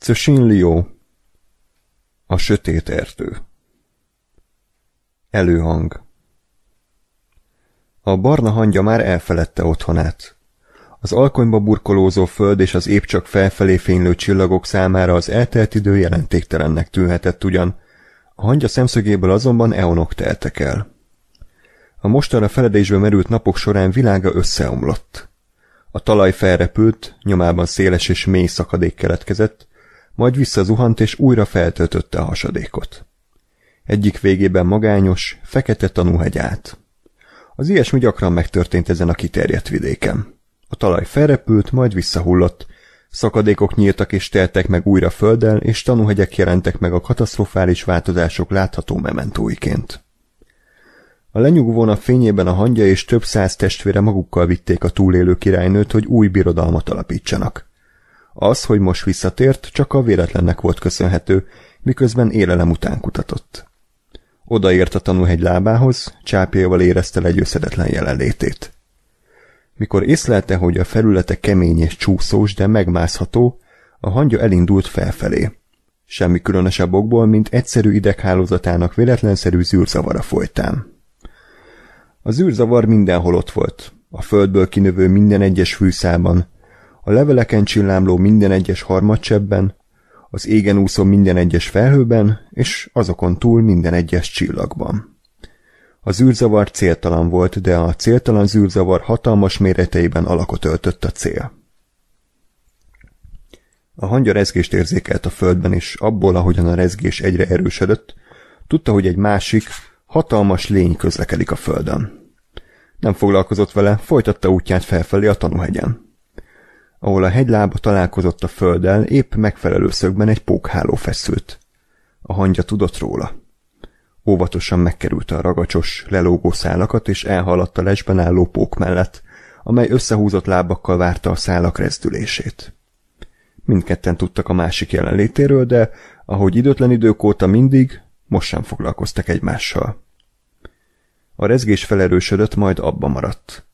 Cösinlió A sötét erdő Előhang A barna hangya már elfeledte otthonát. Az alkonyba burkolózó föld és az épp csak felfelé fénylő csillagok számára az eltelt idő jelentéktelennek tűnhetett ugyan, a hangya szemszögéből azonban eonok teltek el. A mostanra feledésbe merült napok során világa összeomlott. A talaj felrepült, nyomában széles és mély szakadék keletkezett, majd visszazuhant és újra feltöltötte a hasadékot. Egyik végében magányos, fekete tanúhegy állt. Az ilyesmi gyakran megtörtént ezen a kiterjedt vidéken. A talaj felrepült, majd visszahullott, szakadékok nyíltak és teltek meg újra földdel, és tanúhegyek jelentek meg a katasztrofális változások látható mementóiként. A lenyugvó nap fényében a hangja és több száz testvére magukkal vitték a túlélő királynőt, hogy új birodalmat alapítsanak. Az, hogy most visszatért, csak a véletlennek volt köszönhető, miközben élelem után kutatott. Odaért a tanúhegy lábához, csápjával érezte legyőszedetlen jelenlétét. Mikor észlelte, hogy a felülete kemény és csúszós, de megmászható, a hangya elindult felfelé. Semmi különösebb okból, mint egyszerű ideghálózatának véletlenszerű zűrzavara folytán. A zűrzavar mindenhol ott volt, a földből kinövő minden egyes fűszában, a leveleken csillámló minden egyes harmadsebben, az égen úszó minden egyes felhőben, és azokon túl minden egyes csillagban. A zűrzavar céltalan volt, de a céltalan zűrzavar hatalmas méreteiben alakot öltött a cél. A hangya rezgést érzékelt a földben, és abból, ahogyan a rezgés egyre erősödött, tudta, hogy egy másik, hatalmas lény közlekedik a földön. Nem foglalkozott vele, folytatta útját felfelé a tanúhegyen ahol a hegylába találkozott a földdel, épp megfelelő szögben egy pókháló feszült. A hangya tudott róla. Óvatosan megkerült a ragacsos, lelógó szálakat, és elhaladt a lesben álló pók mellett, amely összehúzott lábakkal várta a szálak rezdülését. Mindketten tudtak a másik jelenlétéről, de ahogy időtlen idők óta mindig, most sem foglalkoztak egymással. A rezgés felerősödött, majd abba maradt.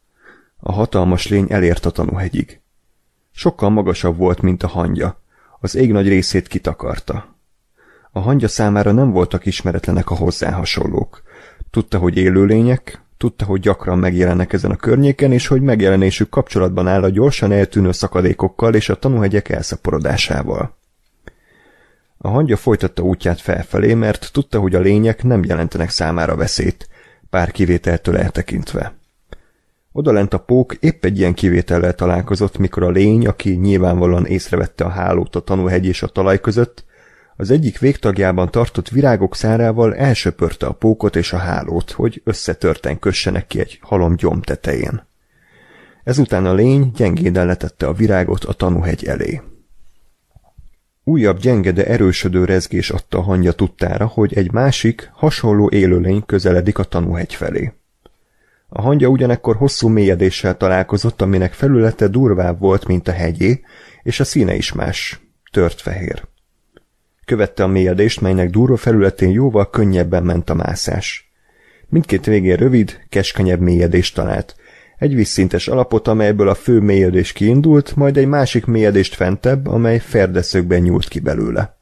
A hatalmas lény elért a tanúhegyig. Sokkal magasabb volt, mint a hangya. Az ég nagy részét kitakarta. A hangya számára nem voltak ismeretlenek a hozzá hasonlók. Tudta, hogy élőlények, tudta, hogy gyakran megjelennek ezen a környéken, és hogy megjelenésük kapcsolatban áll a gyorsan eltűnő szakadékokkal és a tanúhegyek elszaporodásával. A hangya folytatta útját felfelé, mert tudta, hogy a lények nem jelentenek számára veszélyt, pár kivételtől eltekintve. Odalent a pók épp egy ilyen kivétellel találkozott, mikor a lény, aki nyilvánvalóan észrevette a hálót a tanúhegy és a talaj között, az egyik végtagjában tartott virágok szárával elsöpörte a pókot és a hálót, hogy összetörten kössenek ki egy halom gyom tetején. Ezután a lény gyengéden letette a virágot a tanúhegy elé. Újabb gyenge, de erősödő rezgés adta a hangja tudtára, hogy egy másik, hasonló élőlény közeledik a tanúhegy felé. A hangya ugyanekkor hosszú mélyedéssel találkozott, aminek felülete durvább volt, mint a hegyé, és a színe is más, tört fehér. Követte a mélyedést, melynek durva felületén jóval könnyebben ment a mászás. Mindkét végén rövid, keskenyebb mélyedést talált. Egy vízszintes alapot, amelyből a fő mélyedés kiindult, majd egy másik mélyedést fentebb, amely ferdeszögben nyúlt ki belőle.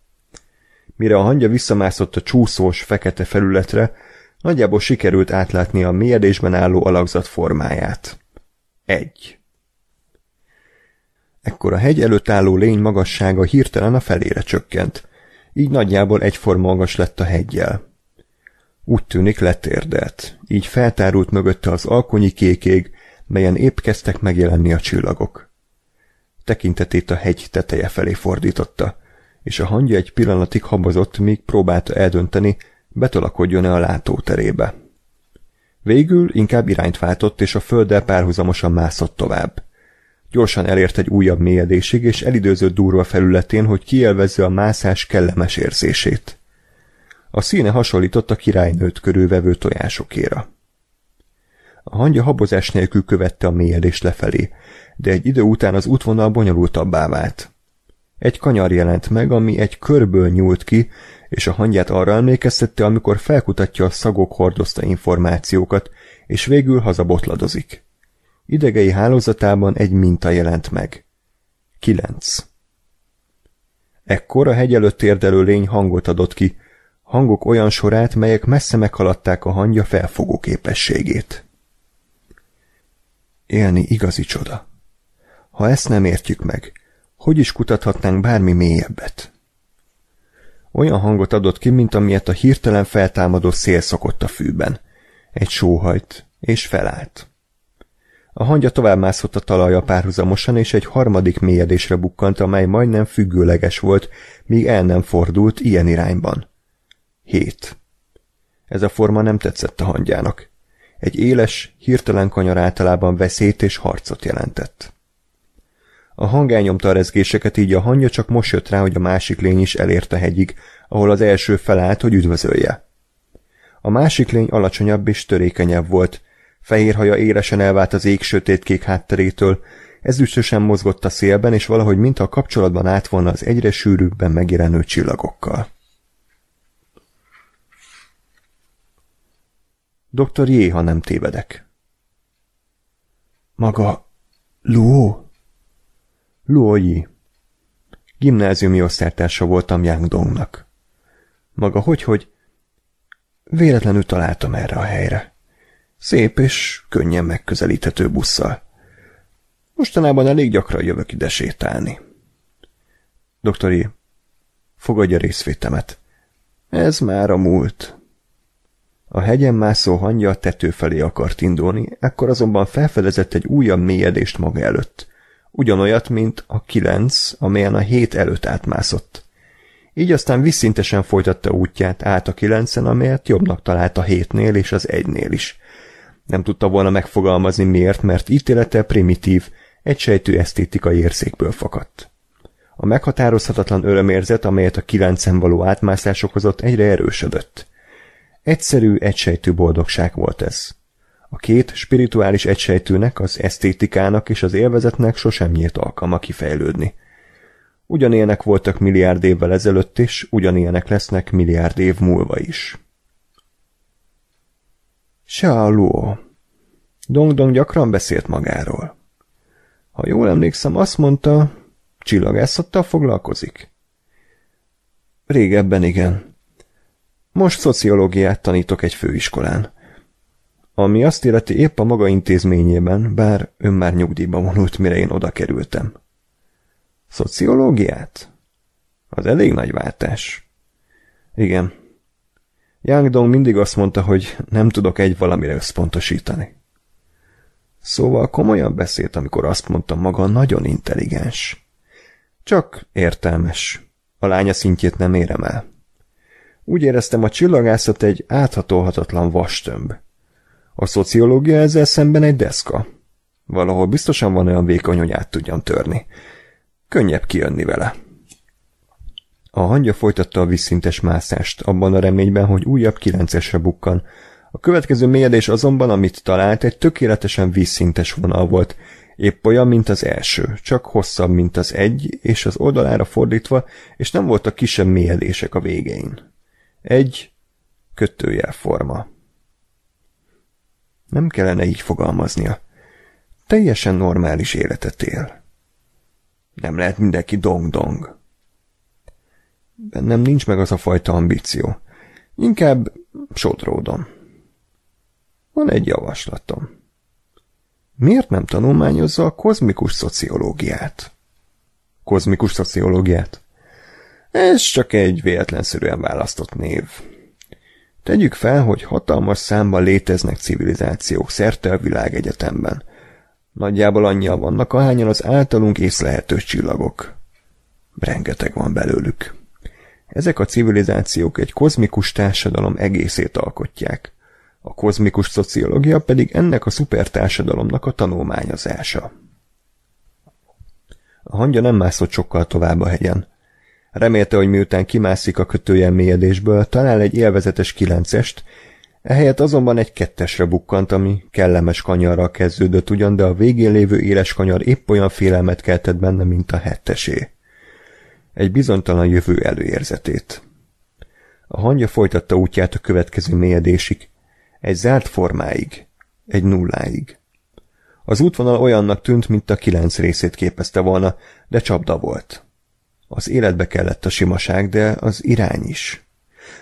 Mire a hangya visszamászott a csúszós, fekete felületre, Nagyjából sikerült átlátni a mélyedésben álló alakzat formáját. Egy. Ekkor a hegy előtt álló lény magassága hirtelen a felére csökkent, így nagyjából egyforma magas lett a hegyjel. Úgy tűnik letérdelt, így feltárult mögötte az alkonyi kékég, melyen épp kezdtek megjelenni a csillagok. Tekintetét a hegy teteje felé fordította, és a hangja egy pillanatig habozott, míg próbálta eldönteni, betolakodjon-e a látóterébe. Végül inkább irányt váltott, és a földdel párhuzamosan mászott tovább. Gyorsan elért egy újabb mélyedésig, és elidőzött durva felületén, hogy kielvezze a mászás kellemes érzését. A színe hasonlított a királynőt körülvevő tojásokéra. A hangya habozás nélkül követte a mélyedést lefelé, de egy idő után az útvonal bonyolultabbá vált. Egy kanyar jelent meg, ami egy körből nyúlt ki, és a hangját arra emlékeztette, amikor felkutatja a szagok hordozta információkat, és végül hazabotladozik. Idegei hálózatában egy minta jelent meg. 9. Ekkor a hegy előtt érdelő lény hangot adott ki, hangok olyan sorát, melyek messze meghaladták a hangja felfogó képességét. Élni igazi csoda. Ha ezt nem értjük meg, hogy is kutathatnánk bármi mélyebbet? Olyan hangot adott ki, mint amilyet a hirtelen feltámadó szél szokott a fűben. Egy sóhajt, és felállt. A hangya továbbmászott a talaja párhuzamosan, és egy harmadik mélyedésre bukkant, amely majdnem függőleges volt, míg el nem fordult ilyen irányban. Hét. Ez a forma nem tetszett a hangyának. Egy éles, hirtelen kanyar általában veszélyt és harcot jelentett. A hang elnyomta a rezgéseket, így a hangja csak most jött rá, hogy a másik lény is elérte a hegyig, ahol az első felállt, hogy üdvözölje. A másik lény alacsonyabb és törékenyebb volt. Fehér haja élesen elvált az ég kék hátterétől, ezüstösen mozgott a szélben, és valahogy mint a kapcsolatban állt volna az egyre sűrűbben megjelenő csillagokkal. Doktor J, ha nem tévedek. Maga Luo? Luo Yi. Gimnáziumi osztálytársa voltam Yang Dongnak. Maga hogy-hogy? Véletlenül találtam erre a helyre. Szép és könnyen megközelíthető busszal. Mostanában elég gyakran jövök ide sétálni. Doktori, fogadja részvétemet. Ez már a múlt. A hegyen mászó hangja a tető felé akart indulni, ekkor azonban felfedezett egy újabb mélyedést maga előtt ugyanolyat, mint a kilenc, amelyen a hét előtt átmászott. Így aztán visszintesen folytatta útját át a kilencen, amelyet jobbnak talált a hétnél és az egynél is. Nem tudta volna megfogalmazni miért, mert ítélete primitív, egysejtű esztétikai érzékből fakadt. A meghatározhatatlan örömérzet, amelyet a kilencen való átmászás okozott, egyre erősödött. Egyszerű, egysejtű boldogság volt ez. A két spirituális egysejtőnek, az esztétikának és az élvezetnek sosem nyílt alkalma kifejlődni. Ugyanilyenek voltak milliárd évvel ezelőtt, és ugyanilyenek lesznek milliárd év múlva is. Sealuo. Dongdong gyakran beszélt magáról. Ha jól emlékszem, azt mondta, csillagászattal foglalkozik. Régebben igen. Most szociológiát tanítok egy főiskolán. Ami azt illeti épp a maga intézményében, bár ön már nyugdíjba vonult, mire én oda kerültem. Szociológiát? Az elég nagy váltás. Igen. Yang Dong mindig azt mondta, hogy nem tudok egy valamire összpontosítani. Szóval komolyan beszélt, amikor azt mondta maga nagyon intelligens. Csak értelmes. A lánya szintjét nem érem el. Úgy éreztem, a csillagászat egy áthatolhatatlan vastömb. A szociológia ezzel szemben egy deszka. Valahol biztosan van olyan vékony, hogy át tudjam törni. Könnyebb kijönni vele. A hangya folytatta a vízszintes mászást, abban a reményben, hogy újabb kilencesre bukkan. A következő mélyedés azonban, amit talált, egy tökéletesen vízszintes vonal volt, épp olyan, mint az első, csak hosszabb, mint az egy, és az oldalára fordítva, és nem voltak kisebb mélyedések a végein. Egy kötőjel forma. Nem kellene így fogalmaznia. Teljesen normális életet él. Nem lehet mindenki dong-dong. Bennem nincs meg az a fajta ambíció. Inkább sodródom. Van egy javaslatom. Miért nem tanulmányozza a kozmikus szociológiát? Kozmikus szociológiát? Ez csak egy véletlenszerűen választott név. Tegyük fel, hogy hatalmas számban léteznek civilizációk szerte a világegyetemben. Nagyjából annyian vannak, ahányan az általunk észlehető csillagok. Rengeteg van belőlük. Ezek a civilizációk egy kozmikus társadalom egészét alkotják. A kozmikus szociológia pedig ennek a szupertársadalomnak a tanulmányozása. A hangya nem mászott sokkal tovább a hegyen. Remélte, hogy miután kimászik a kötőjen mélyedésből, talál egy élvezetes kilencest, ehelyett azonban egy kettesre bukkant, ami kellemes kanyarra kezdődött ugyan, de a végén lévő éles kanyar épp olyan félelmet keltett benne, mint a hettesé. Egy bizonytalan jövő előérzetét. A hangya folytatta útját a következő mélyedésig, egy zárt formáig, egy nulláig. Az útvonal olyannak tűnt, mint a kilenc részét képezte volna, de csapda volt. Az életbe kellett a simaság, de az irány is.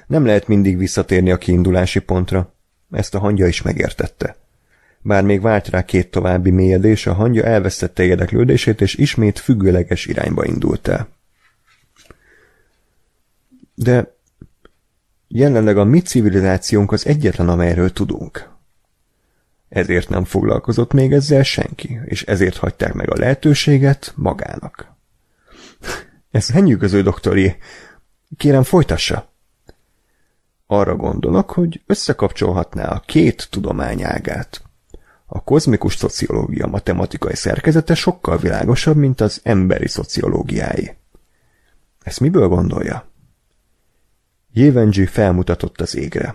Nem lehet mindig visszatérni a kiindulási pontra. Ezt a hangya is megértette. Bár még vált rá két további mélyedés, a hangya elvesztette érdeklődését, és ismét függőleges irányba indult el. De jelenleg a mi civilizációnk az egyetlen, amelyről tudunk. Ezért nem foglalkozott még ezzel senki, és ezért hagyták meg a lehetőséget magának. Ez lenyűgöző, doktori. Kérem, folytassa. Arra gondolok, hogy összekapcsolhatná a két tudományágát. A kozmikus szociológia matematikai szerkezete sokkal világosabb, mint az emberi szociológiái. Ezt miből gondolja? Jévendzsi felmutatott az égre.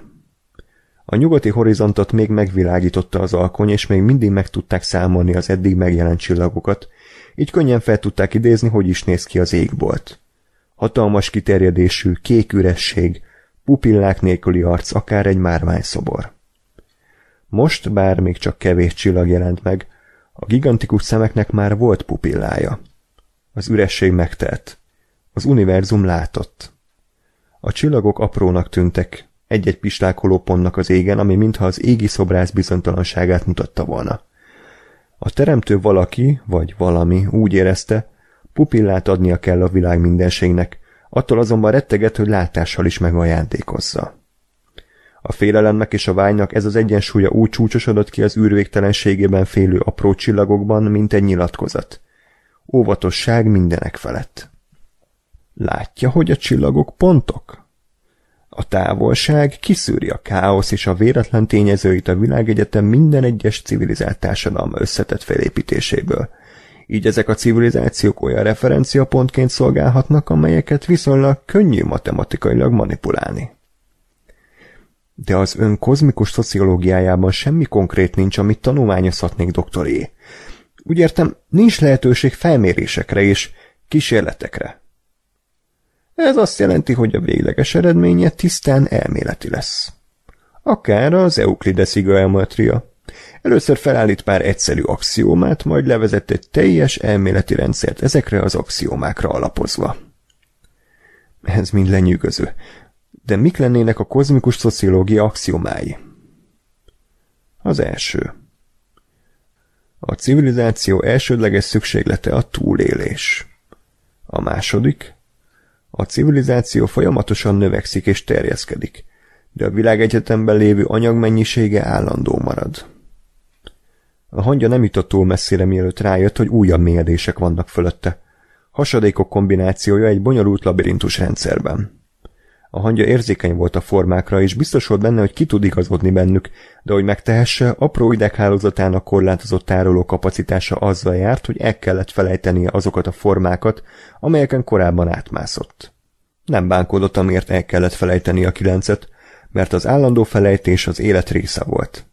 A nyugati horizontot még megvilágította az alkony, és még mindig meg tudták számolni az eddig megjelent csillagokat, így könnyen fel tudták idézni, hogy is néz ki az égbolt. Hatalmas kiterjedésű, kék üresség, pupillák nélküli arc, akár egy szobor. Most, bár még csak kevés csillag jelent meg, a gigantikus szemeknek már volt pupillája. Az üresség megtelt. Az univerzum látott. A csillagok aprónak tűntek, egy-egy pislákoló pontnak az égen, ami mintha az égi szobrász bizonytalanságát mutatta volna. A teremtő valaki, vagy valami úgy érezte, pupillát adnia kell a világ mindenségnek, attól azonban retteget, hogy látással is megajándékozza. A félelemnek és a vágynak ez az egyensúlya úgy csúcsosodott ki az űrvégtelenségében félő apró csillagokban, mint egy nyilatkozat. Óvatosság mindenek felett. Látja, hogy a csillagok pontok? A távolság kiszűri a káosz és a véletlen tényezőit a világegyetem minden egyes civilizált társadalma összetett felépítéséből. Így ezek a civilizációk olyan referenciapontként szolgálhatnak, amelyeket viszonylag könnyű matematikailag manipulálni. De az ön kozmikus szociológiájában semmi konkrét nincs, amit tanulmányozhatnék, doktoré. Úgy értem, nincs lehetőség felmérésekre és kísérletekre. Ez azt jelenti, hogy a végleges eredménye tisztán elméleti lesz. Akár az Euklides geometria. Először felállít pár egyszerű axiómát, majd levezet egy teljes elméleti rendszert ezekre az axiómákra alapozva. Ez mind lenyűgöző. De mik lennének a kozmikus szociológia axiomái? Az első. A civilizáció elsődleges szükséglete a túlélés. A második a civilizáció folyamatosan növekszik és terjeszkedik, de a világegyetemben lévő anyagmennyisége állandó marad. A hangya nem jutott túl messzire, mielőtt rájött, hogy újabb mélyedések vannak fölötte. Hasadékok kombinációja egy bonyolult labirintus rendszerben. A hangja érzékeny volt a formákra, és biztos volt benne, hogy ki tud igazodni bennük, de hogy megtehesse, apró ideghálózatának korlátozott tároló kapacitása azzal járt, hogy el kellett felejtenie azokat a formákat, amelyeken korábban átmászott. Nem bánkodott, amiért el kellett felejteni a kilencet, mert az állandó felejtés az élet része volt.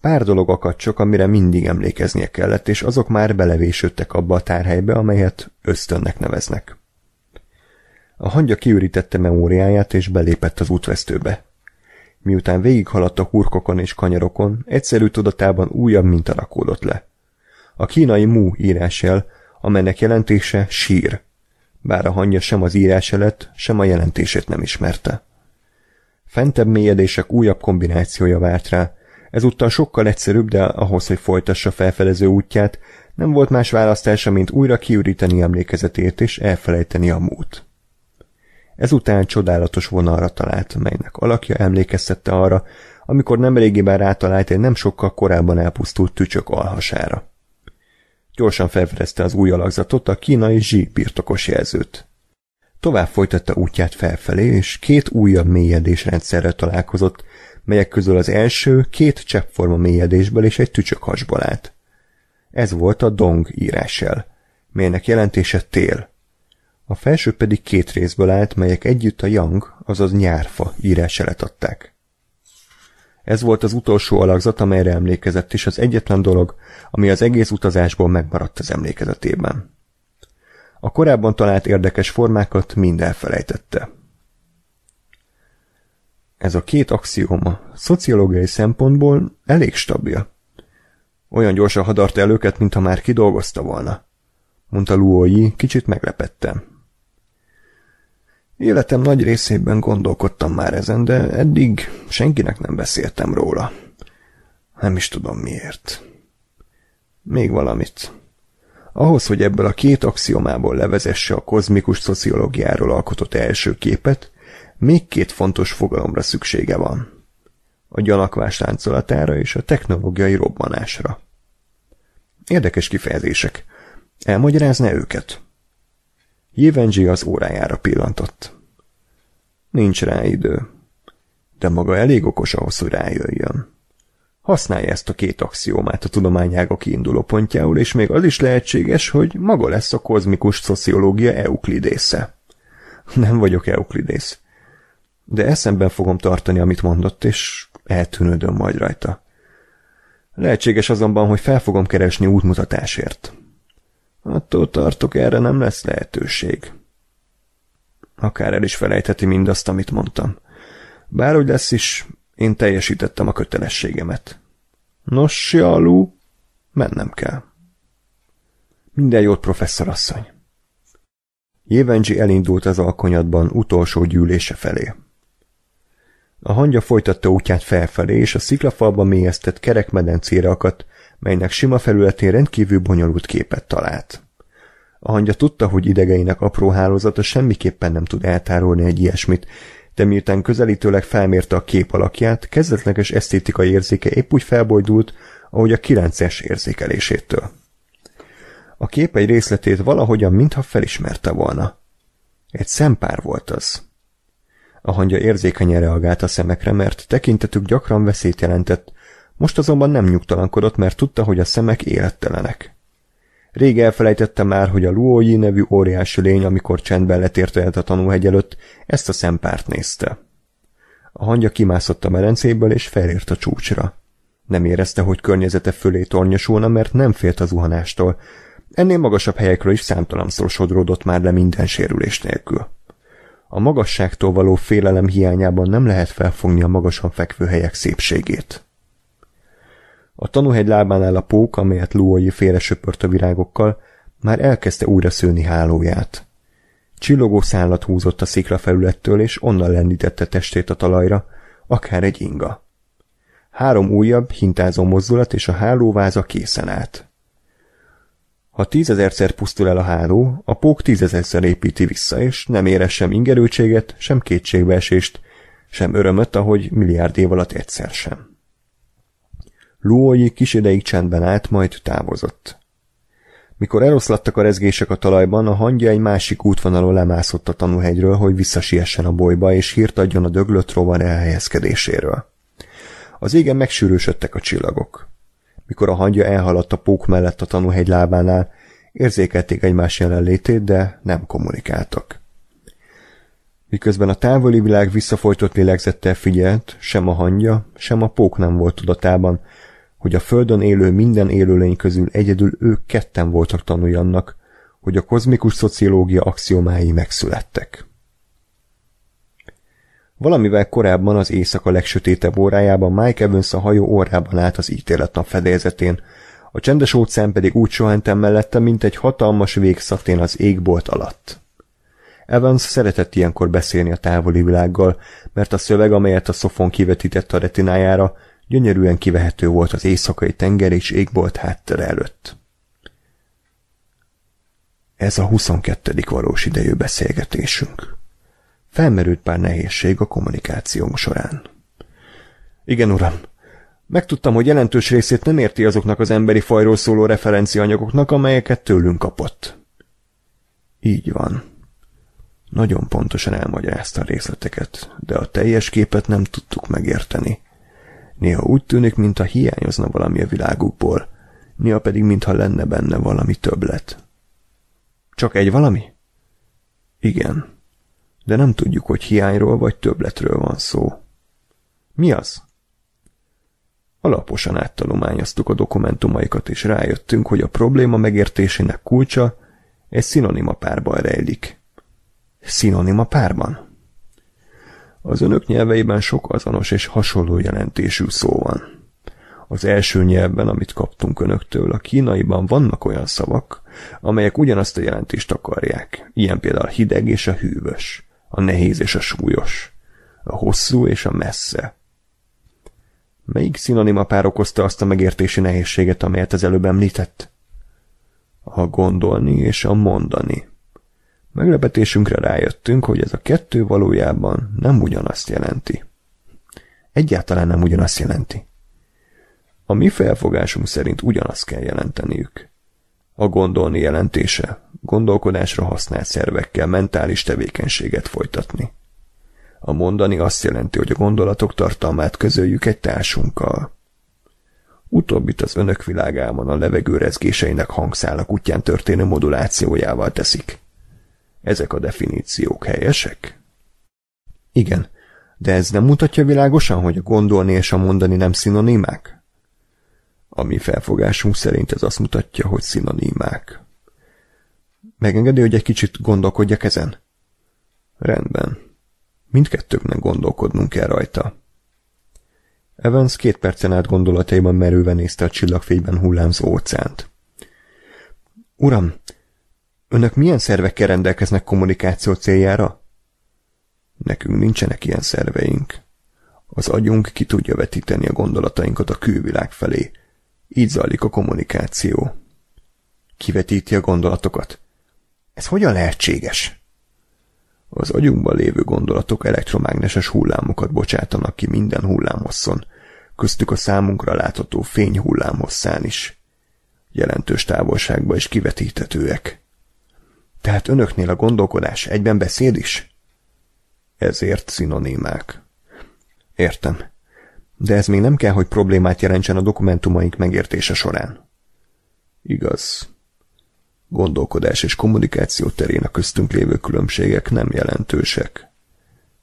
Pár dolog akadt csak, amire mindig emlékeznie kellett, és azok már belevésődtek abba a tárhelybe, amelyet ösztönnek neveznek. A hangya kiürítette memóriáját és belépett az útvesztőbe. Miután végighaladt a hurkokon és kanyarokon, egyszerű tudatában újabb minta rakódott le. A kínai mú írásjel, amelynek jelentése sír, bár a hangja sem az íráselet, sem a jelentését nem ismerte. Fentebb mélyedések újabb kombinációja várt rá, ezúttal sokkal egyszerűbb, de ahhoz, hogy folytassa felfelező útját, nem volt más választása, mint újra kiüríteni emlékezetét és elfelejteni a múlt. Ezután csodálatos vonalra talált, melynek alakja emlékeztette arra, amikor nem régiben rátalált egy nem sokkal korábban elpusztult tücsök alhasára. Gyorsan felfedezte az új alakzatot, a kínai zsí birtokos jelzőt. Tovább folytatta útját felfelé, és két újabb rendszerre találkozott, melyek közül az első két cseppforma mélyedésből és egy tücsök hasból állt. Ez volt a dong írássel, melynek jelentése tél, a felső pedig két részből állt, melyek együtt a yang, azaz nyárfa írására adták. Ez volt az utolsó alakzat, amelyre emlékezett, és az egyetlen dolog, ami az egész utazásból megmaradt az emlékezetében. A korábban talált érdekes formákat mind elfelejtette. Ez a két axióma szociológiai szempontból elég stabil. Olyan gyorsan hadart el őket, mintha már kidolgozta volna, mondta Luoyi kicsit meglepettem. Életem nagy részében gondolkodtam már ezen, de eddig senkinek nem beszéltem róla. Nem is tudom miért. Még valamit. Ahhoz, hogy ebből a két axiomából levezesse a kozmikus szociológiáról alkotott első képet, még két fontos fogalomra szüksége van. A gyanakvás láncolatára és a technológiai robbanásra. Érdekes kifejezések. Elmagyarázná őket? Jévenzsi az órájára pillantott. Nincs rá idő. De maga elég okos ahhoz, hogy rájöjjön. Használja ezt a két axiómát a tudományágok kiinduló pontjául, és még az is lehetséges, hogy maga lesz a kozmikus szociológia euklidésze. Nem vagyok euklidész. De eszemben fogom tartani, amit mondott, és eltűnődöm majd rajta. Lehetséges azonban, hogy fel fogom keresni útmutatásért. Attól tartok, erre nem lesz lehetőség. Akár el is felejtheti mindazt, amit mondtam. Bárhogy lesz is, én teljesítettem a kötelességemet. Nos, Jalú, mennem kell. Minden jót, professzor asszony. Jévenzsi elindult az alkonyatban utolsó gyűlése felé. A hangya folytatta útját felfelé, és a sziklafalba mélyeztett kerekmedencére akadt, melynek sima felületén rendkívül bonyolult képet talált. A hangya tudta, hogy idegeinek apró hálózata semmiképpen nem tud eltárolni egy ilyesmit, de miután közelítőleg felmérte a kép alakját, kezdetleges esztétikai érzéke épp úgy felbojdult, ahogy a kilences érzékelésétől. A kép egy részletét valahogyan, mintha felismerte volna. Egy szempár volt az. A hangya érzékenyen reagált a szemekre, mert tekintetük gyakran veszélyt jelentett, most azonban nem nyugtalankodott, mert tudta, hogy a szemek élettelenek. Rég elfelejtette már, hogy a Luoyi nevű óriási lény, amikor csendben letértelt a tanúhegy előtt, ezt a szempárt nézte. A hangya kimászott a merencéből, és felért a csúcsra. Nem érezte, hogy környezete fölé tornyosulna, mert nem félt a zuhanástól. Ennél magasabb helyekről is számtalanszor sodródott már le minden sérülés nélkül. A magasságtól való félelem hiányában nem lehet felfogni a magasan fekvő helyek szépségét. A tanúhegy lábánál a pók, amelyet Luoyi félre söpört a virágokkal, már elkezdte újra szőni hálóját. Csillogó szállat húzott a felülettől és onnan lendítette testét a talajra, akár egy inga. Három újabb, hintázó mozdulat, és a hálóváza készen állt. Ha tízezerszer pusztul el a háló, a pók tízezerszer építi vissza, és nem érez sem ingerültséget, sem kétségbeesést, sem örömöt, ahogy milliárd év alatt egyszer sem. Luoyi kis ideig csendben állt, majd távozott. Mikor eloszlattak a rezgések a talajban, a hangja egy másik útvonalon lemászott a tanúhegyről, hogy visszasiessen a bolyba, és hírt adjon a döglött rovar elhelyezkedéséről. Az égen megsűrűsödtek a csillagok. Mikor a hangja elhaladt a pók mellett a tanúhegy lábánál, érzékelték egymás jelenlétét, de nem kommunikáltak. Miközben a távoli világ visszafolytott lélegzettel figyelt, sem a hangja, sem a pók nem volt tudatában, hogy a Földön élő minden élőlény közül egyedül ők ketten voltak tanulj annak, hogy a kozmikus szociológia axiomái megszülettek. Valamivel korábban az éjszaka legsötétebb órájában Mike Evans a hajó órában állt az ítéletnap fedélzetén, a csendes óceán pedig úgy sohentem mellette, mint egy hatalmas végszatén az égbolt alatt. Evans szeretett ilyenkor beszélni a távoli világgal, mert a szöveg, amelyet a szofon kivetített a retinájára, gyönyörűen kivehető volt az éjszakai tenger és égbolt háttere előtt. Ez a 22. valós idejű beszélgetésünk. Felmerült pár nehézség a kommunikációm során. Igen, uram, Megtudtam, hogy jelentős részét nem érti azoknak az emberi fajról szóló referenciaanyagoknak, amelyeket tőlünk kapott. Így van. Nagyon pontosan elmagyarázta a részleteket, de a teljes képet nem tudtuk megérteni. Néha úgy tűnik, mintha hiányozna valami a világukból, néha pedig, mintha lenne benne valami többlet. Csak egy valami? Igen. De nem tudjuk, hogy hiányról vagy többletről van szó. Mi az? Alaposan áttalományoztuk a dokumentumaikat, és rájöttünk, hogy a probléma megértésének kulcsa egy szinonima párban rejlik. Szinonima párban? Az önök nyelveiben sok azonos és hasonló jelentésű szó van. Az első nyelvben, amit kaptunk önöktől, a kínaiban vannak olyan szavak, amelyek ugyanazt a jelentést akarják. Ilyen például a hideg és a hűvös, a nehéz és a súlyos, a hosszú és a messze. Melyik szinonima pár okozta azt a megértési nehézséget, amelyet az előbb említett? A gondolni és a mondani. Meglepetésünkre rájöttünk, hogy ez a kettő valójában nem ugyanazt jelenti. Egyáltalán nem ugyanazt jelenti. A mi felfogásunk szerint ugyanazt kell jelenteniük. A gondolni jelentése, gondolkodásra használt szervekkel mentális tevékenységet folytatni. A mondani azt jelenti, hogy a gondolatok tartalmát közöljük egy társunkkal. Utóbbit az önök világában a levegő rezgéseinek hangszálak útján történő modulációjával teszik. Ezek a definíciók helyesek? Igen, de ez nem mutatja világosan, hogy a gondolni és a mondani nem szinonimák? A mi felfogásunk szerint ez azt mutatja, hogy szinonimák. Megengedi, hogy egy kicsit gondolkodjak ezen? Rendben. Mindkettőknek gondolkodnunk kell rajta. Evans két percen át gondolataiban merőven nézte a csillagfényben hullámzó óceánt. Uram, Önök milyen szervekkel rendelkeznek kommunikáció céljára? Nekünk nincsenek ilyen szerveink. Az agyunk ki tudja vetíteni a gondolatainkat a külvilág felé. Így zajlik a kommunikáció. Kivetíti a gondolatokat. Ez hogyan lehetséges? Az agyunkban lévő gondolatok elektromágneses hullámokat bocsátanak ki minden hullámhosszon, köztük a számunkra látható fényhullámhosszán is. Jelentős távolságba is kivetíthetőek. Tehát önöknél a gondolkodás egyben beszéd is? Ezért szinonimák. Értem. De ez még nem kell, hogy problémát jelentsen a dokumentumaink megértése során. Igaz. Gondolkodás és kommunikáció terén a köztünk lévő különbségek nem jelentősek.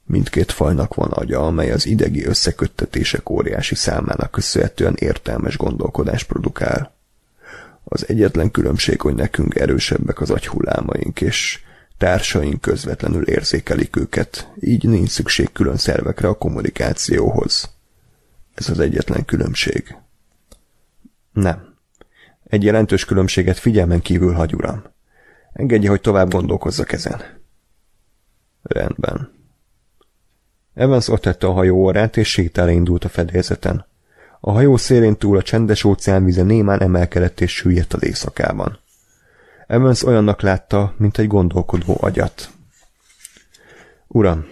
Mindkét fajnak van agya, amely az idegi összeköttetések óriási számának köszönhetően értelmes gondolkodás produkál. Az egyetlen különbség, hogy nekünk erősebbek az agyhullámaink, és társaink közvetlenül érzékelik őket, így nincs szükség külön szervekre a kommunikációhoz. Ez az egyetlen különbség. Nem. Egy jelentős különbséget figyelmen kívül hagy, uram. Engedje, hogy tovább gondolkozzak ezen. Rendben. Evans ott tette a hajó orrát, és sétára indult a fedélzeten. A hajó szélén túl a csendes óceán vize némán emelkedett és süllyedt az éjszakában. Evans olyannak látta, mint egy gondolkodó agyat. Uram,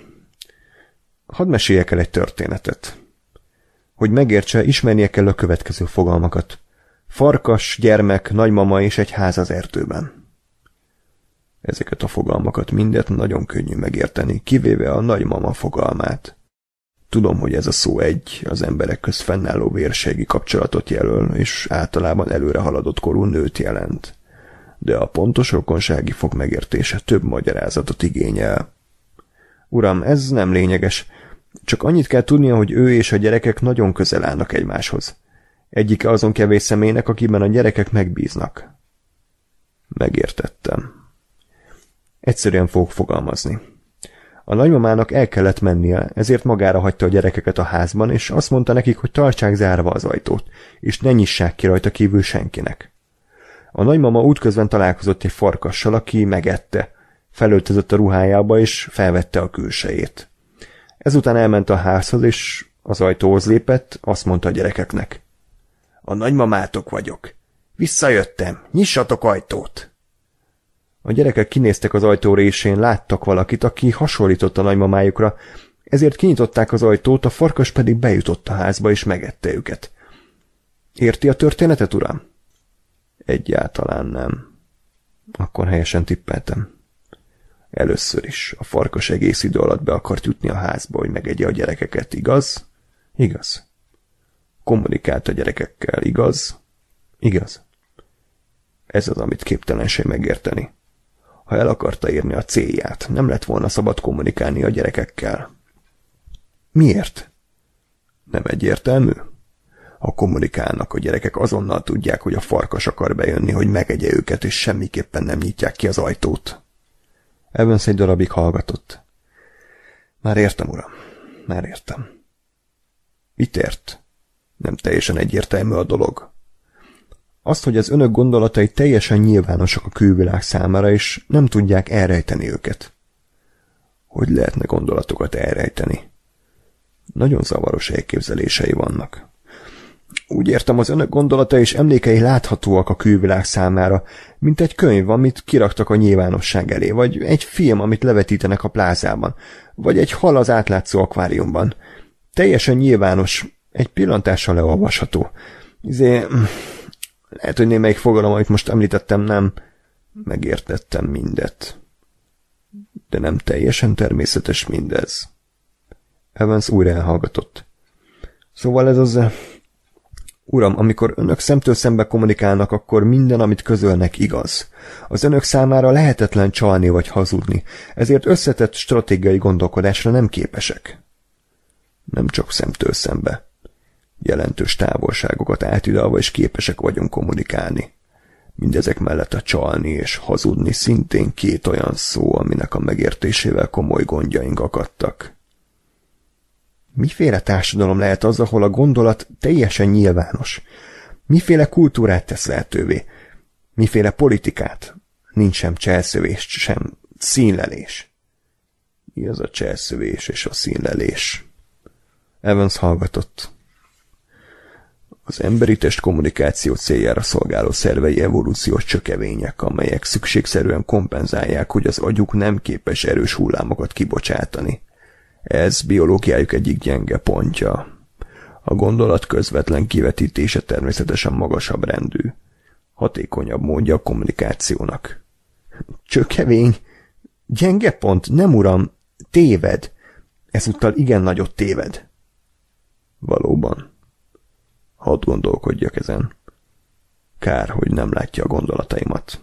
hadd meséljek el egy történetet. Hogy megértse, ismernie kell a következő fogalmakat. Farkas, gyermek, nagymama és egy ház az erdőben. Ezeket a fogalmakat mindet nagyon könnyű megérteni, kivéve a nagymama fogalmát. Tudom, hogy ez a szó egy az emberek köz fennálló vérségi kapcsolatot jelöl, és általában előre haladott korú nőt jelent. De a pontos rokonsági fog megértése több magyarázatot igényel. Uram, ez nem lényeges. Csak annyit kell tudnia, hogy ő és a gyerekek nagyon közel állnak egymáshoz. Egyike azon kevés személynek, akiben a gyerekek megbíznak. Megértettem. Egyszerűen fogok fogalmazni. A nagymamának el kellett mennie, ezért magára hagyta a gyerekeket a házban, és azt mondta nekik, hogy tartsák zárva az ajtót, és ne nyissák ki rajta kívül senkinek. A nagymama útközben találkozott egy farkassal, aki megette, felöltözött a ruhájába, és felvette a külsejét. Ezután elment a házhoz, és az ajtóhoz lépett, azt mondta a gyerekeknek. A nagymamátok vagyok. Visszajöttem, nyissatok ajtót! A gyerekek kinéztek az ajtó résén, láttak valakit, aki hasonlított a nagymamájukra, ezért kinyitották az ajtót, a farkas pedig bejutott a házba és megette őket. Érti a történetet, uram? Egyáltalán nem. Akkor helyesen tippeltem. Először is a farkas egész idő alatt be akart jutni a házba, hogy megegye a gyerekeket, igaz? Igaz. Kommunikált a gyerekekkel, igaz? Igaz. Ez az, amit képtelenség megérteni ha el akarta érni a célját, nem lett volna szabad kommunikálni a gyerekekkel. Miért? Nem egyértelmű? Ha kommunikálnak, a gyerekek azonnal tudják, hogy a farkas akar bejönni, hogy megegye őket, és semmiképpen nem nyitják ki az ajtót. Evans egy darabig hallgatott. Már értem, uram. Már értem. Mit ért? Nem teljesen egyértelmű a dolog. Azt, hogy az önök gondolatai teljesen nyilvánosak a külvilág számára, és nem tudják elrejteni őket. Hogy lehetne gondolatokat elrejteni? Nagyon zavaros elképzelései vannak. Úgy értem, az önök gondolata és emlékei láthatóak a külvilág számára, mint egy könyv, amit kiraktak a nyilvánosság elé, vagy egy film, amit levetítenek a plázában, vagy egy hal az átlátszó akváriumban. Teljesen nyilvános, egy pillantással leolvasható. Izé, lehet, hogy némelyik fogalom, amit most említettem, nem megértettem mindet. De nem teljesen természetes mindez. Evans újra elhallgatott. Szóval ez az... Eh, Uram, amikor önök szemtől szembe kommunikálnak, akkor minden, amit közölnek, igaz. Az önök számára lehetetlen csalni vagy hazudni, ezért összetett stratégiai gondolkodásra nem képesek. Nem csak szemtől szembe, jelentős távolságokat átidalva is képesek vagyunk kommunikálni. Mindezek mellett a csalni és hazudni szintén két olyan szó, aminek a megértésével komoly gondjaink akadtak. Miféle társadalom lehet az, ahol a gondolat teljesen nyilvános? Miféle kultúrát tesz lehetővé? Miféle politikát? Nincs sem cselszövés, sem színlelés. Mi az a cselszövés és a színlelés? Evans hallgatott. Az emberi test kommunikáció céljára szolgáló szervei evolúciós csökevények, amelyek szükségszerűen kompenzálják, hogy az agyuk nem képes erős hullámokat kibocsátani. Ez biológiájuk egyik gyenge pontja. A gondolat közvetlen kivetítése természetesen magasabb rendű. Hatékonyabb módja a kommunikációnak. Csökevény? Gyenge pont? Nem, uram! Téved! Ezúttal igen nagyot téved. Valóban. Hadd gondolkodjak ezen. Kár, hogy nem látja a gondolataimat.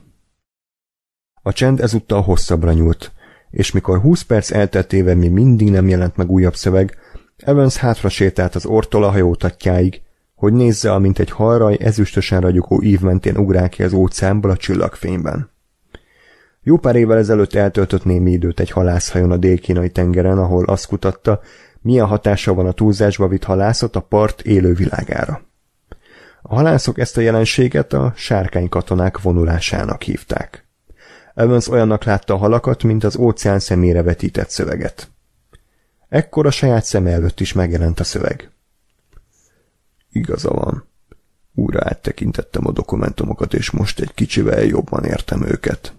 A csend ezúttal hosszabbra nyúlt, és mikor húsz perc elteltével még mindig nem jelent meg újabb szöveg, Evans hátra sétált az ortól a hajótatjáig, hogy nézze, amint egy halraj ezüstösen ragyogó ív mentén ugrál ki az óceánból a csillagfényben. Jó pár évvel ezelőtt eltöltött némi időt egy halászhajon a délkínai tengeren, ahol azt kutatta, milyen hatása van a túlzásba vitt halászat a part élővilágára. A halászok ezt a jelenséget a sárkánykatonák vonulásának hívták. Evans olyannak látta a halakat, mint az óceán szemére vetített szöveget. Ekkor a saját szem előtt is megjelent a szöveg. Igaza van. Újra áttekintettem a dokumentumokat, és most egy kicsivel jobban értem őket.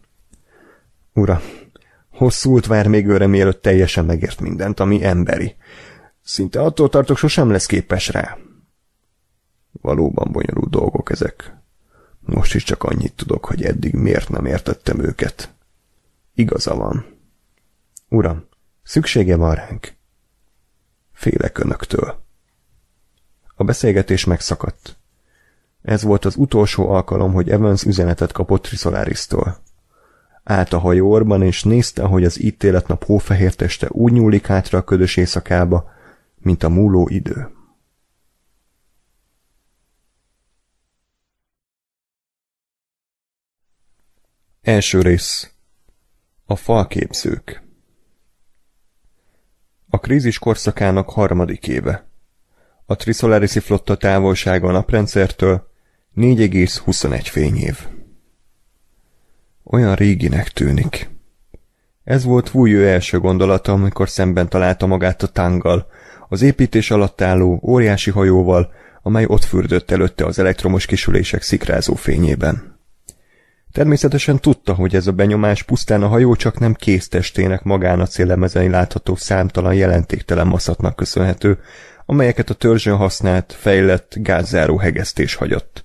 Ura, hosszú út vár még őre, mielőtt teljesen megért mindent, ami emberi. Szinte attól tartok, sosem lesz képes rá. Valóban bonyolult dolgok ezek. Most is csak annyit tudok, hogy eddig miért nem értettem őket. Igaza van. Uram, szüksége van ránk. Félek önöktől. A beszélgetés megszakadt. Ez volt az utolsó alkalom, hogy Evans üzenetet kapott Trisolarisztól. Állt a hajóorban, és nézte, hogy az ítéletnap hófehér teste úgy nyúlik hátra a ködös éjszakába, mint a múló idő. Első rész A falképzők A krízis korszakának harmadik éve. A Trisolarisi flotta távolsága a naprendszertől 4,21 fényév. Olyan réginek tűnik. Ez volt Vújő első gondolata, amikor szemben találta magát a tánggal, az építés alatt álló óriási hajóval, amely ott fürdött előtte az elektromos kisülések szikrázó fényében. Természetesen tudta, hogy ez a benyomás pusztán a hajó csak nem kéztestének magán a célemezeni látható számtalan jelentéktelen maszatnak köszönhető, amelyeket a törzsön használt, fejlett, gázzáró hegesztés hagyott.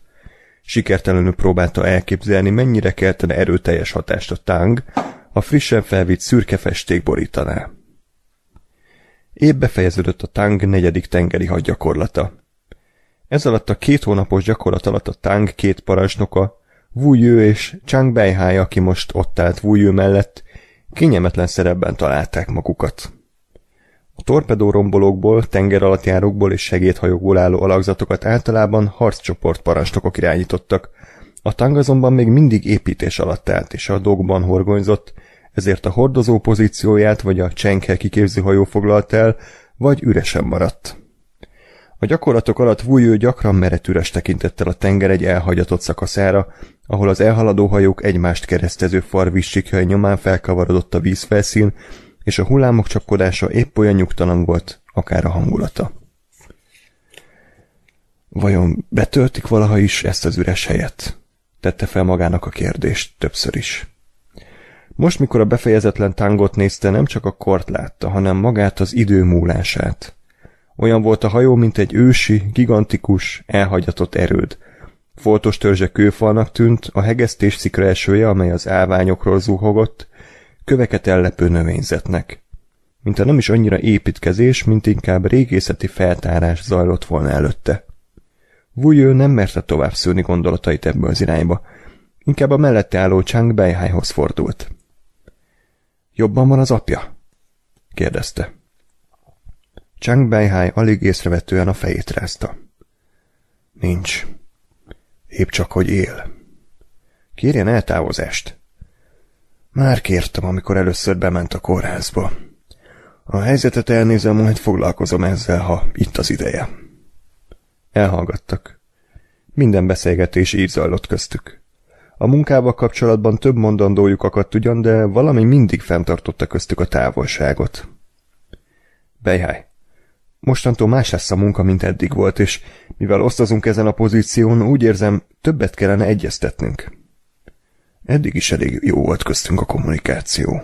Sikertelenül próbálta elképzelni, mennyire keltene erőteljes hatást a tang a frissen felvitt szürke festék borítaná. Épp befejeződött a tang negyedik tengeri hadgyakorlata. Ez alatt a két hónapos gyakorlat alatt a tang két parancsnoka Wu Yu és Chang Beihai, aki most ott állt Wu Yu mellett, kényelmetlen szerepben találták magukat. A torpedórombolókból, tengeralattjárókból és segédhajókból álló alakzatokat általában harccsoport parancsnokok irányítottak. A tang azonban még mindig építés alatt állt és a dogban horgonyzott, ezért a hordozó pozícióját vagy a Csenghe kiképző hajó foglalt el, vagy üresen maradt. A gyakorlatok alatt Vújő gyakran üres tekintettel a tenger egy elhagyatott szakaszára, ahol az elhaladó hajók egymást keresztező farvissikjai nyomán felkavarodott a vízfelszín, és a hullámok csapkodása épp olyan nyugtalan volt, akár a hangulata. Vajon betöltik valaha is ezt az üres helyet? Tette fel magának a kérdést többször is. Most, mikor a befejezetlen tángot nézte, nem csak a kort látta, hanem magát az idő múlását. Olyan volt a hajó, mint egy ősi, gigantikus, elhagyatott erőd. Foltos törzse kőfalnak tűnt, a hegesztés szikra esője, amely az állványokról zuhogott, köveket ellepő növényzetnek. Mint a nem is annyira építkezés, mint inkább régészeti feltárás zajlott volna előtte. Vujő nem merte tovább szőni gondolatait ebből az irányba, inkább a mellette álló Chang Beihaihoz fordult. Jobban van az apja? kérdezte. Chang Beihai alig észrevetően a fejét rázta. Nincs. Épp csak, hogy él. Kérjen eltávozást. Már kértem, amikor először bement a kórházba. A helyzetet elnézem, majd foglalkozom ezzel, ha itt az ideje. Elhallgattak. Minden beszélgetés így zajlott köztük. A munkával kapcsolatban több mondandójuk akadt ugyan, de valami mindig fenntartotta köztük a távolságot. Bejháj, Mostantól más lesz a munka, mint eddig volt, és mivel osztozunk ezen a pozíción, úgy érzem, többet kellene egyeztetnünk. Eddig is elég jó volt köztünk a kommunikáció.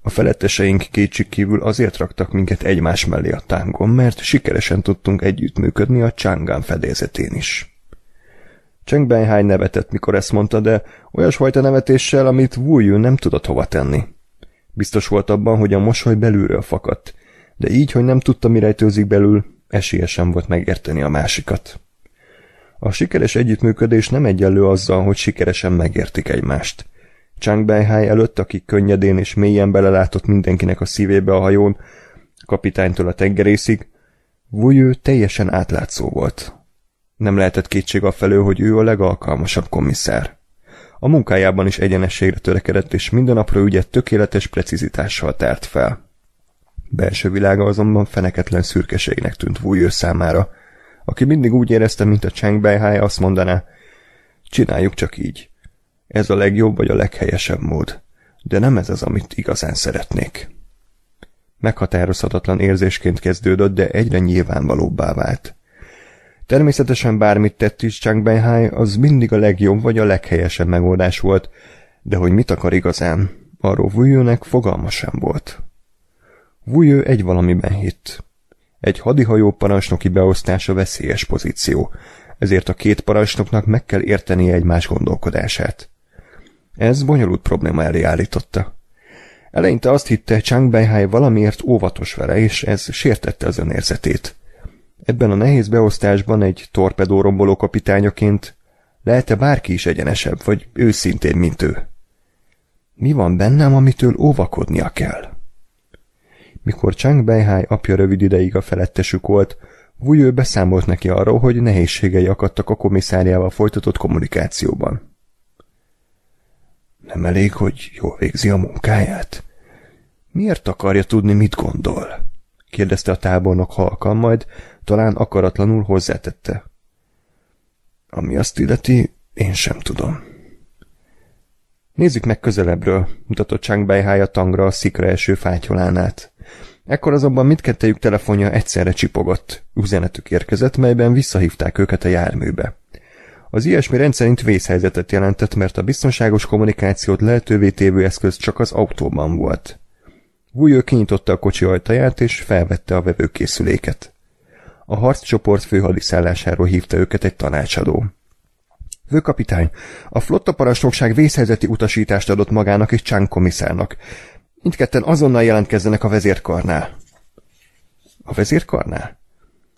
A feletteseink kívül azért raktak minket egymás mellé a tángon, mert sikeresen tudtunk együttműködni a Csángán fedélzetén is. Cseng Benhány nevetett, mikor ezt mondta, de olyasfajta nevetéssel, amit Wu Yu nem tudott hova tenni. Biztos volt abban, hogy a mosoly belülről fakadt, de így, hogy nem tudta, mi rejtőzik belül, esélye sem volt megérteni a másikat. A sikeres együttműködés nem egyenlő azzal, hogy sikeresen megértik egymást. Chang Beihai előtt, aki könnyedén és mélyen belelátott mindenkinek a szívébe a hajón, kapitánytól a tengerészig, Yu teljesen átlátszó volt. Nem lehetett kétség felő, hogy ő a legalkalmasabb komisszár. A munkájában is egyenességre törekedett, és minden apró ügyet tökéletes precizitással tárt fel. Belső világa azonban feneketlen szürkeségnek tűnt Wújő számára, aki mindig úgy érezte, mint a Chang Beihai azt mondaná, csináljuk csak így. Ez a legjobb vagy a leghelyesebb mód, de nem ez az, amit igazán szeretnék. Meghatározhatatlan érzésként kezdődött, de egyre nyilvánvalóbbá vált. Természetesen bármit tett is Chang Beihai, az mindig a legjobb vagy a leghelyesebb megoldás volt, de hogy mit akar igazán, arról Wújőnek fogalma sem volt. Vujő egy valamiben hitt. Egy hadihajó parancsnoki beosztása veszélyes pozíció, ezért a két parancsnoknak meg kell értenie egymás gondolkodását. Ez bonyolult probléma elé állította. Eleinte azt hitte, Chang Beihai valamiért óvatos vele, és ez sértette az önérzetét. Ebben a nehéz beosztásban egy torpedóromboló kapitányoként lehet-e bárki is egyenesebb, vagy őszintén, mint ő? Mi van bennem, amitől óvakodnia kell? Mikor Chang Beihai apja rövid ideig a felettesük volt, Wuyő beszámolt neki arról, hogy nehézségei akadtak a komisszáriával folytatott kommunikációban. Nem elég, hogy jól végzi a munkáját? Miért akarja tudni, mit gondol? kérdezte a tábornok halkan, majd talán akaratlanul hozzátette. Ami azt illeti, én sem tudom. Nézzük meg közelebbről, mutatott Chang Beihai a tangra a szikra eső fátyolánát. át. Ekkor azonban mindkettejük telefonja egyszerre csipogott. Üzenetük érkezett, melyben visszahívták őket a járműbe. Az ilyesmi rendszerint vészhelyzetet jelentett, mert a biztonságos kommunikációt lehetővé tévő eszköz csak az autóban volt. Vujó kinyitotta a kocsi ajtaját, és felvette a vevőkészüléket. A harccsoport főhadiszállásáról hívta őket egy tanácsadó. Főkapitány, a flotta parancsnokság vészhelyzeti utasítást adott magának és Csán komiszárnak. Mindketten azonnal jelentkezzenek a vezérkarnál. A vezérkarnál?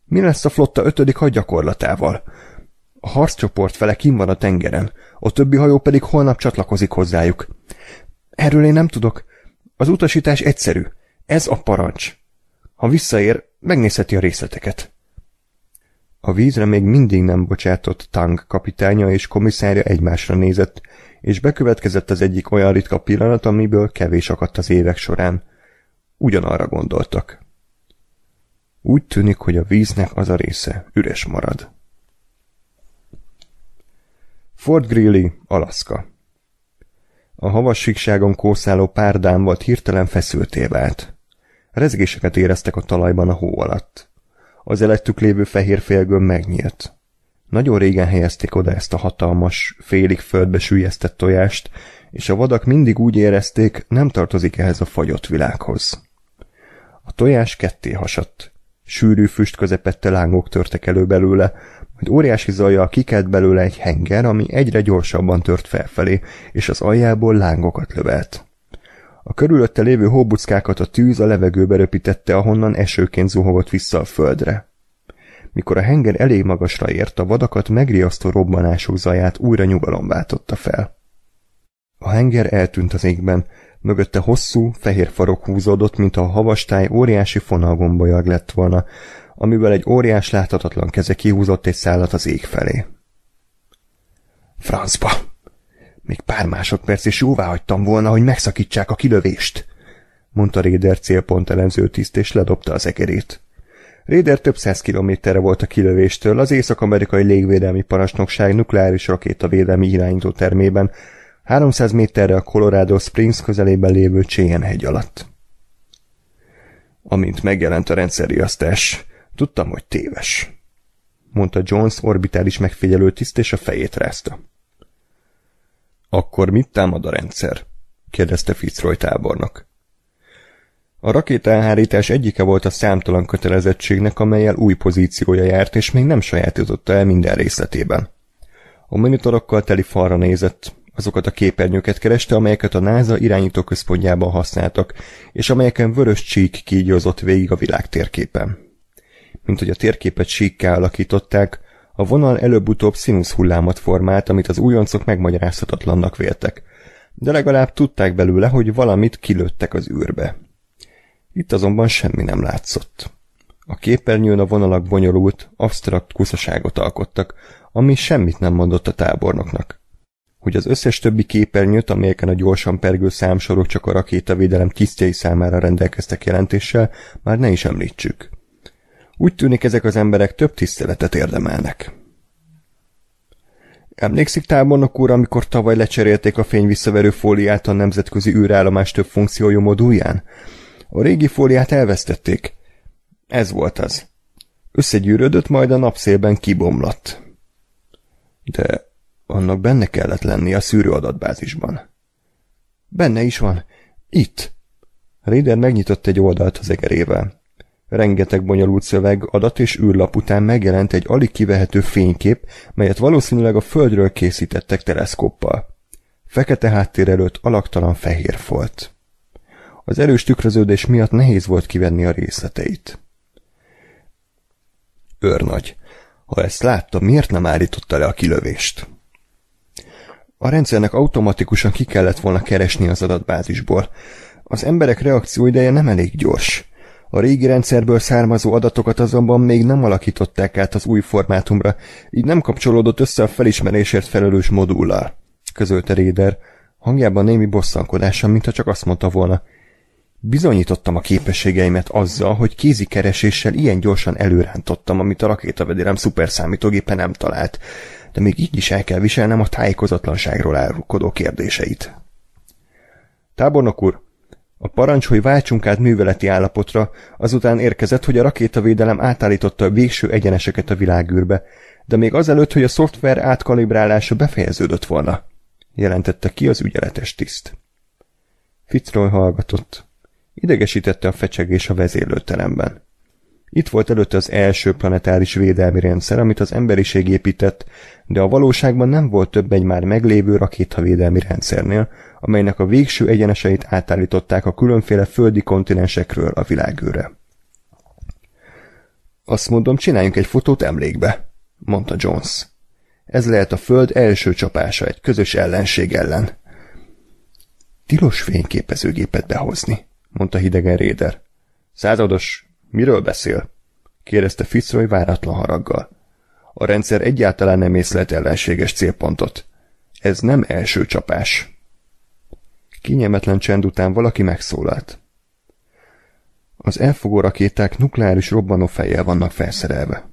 Mi lesz a flotta ötödik hadgyakorlatával? A harccsoport fele kim van a tengeren, a többi hajó pedig holnap csatlakozik hozzájuk. Erről én nem tudok. Az utasítás egyszerű. Ez a parancs. Ha visszaér, megnézheti a részleteket. A vízre még mindig nem bocsátott Tang kapitánya és komiszárja egymásra nézett, és bekövetkezett az egyik olyan ritka pillanat, amiből kevés akadt az évek során. Ugyanarra gondoltak. Úgy tűnik, hogy a víznek az a része üres marad. Fort Greeley, Alaszka A havas síkságon kószáló párdám volt hirtelen feszülté vált. Rezgéseket éreztek a talajban a hó alatt. Az elettük lévő fehér félgöm megnyílt. Nagyon régen helyezték oda ezt a hatalmas, félig földbe sülyeztett tojást, és a vadak mindig úgy érezték, nem tartozik ehhez a fagyott világhoz. A tojás ketté hasadt. Sűrű füst közepette lángok törtek elő belőle, majd óriási zajjal kikelt belőle egy henger, ami egyre gyorsabban tört felfelé, és az aljából lángokat lövelt. A körülötte lévő hóbuckákat a tűz a levegőbe röpítette, ahonnan esőként zuhogott vissza a földre. Mikor a henger elég magasra ért, a vadakat megriasztó robbanások zaját újra nyugalom váltotta fel. A henger eltűnt az égben, mögötte hosszú, fehér farok húzódott, mint a havastáj óriási fonalgombolyag lett volna, amivel egy óriás láthatatlan keze kihúzott egy szállat az ég felé. Francba! Még pár másodperc és jóvá hagytam volna, hogy megszakítsák a kilövést, mondta Réder célpont elemző tiszt, és ledobta az egerét. Réder több száz kilométerre volt a kilövéstől az Észak-Amerikai Légvédelmi Parancsnokság nukleáris rakétavédelmi irányító termében, 300 méterre a Colorado Springs közelében lévő Cheyenne hegy alatt. Amint megjelent a rendszerriasztás, tudtam, hogy téves, mondta Jones orbitális megfigyelő tiszt, és a fejét rázta. Akkor mit támad a rendszer? kérdezte Fitzroy tábornok. A rakétaelhárítás egyike volt a számtalan kötelezettségnek, amelyel új pozíciója járt, és még nem sajátította el minden részletében. A monitorokkal teli falra nézett, azokat a képernyőket kereste, amelyeket a NASA irányító központjában használtak, és amelyeken vörös csík kígyózott végig a világ térképen. Mint hogy a térképet síkká alakították, a vonal előbb-utóbb színusz hullámot formált, amit az újoncok megmagyarázhatatlannak véltek, de legalább tudták belőle, hogy valamit kilőttek az űrbe. Itt azonban semmi nem látszott. A képernyőn a vonalak bonyolult, absztrakt kuszaságot alkottak, ami semmit nem mondott a tábornoknak. Hogy az összes többi képernyőt, amelyeken a gyorsan pergő számsorok csak a rakétavédelem tisztjei számára rendelkeztek jelentéssel, már ne is említsük. Úgy tűnik ezek az emberek több tiszteletet érdemelnek. Emlékszik tábornok úr, amikor tavaly lecserélték a fény visszaverő fóliát a nemzetközi űrállomás több funkciójú modulján? A régi fóliát elvesztették. Ez volt az. Összegyűrödött, majd a napszélben kibomlott. De annak benne kellett lenni a szűrőadatbázisban. Benne is van. Itt. Réder megnyitott egy oldalt az egerével. Rengeteg bonyolult szöveg, adat és űrlap után megjelent egy alig kivehető fénykép, melyet valószínűleg a földről készítettek teleszkóppal. Fekete háttér előtt alaktalan fehér folt az erős tükröződés miatt nehéz volt kivenni a részleteit. Őrnagy, ha ezt látta, miért nem állította le a kilövést? A rendszernek automatikusan ki kellett volna keresni az adatbázisból. Az emberek reakcióideje nem elég gyors. A régi rendszerből származó adatokat azonban még nem alakították át az új formátumra, így nem kapcsolódott össze a felismerésért felelős modullal, közölte Réder, hangjában némi bosszankodása, mintha csak azt mondta volna, Bizonyítottam a képességeimet azzal, hogy kézikereséssel ilyen gyorsan előrántottam, amit a rakétavedérem szuperszámítógépe nem talált, de még így is el kell viselnem a tájékozatlanságról árulkodó kérdéseit. Tábornok úr, a parancs, hogy váltsunk át műveleti állapotra, azután érkezett, hogy a rakétavédelem átállította a végső egyeneseket a világűrbe, de még azelőtt, hogy a szoftver átkalibrálása befejeződött volna, jelentette ki az ügyeletes tiszt. Fitzroy hallgatott. Idegesítette a fecsegés a vezérlőteremben. Itt volt előtt az első planetáris védelmi rendszer, amit az emberiség épített, de a valóságban nem volt több egy már meglévő rakétavédelmi rendszernél, amelynek a végső egyeneseit átállították a különféle földi kontinensekről a világőre. Azt mondom, csináljunk egy fotót emlékbe, mondta Jones. Ez lehet a föld első csapása egy közös ellenség ellen. Tilos fényképezőgépet behozni, mondta hidegen Réder. Százados, miről beszél? kérdezte Fitzroy váratlan haraggal. A rendszer egyáltalán nem észlelt ellenséges célpontot. Ez nem első csapás. Kényelmetlen csend után valaki megszólalt. Az elfogó rakéták nukleáris robbanó fejjel vannak felszerelve.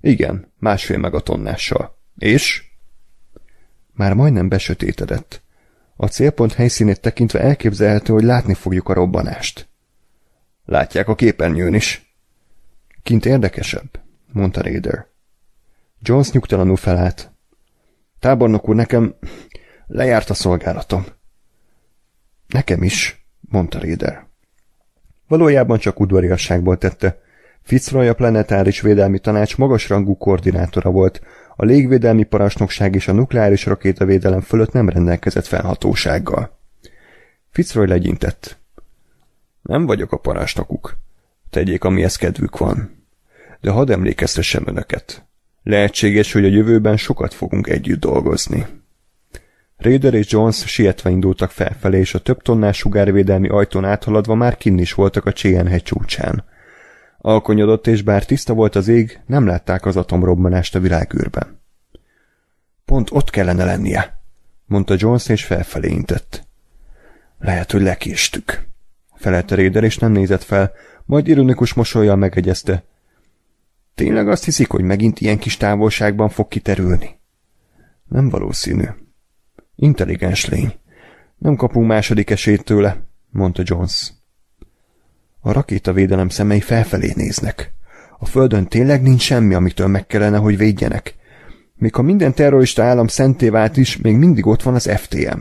Igen, másfél megatonnással. És? Már majdnem besötétedett. A célpont helyszínét tekintve elképzelhető, hogy látni fogjuk a robbanást. Látják a képernyőn is. Kint érdekesebb, mondta Raider. Jones nyugtalanul felállt. Tábornok úr, nekem lejárt a szolgálatom. Nekem is, mondta Raider. Valójában csak udvariasságból tette. Fitzroy a planetáris védelmi tanács magasrangú koordinátora volt, a légvédelmi parancsnokság és a nukleáris rakétavédelem fölött nem rendelkezett fennhatósággal. Fitzroy legyintett. Nem vagyok a parancsnokuk. Tegyék, amihez kedvük van. De hadd emlékeztessem önöket. Lehetséges, hogy a jövőben sokat fogunk együtt dolgozni. Raider és Jones sietve indultak felfelé, és a több tonnás sugárvédelmi ajtón áthaladva már kinn is voltak a Cheyenne hegy csúcsán. Alkonyodott, és bár tiszta volt az ég, nem látták az atomrobbanást a világűrben. Pont ott kellene lennie, mondta Jones, és felfelé intett. Lehet, hogy lekéstük. Felelte Réder, és nem nézett fel, majd ironikus mosolyjal megegyezte. Tényleg azt hiszik, hogy megint ilyen kis távolságban fog kiterülni? Nem valószínű. Intelligens lény. Nem kapunk második esélyt tőle, mondta Jones. A rakétavédelem szemei felfelé néznek. A földön tényleg nincs semmi, amitől meg kellene, hogy védjenek. Még ha minden terrorista állam szenté vált is, még mindig ott van az FTM.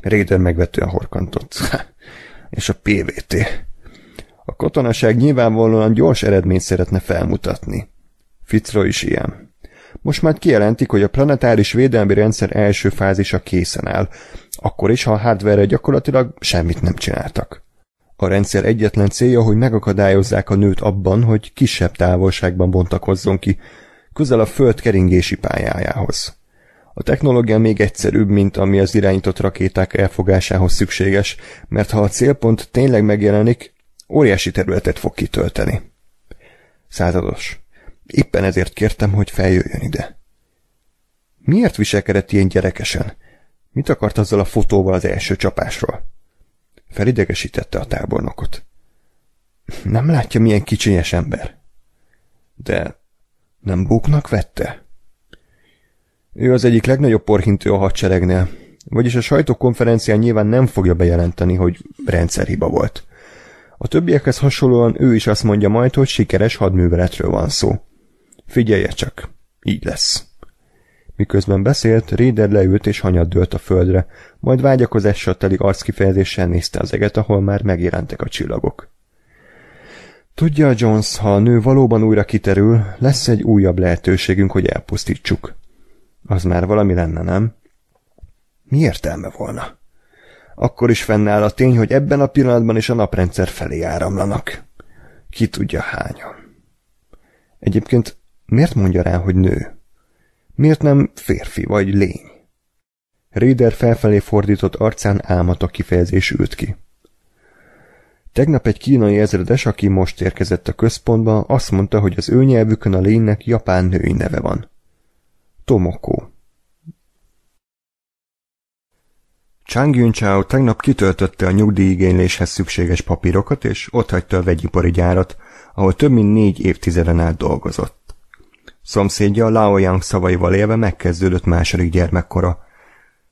Raider megvetően horkantott. És a PVT. A katonaság nyilvánvalóan gyors eredményt szeretne felmutatni. Fitzroy is ilyen. Most már kijelentik, hogy a planetáris védelmi rendszer első fázisa készen áll, akkor is, ha a hardware gyakorlatilag semmit nem csináltak. A rendszer egyetlen célja, hogy megakadályozzák a nőt abban, hogy kisebb távolságban bontakozzon ki, közel a föld keringési pályájához. A technológia még egyszerűbb, mint ami az irányított rakéták elfogásához szükséges, mert ha a célpont tényleg megjelenik, óriási területet fog kitölteni. Százados. Éppen ezért kértem, hogy feljöjjön ide. Miért viselkedett ilyen gyerekesen? Mit akart azzal a fotóval az első csapásról? Felidegesítette a tábornokot. Nem látja, milyen kicsinyes ember? De nem búknak vette? Ő az egyik legnagyobb porhintő a hadseregnél, vagyis a sajtókonferencián nyilván nem fogja bejelenteni, hogy rendszerhiba volt. A többiekhez hasonlóan ő is azt mondja majd, hogy sikeres hadműveletről van szó. Figyelje csak, így lesz. Miközben beszélt, Réder leült és hanyat dőlt a földre, majd vágyakozással teli arckifejezéssel nézte az eget, ahol már megjelentek a csillagok. Tudja, Jones, ha a nő valóban újra kiterül, lesz egy újabb lehetőségünk, hogy elpusztítsuk. Az már valami lenne, nem? Mi értelme volna? Akkor is fennáll a tény, hogy ebben a pillanatban is a naprendszer felé áramlanak. Ki tudja hányan. Egyébként miért mondja rá, hogy nő? Miért nem férfi vagy lény? Réder felfelé fordított arcán a kifejezés ült ki. Tegnap egy kínai ezredes, aki most érkezett a központba, azt mondta, hogy az ő nyelvükön a lénynek japán női neve van. Tomoko. Chang Chao tegnap kitöltötte a nyugdíjigényléshez szükséges papírokat, és hagyta a vegyipari gyárat, ahol több mint négy évtizeden át dolgozott. Szomszédja Lao Yang szavaival élve megkezdődött második gyermekkora.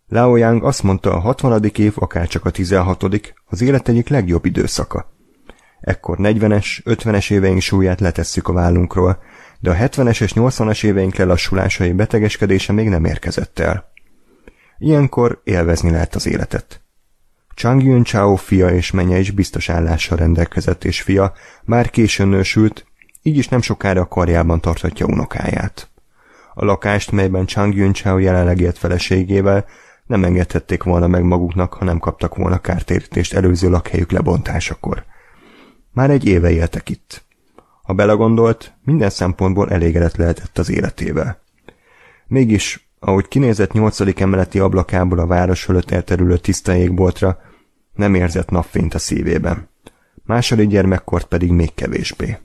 Lao Yang azt mondta, a 60. év, akárcsak a 16. az élet egyik legjobb időszaka. Ekkor 40-es, 50-es éveink súlyát letesszük a vállunkról, de a 70-es és 80-as éveink lelassulásai betegeskedése még nem érkezett el. Ilyenkor élvezni lehet az életet. Chang Yun Chao fia és menye is biztos állással rendelkezett, és fia már későn nősült, így is nem sokára a karjában tarthatja unokáját. A lakást, melyben Chang Yun-chao jelenleg élt feleségével, nem engedhették volna meg maguknak, ha nem kaptak volna kártérítést előző lakhelyük lebontásakor. Már egy éve éltek itt. Ha belegondolt, minden szempontból elégedett lehetett az életével. Mégis, ahogy kinézett nyolcadik emeleti ablakából a város fölött elterülő tiszta égboltra, nem érzett napfényt a szívében. Második gyermekkort pedig még kevésbé.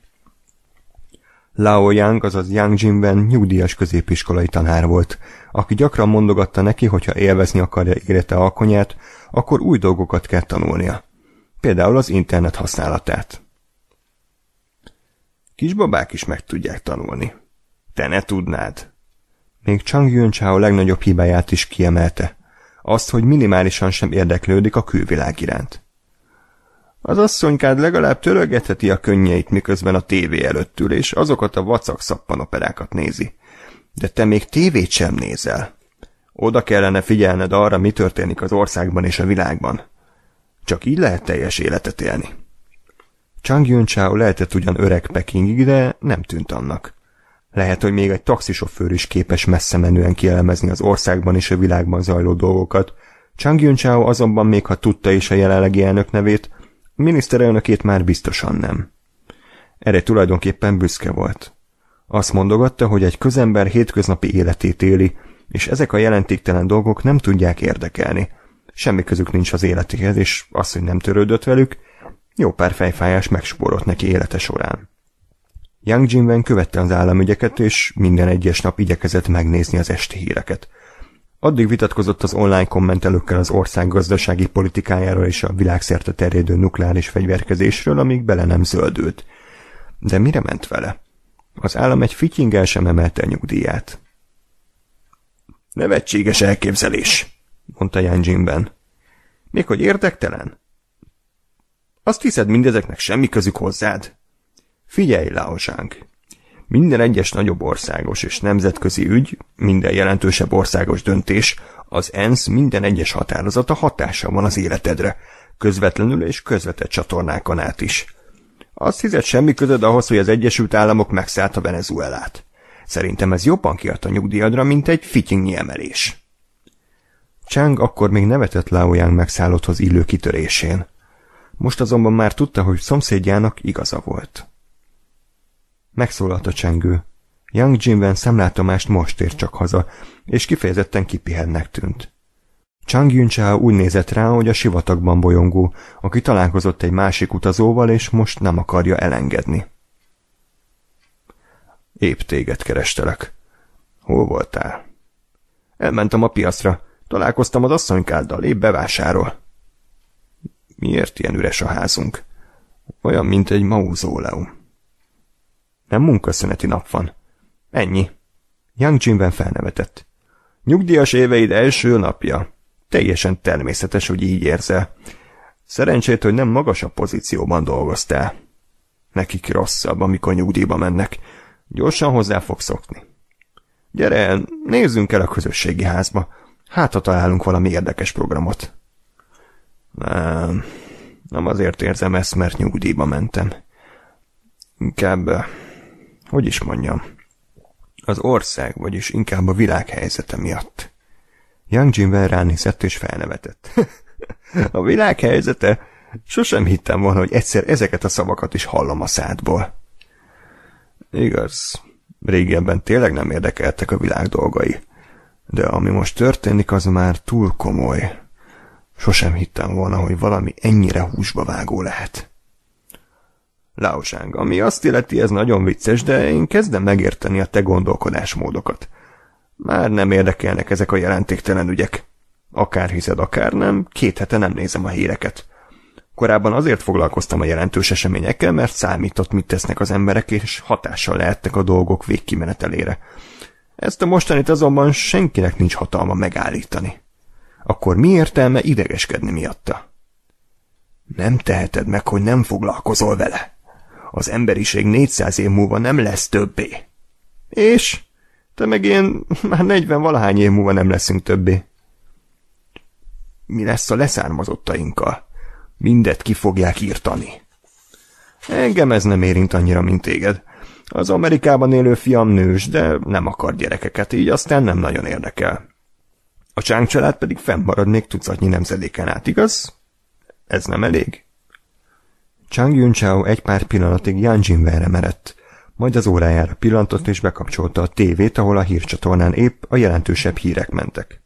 Lao Yang, azaz Yang Jinben nyugdíjas középiskolai tanár volt, aki gyakran mondogatta neki, hogyha élvezni akarja élete alkonyát, akkor új dolgokat kell tanulnia. Például az internet használatát. Kisbabák is meg tudják tanulni. Te ne tudnád. Még Chang Chao legnagyobb hibáját is kiemelte. Azt, hogy minimálisan sem érdeklődik a külvilág iránt. Az asszonykád legalább törögetheti a könnyeit, miközben a tévé előtt ül, és azokat a vacak szappanoperákat nézi. De te még tévét sem nézel. Oda kellene figyelned arra, mi történik az országban és a világban. Csak így lehet teljes életet élni. Chang Yun Chao lehetett ugyan öreg Pekingig, de nem tűnt annak. Lehet, hogy még egy taxisofőr is képes messze menően kielemezni az országban és a világban zajló dolgokat. Chang Yun Chao azonban még ha tudta is a jelenlegi elnök nevét, Miniszterelnökét már biztosan nem. Erre tulajdonképpen büszke volt. Azt mondogatta, hogy egy közember hétköznapi életét éli, és ezek a jelentéktelen dolgok nem tudják érdekelni. Semmi közük nincs az életéhez, és az, hogy nem törődött velük, jó pár fejfájás megspórolt neki élete során. Yang Jinwen követte az államügyeket, és minden egyes nap igyekezett megnézni az esti híreket – Addig vitatkozott az online kommentelőkkel az ország gazdasági politikájáról és a világszerte terjedő nukleáris fegyverkezésről, amíg bele nem zöldült. De mire ment vele? Az állam egy fityingel sem emelte nyugdíját. Nevetséges elképzelés, mondta Jimben. Még hogy érdektelen? Azt hiszed mindezeknek semmi közük hozzád? Figyelj, Laozsánk, minden egyes nagyobb országos és nemzetközi ügy, minden jelentősebb országos döntés, az ENSZ minden egyes határozata hatása van az életedre, közvetlenül és közvetett csatornákon át is. Azt hiszed semmi közöd ahhoz, hogy az Egyesült Államok a Venezuelát. Szerintem ez jobban kiadt a nyugdíjadra, mint egy fityingnyi emelés. Chang akkor még nevetett Laoyang megszállotthoz illő kitörésén. Most azonban már tudta, hogy szomszédjának igaza volt. Megszólalt a csengő. Young Jimben szemlátomást most ér csak haza, és kifejezetten kipihennek tűnt. Chang Yun-chao úgy nézett rá, hogy a sivatagban bolyongó, aki találkozott egy másik utazóval, és most nem akarja elengedni. Épp téged kerestelek. Hol voltál? Elmentem a piacra. Találkoztam az asszonykáddal, épp bevásárol. Miért ilyen üres a házunk? Olyan, mint egy mauzóleum. Nem munkaszüneti nap van. Ennyi. Yang Jinben felnevetett. Nyugdíjas éveid első napja. Teljesen természetes, hogy így érzel. Szerencsét, hogy nem magasabb pozícióban dolgoztál. Nekik rosszabb, amikor nyugdíjba mennek. Gyorsan hozzá fog szokni. Gyere, nézzünk el a közösségi házba. Hát, ha találunk valami érdekes programot. Nem, nem azért érzem ezt, mert nyugdíjba mentem. Inkább hogy is mondjam, az ország, vagyis inkább a világ helyzete miatt. Young Jimvel ránézett és felnevetett. a világ helyzete? Sosem hittem volna, hogy egyszer ezeket a szavakat is hallom a szádból. Igaz, régebben tényleg nem érdekeltek a világ dolgai. De ami most történik, az már túl komoly. Sosem hittem volna, hogy valami ennyire húsba vágó lehet. Lausang, ami azt illeti, ez nagyon vicces, de én kezdem megérteni a te gondolkodásmódokat. Már nem érdekelnek ezek a jelentéktelen ügyek. Akár hiszed, akár nem, két hete nem nézem a híreket. Korábban azért foglalkoztam a jelentős eseményekkel, mert számított, mit tesznek az emberek, és hatással lehettek a dolgok végkimenetelére. Ezt a mostanit azonban senkinek nincs hatalma megállítani. Akkor mi értelme idegeskedni miatta? Nem teheted meg, hogy nem foglalkozol vele az emberiség 400 év múlva nem lesz többé. És? Te meg én már 40 valahány év múlva nem leszünk többé. Mi lesz a leszármazottainkkal? Mindet ki fogják írtani. Engem ez nem érint annyira, mint téged. Az Amerikában élő fiam nős, de nem akar gyerekeket, így aztán nem nagyon érdekel. A Csánk család pedig fennmarad még tucatnyi nemzedéken át, igaz? Ez nem elég? Chang Yun-chao egy pár pillanatig Yan Jinwenre merett, majd az órájára pillantott és bekapcsolta a tévét, ahol a hírcsatornán épp a jelentősebb hírek mentek.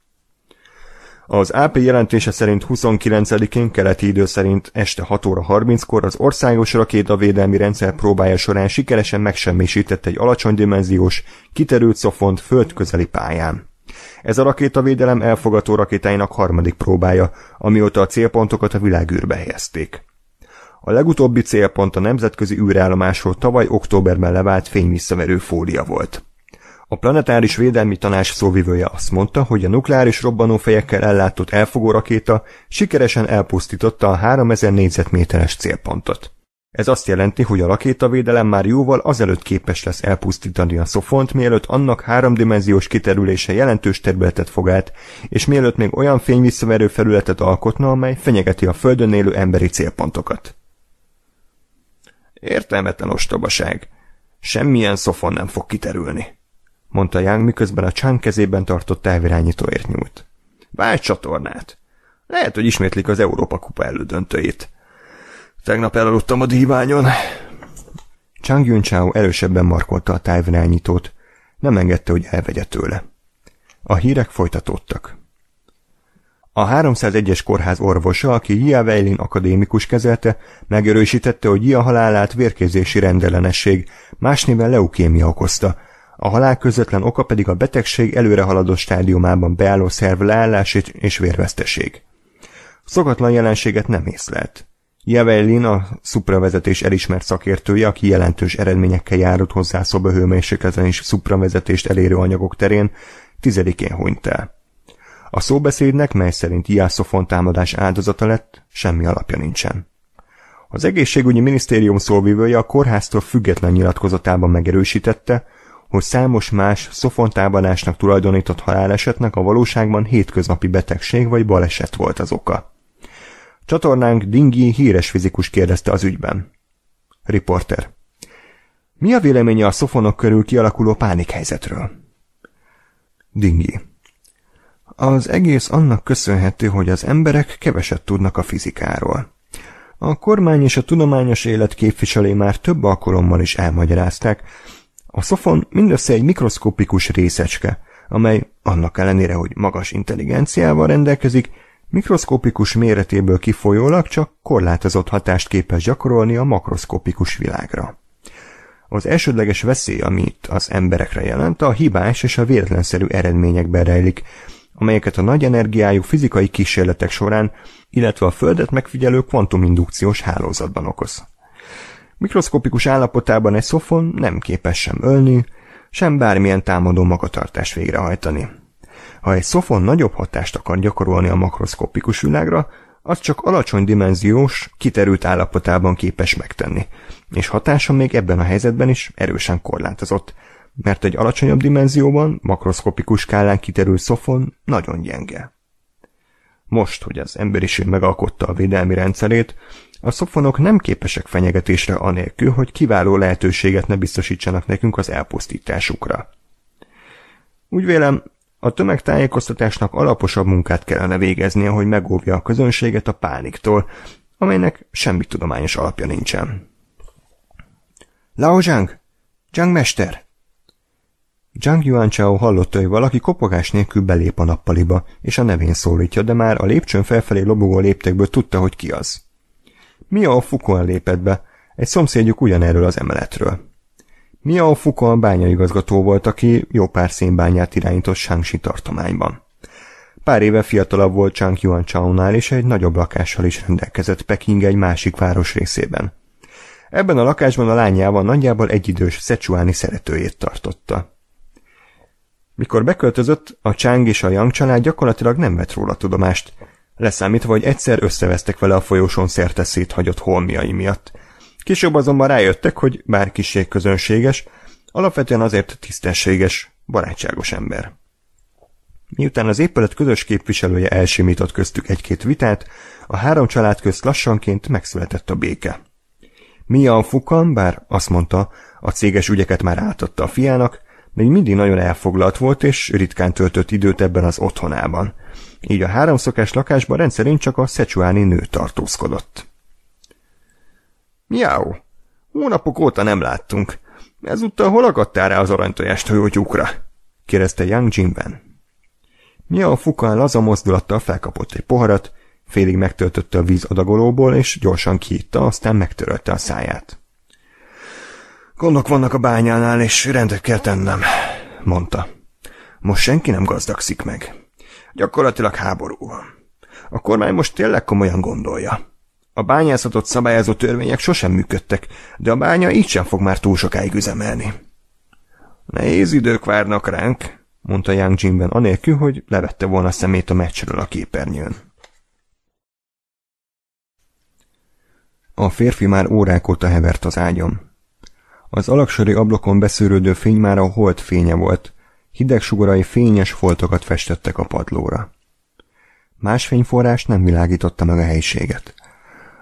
Az AP jelentése szerint 29-én keleti idő szerint este 6 óra 30-kor az országos rakétavédelmi rendszer próbája során sikeresen megsemmisített egy alacsony dimenziós, kiterült szofont földközeli pályán. Ez a rakétavédelem elfogató rakétáinak harmadik próbája, amióta a célpontokat a világűrbe helyezték. A legutóbbi célpont a nemzetközi űrállomásról tavaly októberben levált fényvisszaverő fólia volt. A Planetáris Védelmi Tanács szóvivője azt mondta, hogy a nukleáris robbanófejekkel ellátott elfogó rakéta sikeresen elpusztította a 3000 négyzetméteres célpontot. Ez azt jelenti, hogy a rakétavédelem már jóval azelőtt képes lesz elpusztítani a szofont, mielőtt annak háromdimenziós kiterülése jelentős területet fog át, és mielőtt még olyan fényvisszaverő felületet alkotna, amely fenyegeti a Földön élő emberi célpontokat. Értelmetlen ostobaság. Semmilyen szofon nem fog kiterülni, mondta Young, miközben a Chang kezében tartott távirányítóért nyúlt. Válts csatornát! Lehet, hogy ismétlik az Európa Kupa elődöntőjét. Tegnap elaludtam a díványon. Chang Chao erősebben markolta a távirányítót, nem engedte, hogy elvegye tőle. A hírek folytatódtak. A 301-es kórház orvosa, aki Jia Weilin akadémikus kezelte, megerősítette, hogy Jia halálát vérkézési rendellenesség, más néven leukémia okozta. A halál közvetlen oka pedig a betegség haladó stádiumában beálló szerv leállás és vérveszteség. Szokatlan jelenséget nem észlelt. Jevelin a szupravezetés elismert szakértője, aki jelentős eredményekkel járult hozzá szobahőmérsékleten és szupravezetést elérő anyagok terén, tizedikén hunyt el. A szóbeszédnek, mely szerint Iászofon támadás áldozata lett, semmi alapja nincsen. Az egészségügyi minisztérium szóvivője a kórháztól független nyilatkozatában megerősítette, hogy számos más szofontábanásnak tulajdonított halálesetnek a valóságban hétköznapi betegség vagy baleset volt az oka. Csatornánk Dingi híres fizikus kérdezte az ügyben. Riporter. Mi a véleménye a szofonok körül kialakuló pánikhelyzetről? Dingi. Az egész annak köszönhető, hogy az emberek keveset tudnak a fizikáról. A kormány és a tudományos élet képviselé már több alkalommal is elmagyarázták, a szofon mindössze egy mikroszkopikus részecske, amely annak ellenére, hogy magas intelligenciával rendelkezik, mikroszkopikus méretéből kifolyólag csak korlátozott hatást képes gyakorolni a makroszkopikus világra. Az elsődleges veszély, amit az emberekre jelent, a hibás és a véletlenszerű eredményekben rejlik, amelyeket a nagy energiájú fizikai kísérletek során, illetve a Földet megfigyelő kvantumindukciós hálózatban okoz. Mikroszkopikus állapotában egy szofon nem képes sem ölni, sem bármilyen támadó magatartást végrehajtani. Ha egy szofon nagyobb hatást akar gyakorolni a makroszkopikus világra, az csak alacsony dimenziós, kiterült állapotában képes megtenni, és hatása még ebben a helyzetben is erősen korlátozott, mert egy alacsonyabb dimenzióban, makroszkopikus skálán kiterült szofon nagyon gyenge. Most, hogy az emberiség megalkotta a védelmi rendszerét, a szofonok nem képesek fenyegetésre anélkül, hogy kiváló lehetőséget ne biztosítsanak nekünk az elpusztításukra. Úgy vélem, a tömegtájékoztatásnak alaposabb munkát kellene végeznie, hogy megóvja a közönséget a pániktól, amelynek semmi tudományos alapja nincsen. Lao Zhang! Zhang mester! Zhang Yuanchao hallotta, hogy valaki kopogás nélkül belép a nappaliba, és a nevén szólítja, de már a lépcsőn felfelé lobogó léptekből tudta, hogy ki az. Mia a Fukon lépett be, egy szomszédjuk ugyanerről az emeletről. Mia a Fukon bányaigazgató volt, aki jó pár szénbányát irányított Shanxi tartományban. Pár éve fiatalabb volt Chang Yuan chao és egy nagyobb lakással is rendelkezett Peking egy másik város részében. Ebben a lakásban a lányával nagyjából egyidős szecsuáni szeretőjét tartotta. Mikor beköltözött, a Chang és a Yang család gyakorlatilag nem vett róla tudomást, leszámítva, hogy egyszer összevesztek vele a folyóson szerte széthagyott holmiai miatt. Később azonban rájöttek, hogy bár kiség közönséges, alapvetően azért tisztességes, barátságos ember. Miután az épület közös képviselője elsimított köztük egy-két vitát, a három család közt lassanként megszületett a béke. Mia a Fukan, bár azt mondta, a céges ügyeket már átadta a fiának, még mindig nagyon elfoglalt volt, és ritkán töltött időt ebben az otthonában. Így a háromszokás lakásban rendszerint csak a szecsuáni nő tartózkodott. Miau! Hónapok óta nem láttunk. Ezúttal hol akadtál rá az aranytojást hajótyúkra? kérdezte Yang Jinben. Miau Fukán laza mozdulattal felkapott egy poharat, félig megtöltötte a víz adagolóból, és gyorsan kiitta, aztán megtörölte a száját. Gondok vannak a bányánál, és rendet kell tennem, mondta. Most senki nem gazdagszik meg. Gyakorlatilag háború van. A kormány most tényleg komolyan gondolja. A bányászatot szabályozó törvények sosem működtek, de a bánya így sem fog már túl sokáig üzemelni. Nehéz idők várnak ránk, mondta Yang Jinben anélkül, hogy levette volna szemét a meccsről a képernyőn. A férfi már órák óta hevert az ágyon. Az alaksori ablakon beszűrődő fény már a holt fénye volt. Hideg sugarai fényes foltokat festettek a padlóra. Más fényforrás nem világította meg a helyiséget.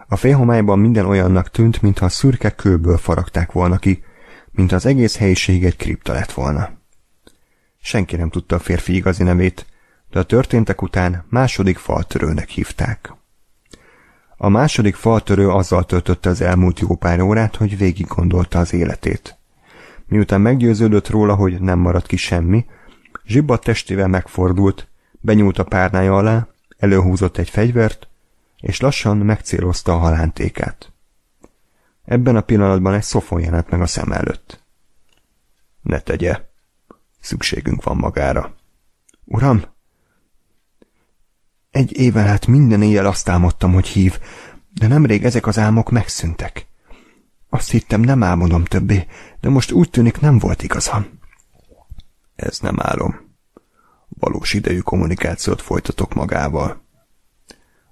A félhomályban minden olyannak tűnt, mintha a szürke kőből faragták volna ki, mint az egész helyiség egy kripta lett volna. Senki nem tudta a férfi igazi nevét, de a történtek után második faltörőnek hívták. A második faltörő azzal töltötte az elmúlt jó pár órát, hogy végig gondolta az életét. Miután meggyőződött róla, hogy nem maradt ki semmi, zsibbat testével megfordult, benyúlt a párnája alá, előhúzott egy fegyvert, és lassan megcélozta a halántékát. Ebben a pillanatban egy szofon jelent meg a szem előtt. Ne tegye. Szükségünk van magára. Uram, egy évvel hát minden éjjel azt álmodtam, hogy hív, de nemrég ezek az álmok megszűntek. Azt hittem, nem álmodom többé, de most úgy tűnik, nem volt igazam. Ez nem álom. Valós idejű kommunikációt folytatok magával.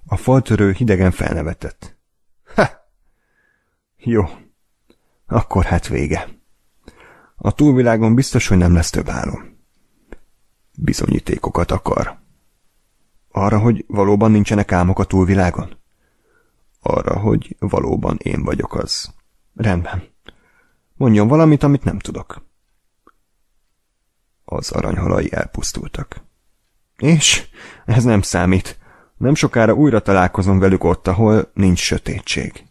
A faltörő hidegen felnevetett. Ha! Jó. Akkor hát vége. A túlvilágon biztos, hogy nem lesz több álom. Bizonyítékokat akar. Arra, hogy valóban nincsenek álmok a túlvilágon? Arra, hogy valóban én vagyok az. Rendben. Mondjon valamit, amit nem tudok. Az aranyhalai elpusztultak. És? Ez nem számít. Nem sokára újra találkozom velük ott, ahol nincs sötétség.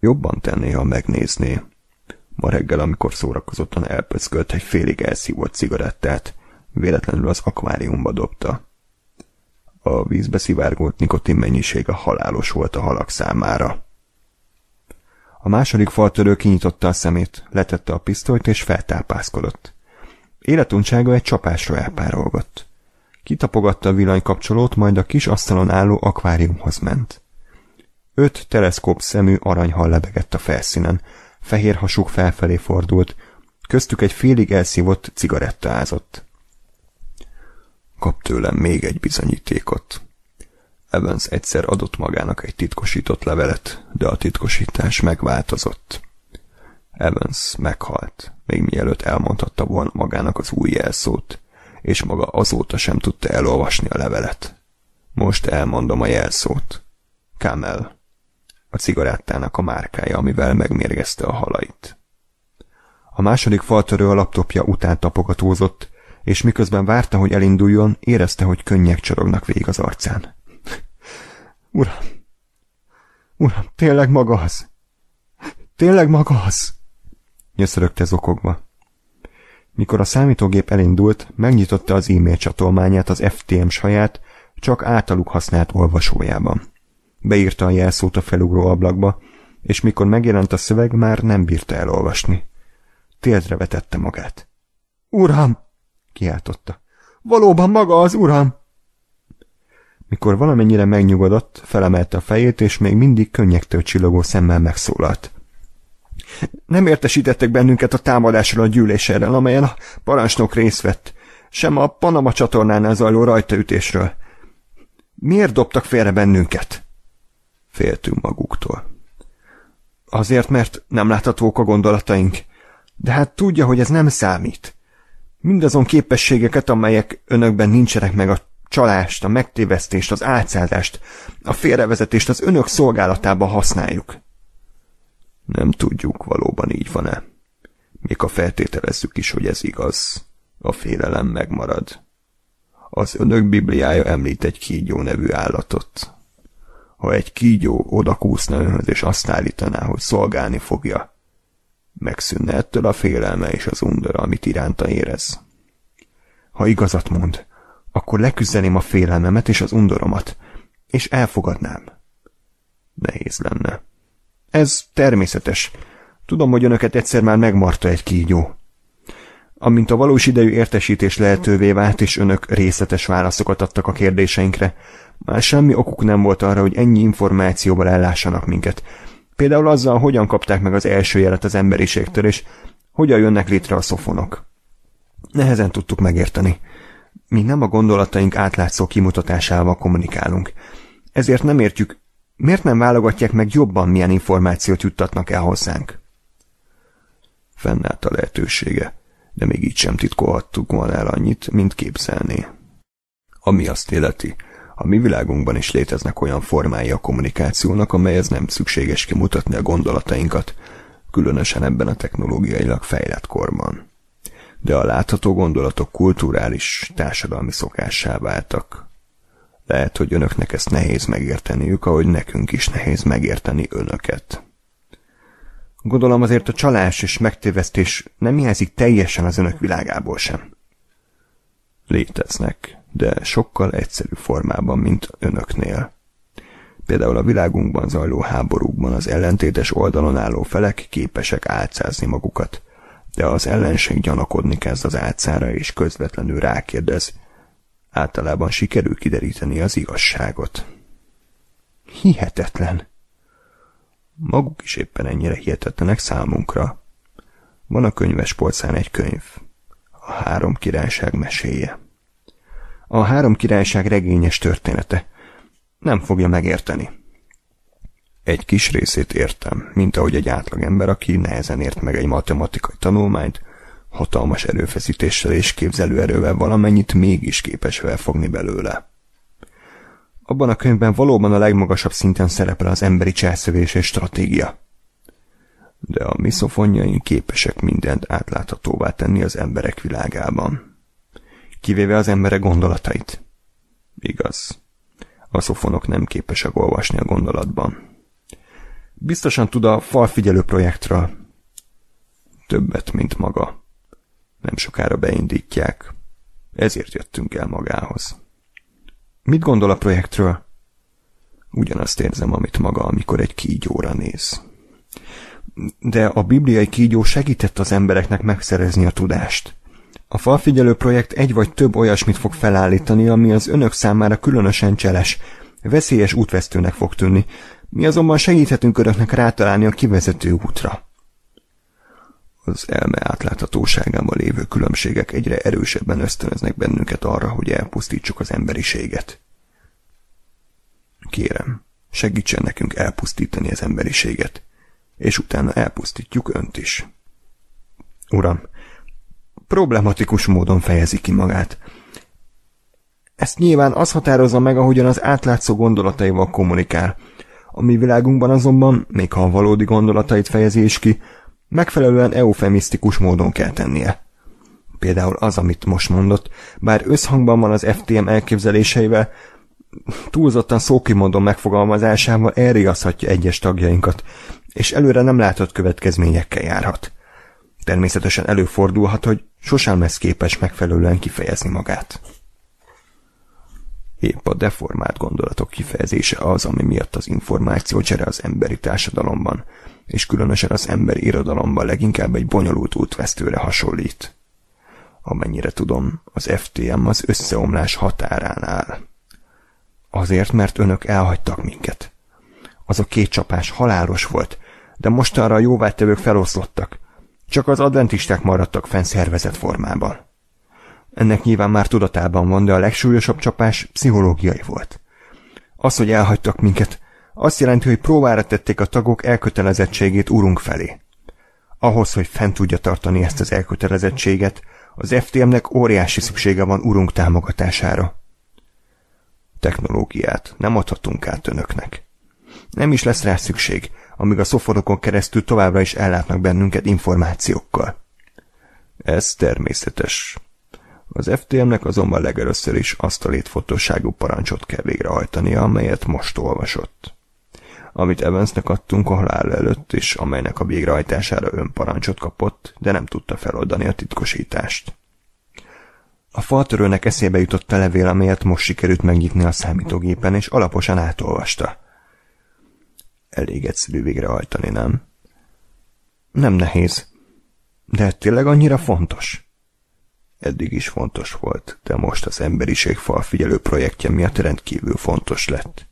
Jobban tenné, ha megnézné. Ma reggel, amikor szórakozottan elpöckölt egy félig elszívott cigarettát, véletlenül az akváriumba dobta. A vízbe szivárgott nikotin mennyisége halálos volt a halak számára. A második faltörő kinyitotta a szemét, letette a pisztolyt és feltápászkodott. Életuntsága egy csapásra elpárolgott. Kitapogatta a villanykapcsolót, majd a kis asztalon álló akváriumhoz ment. Öt teleszkóp szemű aranyhal lebegett a felszínen, fehér hasuk felfelé fordult, köztük egy félig elszívott cigaretta ázott kap tőlem még egy bizonyítékot. Evans egyszer adott magának egy titkosított levelet, de a titkosítás megváltozott. Evans meghalt, még mielőtt elmondhatta volna magának az új jelszót, és maga azóta sem tudta elolvasni a levelet. Most elmondom a jelszót. Kamel. A cigarettának a márkája, amivel megmérgezte a halait. A második faltörő a laptopja után tapogatózott, és miközben várta, hogy elinduljon, érezte, hogy könnyek csorognak végig az arcán. Uram, uram, tényleg maga az? Tényleg maga az? Nyöszörögte zokogva. Mikor a számítógép elindult, megnyitotta az e-mail csatolmányát az FTM saját, csak általuk használt olvasójában. Beírta a jelszót a felugró ablakba, és mikor megjelent a szöveg, már nem bírta elolvasni. Téldre vetette magát. Uram! kiáltotta. Valóban maga az uram! Mikor valamennyire megnyugodott, felemelte a fejét, és még mindig könnyektől csillogó szemmel megszólalt. Nem értesítettek bennünket a támadásról a gyűlés amelyen a parancsnok részt vett, sem a Panama csatornánál zajló rajtaütésről. Miért dobtak félre bennünket? Féltünk maguktól. Azért, mert nem láthatók a gondolataink. De hát tudja, hogy ez nem számít. Mindazon képességeket, amelyek önökben nincsenek meg a csalást, a megtévesztést, az álcázást, a félrevezetést az önök szolgálatába használjuk. Nem tudjuk, valóban így van-e. Még a feltételezzük is, hogy ez igaz. A félelem megmarad. Az önök bibliája említ egy kígyó nevű állatot. Ha egy kígyó odakúszna önhöz és azt állítaná, hogy szolgálni fogja, Megszűnne ettől a félelme és az undora, amit iránta érez. Ha igazat mond, akkor leküzdeném a félelmemet és az undoromat, és elfogadnám. Nehéz lenne. Ez természetes. Tudom, hogy önöket egyszer már megmarta egy kígyó. Amint a valós idejű értesítés lehetővé vált, és önök részletes válaszokat adtak a kérdéseinkre, már semmi okuk nem volt arra, hogy ennyi információval ellássanak minket, Például azzal, hogyan kapták meg az első jelet az emberiségtől, és hogyan jönnek létre a szofonok. Nehezen tudtuk megérteni. Mi nem a gondolataink átlátszó kimutatásával kommunikálunk. Ezért nem értjük, miért nem válogatják meg jobban, milyen információt juttatnak el hozzánk. Fennállt a lehetősége, de még így sem titkolhattuk volna el annyit, mint képzelni. Ami azt életi, a mi világunkban is léteznek olyan formái a kommunikációnak, amelyhez nem szükséges kimutatni a gondolatainkat, különösen ebben a technológiailag fejlett korban. De a látható gondolatok kulturális, társadalmi szokássá váltak. Lehet, hogy önöknek ezt nehéz megérteniük, ahogy nekünk is nehéz megérteni önöket. Gondolom azért a csalás és megtévesztés nem hiányzik teljesen az önök világából sem. Léteznek, de sokkal egyszerű formában, mint önöknél. Például a világunkban zajló háborúkban az ellentétes oldalon álló felek képesek álcázni magukat, de az ellenség gyanakodni kezd az álcára és közvetlenül rákérdez. Általában sikerül kideríteni az igazságot. Hihetetlen! Maguk is éppen ennyire hihetetlenek számunkra. Van a könyves polcán egy könyv, a három királyság meséje a három királyság regényes története. Nem fogja megérteni. Egy kis részét értem, mint ahogy egy átlagember, aki nehezen ért meg egy matematikai tanulmányt, hatalmas erőfeszítéssel és képzelőerővel valamennyit mégis képes felfogni belőle. Abban a könyvben valóban a legmagasabb szinten szerepel az emberi cselszövés és stratégia. De a miszofonjaink képesek mindent átláthatóvá tenni az emberek világában kivéve az emberek gondolatait. Igaz. A szofonok nem képesek olvasni a gondolatban. Biztosan tud a falfigyelő projektről. Többet, mint maga. Nem sokára beindítják. Ezért jöttünk el magához. Mit gondol a projektről? Ugyanazt érzem, amit maga, amikor egy kígyóra néz. De a bibliai kígyó segített az embereknek megszerezni a tudást. A falfigyelő projekt egy vagy több olyasmit fog felállítani, ami az önök számára különösen cseles. Veszélyes útvesztőnek fog tűnni. Mi azonban segíthetünk önöknek rátalálni a kivezető útra. Az elme átláthatóságában lévő különbségek egyre erősebben ösztönöznek bennünket arra, hogy elpusztítsuk az emberiséget. Kérem, segítsen nekünk elpusztítani az emberiséget, és utána elpusztítjuk önt is. Uram, problematikus módon fejezi ki magát. Ezt nyilván az határozza meg, ahogyan az átlátszó gondolataival kommunikál. A mi világunkban azonban, még ha a valódi gondolatait fejezi is ki, megfelelően eufemisztikus módon kell tennie. Például az, amit most mondott, bár összhangban van az FTM elképzeléseivel, túlzottan szókimondó megfogalmazásával elriaszhatja egyes tagjainkat, és előre nem látott következményekkel járhat. Természetesen előfordulhat, hogy sosem lesz képes megfelelően kifejezni magát. Épp a deformált gondolatok kifejezése az, ami miatt az információcsere az emberi társadalomban, és különösen az emberi irodalomban leginkább egy bonyolult útvesztőre hasonlít. Amennyire tudom, az FTM az összeomlás határán áll. Azért, mert önök elhagytak minket. Az a két csapás halálos volt, de mostanra a jóvágytevők feloszlottak, csak az adventisták maradtak fenn szervezett formában. Ennek nyilván már tudatában van, de a legsúlyosabb csapás pszichológiai volt. Az, hogy elhagytak minket, azt jelenti, hogy próbára tették a tagok elkötelezettségét úrunk felé. Ahhoz, hogy fent tudja tartani ezt az elkötelezettséget, az FTM-nek óriási szüksége van urunk támogatására. Technológiát nem adhatunk át önöknek. Nem is lesz rá szükség, amíg a szoforokon keresztül továbbra is ellátnak bennünket információkkal. Ez természetes. Az FTM-nek azonban legelőször is azt a létfotóságú parancsot kell végrehajtania, amelyet most olvasott. Amit Evansnek adtunk a halál előtt, és amelynek a végrehajtására parancsot kapott, de nem tudta feloldani a titkosítást. A faltörőnek eszébe jutott a levél, amelyet most sikerült megnyitni a számítógépen, és alaposan átolvasta elég egyszerű végrehajtani, nem? Nem nehéz. De tényleg annyira fontos? Eddig is fontos volt, de most az emberiség falfigyelő projektje miatt rendkívül fontos lett.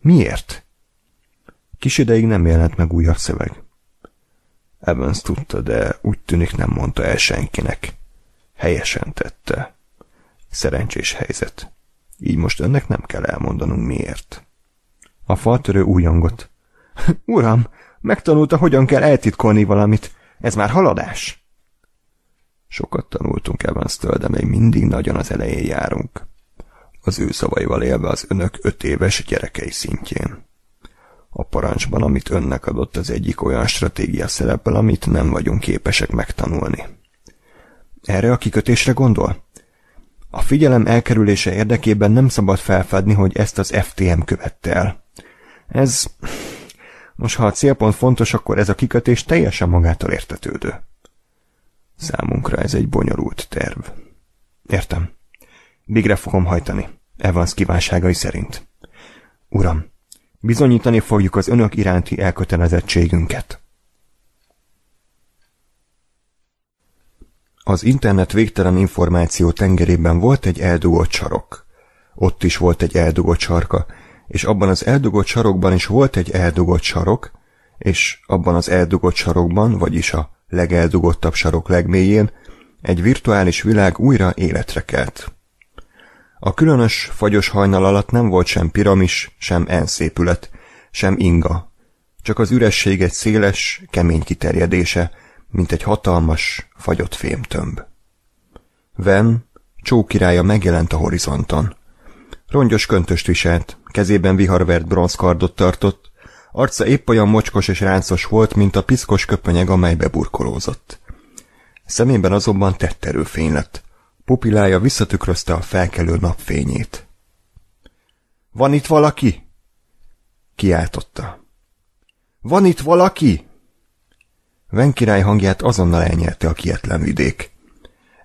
Miért? Kis ideig nem jelent meg újabb szöveg. Evans tudta, de úgy tűnik nem mondta el senkinek. Helyesen tette. Szerencsés helyzet. Így most önnek nem kell elmondanunk miért. A faltörő újongott. Uram, megtanulta, hogyan kell eltitkolni valamit. Ez már haladás. Sokat tanultunk Evans-től, de még mindig nagyon az elején járunk. Az ő szavaival élve az önök öt éves gyerekei szintjén. A parancsban, amit önnek adott, az egyik olyan stratégia szerepel, amit nem vagyunk képesek megtanulni. Erre a kikötésre gondol? A figyelem elkerülése érdekében nem szabad felfedni, hogy ezt az FTM követte el. Ez... Most, ha a célpont fontos, akkor ez a kikötés teljesen magától értetődő. Számunkra ez egy bonyolult terv. Értem. Bigre fogom hajtani. Evans kívánságai szerint. Uram, bizonyítani fogjuk az önök iránti elkötelezettségünket. Az internet végtelen információ tengerében volt egy eldugott sarok. Ott is volt egy eldugott sarka, és abban az eldugott sarokban is volt egy eldugott sarok, és abban az eldugott sarokban, vagyis a legeldugottabb sarok legmélyén, egy virtuális világ újra életre kelt. A különös fagyos hajnal alatt nem volt sem piramis, sem enszépület, sem inga, csak az üresség egy széles, kemény kiterjedése, mint egy hatalmas, fagyott fémtömb. Ven, csókirálya megjelent a horizonton. Rongyos köntöst viselt, kezében viharvert bronzkardot tartott, arca épp olyan mocskos és ráncos volt, mint a piszkos köpönyeg, amelybe burkolózott. Szemében azonban erőfény lett. Pupilája visszatükrözte a felkelő napfényét. – Van itt valaki? – kiáltotta. – Van itt valaki? Venkirály hangját azonnal elnyerte a kietlen vidék.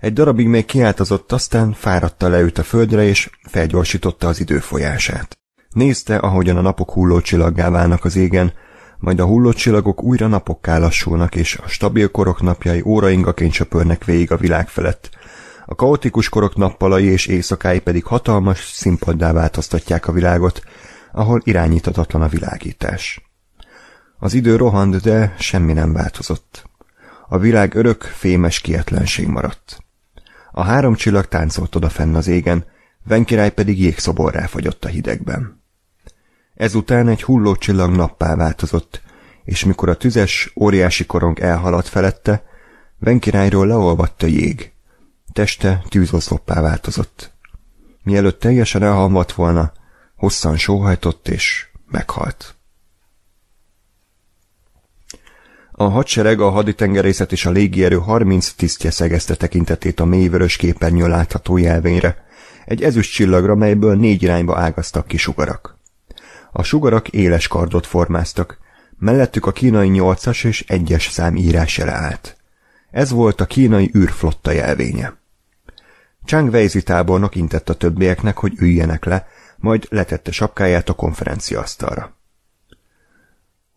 Egy darabig még kiáltozott, aztán fáradta le őt a földre, és felgyorsította az időfolyását. Nézte, ahogyan a napok hullócsilaggá válnak az égen, majd a hullócsillagok újra napokká lassulnak, és a stabil korok napjai óraingaként söpörnek végig a világ felett. A kaotikus korok nappalai és éjszakái pedig hatalmas színpaddá változtatják a világot, ahol irányíthatatlan a világítás. Az idő rohant, de semmi nem változott. A világ örök, fémes kietlenség maradt. A három csillag táncolt fenn az égen, Venkirály pedig jégszoborrá fagyott a hidegben. Ezután egy hulló csillag nappá változott, és mikor a tüzes, óriási korong elhaladt felette, Venkirályról leolvadt a jég. Teste tűzoszloppá változott. Mielőtt teljesen elhamvat volna, hosszan sóhajtott és meghalt. A hadsereg, a haditengerészet és a légierő 30 tisztje szegezte tekintetét a mélyvörös képernyő látható jelvényre, egy ezüst csillagra, melyből négy irányba ágaztak ki sugarak. A sugarak éles kardot formáztak, mellettük a kínai nyolcas és egyes szám írására állt. Ez volt a kínai űrflotta jelvénye. Chang Weizi tábornok intett a többieknek, hogy üljenek le, majd letette sapkáját a konferencia asztalra.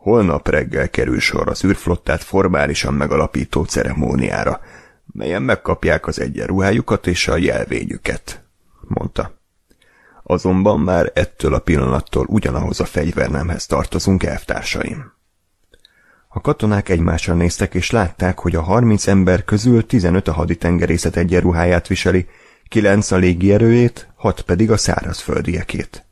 Holnap reggel kerül sor az űrflottát formálisan megalapító ceremóniára, melyen megkapják az egyenruhájukat és a jelvényüket, mondta. Azonban már ettől a pillanattól ugyanahoz a fegyvernemhez tartozunk elvtársaim. A katonák egymásra néztek, és látták, hogy a 30 ember közül 15 a haditengerészet egyenruháját viseli, 9 a légierőjét, 6 pedig a szárazföldiekét.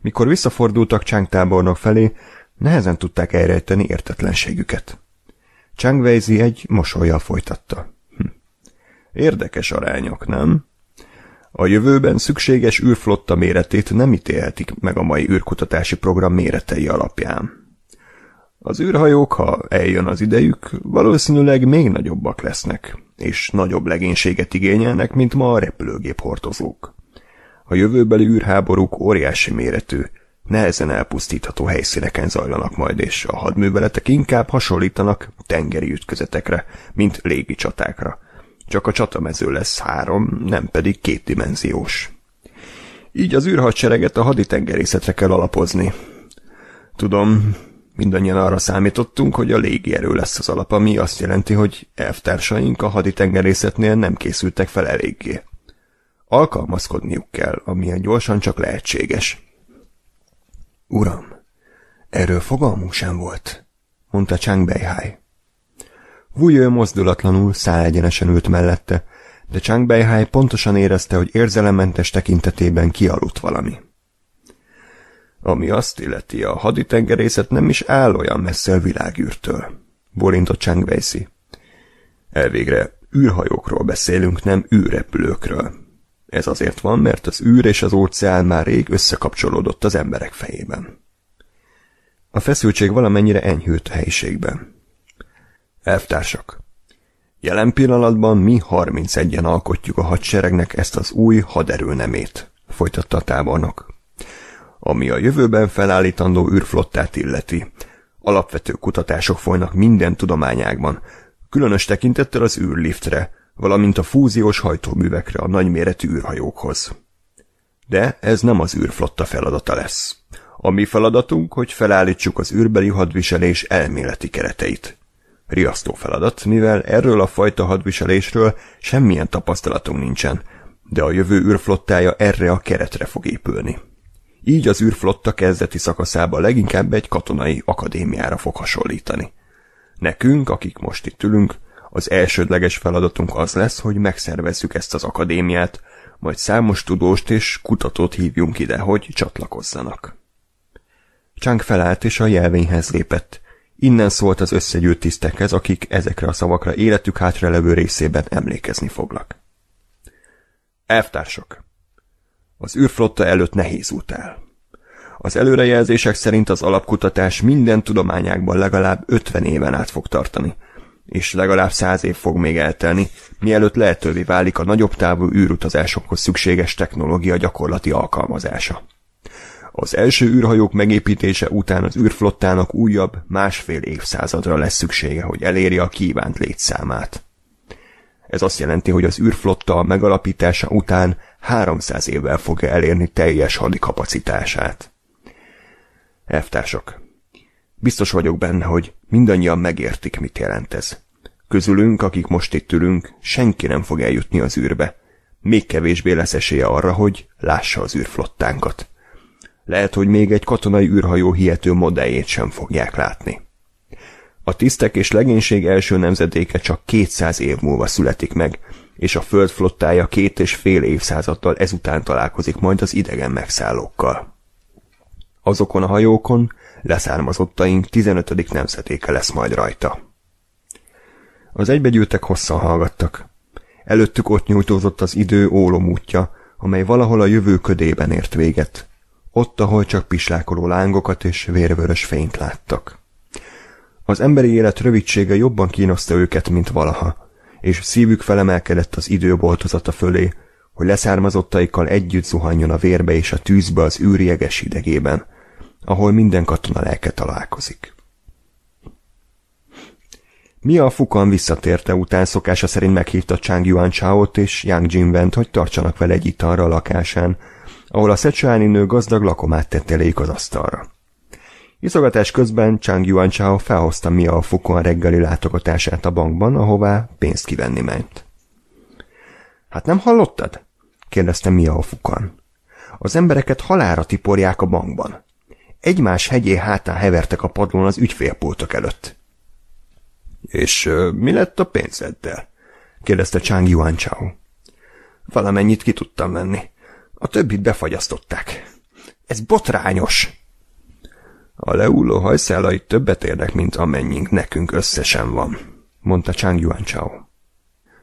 Mikor visszafordultak Csánk tábornok felé, Nehezen tudták elrejteni értetlenségüket. Chang Weizi egy mosolyjal folytatta. Hm. Érdekes arányok, nem? A jövőben szükséges űrflotta méretét nem ítélhetik meg a mai űrkutatási program méretei alapján. Az űrhajók, ha eljön az idejük, valószínűleg még nagyobbak lesznek, és nagyobb legénységet igényelnek, mint ma a repülőgép hordozók. A jövőbeli űrháborúk óriási méretű, nehezen elpusztítható helyszíneken zajlanak majd, és a hadműveletek inkább hasonlítanak tengeri ütközetekre, mint légi csatákra. Csak a csatamező lesz három, nem pedig kétdimenziós. Így az űrhadsereget a haditengerészetre kell alapozni. Tudom, mindannyian arra számítottunk, hogy a légierő lesz az alap, ami azt jelenti, hogy elvtársaink a haditengerészetnél nem készültek fel eléggé. Alkalmazkodniuk kell, amilyen gyorsan csak lehetséges. Uram, erről fogalmunk sem volt, mondta Chang Beihai. Wujő mozdulatlanul szálegyenesen ült mellette, de Chang Beihai pontosan érezte, hogy érzelemmentes tekintetében kialudt valami. Ami azt illeti, a haditengerészet nem is áll olyan messze a világűrtől, bolintott Chang Beisi. Elvégre űrhajókról beszélünk, nem űrrepülőkről. Ez azért van, mert az űr és az óceán már rég összekapcsolódott az emberek fejében. A feszültség valamennyire enyhült a helyiségben. Elvtársak, jelen pillanatban mi 31-en alkotjuk a hadseregnek ezt az új haderőnemét, folytatta a tábornok. Ami a jövőben felállítandó űrflottát illeti, alapvető kutatások folynak minden tudományágban, különös tekintettel az űrliftre, valamint a fúziós hajtóművekre a nagyméretű űrhajókhoz. De ez nem az űrflotta feladata lesz. A mi feladatunk, hogy felállítsuk az űrbeli hadviselés elméleti kereteit. Riasztó feladat, mivel erről a fajta hadviselésről semmilyen tapasztalatunk nincsen, de a jövő űrflottája erre a keretre fog épülni. Így az űrflotta kezdeti szakaszába leginkább egy katonai akadémiára fog hasonlítani. Nekünk, akik most itt ülünk, az elsődleges feladatunk az lesz, hogy megszervezzük ezt az akadémiát, majd számos tudóst és kutatót hívjunk ide, hogy csatlakozzanak. Csánk felállt és a jelvényhez lépett. Innen szólt az összegyűlt tisztekhez, akik ezekre a szavakra életük hátralevő részében emlékezni foglak. Elvtársak! Az űrflotta előtt nehéz út el. Az előrejelzések szerint az alapkutatás minden tudományákban legalább 50 éven át fog tartani – és legalább száz év fog még eltelni, mielőtt lehetővé válik a nagyobb távú űrutazásokhoz szükséges technológia gyakorlati alkalmazása. Az első űrhajók megépítése után az űrflottának újabb, másfél évszázadra lesz szüksége, hogy elérje a kívánt létszámát. Ez azt jelenti, hogy az űrflotta megalapítása után 300 évvel fogja elérni teljes hadikapacitását. Elvtársak, Biztos vagyok benne, hogy mindannyian megértik, mit jelent ez. Közülünk, akik most itt ülünk, senki nem fog eljutni az űrbe. Még kevésbé lesz esélye arra, hogy lássa az űrflottánkat. Lehet, hogy még egy katonai űrhajó hihető modelljét sem fogják látni. A tisztek és legénység első nemzedéke csak 200 év múlva születik meg, és a föld flottája két és fél évszázattal ezután találkozik majd az idegen megszállókkal. Azokon a hajókon, leszármazottaink 15. nemzetéke lesz majd rajta. Az egybegyűltek hosszan hallgattak. Előttük ott nyújtózott az idő ólomútja, amely valahol a jövő ködében ért véget. Ott, ahol csak pislákoló lángokat és vérvörös fényt láttak. Az emberi élet rövidsége jobban kínoszta őket, mint valaha, és szívük felemelkedett az időboltozata fölé, hogy leszármazottaikkal együtt zuhanjon a vérbe és a tűzbe az űrjeges idegében, ahol minden katona lelke találkozik. Mia Fukan visszatérte után szokása szerint meghívta Chang Yuan Chao-t és Yang Jinvent, hogy tartsanak vele egy italra a lakásán, ahol a szecsáni nő gazdag lakomát tett eléjük az asztalra. Iszogatás közben Chang Yuan Chao felhozta Mia a fukon reggeli látogatását a bankban, ahová pénzt kivenni ment. Hát nem hallottad? kérdezte Mia a Fukan. Az embereket halára tiporják a bankban egymás hegyé hátán hevertek a padlón az ügyfélpultok előtt. És uh, mi lett a pénzeddel? kérdezte Chang Yuan Chao. Valamennyit ki tudtam venni. A többit befagyasztották. Ez botrányos! A leúló hajszálai többet érnek, mint amennyink nekünk összesen van, mondta Chang Yuan Chao.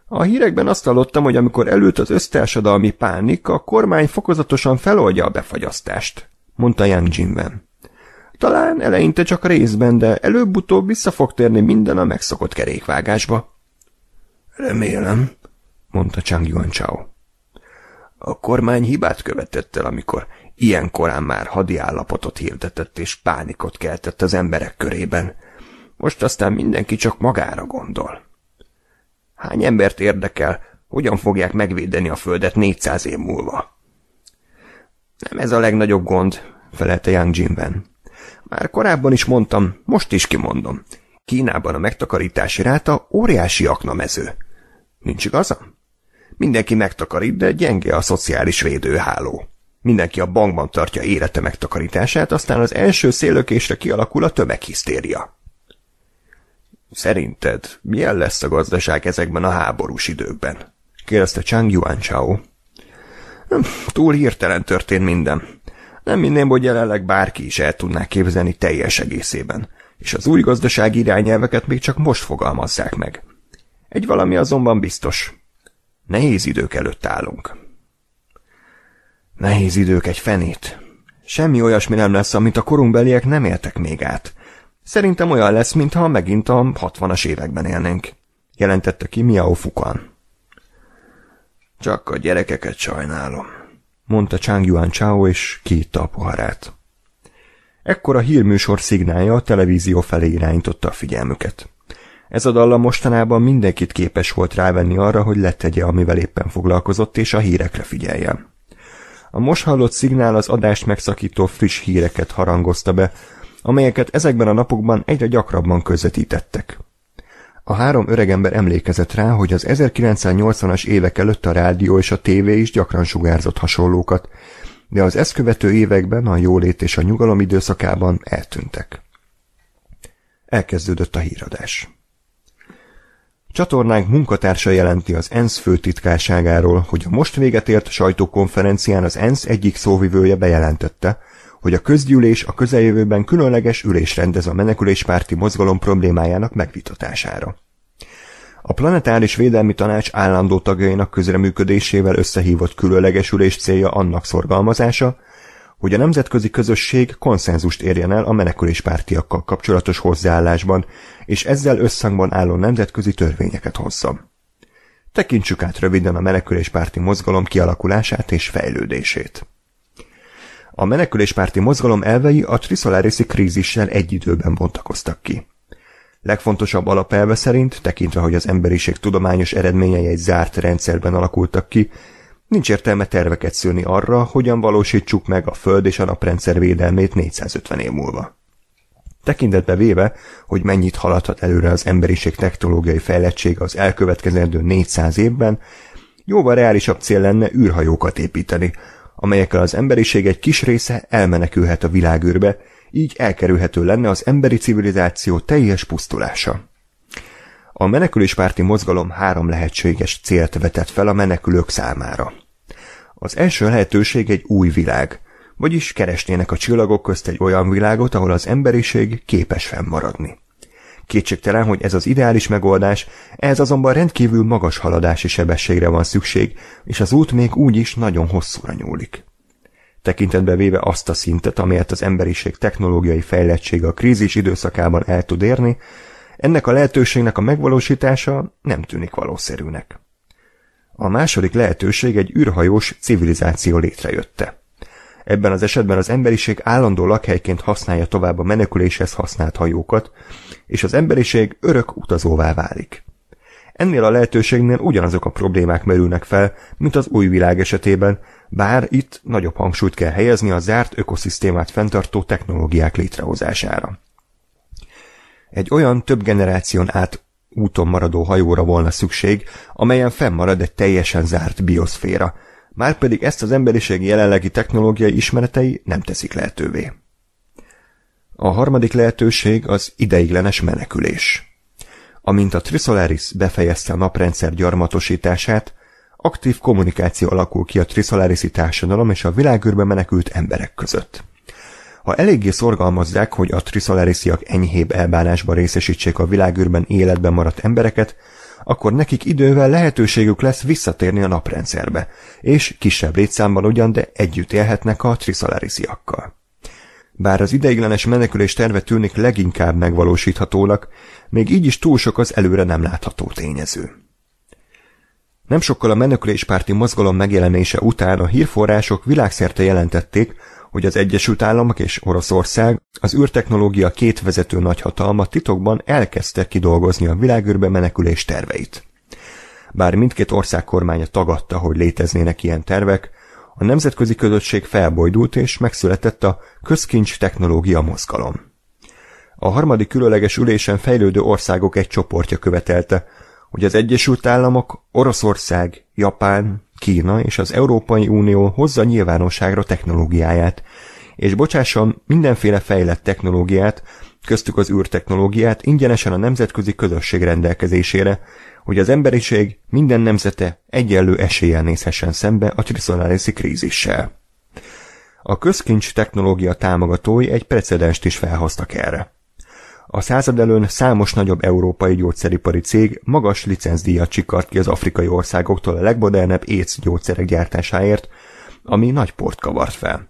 A hírekben azt hallottam, hogy amikor előtt az össztársadalmi pánik, a kormány fokozatosan feloldja a befagyasztást, mondta Yang Jinwen. Talán eleinte csak részben, de előbb-utóbb vissza fog térni minden a megszokott kerékvágásba. Remélem, mondta Chang Yuan Chao. A kormány hibát követett el, amikor ilyen korán már hadi állapotot hirdetett és pánikot keltett az emberek körében. Most aztán mindenki csak magára gondol. Hány embert érdekel, hogyan fogják megvédeni a földet 400 év múlva? Nem ez a legnagyobb gond, felelte Yang Jinben. Már korábban is mondtam, most is kimondom. Kínában a megtakarítási ráta óriási aknamező. Nincs igaza? Mindenki megtakarít, de gyenge a szociális védőháló. Mindenki a bankban tartja élete megtakarítását, aztán az első szélökésre kialakul a tömeghisztéria. Szerinted milyen lesz a gazdaság ezekben a háborús időkben? kérdezte Chang Yuan Chao. Hm, túl hirtelen történt minden. Nem minném, hogy jelenleg bárki is el tudná képzelni teljes egészében, és az új gazdasági irányelveket még csak most fogalmazzák meg. Egy valami azonban biztos. Nehéz idők előtt állunk. Nehéz idők egy fenét. Semmi olyasmi nem lesz, amit a korunkbeliek nem éltek még át. Szerintem olyan lesz, mintha megint a hatvanas években élnénk, jelentette ki Miao Fukan. Csak a gyerekeket sajnálom mondta Chang Yuan Chao, és kiitta a poharát. Ekkor a hírműsor szignálja a televízió felé irányította a figyelmüket. Ez a dallam mostanában mindenkit képes volt rávenni arra, hogy letegye, amivel éppen foglalkozott, és a hírekre figyeljen. A most hallott szignál az adást megszakító friss híreket harangozta be, amelyeket ezekben a napokban egyre gyakrabban közvetítettek. A három öregember emlékezett rá, hogy az 1980-as évek előtt a rádió és a tévé is gyakran sugárzott hasonlókat, de az ezt követő években a jólét és a nyugalom időszakában eltűntek. Elkezdődött a híradás. Csatornánk munkatársa jelenti az ENSZ főtitkárságáról, hogy a most véget ért sajtókonferencián az ENSZ egyik szóvivője bejelentette, hogy a közgyűlés a közeljövőben különleges ülés rendez a meneküléspárti mozgalom problémájának megvitatására. A Planetáris Védelmi Tanács állandó tagjainak közreműködésével összehívott különleges ülés célja annak szorgalmazása, hogy a nemzetközi közösség konszenzust érjen el a meneküléspártiakkal kapcsolatos hozzáállásban, és ezzel összhangban álló nemzetközi törvényeket hozzon. Tekintsük át röviden a meneküléspárti mozgalom kialakulását és fejlődését. A meneküléspárti mozgalom elvei a Trisolariszi krízissel egy időben bontakoztak ki. Legfontosabb alapelve szerint, tekintve, hogy az emberiség tudományos eredményei egy zárt rendszerben alakultak ki, nincs értelme terveket szülni arra, hogyan valósítsuk meg a Föld és a Naprendszer védelmét 450 év múlva. Tekintetbe véve, hogy mennyit haladhat előre az emberiség technológiai fejlettsége az elkövetkezendő 400 évben, jóval reálisabb cél lenne űrhajókat építeni, amelyekkel az emberiség egy kis része elmenekülhet a világűrbe, így elkerülhető lenne az emberi civilizáció teljes pusztulása. A meneküléspárti mozgalom három lehetséges célt vetett fel a menekülők számára. Az első lehetőség egy új világ, vagyis keresnének a csillagok közt egy olyan világot, ahol az emberiség képes fennmaradni. Kétségtelen, hogy ez az ideális megoldás, ez azonban rendkívül magas haladási sebességre van szükség, és az út még úgy is nagyon hosszúra nyúlik. Tekintetbe véve azt a szintet, amelyet az emberiség technológiai fejlettsége a krízis időszakában el tud érni, ennek a lehetőségnek a megvalósítása nem tűnik valószínűnek. A második lehetőség egy űrhajós civilizáció létrejötte. Ebben az esetben az emberiség állandó lakhelyként használja tovább a meneküléshez használt hajókat, és az emberiség örök utazóvá válik. Ennél a lehetőségnél ugyanazok a problémák merülnek fel, mint az új világ esetében, bár itt nagyobb hangsúlyt kell helyezni a zárt ökoszisztémát fenntartó technológiák létrehozására. Egy olyan több generáción át úton maradó hajóra volna szükség, amelyen fennmarad egy teljesen zárt bioszféra, márpedig ezt az emberiség jelenlegi technológiai ismeretei nem teszik lehetővé. A harmadik lehetőség az ideiglenes menekülés. Amint a Trisolaris befejezte a naprendszer gyarmatosítását, aktív kommunikáció alakul ki a Trisolariszi társadalom és a világűrbe menekült emberek között. Ha eléggé szorgalmazzák, hogy a triszolerisziak enyhébb elbánásba részesítsék a világűrben életben maradt embereket, akkor nekik idővel lehetőségük lesz visszatérni a naprendszerbe, és kisebb létszámban ugyan, de együtt élhetnek a triszalarisiakkal. Bár az ideiglenes menekülés terve tűnik leginkább megvalósíthatónak, még így is túl sok az előre nem látható tényező. Nem sokkal a meneküléspárti mozgalom megjelenése után a hírforrások világszerte jelentették, hogy az Egyesült Államok és Oroszország, az űrtechnológia két vezető nagyhatalma titokban elkezdte kidolgozni a világűrbe menekülés terveit. Bár mindkét ország kormánya tagadta, hogy léteznének ilyen tervek, a nemzetközi közösség felbojdult és megszületett a közkincs technológia mozgalom. A harmadik különleges ülésen fejlődő országok egy csoportja követelte, hogy az Egyesült Államok, Oroszország, Japán, Kína és az Európai Unió hozza nyilvánosságra technológiáját, és bocsássam mindenféle fejlett technológiát, köztük az űrtechnológiát ingyenesen a nemzetközi közösség rendelkezésére, hogy az emberiség minden nemzete egyenlő eséllyel nézhessen szembe a triszonálészi krízissel. A közkincs technológia támogatói egy precedenst is felhoztak erre. A század előn számos nagyobb európai gyógyszeripari cég magas licencdíjat csikart ki az afrikai országoktól a legmodernebb éc gyógyszerek gyártásáért, ami nagy port kavart fel.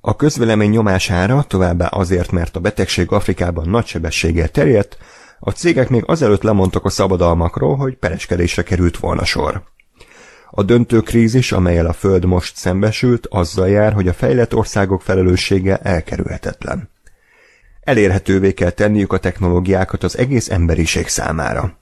A közvélemény nyomására, továbbá azért, mert a betegség Afrikában nagy sebességgel terjedt, a cégek még azelőtt lemondtak a szabadalmakról, hogy pereskedésre került volna sor. A döntő krízis, amelyel a Föld most szembesült, azzal jár, hogy a fejlett országok felelőssége elkerülhetetlen elérhetővé kell tenniük a technológiákat az egész emberiség számára.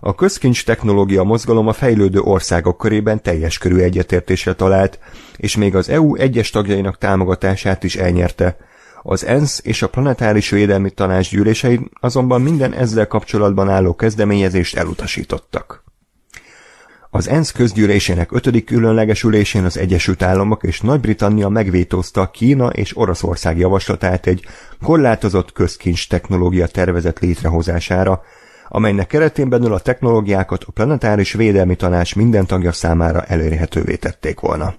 A közkincs technológia mozgalom a fejlődő országok körében teljes körű egyetértésre talált, és még az EU egyes tagjainak támogatását is elnyerte. Az ENSZ és a Planetáris Védelmi Tanács gyűlései azonban minden ezzel kapcsolatban álló kezdeményezést elutasítottak. Az ENSZ közgyűlésének ötödik különleges ülésén az Egyesült Államok és Nagy-Britannia megvétózta Kína és Oroszország javaslatát egy korlátozott közkincs technológia tervezet létrehozására, amelynek keretén belül a technológiákat a Planetáris Védelmi Tanács minden tagja számára elérhetővé tették volna.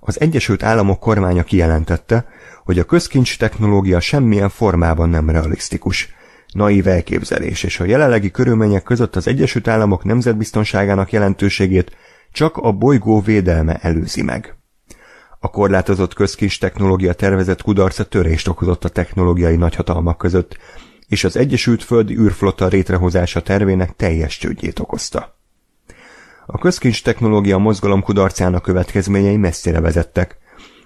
Az Egyesült Államok kormánya kijelentette, hogy a közkincs technológia semmilyen formában nem realisztikus – naív elképzelés, és a jelenlegi körülmények között az Egyesült Államok nemzetbiztonságának jelentőségét csak a bolygó védelme előzi meg. A korlátozott közkis technológia tervezett kudarca törést okozott a technológiai nagyhatalmak között, és az Egyesült Földi űrflotta rétrehozása tervének teljes csődjét okozta. A közkincs technológia mozgalom kudarcának következményei messzire vezettek,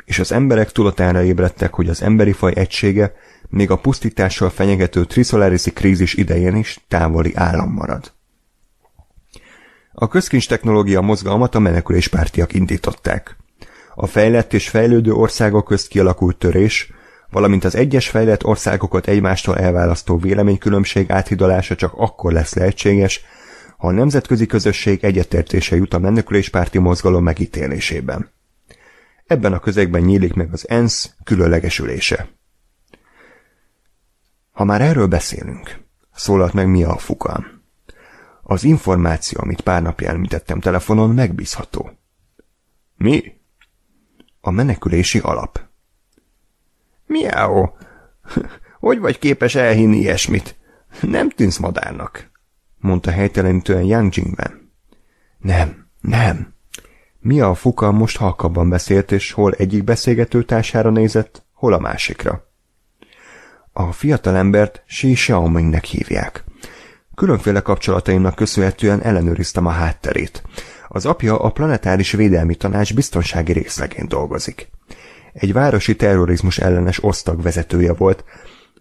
és az emberek tudatára ébredtek, hogy az emberi faj egysége még a pusztítással fenyegető triszolárisi krízis idején is távoli állam marad. A közkincs technológia mozgalmat a meneküléspártiak indították. A fejlett és fejlődő országok közt kialakult törés, valamint az egyes fejlett országokat egymástól elválasztó véleménykülönbség áthidalása csak akkor lesz lehetséges, ha a nemzetközi közösség egyetértése jut a meneküléspárti mozgalom megítélésében. Ebben a közegben nyílik meg az ENSZ különleges ülése. Ha már erről beszélünk, szólalt meg Mia a fukán. Az információ, amit pár napja elmítettem telefonon, megbízható. Mi? A menekülési alap. Miáó, hogy vagy képes elhinni ilyesmit? Nem tűnsz madárnak, mondta helytelenítően Yang Jingben. Nem, nem. Mia a fuka most halkabban beszélt, és hol egyik beszélgető társára nézett, hol a másikra. A fiatalembert Xi Xiaomingnek hívják. Különféle kapcsolataimnak köszönhetően ellenőriztem a hátterét. Az apja a Planetáris Védelmi Tanács biztonsági részlegén dolgozik. Egy városi terrorizmus ellenes osztag vezetője volt,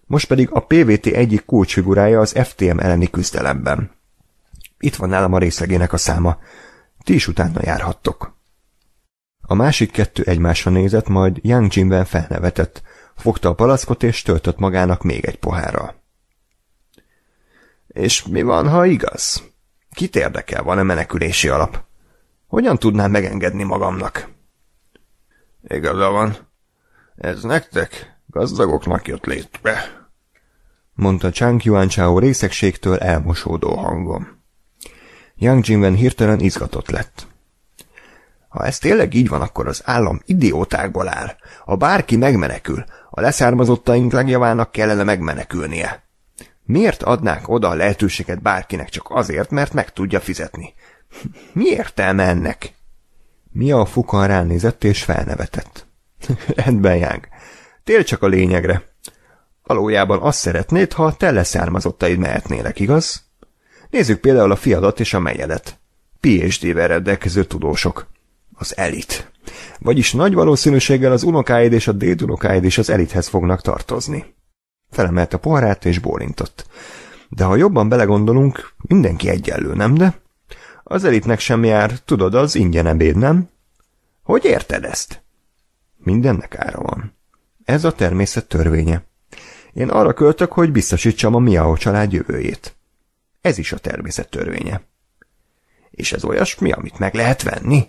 most pedig a PVT egyik kulcsfigurája az FTM elleni küzdelemben. Itt van nálam a részlegének a száma. Ti is utána járhattok. A másik kettő egymásra nézett, majd Yang Jinben felnevetett – fogta a palackot és töltött magának még egy pohárral. És mi van, ha igaz? Kit érdekel, van-e menekülési alap? Hogyan tudnám megengedni magamnak? Igaza van. Ez nektek, gazdagoknak jött létre, mondta Chang Yuan Chao részegségtől elmosódó hangon. Yang Jinwen hirtelen izgatott lett. Ha ez tényleg így van, akkor az állam idiótákból áll. Ha bárki megmenekül, a leszármazottaink legjavának kellene megmenekülnie. Miért adnák oda a lehetőséget bárkinek csak azért, mert meg tudja fizetni? Mi értelme ennek? Mia a fukan ránézett és felnevetett. Rendben, Jánk. Tél csak a lényegre. Valójában azt szeretnéd, ha te leszármazottaid mehetnének, igaz? Nézzük például a fiadat és a megyedet. PhD-vel rendelkező tudósok az elit. Vagyis nagy valószínűséggel az unokáid és a dédunokáid is az elithez fognak tartozni. Felemelt a poharát és bólintott. De ha jobban belegondolunk, mindenki egyenlő, nem de? Az elitnek sem jár, tudod, az ingyen ebéd, nem? Hogy érted ezt? Mindennek ára van. Ez a természet törvénye. Én arra költök, hogy biztosítsam a Miao család jövőjét. Ez is a természet törvénye. És ez olyasmi, amit meg lehet venni?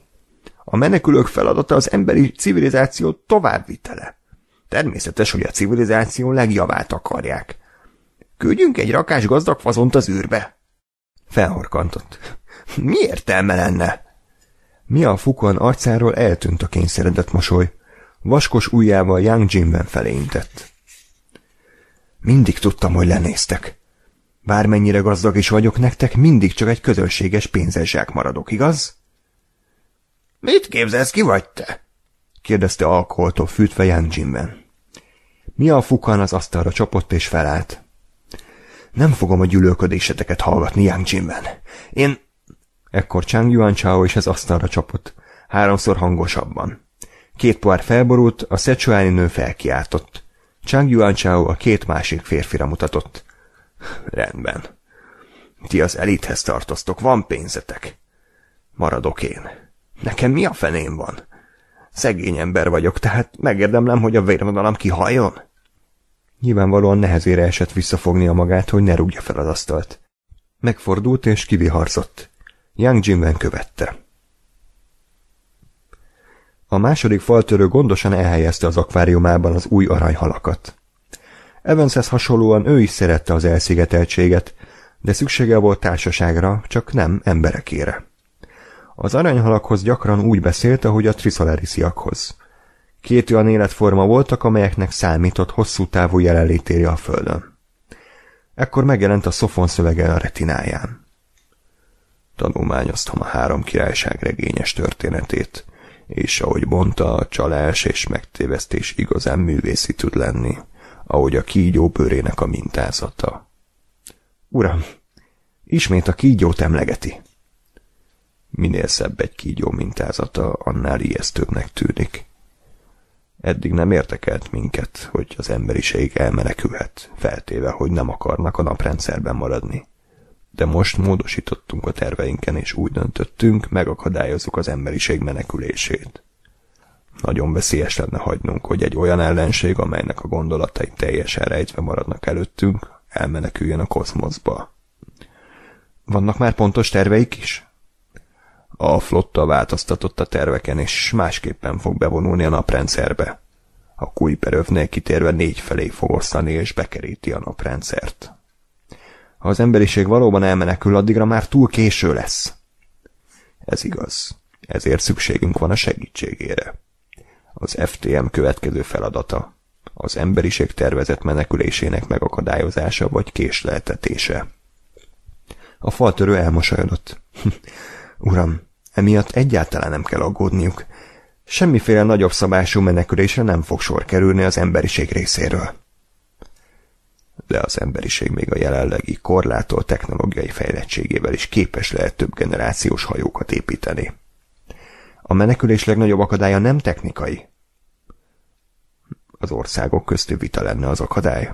A menekülők feladata az emberi civilizáció továbbvitele. Természetes, hogy a civilizáció legjavát akarják. Küldjünk egy rakás gazdag fazont az űrbe. Felhorkantott. Mi értelme lenne? Mia fukon arcáról eltűnt a kényszeredett mosoly. Vaskos ujjával Yang Jinben felé intett. Mindig tudtam, hogy lenéztek. Bármennyire gazdag is vagyok nektek, mindig csak egy közönséges pénzes zsák maradok, igaz? Mit képzelsz, ki vagy te? kérdezte alkoholtól fűtve Janjinben. Mia a fukan az asztalra csapott és felállt. Nem fogom a gyűlölködéseteket hallgatni Yangjinben. Én... Ekkor Chang Yuan Chao is az asztalra csapott, háromszor hangosabban. Két pár felborult, a szecsuáni nő felkiáltott. Chang Yuan Chao a két másik férfira mutatott. Rendben. Ti az elithez tartoztok, van pénzetek. Maradok én. Nekem mi a fenén van? Szegény ember vagyok, tehát megérdemlem, hogy a vérvonalam kihaljon? Nyilvánvalóan nehezére esett a magát, hogy ne rúgja fel az asztalt. Megfordult és kiviharzott. Yang Jimben követte. A második faltörő gondosan elhelyezte az akváriumában az új aranyhalakat. Evanshez hasonlóan ő is szerette az elszigeteltséget, de szüksége volt társaságra, csak nem emberekére. Az aranyhalakhoz gyakran úgy beszélt, ahogy a triszolerisziakhoz. Két olyan életforma voltak, amelyeknek számított hosszú távú jelenlétére a Földön. Ekkor megjelent a szofon szövege a retináján. Tanulmányoztam a három királyság regényes történetét, és ahogy mondta, a csalás és megtévesztés igazán művészi tud lenni, ahogy a kígyó bőrének a mintázata. Uram, ismét a kígyót emlegeti. Minél szebb egy kígyó mintázata, annál ijesztőbbnek tűnik. Eddig nem értekelt minket, hogy az emberiség elmenekülhet, feltéve, hogy nem akarnak a naprendszerben maradni. De most módosítottunk a terveinken, és úgy döntöttünk, megakadályozzuk az emberiség menekülését. Nagyon veszélyes lenne hagynunk, hogy egy olyan ellenség, amelynek a gondolatai teljesen rejtve maradnak előttünk, elmeneküljön a koszmoszba. Vannak már pontos terveik is? A flotta változtatott a terveken, és másképpen fog bevonulni a naprendszerbe. A Kuiperövnél kitérve négy felé fog oszlani, és bekeríti a naprendszert. Ha az emberiség valóban elmenekül, addigra már túl késő lesz. Ez igaz. Ezért szükségünk van a segítségére. Az FTM következő feladata. Az emberiség tervezett menekülésének megakadályozása vagy késleltetése. A faltörő elmosolyodott. Uram, emiatt egyáltalán nem kell aggódniuk. Semmiféle nagyobb szabású menekülésre nem fog sor kerülni az emberiség részéről. De az emberiség még a jelenlegi korlától technológiai fejlettségével is képes lehet több generációs hajókat építeni. A menekülés legnagyobb akadálya nem technikai. Az országok köztű vita lenne az akadály.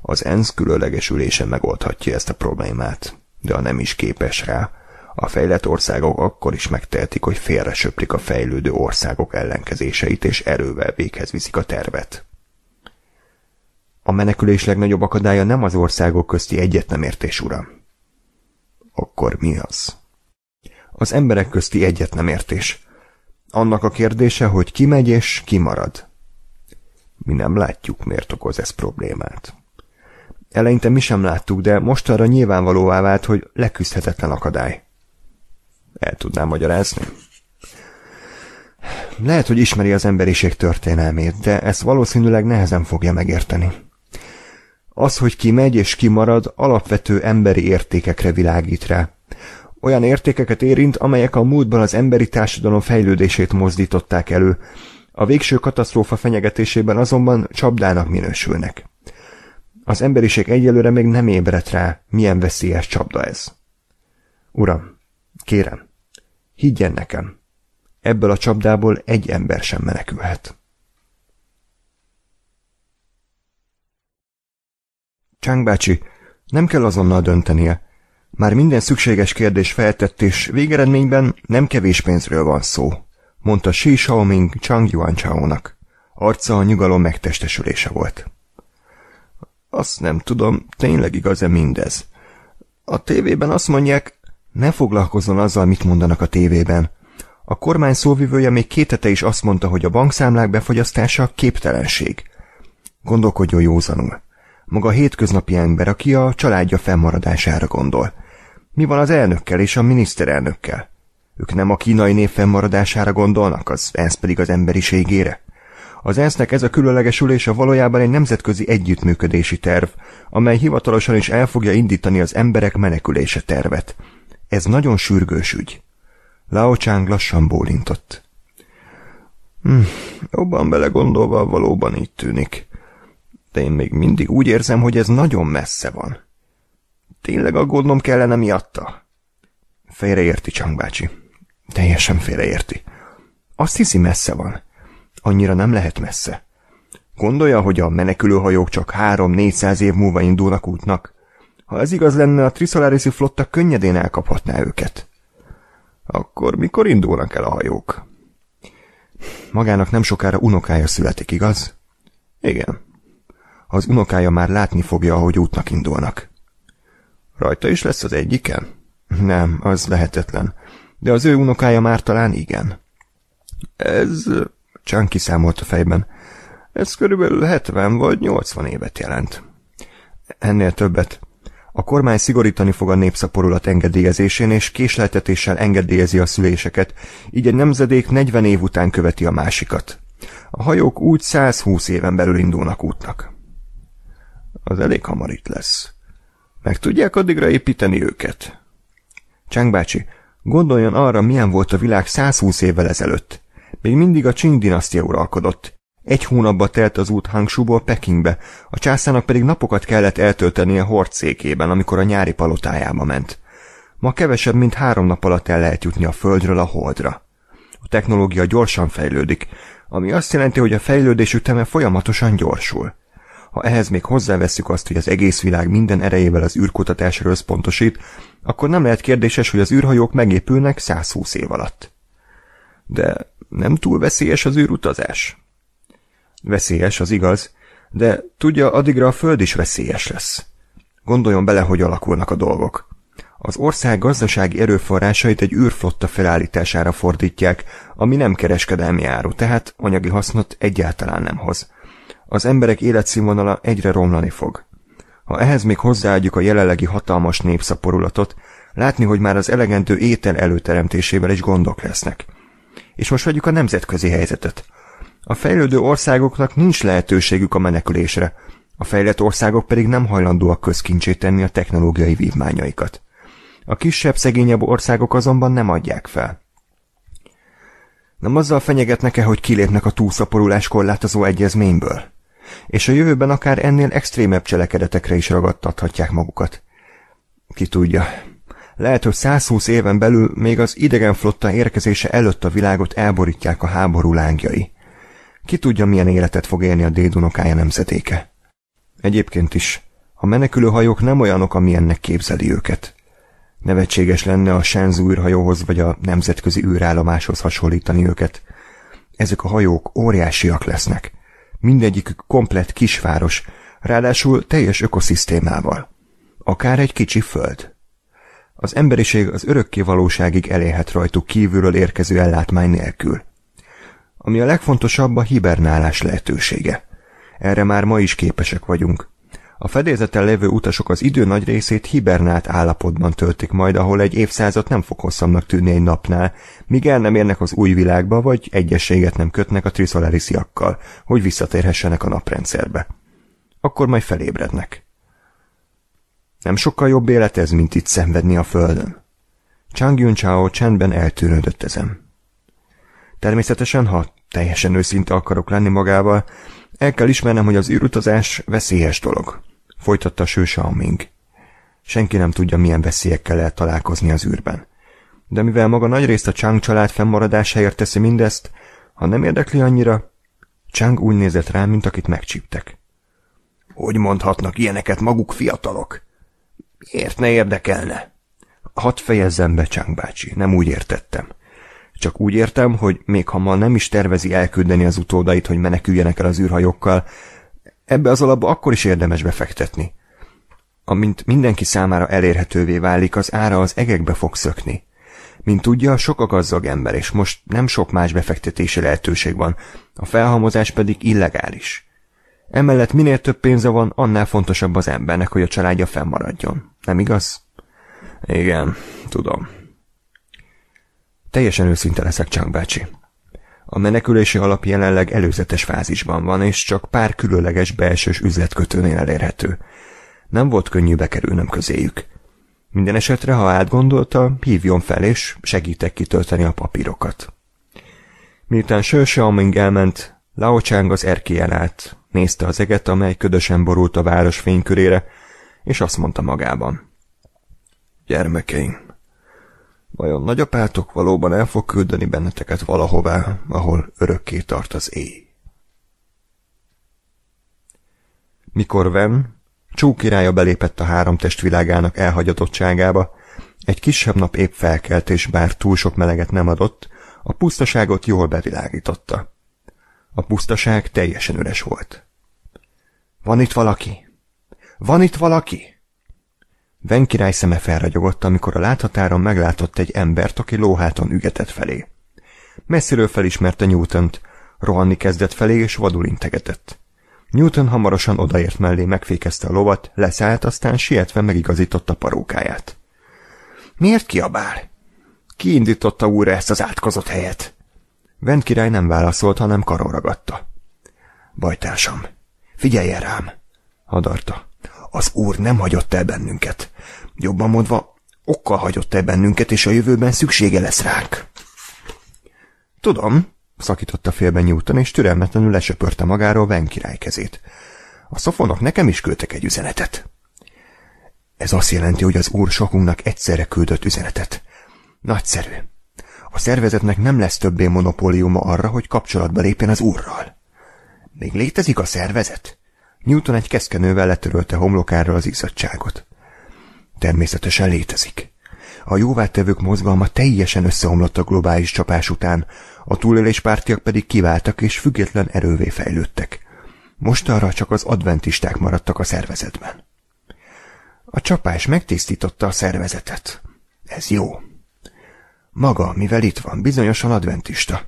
Az ENSZ különleges ülése megoldhatja ezt a problémát, de ha nem is képes rá, a fejlett országok akkor is megtehetik, hogy félre söprik a fejlődő országok ellenkezéseit, és erővel véghez viszik a tervet. A menekülés legnagyobb akadálya nem az országok közti egyetnemértés, uram. Akkor mi az? Az emberek közti egyetnemértés. Annak a kérdése, hogy ki megy és ki marad. Mi nem látjuk, miért okoz ez problémát. Eleinte mi sem láttuk, de mostanra nyilvánvalóvá vált, hogy leküzdhetetlen akadály. El tudnám magyarázni? Lehet, hogy ismeri az emberiség történelmét, de ezt valószínűleg nehezen fogja megérteni. Az, hogy ki megy és ki marad, alapvető emberi értékekre világít rá. Olyan értékeket érint, amelyek a múltban az emberi társadalom fejlődését mozdították elő, a végső katasztrófa fenyegetésében azonban csapdának minősülnek. Az emberiség egyelőre még nem ébredt rá, milyen veszélyes csapda ez. Uram, Kérem, higgyen nekem, ebből a csapdából egy ember sem menekülhet. Csáng bácsi, nem kell azonnal döntenie. Már minden szükséges kérdés feltett, és végeredményben nem kevés pénzről van szó, mondta Xi Xiaoming Chang Yuan Chao-nak. Arca a nyugalom megtestesülése volt. Azt nem tudom, tényleg igaz-e mindez? A tévében azt mondják, ne foglalkozzon azzal, mit mondanak a tévében. A kormány szóvivője még két hete is azt mondta, hogy a bankszámlák befogyasztása a képtelenség. Gondolkodjon józanul. Maga a hétköznapi ember, aki a családja fennmaradására gondol. Mi van az elnökkel és a miniszterelnökkel? Ők nem a kínai név fennmaradására gondolnak, az ENSZ pedig az emberiségére? Az ENSZ-nek ez a különleges ülése valójában egy nemzetközi együttműködési terv, amely hivatalosan is el fogja indítani az emberek menekülése tervet – ez nagyon sürgős ügy. Lao Chang lassan bólintott. Hm, jobban belegondolva valóban így tűnik. De én még mindig úgy érzem, hogy ez nagyon messze van. Tényleg aggódnom kellene miatta? Félreérti, Csang bácsi. Teljesen félreérti. Azt hiszi messze van. Annyira nem lehet messze. Gondolja, hogy a menekülőhajók csak három-négyszáz év múlva indulnak útnak? Ha ez igaz lenne, a Trisolarisi flotta könnyedén elkaphatná őket. Akkor mikor indulnak el a hajók? Magának nem sokára unokája születik, igaz? Igen. Az unokája már látni fogja, ahogy útnak indulnak. Rajta is lesz az egyiken? Nem, az lehetetlen. De az ő unokája már talán igen. Ez... Csán kiszámolt a fejben. Ez körülbelül 70 vagy 80 évet jelent. Ennél többet. A kormány szigorítani fog a népszaporulat engedélyezésén, és késleltetéssel engedélyezi a szüléseket, így egy nemzedék 40 év után követi a másikat. A hajók úgy 120 éven belül indulnak útnak. Az elég hamar itt lesz. Meg tudják addigra építeni őket. Csáng bácsi, gondoljon arra, milyen volt a világ 120 évvel ezelőtt. Még mindig a Csing dinasztia uralkodott. Egy hónapba telt az út Hangsúból Pekingbe, a császának pedig napokat kellett eltölteni hord székében, amikor a nyári palotájába ment. Ma kevesebb, mint három nap alatt el lehet jutni a Földről a Holdra. A technológia gyorsan fejlődik, ami azt jelenti, hogy a fejlődés üteme folyamatosan gyorsul. Ha ehhez még hozzáveszük azt, hogy az egész világ minden erejével az űrkutatásra összpontosít, akkor nem lehet kérdéses, hogy az űrhajók megépülnek 120 év alatt. De nem túl veszélyes az űrutazás? Veszélyes, az igaz, de tudja, addigra a föld is veszélyes lesz. Gondoljon bele, hogy alakulnak a dolgok. Az ország gazdasági erőforrásait egy űrflotta felállítására fordítják, ami nem kereskedelmi áru, tehát anyagi hasznot egyáltalán nem hoz. Az emberek életszínvonala egyre romlani fog. Ha ehhez még hozzáadjuk a jelenlegi hatalmas népszaporulatot, látni, hogy már az elegendő étel előteremtésével is gondok lesznek. És most vegyük a nemzetközi helyzetet. A fejlődő országoknak nincs lehetőségük a menekülésre, a fejlett országok pedig nem hajlandóak közkincsé tenni a technológiai vívmányaikat. A kisebb, szegényebb országok azonban nem adják fel. Nem azzal fenyegetnek-e, hogy kilépnek a túlszaporulás korlátozó egyezményből? És a jövőben akár ennél extrémebb cselekedetekre is ragadtathatják magukat. Ki tudja. Lehet, hogy 120 éven belül még az idegenflotta érkezése előtt a világot elborítják a háború lángjai. Ki tudja, milyen életet fog élni a dédunokája nemzetéke. Egyébként is, a menekülő hajók nem olyanok, amilyennek képzeli őket. Nevetséges lenne a Shenzhou űrhajóhoz vagy a nemzetközi űrállomáshoz hasonlítani őket. Ezek a hajók óriásiak lesznek. Mindegyikük komplett kisváros, ráadásul teljes ökoszisztémával. Akár egy kicsi föld. Az emberiség az örökké valóságig elérhet rajtuk kívülről érkező ellátmány nélkül. Ami a legfontosabb a hibernálás lehetősége. Erre már ma is képesek vagyunk. A fedélzeten levő utasok az idő nagy részét hibernált állapotban töltik majd, ahol egy évszázad nem fog hosszabbnak tűnni egy napnál, míg el nem érnek az új világba, vagy egyességet nem kötnek a triszolarisziakkal, hogy visszatérhessenek a naprendszerbe. Akkor majd felébrednek. Nem sokkal jobb élet ez, mint itt szenvedni a földön. Chang Yun Chao csendben eltűrődött ezen. Természetesen, ha teljesen őszinte akarok lenni magával, el kell ismernem, hogy az űrutazás veszélyes dolog. Folytatta Sőse Amming. Senki nem tudja, milyen veszélyekkel lehet találkozni az űrben. De mivel maga nagyrészt a Chang család fennmaradásáért teszi mindezt, ha nem érdekli annyira, Chang úgy nézett rá, mint akit megcsíptek. Hogy mondhatnak ilyeneket maguk fiatalok? Miért ne érdekelne? Hadd fejezzem be, Chang bácsi, nem úgy értettem – csak úgy értem, hogy még ha ma nem is tervezi elküldeni az utódait, hogy meneküljenek el az űrhajókkal, ebbe az alapba akkor is érdemes befektetni. Amint mindenki számára elérhetővé válik, az ára az egekbe fog szökni. Mint tudja, sok a gazdag ember, és most nem sok más befektetési lehetőség van, a felhalmozás pedig illegális. Emellett minél több pénze van, annál fontosabb az embernek, hogy a családja fennmaradjon. Nem igaz? Igen, tudom. Teljesen őszinte leszek, Csang bácsi. A menekülési alap jelenleg előzetes fázisban van, és csak pár különleges belsős üzletkötőnél elérhető. Nem volt könnyű bekerülnöm közéjük. Minden esetre, ha átgondolta, hívjon fel, és segítek kitölteni a papírokat. Miután Aming elment, Lao Chang az erkélyen állt, nézte az eget, amely ködösen borult a város fénykörére, és azt mondta magában. Gyermekeim, Vajon nagyapátok valóban el fog küldeni benneteket valahová, ahol örökké tart az éj? Mikor Ven, Csú királya belépett a három test világának elhagyatottságába, egy kisebb nap épp felkelt, és bár túl sok meleget nem adott, a pusztaságot jól bevilágította. A pusztaság teljesen üres volt. Van itt valaki? Van itt valaki? Ven király szeme felragyogott, amikor a láthatáron meglátott egy embert, aki lóháton ügetett felé. Messziről felismerte newton -t. rohanni kezdett felé, és vadul integetett. Newton hamarosan odaért mellé, megfékezte a lovat, leszállt, aztán sietve megigazította parókáját. Miért kiabál? Ki indította újra ezt az átkozott helyet? Vent király nem válaszolt, hanem karon ragadta. Bajtársam, Figyelj rám! Hadarta. Az Úr nem hagyott el bennünket. Jobban mondva, okkal hagyott el bennünket, és a jövőben szüksége lesz ránk. Tudom, szakította félben Newton, és türelmetlenül lesöpörte magáról Ven király kezét. A szofonok nekem is küldtek egy üzenetet. Ez azt jelenti, hogy az úr sokunknak egyszerre küldött üzenetet. Nagyszerű. A szervezetnek nem lesz többé monopóliuma arra, hogy kapcsolatba lépjen az úrral. Még létezik a szervezet? Newton egy keszkenővel letörölte homlokáról az izzadságot. Természetesen létezik. A jóvátevők mozgalma teljesen összeomlott a globális csapás után, a túléléspártiak pedig kiváltak és független erővé fejlődtek. Mostanra csak az adventisták maradtak a szervezetben. A csapás megtisztította a szervezetet. Ez jó. Maga, mivel itt van, bizonyosan adventista,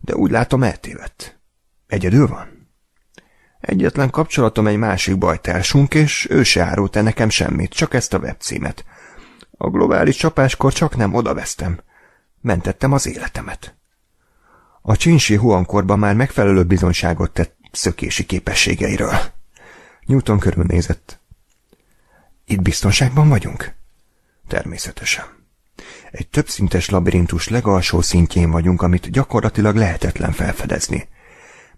de úgy látom eltévedt. Egyedül van? Egyetlen kapcsolatom egy másik bajtársunk, és ő se árult -e nekem semmit, csak ezt a webcímet. A globális csapáskor csak nem odavesztem. Mentettem az életemet. A csinsi huankorban már megfelelő bizonyságot tett szökési képességeiről. Newton körülnézett. Itt biztonságban vagyunk? Természetesen. Egy többszintes labirintus legalsó szintjén vagyunk, amit gyakorlatilag lehetetlen felfedezni.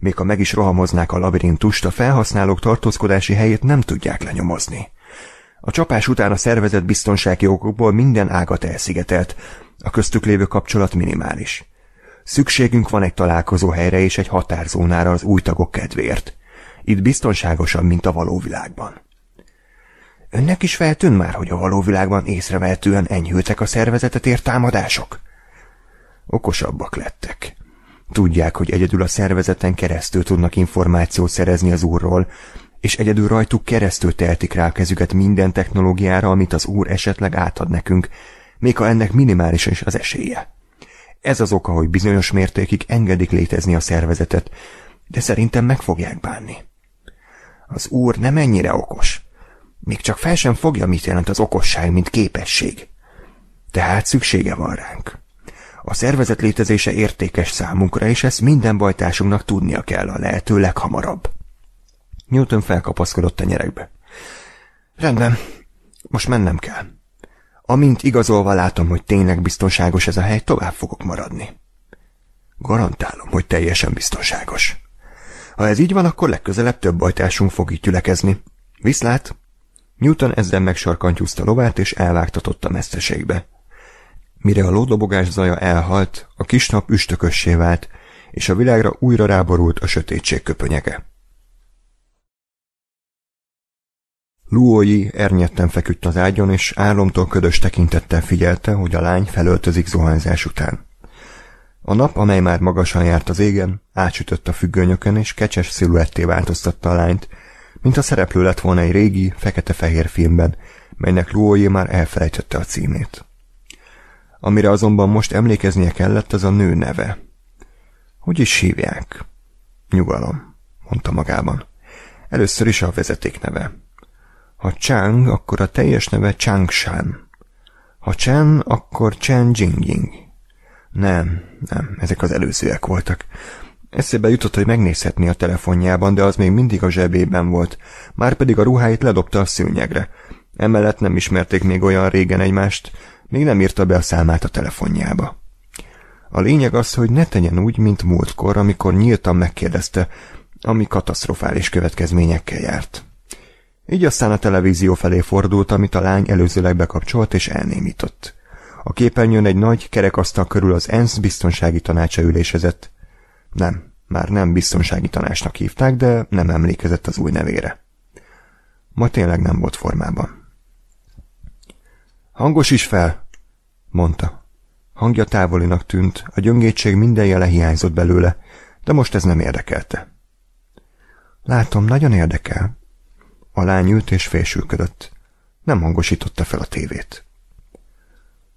Még ha meg is rohamoznák a labirintust, a felhasználók tartózkodási helyét nem tudják lenyomozni. A csapás után a szervezet biztonsági okokból minden ágat elszigetelt, a köztük lévő kapcsolat minimális. Szükségünk van egy találkozó helyre és egy határzónára az új tagok kedvéért. Itt biztonságosabb, mint a való világban. Önnek is feltűn már, hogy a való világban észrevehetően enyhültek a szervezetet ért támadások? Okosabbak lettek. Tudják, hogy egyedül a szervezeten keresztül tudnak információt szerezni az Úrról, és egyedül rajtuk keresztül tehetik rá a kezüket minden technológiára, amit az Úr esetleg átad nekünk, még ha ennek minimális is az esélye. Ez az oka, hogy bizonyos mértékig engedik létezni a szervezetet, de szerintem meg fogják bánni. Az Úr nem ennyire okos. Még csak fel sem fogja, mit jelent az okosság, mint képesség. Tehát szüksége van ránk. A szervezet létezése értékes számunkra, és ezt minden bajtásunknak tudnia kell a lehető leghamarabb. Newton felkapaszkodott a nyerekbe. Rendben, most mennem kell. Amint igazolva látom, hogy tényleg biztonságos ez a hely, tovább fogok maradni. Garantálom, hogy teljesen biztonságos. Ha ez így van, akkor legközelebb több bajtásunk fog így tülekezni. Viszlát! Newton ezzel megsarkantyúzta lovát, és elvágtatott a meszteségbe. Mire a lódobogás zaja elhalt, a kis nap üstökössé vált, és a világra újra ráborult a sötétség köpönyege. Luoyi ernyetten feküdt az ágyon, és álomtól ködös tekintettel figyelte, hogy a lány felöltözik zuhanyzás után. A nap, amely már magasan járt az égen, átsütött a függönyökön, és kecses sziluetté változtatta a lányt, mint a szereplő lett volna egy régi, fekete-fehér filmben, melynek Luoyi már elfelejtette a címét. Amire azonban most emlékeznie kellett, az a nő neve. Hogy is hívják? Nyugalom, mondta magában. Először is a vezeték neve. Ha Chang, akkor a teljes neve Chang Shan. Ha Chen, akkor Chen Jingying. Nem, nem, ezek az előzőek voltak. Eszébe jutott, hogy megnézhetné a telefonjában, de az még mindig a zsebében volt, már pedig a ruháit ledobta a szőnyegre. Emellett nem ismerték még olyan régen egymást, még nem írta be a számát a telefonjába. A lényeg az, hogy ne tegyen úgy, mint múltkor, amikor nyíltan megkérdezte, ami katasztrofális következményekkel járt. Így aztán a televízió felé fordult, amit a lány előzőleg bekapcsolt és elnémított. A képernyőn egy nagy kerekasztal körül az ENSZ biztonsági tanácsa ülésezett. Nem, már nem biztonsági tanácsnak hívták, de nem emlékezett az új nevére. Ma tényleg nem volt formában. Hangos is fel, mondta. Hangja távolinak tűnt, a gyöngétség minden jele hiányzott belőle, de most ez nem érdekelte. Látom, nagyon érdekel. A lány ült és fésülködött. Nem hangosította fel a tévét.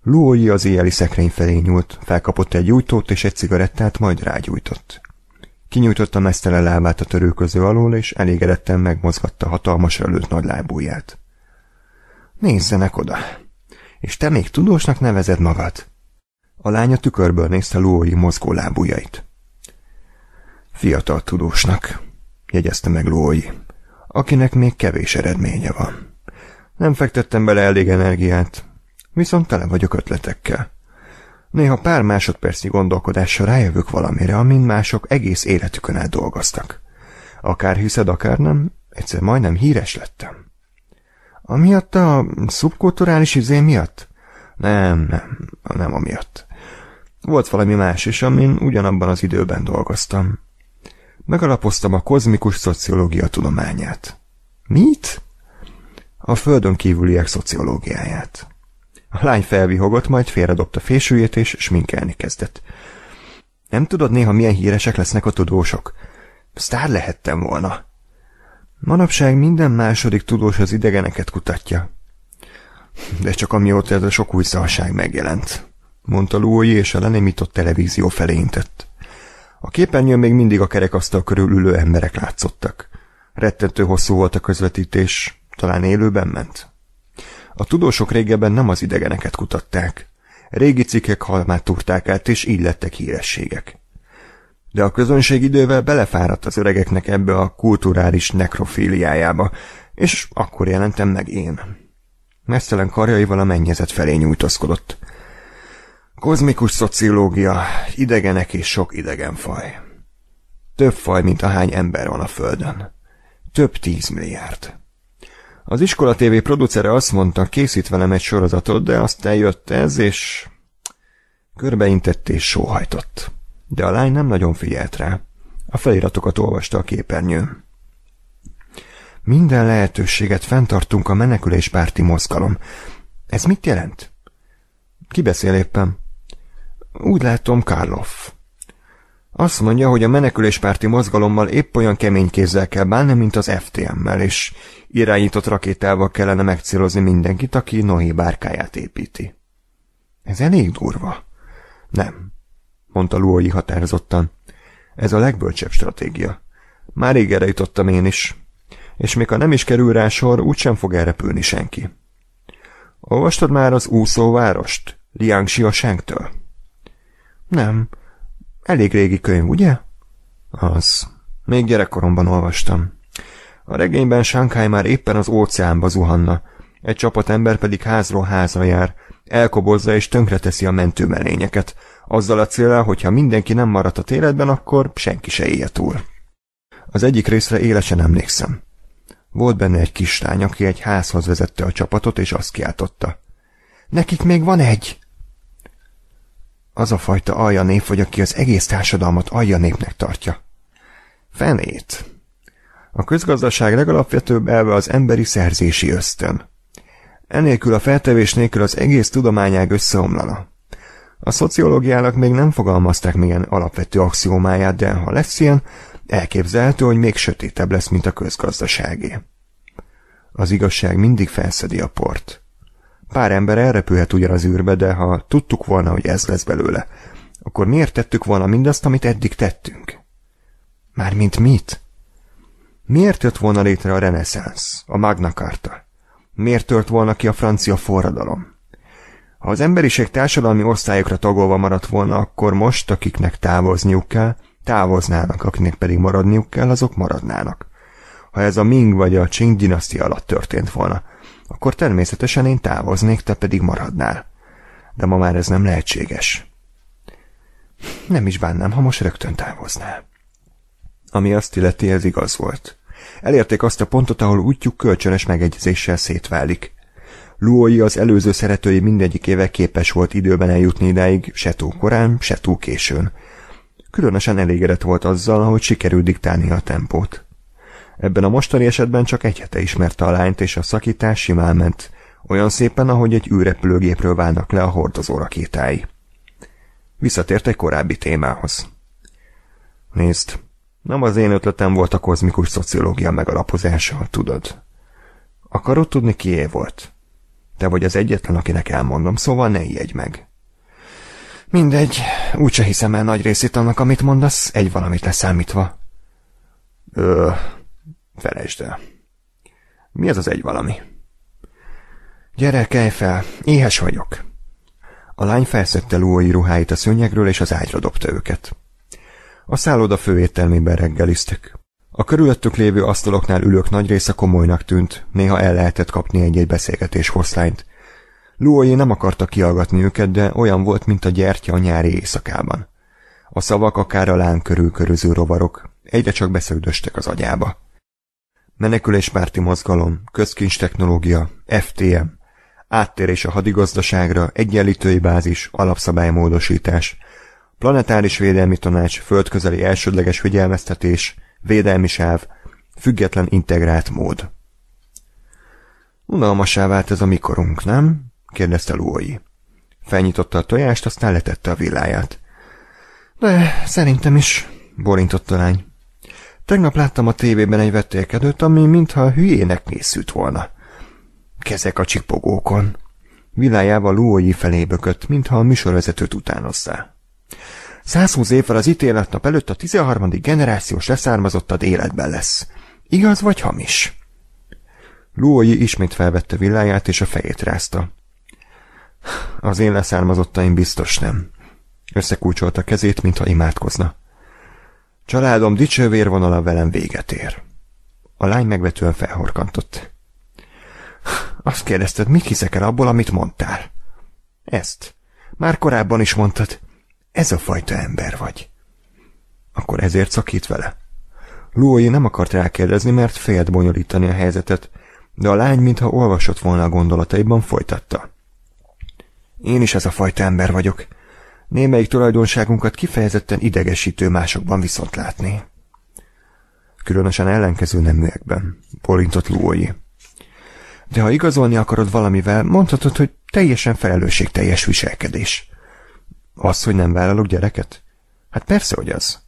Luoyi az éjjeli szekrény felé nyúlt, felkapott egy újtót és egy cigarettát, majd rágyújtott. Kinyújtotta mesztele lábát a törőköző alól, és elégedetten megmozgatta hatalmas előtt nagy lábúját. Nézzenek oda! és te még tudósnak nevezed magad? A lánya tükörből nézte Lói mozgó lábujjait. Fiatal tudósnak, jegyezte meg Lói, akinek még kevés eredménye van. Nem fektettem bele elég energiát, viszont tele vagyok ötletekkel. Néha pár másodpercnyi gondolkodással rájövök valamire, amin mások egész életükön át dolgoztak. Akár hiszed, akár nem, egyszer majdnem híres lettem. Amiatt a szubkulturális izé miatt? Nem, nem, nem amiatt. Volt valami más is, amin ugyanabban az időben dolgoztam. Megalapoztam a kozmikus szociológia tudományát. Mit? A földön kívüliek szociológiáját. A lány felvihogott, majd félredobta fésűjét és sminkelni kezdett. Nem tudod néha milyen híresek lesznek a tudósok? Sztár lehettem volna. Manapság minden második tudós az idegeneket kutatja. De csak amióta ez a sok új megjelent, mondta Lói, és a lenémított televízió felé intett. A képernyőn még mindig a kerekasztal körül ülő emberek látszottak. Rettentő hosszú volt a közvetítés, talán élőben ment. A tudósok régebben nem az idegeneket kutatták. Régi cikkek halmát turták át, és így lettek hírességek de a közönség idővel belefáradt az öregeknek ebbe a kulturális nekrofíliájába, és akkor jelentem meg én. Mesztelen karjaival a mennyezet felé nyújtózkodott. Kozmikus szociológia, idegenek és sok idegenfaj. Több faj, mint ahány ember van a Földön. Több tízmilliárd. Az iskola TV producere azt mondta, készít velem egy sorozatot, de aztán jött ez, és körbeintett és sóhajtott de a lány nem nagyon figyelt rá. A feliratokat olvasta a képernyő. Minden lehetőséget fenntartunk a meneküléspárti mozgalom. Ez mit jelent? Ki beszél éppen? Úgy látom, Karloff. Azt mondja, hogy a meneküléspárti mozgalommal épp olyan kemény kézzel kell bánni, mint az FTM-mel, és irányított rakétával kellene megcélozni mindenkit, aki Noé bárkáját építi. Ez elég durva. Nem mondta Luoyi határozottan. Ez a legbölcsebb stratégia. Már rég erre jutottam én is. És még ha nem is kerül rá sor, úgysem fog elrepülni senki. Olvastad már az úszóvárost? Liangxi a Sengtől. Nem. Elég régi könyv, ugye? Az. Még gyerekkoromban olvastam. A regényben Shanghai már éppen az óceánba zuhanna, egy csapat ember pedig házról házra jár, elkobozza és tönkreteszi a mentőmelényeket, azzal a célral, hogyha mindenki nem a életben, akkor senki se élje túl. Az egyik részre élesen emlékszem. Volt benne egy kislány, aki egy házhoz vezette a csapatot, és azt kiáltotta. Nekik még van egy! Az a fajta alja nép, vagy aki az egész társadalmat alja népnek tartja. Fenét! A közgazdaság legalapvetőbb elve az emberi szerzési ösztön. Enélkül a feltevés nélkül az egész tudományág összeomlana. A szociológiának még nem fogalmazták milyen alapvető axiómáját, de ha lesz ilyen, elképzelhető, hogy még sötétebb lesz, mint a közgazdaságé. Az igazság mindig felszedi a port. Pár ember elrepülhet ugyan az űrbe, de ha tudtuk volna, hogy ez lesz belőle, akkor miért tettük volna mindazt, amit eddig tettünk? Mármint mit? Miért jött volna létre a reneszánsz, a Magna Carta? Miért tört volna ki a francia forradalom? Ha az emberiség társadalmi osztályokra tagolva maradt volna, akkor most, akiknek távozniuk kell, távoznának, akinek pedig maradniuk kell, azok maradnának. Ha ez a Ming vagy a Qing dinasztia alatt történt volna, akkor természetesen én távoznék, te pedig maradnál. De ma már ez nem lehetséges. Nem is bánnám, ha most rögtön távoznál. Ami azt illeti, ez igaz volt. Elérték azt a pontot, ahol útjuk kölcsönös megegyezéssel szétválik, Luoi az előző szeretői mindegyikével képes volt időben eljutni idáig, se túl korán, se túl későn. Különösen elégedett volt azzal, hogy sikerült diktálni a tempót. Ebben a mostani esetben csak egy hete ismerte a lányt, és a szakítás simán ment, olyan szépen, ahogy egy űrrepülőgépről válnak le a hordozó rakétái. Visszatért egy korábbi témához. Nézd, nem az én ötletem volt a kozmikus szociológia megalapozása, tudod. Akarod tudni, kié volt? Te vagy az egyetlen, akinek elmondom, szóval ne ijedj meg. Mindegy, úgyse hiszem el nagy részét annak, amit mondasz, egy valamit leszámítva. Ö, felejtsd el. Mi az az egy valami? Gyere, kelj fel, éhes vagyok. A lány felszette lúói ruháit a szőnyegről, és az ágyra dobta őket. A szálloda főételmében reggeliztek. A körülöttük lévő asztaloknál ülők nagy része komolynak tűnt, néha el lehetett kapni egy-egy beszélgetés hoszlányt. Luoyi nem akarta kiallgatni őket, de olyan volt, mint a gyertya a nyári éjszakában. A szavak akár a láng körül köröző rovarok, egyre csak beszögdöstek az agyába. Meneküléspárti mozgalom, közkincs technológia, FTM, áttérés a hadigazdaságra, egyenlítői bázis, alapszabálymódosítás, planetáris védelmi tanács, földközeli elsődleges figyelmeztetés, védelmi sáv, független integrált mód. Unalmasá vált ez a mikorunk, nem? kérdezte Luói. Felnyitotta a tojást, aztán letette a villáját. De szerintem is, borintott a lány. Tegnap láttam a tévében egy vetélkedőt, ami mintha hülyének készült volna. Kezek a csipogókon. Vilájával Luói felé bökött, mintha a műsorvezetőt utánozzá. 120 évvel az ítéletnap előtt a 13. generációs leszármazottad életben lesz. Igaz vagy hamis? Luoyi ismét felvette villáját és a fejét rázta. Az én leszármazottaim biztos nem. Összekulcsolta kezét, mintha imádkozna. Családom dicső vérvonala velem véget ér. A lány megvetően felhorkantott. Azt kérdezted, mit hiszek el abból, amit mondtál? Ezt. Már korábban is mondtad. Ez a fajta ember vagy. Akkor ezért szakít vele? Luai nem akart rákérdezni, mert félt bonyolítani a helyzetet, de a lány, mintha olvasott volna a gondolataiban, folytatta. Én is ez a fajta ember vagyok. Némelyik tulajdonságunkat kifejezetten idegesítő másokban viszont látni. Különösen ellenkező neműekben, polintott Luói. De ha igazolni akarod valamivel, mondhatod, hogy teljesen felelősségteljes viselkedés. Az, hogy nem vállalok gyereket? Hát persze, hogy az.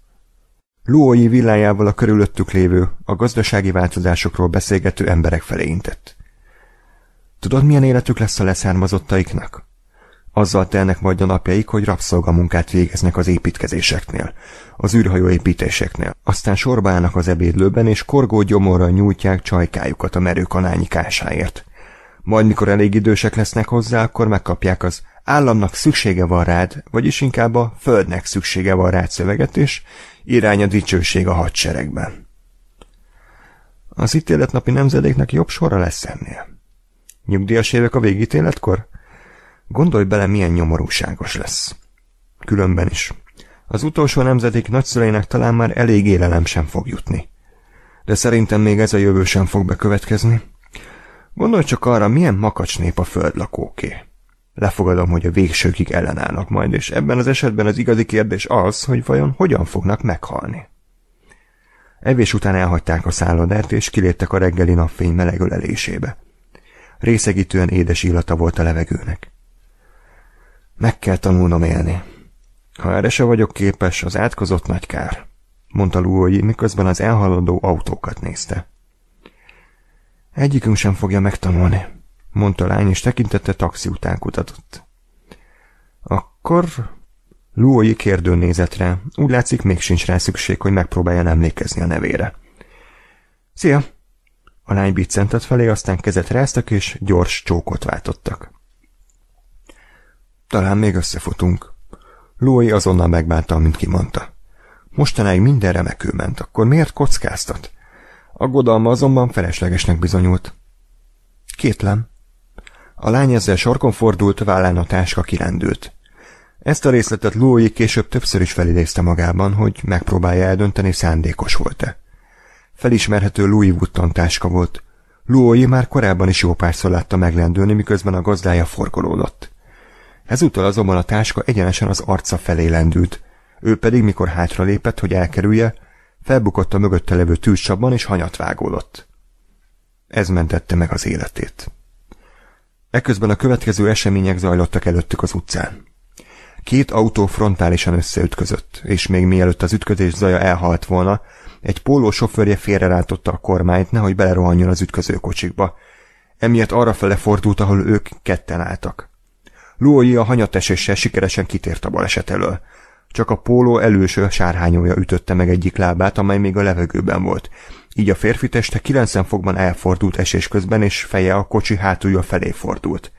Luói villájával a körülöttük lévő, a gazdasági változásokról beszélgető emberek felé intett. Tudod, milyen életük lesz a leszármazottaiknak? Azzal telnek majd a napjaik, hogy rabszolgamunkát végeznek az építkezéseknél, az űrhajó építéseknél. Aztán sorba állnak az ebédlőben, és korgó gyomorra nyújtják csajkájukat a merőkanányi kásáért. Majd, mikor elég idősek lesznek hozzá, akkor megkapják az államnak szüksége van rád, vagyis inkább a földnek szüksége van rád szöveget, és irány a dicsőség a hadseregben. Az ítéletnapi nemzedéknek jobb sorra lesz ennél. Nyugdíjas évek a végítéletkor? Gondolj bele, milyen nyomorúságos lesz. Különben is. Az utolsó nemzedék nagyszüleinek talán már elég élelem sem fog jutni. De szerintem még ez a jövő sem fog bekövetkezni. Gondolj csak arra, milyen makacs nép a földlakóké. Lefogadom, hogy a végsőkig ellenállnak majd, és ebben az esetben az igazi kérdés az, hogy vajon hogyan fognak meghalni. Evés után elhagyták a szállodát, és kiléptek a reggeli napfény melegölelésébe. Részegítően édes illata volt a levegőnek. Meg kell tanulnom élni. Ha erre se vagyok képes, az átkozott nagy kár, mondta Lúoyi, miközben az elhaladó autókat nézte. Egyikünk sem fogja megtanulni, mondta a lány, és tekintette taxi után kutatott. Akkor Luoyi kérdőn nézett rá. Úgy látszik, még sincs rá szükség, hogy megpróbáljon emlékezni a nevére. Szia! A lány biccentett felé, aztán kezet ráztak, és gyors csókot váltottak. Talán még összefutunk. Lói azonnal megbánta, amint kimondta. Mostanáig minden remekül ment, akkor miért kockáztat? Aggodalma azonban feleslegesnek bizonyult. Kétlem, a lány ezzel sarkon fordult, vállán a táska kirendült. Ezt a részletet Lói később többször is felidézte magában, hogy megpróbálja eldönteni, szándékos volt-e. Felismerhető Louis Vuitton táska volt. Lói már korábban is jó párszor látta meglendülni, miközben a gazdája forgolódott. Ezúttal azonban a táska egyenesen az arca felé lendült, ő pedig, mikor hátra lépett, hogy elkerülje, felbukott a mögötte levő tűzcsapban és hanyat vágódott. Ez mentette meg az életét. Ekközben a következő események zajlottak előttük az utcán. Két autó frontálisan összeütközött, és még mielőtt az ütközés zaja elhalt volna, egy póló sofőrje félrerántotta a kormányt, nehogy belerohanjon az ütköző kocsikba. Emiatt arrafele fordult, ahol ők ketten álltak. Luoyi a hanyateséssel sikeresen kitért a baleset elől. Csak a póló előső sárhányója ütötte meg egyik lábát, amely még a levegőben volt, így a férfi teste 90 fokban elfordult esés közben, és feje a kocsi hátulja felé fordult.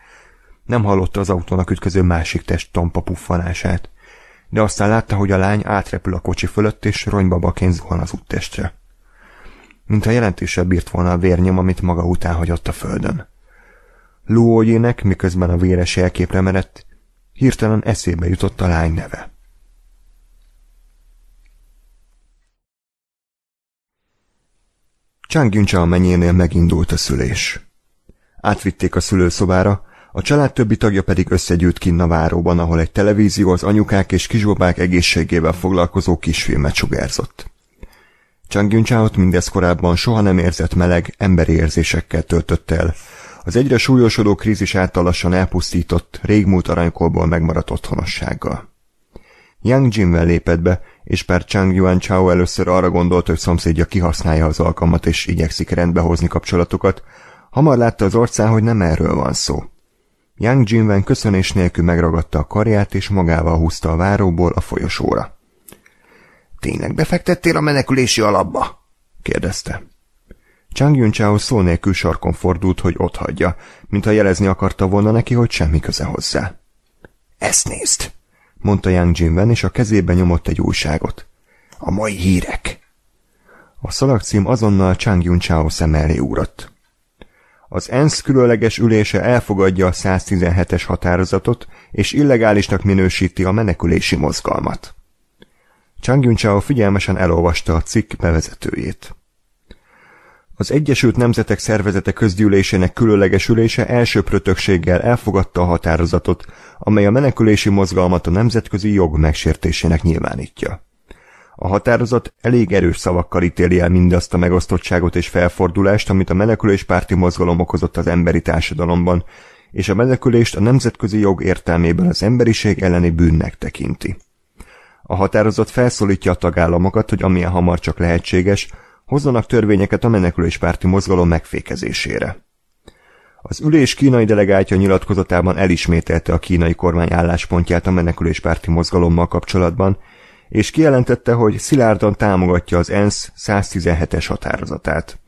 Nem hallotta az autónak ütköző másik test tompa puffanását, de aztán látta, hogy a lány átrepül a kocsi fölött, és ronybabaként zuhan az úttestre. Mintha jelentősebb bírt volna a vérnyom, amit maga után hagyott a földön. Lúógyének, miközben a véres elképre merett, hirtelen eszébe jutott a lány neve. Csángüncse a menyénél megindult a szülés. Átvitték a szülőszobára, a család többi tagja pedig összegyűjt kinn a váróban, ahol egy televízió az anyukák és kisbabák egészségével foglalkozó kisfilmet sugárzott. Csangyuncsáot mindez korábban soha nem érzett meleg, emberi érzésekkel töltött el. Az egyre súlyosodó krízis által lassan elpusztított, régmúlt aranykolból megmaradt otthonossággal. Yang Jinvel lépett be, és pár Chang Yuan Chao először arra gondolt, hogy szomszédja kihasználja az alkalmat és igyekszik rendbehozni kapcsolatokat, hamar látta az orcán, hogy nem erről van szó. Yang Jinven köszönés nélkül megragadta a karját, és magával húzta a váróból a folyosóra. – Tényleg befektettél a menekülési alapba? – kérdezte. Chang Yun Chao szó nélkül sarkon fordult, hogy hagyja, mintha jelezni akarta volna neki, hogy semmi köze hozzá. – Ezt nézd! – mondta Yang Jinwen, és a kezébe nyomott egy újságot. A mai hírek! A szalagcím azonnal Chang Yun Chao szem elé úrott. Az ENSZ különleges ülése elfogadja a 117-es határozatot, és illegálisnak minősíti a menekülési mozgalmat. Chang Yun Chao figyelmesen elolvasta a cikk bevezetőjét. Az Egyesült Nemzetek Szervezete közgyűlésének különleges ülése első többséggel elfogadta a határozatot, amely a menekülési mozgalmat a nemzetközi jog megsértésének nyilvánítja. A határozat elég erős szavakkal ítéli el mindazt a megosztottságot és felfordulást, amit a meneküléspárti mozgalom okozott az emberi társadalomban, és a menekülést a nemzetközi jog értelmében az emberiség elleni bűnnek tekinti. A határozat felszólítja a tagállamokat, hogy amilyen hamar csak lehetséges, hozzanak törvényeket a meneküléspárti mozgalom megfékezésére. Az ülés kínai delegáltja nyilatkozatában elismételte a kínai kormány álláspontját a meneküléspárti mozgalommal kapcsolatban, és kijelentette, hogy szilárdan támogatja az ENSZ 117-es határozatát.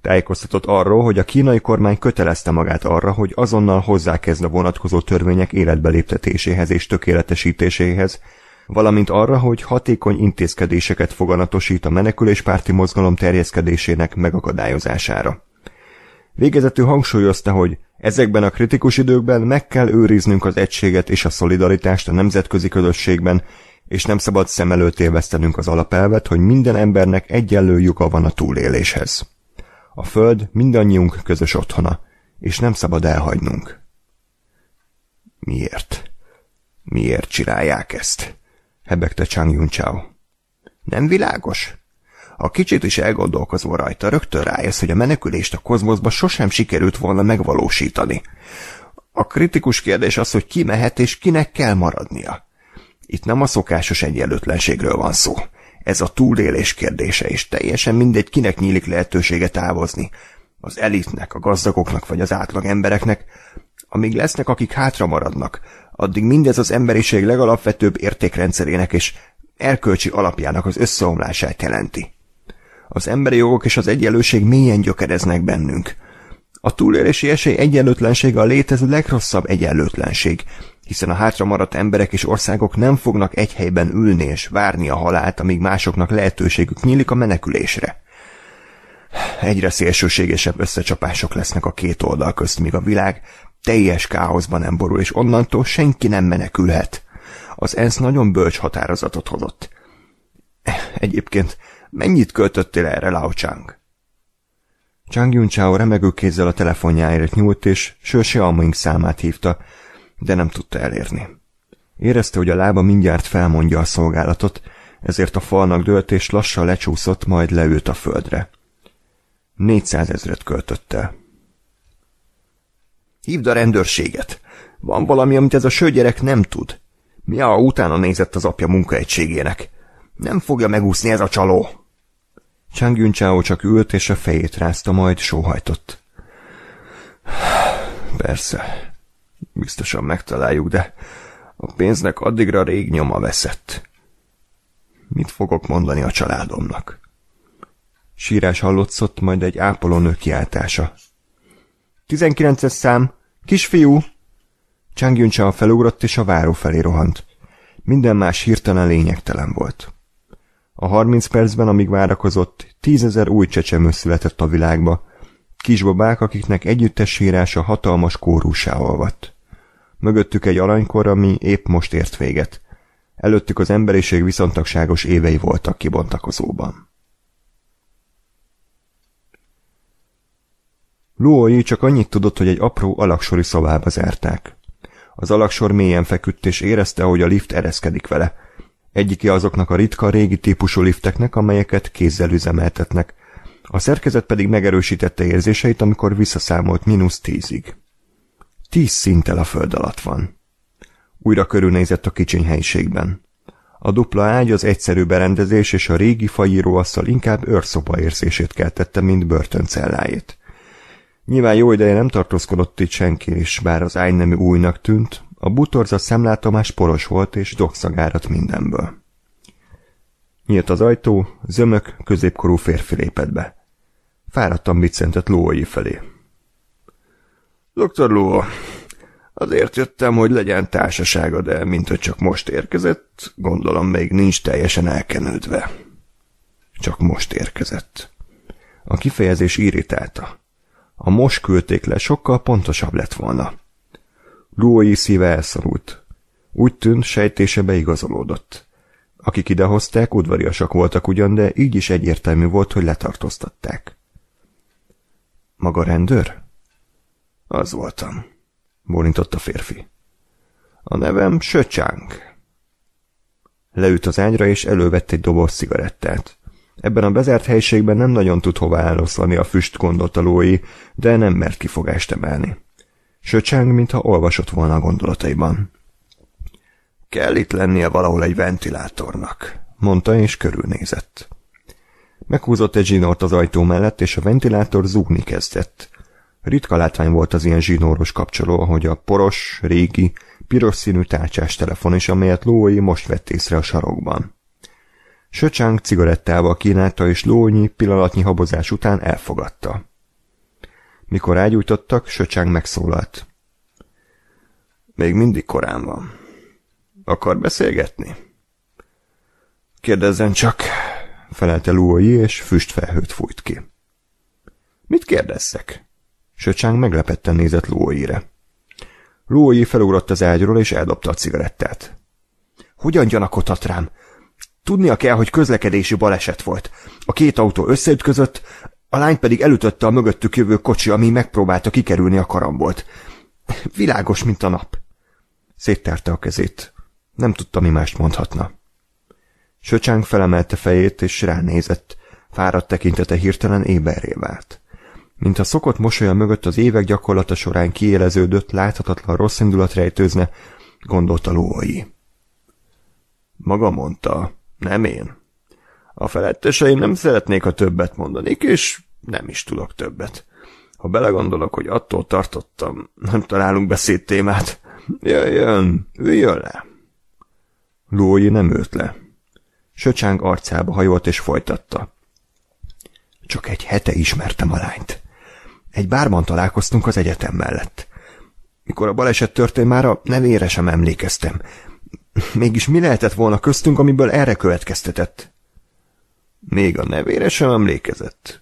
Tájékoztatott arról, hogy a kínai kormány kötelezte magát arra, hogy azonnal hozzákezd a vonatkozó törvények életbeléptetéséhez és tökéletesítéséhez, valamint arra, hogy hatékony intézkedéseket foganatosít a meneküléspárti mozgalom terjeszkedésének megakadályozására. Végezetül hangsúlyozta, hogy ezekben a kritikus időkben meg kell őriznünk az egységet és a szolidaritást a nemzetközi közösségben, és nem szabad szem előtt élvesztenünk az alapelvet, hogy minden embernek egyenlő joga van a túléléshez. A Föld mindannyiunk közös otthona, és nem szabad elhagynunk. Miért? Miért csinálják ezt? hebegte Chang Yun Chao. Nem világos? A kicsit is elgondolkozva rajta, rögtön rájössz, hogy a menekülést a kozmoszba sosem sikerült volna megvalósítani. A kritikus kérdés az, hogy ki mehet és kinek kell maradnia. Itt nem a szokásos egyenlőtlenségről van szó. Ez a túlélés kérdése, és teljesen mindegy, kinek nyílik lehetősége távozni. Az elitnek, a gazdagoknak vagy az átlag embereknek, amíg lesznek, akik hátra maradnak, addig mindez az emberiség legalapvetőbb értékrendszerének és erkölcsi alapjának az összeomlását jelenti. Az emberi jogok és az egyenlőség mélyen gyökereznek bennünk – a túlélési esély egyenlőtlensége a létező legrosszabb egyenlőtlenség, hiszen a hátra maradt emberek és országok nem fognak egy helyben ülni és várni a halált, amíg másoknak lehetőségük nyílik a menekülésre. Egyre szélsőségesebb összecsapások lesznek a két oldal közt, míg a világ teljes káoszban nem borul, és onnantól senki nem menekülhet. Az ENSZ nagyon bölcs határozatot hozott. Egyébként mennyit költöttél erre, Lao Chang? Chang Chao remegő kézzel a telefonjáért nyúlt, és Sörse Almaing számát hívta, de nem tudta elérni. Érezte, hogy a lába mindjárt felmondja a szolgálatot, ezért a falnak dőlt, és lassan lecsúszott, majd leült a földre. 400 ezret költött el. Hívd a rendőrséget. Van valami, amit ez a sőgyerek nem tud. Mi a utána nézett az apja munkaegységének. Nem fogja megúszni ez a csaló. Chang Yunchao csak ült, és a fejét rázta, majd sóhajtott. Persze, biztosan megtaláljuk, de a pénznek addigra rég nyoma veszett. Mit fogok mondani a családomnak? Sírás hallott majd egy ápolónő kiáltása. 19 szám, kisfiú! Chang a felugrott és a váró felé rohant. Minden más hirtelen lényegtelen volt. A harminc percben, amíg várakozott, tízezer új csecsemő született a világba, kisbabák, akiknek együttes sírása hatalmas kórusá olvadt. Mögöttük egy aranykor, ami épp most ért véget. Előttük az emberiség viszontagságos évei voltak kibontakozóban. Luói csak annyit tudott, hogy egy apró alaksori szobába zárták. Az alaksor mélyen feküdt, és érezte, hogy a lift ereszkedik vele. Egyike azoknak a ritka, régi típusú lifteknek, amelyeket kézzel üzemeltetnek. A szerkezet pedig megerősítette érzéseit, amikor visszaszámolt mínusz tízig. Tíz szinttel a föld alatt van. Újra körülnézett a kicsiny helyiségben. A dupla ágy, az egyszerű berendezés és a régi fajíróasszal inkább őrszoba érzését keltette, mint börtöncellájét. Nyilván jó ideje nem tartózkodott itt senki, és bár az nemű újnak tűnt, a butorza szemlátomás poros volt, és dokszagárat mindenből. Nyílt az ajtó, zömök, középkorú férfi lépett be. Fáradtam biccentett lóai felé. Doktor Ló, azért jöttem, hogy legyen társasága, de mint hogy csak most érkezett, gondolom még nincs teljesen elkenődve. Csak most érkezett. A kifejezés irritálta. A most küldték le, sokkal pontosabb lett volna. Luói szíve elszorult. Úgy tűnt, sejtése beigazolódott. Akik idehozták, udvariasak voltak ugyan, de így is egyértelmű volt, hogy letartóztatták. Maga rendőr? Az voltam, bólintott a férfi. A nevem Söcsánk. Leült az ágyra, és elővett egy doboz cigarettát. Ebben a bezárt helységben nem nagyon tud hova eloszlani a füst gondotalói, de nem mert kifogást emelni. Söcseng, mintha olvasott volna a gondolataiban. Kell itt lennie valahol egy ventilátornak, mondta és körülnézett. Meghúzott egy zsinort az ajtó mellett, és a ventilátor zúgni kezdett. Ritka látvány volt az ilyen zsinóros kapcsoló, ahogy a poros, régi, piros színű tárcsás telefon is, amelyet lói most vett észre a sarokban. Söcsánk cigarettával kínálta, és lónyi, pillanatnyi habozás után elfogadta. Mikor ágyújtottak, Söcsánk megszólalt. Még mindig korán van. Akar beszélgetni? Kérdezzen csak, felelte Luai, és füstfelhőt fújt ki. Mit kérdezzek? Söcsánk meglepetten nézett Luaire. Luai felugrott az ágyról, és eldobta a cigarettát. Hogyan gyanakodhat rám? Tudnia kell, hogy közlekedési baleset volt. A két autó összeütközött, a lány pedig elütötte a mögöttük jövő kocsi, ami megpróbálta kikerülni a karambolt. Világos, mint a nap. Szétterte a kezét. Nem tudta, mi mást mondhatna. Söcsánk felemelte fejét, és ránézett. Fáradt tekintete hirtelen éberré vált. Mint a szokott mosolya mögött az évek gyakorlata során kiéleződött, láthatatlan rossz indulat rejtőzne, gondolta lóai. Maga mondta, nem én. A feletteseim nem szeretnék, ha többet mondanék, és nem is tudok többet. Ha belegondolok, hogy attól tartottam, nem találunk témát. Jöjjön, üljön le. Lói nem őt le. Söcsánk arcába hajolt és folytatta. Csak egy hete ismertem a lányt. Egy bárban találkoztunk az egyetem mellett. Mikor a baleset történt, már a nevére sem emlékeztem. Mégis mi lehetett volna köztünk, amiből erre következtetett? Még a nevére sem emlékezett.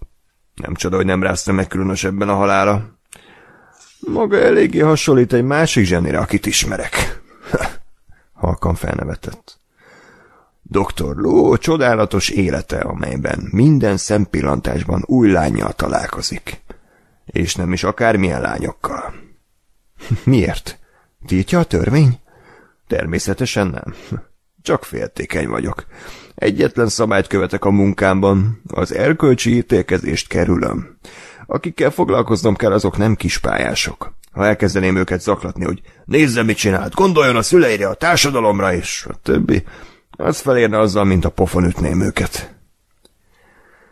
Nem csoda, hogy nem rázta meg különösebben a halára. Maga eléggé hasonlít egy másik zsenire, akit ismerek. Halkan felnevetett. Doktor Ló csodálatos élete, amelyben minden szempillantásban új lányjal találkozik. És nem is akármilyen lányokkal. Miért? Tiltja a törvény? Természetesen nem. Csak féltékeny vagyok. Egyetlen szabályt követek a munkámban, az erkölcsi ítélkezést kerülöm. Akikkel foglalkoznom kell, azok nem kispályások. Ha elkezdeném őket zaklatni, hogy nézze, mit csinált, gondoljon a szüleire, a társadalomra és a többi, az felérne azzal, mint a pofon ütném őket.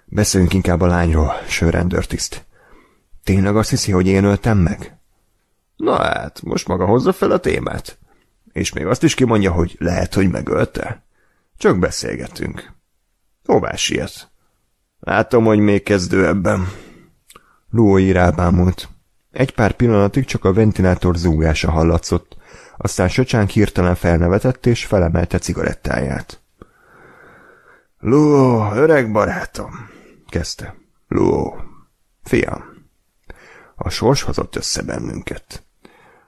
Beszéljünk inkább a lányról, sőrendőrtiszt. Tényleg azt hiszi, hogy én öltem meg? Na hát, most maga hozza fel a témát és még azt is kimondja, hogy lehet, hogy megölte. Csak beszélgetünk. Hová siet? Látom, hogy még kezdő ebben. Lói rábámult. Egy pár pillanatig csak a ventilátor zúgása hallatszott, aztán Söcsán hirtelen felnevetett és felemelte cigarettáját. Ló, öreg barátom, kezdte. Ló, fiam, a sors hozott össze bennünket.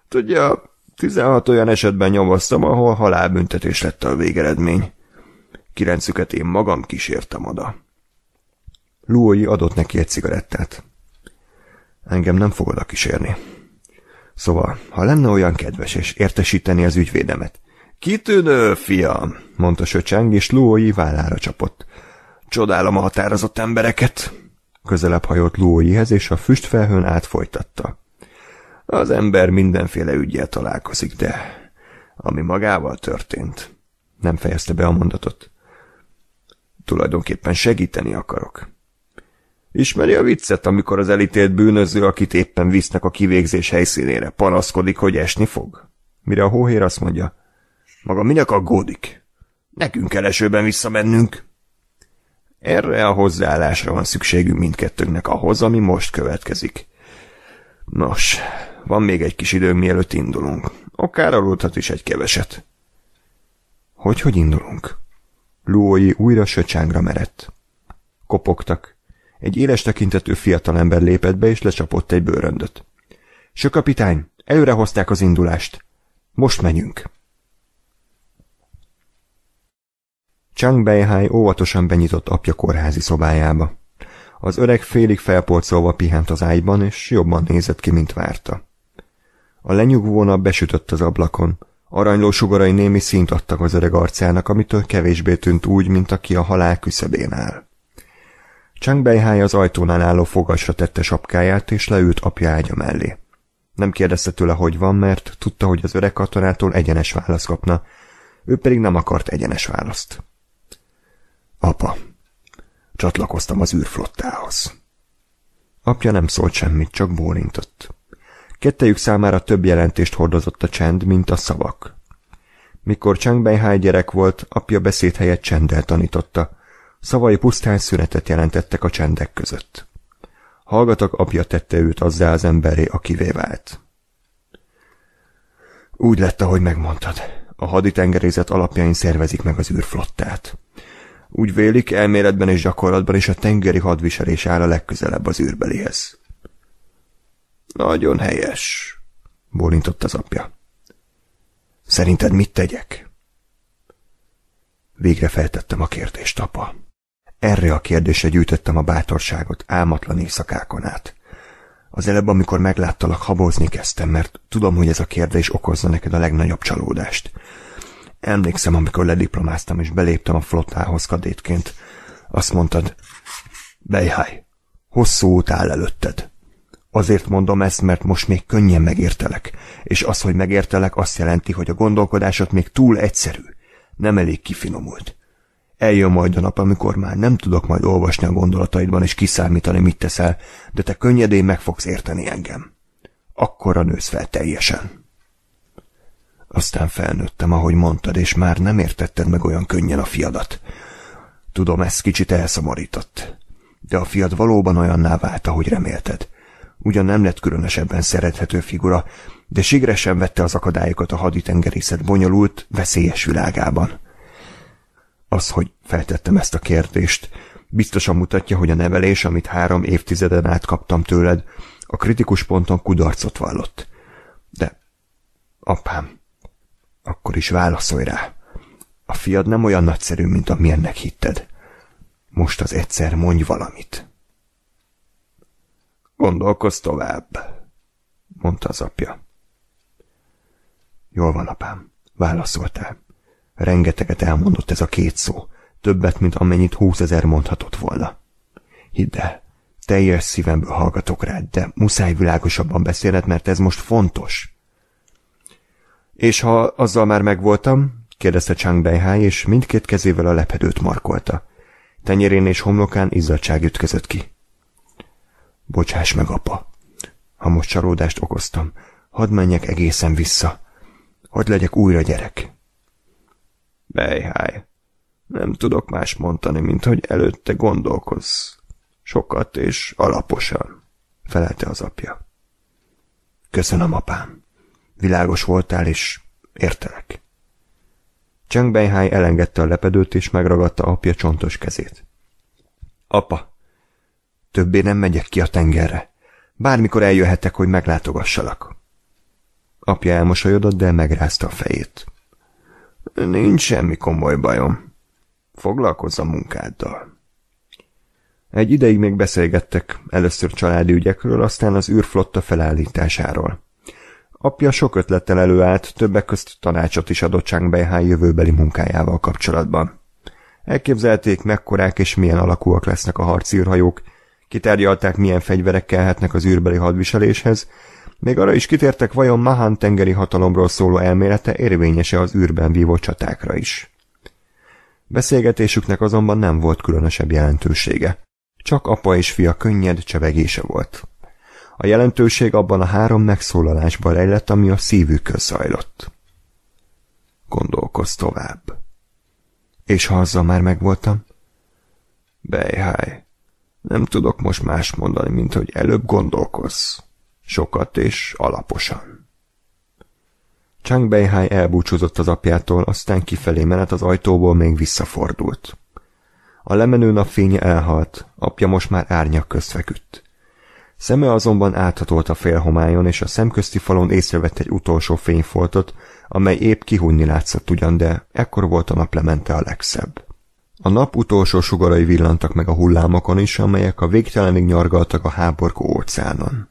Tudja, 16 olyan esetben nyomoztam, ahol halálbüntetés lett a végeredmény. Kilencüket én magam kísértem oda. Lúi adott neki egy cigarettát. Engem nem fogod a kísérni. Szóval, ha lenne olyan kedves, és értesíteni az ügyvédemet. Kitűnő, fiam, mondta Söcseng, és Lúi vállára csapott. Csodálom a határozott embereket. Közelebb hajolt Lúihez, és a füstfelhőn átfolytatta. Az ember mindenféle ügyjel találkozik, de ami magával történt, nem fejezte be a mondatot. Tulajdonképpen segíteni akarok. Ismeri a viccet, amikor az elítélt bűnöző, akit éppen visznek a kivégzés helyszínére, panaszkodik, hogy esni fog? Mire a hóhér azt mondja, maga minek aggódik? Nekünk kell esőben visszamennünk. Erre a hozzáállásra van szükségünk mindkettőnknek ahhoz, ami most következik. Nos, van még egy kis időnk, mielőtt indulunk. Akár aludhat is egy keveset. Hogy, hogy indulunk? Luói újra söcsángra merett. Kopogtak. Egy éles tekintetű fiatalember lépett be, és lecsapott egy bőröndöt. Sökapitány, előre hozták az indulást. Most menjünk. Chang Beihai óvatosan benyitott apja kórházi szobájába. Az öreg félig felporcolva pihent az ágyban, és jobban nézett ki, mint várta. A lenyugvó nap besütött az ablakon. Aranyló sugarai némi színt adtak az öreg arcának, amitől kevésbé tűnt úgy, mint aki a halál küszöbén áll. Chang Beihai az ajtónál álló fogasra tette sapkáját, és leült apja ágya mellé. Nem kérdezte tőle, hogy van, mert tudta, hogy az öreg katonától egyenes választ kapna, ő pedig nem akart egyenes választ. Apa, csatlakoztam az űrflottához. Apja nem szólt semmit, csak bólintott. Kettejük számára több jelentést hordozott a csend, mint a szavak. Mikor Chang Beihai gyerek volt, apja beszéd helyett csenddel tanította. Szavai pusztán szünetet jelentettek a csendek között. Hallgatak apja tette őt azzá az emberé, akivé vált. Úgy lett, ahogy megmondtad. A haditengerészet alapjain szervezik meg az űrflottát. Úgy vélik, elméletben és gyakorlatban is a tengeri hadviselés áll a legközelebb az űrbelihez. Nagyon helyes, bólintott az apja. Szerinted mit tegyek? Végre feltettem a kérdést, apa. Erre a kérdésre gyűjtöttem a bátorságot álmatlan éjszakákon át. Az előbb, amikor megláttalak, habozni kezdtem, mert tudom, hogy ez a kérdés okozza neked a legnagyobb csalódást. Emlékszem, amikor lediplomáztam és beléptem a flottához kadétként. Azt mondtad, Bejháj, hosszú út áll előtted. Azért mondom ezt, mert most még könnyen megértelek, és az, hogy megértelek, azt jelenti, hogy a gondolkodásod még túl egyszerű, nem elég kifinomult. Eljön majd a nap, amikor már nem tudok majd olvasni a gondolataidban és kiszámítani, mit teszel, de te könnyedén meg fogsz érteni engem. a nősz fel teljesen. Aztán felnőttem, ahogy mondtad, és már nem értetted meg olyan könnyen a fiadat. Tudom, ez kicsit elszomorított. De a fiad valóban olyanná vált, ahogy remélted. Ugyan nem lett különösebben szerethető figura, de sigre sem vette az akadályokat a haditengerészet bonyolult, veszélyes világában. Az, hogy feltettem ezt a kérdést, biztosan mutatja, hogy a nevelés, amit három évtizeden át kaptam tőled, a kritikus ponton kudarcot vallott. De, apám, akkor is válaszolj rá. A fiad nem olyan nagyszerű, mint amilyennek hitted. Most az egyszer mondj valamit. Gondolkozz tovább, mondta az apja. Jól van, apám, válaszoltál. Rengeteget elmondott ez a két szó, többet, mint amennyit húszezer mondhatott volna. Hidd el, teljes szívemből hallgatok rád, de muszáj világosabban beszélned, mert ez most fontos. És ha azzal már megvoltam, kérdezte Chang Beihai, és mindkét kezével a lepedőt markolta. Tenyerén és homlokán izzadság ütközött ki. Bocsáss meg, apa! Ha most csalódást okoztam, hadd menjek egészen vissza. Hadd legyek újra gyerek. Bejháj! Nem tudok más mondani, mint hogy előtte gondolkozz. Sokat és alaposan, felelte az apja. Köszönöm, apám. Világos voltál, és értelek. Cheng Benhai elengedte a lepedőt, és megragadta apja csontos kezét. Apa, Többé nem megyek ki a tengerre. Bármikor eljöhetek, hogy meglátogassalak. Apja elmosolyodott, de megrázta a fejét. Nincs semmi komoly bajom. Foglalkozz a munkáddal. Egy ideig még beszélgettek, először családi ügyekről, aztán az űrflotta felállításáról. Apja sok ötlettel előállt, többek közt tanácsot is adott Beihai jövőbeli munkájával kapcsolatban. Elképzelték, mekkorák és milyen alakúak lesznek a harci űrhajók, Kitárgyalták, milyen fegyverek kellhetnek az űrbeli hadviseléshez, még arra is kitértek, vajon Mahan tengeri hatalomról szóló elmélete érvényese az űrben vívott csatákra is. Beszélgetésüknek azonban nem volt különösebb jelentősége. Csak apa és fia könnyed csevegése volt. A jelentőség abban a három megszólalásban rejlett, ami a szívükön zajlott. Gondolkoz tovább. És ha azzal már megvoltam? Bejháj, nem tudok most más mondani, mint hogy előbb gondolkozz. Sokat és alaposan. Chang Beihai elbúcsúzott az apjától, aztán kifelé menet az ajtóból még visszafordult. A lemenő napfénye elhalt, apja most már árnyak feküdt. Szeme azonban áthatolt a félhomályon, és a szemközti falon észrevett egy utolsó fényfoltot, amely épp kihunni látszott ugyan, de ekkor volt a naplemente a legszebb. A nap utolsó sugarai villantak meg a hullámokon is, amelyek a végtelenig nyargaltak a háborgó óceánon.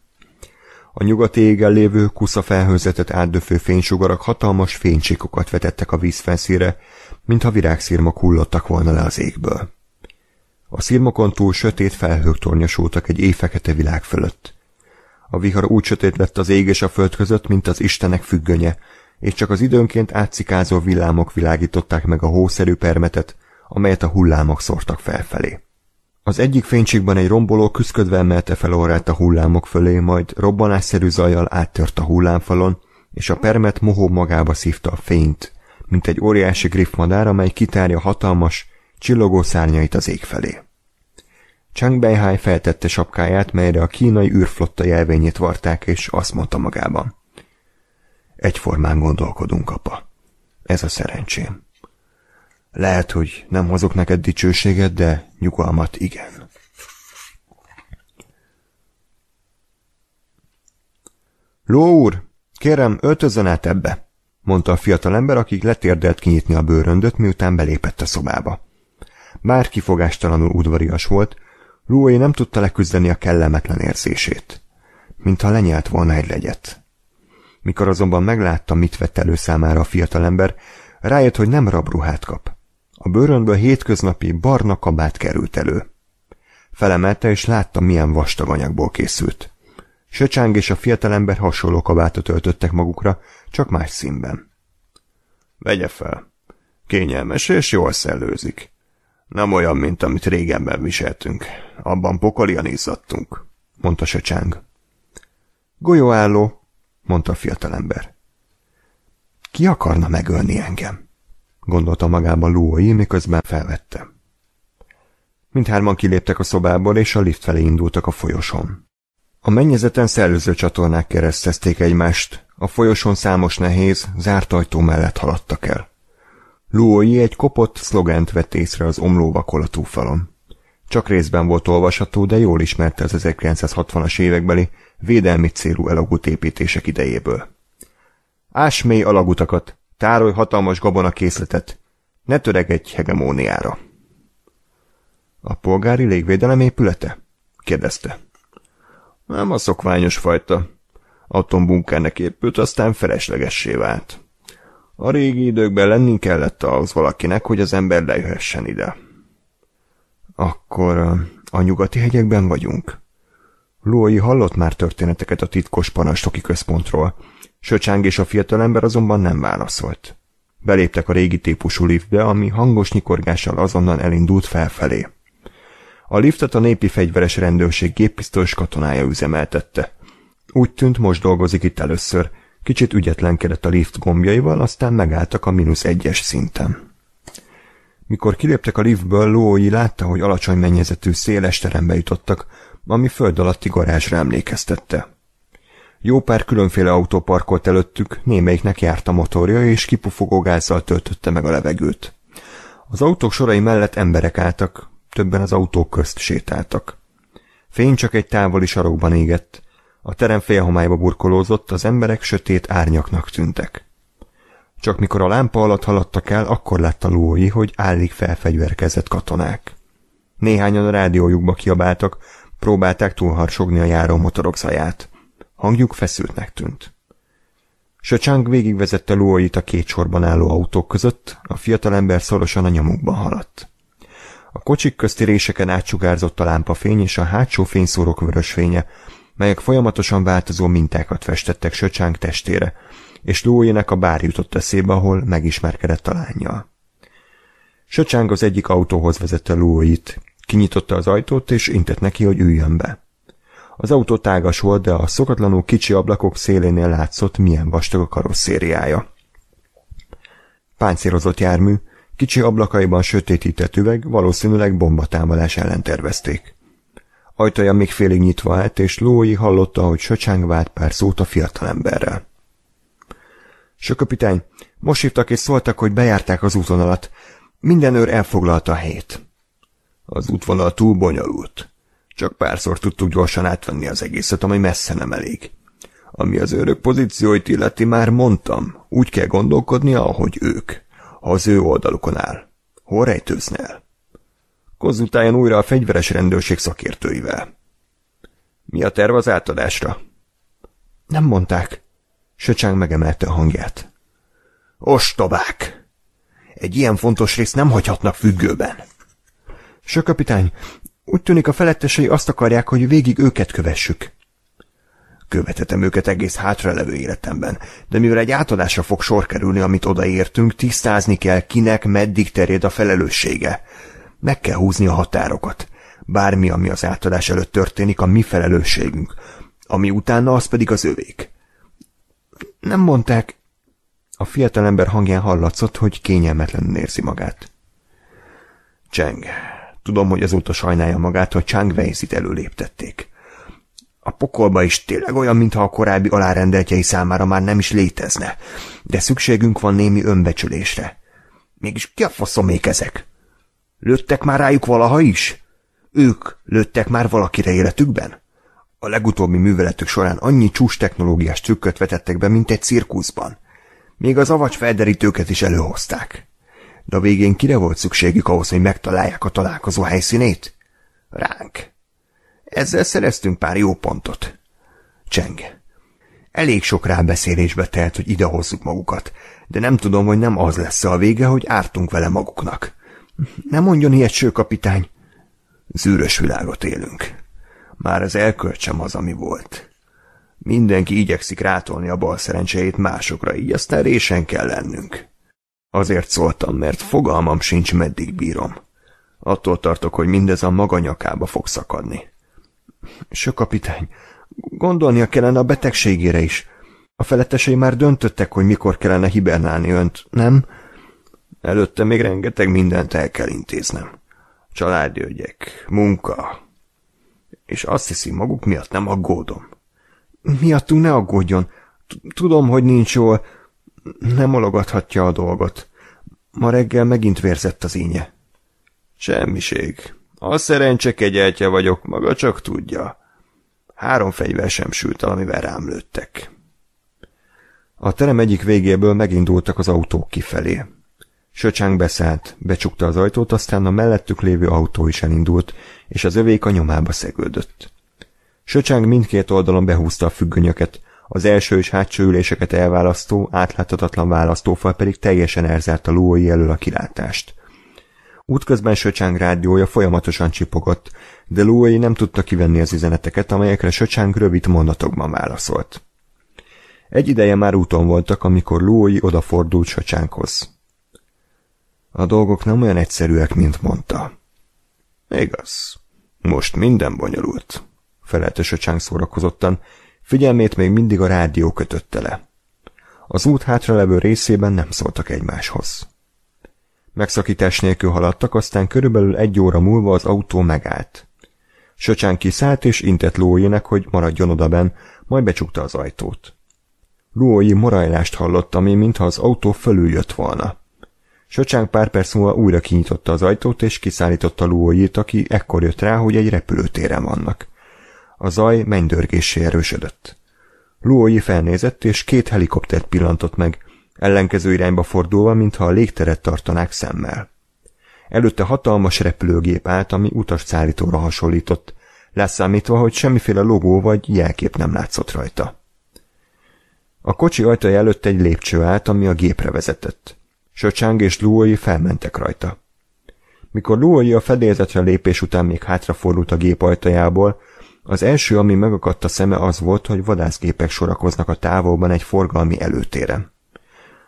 A nyugati égen lévő kusza felhőzetet átdöfő fénysugarak hatalmas fénycsikokat vetettek a vízfelszíre, mintha virágszirmok hullottak volna le az égből. A szirmokon túl sötét felhők tornyosultak egy éjfekete világ fölött. A vihar úgy sötét lett az ég és a föld között, mint az istenek függönye, és csak az időnként átszikázó villámok világították meg a hószerű permetet, amelyet a hullámok szórtak felfelé. Az egyik fénycsíkban egy romboló küszködve emelte fel orrát a hullámok fölé, majd robbanásszerű zajjal áttört a hullámfalon, és a permet mohó magába szívta a fényt, mint egy óriási griffmadár, amely kitárja hatalmas, csillogó szárnyait az ég felé. Chang Beihai feltette sapkáját, melyre a kínai űrflotta jelvényét varták, és azt mondta magában. Egyformán gondolkodunk, apa. Ez a szerencsém. Lehet, hogy nem hozok neked dicsőséget, de nyugalmat igen. Ló úr, kérem, öltözön át ebbe, mondta a fiatal ember, aki letérdelt kinyitni a bőröndöt, miután belépett a szobába. Bár kifogástalanul udvarias volt, Lóé nem tudta leküzdeni a kellemetlen érzését, mintha lenyelt volna egy legyet. Mikor azonban meglátta, mit vett elő számára a fiatalember, rájött, hogy nem rabruhát kap. A bőrönből hétköznapi barna kabát került elő. Felemelte és látta, milyen vastag anyagból készült. Söcsáng és a fiatalember hasonló kabátot öltöttek magukra, csak más színben. Vegye fel. Kényelmes és jól szellőzik. Nem olyan, mint amit régenben viseltünk. Abban pokolian izzadtunk, mondta Söcsáng. Golyóálló, mondta a fiatalember. Ki akarna megölni engem? gondolta magába Lói, miközben felvette. Mindhárman kiléptek a szobából, és a lift felé indultak a folyosón. A mennyezeten szellőző csatornák keresztezték egymást, a folyosón számos nehéz, zárt ajtó mellett haladtak el. Luói egy kopott szlogent vett észre az omló vakolatú falon. Csak részben volt olvasható, de jól ismerte az 1960-as évekbeli védelmi célú elagút építések idejéből. Ásmély alagutakat, Tárolj hatalmas gabona készletet. Ne töregedj hegemóniára. A polgári légvédelem épülete? kérdezte. Nem a szokványos fajta. Atombunkernek épült, aztán feleslegessé vált. A régi időkben lenni kellett az valakinek, hogy az ember lejöhessen ide. Akkor a nyugati hegyekben vagyunk. Lói hallott már történeteket a titkos panastoki központról, Söcsáng és a fiatalember azonban nem válaszolt. Beléptek a régi típusú liftbe, ami hangos nyikorgással azonnal elindult felfelé. A liftet a népi fegyveres rendőrség géppisztolyos katonája üzemeltette. Úgy tűnt, most dolgozik itt először. Kicsit ügyetlenkedett a lift gombjaival, aztán megálltak a mínusz egyes szinten. Mikor kiléptek a liftből, Lói látta, hogy alacsony mennyezetű széles terembe jutottak, ami föld alatti garázsra emlékeztette. Jó pár különféle autó parkolt előttük, némelyiknek járt a motorja, és kipufogó gázzal töltötte meg a levegőt. Az autók sorai mellett emberek álltak, többen az autók közt sétáltak. Fény csak egy távoli sarokban égett. A terem félhomályba burkolózott, az emberek sötét árnyaknak tűntek. Csak mikor a lámpa alatt haladtak el, akkor látta Lói, hogy állig felfegyverkezett katonák. Néhányan a rádiójukba kiabáltak, próbálták túlharsogni a járó motorok zaját. Hangjuk feszültnek tűnt. Söcsánk végigvezette lóait a két sorban álló autók között, a fiatalember szorosan a nyomukban haladt. A kocsik közti réseken átsugárzott a lámpafény és a hátsó fényszórok vörös fénye, melyek folyamatosan változó mintákat festettek Söcsánk testére, és lóének a bár jutott eszébe, ahol megismerkedett a lányjal. Söcsánk az egyik autóhoz vezette lóit, kinyitotta az ajtót és intett neki, hogy üljön be. Az autó tágas volt, de a szokatlanul kicsi ablakok szélénél látszott, milyen vastag a karosszériája. Páncélozott jármű, kicsi ablakaiban sötétített üveg, valószínűleg bombatámadás ellen tervezték. Ajtaja még félig nyitva állt, és Lói hallotta, hogy söcsáng vált pár szót a fiatalemberrel. Sököpitány, most hívtak és szóltak, hogy bejárták az úton alatt, Minden őr elfoglalta a helyét. Az útvonal túl bonyolult. Csak párszor tudtuk gyorsan átvenni az egészet, ami messze nem elég. Ami az őrök pozícióit illeti, már mondtam, úgy kell gondolkodnia, ahogy ők, ha az ő oldalukon áll. Hol rejtőzne el? Konzultáljon újra a fegyveres rendőrség szakértőivel. Mi a terv az átadásra? Nem mondták. Söcsánk megemelte a hangját. Ostobák! Egy ilyen fontos részt nem hagyhatnak függőben. Sőkapitány, úgy tűnik a felettesei azt akarják, hogy végig őket kövessük. Követetem őket egész hátralevő életemben, de mivel egy átadásra fog sor kerülni, amit odaértünk, tisztázni kell, kinek meddig terjed a felelőssége. Meg kell húzni a határokat. Bármi, ami az átadás előtt történik, a mi felelősségünk. Ami utána, az pedig az övék. Nem mondták... A fiatalember hangján hallatszott, hogy kényelmetlenül érzi magát. Cseng, Tudom, hogy azóta sajnálja magát, hogy Chang Weisit előléptették. A pokolba is tényleg olyan, mintha a korábbi alárendeltjei számára már nem is létezne, de szükségünk van némi önbecsülésre. Mégis ki a faszomék ezek? Lőttek már rájuk valaha is? Ők lőttek már valakire életükben? A legutóbbi műveletük során annyi csúcs technológiás trükköt vetettek be, mint egy cirkuszban. Még az avacs felderítőket is előhozták. De a végén kire volt szükségük ahhoz, hogy megtalálják a találkozó helyszínét? Ránk. Ezzel szereztünk pár jó pontot. Cseng. Elég sok rábeszélésbe telt, hogy idehozzuk magukat, de nem tudom, hogy nem az lesz a vége, hogy ártunk vele maguknak. Nem mondjon ilyet, sőkapitány. Zűrös világot élünk. Már az elkölt sem az, ami volt. Mindenki igyekszik rátolni a bal szerencséjét másokra, így aztán résen kell lennünk. Azért szóltam, mert fogalmam sincs, meddig bírom. Attól tartok, hogy mindez a maga nyakába fog szakadni. Sőkapitány, gondolnia kellene a betegségére is. A felettesei már döntöttek, hogy mikor kellene hibernálni önt, nem? Előtte még rengeteg mindent el kell intéznem. Családügyek, munka. És azt hiszi, maguk miatt nem aggódom. Miattunk ne aggódjon. Tudom, hogy nincs jól, nem ologathatja a dolgot. Ma reggel megint vérzett az ínye. Semmiség. A szerencse kegyeltje vagyok, maga csak tudja. Három fegyver sem sült el, amivel rám lőttek. A terem egyik végéből megindultak az autók kifelé. Söcsánk beszállt, becsukta az ajtót, aztán a mellettük lévő autó is elindult, és az övék a nyomába szegődött. Söcsánk mindkét oldalon behúzta a függönyöket, az első és hátsó üléseket elválasztó, átláthatatlan választófal pedig teljesen elzárt a lóai elől a kilátást. Útközben Söcsáng rádiója folyamatosan csipogott, de lóai nem tudta kivenni az üzeneteket, amelyekre Söcsáng rövid mondatokban válaszolt. Egy ideje már úton voltak, amikor lóai odafordult Söcsánkhoz. A dolgok nem olyan egyszerűek, mint mondta. Igaz. Most minden bonyolult, felelte Söcsánk szórakozottan, Figyelmét még mindig a rádió kötötte le. Az út hátralevő részében nem szóltak egymáshoz. Megszakítás nélkül haladtak, aztán körülbelül egy óra múlva az autó megállt. Söcsán kiszállt és intett Lóének, hogy maradjon odaben, majd becsukta az ajtót. Lói morajlást hallott, ami mintha az autó fölül jött volna. Söcsánk pár perc múlva újra kinyitotta az ajtót, és kiszállította Lóit, aki ekkor jött rá, hogy egy repülőtéren vannak. A zaj mennydörgésé erősödött. Luoyi felnézett, és két helikoptert pillantott meg, ellenkező irányba fordulva, mintha a légteret tartanák szemmel. Előtte hatalmas repülőgép állt, ami szállítóra hasonlított, leszámítva, hogy semmiféle logó vagy jelkép nem látszott rajta. A kocsi ajtaja előtt egy lépcső állt, ami a gépre vezetett. Söcsáng és Luoyi felmentek rajta. Mikor Luoyi a fedélzetre lépés után még hátrafordult a gép ajtajából, az első, ami megakadt a szeme, az volt, hogy vadászgépek sorakoznak a távolban egy forgalmi előtére.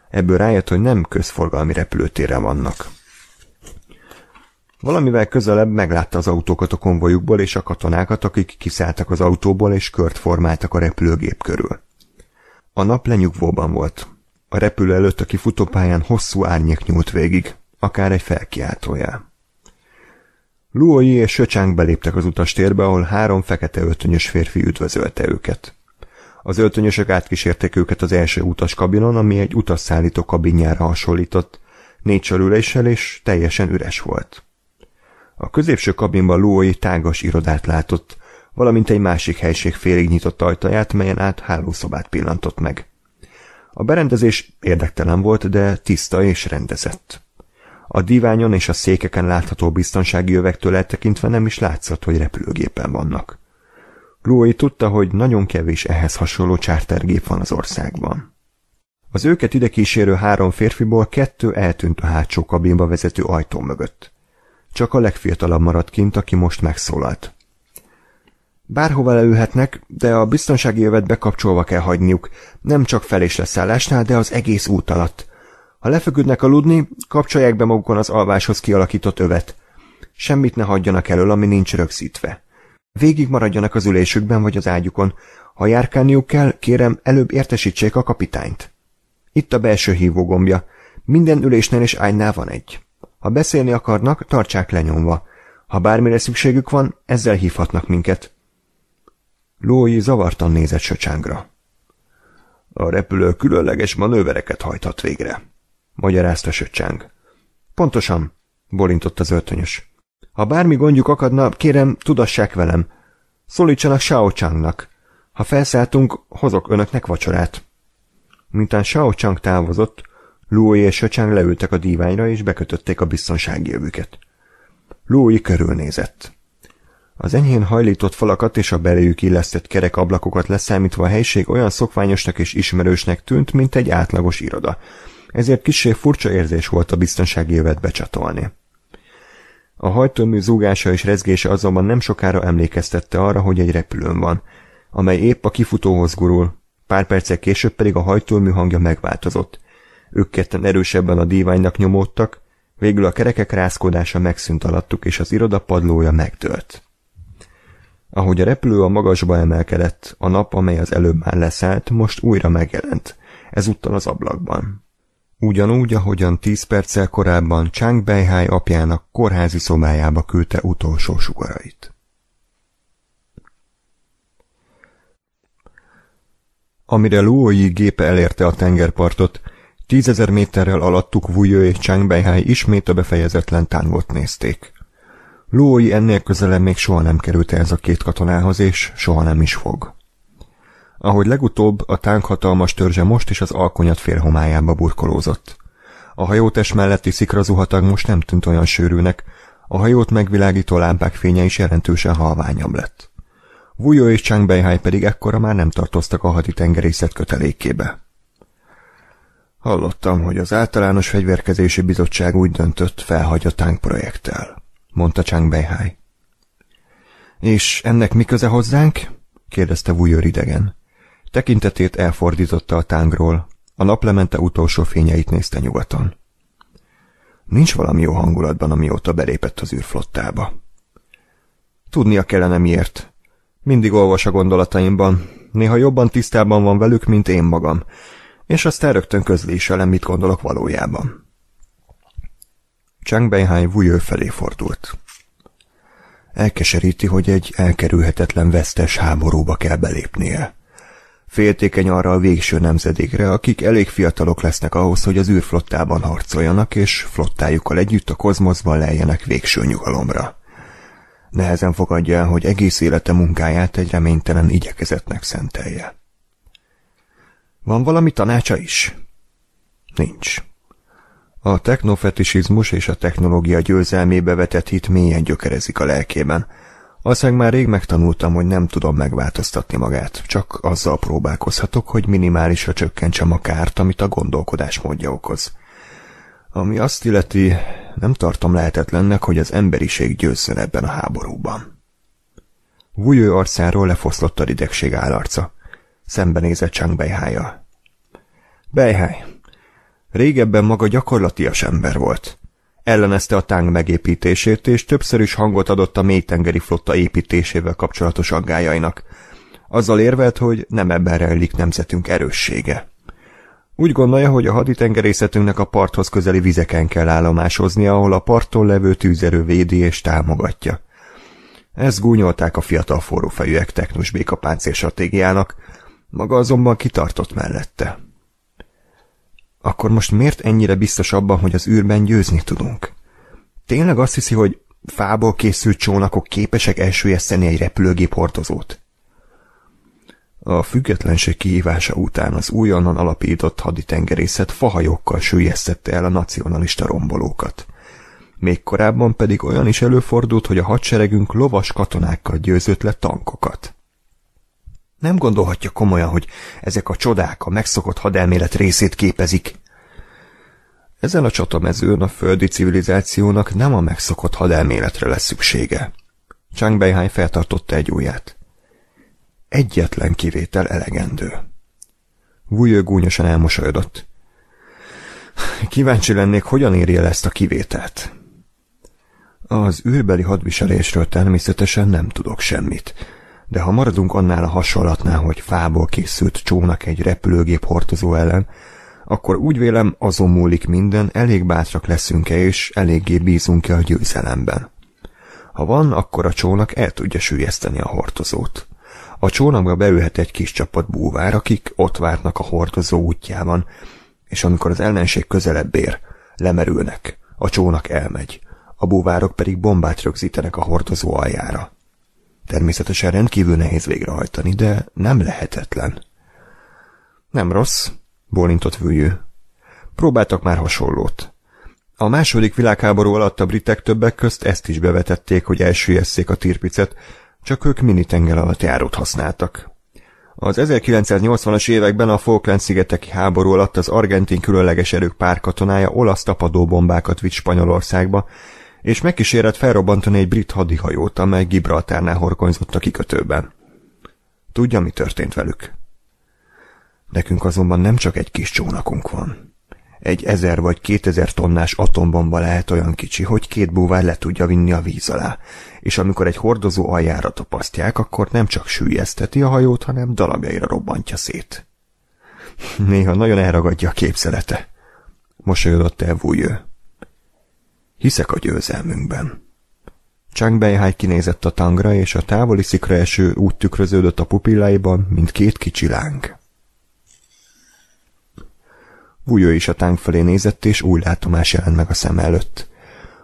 Ebből rájött, hogy nem közforgalmi repülőtére vannak. Valamivel közelebb meglátta az autókat a konvojukból és a katonákat, akik kiszálltak az autóból és kört formáltak a repülőgép körül. A nap lenyugvóban volt. A repülő előtt a kifutópályán hosszú árnyék nyúlt végig, akár egy felkiáltójá. Luoyi és Söcsánk beléptek az utastérbe, ahol három fekete öltönyös férfi üdvözölte őket. Az öltönyösök átkísérték őket az első utas kabinon, ami egy utasszállító kabinjára hasonlított, négy sörüléssel és teljesen üres volt. A középső kabinban Luoyi tágas irodát látott, valamint egy másik helység félig nyitott ajtaját, melyen át hálószobát pillantott meg. A berendezés érdektelen volt, de tiszta és rendezett. A diványon és a székeken látható biztonsági övektől eltekintve nem is látszott, hogy repülőgépen vannak. Chloe tudta, hogy nagyon kevés ehhez hasonló csártergép van az országban. Az őket ide kísérő három férfiból kettő eltűnt a hátsó kabinba vezető ajtó mögött. Csak a legfiatalabb maradt kint, aki most megszólalt. Bárhova leülhetnek, de a biztonsági övet bekapcsolva kell hagyniuk, nem csak fel- és leszállásnál, de az egész út alatt. Ha lefeküdnek aludni, kapcsolják be magukon az alváshoz kialakított övet. Semmit ne hagyjanak elől, ami nincs rögzítve. Végig maradjanak az ülésükben vagy az ágyukon. Ha járkálniuk kell, kérem, előbb értesítsék a kapitányt. Itt a belső hívógombja. Minden ülésnél és ágynál van egy. Ha beszélni akarnak, tartsák lenyomva. Ha bármire szükségük van, ezzel hívhatnak minket. Lói zavartan nézett Söcsángra. A repülő különleges manővereket hajthat végre, magyarázta Söcsáng. Pontosan, bolintott az öltönyös. Ha bármi gondjuk akadna, kérem, tudassák velem. Szólítsanak Shao Changnak. Ha felszálltunk, hozok önöknek vacsorát. Mintán Shao Chang távozott, Lúi és Söcsáng leültek a díványra, és bekötötték a biztonsági jövüket. Lúi körülnézett. Az enyhén hajlított falakat és a beléjük illesztett kerek ablakokat leszámítva a helység olyan szokványosnak és ismerősnek tűnt, mint egy átlagos iroda, ezért kissé furcsa érzés volt a biztonsági övet becsatolni. A hajtómű zúgása és rezgése azonban nem sokára emlékeztette arra, hogy egy repülőn van, amely épp a kifutóhoz gurul, pár perccel később pedig a hajtómű hangja megváltozott. Ők ketten erősebben a díványnak nyomódtak, végül a kerekek rázkodása megszűnt alattuk, és az iroda padlója megdőlt. Ahogy a repülő a magasba emelkedett, a nap, amely az előbb már leszállt, most újra megjelent, ezúttal az ablakban. Ugyanúgy, ahogyan tíz perccel korábban Chang Beihai apjának kórházi szobájába küldte utolsó sugarait. Amire Luoyi gépe elérte a tengerpartot, tízezer méterrel alattuk Wujö és Chang Beihai ismét a befejezetlen tángot nézték. Luoyi ennél közelebb még soha nem került ez a két katonához, és soha nem is fog ahogy legutóbb a tánk hatalmas törzse most is az alkonyat félhomályába burkolózott. A hajótes melletti szikrazuhatag most nem tűnt olyan sűrűnek, a hajót megvilágító lámpák fénye is jelentősen halványabb lett. Vujó és Chang Beihai pedig ekkora már nem tartoztak a hadi tengerészet kötelékébe. Hallottam, hogy az általános fegyverkezési bizottság úgy döntött, felhagy a tánk projekttel, mondta Chang Beihai. És ennek mi köze hozzánk? kérdezte Vujó idegen. Tekintetét elfordította a tángról, a naplemente utolsó fényeit nézte nyugaton. Nincs valami jó hangulatban, amióta belépett az űrflottába. Tudnia kellene miért. Mindig olvas a gondolataimban, néha jobban tisztában van velük, mint én magam, és aztán rögtön közli is elem, mit gondolok valójában. Chang Beihai felé fordult. Elkeseríti, hogy egy elkerülhetetlen vesztes háborúba kell belépnie. Féltékeny arra a végső nemzedékre, akik elég fiatalok lesznek ahhoz, hogy az űrflottában harcoljanak, és flottájukkal együtt a kozmoszban lejjenek végső nyugalomra. Nehezen fogadja el, hogy egész élete munkáját egy reménytelen igyekezetnek szentelje. Van valami tanácsa is? Nincs. A technofetisizmus és a technológia győzelmébe vetett hit mélyen gyökerezik a lelkében – aztán már rég megtanultam, hogy nem tudom megváltoztatni magát, csak azzal próbálkozhatok, hogy minimálisra csökkentsem a kárt, amit a gondolkodás módja okoz. Ami azt illeti, nem tartom lehetetlennek, hogy az emberiség győzzön ebben a háborúban. Vujő arcáról lefoszlott a idegség állarca. Szembenézett Chang Beihája. jal Beihai, régebben maga gyakorlatias ember volt ellenezte a táng megépítését, és többször is hangot adott a mélytengeri flotta építésével kapcsolatos aggájainak. Azzal érvelt, hogy nem ebben rejlik nemzetünk erőssége. Úgy gondolja, hogy a haditengerészetünknek a parthoz közeli vizeken kell állomásoznia, ahol a parton levő tűzerő védi és támogatja. Ezt gúnyolták a fiatal forrófejűek technus békapáncél stratégiának, maga azonban kitartott mellette akkor most miért ennyire biztos abban, hogy az űrben győzni tudunk? Tényleg azt hiszi, hogy fából készült csónakok képesek elsőjeszteni egy repülőgép hordozót? A függetlenség kihívása után az újonnan alapított haditengerészet fahajokkal sűjesztette el a nacionalista rombolókat. Még korábban pedig olyan is előfordult, hogy a hadseregünk lovas katonákkal győzött le tankokat. Nem gondolhatja komolyan, hogy ezek a csodák a megszokott hadelmélet részét képezik. Ezen a csatamezőn a földi civilizációnak nem a megszokott hadelméletre lesz szüksége. Chang Beihai feltartotta egy ujját. Egyetlen kivétel elegendő. Wujö gúnyosan elmosolyodott. Kíváncsi lennék, hogyan érje el ezt a kivételt. Az űrbeli hadviselésről természetesen nem tudok semmit, de ha maradunk annál a hasonlatnál, hogy fából készült csónak egy repülőgép hordozó ellen, akkor úgy vélem, azon múlik minden, elég bátrak leszünk-e és eléggé bízunk-e a győzelemben. Ha van, akkor a csónak el tudja sűjeszteni a hordozót. A csónakba beülhet egy kis csapat búvár, akik ott várnak a hordozó útjában, és amikor az ellenség közelebb ér, lemerülnek, a csónak elmegy, a búvárok pedig bombát rögzítenek a hordozó aljára. Természetesen rendkívül nehéz végrehajtani, de nem lehetetlen. Nem rossz, bólintott vőjű. Próbáltak már hasonlót. A második világháború alatt a britek többek közt ezt is bevetették, hogy elsülyesszék a tirpicet, csak ők mini tenger alatt járót használtak. Az 1980-as években a Falkland-szigeteki háború alatt az argentin különleges erők párkatonája olasz tapadóbombákat vitt Spanyolországba, és megkísérett felrobbantani egy brit hadihajót, amely Gibraltárnál horkonyzott a kikötőben. Tudja, mi történt velük? Nekünk azonban nem csak egy kis csónakunk van. Egy ezer vagy kétezer tonnás atombomba lehet olyan kicsi, hogy két búvár le tudja vinni a víz alá, és amikor egy hordozó aljára tapasztják, akkor nem csak sűjjezteti a hajót, hanem darabjaira robbantja szét. Néha nagyon elragadja a képzelete. Mosolyodott el Vújő. Hiszek a győzelmünkben. Chang Beihai kinézett a tangra, és a távoli szikra eső úgy tükröződött a pupilláiban, mint két kicsi láng. Bújó is a tánk felé nézett, és új látomás jelent meg a szem előtt.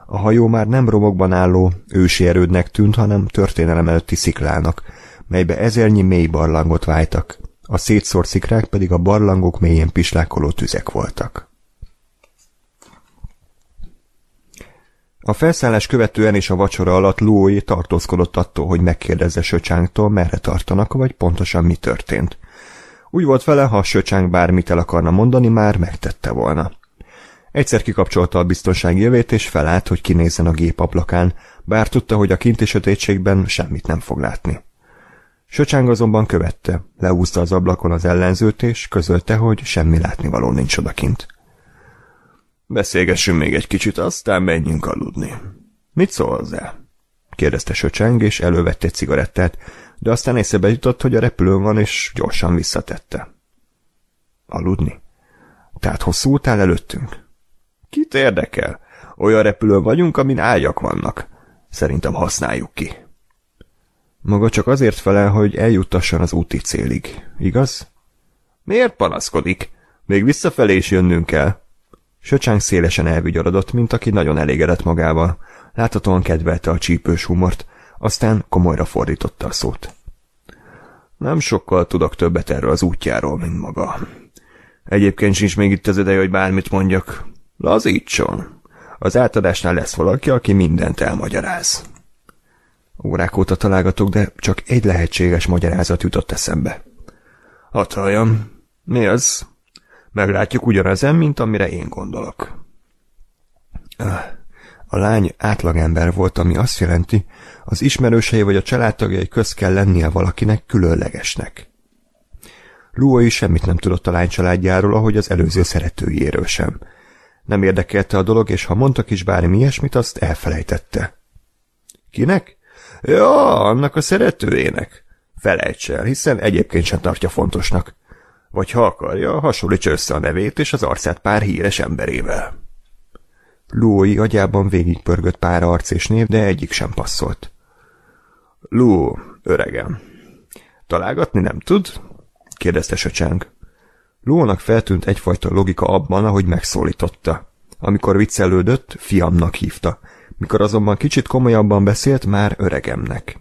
A hajó már nem romokban álló, ősi erődnek tűnt, hanem történelem előtti sziklának, melybe ezernyi mély barlangot vájtak, a szétszór szikrák pedig a barlangok mélyén pislákoló tüzek voltak. A felszállás követően és a vacsora alatt Lói tartózkodott attól, hogy megkérdezze Söcsánktól, merre tartanak, vagy pontosan mi történt. Úgy volt vele, ha a bármit el akarna mondani, már megtette volna. Egyszer kikapcsolta a biztonsági jövét, és felállt, hogy kinézzen a gép ablakán, bár tudta, hogy a kinti sötétségben semmit nem fog látni. Söcsáng azonban követte, leúzta az ablakon az ellenzőt, és közölte, hogy semmi látnivaló nincs odakint. Beszélgessünk még egy kicsit, aztán menjünk aludni. Mit szól hozzá? kérdezte Söcseng, és elővette egy cigarettát, de aztán eszébe jutott, hogy a repülőn van, és gyorsan visszatette. Aludni? Tehát hosszú után előttünk? Kit érdekel? Olyan repülőn vagyunk, amin ágyak vannak. Szerintem használjuk ki. Maga csak azért felel, hogy eljuttasson az úti célig, igaz? Miért panaszkodik? Még visszafelé is jönnünk kell. Söcsánk szélesen elvigyorodott, mint aki nagyon elégedett magával. Láthatóan kedvelte a csípős humort, aztán komolyra fordította a szót. Nem sokkal tudok többet erről az útjáról, mint maga. Egyébként sincs még itt az ideje, hogy bármit mondjak. Lazítson! Az átadásnál lesz valaki, aki mindent elmagyaráz. Órák óta találgatok, de csak egy lehetséges magyarázat jutott eszembe. Hataljam. mi az? Meglátjuk ugyanezen, mint amire én gondolok. A lány átlagember volt, ami azt jelenti, az ismerősei vagy a családtagjai köz kell lennie valakinek különlegesnek. Luai semmit nem tudott a lány családjáról, ahogy az előző szeretőjéről sem. Nem érdekelte a dolog, és ha mondtak is bármi ilyesmit, azt elfelejtette. Kinek? Ja, annak a szeretőjének. Felejts el, hiszen egyébként sem tartja fontosnak. Vagy ha akarja, hasonlítsa össze a nevét és az arcát pár híres emberével. Lúi agyában végigpörgött pár arc és név, de egyik sem passzolt. Lú, öregem. Találgatni nem tud? kérdezte Söcsánk. Lónak feltűnt egyfajta logika abban, ahogy megszólította. Amikor viccelődött, fiamnak hívta. Mikor azonban kicsit komolyabban beszélt, már öregemnek.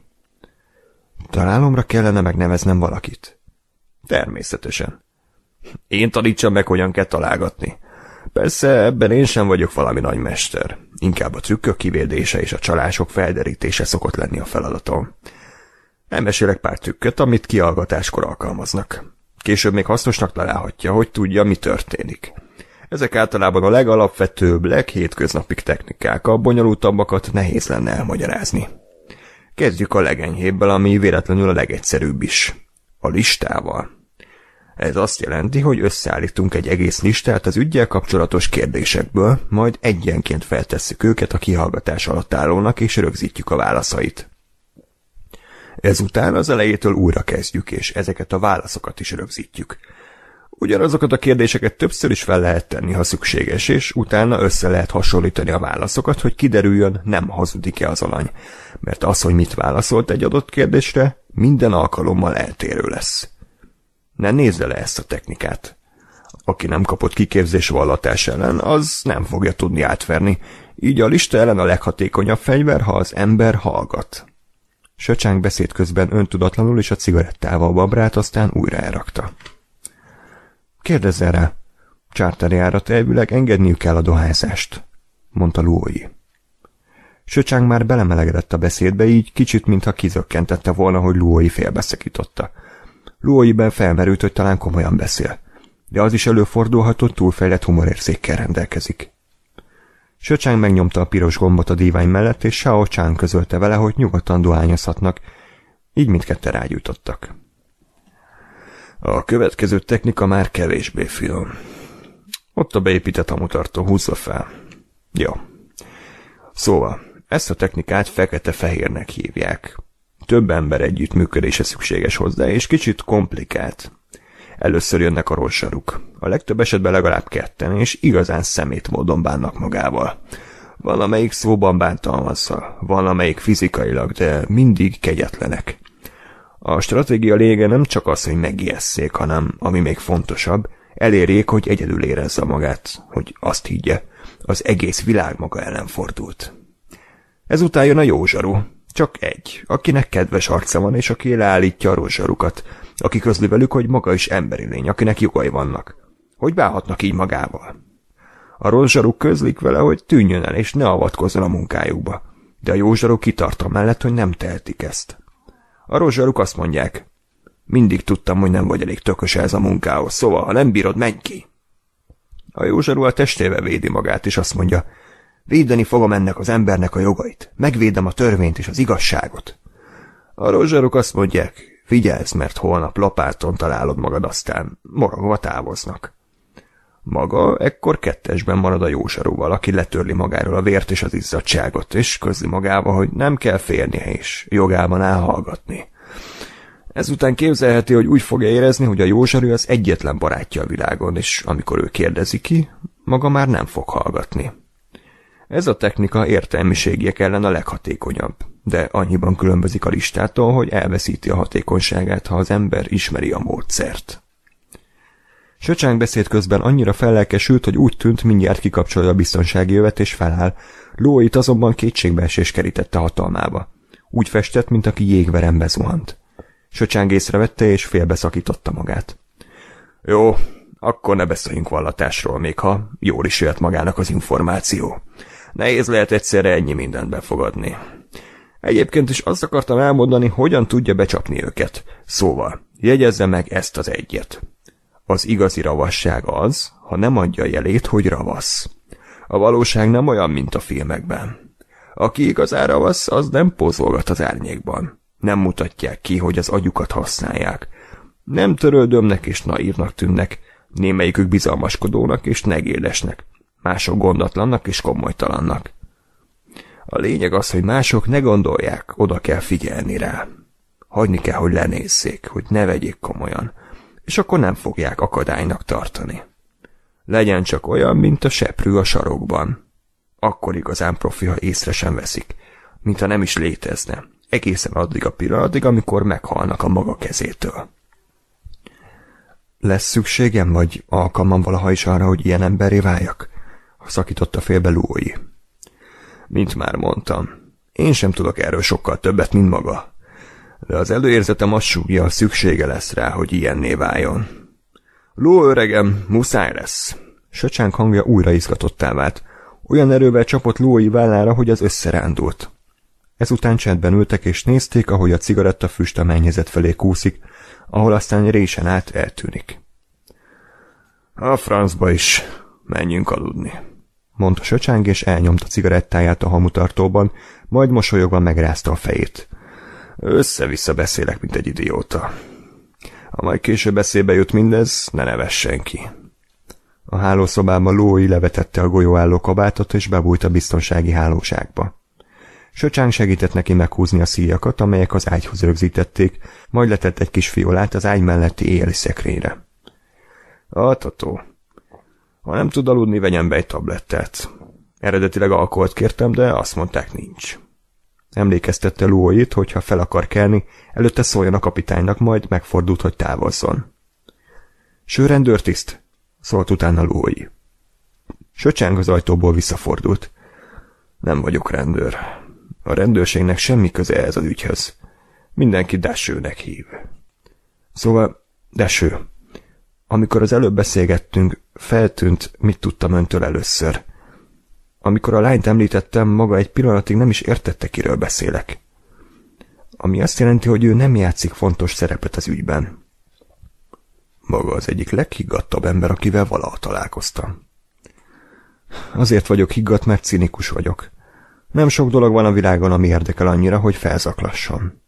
Találomra kellene megneveznem valakit. Természetesen. Én tanítsam meg, hogyan kell találgatni. Persze ebben én sem vagyok valami nagy mester. Inkább a trükkök kivédése és a csalások felderítése szokott lenni a feladatom. Elmesélek pár trükköt, amit kialgatáskor alkalmaznak. Később még hasznosnak találhatja, hogy tudja, mi történik. Ezek általában a legalapvetőbb, leghétköznapi technikák, a bonyolultabbakat nehéz lenne elmagyarázni. Kezdjük a legenyhébbel, ami véletlenül a legegyszerűbb is. A listával. Ez azt jelenti, hogy összeállítunk egy egész listát az ügyel kapcsolatos kérdésekből, majd egyenként feltesszük őket a kihallgatás alatt állónak, és rögzítjük a válaszait. Ezután az elejétől újra kezdjük, és ezeket a válaszokat is rögzítjük. Ugyanazokat a kérdéseket többször is fel lehet tenni, ha szükséges, és utána össze lehet hasonlítani a válaszokat, hogy kiderüljön, nem hazudik-e az alany. Mert az, hogy mit válaszolt egy adott kérdésre, minden alkalommal eltérő lesz. Ne nézze le ezt a technikát. Aki nem kapott kiképzés vallatás ellen, az nem fogja tudni átverni. Így a lista ellen a leghatékonyabb fegyver, ha az ember hallgat. Söcsánk beszéd közben öntudatlanul és a cigarettával babrát, aztán újra elrakta. Kérdezze rá. Csárterjárat elvileg engedniük kell a dohányzást, mondta Luói. Söcsánk már belemelegedett a beszédbe, így kicsit, mintha kizökkentette volna, hogy Luói félbeszekította. Lóiben felmerült, hogy talán komolyan beszél. De az is előfordulhatott, túlfejlett humorérzékkel rendelkezik. Söcsánk megnyomta a piros gombot a dívány mellett, és Shao Chang közölte vele, hogy nyugodtan dohányozhatnak, így mindkette rágyújtottak. A következő technika már kevésbé finom. Ott a beépített amutartó húzza fel. Jó. Szóval, ezt a technikát fekete-fehérnek hívják több ember együttműködése szükséges hozzá, és kicsit komplikált. Először jönnek a rossaruk. A legtöbb esetben legalább ketten, és igazán szemét módon bánnak magával. Valamelyik szóban bántalmazza, valamelyik fizikailag, de mindig kegyetlenek. A stratégia lége nem csak az, hogy megijesszék, hanem, ami még fontosabb, elérjék, hogy egyedül érezze magát, hogy azt higgye, az egész világ maga ellen fordult. Ezután jön a jó zsaru, csak egy, akinek kedves arca van, és aki leállítja a rózsarukat, aki közli velük, hogy maga is emberi lény, akinek jogai vannak. Hogy bánhatnak így magával? A rózsaruk közlik vele, hogy tűnjön el, és ne avatkozzon a munkájukba. De a józsaruk kitart a mellett, hogy nem tehetik ezt. A rózsaruk azt mondják, mindig tudtam, hogy nem vagy elég tökös ez a munkához, szóval ha nem bírod, menj ki! A józsarú a testével védi magát, és azt mondja, Védeni fogom ennek az embernek a jogait, megvédem a törvényt és az igazságot. A rozsarok azt mondják, figyelsz, mert holnap lapáton találod magad, aztán morogva távoznak. Maga ekkor kettesben marad a jósarúval, aki letörli magáról a vért és az izzadságot, és közli magával, hogy nem kell félnie, és jogában elhallgatni. Ezután képzelheti, hogy úgy fogja érezni, hogy a jósarú az egyetlen barátja a világon, és amikor ő kérdezi ki, maga már nem fog hallgatni. Ez a technika értelmiségiek ellen a leghatékonyabb, de annyiban különbözik a listától, hogy elveszíti a hatékonyságát, ha az ember ismeri a módszert. Söcsánk beszéd közben annyira fellelkesült, hogy úgy tűnt, mindjárt kikapcsolja a biztonsági övet és feláll. Lóit azonban kétségbeesés kerítette hatalmába. Úgy festett, mint aki jégverembe zuhant. Söcsánk észrevette és félbeszakította magát. Jó, akkor ne beszéljünk vallatásról, még ha jól is jöhet magának az információ. Nehéz lehet egyszerre ennyi mindent befogadni. Egyébként is azt akartam elmondani, hogyan tudja becsapni őket. Szóval, jegyezze meg ezt az egyet. Az igazi ravasság az, ha nem adja jelét, hogy ravasz. A valóság nem olyan, mint a filmekben. Aki igazán ravasz, az nem pozolgat az árnyékban. Nem mutatják ki, hogy az agyukat használják. Nem törődömnek és naívnak tűnnek, némelyikük bizalmaskodónak és negélesnek mások gondatlannak és komolytalannak. A lényeg az, hogy mások ne gondolják, oda kell figyelni rá. Hagyni kell, hogy lenézzék, hogy ne vegyék komolyan, és akkor nem fogják akadálynak tartani. Legyen csak olyan, mint a seprű a sarokban. Akkor igazán profi, ha észre sem veszik, mintha nem is létezne, egészen addig a pillanatig, amikor meghalnak a maga kezétől. Lesz szükségem vagy alkalmam valaha is arra, hogy ilyen emberé váljak? szakította félbe Lúi. Mint már mondtam, én sem tudok erről sokkal többet, mint maga. De az előérzetem azt súgja, szüksége lesz rá, hogy ilyenné váljon. Ló öregem, muszáj lesz. Söcsánk hangja újra izgatottá vált. Olyan erővel csapott Lói vállára, hogy az összerándult. Ezután csendben ültek és nézték, ahogy a füst a mennyezet felé kúszik, ahol aztán résen át eltűnik. A francba is, Menjünk aludni, mondta söcsáng, és elnyomta cigarettáját a hamutartóban, majd mosolyogva megrázta a fejét. Össze-vissza beszélek, mint egy idióta. Ha majd később eszébe jut mindez, ne neves senki. A hálószobában Lói levetette a golyóálló kabátot, és bebújt a biztonsági hálóságba. Söcsáng segített neki meghúzni a szíjakat, amelyek az ágyhoz rögzítették, majd letett egy kis fiolát az ágy melletti éjjeli szekrényre. Altató, ha nem tud aludni, vegyem be egy tablettet. Eredetileg alkoholt kértem, de azt mondták nincs. Emlékeztette Luoit, hogy ha fel akar kelni, előtte szóljon a kapitánynak, majd megfordult, hogy távozzon. Sőrendőrtiszt, szólt utána Luoi. Söcseng az ajtóból visszafordult. Nem vagyok rendőr. A rendőrségnek semmi köze ez az ügyhöz. Mindenki Desőnek hív. Szóval, Deső, amikor az előbb beszélgettünk, feltűnt, mit tudtam öntől először. Amikor a lányt említettem, maga egy pillanatig nem is értette, kiről beszélek. Ami azt jelenti, hogy ő nem játszik fontos szerepet az ügyben. Maga az egyik leghiggadtabb ember, akivel valaha találkoztam. Azért vagyok higgadt, mert cinikus vagyok. Nem sok dolog van a világon, ami érdekel annyira, hogy felzaklasson.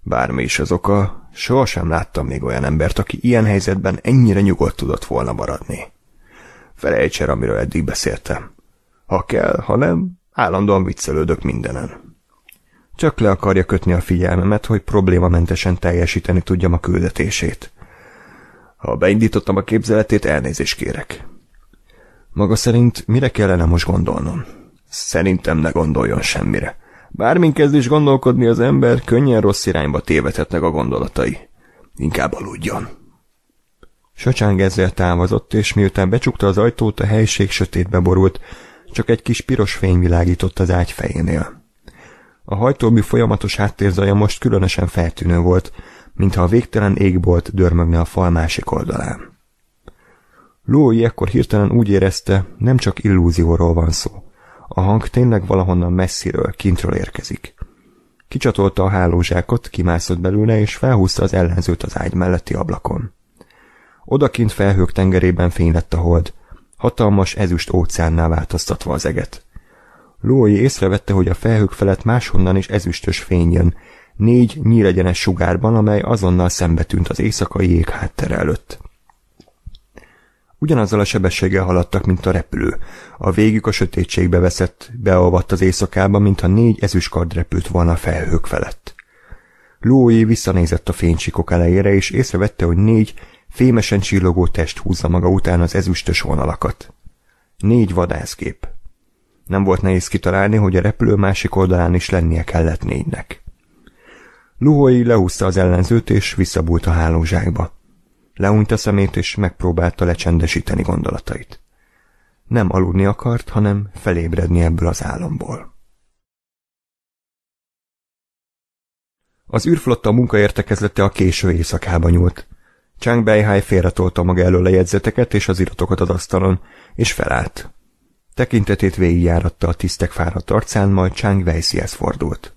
Bármi is az oka, Sohasem láttam még olyan embert, aki ilyen helyzetben ennyire nyugodt tudott volna maradni. Felejts el, amiről eddig beszéltem. Ha kell, ha nem, állandóan viccelődök mindenen. Csak le akarja kötni a figyelmemet, hogy problémamentesen teljesíteni tudjam a küldetését. Ha beindítottam a képzeletét, elnézést kérek. Maga szerint mire kellene most gondolnom? Szerintem ne gondoljon semmire. Bármin kezd is gondolkodni az ember, könnyen rossz irányba tévedhetnek a gondolatai. Inkább aludjon. Sacsáng ezzel távozott, és miután becsukta az ajtót, a helység sötétbe borult, csak egy kis piros fény világított az ágy fejénél. A hajtómű folyamatos háttérzaja most különösen feltűnő volt, mintha a végtelen égbolt dörmögne a fal másik oldalán. Lói ekkor hirtelen úgy érezte, nem csak illúzióról van szó, a hang tényleg valahonnan messziről, kintről érkezik. Kicsatolta a hálózsákot, kimászott belőle, és felhúzta az ellenzőt az ágy melletti ablakon. Odakint felhők tengerében fény lett a hold, hatalmas ezüst óceánnál változtatva az eget. Lói észrevette, hogy a felhők felett máshonnan is ezüstös fény jön, négy nyíregyenes sugárban, amely azonnal szembetűnt az éjszakai jég háttere előtt. Ugyanazzal a sebességgel haladtak, mint a repülő. A végük a sötétségbe veszett, beolvadt az éjszakába, mintha négy ezüstkard repült volna a felhők felett. Lói visszanézett a fénycsikok elejére, és észrevette, hogy négy fémesen csillogó test húzza maga után az ezüstös vonalakat. Négy vadászkép. Nem volt nehéz kitalálni, hogy a repülő másik oldalán is lennie kellett négynek. Luhoi lehúzta az ellenzőt, és visszabújt a hálózsákba. Leúnyt a szemét, és megpróbálta lecsendesíteni gondolatait. Nem aludni akart, hanem felébredni ebből az álomból. Az űrflotta munkaértekezlete a késő éjszakába nyúlt. Chang Beihai félretolta maga elől a jegyzeteket és az iratokat az asztalon, és felállt. Tekintetét végigjáratta a tisztek fáradt arcán, majd Chang Weissihez fordult.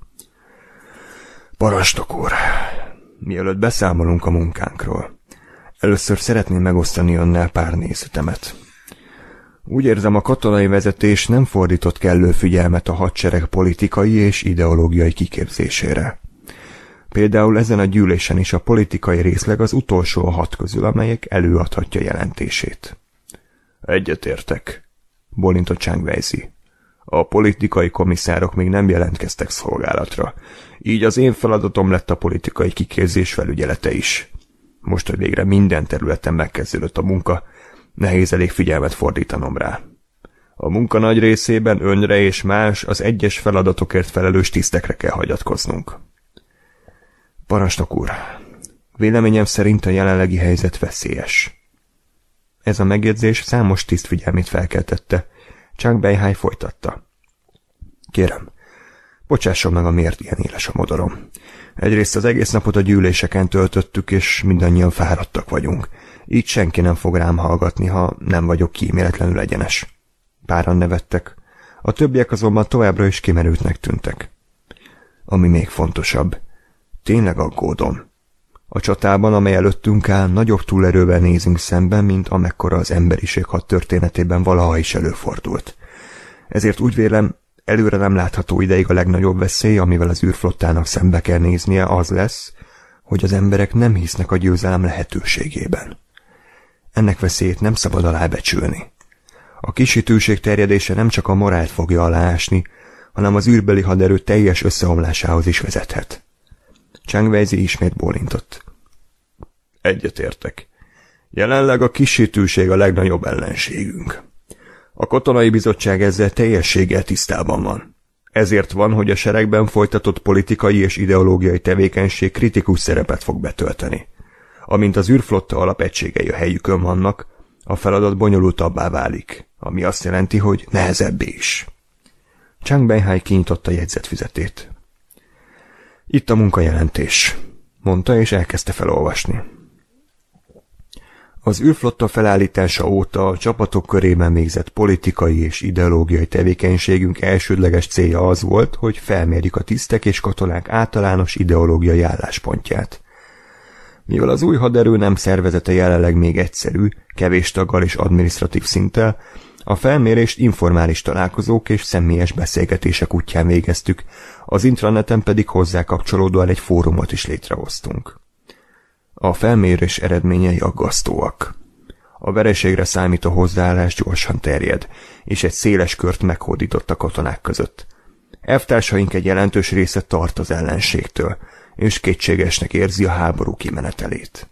Parastok úr, mielőtt beszámolunk a munkánkról, Először szeretném megosztani önnel pár nézetemet. Úgy érzem, a katonai vezetés nem fordított kellő figyelmet a hadsereg politikai és ideológiai kiképzésére. Például ezen a gyűlésen is a politikai részleg az utolsó a hat közül, amelyek előadhatja jelentését. Egyetértek, Bolinto csángvejzi. A politikai komisszárok még nem jelentkeztek szolgálatra, így az én feladatom lett a politikai kiképzés felügyelete is. Most, hogy végre minden területen megkezdődött a munka, nehéz elég figyelmet fordítanom rá. A munka nagy részében önre és más az egyes feladatokért felelős tisztekre kell hagyatkoznunk. Parancsnok úr, véleményem szerint a jelenlegi helyzet veszélyes. Ez a megjegyzés számos tiszt figyelmét felkeltette. csak Beihai folytatta. Kérem, Bocsásson meg, miért ilyen éles a modorom. Egyrészt az egész napot a gyűléseken töltöttük, és mindannyian fáradtak vagyunk. Így senki nem fog rám hallgatni, ha nem vagyok kíméletlenül egyenes. Páran nevettek. A többiek azonban továbbra is kimerültnek tűntek. Ami még fontosabb. Tényleg aggódom. A csatában, amely előttünk áll, nagyobb túlerővel nézünk szemben, mint amekkora az emberiség hat történetében valaha is előfordult. Ezért úgy vélem, előre nem látható ideig a legnagyobb veszély, amivel az űrflottának szembe kell néznie, az lesz, hogy az emberek nem hisznek a győzelem lehetőségében. Ennek veszélyét nem szabad alábecsülni. A kisítőség terjedése nem csak a morált fogja aláásni, hanem az űrbeli haderő teljes összeomlásához is vezethet. Chang Weizi ismét bólintott. Egyetértek. Jelenleg a kisítőség a legnagyobb ellenségünk. A katonai bizottság ezzel teljességgel tisztában van. Ezért van, hogy a seregben folytatott politikai és ideológiai tevékenység kritikus szerepet fog betölteni. Amint az űrflotta alapegységei a helyükön vannak, a feladat bonyolultabbá válik, ami azt jelenti, hogy nehezebbé is. Chang Benhai kinyitotta a jegyzetfizetét. Itt a munkajelentés, mondta és elkezdte felolvasni. Az űrflotta felállítása óta a csapatok körében végzett politikai és ideológiai tevékenységünk elsődleges célja az volt, hogy felmérjük a tisztek és katonák általános ideológiai álláspontját. Mivel az új haderő nem szervezete jelenleg még egyszerű, kevés taggal és adminisztratív szinttel, a felmérést informális találkozók és személyes beszélgetések útján végeztük, az intraneten pedig hozzá kapcsolódóan egy fórumot is létrehoztunk. A felmérés eredményei aggasztóak. A vereségre számító hozzáállás gyorsan terjed, és egy széles kört meghódított a katonák között. Eftársaink egy jelentős része tart az ellenségtől, és kétségesnek érzi a háború kimenetelét.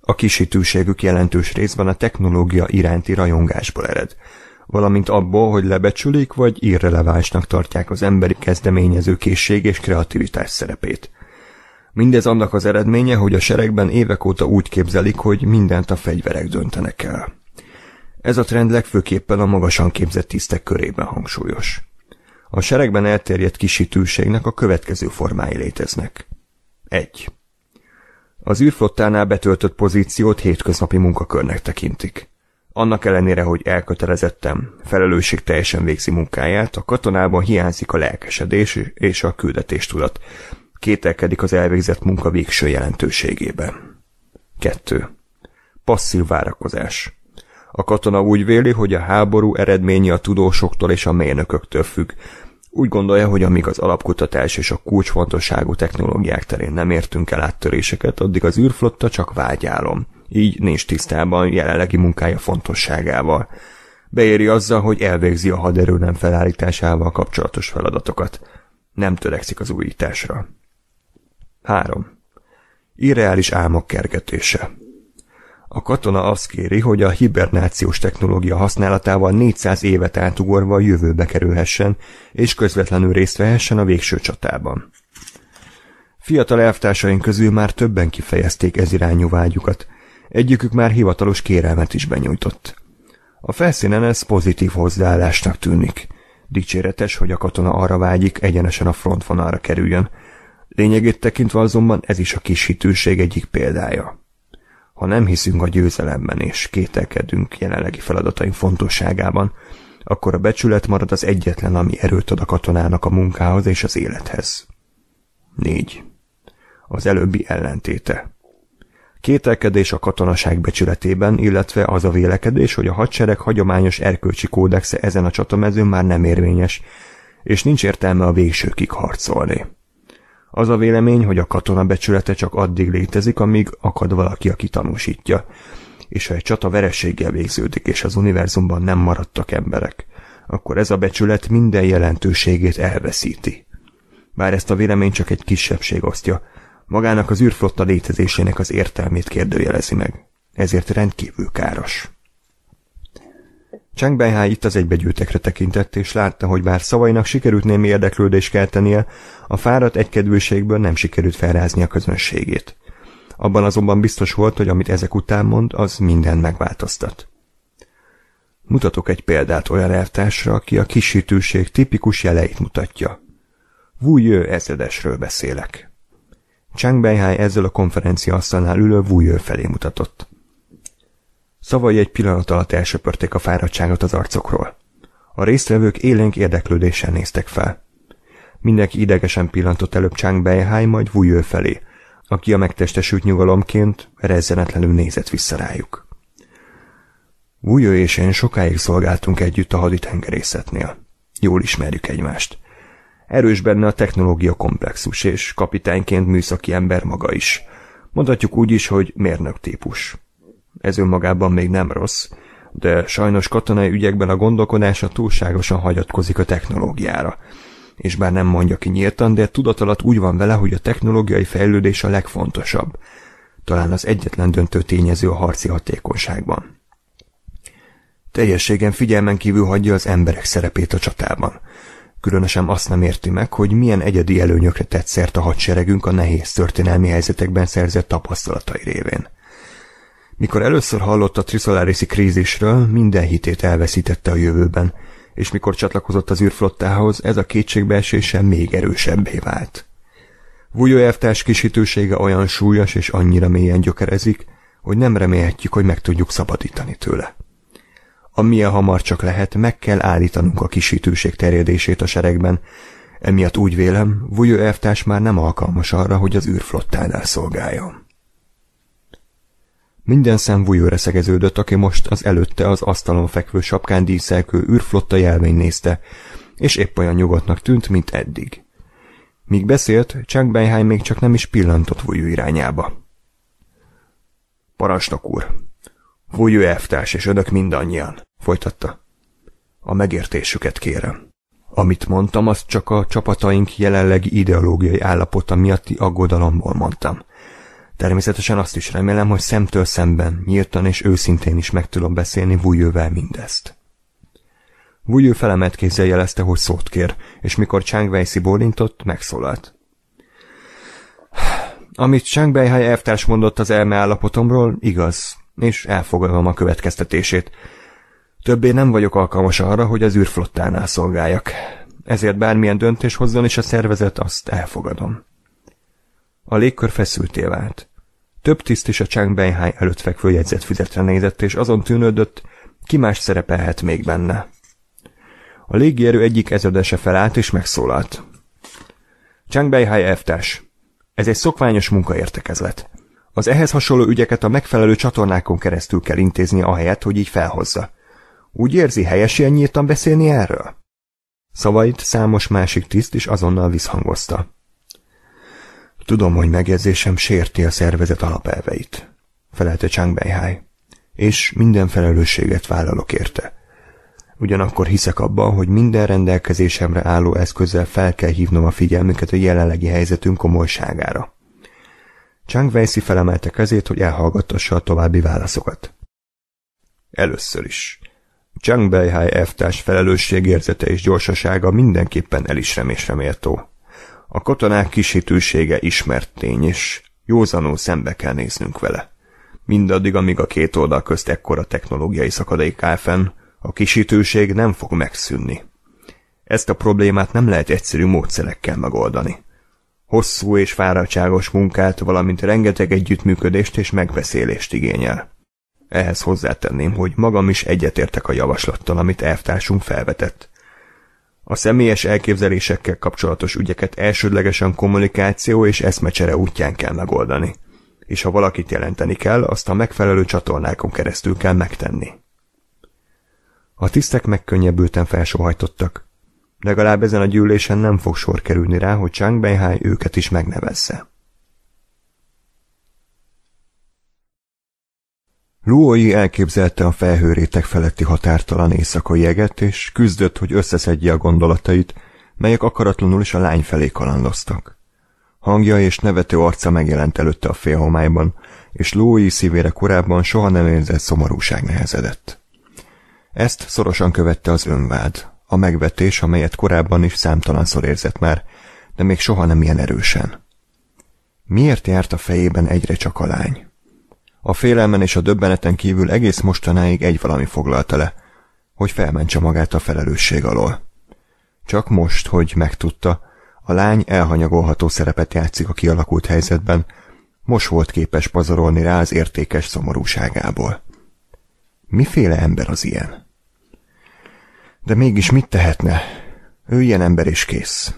A kisítőségük jelentős részben a technológia iránti rajongásból ered, valamint abból, hogy lebecsülik vagy irrelevánsnak tartják az emberi kezdeményező készség és kreativitás szerepét – Mindez annak az eredménye, hogy a seregben évek óta úgy képzelik, hogy mindent a fegyverek döntenek el. Ez a trend legfőképpen a magasan képzett tisztek körében hangsúlyos. A seregben elterjedt kisítőségnek a következő formái léteznek. 1. Az űrflottánál betöltött pozíciót hétköznapi munkakörnek tekintik. Annak ellenére, hogy elkötelezettem, felelősség teljesen végzi munkáját, a katonában hiányzik a lelkesedés és a küldetéstudat, kételkedik az elvégzett munka végső jelentőségében. 2. Passzív várakozás. A katona úgy véli, hogy a háború eredménye a tudósoktól és a mérnököktől függ. Úgy gondolja, hogy amíg az alapkutatás és a kulcsfontosságú technológiák terén nem értünk el áttöréseket, addig az űrflotta csak vágyálom. Így nincs tisztában jelenlegi munkája fontosságával. Beéri azzal, hogy elvégzi a haderő nem felállításával kapcsolatos feladatokat. Nem törekszik az újításra. 3. Irreális álmok kergetése. A katona azt kéri, hogy a hibernációs technológia használatával 400 évet átugorva a jövőbe kerülhessen, és közvetlenül részt vehessen a végső csatában. Fiatal elvtársaink közül már többen kifejezték ez irányú vágyukat. Egyikük már hivatalos kérelmet is benyújtott. A felszínen ez pozitív hozzáállásnak tűnik. Dicséretes, hogy a katona arra vágyik, egyenesen a frontvonalra kerüljön – Lényegét tekintve azonban ez is a kis hitűség egyik példája. Ha nem hiszünk a győzelemben és kételkedünk jelenlegi feladataink fontosságában, akkor a becsület marad az egyetlen, ami erőt ad a katonának a munkához és az élethez. 4. Az előbbi ellentéte. Kételkedés a katonaság becsületében, illetve az a vélekedés, hogy a hadsereg hagyományos erkölcsi kódexe ezen a csatamezőn már nem érvényes, és nincs értelme a végsőkig harcolni. Az a vélemény, hogy a katona becsülete csak addig létezik, amíg akad valaki, aki tanúsítja. És ha egy csata verességgel végződik, és az univerzumban nem maradtak emberek, akkor ez a becsület minden jelentőségét elveszíti. Bár ezt a vélemény csak egy kisebbség osztja, magának az űrflotta létezésének az értelmét kérdőjelezi meg. Ezért rendkívül káros. Cseng Benhai itt az egybegyűltekre tekintett, és látta, hogy bár szavainak sikerült némi érdeklődést keltenie, a fáradt egykedvűségből nem sikerült felrázni a közönségét. Abban azonban biztos volt, hogy amit ezek után mond, az mindent megváltoztat. Mutatok egy példát olyan elvtársra, aki a kisítőség tipikus jeleit mutatja. Wu Yö ezredesről beszélek. Chang Beihai ezzel a konferencia asztalnál ülő Wu Yö felé mutatott. Szavai egy pillanat alatt elsöpörték a fáradtságot az arcokról. A résztvevők élénk érdeklődéssel néztek fel. Mindenki idegesen pillantott előbb Chang Beihai, majd Wujő felé, aki a megtestesült nyugalomként rezzenetlenül nézett vissza rájuk. Wujő és én sokáig szolgáltunk együtt a haditengerészetnél. Jól ismerjük egymást. Erős benne a technológia komplexus, és kapitányként műszaki ember maga is. Mondhatjuk úgy is, hogy mérnök típus. Ez önmagában még nem rossz, de sajnos katonai ügyekben a gondolkodása túlságosan hagyatkozik a technológiára. És bár nem mondja ki nyíltan, de tudatalat úgy van vele, hogy a technológiai fejlődés a legfontosabb. Talán az egyetlen döntő tényező a harci hatékonyságban. Teljességen figyelmen kívül hagyja az emberek szerepét a csatában. Különösen azt nem érti meg, hogy milyen egyedi előnyökre tett szert a hadseregünk a nehéz történelmi helyzetekben szerzett tapasztalatai révén. Mikor először hallott a Trisolariszi krízisről, minden hitét elveszítette a jövőben, és mikor csatlakozott az űrflottához, ez a kétségbeesése még erősebbé vált. Vujoevtás kisítősége olyan súlyos és annyira mélyen gyökerezik, hogy nem remélhetjük, hogy meg tudjuk szabadítani tőle. Amilyen hamar csak lehet, meg kell állítanunk a kisítőség terjedését a seregben, emiatt úgy vélem, Vujó elvtárs már nem alkalmas arra, hogy az űrflottánál szolgáljon. Minden szem vujőre szegeződött, aki most az előtte az asztalon fekvő sapkán díszelkő űrflotta jelvény nézte, és épp olyan nyugodtnak tűnt, mint eddig. Míg beszélt, Chuck Benheim még csak nem is pillantott Vujő irányába. Parancsnok úr, Vujő elvtárs és önök mindannyian, folytatta. A megértésüket kérem. Amit mondtam, azt csak a csapataink jelenlegi ideológiai állapota miatti aggodalomból mondtam. Természetesen azt is remélem, hogy szemtől szemben, nyíltan és őszintén is meg tudom beszélni Vujővel mindezt. Vujő felemelt kézzel jelezte, hogy szót kér, és mikor Csángvejszi szibólintott, megszólalt. Amit Csángvejhely elvtárs mondott az elme állapotomról, igaz, és elfogadom a következtetését. Többé nem vagyok alkalmas arra, hogy az űrflottánál szolgáljak. Ezért bármilyen döntés hozzon is a szervezet, azt elfogadom. A légkör feszülté vált. Több tiszt is a Chang Benhai előtt fekvő jegyzetfüzetre nézett, és azon tűnődött, ki más szerepelhet még benne. A légierő egyik ezredese felállt és megszólalt. Chang Beihai elvtárs, ez egy szokványos munkaértekezlet. Az ehhez hasonló ügyeket a megfelelő csatornákon keresztül kell intézni ahelyett, hogy így felhozza. Úgy érzi, helyes ilyen nyíltan beszélni erről? Szavait számos másik tiszt is azonnal visszhangozta. Tudom, hogy megjegyzésem sérti a szervezet alapelveit, felelte Chang Beihai, és minden felelősséget vállalok érte. Ugyanakkor hiszek abban, hogy minden rendelkezésemre álló eszközzel fel kell hívnom a figyelmüket a jelenlegi helyzetünk komolyságára. Chang Weissi felemelte kezét, hogy elhallgattassa a további válaszokat. Először is. Chang Beihai F-társ felelősségérzete és gyorsasága mindenképpen elismerésre méltó. A katonák kisítősége ismert tény, és józanul szembe kell néznünk vele. Mindaddig, amíg a két oldal közt ekkora technológiai szakadék áll fenn, a kisítőség nem fog megszűnni. Ezt a problémát nem lehet egyszerű módszerekkel megoldani. Hosszú és fáradtságos munkát, valamint rengeteg együttműködést és megbeszélést igényel. Ehhez hozzátenném, hogy magam is egyetértek a javaslattal, amit elvtársunk felvetett. A személyes elképzelésekkel kapcsolatos ügyeket elsődlegesen kommunikáció és eszmecsere útján kell megoldani. És ha valakit jelenteni kell, azt a megfelelő csatornákon keresztül kell megtenni. A tisztek megkönnyebbülten felsóhajtottak. Legalább ezen a gyűlésen nem fog sor kerülni rá, hogy Chang Beihai őket is megnevezze. Luoyi elképzelte a felhőrétek feletti határtalan éjszakai jeget, és küzdött, hogy összeszedje a gondolatait, melyek akaratlanul is a lány felé kalandoztak. Hangja és nevető arca megjelent előtte a félhomályban, és Lói szívére korábban soha nem érzett szomorúság nehezedett. Ezt szorosan követte az önvád, a megvetés, amelyet korábban is számtalanszor érzett már, de még soha nem ilyen erősen. Miért járt a fejében egyre csak a lány? A félelmen és a döbbeneten kívül egész mostanáig egy valami foglalta le, hogy felmentse magát a felelősség alól. Csak most, hogy megtudta, a lány elhanyagolható szerepet játszik a kialakult helyzetben, most volt képes pazarolni rá az értékes szomorúságából. Miféle ember az ilyen? De mégis mit tehetne? Ő ilyen ember is kész.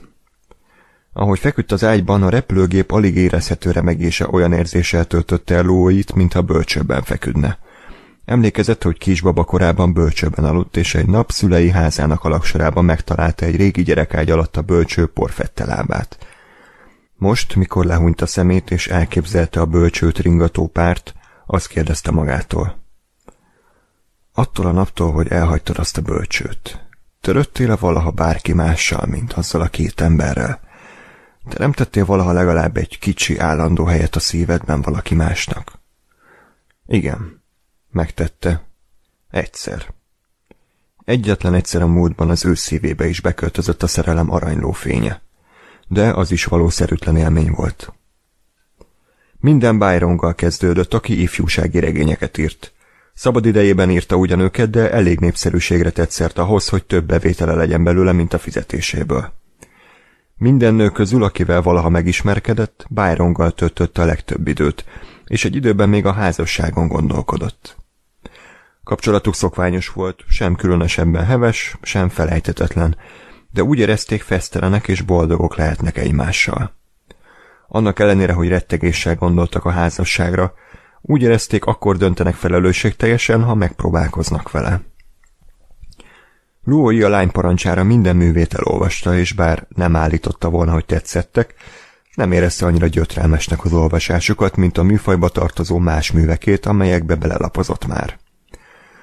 Ahogy feküdt az ágyban, a repülőgép alig érezhető remegése olyan érzéssel töltötte el Lóit, mintha bölcsőben feküdne. Emlékezett, hogy kisbaba korában bölcsőben aludt, és egy nap szülei házának alaksorában megtalálta egy régi gyerekágy alatt a bölcső porfette lábát. Most, mikor lehúnyt a szemét és elképzelte a bölcsőt ringató párt, azt kérdezte magától. Attól a naptól, hogy elhagytad azt a bölcsőt, töröttél-e valaha bárki mással, mint azzal a két emberrel? De nem tettél valaha legalább egy kicsi állandó helyet a szívedben valaki másnak? Igen, megtette. Egyszer. Egyetlen egyszer a múltban az ő szívébe is beköltözött a szerelem aranyló fénye. De az is valószerűtlen élmény volt. Minden Byronggal kezdődött, aki ifjúsági regényeket írt. Szabad idejében írta ugyan őket, de elég népszerűségre tett szert ahhoz, hogy több bevétele legyen belőle, mint a fizetéséből. Minden nő közül, akivel valaha megismerkedett, Byrongal töltötte a legtöbb időt, és egy időben még a házasságon gondolkodott. Kapcsolatuk szokványos volt, sem különösebben heves, sem felejtetetlen, de úgy érezték fesztelenek és boldogok lehetnek egymással. Annak ellenére, hogy rettegéssel gondoltak a házasságra, úgy érezték, akkor döntenek felelősségteljesen, ha megpróbálkoznak vele. Luoi a lány parancsára minden művét elolvasta, és bár nem állította volna, hogy tetszettek, nem érezte annyira gyötrelmesnek az olvasásukat, mint a műfajba tartozó más művekét, amelyekbe belelapozott már.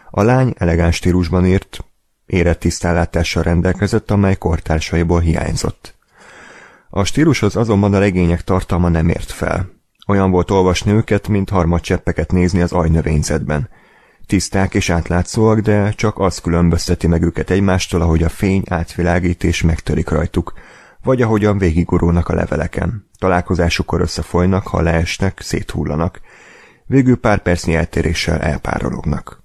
A lány elegáns stílusban írt, érett tisztállátással rendelkezett, amely kortársaiból hiányzott. A stílushoz azonban a regények tartalma nem ért fel. Olyan volt olvasni őket, mint harmad cseppeket nézni az ajnövényzetben – Tiszták és átlátszóak, de csak az különbözteti meg őket egymástól, ahogy a fény átvilágítés és megtörik rajtuk, vagy ahogyan végigurulnak a leveleken. Találkozásukkor összefolynak, ha leesnek, széthullanak. Végül pár percnyi eltéréssel elpárolognak.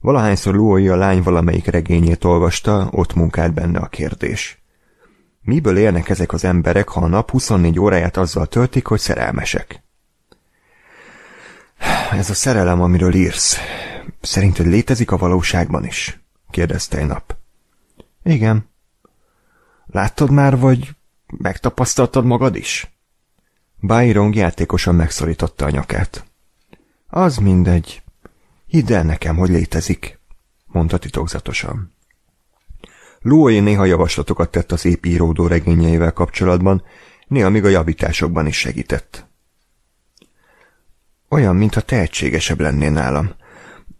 Valahányszor Lói a lány valamelyik regényét olvasta, ott munkált benne a kérdés. Miből élnek ezek az emberek, ha a nap 24 óráját azzal töltik, hogy szerelmesek? Ez a szerelem, amiről írsz, szerinted létezik a valóságban is? kérdezte egy nap. Igen. Láttad már, vagy megtapasztaltad magad is? Byron játékosan megszorította a nyakát. Az mindegy. Hidd el nekem, hogy létezik, mondta titokzatosan. Luoé néha javaslatokat tett az épíródó regényeivel kapcsolatban, néha még a javításokban is segített. Olyan, mintha tehetségesebb lennél nálam.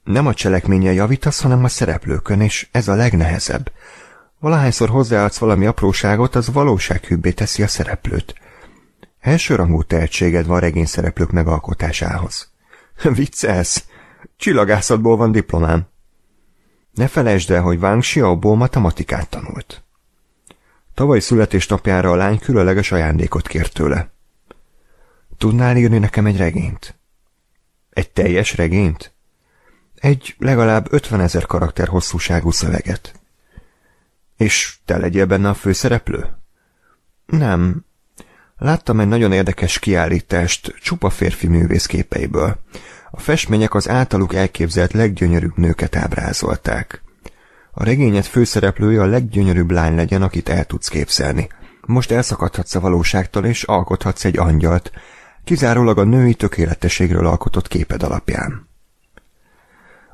Nem a cselekménye javítasz, hanem a szereplőkön, és ez a legnehezebb. Valahányszor hozzáadsz valami apróságot, az valósághűbbé teszi a szereplőt. Elsőrangú tehetséged van szereplők megalkotásához. Viccelsz! Csillagászatból van diplomám. Ne felejtsd el, hogy Wang Xiaoból matematikát tanult. Tavaly születésnapjára a lány különleges ajándékot kért tőle. Tudnál írni nekem egy regényt? Egy teljes regényt? Egy legalább ötvenezer karakter hosszúságú szöveget. És te legyél benne a főszereplő? Nem. Láttam egy nagyon érdekes kiállítást csupa férfi művész képeiből. A festmények az általuk elképzelt leggyönyörűbb nőket ábrázolták. A regényed főszereplője a leggyönyörűbb lány legyen, akit el tudsz képzelni. Most elszakadhatsz a valóságtól, és alkothatsz egy angyalt, kizárólag a női tökéletességről alkotott képed alapján.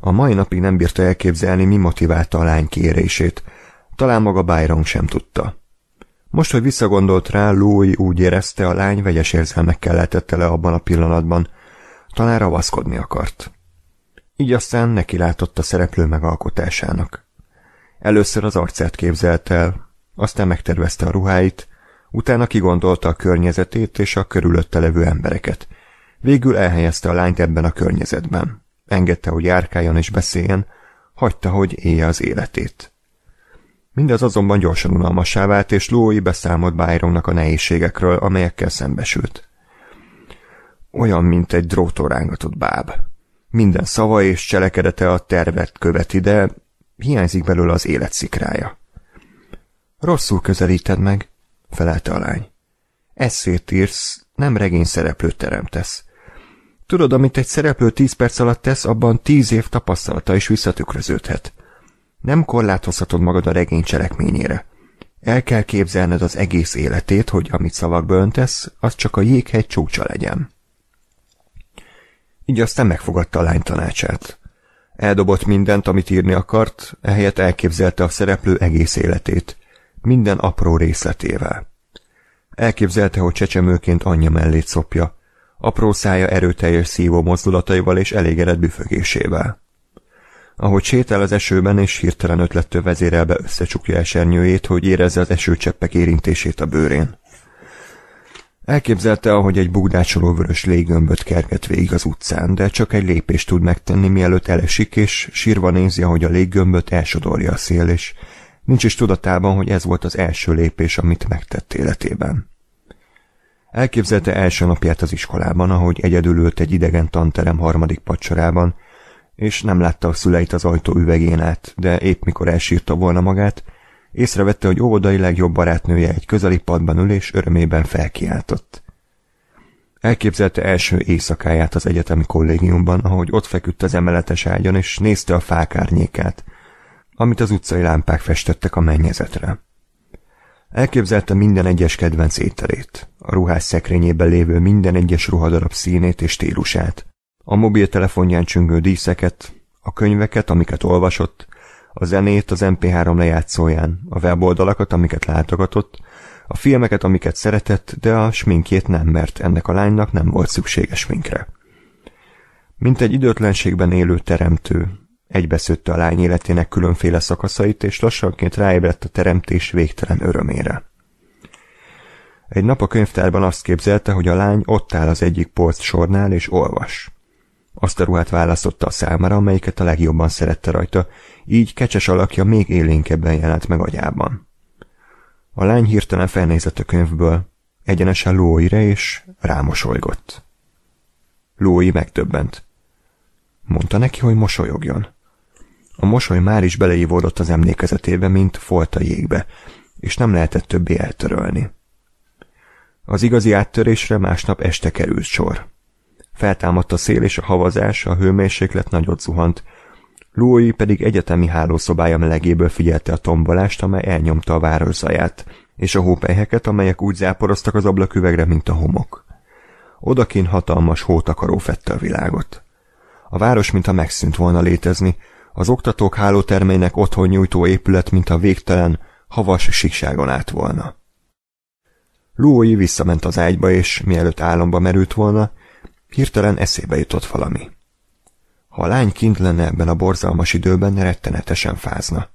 A mai napig nem bírta elképzelni, mi motiválta a lány kérését. Talán maga Byron sem tudta. Most, hogy visszagondolt rá, Louis úgy érezte, a lány vegyes érzelmekkel lehetette le abban a pillanatban. Talán ravaszkodni akart. Így aztán neki látott a szereplő megalkotásának. Először az arcát képzelt el, aztán megtervezte a ruháit, Utána kigondolta a környezetét és a körülötte levő embereket. Végül elhelyezte a lányt ebben a környezetben. Engedte, hogy járkáljon és beszéljen, hagyta, hogy élje az életét. Mindez azonban gyorsan unalmasá vált, és Lói beszámolt Byronnak a nehézségekről, amelyekkel szembesült. Olyan, mint egy drótól rángatott báb. Minden szava és cselekedete a tervet követi, de hiányzik belőle az élet szikrája. Rosszul közelíted meg, felelte a lány. Eszért írsz, nem regény szereplőt teremtesz. Tudod, amit egy szereplő tíz perc alatt tesz, abban tíz év tapasztalata is visszatükröződhet. Nem korlátozhatod magad a regény cselekményére. El kell képzelned az egész életét, hogy amit szavakba öntesz, az csak a jéghegy csúcsa legyen. Így aztán megfogadta a lány tanácsát. Eldobott mindent, amit írni akart, ehelyett elképzelte a szereplő egész életét minden apró részletével. Elképzelte, hogy csecsemőként anyja mellét szopja, apró szája erőteljes szívó mozdulataival és elégedett büfögésével. Ahogy sétál az esőben és hirtelen ötlettől vezérelbe összecsukja esernyőjét, hogy érezze az esőcseppek érintését a bőrén. Elképzelte, ahogy egy bugdácsoló vörös légömböt kerget végig az utcán, de csak egy lépést tud megtenni, mielőtt elesik, és sírva nézi, ahogy a léggömböt elsodorja a szél, és Nincs is tudatában, hogy ez volt az első lépés, amit megtett életében. Elképzelte első napját az iskolában, ahogy egyedül ült egy idegen tanterem harmadik pacsorában, és nem látta a szüleit az ajtó üvegén át, de épp mikor elsírta volna magát, észrevette, hogy óvodai legjobb barátnője egy közeli padban ül és örömében felkiáltott. Elképzelte első éjszakáját az egyetemi kollégiumban, ahogy ott feküdt az emeletes ágyon, és nézte a fák árnyékát, amit az utcai lámpák festettek a mennyezetre. Elképzelte minden egyes kedvenc ételét, a ruhás szekrényében lévő minden egyes ruhadarab színét és stílusát, a mobiltelefonján csüngő díszeket, a könyveket, amiket olvasott, a zenét az MP3 lejátszóján, a weboldalakat, amiket látogatott, a filmeket, amiket szeretett, de a sminkjét nem, mert ennek a lánynak nem volt szükséges sminkre. Mint egy időtlenségben élő teremtő, Egybeszőtte a lány életének különféle szakaszait, és lassanként ráébredt a teremtés végtelen örömére. Egy nap a könyvtárban azt képzelte, hogy a lány ott áll az egyik polc sornál, és olvas. Azt a ruhát választotta a számára, amelyiket a legjobban szerette rajta, így kecses alakja még élénkebben jelent meg agyában. A lány hirtelen felnézett a könyvből, egyenesen Lóire, és rámosolygott. Lói megdöbbent. Mondta neki, hogy mosolyogjon. A mosoly már is beleívódott az emlékezetébe, mint folt a jégbe, és nem lehetett többé eltörölni. Az igazi áttörésre másnap este került sor. Feltámadt a szél és a havazás, a hőmérséklet nagyot zuhant, Louis pedig egyetemi hálószobája melegéből figyelte a tombolást, amely elnyomta a város zaját, és a hópelyheket, amelyek úgy záporoztak az ablaküvegre, mint a homok. Odakin hatalmas hótakaró fette a világot. A város, mintha megszűnt volna létezni, az oktatók hálótermének otthon nyújtó épület, mint a végtelen, havas síkságon át volna. Lúói visszament az ágyba, és mielőtt álomba merült volna, hirtelen eszébe jutott valami. Ha a lány kint lenne ebben a borzalmas időben, rettenetesen fázna.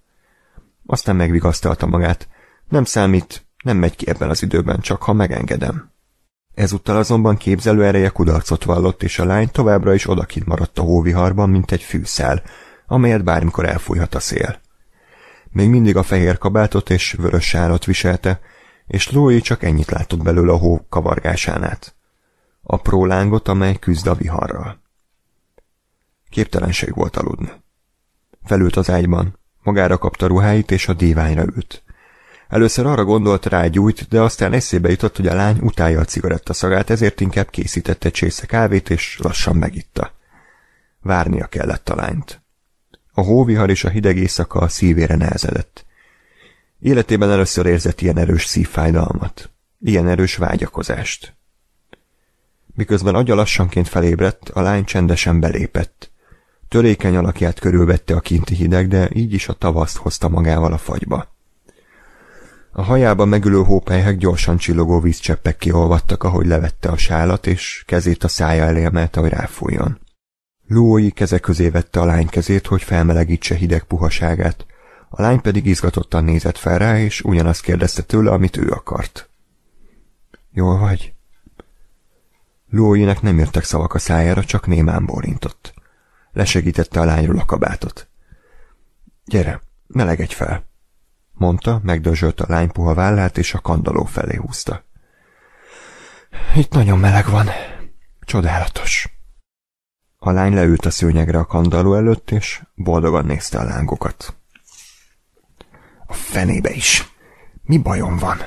Aztán megvigasztalta magát. Nem számít, nem megy ki ebben az időben, csak ha megengedem. Ezúttal azonban képzelő ereje kudarcot vallott, és a lány továbbra is odakint maradt a hóviharban, mint egy fűszál, amelyet bármikor elfújhat a szél. Még mindig a fehér kabátot és vörös sárat viselte, és Lói csak ennyit látott belőle a hó kavargásán át. A prólángot, amely küzd a viharral. Képtelenség volt aludni. Felült az ágyban, magára kapta ruháit és a díványra ült. Először arra gondolt rá, gyújt, de aztán eszébe jutott, hogy a lány utálja a szagát, ezért inkább készítette csésze kávét és lassan megitta. Várnia kellett a lányt. A hóvihar és a hideg éjszaka a szívére nehezedett. Életében először érzett ilyen erős szívfájdalmat, ilyen erős vágyakozást. Miközben agya lassanként felébredt, a lány csendesen belépett. Törékeny alakját körülvette a kinti hideg, de így is a tavaszt hozta magával a fagyba. A hajában megülő hópelyhek gyorsan csillogó vízcseppek kiolvadtak, ahogy levette a sálat, és kezét a szája elé emelte, hogy ráfújjon. Lúói keze közé vette a lány kezét, hogy felmelegítse hideg puhaságát. A lány pedig izgatottan nézett fel rá, és ugyanazt kérdezte tőle, amit ő akart. Jól vagy? Luóinek nem jöttek szavak a szájára, csak némán bólintott. Lesegítette a lányról a kabátot. Gyere, melegedj fel! mondta, megdörzsölt a lány puha vállát, és a kandaló felé húzta. Itt nagyon meleg van. Csodálatos. A lány leült a szőnyegre a kandalló előtt, és boldogan nézte a lángokat. A fenébe is! Mi bajom van?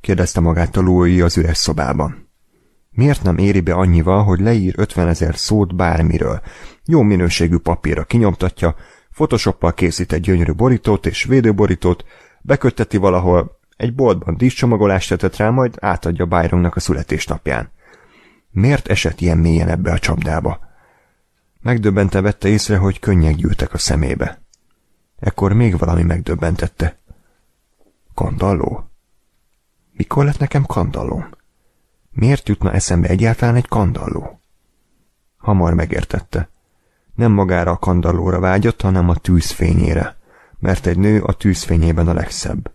kérdezte magát a Lói az üres szobában. Miért nem éri be annyival, hogy leír 50 ezer szót bármiről? Jó minőségű papírra kinyomtatja, photoshoppal készít egy gyönyörű borítót és védőborítót, bekötteti valahol, egy boltban díszcsomagolást tetett rá, majd átadja Byronnak a születésnapján. Miért esett ilyen mélyen ebbe a csapdába? Megdöbbente vette észre, hogy könnyek gyűltek a szemébe. Ekkor még valami megdöbbentette. Kandalló? Mikor lett nekem kandallóm? Miért jutna eszembe egyáltalán egy kandalló? Hamar megértette. Nem magára a kandallóra vágyott, hanem a tűzfényére, mert egy nő a tűzfényében a legszebb.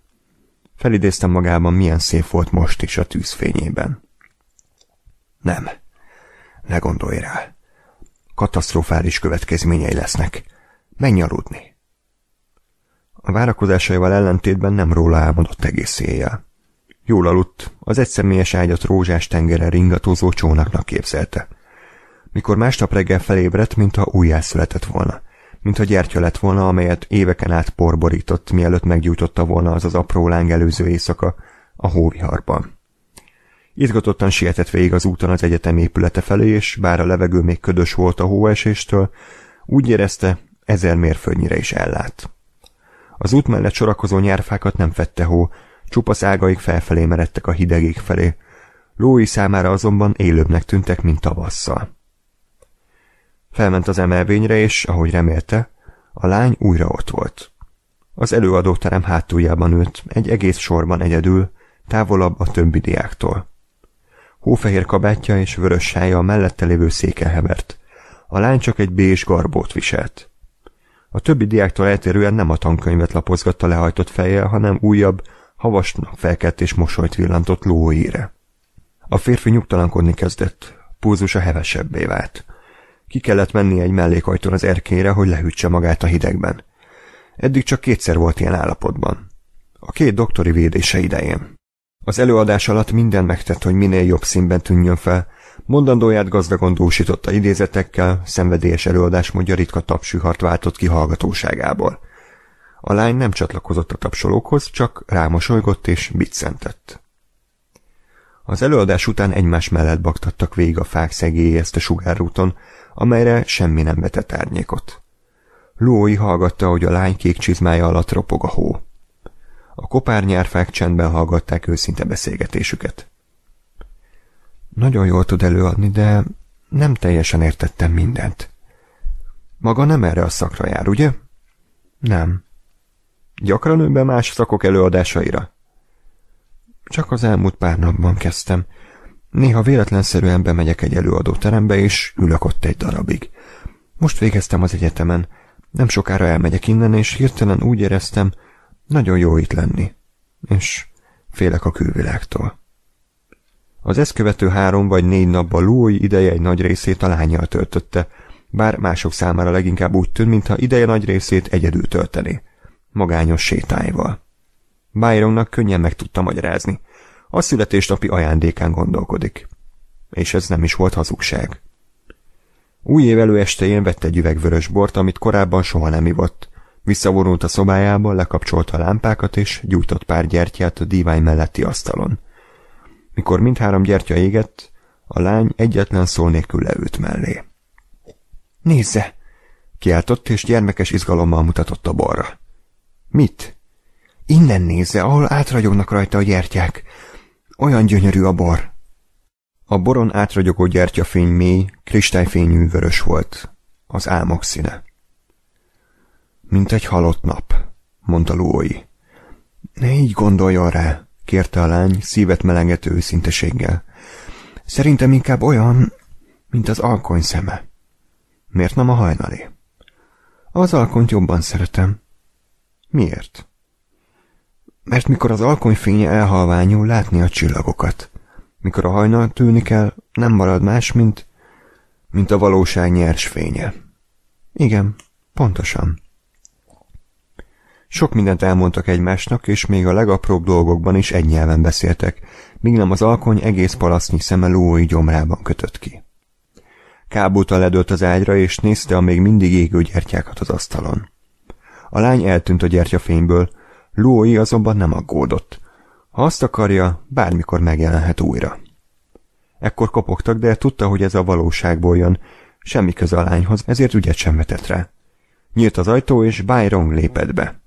Felidéztem magában, milyen szép volt most is a tűzfényében. Nem, ne gondolj rá katasztrofális következményei lesznek. Menj aludni! A várakozásaival ellentétben nem róla álmodott egész éjjel. Jól aludt, az egyszemélyes ágyat rózsás tengere ringatózó csónaknak képzelte. Mikor másnap reggel felébredt, mintha született volna, mintha gyertya lett volna, amelyet éveken át porborított, mielőtt meggyújtotta volna az az apró láng előző éjszaka a hóviharban. Izgatottan sietett végig az úton az egyetem épülete felé, és bár a levegő még ködös volt a hóeséstől, úgy érezte, ezer mérföldnyire is ellát. Az út mellett sorakozó nyárfákat nem fette hó, csupasz ágaik felfelé meredtek a hidegék felé. Lói számára azonban élőbbnek tűntek, mint tavasszal. Felment az emelvényre, és, ahogy remélte, a lány újra ott volt. Az előadóterem hátuljában ült, egy egész sorban egyedül, távolabb a többi diáktól. Hófehér kabátja és vörös sája a mellette lévő széken hevert. A lány csak egy bézs garbót viselt. A többi diáktól eltérően nem a tankönyvet lapozgatta lehajtott fejjel, hanem újabb, havas felkelt és mosolyt villantott lóére. A férfi nyugtalankodni kezdett, pulzusa hevesebbé vált. Ki kellett menni egy mellékajtón az erkére, hogy lehűtse magát a hidegben. Eddig csak kétszer volt ilyen állapotban. A két doktori védése idején. Az előadás alatt minden megtett, hogy minél jobb színben tűnjön fel. Mondandóját gazdagon dúsította idézetekkel, szenvedélyes mondja ritka tapsűhart váltott ki hallgatóságából. A lány nem csatlakozott a tapsolókhoz, csak rámosolygott és biccentett. Az előadás után egymás mellett baktattak végig a fák ezt a sugárúton, amelyre semmi nem vetett árnyékot. Lói hallgatta, hogy a lány kék csizmája alatt ropog a hó. A kopárnyárfák csendben hallgatták őszinte beszélgetésüket. Nagyon jól tud előadni, de nem teljesen értettem mindent. Maga nem erre a szakra jár, ugye? Nem. Gyakran ő be más szakok előadásaira? Csak az elmúlt pár napban kezdtem. Néha véletlenszerűen bemegyek egy előadó terembe és ülök ott egy darabig. Most végeztem az egyetemen. Nem sokára elmegyek innen, és hirtelen úgy éreztem, nagyon jó itt lenni, és félek a külvilágtól. Az ezt követő három vagy négy napban Lúj ideje egy nagy részét a lányjal töltötte, bár mások számára leginkább úgy tűnt, mintha ideje nagy részét egyedül tölteni, magányos sétáival. Byronnak könnyen meg tudta magyarázni. A születésnapi ajándékán gondolkodik. És ez nem is volt hazugság. Új év előestején vett egy üveg vörös bort, amit korábban soha nem ivott, Visszavonult a szobájába, lekapcsolta a lámpákat, és gyújtott pár gyertyát a divány melletti asztalon. Mikor mindhárom gyertya égett, a lány egyetlen szó nélkül leült mellé. – Nézze! – kiáltott, és gyermekes izgalommal mutatott a borra. – Mit? – Innen nézze, ahol átragyognak rajta a gyertyák. Olyan gyönyörű a bor. A boron átragyogó gyertyafény mély, kristályfényű vörös volt. Az álmok színe. Mint egy halott nap, mondta Lúói. Ne így gondoljon rá, kérte a lány szívet melengető őszinteséggel. Szerintem inkább olyan, mint az alkony szeme. Miért nem a hajnali? Az alkonyt jobban szeretem. Miért? Mert mikor az alkony fénye elhalványul, látni a csillagokat. Mikor a hajnal tűnik el, nem marad más, mint, mint a valóság nyers fénye. Igen, pontosan. Sok mindent elmondtak egymásnak, és még a legapróbb dolgokban is egy nyelven beszéltek, míg nem az alkony egész palasznyi szeme lói gyomrában kötött ki. Kábóta ledölt az ágyra, és nézte a még mindig égő gyertyákat az asztalon. A lány eltűnt a gyertyafényből, Lói azonban nem aggódott. Ha azt akarja, bármikor megjelenhet újra. Ekkor kopogtak, de tudta, hogy ez a valóságból jön, semmi köze a lányhoz, ezért ügyet sem vetett rá. Nyílt az ajtó, és Byron lépett be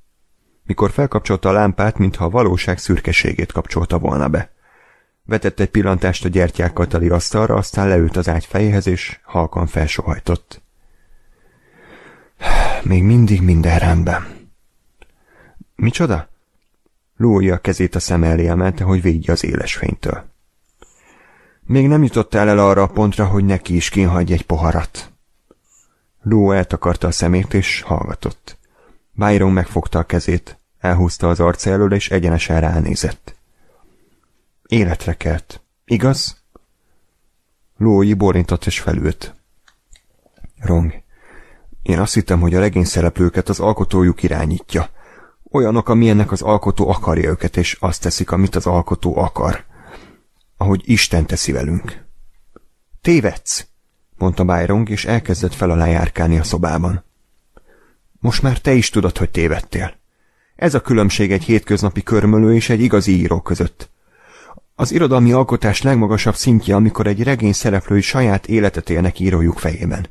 mikor felkapcsolta a lámpát, mintha a valóság szürkeségét kapcsolta volna be. Vetett egy pillantást a gyertyákkal teli asztalra, aztán leült az ágy fejéhez, és halkan felsóhajtott. Még mindig minden rendben. Micsoda? Lója a kezét a szem elé emelte, hogy védje az éles fénytől. Még nem jutott el arra a pontra, hogy neki is kínhagy egy poharat. Ló eltakarta a szemét, és hallgatott. Byron megfogta a kezét. Elhúzta az arca elől, és egyenesen ránézett. Életre kelt. Igaz? Lói borintott és felült. Rong. Én azt hittem, hogy a szereplőket az alkotójuk irányítja. Olyanok, amilyennek az alkotó akarja őket, és azt teszik, amit az alkotó akar. Ahogy Isten teszi velünk. Tévedsz, mondta Byrong, és elkezdett fel alá járkálni a szobában. Most már te is tudod, hogy tévedtél. Ez a különbség egy hétköznapi körmölő és egy igazi író között. Az irodalmi alkotás legmagasabb szintje, amikor egy regény szereplői saját életet élnek írójuk fejében.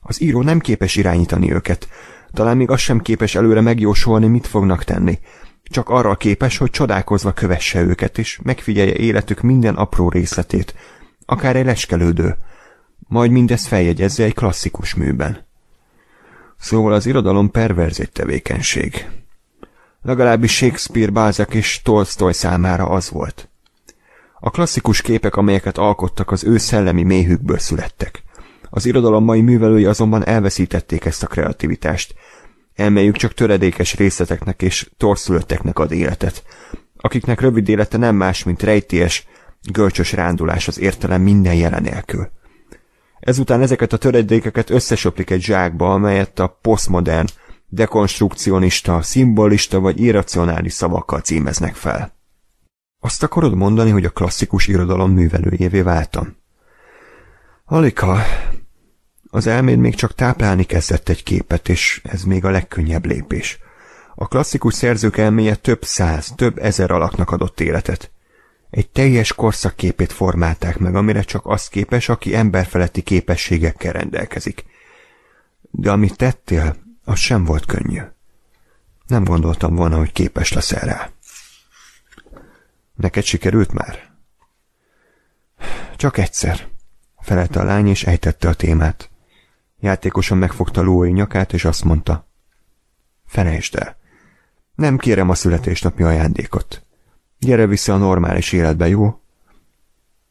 Az író nem képes irányítani őket, talán még az sem képes előre megjósolni, mit fognak tenni. Csak arra képes, hogy csodálkozva kövesse őket, és megfigyelje életük minden apró részletét, akár egy leskelődő. Majd mindezt feljegyezze egy klasszikus műben. Szóval az irodalom perverz egy tevékenység. Legalábbis Shakespeare, Balzac és Tolstoy számára az volt. A klasszikus képek, amelyeket alkottak, az ő szellemi méhükből születtek. Az irodalom mai művelői azonban elveszítették ezt a kreativitást. Elméjük csak töredékes részleteknek és torszülötteknek ad életet, akiknek rövid élete nem más, mint rejtélyes, görcsös rándulás az értelem minden jelenélkül. Ezután ezeket a töredékeket összesöplik egy zsákba, amelyet a posztmodern, dekonstrukcionista, szimbolista vagy irracionális szavakkal címeznek fel. Azt akarod mondani, hogy a klasszikus irodalom művelőjévé váltam? Alika, az elméd még csak táplálni kezdett egy képet, és ez még a legkönnyebb lépés. A klasszikus szerzők elméje több száz, több ezer alaknak adott életet. Egy teljes korszakképét formálták meg, amire csak az képes, aki emberfeletti képességekkel rendelkezik. De amit tettél, az sem volt könnyű. Nem gondoltam volna, hogy képes lesz erre. Neked sikerült már? Csak egyszer, felelte a lány és ejtette a témát. Játékosan megfogta Lói nyakát, és azt mondta. Felejtsd el. Nem kérem a születésnapi ajándékot. Gyere vissza a normális életbe, jó?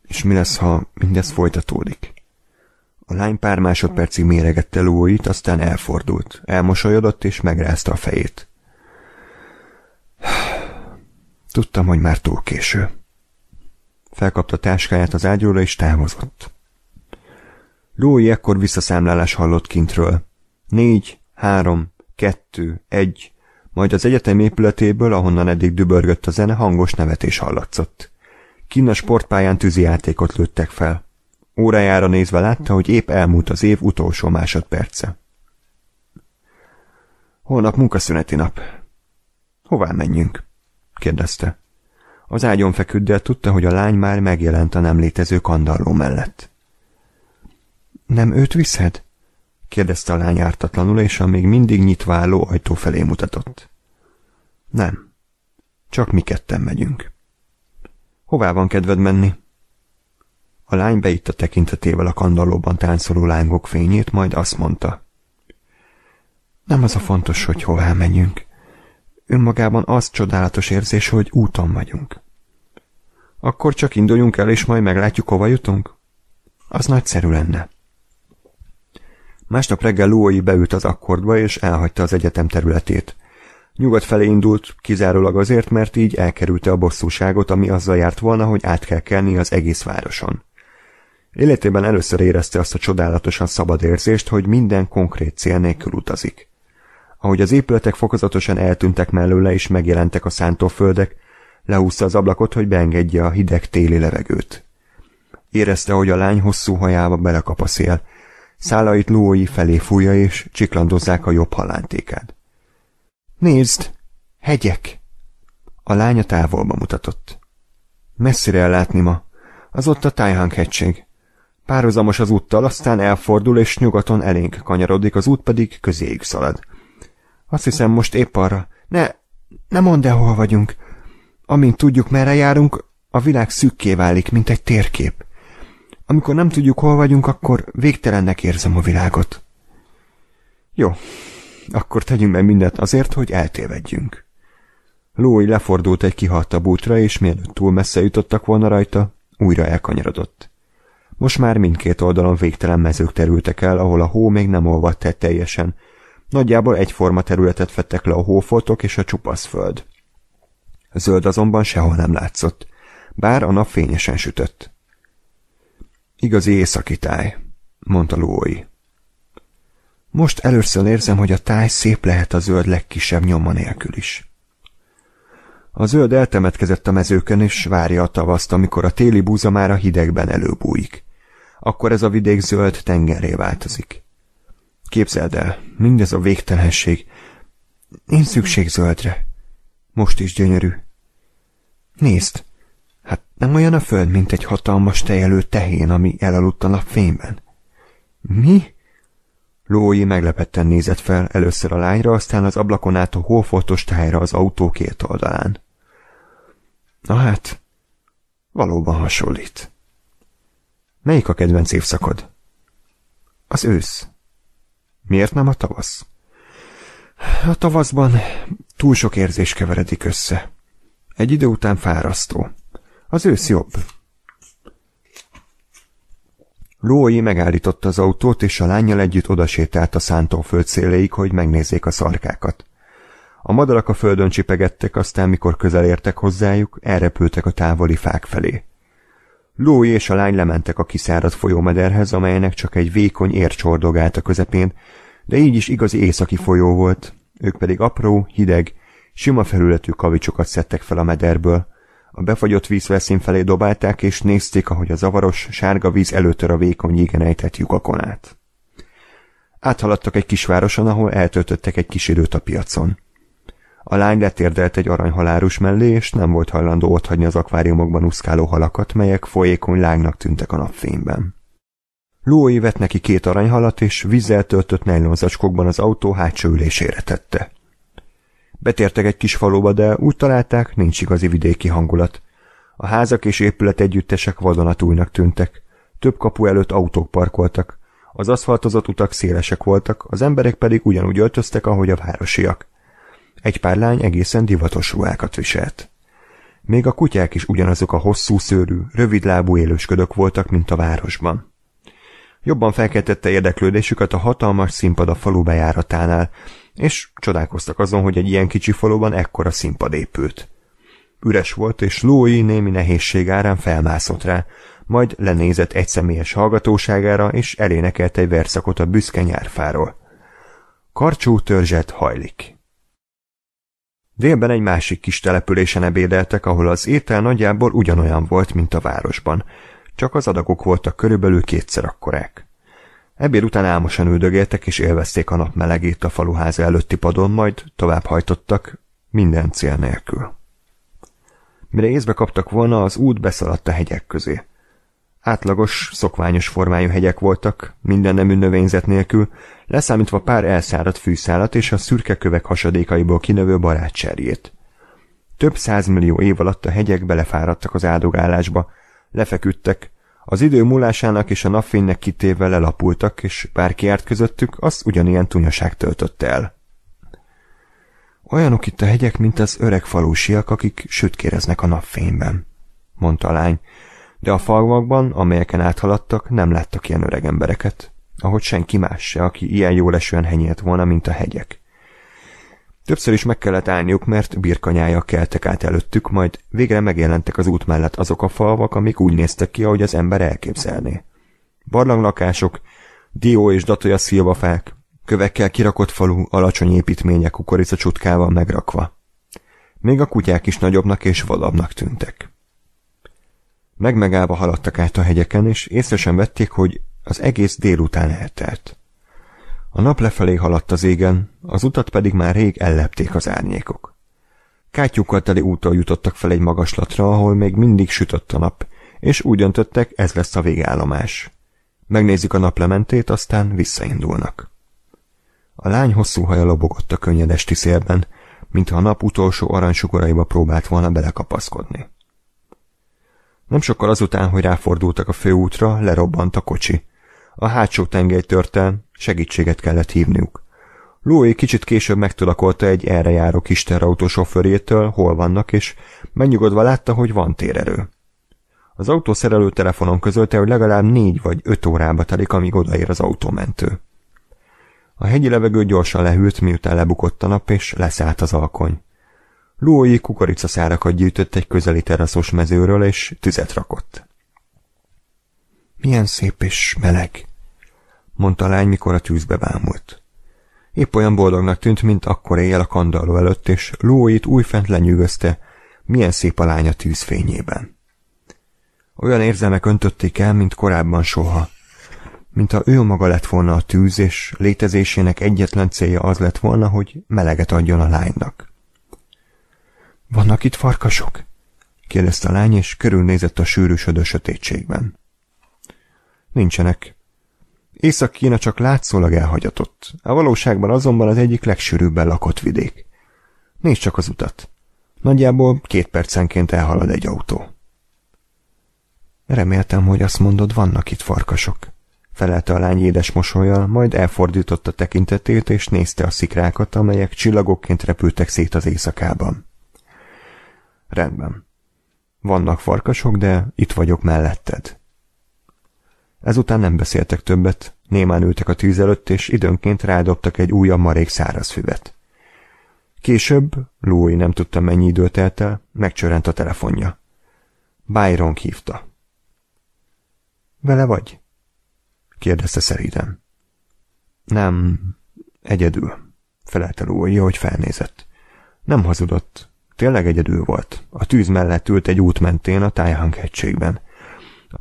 És mi lesz, ha mindez folytatódik? A lány pár másodpercig méregette lóit, aztán elfordult. Elmosolyodott és megrázta a fejét. Tudtam, hogy már túl késő. Felkapta táskáját az ágyóra és távozott. Lói ekkor visszaszámlálás hallott kintről. Négy, három, kettő, egy, majd az egyetem épületéből, ahonnan eddig dübörgött a zene, hangos nevetés hallatszott. Kinn a sportpályán tűzi játékot lőttek fel. Órájára nézve látta, hogy épp elmúlt az év utolsó másodperce. Holnap munkaszüneti nap. Hová menjünk? kérdezte. Az ágyon feküdt, de tudta, hogy a lány már megjelent a nem létező kandalló mellett. Nem őt viszed? kérdezte a lány ártatlanul, és a még mindig nyitva álló ajtó felé mutatott. Nem. Csak mi ketten megyünk. Hová van kedved menni? A lány a tekintetével a kandallóban táncoló lángok fényét, majd azt mondta. Nem az a fontos, hogy hová menjünk. Önmagában az csodálatos érzés, hogy úton vagyunk. Akkor csak induljunk el, és majd meglátjuk, hova jutunk? Az nagyszerű lenne. Másnap reggel Lói beült az akkordba, és elhagyta az egyetem területét. Nyugat felé indult, kizárólag azért, mert így elkerülte a bosszúságot, ami azzal járt volna, hogy át kell kelni az egész városon. Életében először érezte azt a csodálatosan szabad érzést, hogy minden konkrét cél nélkül utazik. Ahogy az épületek fokozatosan eltűntek mellőle és megjelentek a szántóföldek, lehúzta az ablakot, hogy beengedje a hideg téli levegőt. Érezte, hogy a lány hosszú hajába belekap a szél, szálait lói felé fújja és csiklandozzák a jobb halántékát. Nézd! Hegyek! A lánya távolba mutatott. Messzire ellátni ma. Az ott a Tájhang hegység. Párhuzamos az úttal, aztán elfordul, és nyugaton elénk kanyarodik, az út pedig közéjük szalad. Azt hiszem, most épp arra. Ne, ne mondd el, hol vagyunk. Amint tudjuk, merre járunk, a világ szükké válik, mint egy térkép. Amikor nem tudjuk, hol vagyunk, akkor végtelennek érzem a világot. Jó, akkor tegyünk meg mindent azért, hogy eltévedjünk. Lói lefordult egy kihalt bútra, és mielőtt túl messze jutottak volna rajta, újra elkanyarodott. Most már mindkét oldalon végtelen mezők terültek el, ahol a hó még nem olvadt el teljesen. Nagyjából egyforma területet fettek le a hófoltok és a csupasz föld. A zöld azonban sehol nem látszott, bár a nap fényesen sütött. Igazi északi táj, mondta Lói. Most először érzem, hogy a táj szép lehet a zöld legkisebb nyoma nélkül is. A zöld eltemetkezett a mezőkön, és várja a tavaszt, amikor a téli búza már a hidegben előbújik akkor ez a vidék zöld tengerré változik. Képzeld el, mindez a végtelenség. Nincs szükség zöldre. Most is gyönyörű. Nézd, hát nem olyan a föld, mint egy hatalmas tejelő tehén, ami elaludt a napfényben. Mi? Lói meglepetten nézett fel, először a lányra, aztán az ablakon át a hófoltos tájra az autó két oldalán. Na hát, valóban hasonlít. Melyik a kedvenc évszakod? Az ősz. Miért nem a tavasz? A tavaszban túl sok érzés keveredik össze. Egy idő után fárasztó. Az ősz jobb. Lói megállította az autót, és a lányjal együtt odasétált a szántóföld széléig, hogy megnézzék a szarkákat. A madarak a földön csipegettek, aztán mikor közel értek hozzájuk, elrepültek a távoli fák felé. Lói és a lány lementek a kiszáradt folyómederhez, amelynek csak egy vékony ér csordogált a közepén, de így is igazi északi folyó volt, ők pedig apró, hideg, sima felületű kavicsokat szedtek fel a mederből. A befagyott vízveszín felé dobálták, és nézték, ahogy a zavaros, sárga víz előtör a vékony jégen ejtett lyukakon át. Áthaladtak egy kisvároson, ahol eltöltöttek egy kis időt a piacon. A lány letérdelt egy aranyhalárus mellé, és nem volt hajlandó otthagyni az akváriumokban úszkáló halakat, melyek folyékony lángnak tűntek a napfényben. Lói vett neki két aranyhalat, és vízzel töltött nejlonzacskokban az autó hátsó ülésére tette. Betértek egy kis faluba, de úgy találták, nincs igazi vidéki hangulat. A házak és épület együttesek vadonatújnak tűntek. Több kapu előtt autók parkoltak. Az aszfaltozott utak szélesek voltak, az emberek pedig ugyanúgy öltöztek, ahogy a városiak. Egy pár lány egészen divatos ruhákat viselt. Még a kutyák is ugyanazok a hosszú szőrű, rövidlábú élősködök voltak, mint a városban. Jobban felkeltette érdeklődésüket a hatalmas színpad a falu bejáratánál, és csodálkoztak azon, hogy egy ilyen kicsi faluban ekkora színpad épült. Üres volt, és Lói némi nehézség árán felmászott rá, majd lenézett egy személyes hallgatóságára, és elénekelt egy verszakot a büszke nyárfáról. Karcsú törzset hajlik. Délben egy másik kis településen ebédeltek, ahol az étel nagyjából ugyanolyan volt, mint a városban, csak az adagok voltak körülbelül kétszer akkorák. Ebéd után álmosan üldögéltek és élvezték a nap melegét a faluháza előtti padon, majd továbbhajtottak, minden cél nélkül. Mire észbe kaptak volna, az út beszaladt a hegyek közé. Átlagos, szokványos formájú hegyek voltak, minden nemű növényzet nélkül, leszámítva pár elszáradt fűszálat és a szürke kövek hasadékaiból kinövő barátserjét. Több százmillió év alatt a hegyek belefáradtak az áldogálásba, lefeküdtek, az idő múlásának és a napfénynek kitéve lelapultak, és bárki járt közöttük, az ugyanilyen tunyaság töltötte el. Olyanok itt a hegyek, mint az öreg falusiak, akik sütkéreznek a napfényben, mondta a lány, de a falvakban, amelyeken áthaladtak, nem láttak ilyen öreg embereket, ahogy senki más se, aki ilyen jól esően henyélt volna, mint a hegyek. Többször is meg kellett állniuk, mert birkanyája keltek át előttük, majd végre megjelentek az út mellett azok a falvak, amik úgy néztek ki, ahogy az ember elképzelné. Barlanglakások, dió és datoja szilvafák, kövekkel kirakott falu, alacsony építmények kukoricacsutkával megrakva. Még a kutyák is nagyobbnak és vadabbnak tűntek. Megmegállva haladtak át a hegyeken, és észre sem vették, hogy az egész délután eltelt. A nap lefelé haladt az égen, az utat pedig már rég ellepték az árnyékok. Kátyukkal teli úton jutottak fel egy magaslatra, ahol még mindig sütött a nap, és úgy döntöttek, ez lesz a végállomás. Megnézik a naplementét, aztán visszaindulnak. A lány hosszú haja lobogott a könnyed esti szélben, mintha a nap utolsó aranysugaraiba próbált volna belekapaszkodni. Nem sokkal azután, hogy ráfordultak a főútra, lerobbant a kocsi. A hátsó tengely tört el, segítséget kellett hívniuk. Louis kicsit később megtudakolta egy erre járó kis sofőrétől, hol vannak, és megnyugodva látta, hogy van térerő. Az autó szerelő telefonon közölte, hogy legalább négy vagy öt órába telik, amíg odaér az autómentő. A hegyi levegő gyorsan lehűlt, miután lebukott a nap, és leszállt az alkony. Luói kukoricaszárakat gyűjtött egy közeli teraszos mezőről, és tüzet rakott. Milyen szép és meleg, mondta a lány, mikor a tűzbe bámult. Épp olyan boldognak tűnt, mint akkor éjjel a kandalló előtt, és Luóit újfent lenyűgözte, milyen szép a lánya tűzfényében. Olyan érzelmek öntötték el, mint korábban soha. Mint ha ő maga lett volna a tűz, és létezésének egyetlen célja az lett volna, hogy meleget adjon a lánynak. Vannak itt farkasok? kérdezte a lány, és körülnézett a sűrűsödő sötétségben. Nincsenek. Észak-Kína csak látszólag elhagyatott, a valóságban azonban az egyik legsűrűbben lakott vidék. Nézd csak az utat. Nagyjából két percenként elhalad egy autó. Reméltem, hogy azt mondod, vannak itt farkasok. Felelte a lány édes mosolyjal, majd elfordította tekintetét, és nézte a szikrákat, amelyek csillagokként repültek szét az éjszakában. Rendben. Vannak farkasok, de itt vagyok melletted. Ezután nem beszéltek többet, némán ültek a tűz előtt, és időnként rádobtak egy újabb marék száraz füvet. Később, Louis nem tudta mennyi időt telt el, megcsörrent a telefonja. Byron hívta. Vele vagy? kérdezte szeriden. Nem, egyedül, felelte Louis, hogy felnézett. Nem hazudott, Tényleg egyedül volt. A tűz mellett ült egy út mentén a tájhanghegységben.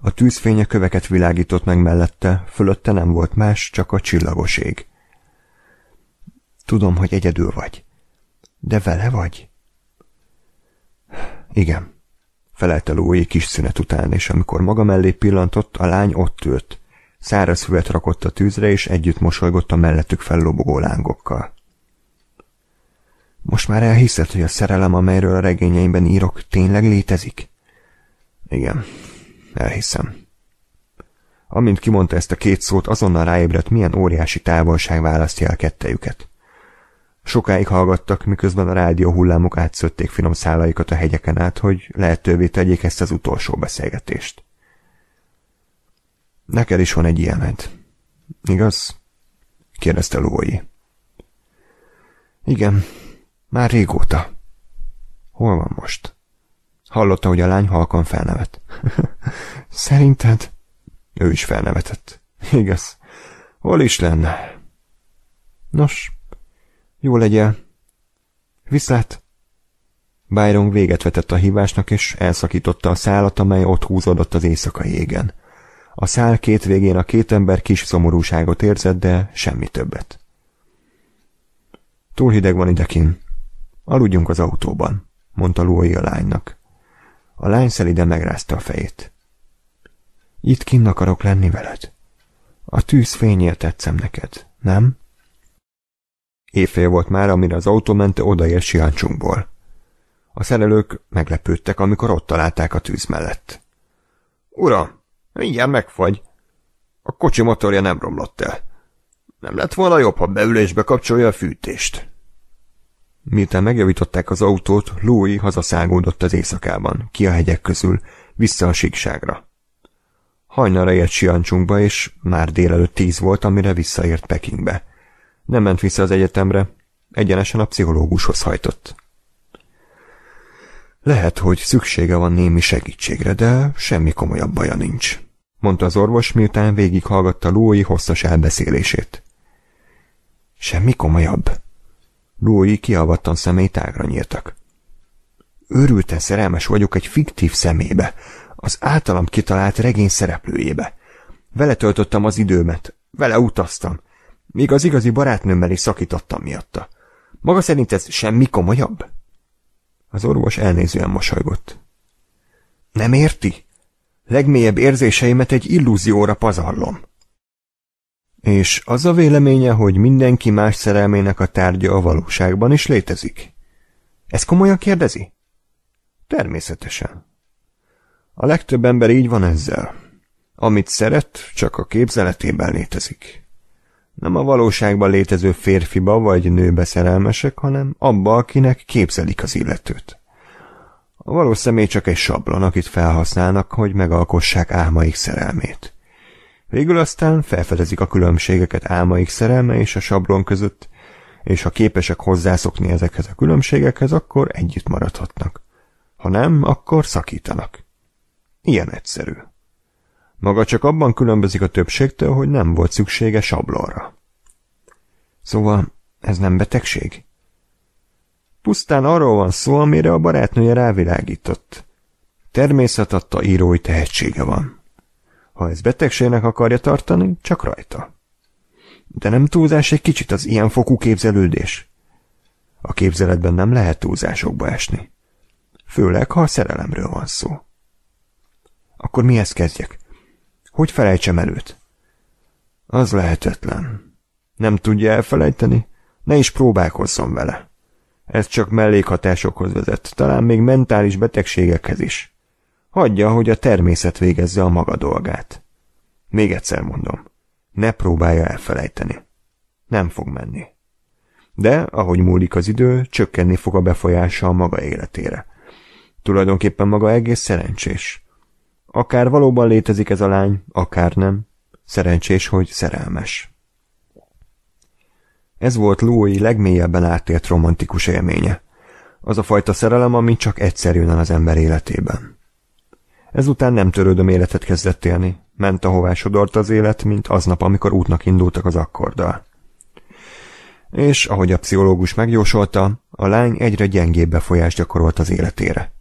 A tűzfénye köveket világított meg mellette, fölötte nem volt más, csak a csillagoség. Tudom, hogy egyedül vagy. De vele vagy? Igen, felelte Lói kis szünet után, és amikor maga mellé pillantott, a lány ott ült. Száraz füvet rakott a tűzre, és együtt mosolygott a mellettük fellobogó lángokkal. Most már elhiszed, hogy a szerelem, amelyről a regényeimben írok, tényleg létezik? Igen, elhiszem. Amint kimondta ezt a két szót, azonnal ráébredt, milyen óriási távolság választja el kettejüket. Sokáig hallgattak, miközben a rádió hullámok átszötték finom szálaikat a hegyeken át, hogy lehetővé tegyék ezt az utolsó beszélgetést. Neked is van egy ilyened, igaz? kérdezte Lói. Igen, már régóta. Hol van most? Hallotta, hogy a lány halkan felnevet. Szerinted? Ő is felnevetett. Igaz. Hol is lenne? Nos, jó legyen. Viszlát! Byron véget vetett a hívásnak, és elszakította a szállat, amely ott húzódott az éjszakai égen. A szál két végén a két ember kis szomorúságot érzett, de semmi többet. Túl hideg van idekin, Aludjunk az autóban, mondta Lói a lánynak. A lány szelide megrázta a fejét. Itt kinn akarok lenni veled. A tűz fényért tetszem neked, nem? Éjfél volt már, amire az autó mente odaér Siáncsunkból. A szerelők meglepődtek, amikor ott találták a tűz mellett. Ura, mindjárt megfagy. A kocsi motorja nem romlott el. Nem lett volna jobb, ha beülésbe kapcsolja a fűtést. Miután megjavították az autót, Louis hazaszágódott az éjszakában, ki a hegyek közül, vissza a síkságra. Hajnalra ért Siancsunkba, és már délelőtt tíz volt, amire visszaért Pekingbe. Nem ment vissza az egyetemre, egyenesen a pszichológushoz hajtott. Lehet, hogy szüksége van némi segítségre, de semmi komolyabb baja nincs, mondta az orvos, miután végighallgatta Lói hosszas elbeszélését. Semmi komolyabb, Lói kialvattan szemei tágra nyíltak. Őrülten szerelmes vagyok egy fiktív szemébe, az általam kitalált regény szereplőjébe. Vele töltöttem az időmet, vele utaztam, még az igazi barátnőmmel is szakítottam miatta. Maga szerint ez semmi komolyabb? Az orvos elnézően mosolygott. Nem érti? Legmélyebb érzéseimet egy illúzióra pazarlom. És az a véleménye, hogy mindenki más szerelmének a tárgya a valóságban is létezik? Ez komolyan kérdezi? Természetesen. A legtöbb ember így van ezzel. Amit szeret, csak a képzeletében létezik. Nem a valóságban létező férfiba vagy nőbe szerelmesek, hanem abba, akinek képzelik az illetőt. A valós személy csak egy sablon, akit felhasználnak, hogy megalkossák álmaik szerelmét. Végül aztán felfedezik a különbségeket álmaik szerelme és a sablon között, és ha képesek hozzászokni ezekhez a különbségekhez, akkor együtt maradhatnak. Ha nem, akkor szakítanak. Ilyen egyszerű. Maga csak abban különbözik a többségtől, hogy nem volt szüksége sablonra. Szóval ez nem betegség? Pusztán arról van szó, amire a barátnője rávilágított. Természet adta írói tehetsége van. Ha ez betegségnek akarja tartani, csak rajta. De nem túlzás egy kicsit az ilyen fokú képzelődés? A képzeletben nem lehet túlzásokba esni. Főleg, ha a szerelemről van szó. Akkor mihez kezdjek? Hogy felejtsem előtt? Az lehetetlen. Nem tudja elfelejteni? Ne is próbálkozzon vele. Ez csak mellékhatásokhoz vezet, talán még mentális betegségekhez is. Hagyja, hogy a természet végezze a maga dolgát. Még egyszer mondom, ne próbálja elfelejteni. Nem fog menni. De, ahogy múlik az idő, csökkenni fog a befolyása a maga életére. Tulajdonképpen maga egész szerencsés. Akár valóban létezik ez a lány, akár nem. Szerencsés, hogy szerelmes. Ez volt Louis legmélyebben átélt romantikus élménye. Az a fajta szerelem, ami csak egyszer jön el az ember életében. Ezután nem törődöm életet kezdett élni. Ment, ahová sodort az élet, mint aznap, amikor útnak indultak az akkorddal. És, ahogy a pszichológus megjósolta, a lány egyre gyengébb befolyást gyakorolt az életére.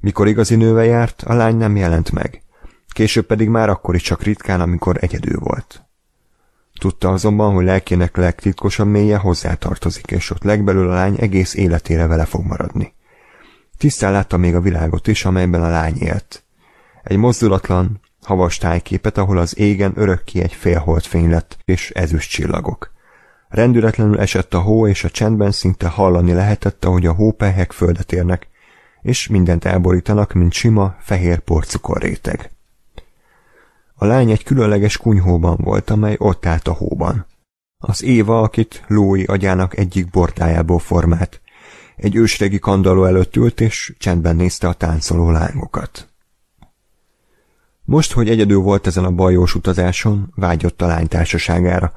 Mikor igazi nőve járt, a lány nem jelent meg. Később pedig már akkor is csak ritkán, amikor egyedül volt. Tudta azonban, hogy lelkének legtitkosabb mélye hozzátartozik, és ott legbelül a lány egész életére vele fog maradni. Tisztán látta még a világot is, amelyben a lány élt egy mozdulatlan, havas tájképet, ahol az égen örökké egy félhold lett, és ezüst csillagok. Rendületlenül esett a hó, és a csendben szinte hallani lehetett, ahogy a hópehek földet érnek, és mindent elborítanak, mint sima, fehér porcukor réteg. A lány egy különleges kunyhóban volt, amely ott állt a hóban. Az Éva, akit Lói agyának egyik bortájából formált. Egy ősregi kandalló előtt ült, és csendben nézte a táncoló lángokat. Most, hogy egyedül volt ezen a bajós utazáson, vágyott a lány társaságára.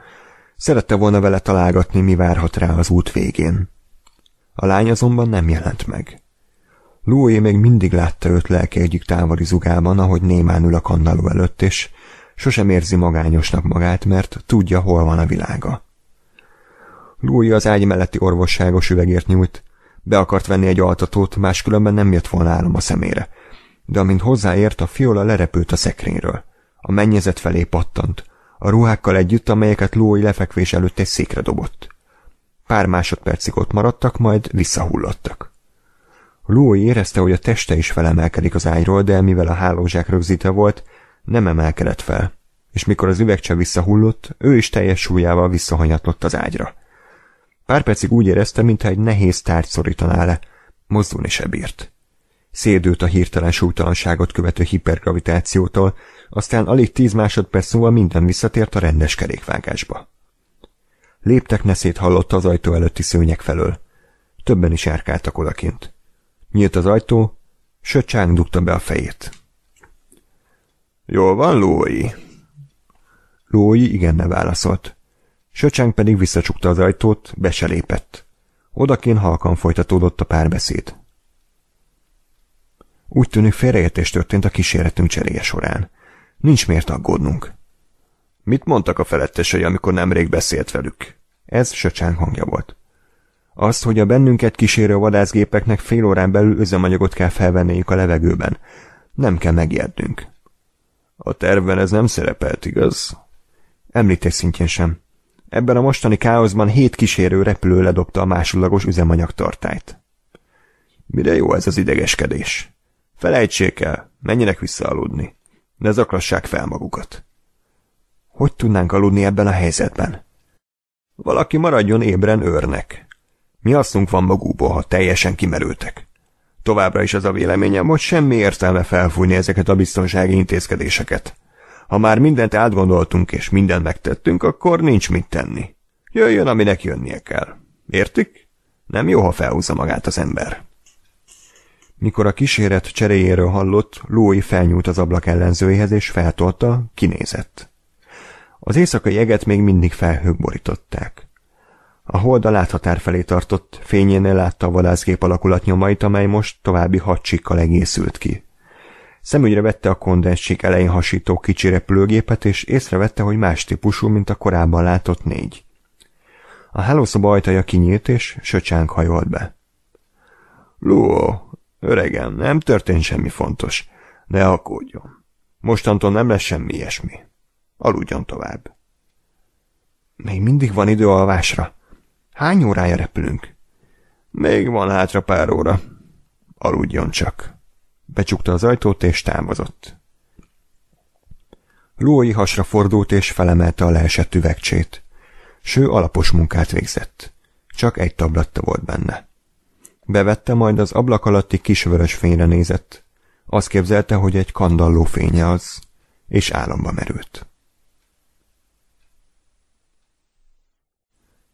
Szerette volna vele találgatni, mi várhat rá az út végén. A lány azonban nem jelent meg. Loué még mindig látta őt lelke egyik távoli zugában, ahogy némán ül a kannaló előtt, és sosem érzi magányosnak magát, mert tudja, hol van a világa. Louis az ágy melletti orvosságos üvegért nyújt. Be akart venni egy altatót, máskülönben nem jött volna állom a szemére – de amint hozzáért, a fiola lerepült a szekrényről. A mennyezet felé pattant, a ruhákkal együtt, amelyeket lói lefekvés előtt egy székre dobott. Pár másodpercig ott maradtak, majd visszahullottak. Lói érezte, hogy a teste is felemelkedik az ágyról, de mivel a hálózsák rögzítve volt, nem emelkedett fel, és mikor az üvegcse visszahullott, ő is teljes súlyával visszahanyatlott az ágyra. Pár percig úgy érezte, mintha egy nehéz tárgy szorítaná le, mozdulni se bírt. Szédült a hirtelen súlytalanságot követő hipergravitációtól, aztán alig tíz másodperc múlva minden visszatért a rendes kerékvágásba. Léptek neszét hallotta az ajtó előtti szőnyek felől. Többen is járkáltak odakint. Nyílt az ajtó, Söcsáng dugta be a fejét. Jól van, Lói? Lói ne válaszolt. Söcsánk pedig visszacsukta az ajtót, beselépett. Odakén halkan folytatódott a párbeszéd. Úgy tűnik félreértés történt a kísérletünk cseréje során. Nincs miért aggódnunk. Mit mondtak a felettesei, amikor nemrég beszélt velük? Ez Söcsán hangja volt. Azt, hogy a bennünket kísérő vadászgépeknek fél órán belül üzemanyagot kell felvenniük a levegőben. Nem kell megijednünk. A tervben ez nem szerepelt, igaz? Említés szintjén sem. Ebben a mostani káoszban hét kísérő repülő ledobta a másodlagos üzemanyagtartályt. Mire jó ez az idegeskedés? Felejtsék el, menjenek aludni. Ne zaklassák fel magukat. Hogy tudnánk aludni ebben a helyzetben? Valaki maradjon ébren őrnek. Mi hasznunk van magukból, ha teljesen kimerültek. Továbbra is az a véleményem, hogy semmi értelme felfújni ezeket a biztonsági intézkedéseket. Ha már mindent átgondoltunk és mindent megtettünk, akkor nincs mit tenni. Jöjjön, aminek jönnie kell. Értik? Nem jó, ha felhúzza magát az ember. Mikor a kíséret cseréjéről hallott, Lói felnyúlt az ablak ellenzőjéhez és feltolta, kinézett. Az éjszakai eget még mindig felhők borították. A hold a láthatár felé tartott, fényénél látta a vadászgép alakulat nyomait, amely most további hadsikkal egészült ki. Szemügyre vette a kondenssék elején hasító kicsi repülőgépet, és észrevette, hogy más típusú, mint a korábban látott négy. A hálószoba ajtaja kinyílt, és söcsánk hajolt be. – Luo, Öregem, nem történt semmi fontos. Ne aggódjon. Mostantól nem lesz semmi ilyesmi. Aludjon tovább. Még mindig van idő alvásra. Hány órája repülünk? Még van hátra pár óra. Aludjon csak. Becsukta az ajtót és távozott. Lói hasra fordult és felemelte a leesett üvegcsét. Ső alapos munkát végzett. Csak egy tabletta volt benne. Bevette, majd az ablak alatti kisvörös fényre nézett. Azt képzelte, hogy egy kandalló fénye az, és álomba merült.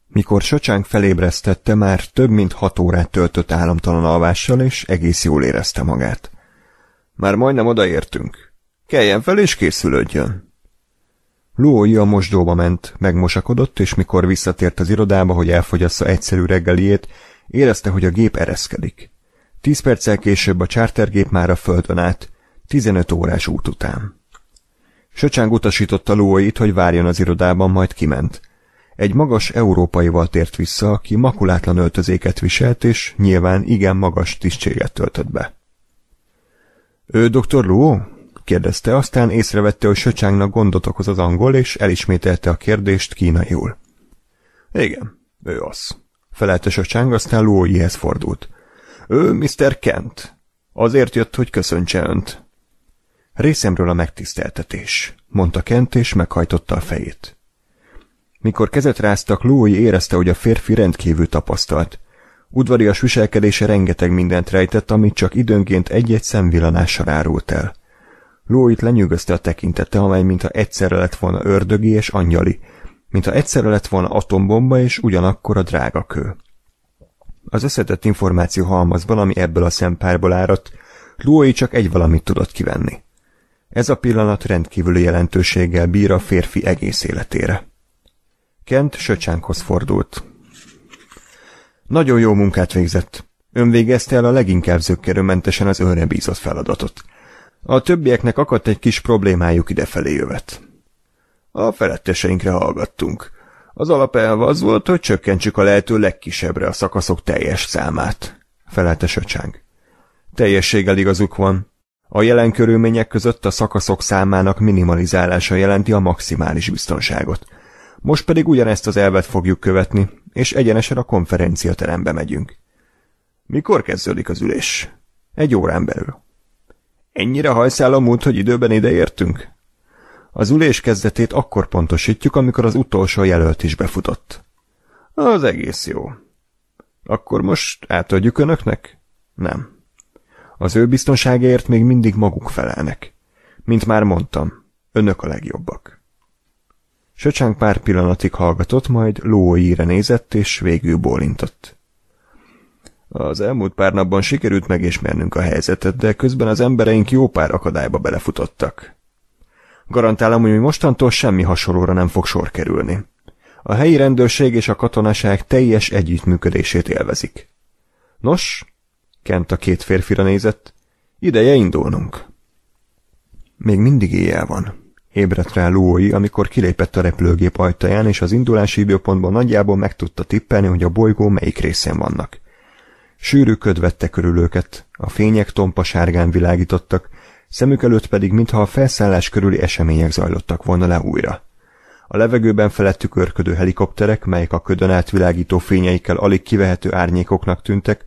Mikor Socsánk felébresztette, már több mint hat órát töltött államtalan alvással, és egész jól érezte magát. Már majdnem odaértünk. Keljen fel, és készülődjön. Lúói a mosdóba ment, megmosakodott, és mikor visszatért az irodába, hogy elfogyassza egyszerű reggeliét, Érezte, hogy a gép ereszkedik. Tíz perccel később a csártergép már a földön át, 15 órás út után. Söcsáng utasította lóait, hogy várjon az irodában, majd kiment. Egy magas európaival tért vissza, aki makulátlan öltözéket viselt, és nyilván igen magas tisztséget töltött be. Ő doktor Luo? kérdezte, aztán észrevette, hogy Söcsángnak gondot okoz az angol, és elismételte a kérdést kínaiul. Igen, ő az. Feleltes a csáng, aztán Lóihez fordult. Ő Mr. Kent. Azért jött, hogy köszöntse önt. Részemről a megtiszteltetés, mondta Kent, és meghajtotta a fejét. Mikor kezet ráztak, Lói érezte, hogy a férfi rendkívül tapasztalt. Udvarias viselkedése rengeteg mindent rejtett, amit csak időnként egy-egy szemvillanással árult el. Lóit lenyűgözte a tekintete, amely mintha egyszerre lett volna ördögi és angyali, mintha egyszerre lett volna atombomba és ugyanakkor a drága kő. Az összetett információ halmazban, ami ebből a szempárból áradt, Luói csak egy valamit tudott kivenni. Ez a pillanat rendkívüli jelentőséggel bír a férfi egész életére. Kent Söcsánkhoz fordult. Nagyon jó munkát végzett. Ön végezte el a leginkább zöggerőmentesen az önre bízott feladatot. A többieknek akadt egy kis problémájuk idefelé jövet. A feletteseinkre hallgattunk. Az alapelv az volt, hogy csökkentsük a lehető legkisebbre a szakaszok teljes számát. Felelte Söcsánk. Teljességgel igazuk van. A jelen körülmények között a szakaszok számának minimalizálása jelenti a maximális biztonságot. Most pedig ugyanezt az elvet fogjuk követni, és egyenesen a konferenciaterembe megyünk. Mikor kezdődik az ülés? Egy órán belül. Ennyire hajszálom múlt, hogy időben ideértünk? Az ülés kezdetét akkor pontosítjuk, amikor az utolsó jelölt is befutott. Az egész jó. Akkor most átadjuk önöknek? Nem. Az ő biztonságért még mindig maguk felelnek. Mint már mondtam, önök a legjobbak. Söcsánk pár pillanatig hallgatott, majd lóíre nézett, és végül bólintott. Az elmúlt pár napban sikerült megismernünk a helyzetet, de közben az embereink jó pár akadályba belefutottak. Garantálom, hogy mostantól semmi hasonlóra nem fog sor kerülni. A helyi rendőrség és a katonaság teljes együttműködését élvezik. Nos, Kent a két férfira nézett, ideje indulnunk. Még mindig éjjel van. Ébredt rá Lói, amikor kilépett a repülőgép ajtaján, és az indulási időpontban nagyjából meg tudta tippelni, hogy a bolygó melyik részén vannak. Sűrű köd vette körül őket, a fények tompa sárgán világítottak, Szemük előtt pedig, mintha a felszállás körüli események zajlottak volna le újra. A levegőben felettük örködő helikopterek, melyek a ködön átvilágító fényeikkel alig kivehető árnyékoknak tűntek,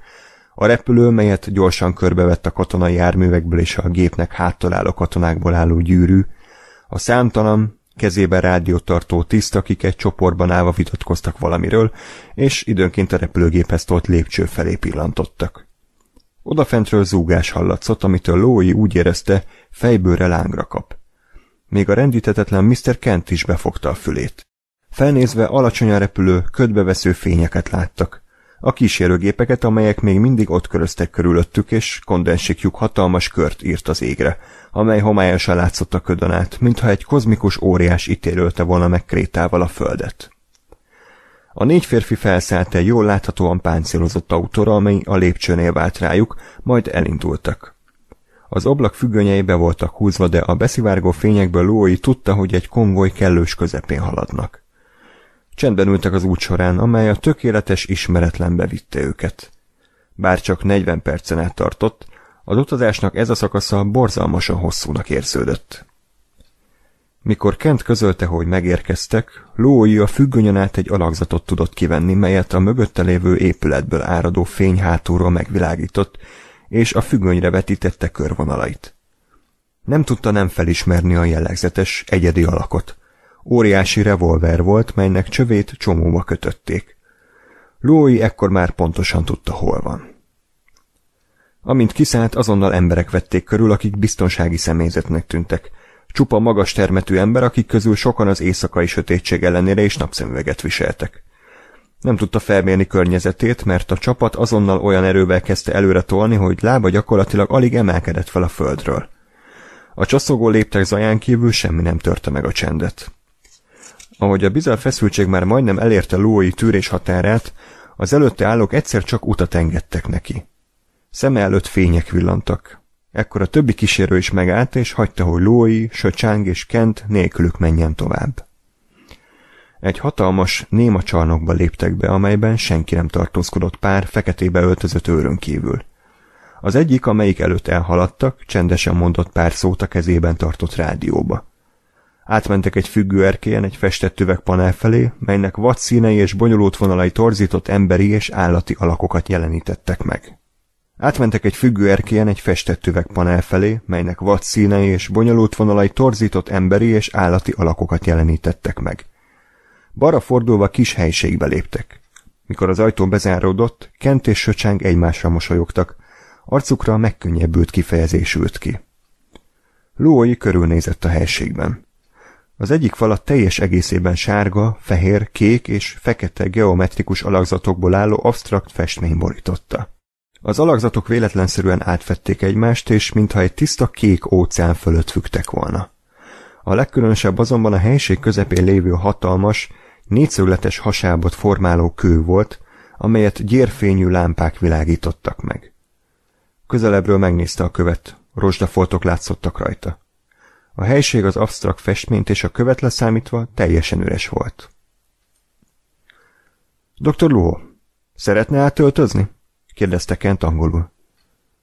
a repülő, melyet gyorsan körbevett a katonai járművekből és a gépnek háttal álló katonákból álló gyűrű, a számtalan, kezében rádiótartó tiszt, akik egy csoportban állva vitatkoztak valamiről, és időnként a repülőgéphez tolt lépcső felé pillantottak. Odafentről zúgás hallatszott, amitől Lói úgy érezte, fejbőre lángra kap. Még a rendíthetetlen Mr. Kent is befogta a fülét. Felnézve alacsonyan repülő, ködbevesző fényeket láttak. A kísérőgépeket, amelyek még mindig ott köröztek körülöttük, és kondensikjuk hatalmas kört írt az égre, amely homályosan látszott a ködön át, mintha egy kozmikus óriás ítélölte volna meg krétával a földet. A négy férfi felszállt egy jól láthatóan páncélozott autóra, amely a lépcsőnél vált rájuk, majd elindultak. Az ablak függönyei be voltak húzva, de a beszivárgó fényekből Lói tudta, hogy egy konvoj kellős közepén haladnak. Csendben ültek az út során, amely a tökéletes ismeretlenbe vitte őket. Bár csak 40 percen át tartott, az utazásnak ez a szakasza borzalmasan hosszúnak érződött. Mikor Kent közölte, hogy megérkeztek, Lói a függönyön át egy alakzatot tudott kivenni, melyet a mögötte lévő épületből áradó fény hátulról megvilágított, és a függönyre vetítette körvonalait. Nem tudta nem felismerni a jellegzetes, egyedi alakot. Óriási revolver volt, melynek csövét csomóba kötötték. Lói ekkor már pontosan tudta, hol van. Amint kiszállt, azonnal emberek vették körül, akik biztonsági személyzetnek tűntek – Csupa magas termetű ember, akik közül sokan az éjszakai sötétség ellenére is napszemüveget viseltek. Nem tudta felmérni környezetét, mert a csapat azonnal olyan erővel kezdte előre tolni, hogy lába gyakorlatilag alig emelkedett fel a földről. A csaszogó léptek zaján kívül semmi nem törte meg a csendet. Ahogy a bizal feszültség már majdnem elérte lói tűrés határát, az előtte állók egyszer csak utat engedtek neki. Szeme előtt fények villantak. Ekkor a többi kísérő is megállt, és hagyta, hogy Lói, Söcsáng és Kent nélkülük menjen tovább. Egy hatalmas, néma csarnokba léptek be, amelyben senki nem tartózkodott pár feketébe öltözött őrön kívül. Az egyik, amelyik előtt elhaladtak, csendesen mondott pár szót a kezében tartott rádióba. Átmentek egy függő erkélyen egy festett üvegpanel felé, melynek vad színei és bonyolult vonalai torzított emberi és állati alakokat jelenítettek meg. Átmentek egy függő erkélyen egy festett üvegpanel felé, melynek vad színei és bonyolult vonalai torzított emberi és állati alakokat jelenítettek meg. Bara fordulva kis helyiségbe léptek. Mikor az ajtó bezáródott, Kent és Söcsáng egymásra mosolyogtak. Arcukra a megkönnyebbült kifejezés ült ki. Lói körülnézett a helységben. Az egyik falat teljes egészében sárga, fehér, kék és fekete geometrikus alakzatokból álló absztrakt festmény borította. Az alakzatok véletlenszerűen átfették egymást, és mintha egy tiszta kék óceán fölött fügtek volna. A legkülönösebb azonban a helység közepén lévő hatalmas, négyszögletes hasábot formáló kő volt, amelyet gyérfényű lámpák világítottak meg. Közelebbről megnézte a követ, rozsdafoltok látszottak rajta. A helység az absztrakt festményt és a követ leszámítva teljesen üres volt. Dr. Luho, szeretne átöltözni? kérdezte Kent angolul.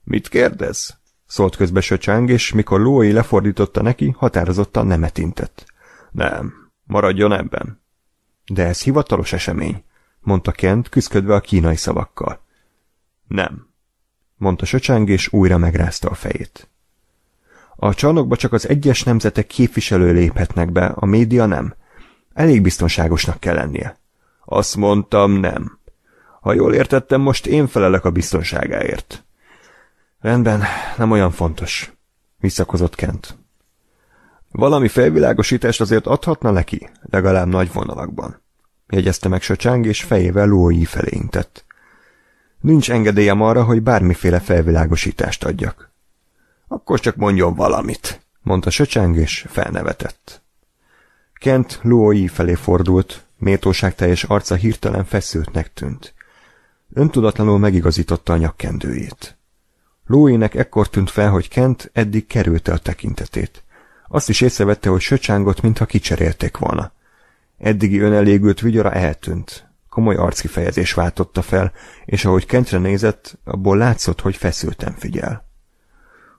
Mit kérdez? Szólt közbe Söcsáng, és mikor Lói lefordította neki, határozottan nemet intett. Nem, maradjon ebben. De ez hivatalos esemény, mondta Kent, küzdködve a kínai szavakkal. Nem, mondta Söcsáng, és újra megrázta a fejét. A csarnokba csak az egyes nemzetek képviselő léphetnek be, a média nem. Elég biztonságosnak kell lennie. Azt mondtam, nem, ha jól értettem, most én felelek a biztonságáért. Rendben, nem olyan fontos, visszakozott Kent. Valami felvilágosítást azért adhatna neki, legalább nagy vonalakban. Jegyezte meg Söcsáng, és fejével Lói felé intett. Nincs engedélyem arra, hogy bármiféle felvilágosítást adjak. Akkor csak mondjon valamit, mondta Söcsáng, és felnevetett. Kent Lói felé fordult, méltóság teljes arca hirtelen feszültnek tűnt. Öntudatlanul megigazította a nyakkendőjét. Lóének ekkor tűnt fel, hogy Kent eddig kerülte a tekintetét. Azt is észrevette, hogy söcsángot, mintha kicserélték volna. Eddigi önelégült vigyora eltűnt. Komoly arckifejezés váltotta fel, és ahogy Kentre nézett, abból látszott, hogy feszülten figyel.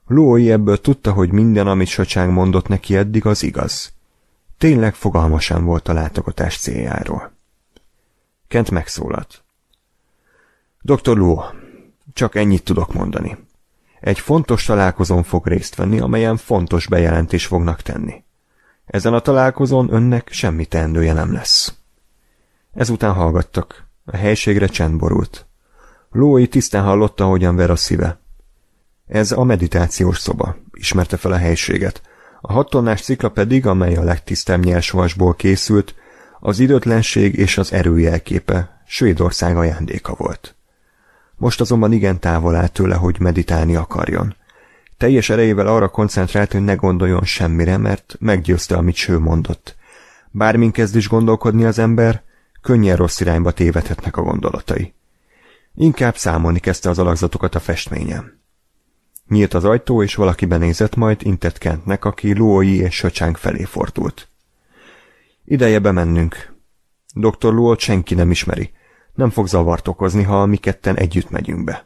Lói ebből tudta, hogy minden, amit Söcsánk mondott neki eddig, az igaz. Tényleg fogalmasan volt a látogatás céljáról. Kent megszólalt. Dr. Luo, csak ennyit tudok mondani. Egy fontos találkozón fog részt venni, amelyen fontos bejelentés fognak tenni. Ezen a találkozón önnek semmi teendője nem lesz. Ezután hallgattak. A helységre csend borult. Lói tisztán hallotta, hogyan ver a szíve. Ez a meditációs szoba, ismerte fel a helységet. A hattonnás cikla pedig, amely a legtisztább nyersvasból készült, az időtlenség és az erőjelképe Svédország ajándéka volt. Most azonban igen távol áll tőle, hogy meditálni akarjon. Teljes erejével arra koncentrált, hogy ne gondoljon semmire, mert meggyőzte, amit Ső mondott. Bármin kezd is gondolkodni az ember, könnyen rossz irányba tévedhetnek a gondolatai. Inkább számolni kezdte az alakzatokat a festményen. Nyílt az ajtó, és valaki benézett, majd intett Kentnek, aki Luoyi és Söcsánk felé fordult. Ideje bemennünk. Dr. Luo senki nem ismeri. Nem fog zavart okozni, ha mi ketten együtt megyünk be.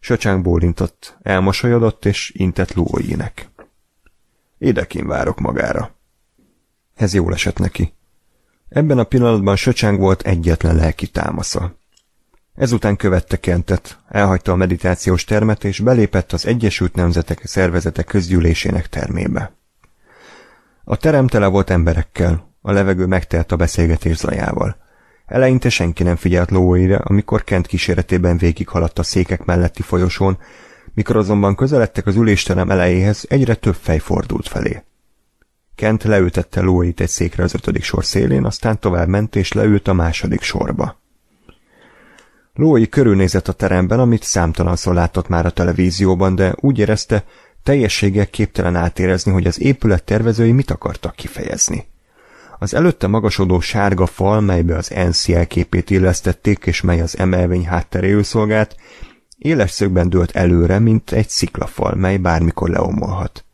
Söcsánk bólintott, elmosolyodott és intett lóinek. Idekin várok magára. Ez jól esett neki. Ebben a pillanatban Söcsánk volt egyetlen lelki támasza. Ezután követte Kentet, elhagyta a meditációs termet és belépett az Egyesült Nemzetek Szervezete közgyűlésének termébe. A terem tele volt emberekkel, a levegő megtelt a beszélgetés zajával. Eleinte senki nem figyelt lóira, amikor Kent kíséretében végighaladt a székek melletti folyosón, mikor azonban közeledtek az ülésterem elejéhez, egyre több fej fordult felé. Kent leültette lóit egy székre az ötödik sor szélén, aztán tovább ment és leült a második sorba. Lói körülnézett a teremben, amit számtalanszor látott már a televízióban, de úgy érezte, teljességgel képtelen átérezni, hogy az épület tervezői mit akartak kifejezni. Az előtte magasodó sárga fal, melybe az ENSZ jelképét illesztették, és mely az emelvény hátteréül szolgált, éles szögben dőlt előre, mint egy sziklafal, mely bármikor leomolhat.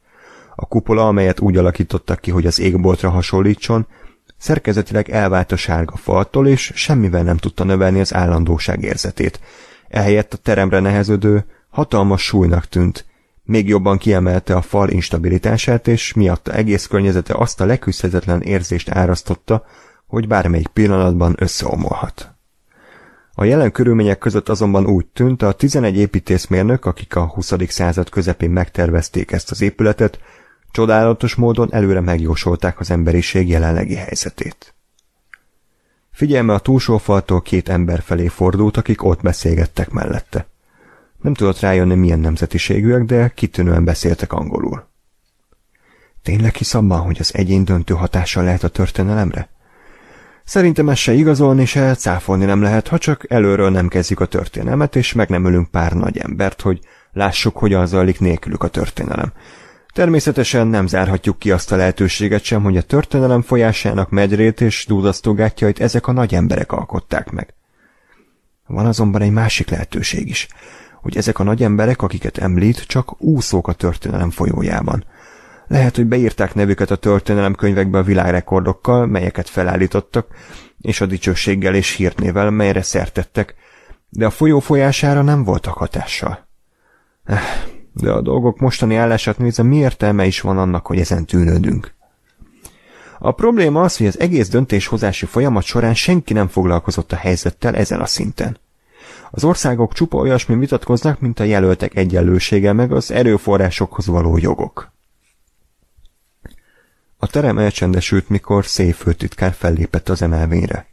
A kupola, amelyet úgy alakítottak ki, hogy az égboltra hasonlítson, szerkezetileg elvált a sárga faltól, és semmivel nem tudta növelni az állandóság érzetét. Ehelyett a teremre neheződő, hatalmas súlynak tűnt, még jobban kiemelte a fal instabilitását, és miatta egész környezete azt a leküzdhetetlen érzést árasztotta, hogy bármelyik pillanatban összeomolhat. A jelen körülmények között azonban úgy tűnt, a 11 építészmérnök, akik a 20. század közepén megtervezték ezt az épületet, csodálatos módon előre megjósolták az emberiség jelenlegi helyzetét. Figyelme a túlsó faltól két ember felé fordult, akik ott beszélgettek mellette. Nem tudott rájönni, milyen nemzetiségűek, de kitűnően beszéltek angolul. Tényleg hisz abban, hogy az egyén döntő hatással lehet a történelemre? Szerintem ezt se igazolni, se cáfolni nem lehet, ha csak előről nem kezdjük a történelmet, és meg nem ölünk pár nagy embert, hogy lássuk, hogyan zajlik nélkülük a történelem. Természetesen nem zárhatjuk ki azt a lehetőséget sem, hogy a történelem folyásának medrét és dúdasztógátjait ezek a nagy emberek alkották meg. Van azonban egy másik lehetőség is – hogy ezek a nagy emberek, akiket említ, csak úszók a történelem folyójában. Lehet, hogy beírták nevüket a könyvekbe a világrekordokkal, melyeket felállítottak, és a dicsőséggel és hírnével, melyre szertettek, de a folyó folyására nem voltak hatással. Eh, de a dolgok mostani állását nézve mi értelme is van annak, hogy ezen tűnődünk? A probléma az, hogy az egész döntéshozási folyamat során senki nem foglalkozott a helyzettel ezen a szinten. Az országok csupa olyasmi vitatkoznak, mint a jelöltek egyenlősége meg az erőforrásokhoz való jogok. A terem elcsendesült, mikor szép főtitkár fellépett az emelvényre.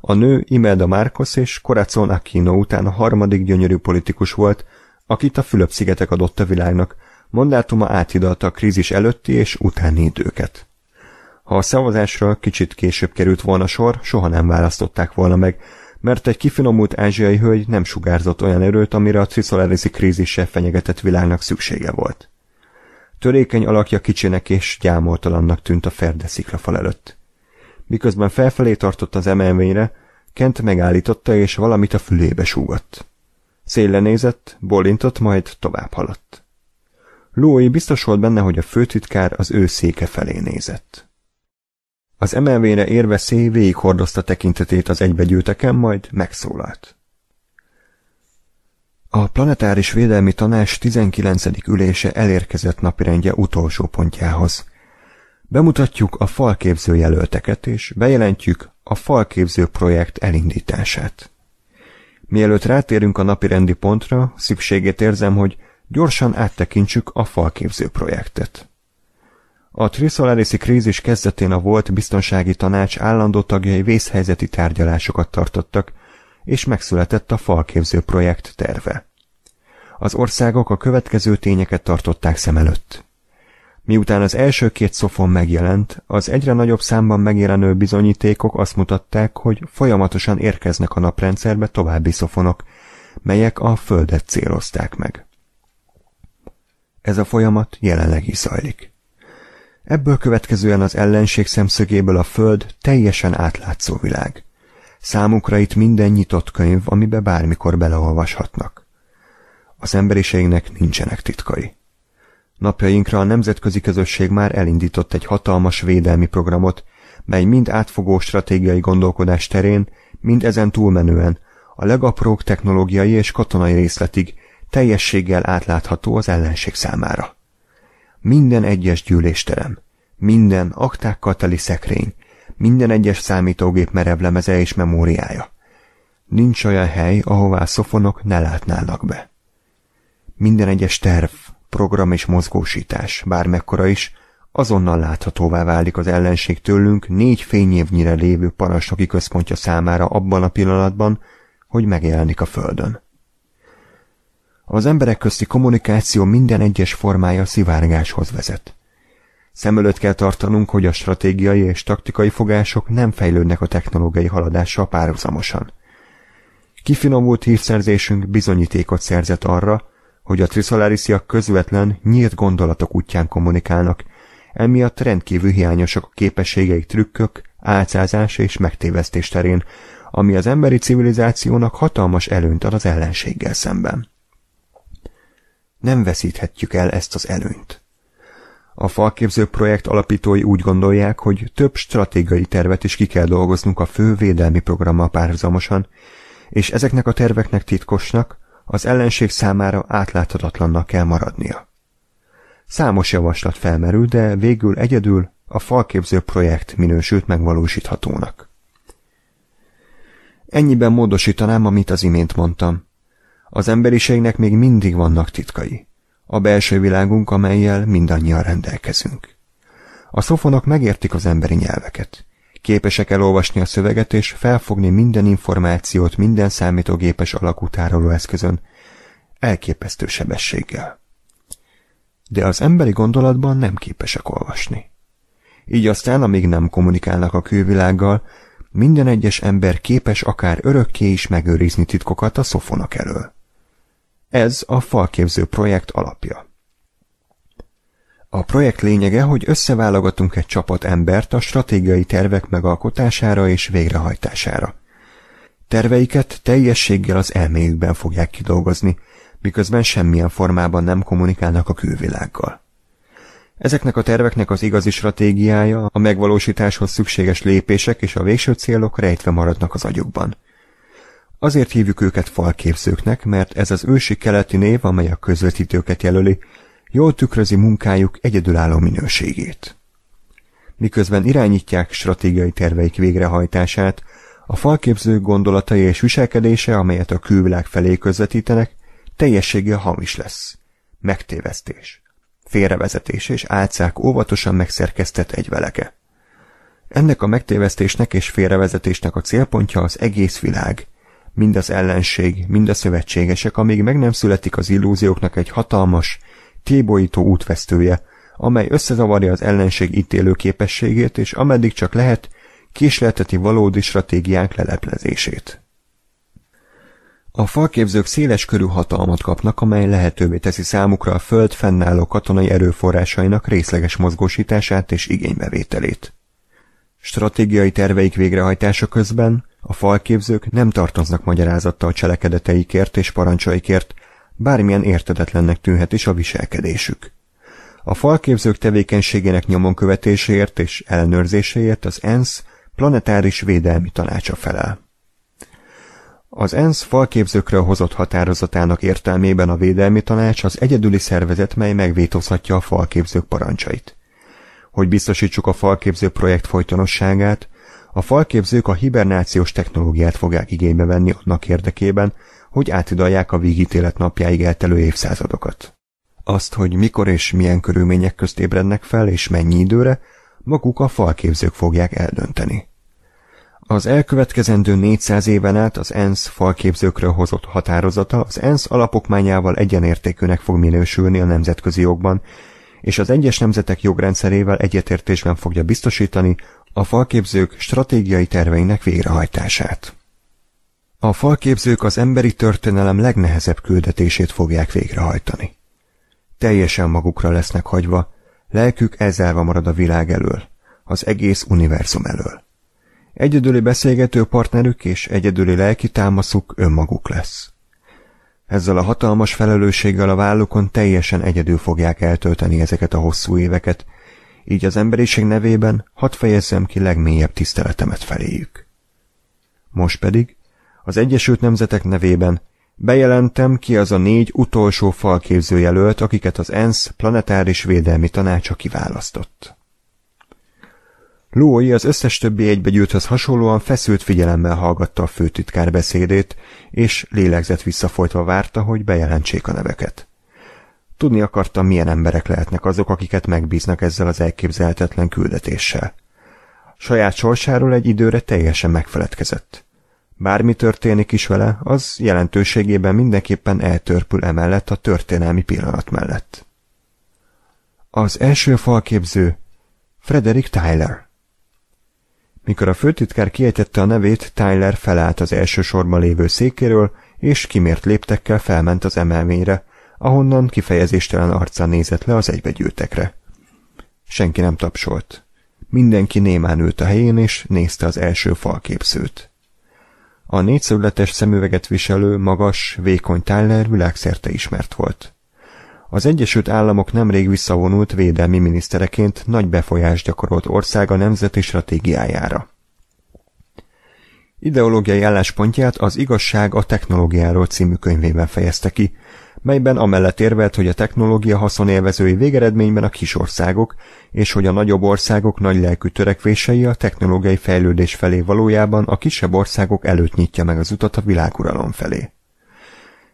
A nő Imelda Márkosz és Corazon Aquino után a harmadik gyönyörű politikus volt, akit a Fülöp-szigetek adott a világnak, mandátuma áthidalta a krízis előtti és utáni időket. Ha a szavazásra kicsit később került volna sor, soha nem választották volna meg, mert egy kifinomult ázsiai hölgy nem sugárzott olyan erőt, amire a cicolerizi krízissel fenyegetett világnak szüksége volt. Törékeny alakja kicsinek és gyámoltalannak tűnt a ferde sziklafal előtt. Miközben felfelé tartott az emelvényre, Kent megállította és valamit a fülébe súgott. Szélle nézett, bolintott, majd tovább haladt. Lói biztos volt benne, hogy a főtitkár az ő széke felé nézett. Az emelvére érve szély végighordozta tekintetét az egybegyűlteken, majd megszólalt. A Planetáris Védelmi Tanács 19. ülése elérkezett napirendje utolsó pontjához. Bemutatjuk a falképző jelölteket, és bejelentjük a falképző projekt elindítását. Mielőtt rátérünk a napirendi pontra, szükségét érzem, hogy gyorsan áttekintsük a falképző projektet. A Trisolarisi krízis kezdetén a volt biztonsági tanács állandó tagjai vészhelyzeti tárgyalásokat tartottak, és megszületett a falképző projekt terve. Az országok a következő tényeket tartották szem előtt. Miután az első két szofon megjelent, az egyre nagyobb számban megjelenő bizonyítékok azt mutatták, hogy folyamatosan érkeznek a naprendszerbe további szofonok, melyek a Földet célozták meg. Ez a folyamat jelenleg is zajlik. Ebből következően az ellenség szemszögéből a Föld teljesen átlátszó világ. Számukra itt minden nyitott könyv, amibe bármikor beleolvashatnak. Az emberiségnek nincsenek titkai. Napjainkra a nemzetközi közösség már elindított egy hatalmas védelmi programot, mely mind átfogó stratégiai gondolkodás terén, mind ezen túlmenően, a legapróbb technológiai és katonai részletig teljességgel átlátható az ellenség számára minden egyes gyűlésterem, minden aktákkal teli szekrény, minden egyes számítógép merevlemeze és memóriája. Nincs olyan hely, ahová a szofonok ne látnának be. Minden egyes terv, program és mozgósítás, bármekkora is, azonnal láthatóvá válik az ellenség tőlünk négy fényévnyire lévő parancsnoki központja számára abban a pillanatban, hogy megjelenik a földön. Az emberek közti kommunikáció minden egyes formája szivárgáshoz vezet. Szem előtt kell tartanunk, hogy a stratégiai és taktikai fogások nem fejlődnek a technológiai haladással párhuzamosan. Kifinomult hírszerzésünk bizonyítékot szerzett arra, hogy a triszolárisziak közvetlen, nyílt gondolatok útján kommunikálnak, emiatt rendkívül hiányosak a képességeik trükkök, álcázás és megtévesztés terén, ami az emberi civilizációnak hatalmas előnyt ad az ellenséggel szemben. Nem veszíthetjük el ezt az előnyt. A falképző projekt alapítói úgy gondolják, hogy több stratégiai tervet is ki kell dolgoznunk a fő védelmi programmal párhuzamosan, és ezeknek a terveknek titkosnak, az ellenség számára átláthatatlannak kell maradnia. Számos javaslat felmerül, de végül egyedül a falképző projekt minősült megvalósíthatónak. Ennyiben módosítanám, amit az imént mondtam. Az emberiségnek még mindig vannak titkai. A belső világunk, amelyel mindannyian rendelkezünk. A szofonok megértik az emberi nyelveket. Képesek elolvasni a szöveget és felfogni minden információt minden számítógépes alakú tárolóeszközön, elképesztő sebességgel. De az emberi gondolatban nem képesek olvasni. Így aztán, amíg nem kommunikálnak a külvilággal, minden egyes ember képes akár örökké is megőrizni titkokat a szofonok elől. Ez a falképző projekt alapja. A projekt lényege, hogy összeválogatunk egy csapat embert a stratégiai tervek megalkotására és végrehajtására. Terveiket teljességgel az elméjükben fogják kidolgozni, miközben semmilyen formában nem kommunikálnak a külvilággal. Ezeknek a terveknek az igazi stratégiája, a megvalósításhoz szükséges lépések és a végső célok rejtve maradnak az agyukban – Azért hívjuk őket falképzőknek, mert ez az ősi keleti név, amely a közvetítőket jelöli, jól tükrözi munkájuk egyedülálló minőségét. Miközben irányítják stratégiai terveik végrehajtását, a falképzők gondolatai és viselkedése, amelyet a külvilág felé közvetítenek, teljességgel hamis lesz. Megtévesztés, félrevezetés és álcák óvatosan megszerkesztett egyveleke. Ennek a megtévesztésnek és félrevezetésnek a célpontja az egész világ, mind az ellenség, mind a szövetségesek, amíg meg nem születik az illúzióknak egy hatalmas, tébolyító útvesztője, amely összezavarja az ellenség ítélő képességét, és ameddig csak lehet, kísérleteti valódi stratégiák leleplezését. A falképzők széles körű hatalmat kapnak, amely lehetővé teszi számukra a föld fennálló katonai erőforrásainak részleges mozgósítását és igénybevételét. Stratégiai terveik végrehajtása közben a falképzők nem tartoznak magyarázattal a cselekedeteikért és parancsaikért, bármilyen értedetlennek tűnhet is a viselkedésük. A falképzők tevékenységének nyomon követéséért és ellenőrzéséért az ENSZ planetáris védelmi tanácsa felel. Az ENSZ falképzőkről hozott határozatának értelmében a Védelmi Tanács az egyedüli szervezet, mely megvétózhatja a falképzők parancsait. Hogy biztosítsuk a falképző projekt folytonosságát, a falképzők a hibernációs technológiát fogják igénybe venni annak érdekében, hogy átidalják a vígítélet napjáig eltelő évszázadokat. Azt, hogy mikor és milyen körülmények közt ébrednek fel és mennyi időre, maguk a falképzők fogják eldönteni. Az elkövetkezendő 400 éven át az ENSZ falképzőkről hozott határozata az ENSZ alapokmányával egyenértékűnek fog minősülni a nemzetközi jogban, és az egyes nemzetek jogrendszerével egyetértésben fogja biztosítani, a falképzők stratégiai terveinek végrehajtását. A falképzők az emberi történelem legnehezebb küldetését fogják végrehajtani. Teljesen magukra lesznek hagyva, lelkük elzárva marad a világ elől, az egész univerzum elől. Egyedüli beszélgető partnerük és egyedüli lelki támaszuk önmaguk lesz. Ezzel a hatalmas felelősséggel a vállukon teljesen egyedül fogják eltölteni ezeket a hosszú éveket, így az emberiség nevében hadd fejezzem ki legmélyebb tiszteletemet feléjük. Most pedig az Egyesült Nemzetek nevében bejelentem ki az a négy utolsó falképző jelölt, akiket az ENSZ planetáris védelmi tanácsa kiválasztott. Lói az összes többi egybegyűlthöz hasonlóan feszült figyelemmel hallgatta a főtitkár beszédét, és lélegzett visszafolytva várta, hogy bejelentsék a neveket. Tudni akartam, milyen emberek lehetnek azok, akiket megbíznak ezzel az elképzelhetetlen küldetéssel. Saját sorsáról egy időre teljesen megfeledkezett. Bármi történik is vele, az jelentőségében mindenképpen eltörpül emellett a történelmi pillanat mellett. Az első falképző Frederick Tyler. Mikor a főtitkár kiejtette a nevét, Tyler felállt az első sorban lévő székéről, és kimért léptekkel felment az emelményre, ahonnan kifejezéstelen arcán nézett le az egybegyűltekre. Senki nem tapsolt. Mindenki némán ült a helyén, és nézte az első falképszőt. A négyszögletes szemüveget viselő, magas, vékony Tyler világszerte ismert volt. Az Egyesült Államok nemrég visszavonult védelmi minisztereként nagy befolyást gyakorolt országa nemzeti stratégiájára. Ideológiai álláspontját az Igazság a technológiáról című könyvében fejezte ki, melyben amellett érvelt, hogy a technológia haszonélvezői végeredményben a kis országok, és hogy a nagyobb országok nagy lelkű törekvései a technológiai fejlődés felé valójában a kisebb országok előtt nyitja meg az utat a világuralom felé.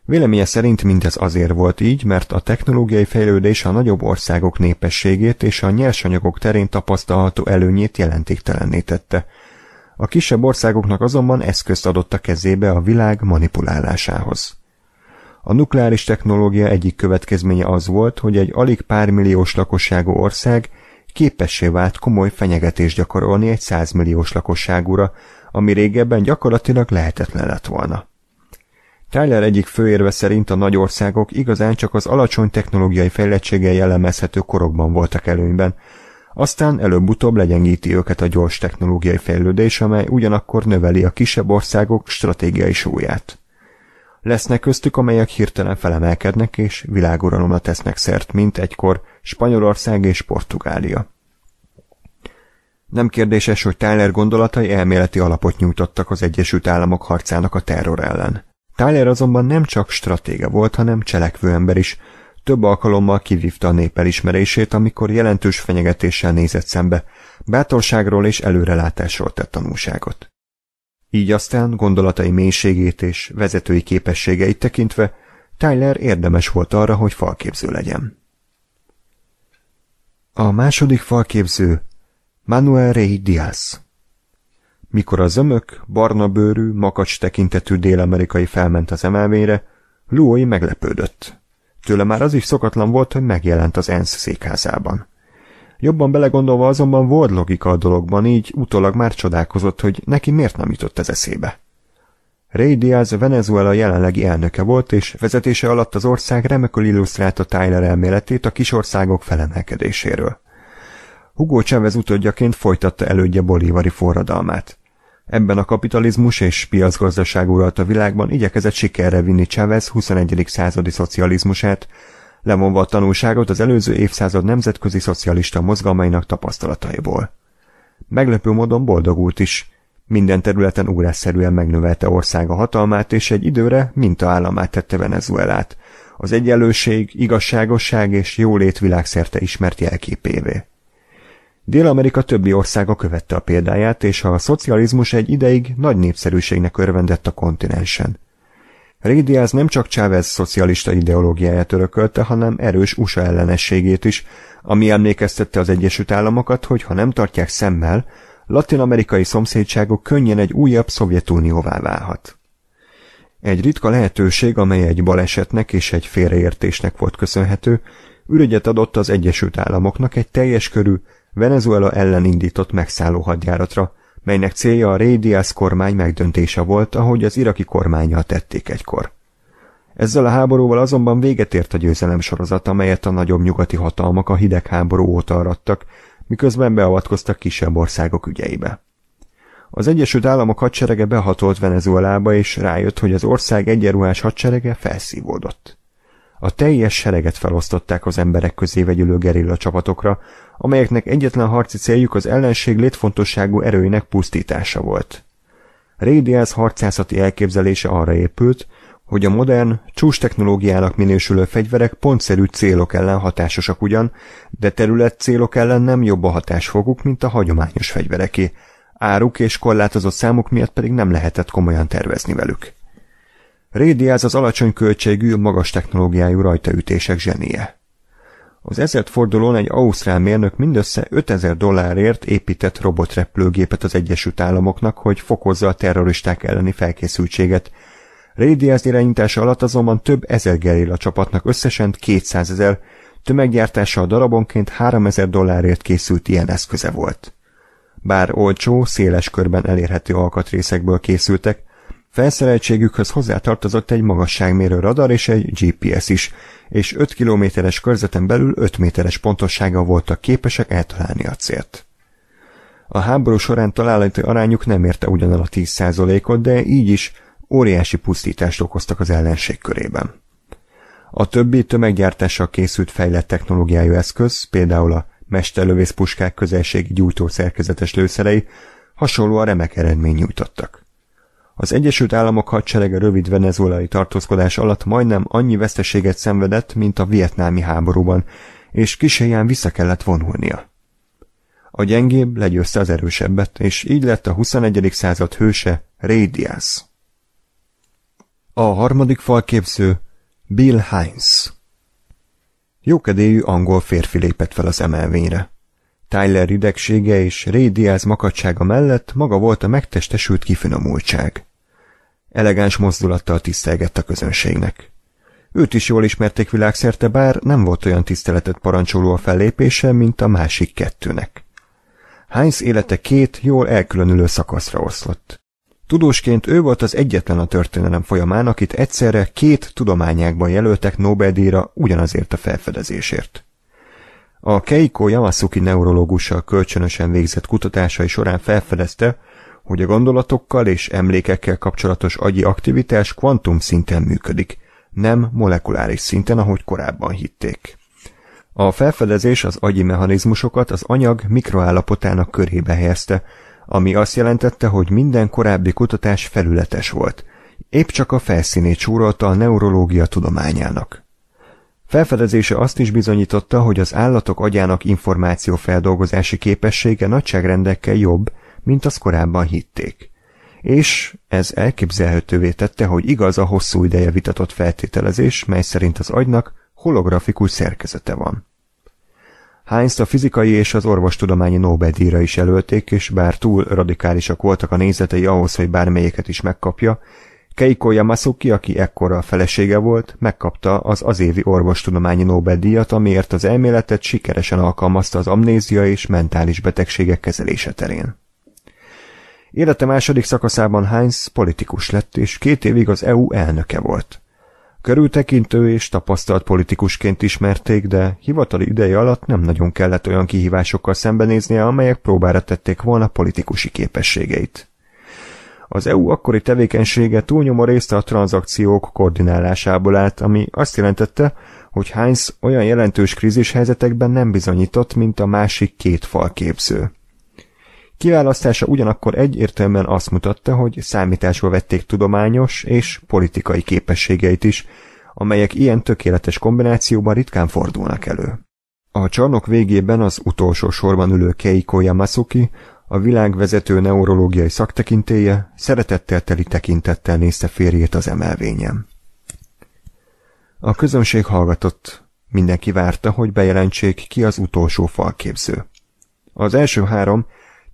Véleménye szerint mindez azért volt így, mert a technológiai fejlődés a nagyobb országok népességét és a nyersanyagok terén tapasztalható előnyét jelentéktelenné tette. A kisebb országoknak azonban eszközt adott a kezébe a világ manipulálásához. A nukleáris technológia egyik következménye az volt, hogy egy alig pár milliós lakosságú ország képessé vált komoly fenyegetést gyakorolni egy százmilliós lakosságúra, ami régebben gyakorlatilag lehetetlen lett volna. Tyler egyik főérve szerint a nagy országok igazán csak az alacsony technológiai fejlettséggel jellemezhető korokban voltak előnyben, aztán előbb-utóbb legyengíti őket a gyors technológiai fejlődés, amely ugyanakkor növeli a kisebb országok stratégiai súlyát. Lesznek köztük, amelyek hirtelen felemelkednek és világuralomra tesznek szert, mint egykor Spanyolország és Portugália. Nem kérdéses, hogy Tyler gondolatai elméleti alapot nyújtottak az Egyesült Államok harcának a terror ellen. Tyler azonban nem csak stratéga volt, hanem cselekvő ember is. Több alkalommal kivívta a nép elismerését, amikor jelentős fenyegetéssel nézett szembe. Bátorságról és előrelátásról tett tanúságot. Így aztán gondolatai mélységét és vezetői képességeit tekintve Tyler érdemes volt arra, hogy falképző legyen. A második falképző Manuel Rey Diaz. Mikor a zömök, barna bőrű, makacs tekintetű dél-amerikai felment az emelvényre, Louis meglepődött. Tőle már az is szokatlan volt, hogy megjelent az ENSZ székházában. Jobban belegondolva azonban volt logika a dologban, így utólag már csodálkozott, hogy neki miért nem jutott ez eszébe. Ray Diaz Venezuela jelenlegi elnöke volt, és vezetése alatt az ország remekül illusztrálta Tyler elméletét a kisországok felemelkedéséről. Hugo Chavez utódjaként folytatta elődje bolívari forradalmát. Ebben a kapitalizmus és piacgazdaság uralt a világban igyekezett sikerre vinni Chavez 21. századi szocializmusát, lemondva a tanulságot az előző évszázad nemzetközi szocialista mozgalmainak tapasztalataiból. Meglepő módon boldogult is, minden területen órásszerűen megnövelte országa hatalmát, és egy időre államát tette Venezuelát, az egyenlőség, igazságosság és jólét világszerte ismert jelképévé. Dél-Amerika többi országa követte a példáját, és a szocializmus egy ideig nagy népszerűségnek örvendett a kontinensen. Rédiáz nem csak Chávez szocialista ideológiáját örökölte, hanem erős USA ellenességét is, ami emlékeztette az Egyesült Államokat, hogy ha nem tartják szemmel, latin-amerikai szomszédságok könnyen egy újabb Szovjetunióvá válhat. Egy ritka lehetőség, amely egy balesetnek és egy félreértésnek volt köszönhető, ürügyet adott az Egyesült Államoknak egy teljes körű Venezuela ellen indított megszálló hadjáratra, melynek célja a Rédiász kormány megdöntése volt, ahogy az iraki kormányjal tették egykor. Ezzel a háborúval azonban véget ért a győzelem sorozat, amelyet a nagyobb nyugati hatalmak a hidegháború óta arattak, miközben beavatkoztak kisebb országok ügyeibe. Az Egyesült Államok hadserege behatolt Venezuelába, és rájött, hogy az ország egyenruhás hadserege felszívódott. A teljes sereget felosztották az emberek közé vegyülő gerilla csapatokra, amelyeknek egyetlen harci céljuk az ellenség létfontosságú erőinek pusztítása volt. Radials harcászati elképzelése arra épült, hogy a modern, csúcs technológiának minősülő fegyverek pontszerű célok ellen hatásosak ugyan, de terület célok ellen nem jobb a hatásfoguk, mint a hagyományos fegyvereké, áruk és korlátozott számuk miatt pedig nem lehetett komolyan tervezni velük. Rédiáz az alacsony költségű, magas technológiájú rajtaütések zsenie. Az fordulón egy ausztrál mérnök mindössze 5000 dollárért épített robotrepülőgépet az Egyesült Államoknak, hogy fokozza a terroristák elleni felkészültséget. Ray irányítása alatt azonban több ezer gerilla csapatnak összesen 200 ezer, tömeggyártása a darabonként 3000 dollárért készült ilyen eszköze volt. Bár olcsó, széles körben elérhető alkatrészekből készültek, Felszereltségükhöz hozzátartozott egy magasságmérő radar és egy GPS is, és 5 kilométeres körzeten belül 5 méteres pontossággal voltak képesek eltalálni a célt. A háború során találati arányuk nem érte ugyanal a 10%-ot, de így is óriási pusztítást okoztak az ellenség körében. A többi tömeggyártással készült fejlett technológiájú eszköz, például a puskák közelségi gyújtószerkezetes lőszerei hasonlóan remek eredmény nyújtottak. Az Egyesült Államok hadserege rövid venezuelai tartózkodás alatt majdnem annyi veszteséget szenvedett, mint a vietnámi háborúban, és kiséján vissza kellett vonulnia. A gyengébb legyőzte az erősebbet, és így lett a 21. század hőse Ray Diaz. A harmadik falképző Bill Hines. Jókedélyű angol férfi lépett fel az emelvényre. Tyler idegsége és Ray Diaz makacsága mellett maga volt a megtestesült kifinomultság. Elegáns mozdulattal tisztelgett a közönségnek. Őt is jól ismerték világszerte, bár nem volt olyan tiszteletet parancsoló a fellépése, mint a másik kettőnek. Heinz élete két jól elkülönülő szakaszra oszlott. Tudósként ő volt az egyetlen a történelem folyamán, akit egyszerre két tudományákban jelöltek Nobel-díjra ugyanazért a felfedezésért. A Keiko Yamasuki neurológussal kölcsönösen végzett kutatásai során felfedezte, hogy a gondolatokkal és emlékekkel kapcsolatos agyi aktivitás kvantum szinten működik, nem molekuláris szinten, ahogy korábban hitték. A felfedezés az agyi mechanizmusokat az anyag mikroállapotának körébe helyezte, ami azt jelentette, hogy minden korábbi kutatás felületes volt. Épp csak a felszínét súrolta a neurológia tudományának. Felfedezése azt is bizonyította, hogy az állatok agyának információfeldolgozási képessége nagyságrendekkel jobb, mint azt korábban hitték. És ez elképzelhetővé tette, hogy igaz a hosszú ideje vitatott feltételezés, mely szerint az agynak holografikus szerkezete van. Heinz a fizikai és az orvostudományi Nobel-díjra is előtték, és bár túl radikálisak voltak a nézetei ahhoz, hogy bármelyiket is megkapja, Keiko Yamasuki, aki ekkora a felesége volt, megkapta az az évi orvostudományi Nobel-díjat, amiért az elméletet sikeresen alkalmazta az amnézia és mentális betegségek kezelése terén. Élete második szakaszában Heinz politikus lett, és két évig az EU elnöke volt. Körültekintő és tapasztalt politikusként ismerték, de hivatali ideje alatt nem nagyon kellett olyan kihívásokkal szembenéznie, amelyek próbára tették volna politikusi képességeit. Az EU akkori tevékenysége túlnyomó része a tranzakciók koordinálásából állt, ami azt jelentette, hogy Heinz olyan jelentős krízishelyzetekben nem bizonyított, mint a másik két falképző. Kiválasztása ugyanakkor egyértelműen azt mutatta, hogy számításba vették tudományos és politikai képességeit is, amelyek ilyen tökéletes kombinációban ritkán fordulnak elő. A csarnok végében az utolsó sorban ülő Keiko Yamasuki, a világ vezető neurológiai szaktekintéje szeretettel teli tekintettel nézte férjét az emelvényen. A közönség hallgatott. Mindenki várta, hogy bejelentsék ki az utolsó falképző. Az első három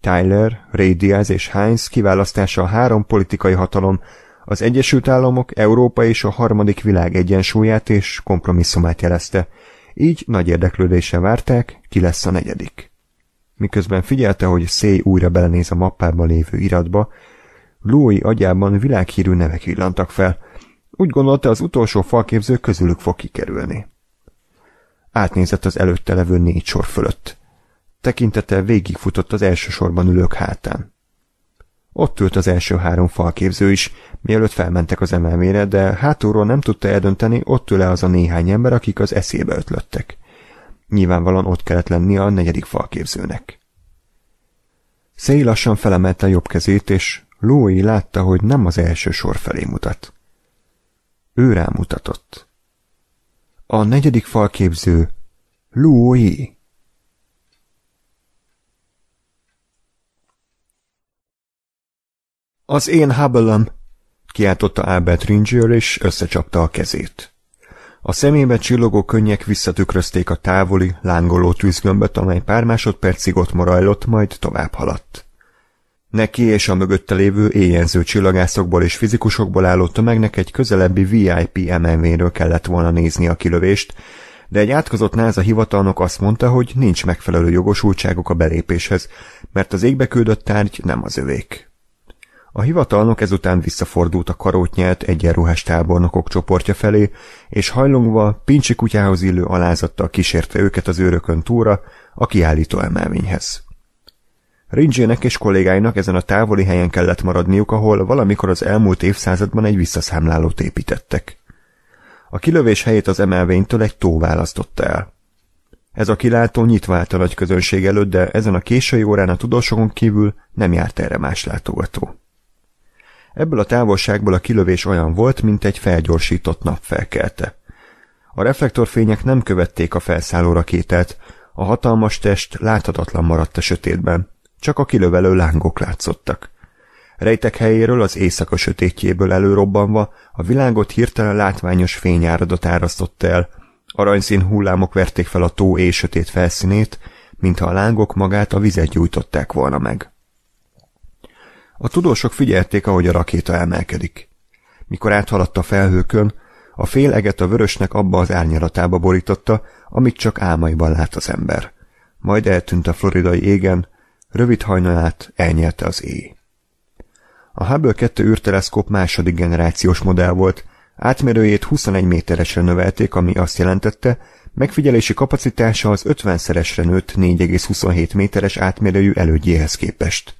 Tyler, Ray Diaz és Heinz kiválasztása a három politikai hatalom, az Egyesült Államok, Európa és a harmadik világ egyensúlyát és kompromisszumát jelezte, így nagy érdeklődése várták, ki lesz a negyedik. Miközben figyelte, hogy Szély újra belenéz a mappában lévő iratba, Louis agyában világhírű nevek villantak fel. Úgy gondolta, az utolsó falképző közülük fog kikerülni. Átnézett az előtte levő négy sor fölött. Tekintete végigfutott az elsősorban ülők hátán. Ott ült az első három falképző is, mielőtt felmentek az emelmére, de hátulról nem tudta eldönteni, ott ül-e az a néhány ember, akik az eszébe ötlöttek. Nyilvánvalóan ott kellett lennie a negyedik falképzőnek. Szély lassan felemelte jobb kezét, és Lói látta, hogy nem az első sor felé mutat. Ő rámutatott. A negyedik falképző Lói. Az én hubble kiáltotta Albert Ringer, és összecsapta a kezét. A szemébe csillogó könnyek visszatükrözték a távoli, lángoló tűzgömböt, amely pár másodpercig ott morajlott, majd tovább haladt. Neki és a mögötte lévő éjjelző csillagászokból és fizikusokból álló tömegnek egy közelebbi VIP MMV-ről kellett volna nézni a kilövést, de egy átkozott NASA hivatalnok azt mondta, hogy nincs megfelelő jogosultságok a belépéshez, mert az égbe küldött tárgy nem az övék. A hivatalnok ezután visszafordult a karótnyelt egyenruhás tábornokok csoportja felé, és hajlongva, pincsi kutyához illő alázattal kísérte őket az őrökön túra, a kiállító emelvényhez. Ringyének és kollégáinak ezen a távoli helyen kellett maradniuk, ahol valamikor az elmúlt évszázadban egy visszaszámlálót építettek. A kilövés helyét az emelvénytől egy tó választotta el. Ez a kilátó nyitva állt a nagy közönség előtt, de ezen a késői órán a tudósokon kívül nem járt erre más látogató. Ebből a távolságból a kilövés olyan volt, mint egy felgyorsított felkelte. A reflektorfények nem követték a felszálló rakétát, a hatalmas test láthatatlan maradt a sötétben, csak a kilövelő lángok látszottak. Rejtek helyéről az éjszaka sötétjéből előrobbanva a világot hirtelen látványos fényáradat árasztott el, aranyszín hullámok verték fel a tó sötét felszínét, mintha a lángok magát a vizet gyújtották volna meg. A tudósok figyelték, ahogy a rakéta emelkedik. Mikor áthaladt a felhőkön, a féleget a vörösnek abba az árnyalatába borította, amit csak álmaiban lát az ember. Majd eltűnt a floridai égen, rövid hajnalát elnyelte az éj. A Hubble 2 űrteleszkóp második generációs modell volt, átmérőjét 21 méteresre növelték, ami azt jelentette, megfigyelési kapacitása az 50-szeresre nőtt 4,27 méteres átmérőjű elődjéhez képest.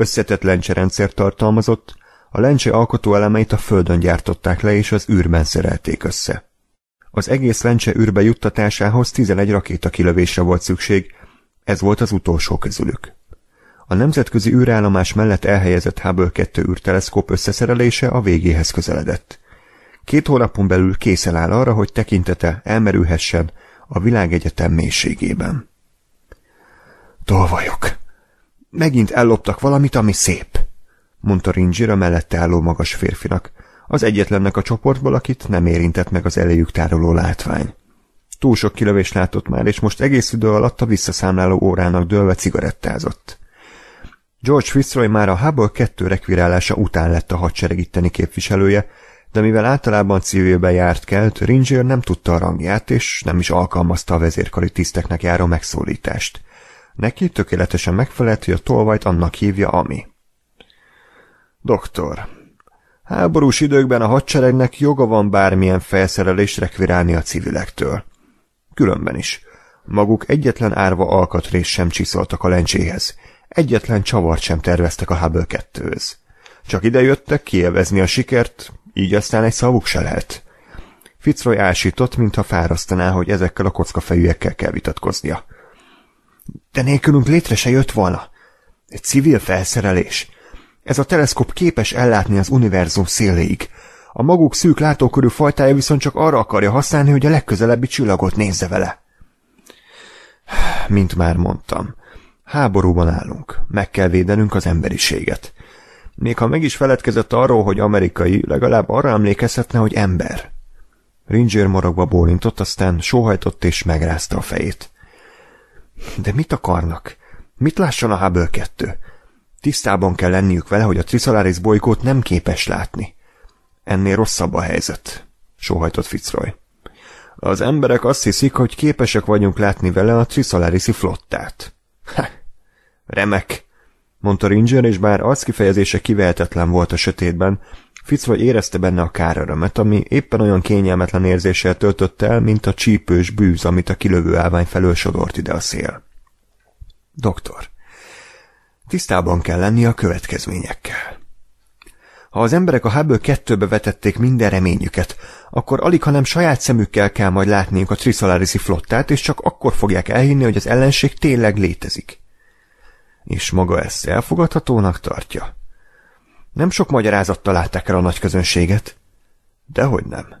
Összetett lencserendszer tartalmazott, a lencse alkotó elemeit a földön gyártották le és az űrben szerelték össze. Az egész lencse űrbe juttatásához 11 rakéta kilövése volt szükség, ez volt az utolsó közülük. A nemzetközi űrállomás mellett elhelyezett Hubble 2 űrteleszkóp összeszerelése a végéhez közeledett. Két hónapon belül készen áll arra, hogy tekintete elmerülhessen a világegyetem mélységében. Tolvajok! Megint elloptak valamit, ami szép, mondta a mellette álló magas férfinak, az egyetlennek a csoportból, akit nem érintett meg az elejük tároló látvány. Túl sok kilövést látott már, és most egész idő alatt a visszaszámláló órának dőlve cigarettázott. George Fitzroy már a Hubble kettő rekvirálása után lett a hadsereg itteni képviselője, de mivel általában civilbe járt kelt, Ringer nem tudta a rangját, és nem is alkalmazta a vezérkari tiszteknek járó megszólítást. Neki tökéletesen megfelelt, hogy a tolvajt annak hívja Ami. Doktor, háborús időkben a hadseregnek joga van bármilyen felszerelést rekvirálni a civilektől. Különben is. Maguk egyetlen árva alkatrész sem csiszoltak a lencséhez. Egyetlen csavart sem terveztek a Hubble 2 -höz. Csak ide jöttek kielvezni a sikert, így aztán egy szavuk se lehet. Fitzroy ásított, mintha fárasztaná, hogy ezekkel a kockafejűekkel kell vitatkoznia de nélkülünk létre se jött volna. Egy civil felszerelés. Ez a teleszkóp képes ellátni az univerzum széléig. A maguk szűk látókörű fajtája viszont csak arra akarja használni, hogy a legközelebbi csillagot nézze vele. Mint már mondtam, háborúban állunk, meg kell védenünk az emberiséget. Még ha meg is feledkezett arról, hogy amerikai, legalább arra emlékezhetne, hogy ember. Ringer maragba bólintott, aztán sóhajtott és megrázta a fejét. De mit akarnak? Mit lásson a Hubble 2? Tisztában kell lenniük vele, hogy a Trisolaris bolygót nem képes látni. Ennél rosszabb a helyzet, sóhajtott Fitzroy. Az emberek azt hiszik, hogy képesek vagyunk látni vele a Trisolariszi flottát. Ha, remek, mondta Ringer, és bár arckifejezése kivehetetlen volt a sötétben, Fitzroy érezte benne a kárörömet, ami éppen olyan kényelmetlen érzéssel töltött el, mint a csípős bűz, amit a kilövő állvány felől sodort ide a szél. Doktor, tisztában kell lenni a következményekkel. Ha az emberek a Hubble kettőbe vetették minden reményüket, akkor alig, hanem saját szemükkel kell majd látniuk a Trisolarisi flottát, és csak akkor fogják elhinni, hogy az ellenség tényleg létezik. És maga ezt elfogadhatónak tartja? Nem sok magyarázattal látták el a nagy közönséget. Dehogy nem.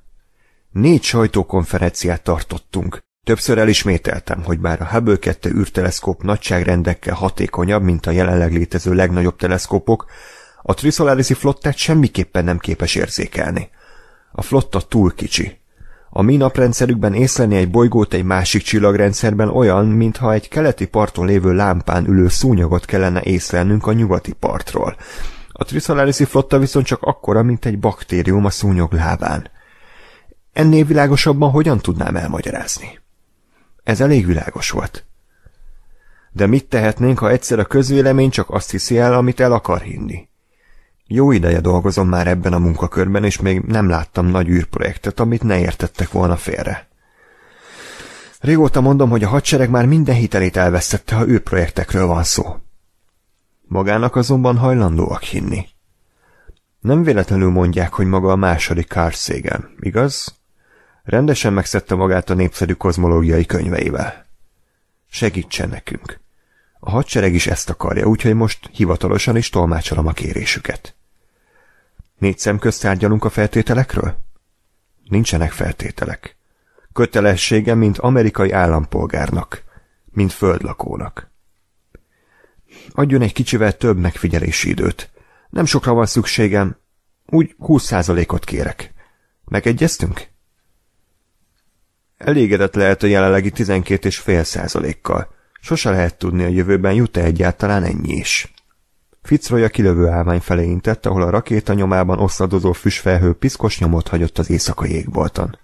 Négy sajtókonferenciát tartottunk. Többször elismételtem, hogy bár a Hubble 2 űrteleszkóp nagyságrendekkel hatékonyabb, mint a jelenleg létező legnagyobb teleszkópok, a Trisolarisi flottát semmiképpen nem képes érzékelni. A flotta túl kicsi. A mi naprendszerükben észlelni egy bolygót egy másik csillagrendszerben olyan, mintha egy keleti parton lévő lámpán ülő szúnyogot kellene észlelnünk a nyugati partról. A Trisolariszi flotta viszont csak akkora, mint egy baktérium a szúnyog lábán. Ennél világosabban hogyan tudnám elmagyarázni? Ez elég világos volt. De mit tehetnénk, ha egyszer a közvélemény csak azt hiszi el, amit el akar hinni? Jó ideje dolgozom már ebben a munkakörben, és még nem láttam nagy űrprojektet, amit ne értettek volna félre. Régóta mondom, hogy a hadsereg már minden hitelét elvesztette, ha űrprojektekről van szó magának azonban hajlandóak hinni. Nem véletlenül mondják, hogy maga a második Carl Sagan, igaz? Rendesen megszedte magát a népszerű kozmológiai könyveivel. Segítsen nekünk. A hadsereg is ezt akarja, úgyhogy most hivatalosan is tolmácsolom a kérésüket. Négy szem közt a feltételekről? Nincsenek feltételek. Kötelessége, mint amerikai állampolgárnak, mint földlakónak adjon egy kicsivel több megfigyelési időt. Nem sokra van szükségem, úgy 20%-ot kérek. Megegyeztünk? Elégedett lehet a jelenlegi 12,5 százalékkal. Sose lehet tudni a jövőben jut-e egyáltalán ennyi is. Fitzroy a kilövő állvány felé intett, ahol a rakéta nyomában oszladozó füstfelhő piszkos nyomot hagyott az éjszakai égbolton.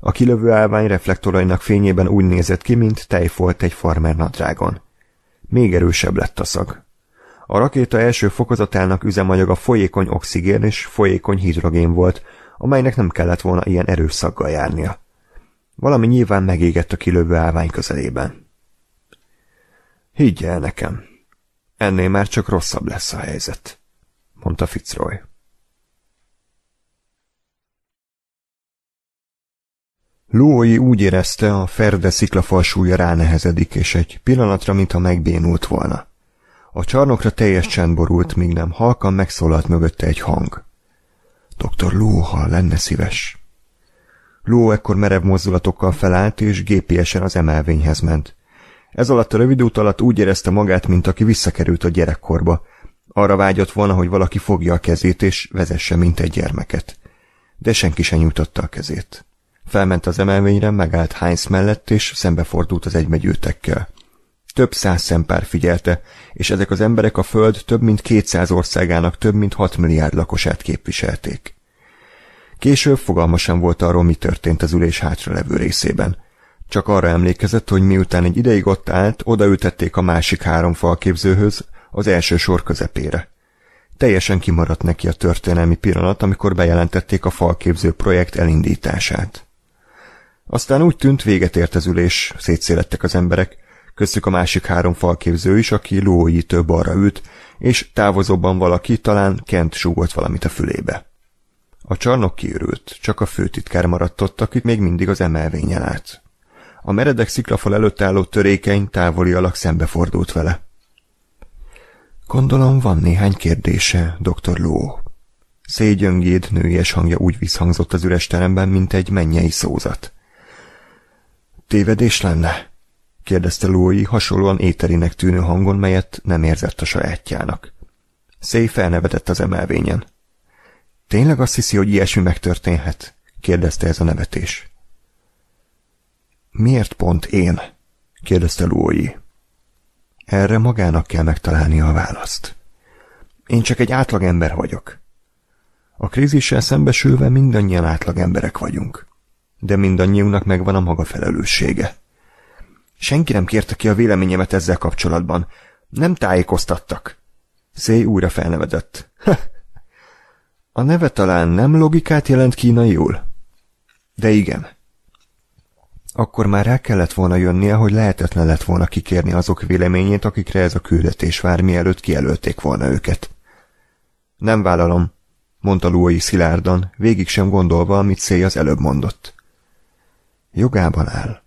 A kilövő állvány reflektorainak fényében úgy nézett ki, mint tejfolt egy farmer nadrágon. Még erősebb lett a szag. A rakéta első fokozatának üzemanyaga folyékony oxigén és folyékony hidrogén volt, amelynek nem kellett volna ilyen erős szaggal járnia. Valami nyilván megégett a kilövő állvány közelében. Higgy el nekem, ennél már csak rosszabb lesz a helyzet, mondta Fitzroy. Lói úgy érezte, a ferde sziklafal súlya ránehezedik, és egy pillanatra, mintha megbénult volna. A csarnokra teljes csend borult, míg nem halkan megszólalt mögötte egy hang. Doktor Ló, ha lenne szíves. Ló ekkor merev mozdulatokkal felállt, és gépiesen az emelvényhez ment. Ez alatt a rövid út alatt úgy érezte magát, mint aki visszakerült a gyerekkorba. Arra vágyott volna, hogy valaki fogja a kezét, és vezesse, mint egy gyermeket. De senki sem nyújtotta a kezét. Felment az emelvényre, megállt Heinz mellett, és szembefordult az egymegyőtekkel. Több száz szempár figyelte, és ezek az emberek a Föld több mint kétszáz országának több mint hat milliárd lakosát képviselték. Később fogalmasan volt arról, mi történt az ülés hátra levő részében. Csak arra emlékezett, hogy miután egy ideig ott állt, odaültették a másik három falképzőhöz, az első sor közepére. Teljesen kimaradt neki a történelmi pillanat, amikor bejelentették a falképző projekt elindítását. Aztán úgy tűnt, véget ért az ülés, szétszélettek az emberek. Köztük a másik három falképző is, aki több arra ült, és távozóban valaki talán kent súgott valamit a fülébe. A csarnok kiürült, csak a főtitkár maradt ott, akit még mindig az emelvényen állt. A meredek sziklafal előtt álló törékeny, távoli alak szembefordult vele. Gondolom van néhány kérdése, doktor Ló. Szégyöngéd nőies hangja úgy visszhangzott az üres teremben, mint egy mennyei szózat tévedés lenne? kérdezte Lói hasonlóan éterinek tűnő hangon, melyet nem érzett a sajátjának. Szély felnevetett az emelvényen. Tényleg azt hiszi, hogy ilyesmi megtörténhet? kérdezte ez a nevetés. Miért pont én? kérdezte Lói. Erre magának kell megtalálni a választ. Én csak egy átlagember vagyok. A krízissel szembesülve mindannyian átlagemberek vagyunk de mindannyiunknak megvan a maga felelőssége. Senki nem kérte ki a véleményemet ezzel kapcsolatban. Nem tájékoztattak. Zé újra felnevedett. a neve talán nem logikát jelent kínaiul? De igen. Akkor már rá kellett volna jönnie, hogy lehetetlen lett volna kikérni azok véleményét, akikre ez a küldetés vár, mielőtt kijelölték volna őket. Nem vállalom, mondta Luai szilárdan, végig sem gondolva, amit Szély az előbb mondott. Jogában áll.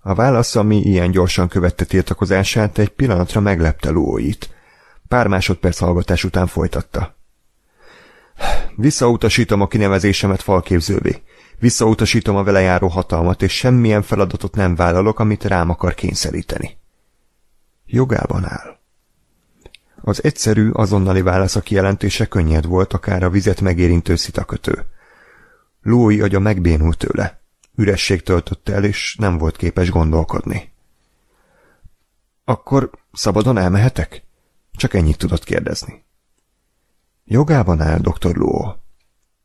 A válasz, ami ilyen gyorsan követte tiltakozását, egy pillanatra meglepte Lóit. Pár másodperc hallgatás után folytatta. Visszautasítom a kinevezésemet falképzővé. Visszautasítom a vele járó hatalmat, és semmilyen feladatot nem vállalok, amit rám akar kényszeríteni. Jogában áll. Az egyszerű, azonnali válasz a kijelentése könnyed volt, akár a vizet megérintő szitakötő. Lói agya megbénult tőle. Üresség töltötte el, és nem volt képes gondolkodni. Akkor szabadon elmehetek? Csak ennyit tudott kérdezni. Jogában áll, dr. Luo.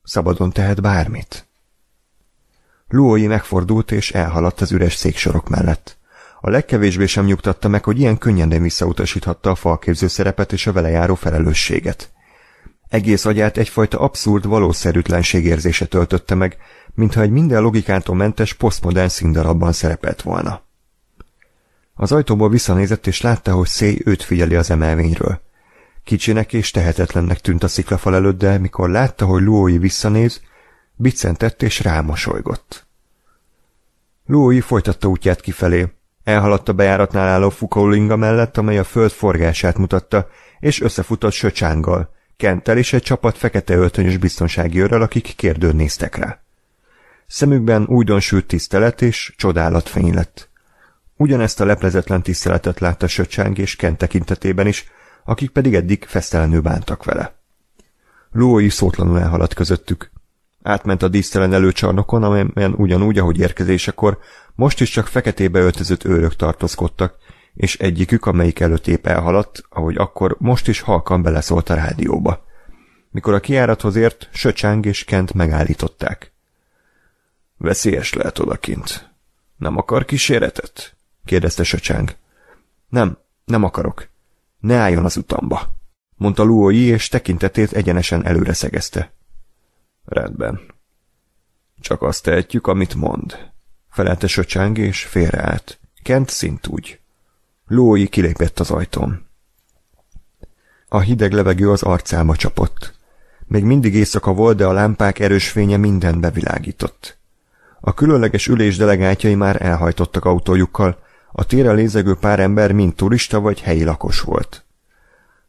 Szabadon tehet bármit. Luoi megfordult és elhaladt az üres széksorok mellett. A legkevésbé sem nyugtatta meg, hogy ilyen könnyen nem visszautasíthatta a falképző szerepet és a vele járó felelősséget. Egész agyát egyfajta abszurd valószerűtlenség érzése töltötte meg, mintha egy minden logikától mentes posztmodern színdarabban szerepelt volna. Az ajtóból visszanézett, és látta, hogy Szély őt figyeli az emelvényről. Kicsinek és tehetetlennek tűnt a sziklafal előtt, de mikor látta, hogy Luói visszanéz, biccentett és rámosolygott. Luói folytatta útját kifelé. Elhaladt a bejáratnál álló fukolinga mellett, amely a föld forgását mutatta, és összefutott Söcsánggal, Kentel és egy csapat fekete öltönyös biztonsági őrrel, akik kérdőn néztek rá. Szemükben újdonsült tisztelet és csodálat lett. Ugyanezt a leplezetlen tiszteletet látta Söcsáng és Kent tekintetében is, akik pedig eddig fesztelenül bántak vele. Lói szótlanul elhaladt közöttük. Átment a dísztelen előcsarnokon, amelyen ugyanúgy, ahogy érkezésekor, most is csak feketébe öltözött őrök tartózkodtak, és egyikük, amelyik előtt épp elhaladt, ahogy akkor most is halkan beleszólt a rádióba. Mikor a kiárathoz ért, Söcsáng és Kent megállították. Veszélyes lehet odakint. Nem akar kíséretet? kérdezte Söcsáng. Nem, nem akarok. Ne álljon az utamba, mondta Luoyi, és tekintetét egyenesen előre szegezte. Rendben. Csak azt tehetjük, amit mond, felelte Söcsáng, és félreállt. Kent úgy. Lói kilépett az ajtón. A hideg levegő az arcába csapott. Még mindig éjszaka volt, de a lámpák erős fénye mindent bevilágított. A különleges ülés delegátjai már elhajtottak autójukkal, a téren lézegő pár ember mind turista vagy helyi lakos volt.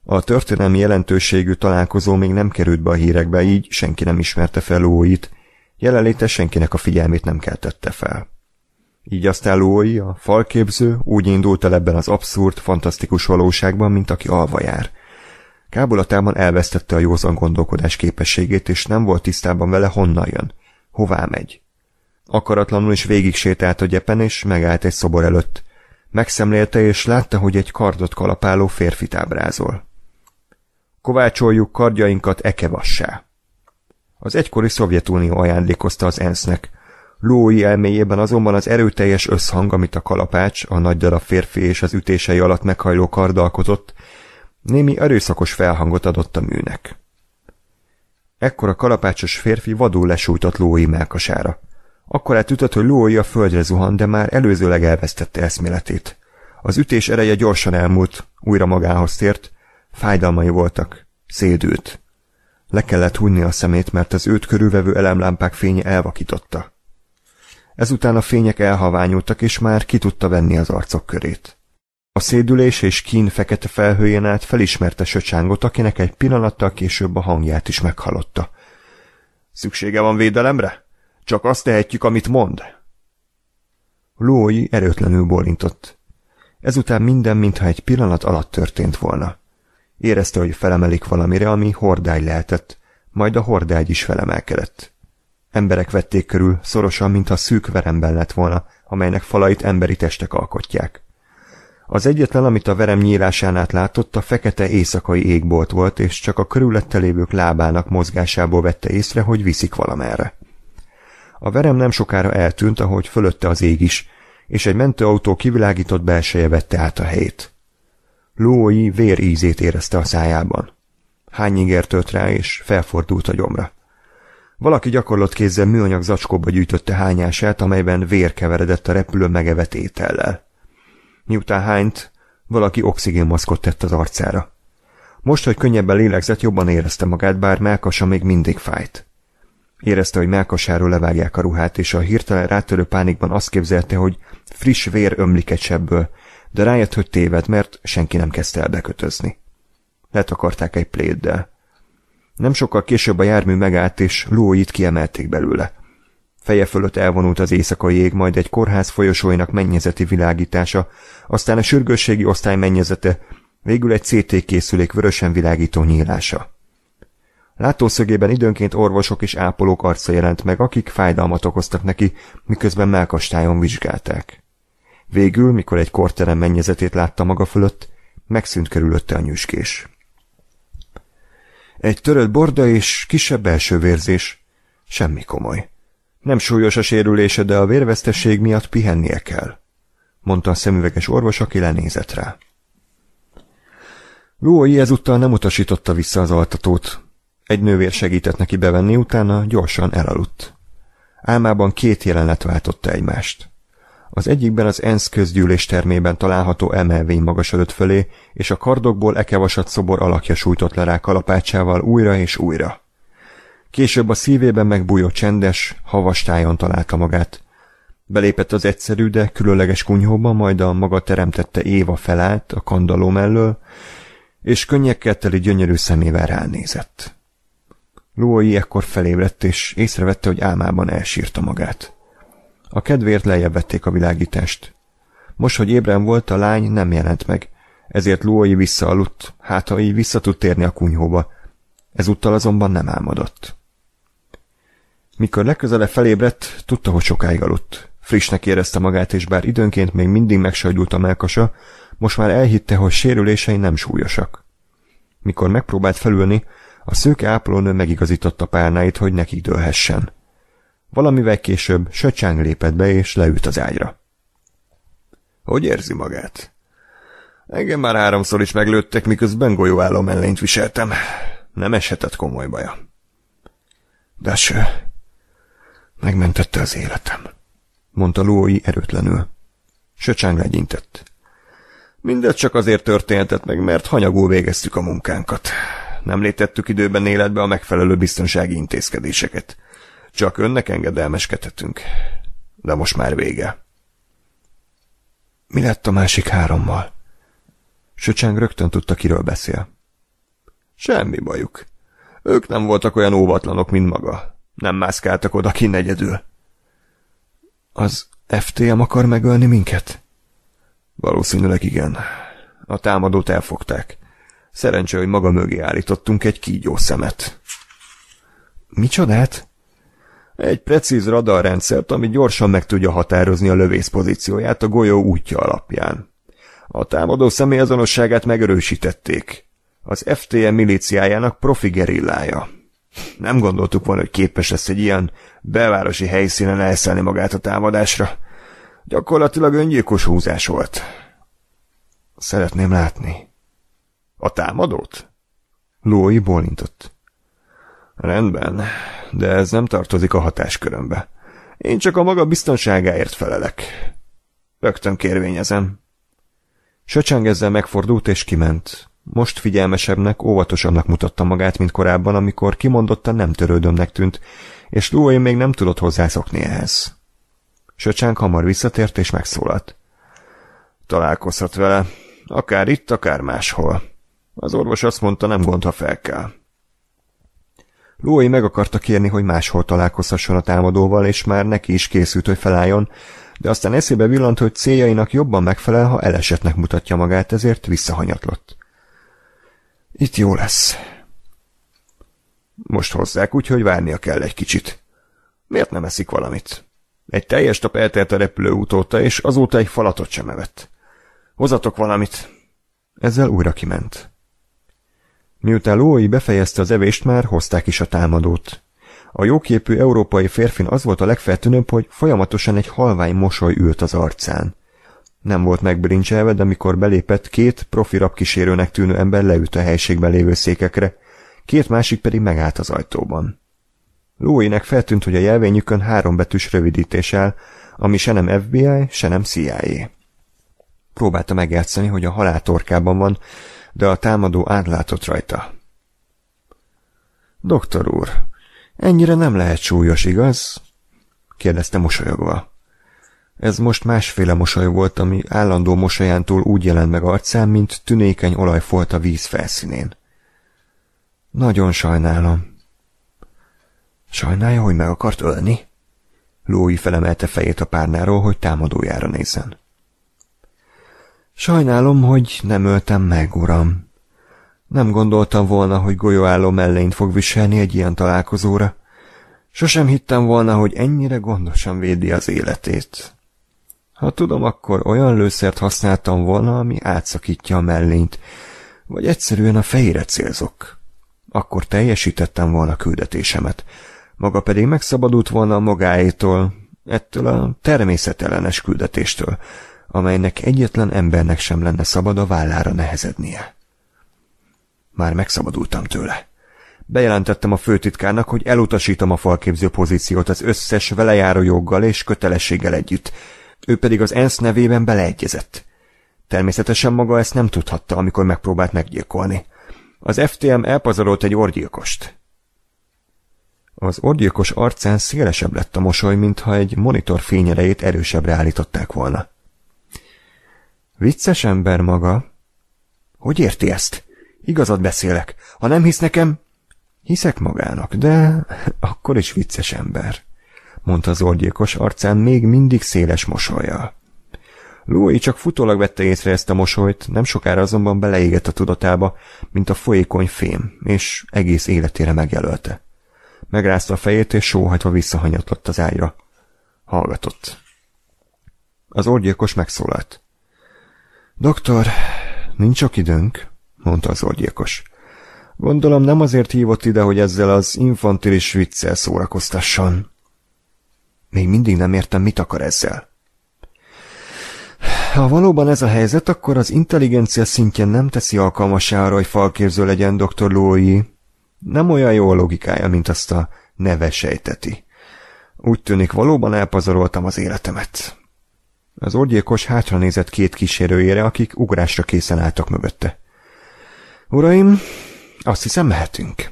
A történelmi jelentőségű találkozó még nem került be a hírekbe, így senki nem ismerte fel Lóit, jelenléte senkinek a figyelmét nem keltette fel. Így aztán Lói, a falképző, úgy indult el ebben az abszurd, fantasztikus valóságban, mint aki alva jár. Kábulatában elvesztette a józan gondolkodás képességét, és nem volt tisztában vele, honnan jön, hová megy. Akaratlanul is végig sétált a gyepen, és megállt egy szobor előtt. Megszemlélte, és látta, hogy egy kardot kalapáló férfit ábrázol. Kovácsoljuk kardjainkat ekevassá. Az egykori Szovjetunió ajándékozta az ENSZ-nek. Lói elméjében azonban az erőteljes összhang, amit a kalapács, a nagy darab férfi és az ütései alatt meghajló kard alkotott, némi erőszakos felhangot adott a műnek. Ekkor a kalapácsos férfi vadul lesújtott Lói melkasára. Akkor eltütött, hogy lója a földre zuhan, de már előzőleg elvesztette eszméletét. Az ütés ereje gyorsan elmúlt, újra magához tért, fájdalmai voltak, szédült. Le kellett hunni a szemét, mert az őt körülvevő elemlámpák fénye elvakította. Ezután a fények elhaványultak, és már ki tudta venni az arcok körét. A szédülés és kín fekete felhőjén át felismerte Söcsángot, akinek egy pillanattal később a hangját is meghalotta. Szüksége van védelemre? Csak azt tehetjük, amit mond. Lói erőtlenül bólintott. Ezután minden, mintha egy pillanat alatt történt volna. Érezte, hogy felemelik valamire, ami hordály lehetett, majd a hordágy is felemelkedett. Emberek vették körül, szorosan, mintha szűk veremben lett volna, amelynek falait emberi testek alkotják. Az egyetlen, amit a verem nyílásán át látott, a fekete éjszakai égbolt volt, és csak a körülötte lévők lábának mozgásából vette észre, hogy viszik valamerre. A verem nem sokára eltűnt, ahogy fölötte az ég is, és egy mentőautó kivilágított belseje vette át a helyét. Lói vér ízét érezte a szájában. Hány inger tölt rá, és felfordult a gyomra. Valaki gyakorlott kézzel műanyag zacskóba gyűjtötte hányását, amelyben vér keveredett a repülő megevett étellel. Miután hányt, valaki oxigénmaszkot tett az arcára. Most, hogy könnyebben lélegzett, jobban érezte magát, bár melkasa még mindig fájt. Érezte, hogy melkasáról levágják a ruhát, és a hirtelen rátörő pánikban azt képzelte, hogy friss vér ömlik egy sebből, de rájött, hogy téved, mert senki nem kezdte el bekötözni. Letakarták egy pléddel. Nem sokkal később a jármű megállt, és lóit kiemelték belőle. Feje fölött elvonult az éjszakai ég, majd egy kórház folyosóinak mennyezeti világítása, aztán a sürgősségi osztály mennyezete, végül egy CT készülék vörösen világító nyílása. Látószögében időnként orvosok és ápolók arca jelent meg, akik fájdalmat okoztak neki, miközben melkastájon vizsgálták. Végül, mikor egy korterem mennyezetét látta maga fölött, megszűnt körülötte a nyüskés. Egy törött borda és kisebb belső vérzés. Semmi komoly. Nem súlyos a sérülése, de a vérvesztesség miatt pihennie kell, mondta a szemüveges orvos, aki lenézett rá. Lói ezúttal nem utasította vissza az altatót, egy nővér segített neki bevenni, utána gyorsan elaludt. Álmában két jelenet váltotta egymást. Az egyikben az ENSZ közgyűlés termében található emelvény magasodott fölé, és a kardokból ekevasat szobor alakja sújtott le rá kalapácsával újra és újra. Később a szívében megbújó csendes, havastájon találta magát. Belépett az egyszerű, de különleges kunyhóba, majd a maga teremtette Éva felállt a kandaló mellől, és könnyekkel teli gyönyörű szemével ránézett. Luai ekkor felébredt, és észrevette, hogy álmában elsírta magát. A kedvért lejjebb vették a világítást. Most, hogy ébren volt, a lány nem jelent meg, ezért Luai visszaaludt, hát ha így vissza tud térni a kunyhóba. Ezúttal azonban nem álmodott. Mikor legközelebb felébredt, tudta, hogy sokáig aludt. Frissnek érezte magát, és bár időnként még mindig megsajdult a melkasa, most már elhitte, hogy sérülései nem súlyosak. Mikor megpróbált felülni, a szőke ápolónő megigazította párnáit, hogy nekik dőlhessen. Valamivel később Söcsáng lépett be, és leült az ágyra. Hogy érzi magát? Engem már háromszor is meglőttek, miközben golyóálló mellényt viseltem. Nem eshetett komoly baja. De ső. megmentette az életem, mondta Lói erőtlenül. Söcsáng legyintett. Mindez csak azért történhetett meg, mert hanyagul végeztük a munkánkat nem léptettük időben életbe a megfelelő biztonsági intézkedéseket. Csak önnek engedelmeskedhetünk. De most már vége. Mi lett a másik hárommal? Söcseng rögtön tudta, kiről beszél. Semmi bajuk. Ők nem voltak olyan óvatlanok, mint maga. Nem mászkáltak oda ki negyedül. Az FTM akar megölni minket? Valószínűleg igen. A támadót elfogták. Szerencse, hogy maga mögé állítottunk egy kígyó szemet. Micsodát? Egy precíz radarrendszert, ami gyorsan meg tudja határozni a lövész pozícióját a golyó útja alapján. A támadó személy azonosságát megerősítették. Az FTM milíciájának profi gerillája. Nem gondoltuk volna, hogy képes lesz egy ilyen belvárosi helyszínen elszállni magát a támadásra. Gyakorlatilag öngyilkos húzás volt. Szeretném látni. A támadót? Lói bólintott. Rendben, de ez nem tartozik a hatáskörömbe. Én csak a maga biztonságáért felelek. Rögtön kérvényezem. Söcseng ezzel megfordult és kiment. Most figyelmesebbnek, óvatosabbnak mutatta magát, mint korábban, amikor kimondottan nem törődömnek tűnt, és Lói még nem tudott hozzászokni ehhez. Söcsánk hamar visszatért és megszólalt. Találkozhat vele, akár itt, akár máshol. Az orvos azt mondta, nem gond, ha fel kell. Lói meg akarta kérni, hogy máshol találkozhasson a támadóval, és már neki is készült, hogy felálljon, de aztán eszébe villant, hogy céljainak jobban megfelel, ha elesetnek mutatja magát, ezért visszahanyatlott. Itt jó lesz. Most hozzák, úgyhogy várnia kell egy kicsit. Miért nem eszik valamit? Egy teljes tap eltelt a repülő utóta, és azóta egy falatot sem evett. Hozatok valamit! Ezzel újra kiment. Miután Lói befejezte az evést, már hozták is a támadót. A jóképű európai férfin az volt a legfeltűnőbb, hogy folyamatosan egy halvány mosoly ült az arcán. Nem volt megbrincselve, de mikor belépett, két profi rabkísérőnek tűnő ember leült a helységben lévő székekre, két másik pedig megállt az ajtóban. Lóinek feltűnt, hogy a jelvényükön három betűs rövidítés áll, ami se nem FBI, se nem CIA. Próbálta megjátszani, hogy a haláltorkában van, de a támadó átlátott rajta. Doktor úr, ennyire nem lehet súlyos, igaz? kérdezte mosolyogva. Ez most másféle mosoly volt, ami állandó mosolyántól úgy jelent meg arcán, mint tünékeny olaj folt a víz felszínén. Nagyon sajnálom. Sajnálja, hogy meg akart ölni? Lói felemelte fejét a párnáról, hogy támadójára nézzen. Sajnálom, hogy nem öltem meg, uram. Nem gondoltam volna, hogy golyóálló mellényt fog viselni egy ilyen találkozóra. Sosem hittem volna, hogy ennyire gondosan védi az életét. Ha tudom, akkor olyan lőszert használtam volna, ami átszakítja a mellényt, vagy egyszerűen a fejére célzok. Akkor teljesítettem volna küldetésemet, maga pedig megszabadult volna magáétól, ettől a természetellenes küldetéstől, amelynek egyetlen embernek sem lenne szabad a vállára nehezednie. Már megszabadultam tőle. Bejelentettem a főtitkárnak, hogy elutasítom a falképző pozíciót az összes velejáró joggal és kötelességgel együtt, ő pedig az ENSZ nevében beleegyezett. Természetesen maga ezt nem tudhatta, amikor megpróbált meggyilkolni. Az FTM elpazarolt egy orgyilkost. Az orgyilkos arcán szélesebb lett a mosoly, mintha egy monitor fényerejét erősebbre állították volna. Vicces ember maga. Hogy érti ezt? Igazad beszélek. Ha nem hisz nekem... Hiszek magának, de akkor is vicces ember, mondta az orgyilkos arcán még mindig széles mosolyjal. Lói csak futólag vette észre ezt a mosolyt, nem sokára azonban beleégett a tudatába, mint a folyékony fém, és egész életére megjelölte. Megrázta a fejét, és sóhajtva visszahanyatlott az ágyra. Hallgatott. Az orgyilkos megszólalt. Doktor, nincs sok időnk, mondta az orgyilkos. Gondolom nem azért hívott ide, hogy ezzel az infantilis viccel szórakoztasson. Még mindig nem értem, mit akar ezzel. Ha valóban ez a helyzet, akkor az intelligencia szintjén nem teszi alkalmasára, hogy falképző legyen dr. Lói. Nem olyan jó a logikája, mint azt a neve sejteti. Úgy tűnik, valóban elpazaroltam az életemet. Az orgyilkos hátranézett két kísérőjére, akik ugrásra készen álltak mögötte. Uraim, azt hiszem mehetünk.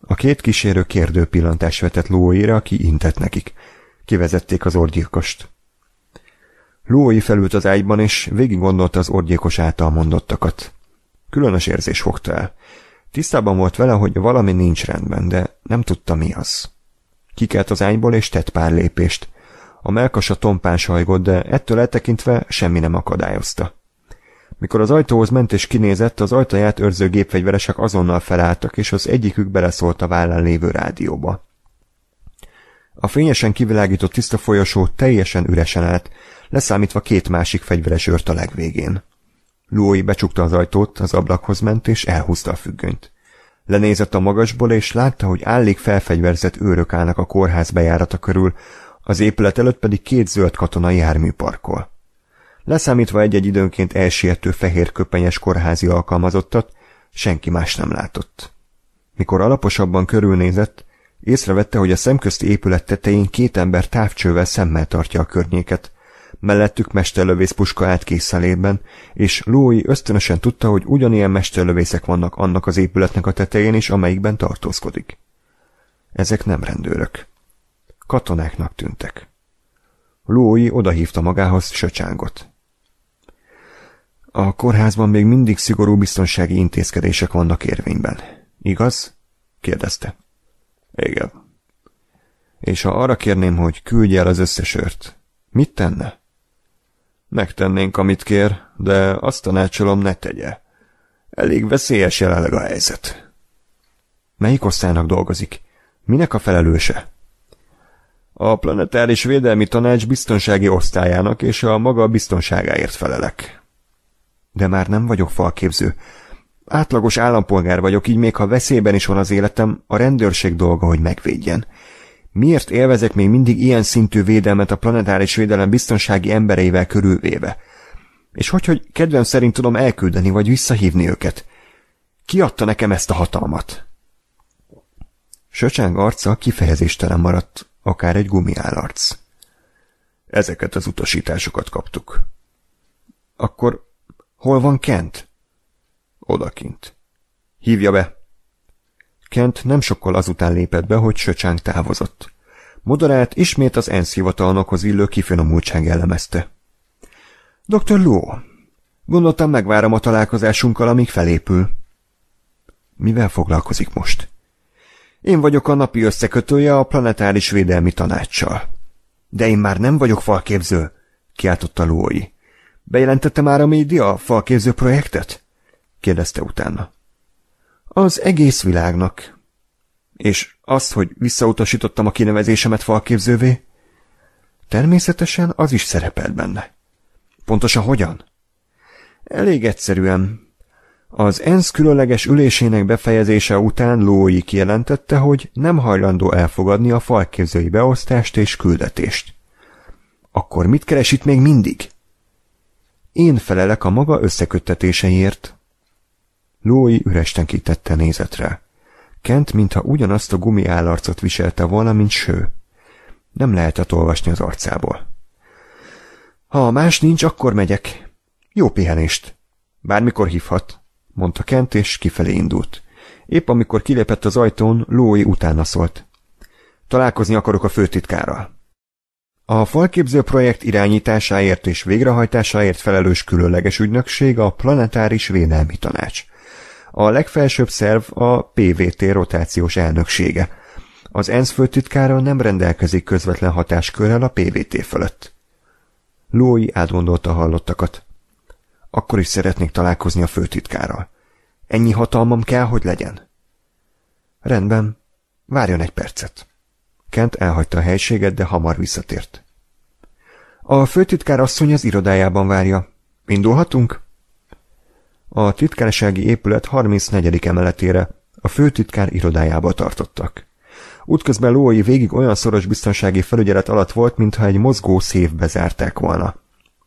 A két kísérő kérdő pillantás vetett lóira, aki intett nekik. Kivezették az orgyilkost. Lói felült az ágyban, és végig gondolta az orgyilkos által mondottakat. Különös érzés fogta el. Tisztában volt vele, hogy valami nincs rendben, de nem tudta mi az. Kikelt az ágyból, és tett pár lépést. A melkasa tompán sajgott, de ettől eltekintve semmi nem akadályozta. Mikor az ajtóhoz ment és kinézett, az ajtaját őrző gépfegyveresek azonnal felálltak, és az egyikük beleszólt a vállán lévő rádióba. A fényesen kivilágított tiszta folyosó teljesen üresen állt, leszámítva két másik fegyveres őrt a legvégén. Louis becsukta az ajtót, az ablakhoz ment és elhúzta a függönyt. Lenézett a magasból, és látta, hogy állik felfegyverzett őrök állnak a kórház bejárata körül, az épület előtt pedig két zöld katonai jármű parkol. Leszámítva egy-egy időnként elsiető fehér köpenyes kórházi alkalmazottat, senki más nem látott. Mikor alaposabban körülnézett, észrevette, hogy a szemközti épület tetején két ember távcsővel szemmel tartja a környéket, mellettük mesterlövész puska állt készelében, és Lói ösztönösen tudta, hogy ugyanilyen mesterlövészek vannak annak az épületnek a tetején is, amelyikben tartózkodik. Ezek nem rendőrök. Katonáknak tűntek. Lói odahívta magához söcsángot. A kórházban még mindig szigorú biztonsági intézkedések vannak érvényben. Igaz? kérdezte. Igen. És ha arra kérném, hogy küldje el az összes őrt, mit tenne? Megtennénk, amit kér, de azt tanácsolom, ne tegye. Elég veszélyes jelenleg a helyzet. Melyik osztálynak dolgozik? Minek a felelőse? A Planetáris Védelmi Tanács biztonsági osztályának és a maga biztonságáért felelek. De már nem vagyok falképző. Átlagos állampolgár vagyok, így még ha veszélyben is van az életem, a rendőrség dolga, hogy megvédjen. Miért élvezek még mindig ilyen szintű védelmet a planetáris védelem biztonsági embereivel körülvéve? És hogy, hogy kedvem szerint tudom elküldeni vagy visszahívni őket? Ki adta nekem ezt a hatalmat? Söcsáng arca kifejezéstelen maradt, akár egy gumiállarc. Ezeket az utasításokat kaptuk. Akkor hol van Kent? Odakint. Hívja be! Kent nem sokkal azután lépett be, hogy Söcsánk távozott. Moderát ismét az ENSZ hivatalnokhoz illő kifinomultság elemezte. Dr. Ló, gondoltam megvárom a találkozásunkkal, amíg felépül. Mivel foglalkozik most? Én vagyok a napi összekötője a Planetáris Védelmi Tanácssal. De én már nem vagyok falképző, kiáltotta Lói. Bejelentette már a média a falképző projektet? kérdezte utána. Az egész világnak. És azt, hogy visszautasítottam a kinevezésemet falképzővé? Természetesen az is szerepelt benne. Pontosan hogyan? Elég egyszerűen. Az ENSZ különleges ülésének befejezése után Lói kijelentette, hogy nem hajlandó elfogadni a falképzői beosztást és küldetést. Akkor mit keres itt még mindig? Én felelek a maga összeköttetéseiért. Lói üresen kitette nézetre. Kent, mintha ugyanazt a gumi állarcot viselte volna, mint ső. Nem lehetett olvasni az arcából. Ha más nincs, akkor megyek. Jó pihenést. Bármikor hívhat mondta Kent, és kifelé indult. Épp amikor kilépett az ajtón, Lói utána szólt. Találkozni akarok a főtitkárral. A falképző projekt irányításáért és végrehajtásáért felelős különleges ügynökség a Planetáris Védelmi Tanács. A legfelsőbb szerv a PVT rotációs elnöksége. Az ENSZ főtitkára nem rendelkezik közvetlen hatáskörrel a PVT fölött. Lói átgondolta hallottakat akkor is szeretnék találkozni a főtitkárral. Ennyi hatalmam kell, hogy legyen. Rendben, várjon egy percet. Kent elhagyta a helységet, de hamar visszatért. A főtitkár asszony az irodájában várja. Indulhatunk? A titkársági épület 34. emeletére, a főtitkár irodájába tartottak. Útközben Lói végig olyan szoros biztonsági felügyelet alatt volt, mintha egy mozgó szévbe zárták volna.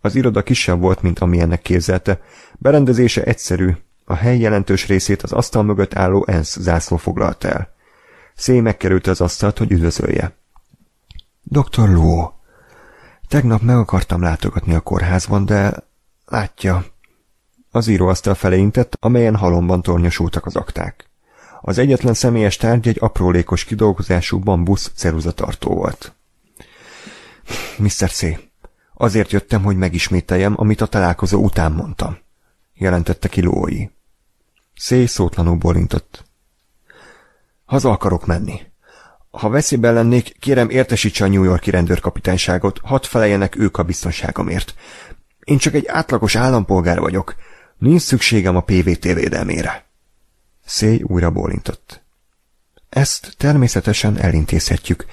Az iroda kisebb volt, mint amilyennek képzelte. Berendezése egyszerű, a hely jelentős részét az asztal mögött álló ENSZ zászló foglalta el. Szé megkerült az asztalt, hogy üdvözölje. Doktor Ló, tegnap meg akartam látogatni a kórházban, de látja. Az íróasztal felé intett, amelyen halomban tornyosultak az akták. Az egyetlen személyes tárgy egy aprólékos kidolgozású bambusz ceruzatartó volt. Mr. C. Azért jöttem, hogy megismételjem, amit a találkozó után mondtam, jelentette Lói. Szé szótlanul bolintott. Haza akarok menni. Ha veszélyben lennék, kérem értesítse a New Yorki rendőrkapitányságot, hadd feleljenek ők a biztonságomért. Én csak egy átlagos állampolgár vagyok. Nincs szükségem a PVT védelmére. Szély újra bólintott. Ezt természetesen elintézhetjük,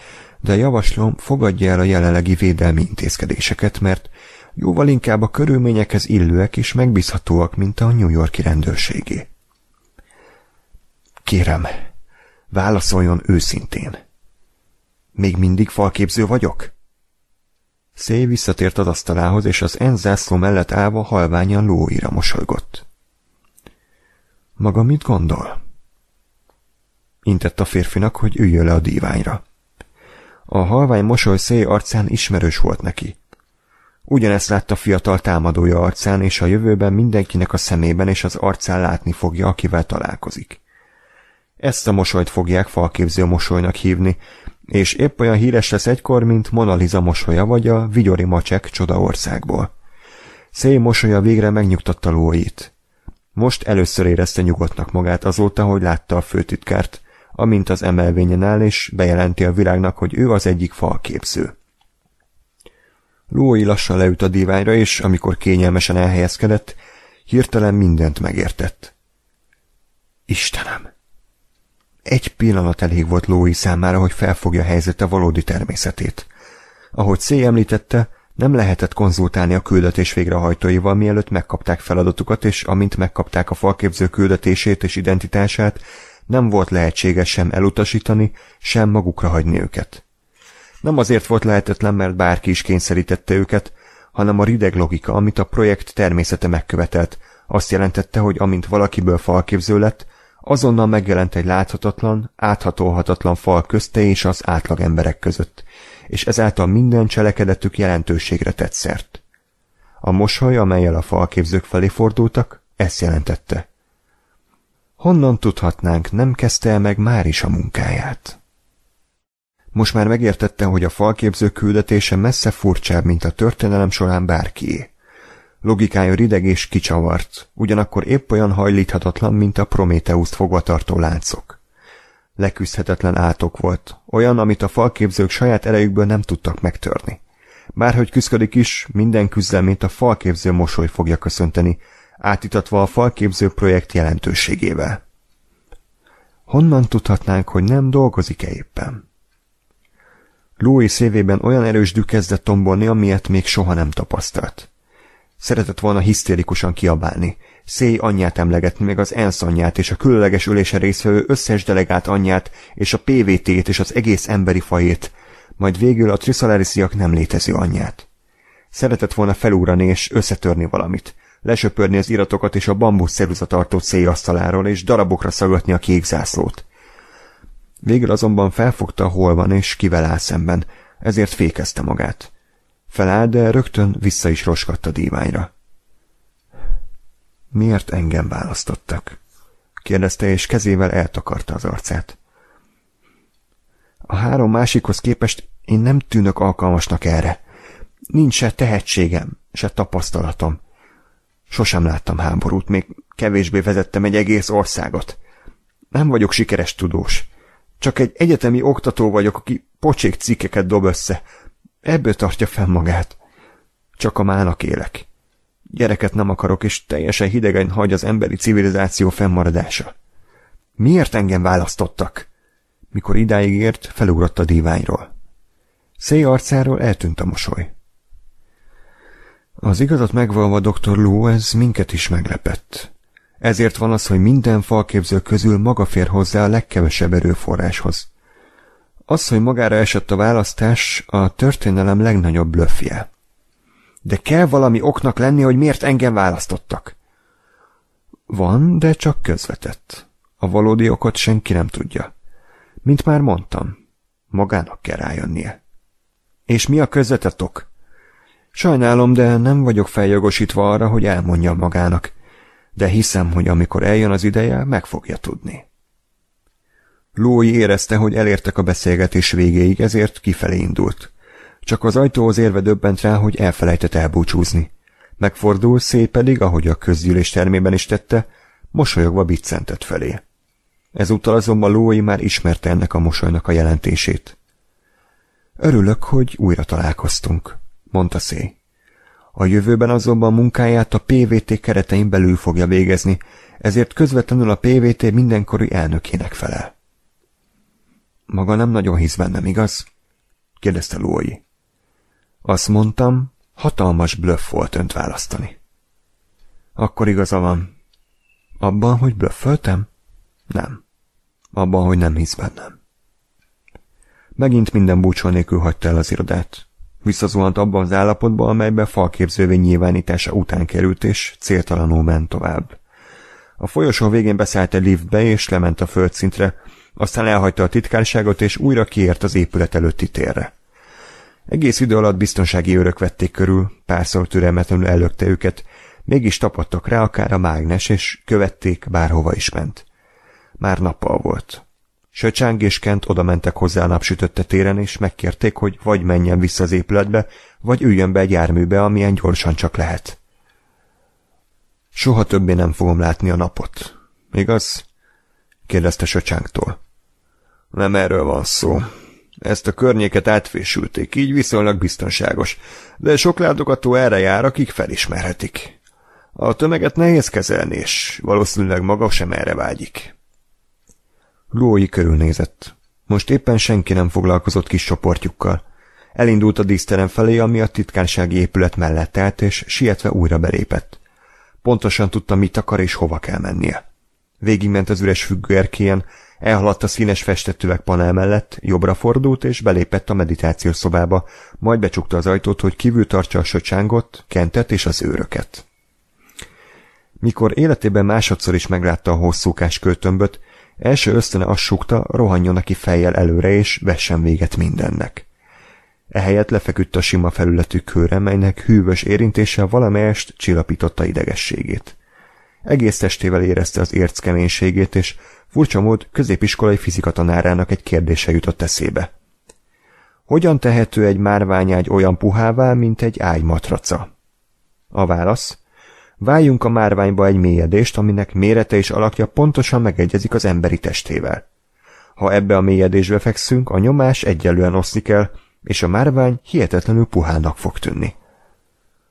de javaslom, fogadja el a jelenlegi védelmi intézkedéseket, mert jóval inkább a körülményekhez illőek és megbízhatóak, mint a New Yorki rendőrségé. Kérem, válaszoljon őszintén. Még mindig falképző vagyok? Szély visszatért az asztalához, és az enzászló mellett állva halványan lóira mosolygott. Maga mit gondol? Intett a férfinak, hogy üljön le a díványra. A halvány mosoly szély arcán ismerős volt neki. Ugyanezt látta fiatal támadója arcán, és a jövőben mindenkinek a szemében és az arcán látni fogja, akivel találkozik. Ezt a mosolyt fogják falképző mosolynak hívni, és épp olyan híres lesz egykor, mint Mona Lisa mosolya vagy a Vigyori Macsek csodaországból. Szély mosolya végre megnyugtatta lóit. Most először érezte nyugodtnak magát azóta, hogy látta a főtitkárt, amint az emelvényen áll, és bejelenti a világnak, hogy ő az egyik falképző. Lói lassan leült a diványra, és amikor kényelmesen elhelyezkedett, hirtelen mindent megértett. Istenem! Egy pillanat elég volt Lói számára, hogy felfogja a helyzete valódi természetét. Ahogy C említette, nem lehetett konzultálni a küldetés végrehajtóival, mielőtt megkapták feladatukat, és amint megkapták a falképző küldetését és identitását, nem volt lehetséges sem elutasítani, sem magukra hagyni őket. Nem azért volt lehetetlen, mert bárki is kényszerítette őket, hanem a rideg logika, amit a projekt természete megkövetelt, azt jelentette, hogy amint valakiből falképző lett, azonnal megjelent egy láthatatlan, áthatolhatatlan fal közte és az átlag emberek között, és ezáltal minden cselekedetük jelentőségre tett szert. A mosoly, amelyel a falképzők felé fordultak, ezt jelentette. Honnan tudhatnánk, nem kezdte el meg már is a munkáját? Most már megértette, hogy a falképző küldetése messze furcsább, mint a történelem során bárki. Logikája rideg és kicsavart, ugyanakkor épp olyan hajlíthatatlan, mint a Prométeuszt fogvatartó láncok. Leküzdhetetlen átok volt, olyan, amit a falképzők saját erejükből nem tudtak megtörni. Bárhogy küzdik is, minden küzdelmét a falképző mosoly fogja köszönteni, átitatva a falképző projekt jelentőségével. Honnan tudhatnánk, hogy nem dolgozik-e éppen? Louis szévében olyan erős dű kezdett tombolni, amilyet még soha nem tapasztalt. Szeretett volna hisztérikusan kiabálni, Széj anyját emlegetni, meg az ENSZ anyját és a különleges ülése résztvevő összes delegát anyját és a PVT-t és az egész emberi fajét, majd végül a triszalárisziak nem létező anyját. Szeretett volna felúrani és összetörni valamit, lesöpörni az iratokat és a bambusz szeruzatartó céljasztaláról, és darabokra szagatni a kék zászlót. Végül azonban felfogta, hol van, és kivel áll szemben, ezért fékezte magát. Feláll, de rögtön vissza is roskadt a díványra. Miért engem választottak? kérdezte, és kezével eltakarta az arcát. A három másikhoz képest én nem tűnök alkalmasnak erre. Nincs se tehetségem, se tapasztalatom. Sosem láttam háborút, még kevésbé vezettem egy egész országot. Nem vagyok sikeres tudós. Csak egy egyetemi oktató vagyok, aki pocsék cikkeket dob össze. Ebből tartja fenn magát. Csak a mának élek. Gyereket nem akarok, és teljesen hidegen hagy az emberi civilizáció fennmaradása. Miért engem választottak? Mikor idáig ért, felugrott a díványról. Szély arcáról eltűnt a mosoly. Az igazat megvalva dr. ez minket is meglepett. Ezért van az, hogy minden falképző közül maga fér hozzá a legkevesebb erőforráshoz. Az, hogy magára esett a választás, a történelem legnagyobb blöffje. De kell valami oknak lenni, hogy miért engem választottak. Van, de csak közvetett. A valódi okot senki nem tudja. Mint már mondtam, magának kell rájönnie. És mi a közvetett ok? Sajnálom, de nem vagyok feljogosítva arra, hogy elmondja magának, de hiszem, hogy amikor eljön az ideje, meg fogja tudni. Lói érezte, hogy elértek a beszélgetés végéig, ezért kifelé indult. Csak az ajtóhoz érve döbbent rá, hogy elfelejtett elbúcsúzni. Megfordul, szép pedig, ahogy a közgyűlés termében is tette, mosolyogva biccentett felé. Ezúttal azonban Lói már ismerte ennek a mosolynak a jelentését. Örülök, hogy újra találkoztunk mondta Szé. A jövőben azonban munkáját a PVT keretein belül fogja végezni, ezért közvetlenül a PVT mindenkori elnökének felel. Maga nem nagyon hisz bennem, igaz? kérdezte Lói. Azt mondtam, hatalmas blöff volt önt választani. Akkor igaza van. Abban, hogy blöfföltem? Nem. Abban, hogy nem hisz bennem. Megint minden búcsol nélkül hagyta el az irodát. Visszazuhant abban az állapotban, amelyben falképzővény nyilvánítása után került, és céltalanul ment tovább. A folyosó végén beszállt egy liftbe, és lement a földszintre, aztán elhagyta a titkárságot, és újra kiért az épület előtti térre. Egész idő alatt biztonsági őrök vették körül, párszor türelmetlenül ellökte őket, mégis tapadtak rá akár a mágnes, és követték, bárhova is ment. Már nappal volt. Söcsáng és Kent oda mentek hozzá napsütötte téren, és megkérték, hogy vagy menjen vissza az épületbe, vagy üljön be egy járműbe, amilyen gyorsan csak lehet. Soha többé nem fogom látni a napot. Igaz? kérdezte Söcsángtól. Nem erről van szó. Ezt a környéket átfésülték, így viszonylag biztonságos, de sok látogató erre jár, akik felismerhetik. A tömeget nehéz kezelni, és valószínűleg maga sem erre vágyik. Gruói körülnézett. Most éppen senki nem foglalkozott kis csoportjukkal. Elindult a díszterem felé, ami a titkársági épület mellett állt, és sietve újra belépett. Pontosan tudta, mit akar és hova kell mennie. Végigment az üres függőerkélyen, elhaladt a színes festett panel mellett, jobbra fordult és belépett a meditációs szobába, majd becsukta az ajtót, hogy kívül tartsa a söcsángot, kentet és az őröket. Mikor életében másodszor is meglátta a hosszúkás költömböt, Első ösztöne azt súgta, rohanjon neki fejjel előre és vessen véget mindennek. Ehelyett lefeküdt a sima felületű kőre, melynek hűvös érintése valamelyest csillapította idegességét. Egész testével érezte az érc keménységét, és furcsa mód középiskolai fizikatanárának egy kérdése jutott eszébe. Hogyan tehető egy márványágy olyan puhává, mint egy ágymatraca? A válasz Váljunk a márványba egy mélyedést, aminek mérete és alakja pontosan megegyezik az emberi testével. Ha ebbe a mélyedésbe fekszünk, a nyomás egyenlően oszlik el, és a márvány hihetetlenül puhának fog tűnni.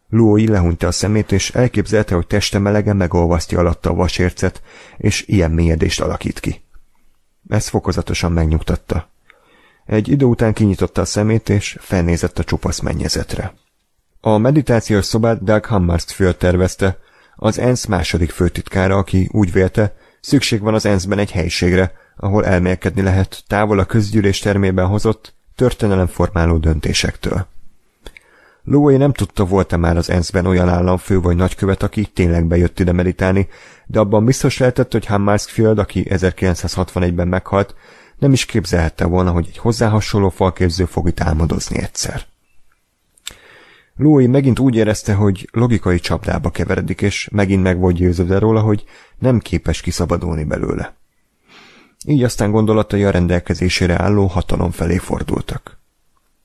Lói lehunta a szemét, és elképzelte, hogy teste melegen megolvasztja alatta a vasércet, és ilyen mélyedést alakít ki. Ez fokozatosan megnyugtatta. Egy idő után kinyitotta a szemét, és felnézett a csupasz mennyezetre. A meditációs szobát Doug főt tervezte, az ENSZ második főtitkára, aki úgy vélte, szükség van az ENSZ-ben egy helységre, ahol elmélkedni lehet távol a közgyűlés termében hozott, történelemformáló döntésektől. Louis nem tudta, volt-e már az ENSZ-ben olyan államfő vagy nagykövet, aki tényleg bejött ide meditálni, de abban biztos lehetett, hogy Hammarskjöld, aki 1961-ben meghalt, nem is képzelhette volna, hogy egy hozzá hasonló falképző fog itt álmodozni egyszer. Louis megint úgy érezte, hogy logikai csapdába keveredik, és megint meg volt győződve róla, hogy nem képes kiszabadulni belőle. Így aztán gondolatai a rendelkezésére álló hatalom felé fordultak.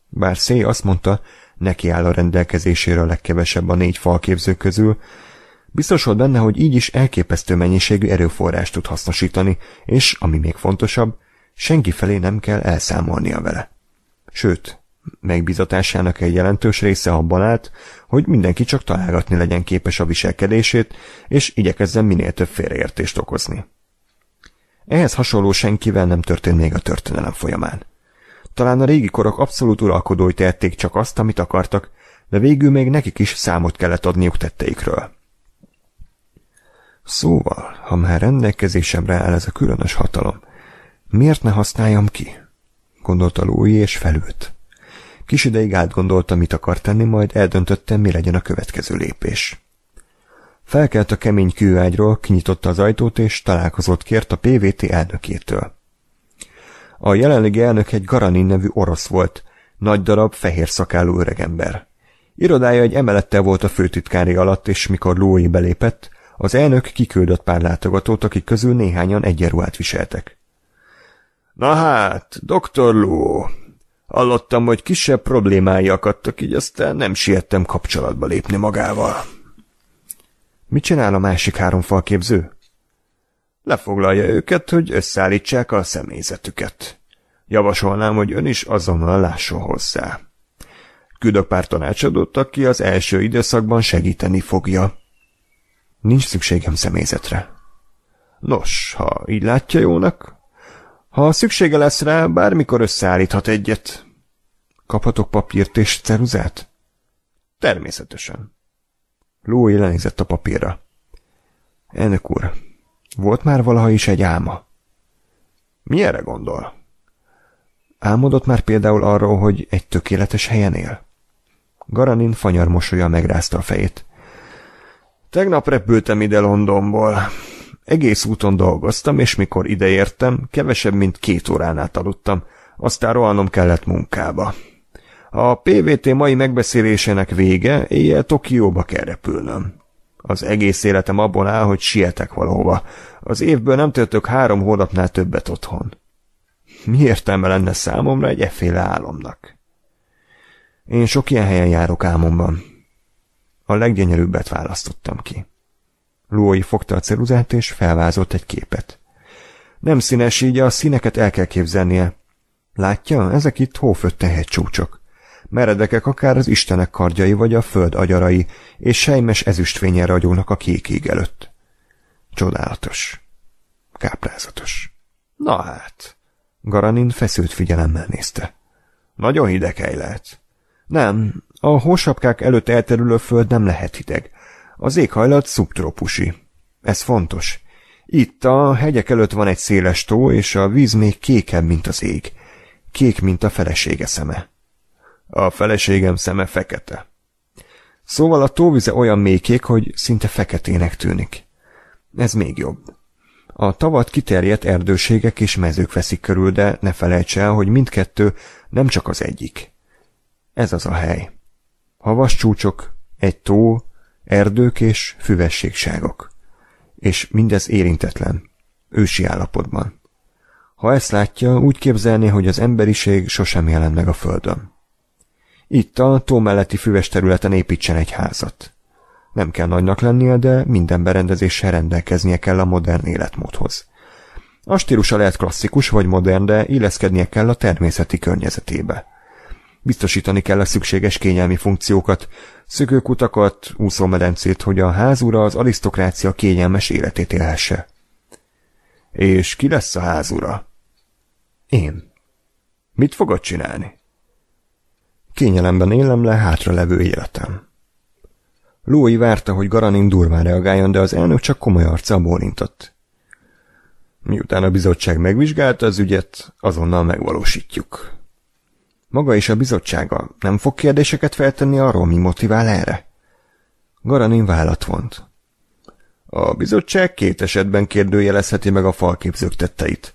Bár Szé azt mondta, neki áll a rendelkezésére a legkevesebb a négy falképző közül, biztos volt benne, hogy így is elképesztő mennyiségű erőforrást tud hasznosítani, és, ami még fontosabb, senki felé nem kell elszámolnia vele. Sőt, megbizatásának egy jelentős része abban állt, hogy mindenki csak találgatni legyen képes a viselkedését, és igyekezzen minél több félreértést okozni. Ehhez hasonló senkivel nem történt még a történelem folyamán. Talán a régi korok abszolút uralkodói tették csak azt, amit akartak, de végül még nekik is számot kellett adniuk tetteikről. Szóval, ha már rendelkezésemre áll ez a különös hatalom, miért ne használjam ki? gondolta Lói és felült. Kis ideig átgondolta, mit akar tenni, majd eldöntötte, mi legyen a következő lépés. Felkelt a kemény kőágyról, kinyitotta az ajtót és találkozott kért a PVT elnökétől. A jelenlegi elnök egy Garanin nevű orosz volt, nagy darab, fehér szakálú öregember. Irodája egy emelettel volt a főtitkári alatt, és mikor Lói belépett, az elnök kiküldött pár látogatót, akik közül néhányan egyenruhát viseltek. – Na hát, doktor Ló, Hallottam, hogy kisebb problémái akadtak, így aztán nem siettem kapcsolatba lépni magával. Mit csinál a másik három falképző? Lefoglalja őket, hogy összeállítsák a személyzetüket. Javasolnám, hogy ön is azonnal lásson hozzá. Küldök pár tanácsadót, aki az első időszakban segíteni fogja. Nincs szükségem személyzetre. Nos, ha így látja jónak, ha szüksége lesz rá, bármikor összeállíthat egyet. Kaphatok papírt és ceruzát? Természetesen. Lói lenézett a papírra. Elnök úr, volt már valaha is egy álma? Mi erre gondol? Álmodott már például arról, hogy egy tökéletes helyen él? Garanin fanyar mosolya megrázta a fejét. Tegnap repültem ide Londonból. Egész úton dolgoztam, és mikor ideértem, kevesebb, mint két órán át aludtam, aztán rohanom kellett munkába. A PVT mai megbeszélésének vége, éjjel Tokióba kell repülnöm. Az egész életem abban áll, hogy sietek valahova. Az évből nem töltök három hónapnál többet otthon. Mi értelme lenne számomra egy efféle álomnak? Én sok ilyen helyen járok álmomban. A leggyönyörűbbet választottam ki. Luói fogta a ceruzát és felvázolt egy képet. Nem színes, így a színeket el kell képzelnie. Látja, ezek itt hófött tehetcsúcsok. Meredekek akár az istenek kardjai vagy a föld agyarai, és sejmes ezüstfénye ragyognak a kék ég előtt. Csodálatos. Káprázatos. Na hát. Garanin feszült figyelemmel nézte. Nagyon hideg hely lehet. Nem, a hósapkák előtt elterülő föld nem lehet hideg. Az éghajlat szubtrópusi. Ez fontos. Itt a hegyek előtt van egy széles tó, és a víz még kékebb, mint az ég. Kék, mint a felesége szeme. A feleségem szeme fekete. Szóval a tóvize olyan mélykék, hogy szinte feketének tűnik. Ez még jobb. A tavat kiterjedt erdőségek és mezők veszik körül, de ne felejts el, hogy mindkettő nem csak az egyik. Ez az a hely. Havas csúcsok, egy tó, erdők és füvességságok. És mindez érintetlen, ősi állapotban. Ha ezt látja, úgy képzelné, hogy az emberiség sosem jelent meg a földön. Itt a tó melletti füves területen építsen egy házat. Nem kell nagynak lennie, de minden berendezéssel rendelkeznie kell a modern életmódhoz. A stílusa lehet klasszikus vagy modern, de illeszkednie kell a természeti környezetébe. Biztosítani kell a szükséges kényelmi funkciókat, szökőkutakat, úszómedencét, hogy a házura az arisztokrácia kényelmes életét élhesse. És ki lesz a házura? Én. Mit fogod csinálni? Kényelemben élem le hátra levő életem. Lói várta, hogy Garanin durván reagáljon, de az elnök csak komoly arccal bólintott. Miután a bizottság megvizsgálta az ügyet, azonnal megvalósítjuk. Maga és a bizottsága nem fog kérdéseket feltenni arról, mi motivál erre? Garanin vállat vont. A bizottság két esetben kérdőjelezheti meg a falképzők tetteit.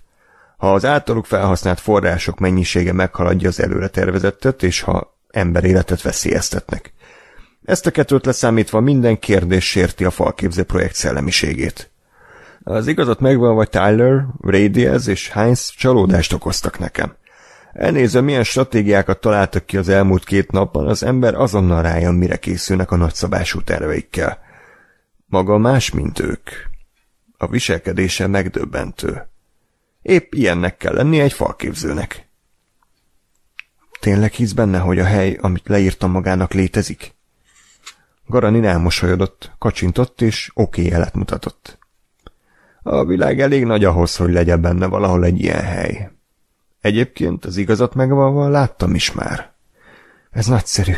Ha az általuk felhasznált források mennyisége meghaladja az előre tervezettet, és ha emberéletet veszélyeztetnek. Ezt a kettőt leszámítva minden kérdés sérti a falképző projekt szellemiségét. Az igazat megvan, vagy Tyler, Radiez és Heinz csalódást okoztak nekem. Elnézve, milyen stratégiákat találtak ki az elmúlt két napban, az ember azonnal rájön, mire készülnek a nagyszabású terveikkel. Maga más, mint ők. A viselkedése megdöbbentő. Épp ilyennek kell lenni egy falképzőnek. Tényleg hisz benne, hogy a hely, amit leírtam magának, létezik? Garanin elmosolyodott, kacsintott és oké jelet mutatott. A világ elég nagy ahhoz, hogy legyen benne valahol egy ilyen hely. Egyébként az igazat megvalva láttam is már. Ez nagyszerű.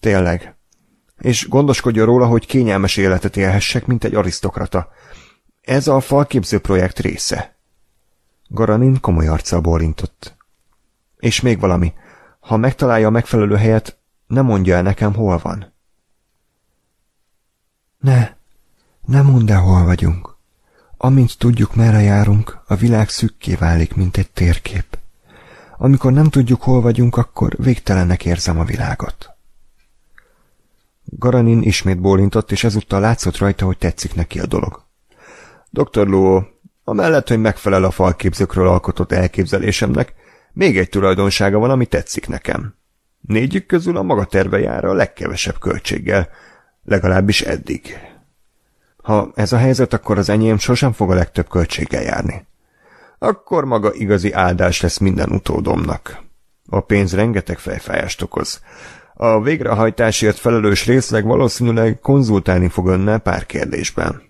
Tényleg. És gondoskodja róla, hogy kényelmes életet élhessek, mint egy arisztokrata. Ez a falképző projekt része. Garanin komoly arccal bólintott. És még valami. Ha megtalálja a megfelelő helyet, ne mondja el nekem, hol van. Ne, ne mondd el, hol vagyunk. Amint tudjuk, merre járunk, a világ szükké válik, mint egy térkép. Amikor nem tudjuk, hol vagyunk, akkor végtelennek érzem a világot. Garanin ismét bólintott, és ezúttal látszott rajta, hogy tetszik neki a dolog. Dr. Luo, amellett, hogy megfelel a falképzőkről alkotott elképzelésemnek, még egy tulajdonsága van, ami tetszik nekem. Négyük közül a maga terve jár a legkevesebb költséggel, legalábbis eddig. Ha ez a helyzet, akkor az enyém sosem fog a legtöbb költséggel járni. Akkor maga igazi áldás lesz minden utódomnak. A pénz rengeteg fejfájást okoz. A végrehajtásért felelős részleg valószínűleg konzultálni fog önnel pár kérdésben.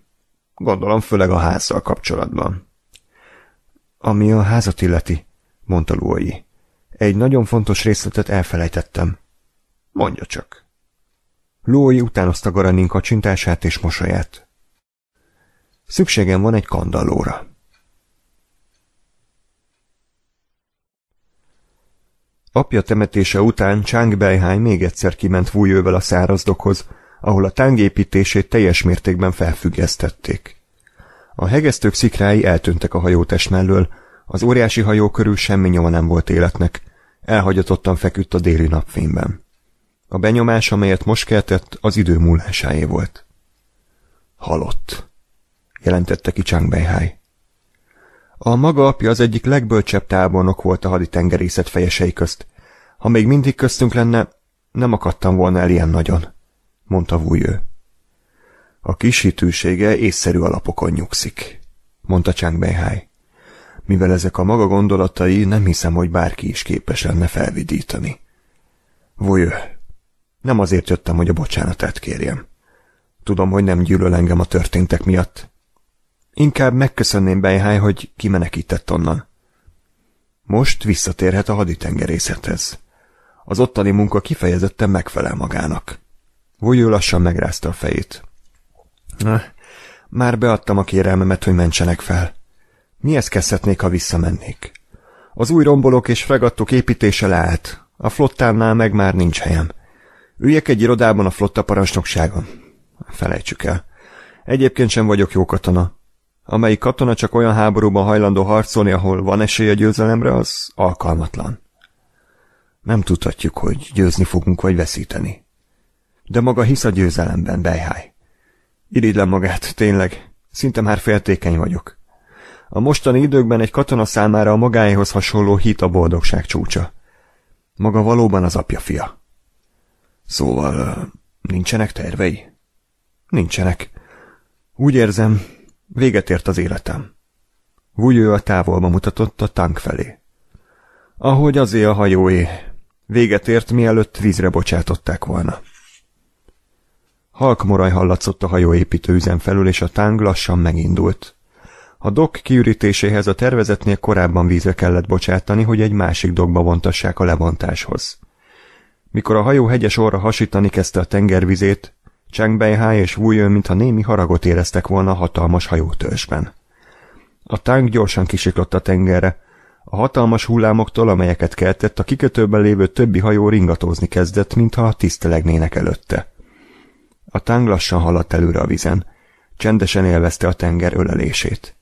Gondolom főleg a házzal kapcsolatban. Ami a házat illeti, mondta Luai. Egy nagyon fontos részletet elfelejtettem. Mondja csak. Lói utánozta Garanin kacsintását és mosolyát. Szükségem van egy kandallóra. Apja temetése után Chang Beihai még egyszer kiment Wujővel a szárazdokhoz, ahol a tángépítését teljes mértékben felfüggesztették. A hegesztők szikrái eltűntek a hajótest mellől, az óriási hajó körül semmi nyoma nem volt életnek, elhagyatottan feküdt a déli napfényben. A benyomás, amelyet most keltett, az idő múlásáé volt. Halott jelentette ki Chang Beihai. A maga apja az egyik legbölcsebb tábornok volt a haditengerészet fejesei közt. Ha még mindig köztünk lenne, nem akadtam volna el ilyen nagyon, mondta Vújő. A kis hitűsége észszerű alapokon nyugszik, mondta Chang Beihai. Mivel ezek a maga gondolatai, nem hiszem, hogy bárki is képes lenne felvidítani. Vújő, nem azért jöttem, hogy a bocsánatát kérjem. Tudom, hogy nem gyűlöl engem a történtek miatt, Inkább megköszönném Bejháj, hogy kimenekített onnan. Most visszatérhet a haditengerészethez. Az ottani munka kifejezetten megfelel magának. Vújó lassan megrázta a fejét. Na, már beadtam a kérelmemet, hogy mentsenek fel. Mihez kezdhetnék, ha visszamennék? Az új rombolók és fregattok építése leállt. A flottánál meg már nincs helyem. Üljek egy irodában a flotta parancsnokságon. Felejtsük el. Egyébként sem vagyok jó katona amelyik katona csak olyan háborúban hajlandó harcolni, ahol van esélye győzelemre, az alkalmatlan. Nem tudhatjuk, hogy győzni fogunk vagy veszíteni. De maga hisz a győzelemben, Bejháj. Irigylem magát, tényleg. Szinte már féltékeny vagyok. A mostani időkben egy katona számára a magáéhoz hasonló hit a boldogság csúcsa. Maga valóban az apja fia. Szóval nincsenek tervei? Nincsenek. Úgy érzem, Véget ért az életem. Vújő a távolba mutatott a tank felé. Ahogy azé a hajóé. Véget ért, mielőtt vízre bocsátották volna. Halk moraj hallatszott a hajóépítő üzem felül, és a táng lassan megindult. A dok kiürítéséhez a tervezetnél korábban vízre kellett bocsátani, hogy egy másik dokba vontassák a levontáshoz. Mikor a hajó hegyes orra hasítani kezdte a tengervizét, Csengbejhá és Wu mintha némi haragot éreztek volna a hatalmas hajótörzsben. A tank gyorsan kisiklott a tengerre. A hatalmas hullámoktól, amelyeket keltett, a kikötőben lévő többi hajó ringatózni kezdett, mintha tisztelegnének előtte. A táng lassan haladt előre a vizen. Csendesen élvezte a tenger ölelését.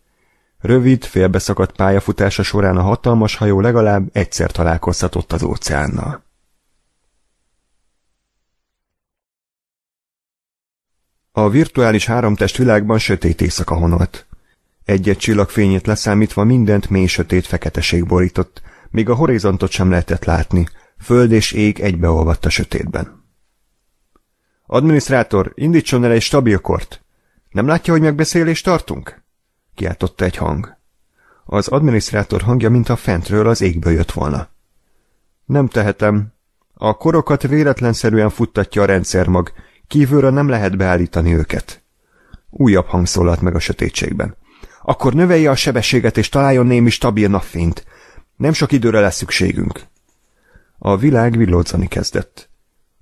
Rövid, félbeszakadt pályafutása során a hatalmas hajó legalább egyszer találkozhatott az óceánnal. A virtuális háromtest világban sötét éjszaka honolt. Egy-egy csillagfényét leszámítva mindent mély sötét feketeség borított, még a horizontot sem lehetett látni, föld és ég egybeolvadt a sötétben. Adminisztrátor, indítson el egy stabil kort. Nem látja, hogy megbeszélést tartunk? Kiáltotta egy hang. Az adminisztrátor hangja, mint a fentről az égből jött volna. Nem tehetem. A korokat véletlenszerűen futtatja a rendszermag, Kívülről nem lehet beállítani őket. Újabb hang szólalt meg a sötétségben. Akkor növelje a sebességet és találjon némi stabil napfényt. Nem sok időre lesz szükségünk. A világ villódzani kezdett.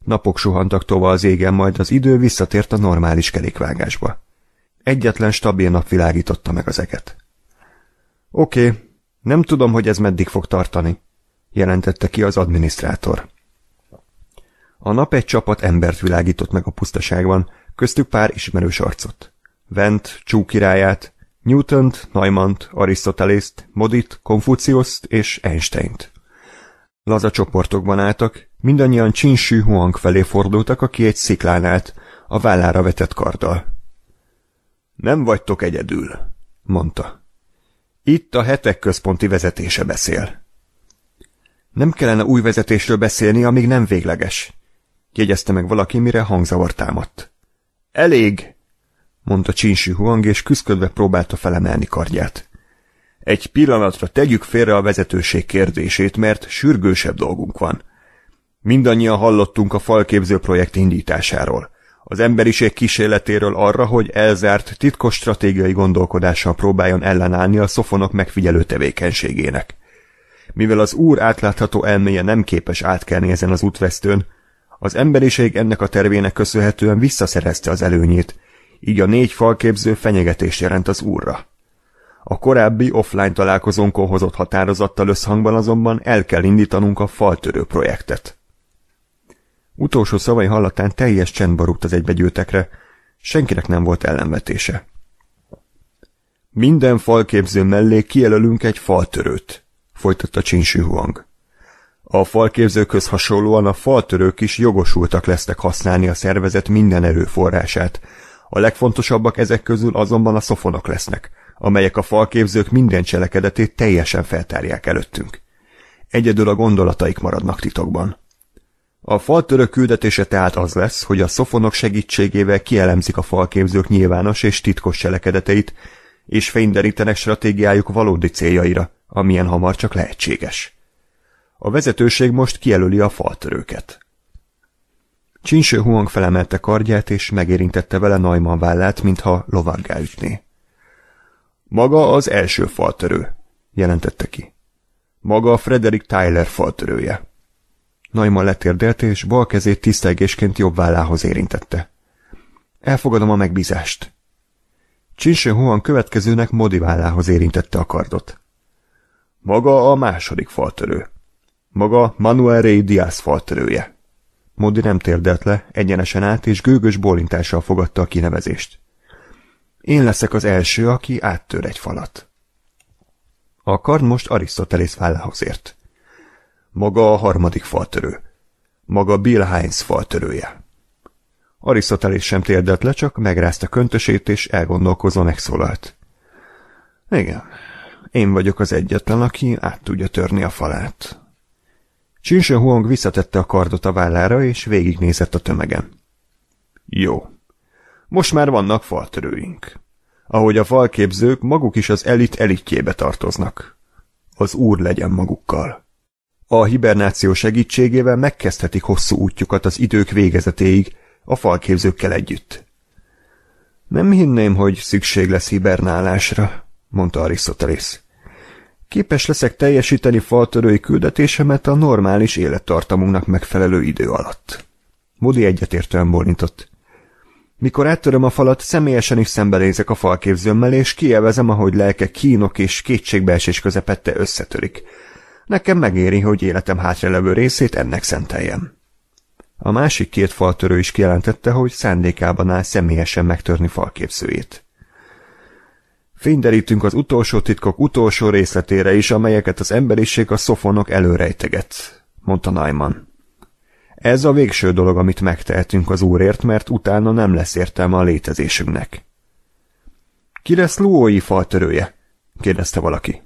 Napok suhantak tova az égen, majd az idő visszatért a normális kerékvágásba. Egyetlen stabil nap világította meg az eget. Oké, okay, nem tudom, hogy ez meddig fog tartani, jelentette ki az adminisztrátor. A nap egy csapat embert világított meg a pusztaságban, köztük pár ismerős arcot. Vent, Csú királyát, Newtont, Neumannt, Arisztotelészt, Modit, Konfuciuszt és Einsteint. Laza csoportokban álltak, mindannyian Csinsű Huang felé fordultak, aki egy sziklán állt, a vállára vetett karddal. Nem vagytok egyedül, mondta. Itt a hetek központi vezetése beszél. Nem kellene új vezetésről beszélni, amíg nem végleges, jegyezte meg valaki, mire hangzavar támadt. Elég! mondta Csinsi huang, és küszködve próbálta felemelni kardját. Egy pillanatra tegyük félre a vezetőség kérdését, mert sürgősebb dolgunk van. Mindannyian hallottunk a falképző projekt indításáról. Az emberiség kísérletéről arra, hogy elzárt, titkos stratégiai gondolkodással próbáljon ellenállni a szofonok megfigyelő tevékenységének. Mivel az úr átlátható elméje nem képes átkelni ezen az útvesztőn, az emberiség ennek a tervének köszönhetően visszaszerezte az előnyét, így a négy falképző fenyegetést jelent az úrra. A korábbi offline találkozónkon hozott határozattal összhangban azonban el kell indítanunk a faltörő projektet. Utolsó szavai hallatán teljes csend barult az egybegyűltekre, senkinek nem volt ellenvetése. Minden falképző mellé kijelölünk egy faltörőt, folytatta Csinsű Huang. A falképzőkhöz hasonlóan a faltörők is jogosultak lesznek használni a szervezet minden erőforrását. A legfontosabbak ezek közül azonban a szofonok lesznek, amelyek a falképzők minden cselekedetét teljesen feltárják előttünk. Egyedül a gondolataik maradnak titokban. A faltörök küldetése tehát az lesz, hogy a szofonok segítségével kielemzik a falképzők nyilvános és titkos cselekedeteit, és fényderítenek stratégiájuk valódi céljaira, amilyen hamar csak lehetséges. A vezetőség most kijelöli a faltörőket. Csinső Huang felemelte kardját, és megérintette vele Najman vállát, mintha lovaggá ütné. Maga az első faltörő, jelentette ki. Maga a Frederick Tyler faltörője. Najman letérdelt, és bal kezét tisztelgésként jobb vállához érintette. Elfogadom a megbízást. Csinső Huang következőnek Modi vállához érintette a kardot. Maga a második faltörő, maga Manuel Rey Diaz faltörője. Modi nem térdelt le, egyenesen át és gőgös bólintással fogadta a kinevezést. Én leszek az első, aki áttör egy falat. A kard most Arisztotelész vállához ért. Maga a harmadik faltörő. Maga Bill Hines faltörője. Arisztotelész sem térdelt le, csak megrázta köntösét, és elgondolkozó megszólalt. Igen, én vagyok az egyetlen, aki át tudja törni a falát. Csinső Huang visszatette a kardot a vállára, és végignézett a tömegen. Jó. Most már vannak faltörőink. Ahogy a falképzők maguk is az elit elitjébe tartoznak. Az úr legyen magukkal. A hibernáció segítségével megkezdhetik hosszú útjukat az idők végezetéig, a falképzőkkel együtt. Nem hinném, hogy szükség lesz hibernálásra, mondta Arisztotelész. Képes leszek teljesíteni faltörői küldetésemet a normális élettartamunknak megfelelő idő alatt. Modi egyetértően bólintott. Mikor áttöröm a falat, személyesen is szembenézek a falképzőmmel, és kielvezem, ahogy lelke kínok és kétségbeesés közepette összetörik. Nekem megéri, hogy életem hátralevő részét ennek szenteljem. A másik két faltörő is kijelentette, hogy szándékában áll személyesen megtörni falképzőjét. Fényderítünk az utolsó titkok utolsó részletére is, amelyeket az emberiség a szofonok előrejteget, mondta Naiman. Ez a végső dolog, amit megtehetünk az Úrért, mert utána nem lesz értelme a létezésünknek. Ki lesz Luói faltörője? kérdezte valaki.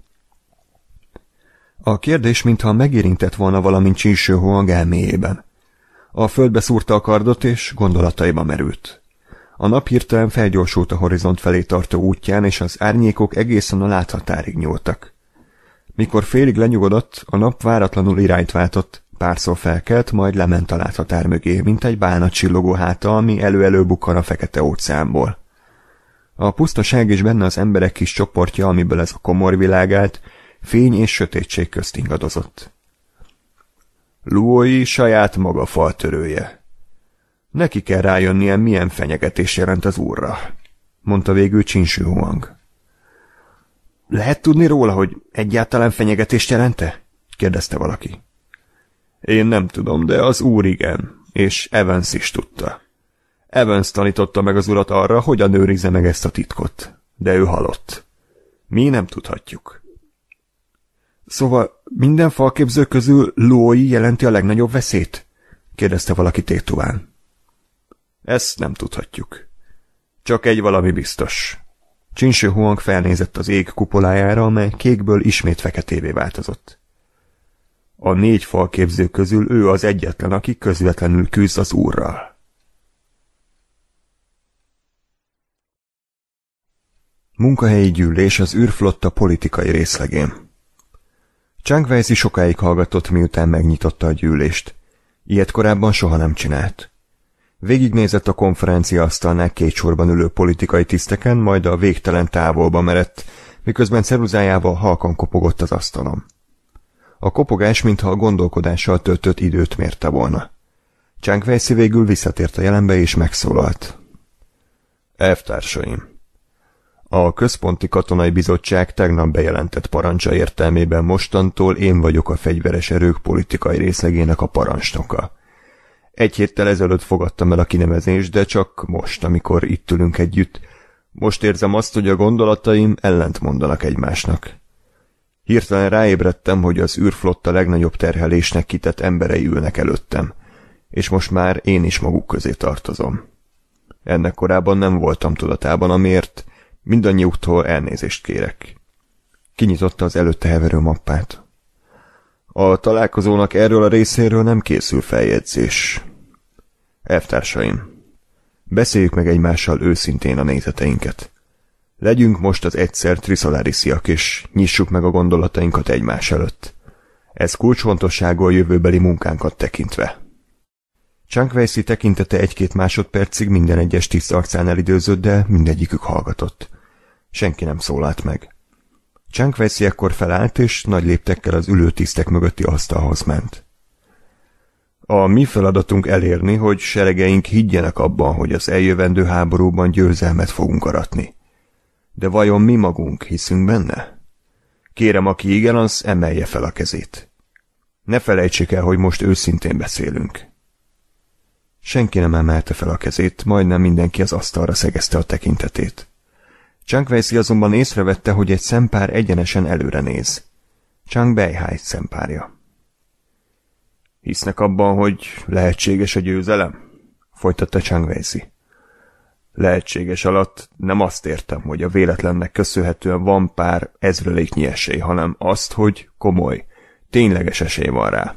A kérdés, mintha megérintett volna valamint csíső hóhang elméjében. A földbe szúrta a kardot, és gondolataiba merült. A nap hirtelen felgyorsult a horizont felé tartó útján, és az árnyékok egészen a láthatárig nyúltak. Mikor félig lenyugodott, a nap váratlanul irányt váltott, párszor felkelt, majd lement a láthatár mögé, mint egy bálna csillogó háta, ami elő-elő bukkan a fekete óceánból. A pusztaság és benne az emberek kis csoportja, amiből ez a komor állt, fény és sötétség közt ingadozott. Luói saját maga faltörője, Neki kell rájönnie, milyen fenyegetés jelent az úrra, mondta végül Csinső Huang. Lehet tudni róla, hogy egyáltalán fenyegetést jelente? kérdezte valaki. Én nem tudom, de az úr igen, és Evans is tudta. Evans tanította meg az urat arra, hogyan őrizze meg ezt a titkot, de ő halott. Mi nem tudhatjuk. Szóval minden falképző közül Lói jelenti a legnagyobb veszélyt? kérdezte valaki tétuván. Ezt nem tudhatjuk. Csak egy valami biztos. Csinső Huang felnézett az ég kupolájára, amely kékből ismét feketévé változott. A négy falképző közül ő az egyetlen, aki közvetlenül küzd az úrral. Munkahelyi gyűlés az űrflotta politikai részlegén. Chang Weizi sokáig hallgatott, miután megnyitotta a gyűlést. Ilyet korábban soha nem csinált. Végignézett a konferencia asztalnál két sorban ülő politikai tiszteken, majd a végtelen távolba merett, miközben ceruzájával halkan kopogott az asztalon. A kopogás, mintha a gondolkodással töltött időt mérte volna. Csánk Vejszi végül visszatért a jelenbe és megszólalt. Elvtársaim! A Központi Katonai Bizottság tegnap bejelentett parancsa értelmében mostantól én vagyok a fegyveres erők politikai részlegének a parancsnoka. Egy héttel ezelőtt fogadtam el a kinevezést, de csak most, amikor itt ülünk együtt. Most érzem azt, hogy a gondolataim ellent mondanak egymásnak. Hirtelen ráébredtem, hogy az űrflotta legnagyobb terhelésnek kitett emberei ülnek előttem, és most már én is maguk közé tartozom. Ennek korábban nem voltam tudatában, amiért mindannyiuktól elnézést kérek. Kinyitotta az előtte heverő mappát. A találkozónak erről a részéről nem készül feljegyzés. Elvtársaim, beszéljük meg egymással őszintén a nézeteinket. Legyünk most az egyszer triszolárisziak, és nyissuk meg a gondolatainkat egymás előtt. Ez kulcsfontosságú a jövőbeli munkánkat tekintve. Csankvejszi tekintete egy-két másodpercig minden egyes tiszt arcán elidőzött, de mindegyikük hallgatott. Senki nem szólalt meg. Csánk ekkor felállt, és nagy léptekkel az ülőtisztek mögötti asztalhoz ment. A mi feladatunk elérni, hogy seregeink higgyenek abban, hogy az eljövendő háborúban győzelmet fogunk aratni. De vajon mi magunk hiszünk benne? Kérem, aki igen, az emelje fel a kezét. Ne felejtsék el, hogy most őszintén beszélünk. Senki nem emelte fel a kezét, majdnem mindenki az asztalra szegezte a tekintetét. Chang Weiszi azonban észrevette, hogy egy szempár egyenesen előre néz. Chang Beihai szempárja. Hisznek abban, hogy lehetséges a győzelem? Folytatta Chang Weiszi. Lehetséges alatt nem azt értem, hogy a véletlennek köszönhetően van pár ezreléknyi esély, hanem azt, hogy komoly, tényleges esély van rá.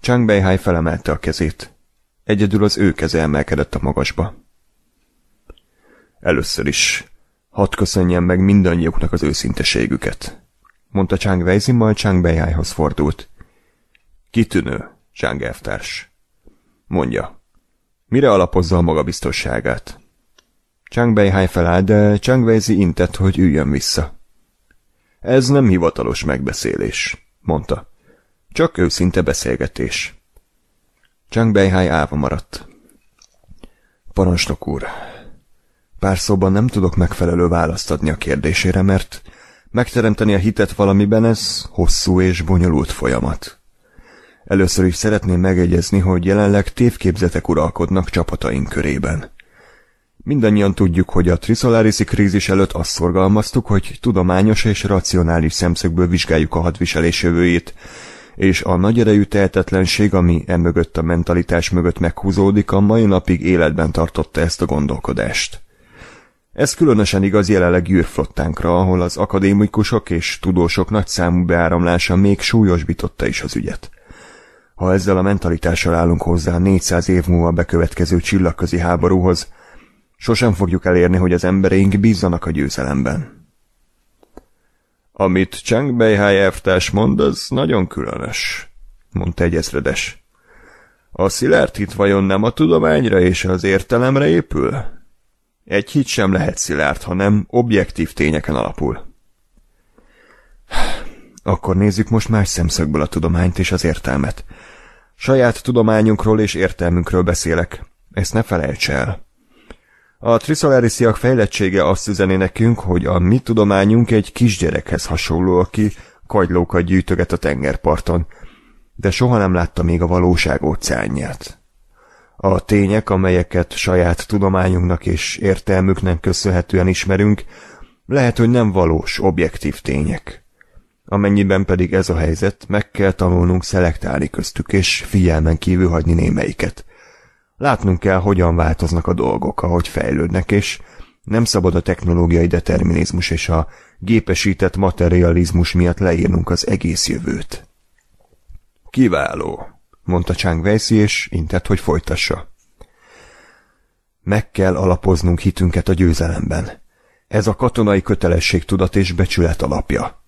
Chang Beihai felemelte a kezét. Egyedül az ő keze emelkedett a magasba. Először is Hadd köszönjem meg mindannyiuknak az őszinteségüket, mondta Chang Weizin, majd Chang Beihájhoz fordult. Kitűnő, Chang elvtárs. Mondja, mire alapozza a magabiztosságát? Chang Beihai felállt, de Chang Weizi intett, hogy üljön vissza. Ez nem hivatalos megbeszélés, mondta. Csak őszinte beszélgetés. Chang Beihai álva maradt. Parancsnok úr, Pár szóban nem tudok megfelelő választ adni a kérdésére, mert megteremteni a hitet valamiben ez hosszú és bonyolult folyamat. Először is szeretném megegyezni, hogy jelenleg tévképzetek uralkodnak csapataink körében. Mindannyian tudjuk, hogy a Trisolariszi krízis előtt azt szorgalmaztuk, hogy tudományos és racionális szemszögből vizsgáljuk a hadviselés jövőjét, és a nagy erejű tehetetlenség, ami emögött a mentalitás mögött meghúzódik, a mai napig életben tartotta ezt a gondolkodást. Ez különösen igaz jelenleg űrflottánkra, ahol az akadémikusok és tudósok nagyszámú beáramlása még súlyosbította is az ügyet. Ha ezzel a mentalitással állunk hozzá 400 év múlva bekövetkező csillagközi háborúhoz, sosem fogjuk elérni, hogy az embereink bízzanak a győzelemben. Amit Chang Beihai elvtárs mond, az nagyon különös, mondta egy ezredes. A szilárd hit vajon nem a tudományra és az értelemre épül? Egy hit sem lehet szilárd, hanem objektív tényeken alapul. Akkor nézzük most más szemszögből a tudományt és az értelmet. Saját tudományunkról és értelmünkről beszélek. Ezt ne felejts el. A triszolárisiak fejlettsége azt üzeni nekünk, hogy a mi tudományunk egy kisgyerekhez hasonló, aki kagylókat gyűjtöget a tengerparton, de soha nem látta még a valóság óceánját. A tények, amelyeket saját tudományunknak és értelmüknek köszönhetően ismerünk, lehet, hogy nem valós, objektív tények. Amennyiben pedig ez a helyzet, meg kell tanulnunk szelektálni köztük, és figyelmen kívül hagyni némelyiket. Látnunk kell, hogyan változnak a dolgok, ahogy fejlődnek, és nem szabad a technológiai determinizmus és a gépesített materializmus miatt leírnunk az egész jövőt. Kiváló, mondta Chang Weiszi, és intett, hogy folytassa. Meg kell alapoznunk hitünket a győzelemben. Ez a katonai kötelességtudat és becsület alapja.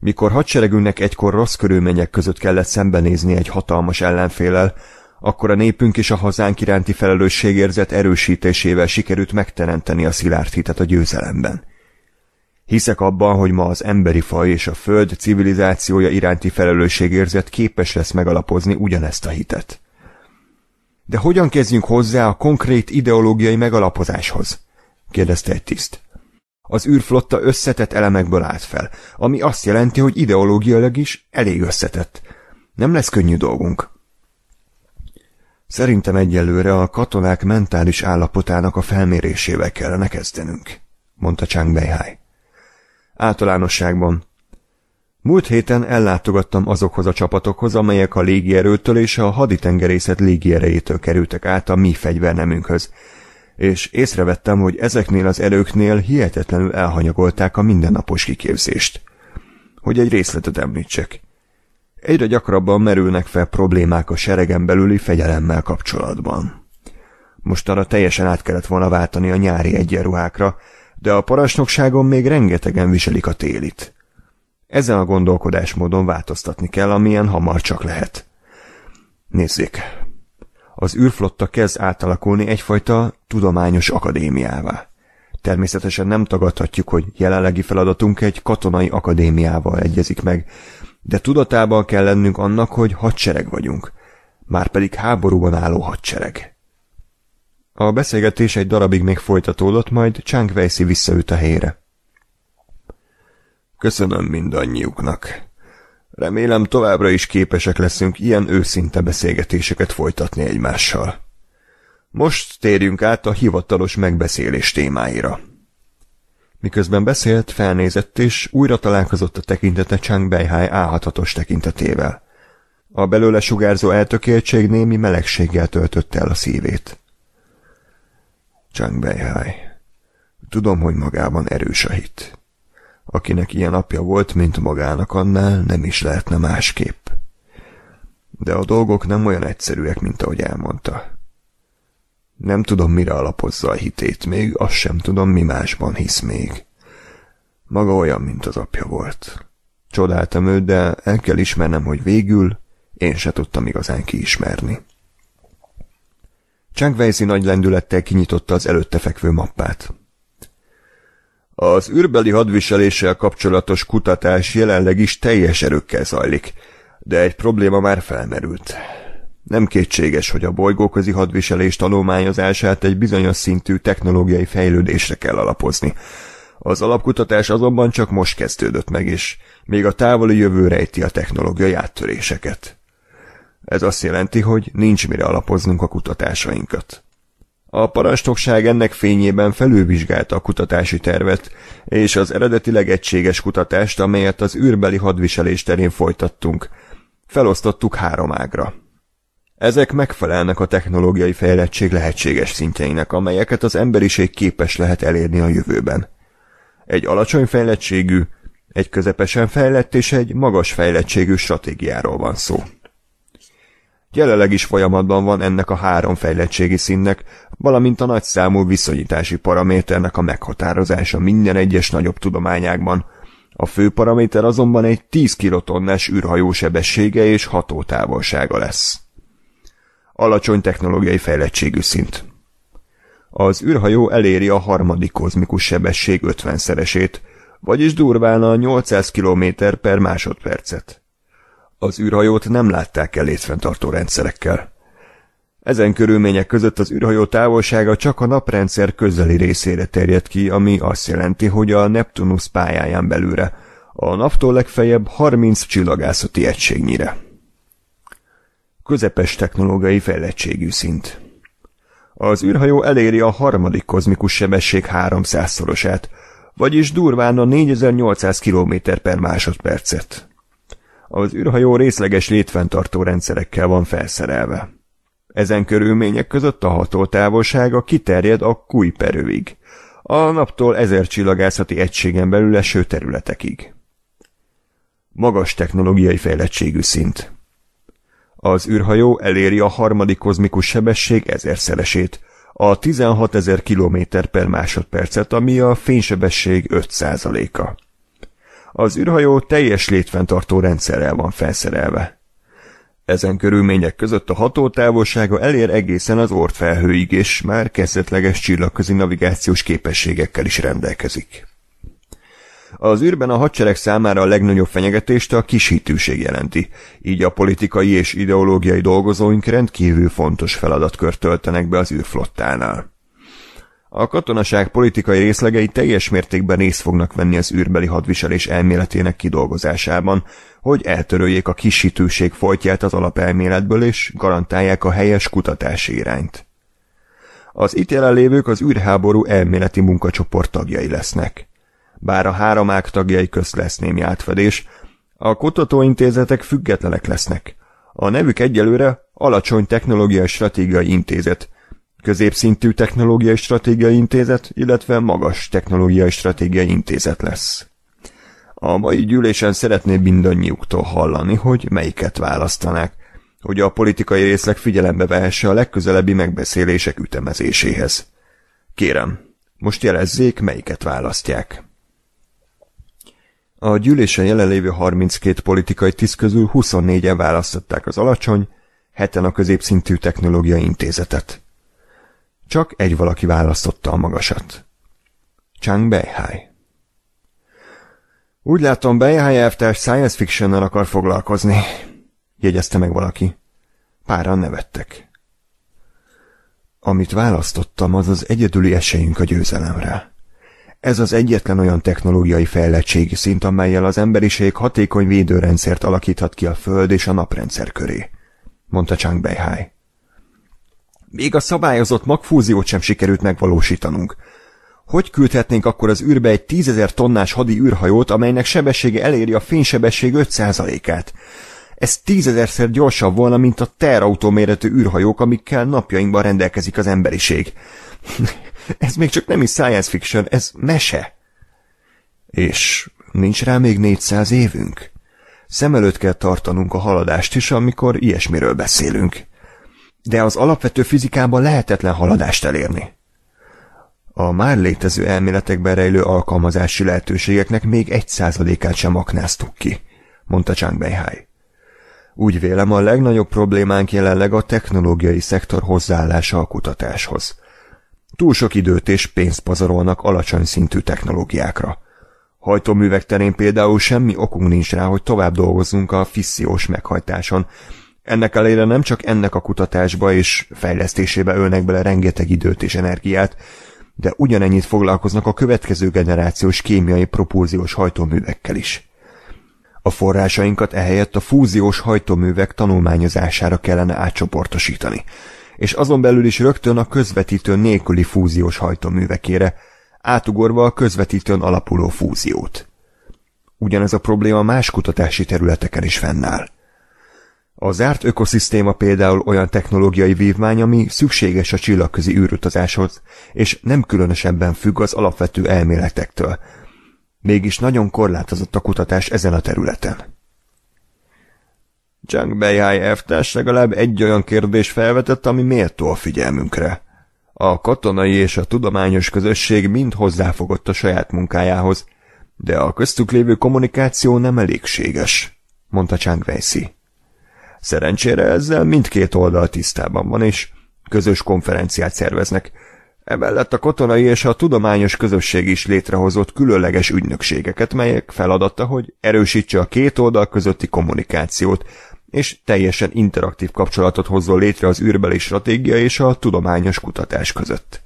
Mikor hadseregünknek egykor rossz körülmények között kellett szembenézni egy hatalmas ellenfélel, akkor a népünk és a hazánk iránti felelősségérzet erősítésével sikerült megteremteni a szilárd hitet a győzelemben. Hiszek abban, hogy ma az emberi faj és a föld civilizációja iránti felelősségérzet képes lesz megalapozni ugyanezt a hitet. De hogyan kezdjünk hozzá a konkrét ideológiai megalapozáshoz? kérdezte egy tiszt. Az űrflotta összetett elemekből állt fel, ami azt jelenti, hogy ideológiailag is elég összetett. Nem lesz könnyű dolgunk. Szerintem egyelőre a katonák mentális állapotának a felmérésével kellene kezdenünk, mondta Chang Beihai általánosságban. Múlt héten ellátogattam azokhoz a csapatokhoz, amelyek a légierőtől és a haditengerészet légierejétől kerültek át a mi fegyvernemünkhöz, és észrevettem, hogy ezeknél az erőknél hihetetlenül elhanyagolták a mindennapos kiképzést. Hogy egy részletet említsek. Egyre gyakrabban merülnek fel problémák a seregen belüli fegyelemmel kapcsolatban. Most arra teljesen át kellett volna váltani a nyári egyenruhákra, de a parancsnokságon még rengetegen viselik a télit. Ezen a gondolkodásmódon változtatni kell, amilyen hamar csak lehet. Nézzék, az űrflotta kezd átalakulni egyfajta tudományos akadémiává. Természetesen nem tagadhatjuk, hogy jelenlegi feladatunk egy katonai akadémiával egyezik meg, de tudatában kell lennünk annak, hogy hadsereg vagyunk, márpedig háborúban álló hadsereg. A beszélgetés egy darabig még folytatódott, majd Chang Weissi visszaüt a helyére. Köszönöm mindannyiuknak. Remélem továbbra is képesek leszünk ilyen őszinte beszélgetéseket folytatni egymással. Most térjünk át a hivatalos megbeszélés témáira. Miközben beszélt, felnézett és újra találkozott a tekintete Chang Beihai álhatatos tekintetével. A belőle sugárzó eltökéltség némi melegséggel töltötte el a szívét. Chang Beihai. Tudom, hogy magában erős a hit. Akinek ilyen apja volt, mint magának annál, nem is lehetne másképp. De a dolgok nem olyan egyszerűek, mint ahogy elmondta. Nem tudom, mire alapozza a hitét még, azt sem tudom, mi másban hisz még. Maga olyan, mint az apja volt. Csodáltam őt, de el kell ismernem, hogy végül én se tudtam igazán kiismerni. Csengvejzi nagy lendülettel kinyitotta az előtte fekvő mappát. Az űrbeli hadviseléssel kapcsolatos kutatás jelenleg is teljes erőkkel zajlik, de egy probléma már felmerült. Nem kétséges, hogy a bolygóközi hadviselés tanulmányozását egy bizonyos szintű technológiai fejlődésre kell alapozni. Az alapkutatás azonban csak most kezdődött meg, és még a távoli jövő rejti a technológiai áttöréseket. Ez azt jelenti, hogy nincs mire alapoznunk a kutatásainkat. A parancsnokság ennek fényében felülvizsgálta a kutatási tervet, és az eredetileg egységes kutatást, amelyet az űrbeli hadviselés terén folytattunk, felosztottuk három ágra. Ezek megfelelnek a technológiai fejlettség lehetséges szintjeinek, amelyeket az emberiség képes lehet elérni a jövőben. Egy alacsony fejlettségű, egy közepesen fejlett és egy magas fejlettségű stratégiáról van szó. Jelenleg is folyamatban van ennek a három fejlettségi színnek, valamint a nagyszámú viszonyítási paraméternek a meghatározása minden egyes nagyobb tudományágban. A fő paraméter azonban egy 10 kilotonnás űrhajó sebessége és hatótávolsága lesz. Alacsony technológiai fejlettségű szint. Az űrhajó eléri a harmadik kozmikus sebesség 50-szeresét, vagyis durván a 800 km per másodpercet. Az űrhajót nem látták el létfenntartó rendszerekkel. Ezen körülmények között az űrhajó távolsága csak a naprendszer közeli részére terjed ki, ami azt jelenti, hogy a Neptunus pályáján belőle, a naptól legfeljebb 30 csillagászati egységnyire. Közepes technológiai fejlettségű szint. Az űrhajó eléri a harmadik kozmikus sebesség 300-szorosát, vagyis durván a 4800 km per másodpercet. Az űrhajó részleges létfenntartó rendszerekkel van felszerelve. Ezen körülmények között a hatótávolsága kiterjed a kujperőig, a naptól ezer csillagászati egységen belül eső területekig. Magas technológiai fejlettségű szint. Az űrhajó eléri a harmadik kozmikus sebesség ezerszeresét, a 16 ezer km per másodpercet, ami a fénysebesség 5 a az űrhajó teljes létfenntartó rendszerrel van felszerelve. Ezen körülmények között a hatótávolsága elér egészen az Ort felhőig, és már kezdetleges csillagközi navigációs képességekkel is rendelkezik. Az űrben a hadsereg számára a legnagyobb fenyegetést a kishítőség jelenti, így a politikai és ideológiai dolgozóink rendkívül fontos feladatkört töltenek be az űrflottánál. A katonaság politikai részlegei teljes mértékben részt fognak venni az űrbeli hadviselés elméletének kidolgozásában, hogy eltöröljék a kisítőség folytját az alapelméletből és garantálják a helyes kutatási irányt. Az itt jelenlévők az űrháború elméleti munkacsoport tagjai lesznek. Bár a három ág tagjai közt lesz némi átfedés, a kutatóintézetek függetlenek lesznek. A nevük egyelőre alacsony technológiai stratégiai intézet, középszintű technológiai stratégiai intézet, illetve magas technológiai stratégiai intézet lesz. A mai gyűlésen szeretné mindannyiuktól hallani, hogy melyiket választanák, hogy a politikai részleg figyelembe vehesse a legközelebbi megbeszélések ütemezéséhez. Kérem, most jelezzék, melyiket választják. A gyűlésen jelenlévő 32 politikai tiszt közül 24-en választották az alacsony, heten a középszintű technológiai intézetet. Csak egy valaki választotta a magasat. Chang Beihai. Úgy látom, Beihai elvtárs science fiction akar foglalkozni, jegyezte meg valaki. Páran nevettek. Amit választottam, az az egyedüli esélyünk a győzelemre. Ez az egyetlen olyan technológiai fejlettségi szint, amelyel az emberiség hatékony védőrendszert alakíthat ki a Föld és a naprendszer köré, mondta Chang Beihai. Még a szabályozott magfúziót sem sikerült megvalósítanunk. Hogy küldhetnénk akkor az űrbe egy tízezer tonnás hadi űrhajót, amelynek sebessége eléri a fénysebesség 5%-át? Ez tízezerszer gyorsabb volna, mint a terautó méretű űrhajók, amikkel napjainkban rendelkezik az emberiség. ez még csak nem is science fiction, ez mese. És nincs rá még 400 évünk? Szem előtt kell tartanunk a haladást is, amikor ilyesmiről beszélünk de az alapvető fizikában lehetetlen haladást elérni. A már létező elméletekben rejlő alkalmazási lehetőségeknek még egy százalékát sem aknáztuk ki, mondta Chang Beihai. Úgy vélem, a legnagyobb problémánk jelenleg a technológiai szektor hozzáállása a kutatáshoz. Túl sok időt és pénzt pazarolnak alacsony szintű technológiákra. Hajtóművek terén például semmi okunk nincs rá, hogy tovább dolgozzunk a fissziós meghajtáson, ennek elére nem csak ennek a kutatásba és fejlesztésébe ölnek bele rengeteg időt és energiát, de ugyanennyit foglalkoznak a következő generációs kémiai propulziós hajtóművekkel is. A forrásainkat ehelyett a fúziós hajtóművek tanulmányozására kellene átcsoportosítani, és azon belül is rögtön a közvetítő nélküli fúziós hajtóművekére, átugorva a közvetítőn alapuló fúziót. Ugyanez a probléma más kutatási területeken is fennáll. A zárt ökoszisztéma például olyan technológiai vívmány, ami szükséges a csillagközi űrutazáshoz, és nem különösebben függ az alapvető elméletektől. Mégis nagyon korlátozott a kutatás ezen a területen. Zhang Beihai f legalább egy olyan kérdés felvetett, ami méltó a figyelmünkre. A katonai és a tudományos közösség mind hozzáfogott a saját munkájához, de a köztük lévő kommunikáció nem elégséges, mondta Chang Weissi. Szerencsére ezzel mindkét oldal tisztában van, és közös konferenciát szerveznek. Emellett a katonai és a tudományos közösség is létrehozott különleges ügynökségeket, melyek feladata, hogy erősítse a két oldal közötti kommunikációt, és teljesen interaktív kapcsolatot hozzon létre az űrbeli stratégia és a tudományos kutatás között.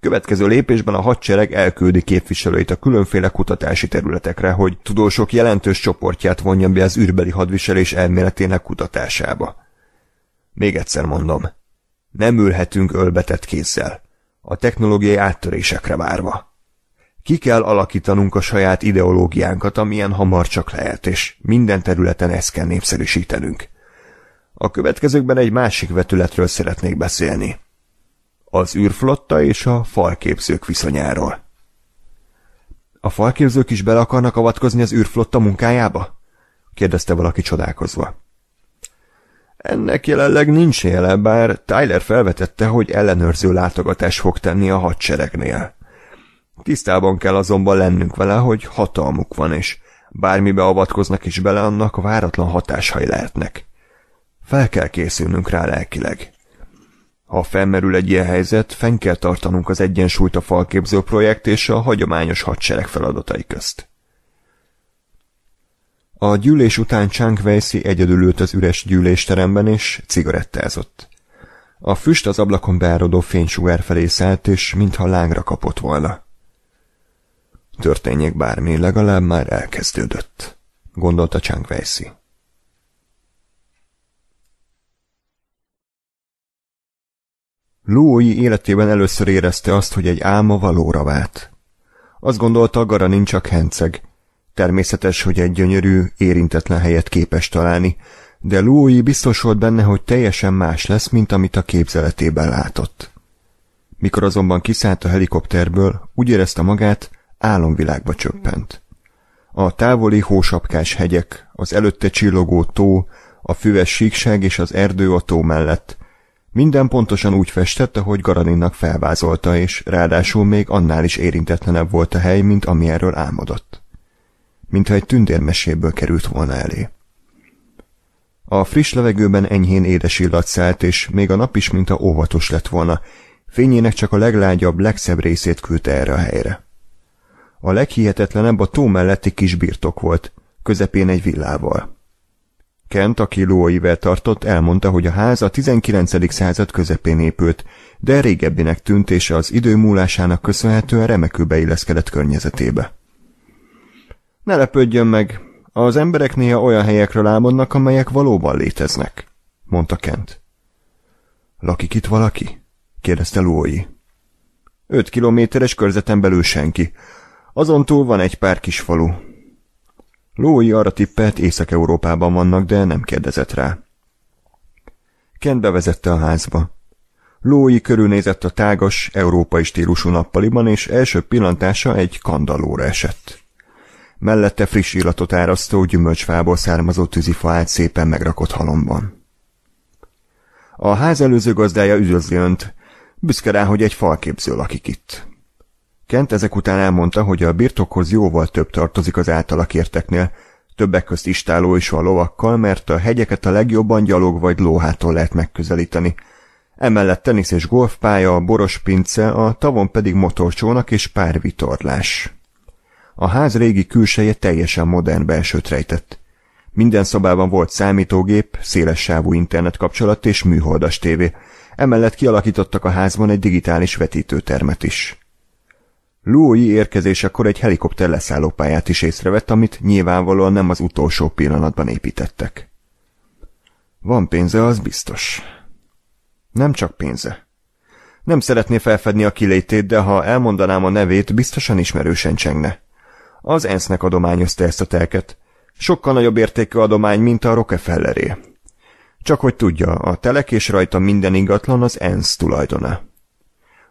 Következő lépésben a hadsereg elküldi képviselőit a különféle kutatási területekre, hogy tudósok jelentős csoportját vonja be az űrbeli hadviselés elméletének kutatásába. Még egyszer mondom, nem ülhetünk ölbetett kézzel, a technológiai áttörésekre várva. Ki kell alakítanunk a saját ideológiánkat, amilyen hamar csak lehet, és minden területen ezt kell népszerűsítenünk. A következőkben egy másik vetületről szeretnék beszélni az űrflotta és a falképzők viszonyáról. A falképzők is bele akarnak avatkozni az űrflotta munkájába? kérdezte valaki csodálkozva. Ennek jelenleg nincs jele, bár Tyler felvetette, hogy ellenőrző látogatás fog tenni a hadseregnél. Tisztában kell azonban lennünk vele, hogy hatalmuk van, és bármibe avatkoznak is bele, annak váratlan hatásai lehetnek. Fel kell készülnünk rá lelkileg. Ha felmerül egy ilyen helyzet, fenn kell tartanunk az egyensúlyt a falképző projekt és a hagyományos hadsereg feladatai közt. A gyűlés után Chang Weissi egyedül ült az üres gyűlésteremben és cigarettázott. A füst az ablakon beáradó fénysugár felé szállt, és mintha lángra kapott volna. Történjék bármi, legalább már elkezdődött, gondolta Chang Weissi. Louis életében először érezte azt, hogy egy álma valóra vált. Azt gondolta, gara nincs csak henceg. Természetes, hogy egy gyönyörű, érintetlen helyet képes találni, de Louis biztos volt benne, hogy teljesen más lesz, mint amit a képzeletében látott. Mikor azonban kiszállt a helikopterből, úgy érezte magát, álomvilágba csöppent. A távoli hósapkás hegyek, az előtte csillogó tó, a füves síkság és az erdő a tó mellett – minden pontosan úgy festette, hogy Garaninnak felvázolta, és ráadásul még annál is érintetlenebb volt a hely, mint ami erről álmodott. Mintha egy tündérmeséből került volna elé. A friss levegőben enyhén édes illat szállt, és még a nap is, mintha óvatos lett volna, fényének csak a leglágyabb, legszebb részét küldte erre a helyre. A leghihetetlenebb a tó melletti kis birtok volt, közepén egy villával. Kent, aki lóaivel tartott, elmondta, hogy a ház a 19. század közepén épült, de régebbinek tűnt, és az idő múlásának köszönhetően remekül beilleszkedett környezetébe. Ne lepődjön meg, az emberek néha olyan helyekről álmodnak, amelyek valóban léteznek, mondta Kent. Lakik itt valaki? kérdezte Lói. Öt kilométeres körzeten belül senki. Azon túl van egy pár kis falu, Lói arra tippelt, Észak-Európában vannak, de nem kérdezett rá. Kent bevezette a házba. Lói körülnézett a tágas, európai stílusú nappaliban, és első pillantása egy kandalóra esett. Mellette friss illatot árasztó gyümölcsfából származó tűzifa állt szépen megrakott halomban. A ház előző gazdája üdvözli önt, büszke rá, hogy egy falképző lakik itt. Kent ezek után elmondta, hogy a birtokhoz jóval több tartozik az általa kérteknél, többek közt istáló is van lovakkal, mert a hegyeket a legjobban gyalog vagy lóhától lehet megközelíteni. Emellett tenisz és golfpálya, borospince, a tavon pedig motorcsónak és párvitorlás. A ház régi külseje teljesen modern belsőt rejtett. Minden szobában volt számítógép, széles sávú internet kapcsolat és műholdas tévé. Emellett kialakítottak a házban egy digitális vetítőtermet is. Luoyi érkezésekor egy helikopter leszállópályát is észrevett, amit nyilvánvalóan nem az utolsó pillanatban építettek. Van pénze, az biztos. Nem csak pénze. Nem szeretné felfedni a kilétét, de ha elmondanám a nevét, biztosan ismerősen csengne. Az ENSZ-nek adományozta ezt a telket. Sokkal nagyobb értékű adomány, mint a Rockefelleré. Csak hogy tudja, a telek és rajta minden ingatlan az ENSZ tulajdona.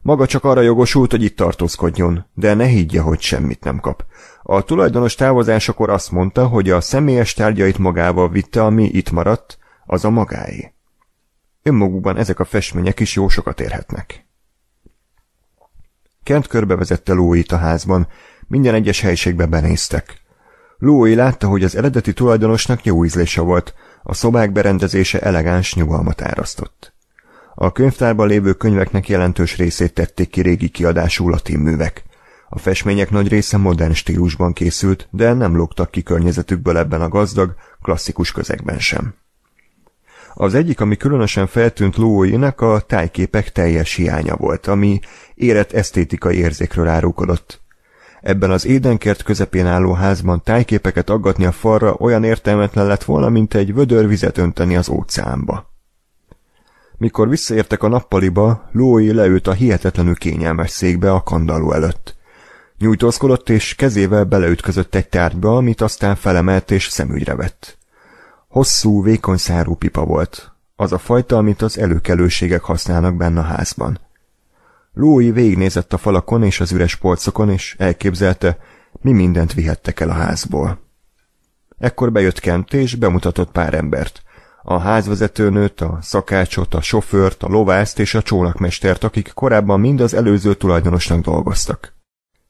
Maga csak arra jogosult, hogy itt tartózkodjon, de ne higgye, hogy semmit nem kap. A tulajdonos távozásakor azt mondta, hogy a személyes tárgyait magával vitte, ami itt maradt, az a magáé. Önmagukban ezek a festmények is jó sokat érhetnek. Kent körbevezette Lóit a házban, minden egyes helyiségbe benéztek. Lói látta, hogy az eredeti tulajdonosnak jó ízlése volt, a szobák berendezése elegáns nyugalmat árasztott. A könyvtárban lévő könyveknek jelentős részét tették ki régi kiadású latin művek. A festmények nagy része modern stílusban készült, de nem lógtak ki környezetükből ebben a gazdag, klasszikus közegben sem. Az egyik, ami különösen feltűnt Lóóinak a tájképek teljes hiánya volt, ami érett esztétikai érzékről árulkodott. Ebben az édenkert közepén álló házban tájképeket aggatni a falra olyan értelmetlen lett volna, mint egy vödör vizet önteni az óceánba. Mikor visszaértek a nappaliba, Lói leült a hihetetlenül kényelmes székbe a kandalló előtt. Nyújtózkodott, és kezével beleütközött egy tárgyba, amit aztán felemelt és szemügyre vett. Hosszú, vékony szárú pipa volt. Az a fajta, amit az előkelőségek használnak benne a házban. Lói végignézett a falakon és az üres polcokon, és elképzelte, mi mindent vihettek el a házból. Ekkor bejött Kent, és bemutatott pár embert a házvezetőnőt, a szakácsot, a sofőrt, a lovászt és a csónakmestert, akik korábban mind az előző tulajdonosnak dolgoztak.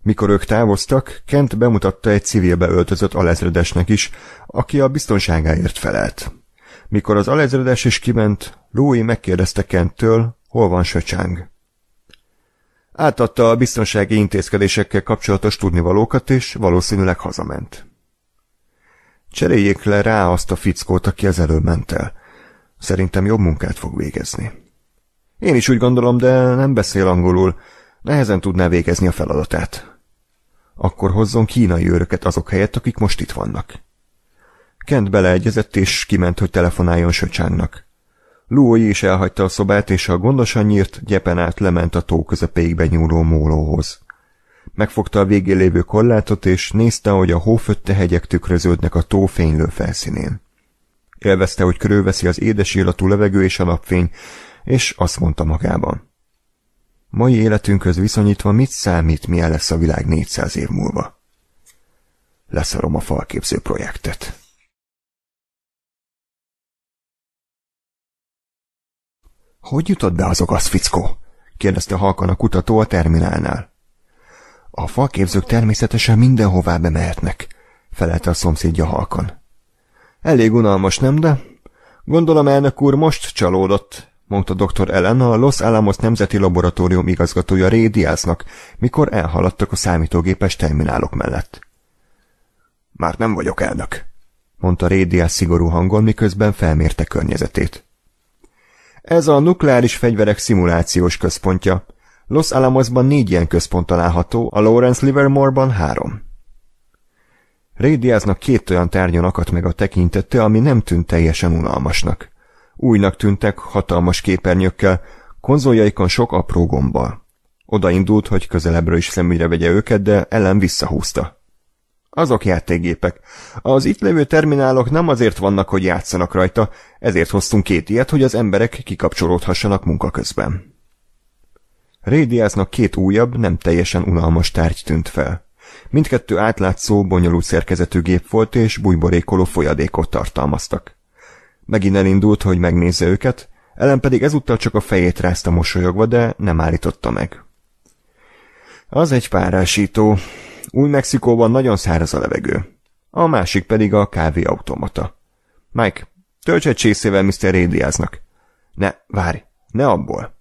Mikor ők távoztak, Kent bemutatta egy civilbe öltözött alezredesnek is, aki a biztonságáért felelt. Mikor az alezredes is kiment, Louis megkérdezte Kenttől, hol van Söcsáng. Átadta a biztonsági intézkedésekkel kapcsolatos tudnivalókat, és valószínűleg hazament. Cseréljék le rá azt a fickót, aki az előbb ment el. Szerintem jobb munkát fog végezni. Én is úgy gondolom, de nem beszél angolul. Nehezen tudná végezni a feladatát. Akkor hozzon kínai őröket azok helyett, akik most itt vannak. Kent beleegyezett, és kiment, hogy telefonáljon Söcsánnak. Lúói is elhagyta a szobát, és a gondosan nyírt gyepen át lement a tó közepéig benyúló mólóhoz. Megfogta a végén lévő korlátot, és nézte, hogy a hófötte hegyek tükröződnek a tó fénylő felszínén. Élvezte, hogy körülveszi az édes illatú levegő és a napfény, és azt mondta magában. Mai életünkhöz viszonyítva mit számít, milyen lesz a világ 400 év múlva? Leszarom a falképző projektet. Hogy jutott be az ogasz fickó? kérdezte halkan a kutató a terminálnál. A falképzők természetesen mindenhová bemehetnek, felelte a szomszédja halkan. Elég unalmas, nem de? Gondolom elnök úr most csalódott, mondta dr. Ellen a Los Alamos Nemzeti Laboratórium igazgatója Rédiásznak, mikor elhaladtak a számítógépes terminálok mellett. Már nem vagyok elnök, mondta Rédiász szigorú hangon, miközben felmérte környezetét. Ez a nukleáris fegyverek szimulációs központja, Los Alamosban négy ilyen központ található, a Lawrence Livermore-ban három. Rédiáznak két olyan tárgyon akadt meg a tekintete, ami nem tűnt teljesen unalmasnak. Újnak tűntek, hatalmas képernyőkkel, konzoljaikon sok apró gombbal. Odaindult, hogy közelebbről is szemügyre vegye őket, de ellen visszahúzta. Azok játékgépek. Az itt levő terminálok nem azért vannak, hogy játszanak rajta, ezért hoztunk két ilyet, hogy az emberek kikapcsolódhassanak munka közben. Rédiásznak két újabb, nem teljesen unalmas tárgy tűnt fel. Mindkettő átlátszó, bonyolult szerkezetű gép volt, és bujborékoló folyadékot tartalmaztak. Megint elindult, hogy megnézze őket, ellen pedig ezúttal csak a fejét rázta mosolyogva, de nem állította meg. Az egy párásító. Új-Mexikóban nagyon száraz a levegő. A másik pedig a kávéautomata. Mike, tölts egy csészével Mr. Rédiáznak. Ne, várj, ne abból.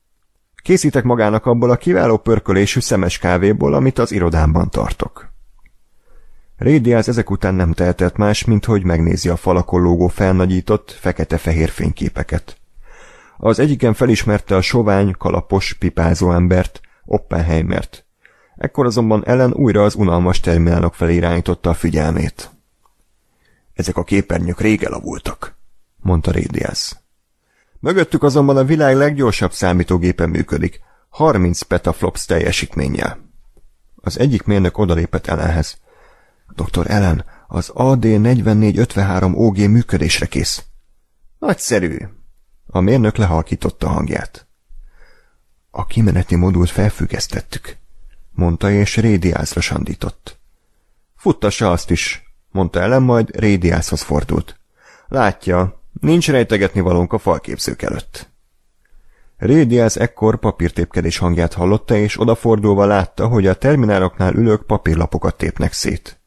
Készítek magának abból a kiváló pörkölésű szemes kávéból, amit az irodámban tartok. az ezek után nem tehetett más, mint hogy megnézi a falakon lógó felnagyított, fekete-fehér fényképeket. Az egyiken felismerte a sovány, kalapos, pipázó embert, Oppenheimert. Ekkor azonban Ellen újra az unalmas terminálok felé irányította a figyelmét. Ezek a képernyők rég elavultak, mondta Rédiász. Mögöttük azonban a világ leggyorsabb számítógépe működik, 30 petaflops teljesítménnyel. Az egyik mérnök odalépett Ellenhez. Dr. Ellen, az AD4453 OG működésre kész. Nagyszerű! A mérnök lehalkította hangját. A kimeneti modult felfüggesztettük, mondta és rédiászra sandított. Futtassa azt is, mondta Ellen, majd rédiászhoz fordult. Látja, Nincs rejtegetni valónk a falképzők előtt. Rédiáz ekkor papírtépkedés hangját hallotta, és odafordulva látta, hogy a termináloknál ülők papírlapokat tépnek szét.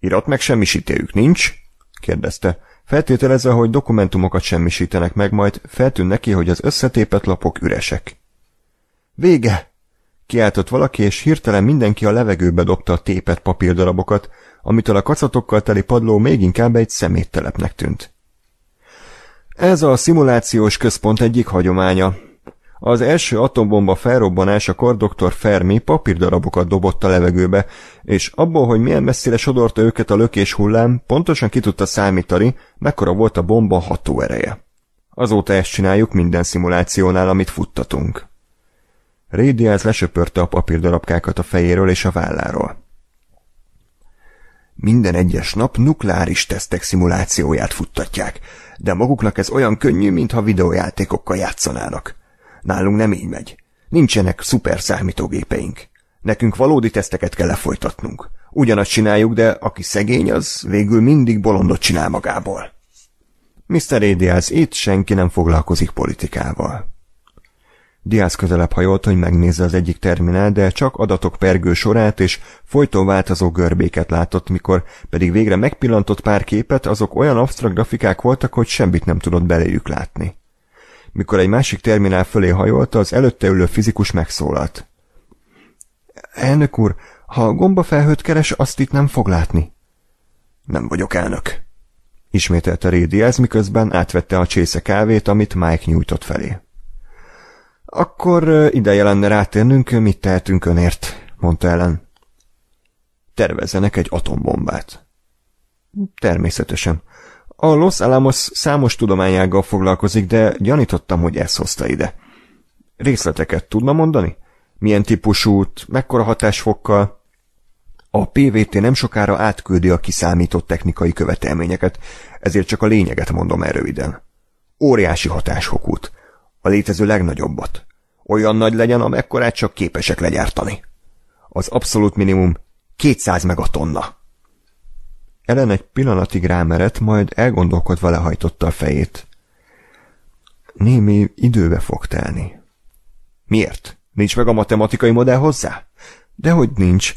Irat meg semmisítéjük nincs? kérdezte, feltételezve, hogy dokumentumokat semmisítenek meg, majd feltűn neki, hogy az összetépet lapok üresek. Vége! Kiáltott valaki, és hirtelen mindenki a levegőbe dobta a tépet papírdarabokat, amitől a kacatokkal teli padló még inkább egy szeméttelepnek tűnt. Ez a szimulációs központ egyik hagyománya. Az első atombomba felrobbanásakor dr. Fermi papírdarabokat dobott a levegőbe, és abból, hogy milyen messzire sodorta őket a lökés hullám, pontosan ki tudta számítani, mekkora volt a bomba hatóereje. Azóta ezt csináljuk minden szimulációnál, amit futtatunk. Rédiáz lesöpörte a papírdarabkákat a fejéről és a válláról. Minden egyes nap nukleáris tesztek szimulációját futtatják – de maguknak ez olyan könnyű, mintha videójátékokkal játszanának. Nálunk nem így megy. Nincsenek szuper számítógépeink. Nekünk valódi teszteket kell lefolytatnunk. Ugyanazt csináljuk, de aki szegény, az végül mindig bolondot csinál magából. Mr. Adiels, itt senki nem foglalkozik politikával. Diaz közelebb hajolt, hogy megnézze az egyik terminál, de csak adatok pergő sorát és folyton változó görbéket látott, mikor pedig végre megpillantott pár képet, azok olyan absztrakt grafikák voltak, hogy semmit nem tudott beléjük látni. Mikor egy másik terminál fölé hajolt, az előtte ülő fizikus megszólalt. Elnök úr, ha a felhőt keres, azt itt nem fog látni. Nem vagyok elnök. Ismételte Rédi ez, miközben átvette a csésze kávét, amit Mike nyújtott felé. Akkor ideje lenne rátérnünk, mit tehetünk önért, mondta Ellen. Tervezzenek egy atombombát. Természetesen. A Los Alamos számos tudományággal foglalkozik, de gyanítottam, hogy ezt hozta ide. Részleteket tudna mondani? Milyen típusút, mekkora hatásfokkal? A PVT nem sokára átküldi a kiszámított technikai követelményeket, ezért csak a lényeget mondom el röviden. Óriási hatásfokút a létező legnagyobbat. Olyan nagy legyen, amekkorát csak képesek legyártani. Az abszolút minimum 200 megatonna. Ellen egy pillanatig rámerett, majd elgondolkodva lehajtotta a fejét. Némi időbe fog telni. Miért? Nincs meg a matematikai modell hozzá? Dehogy nincs.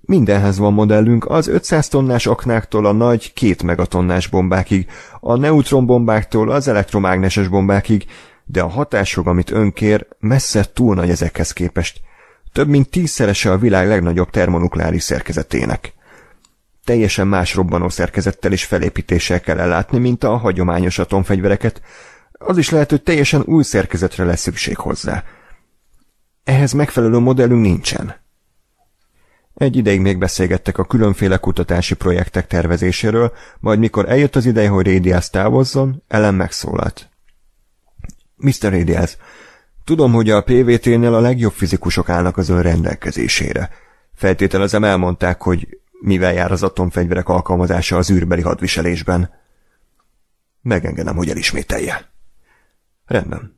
Mindenhez van modellünk, az 500 tonnás aknáktól a nagy 2 megatonnás bombákig, a neutronbombáktól az elektromágneses bombákig, de a hatásjog, amit kér, messze túl nagy ezekhez képest. Több mint tízszerese a világ legnagyobb termonukleáris szerkezetének. Teljesen más robbanó szerkezettel és felépítéssel kell ellátni, mint a hagyományos atomfegyvereket, az is lehet, hogy teljesen új szerkezetre lesz szükség hozzá. Ehhez megfelelő modellünk nincsen. Egy ideig még beszélgettek a különféle kutatási projektek tervezéséről, majd mikor eljött az ideje, hogy Rédiász távozzon, Ellen megszólalt. Mr. Adiels, tudom, hogy a PVT-nél a legjobb fizikusok állnak az ön rendelkezésére. Feltételezem elmondták, hogy mivel jár az atomfegyverek alkalmazása az űrbeli hadviselésben. Megengedem, hogy elismételje. Rendben.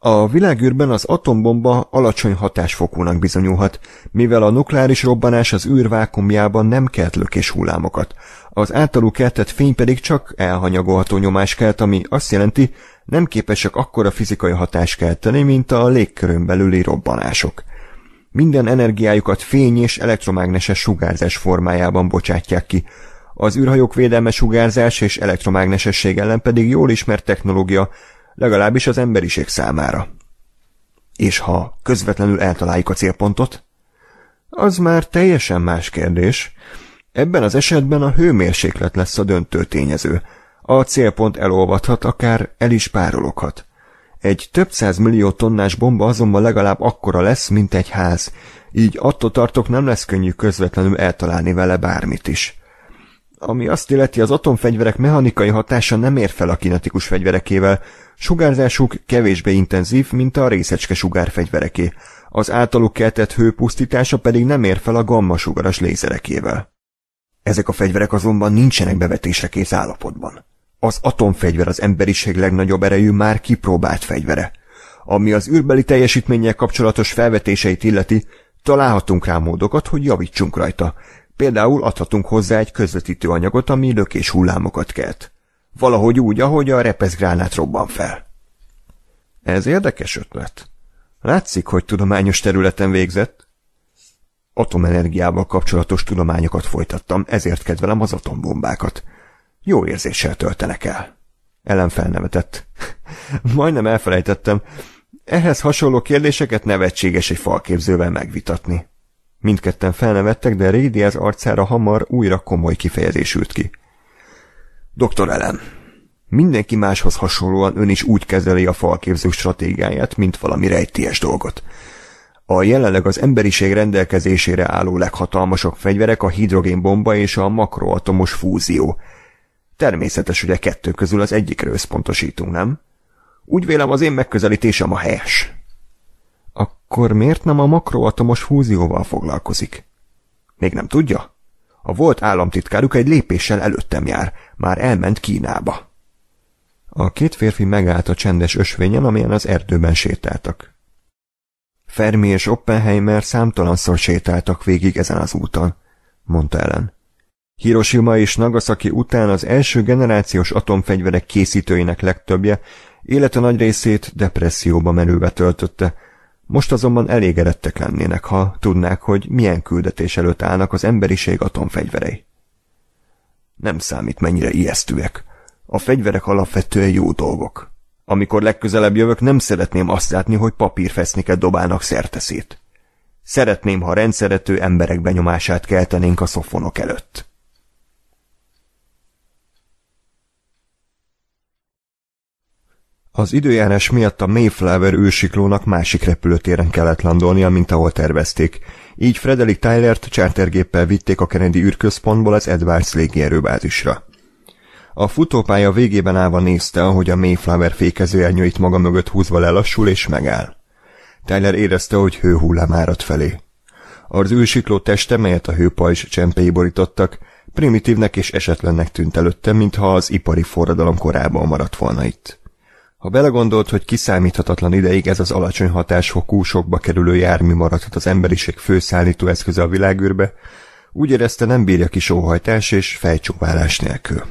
A világűrben az atombomba alacsony hatásfokúnak bizonyulhat, mivel a nukleáris robbanás az űr vákumjában nem kelt lökés hullámokat. Az általuk keltett fény pedig csak elhanyagolható nyomás kelt, ami azt jelenti, nem képesek akkora fizikai hatást kelteni, mint a légkörön belüli robbanások. Minden energiájukat fény és elektromágneses sugárzás formájában bocsátják ki. Az űrhajók védelme sugárzás és elektromágnesesség ellen pedig jól ismert technológia, legalábbis az emberiség számára. És ha közvetlenül eltaláljuk a célpontot? Az már teljesen más kérdés. Ebben az esetben a hőmérséklet lesz a döntő tényező – a célpont elolvadhat, akár el is párologhat. Egy több száz millió tonnás bomba azonban legalább akkora lesz, mint egy ház, így attól tartok nem lesz könnyű közvetlenül eltalálni vele bármit is. Ami azt illeti, az atomfegyverek mechanikai hatása nem ér fel a kinetikus fegyverekével, sugárzásuk kevésbé intenzív, mint a részecske sugárfegyvereké, az általuk keltett hőpusztítása pedig nem ér fel a sugaras lézerekével. Ezek a fegyverek azonban nincsenek bevetésre kész állapotban. Az atomfegyver az emberiség legnagyobb erejű már kipróbált fegyvere. Ami az űrbeli teljesítménnyel kapcsolatos felvetéseit illeti, találhatunk rá módokat, hogy javítsunk rajta. Például adhatunk hozzá egy közvetítő anyagot, ami lökés hullámokat kelt. Valahogy úgy, ahogy a repeszgránát robban fel. Ez érdekes ötlet. Látszik, hogy tudományos területen végzett. Atomenergiával kapcsolatos tudományokat folytattam, ezért kedvelem az atombombákat – jó érzéssel töltenek el. Ellen felnevetett. Majdnem elfelejtettem. Ehhez hasonló kérdéseket nevetséges egy falképzővel megvitatni. Mindketten felnevettek, de Rédi az arcára hamar újra komoly kifejezés ült ki. Doktor Ellen, mindenki máshoz hasonlóan ön is úgy kezeli a falképző stratégiáját, mint valami rejtélyes dolgot. A jelenleg az emberiség rendelkezésére álló leghatalmasabb fegyverek a hidrogénbomba és a makroatomos fúzió – Természetes, hogy a kettő közül az egyikre összpontosítunk, nem? Úgy vélem, az én megközelítésem a helyes. Akkor miért nem a makroatomos fúzióval foglalkozik? Még nem tudja? A volt államtitkáruk egy lépéssel előttem jár, már elment Kínába. A két férfi megállt a csendes ösvényen, amilyen az erdőben sétáltak. Fermi és Oppenheimer számtalanszor sétáltak végig ezen az úton, mondta Ellen. Hiroshima és Nagasaki után az első generációs atomfegyverek készítőinek legtöbbje élete nagy részét depresszióba merülve töltötte. Most azonban elégedettek lennének, ha tudnák, hogy milyen küldetés előtt állnak az emberiség atomfegyverei. Nem számít, mennyire ijesztőek. A fegyverek alapvetően jó dolgok. Amikor legközelebb jövök, nem szeretném azt látni, hogy papírfeszniket dobálnak szerteszét. Szeretném, ha rendszerető emberek benyomását keltenénk a szofonok előtt. Az időjárás miatt a Mayflower ősiklónak másik repülőtéren kellett landolnia, mint ahol tervezték. Így Frederick Tylert csártergéppel vitték a Kennedy űrközpontból az Edwards légierőbázisra. A futópálya végében állva nézte, ahogy a Mayflower fékezőernyőit maga mögött húzva lelassul és megáll. Tyler érezte, hogy hő hullám árad felé. Az űrsikló teste, melyet a hőpajzs csempéi borítottak, primitívnek és esetlennek tűnt előtte, mintha az ipari forradalom korában maradt volna itt. Ha belegondolt, hogy kiszámíthatatlan ideig ez az alacsony hatásfokú, sokba kerülő jármű maradhat az emberiség főszállító eszköze a világűrbe, úgy érezte nem bírja ki sóhajtás és fejcsóválás nélkül.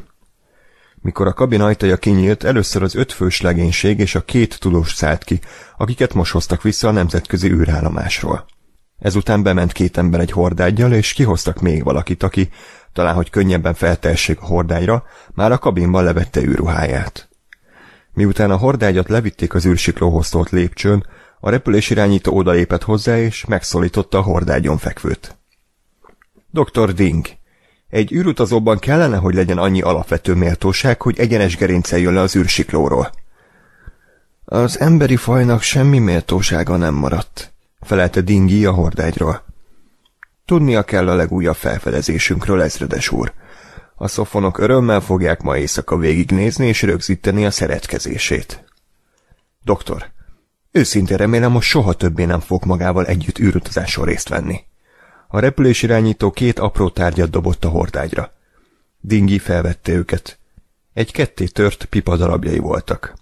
Mikor a kabin ajtaja kinyílt, először az ötfős legénység és a két tudós szállt ki, akiket most hoztak vissza a nemzetközi űrállomásról. Ezután bement két ember egy hordágyjal, és kihoztak még valakit, aki, talán hogy könnyebben feltehessék a hordágyra, már a kabinban levette űruháját. Miután a hordágyat levitték az űrsiklóhoz tolt lépcsőn, a repülés irányító odalépett hozzá és megszólította a hordágyon fekvőt. Dr. Ding, egy űrutazóban kellene, hogy legyen annyi alapvető méltóság, hogy egyenes gerincel jön le az űrsiklóról. Az emberi fajnak semmi méltósága nem maradt, felelte Dingi a hordágyról. Tudnia kell a legújabb felfedezésünkről, ezredes úr – a szofonok örömmel fogják ma éjszaka végignézni és rögzíteni a szeretkezését. Doktor, őszintén remélem, hogy soha többé nem fog magával együtt űrutazáson részt venni. A repülés irányító két apró tárgyat dobott a hordágyra. Dingi felvette őket. Egy ketté tört pipa darabjai voltak.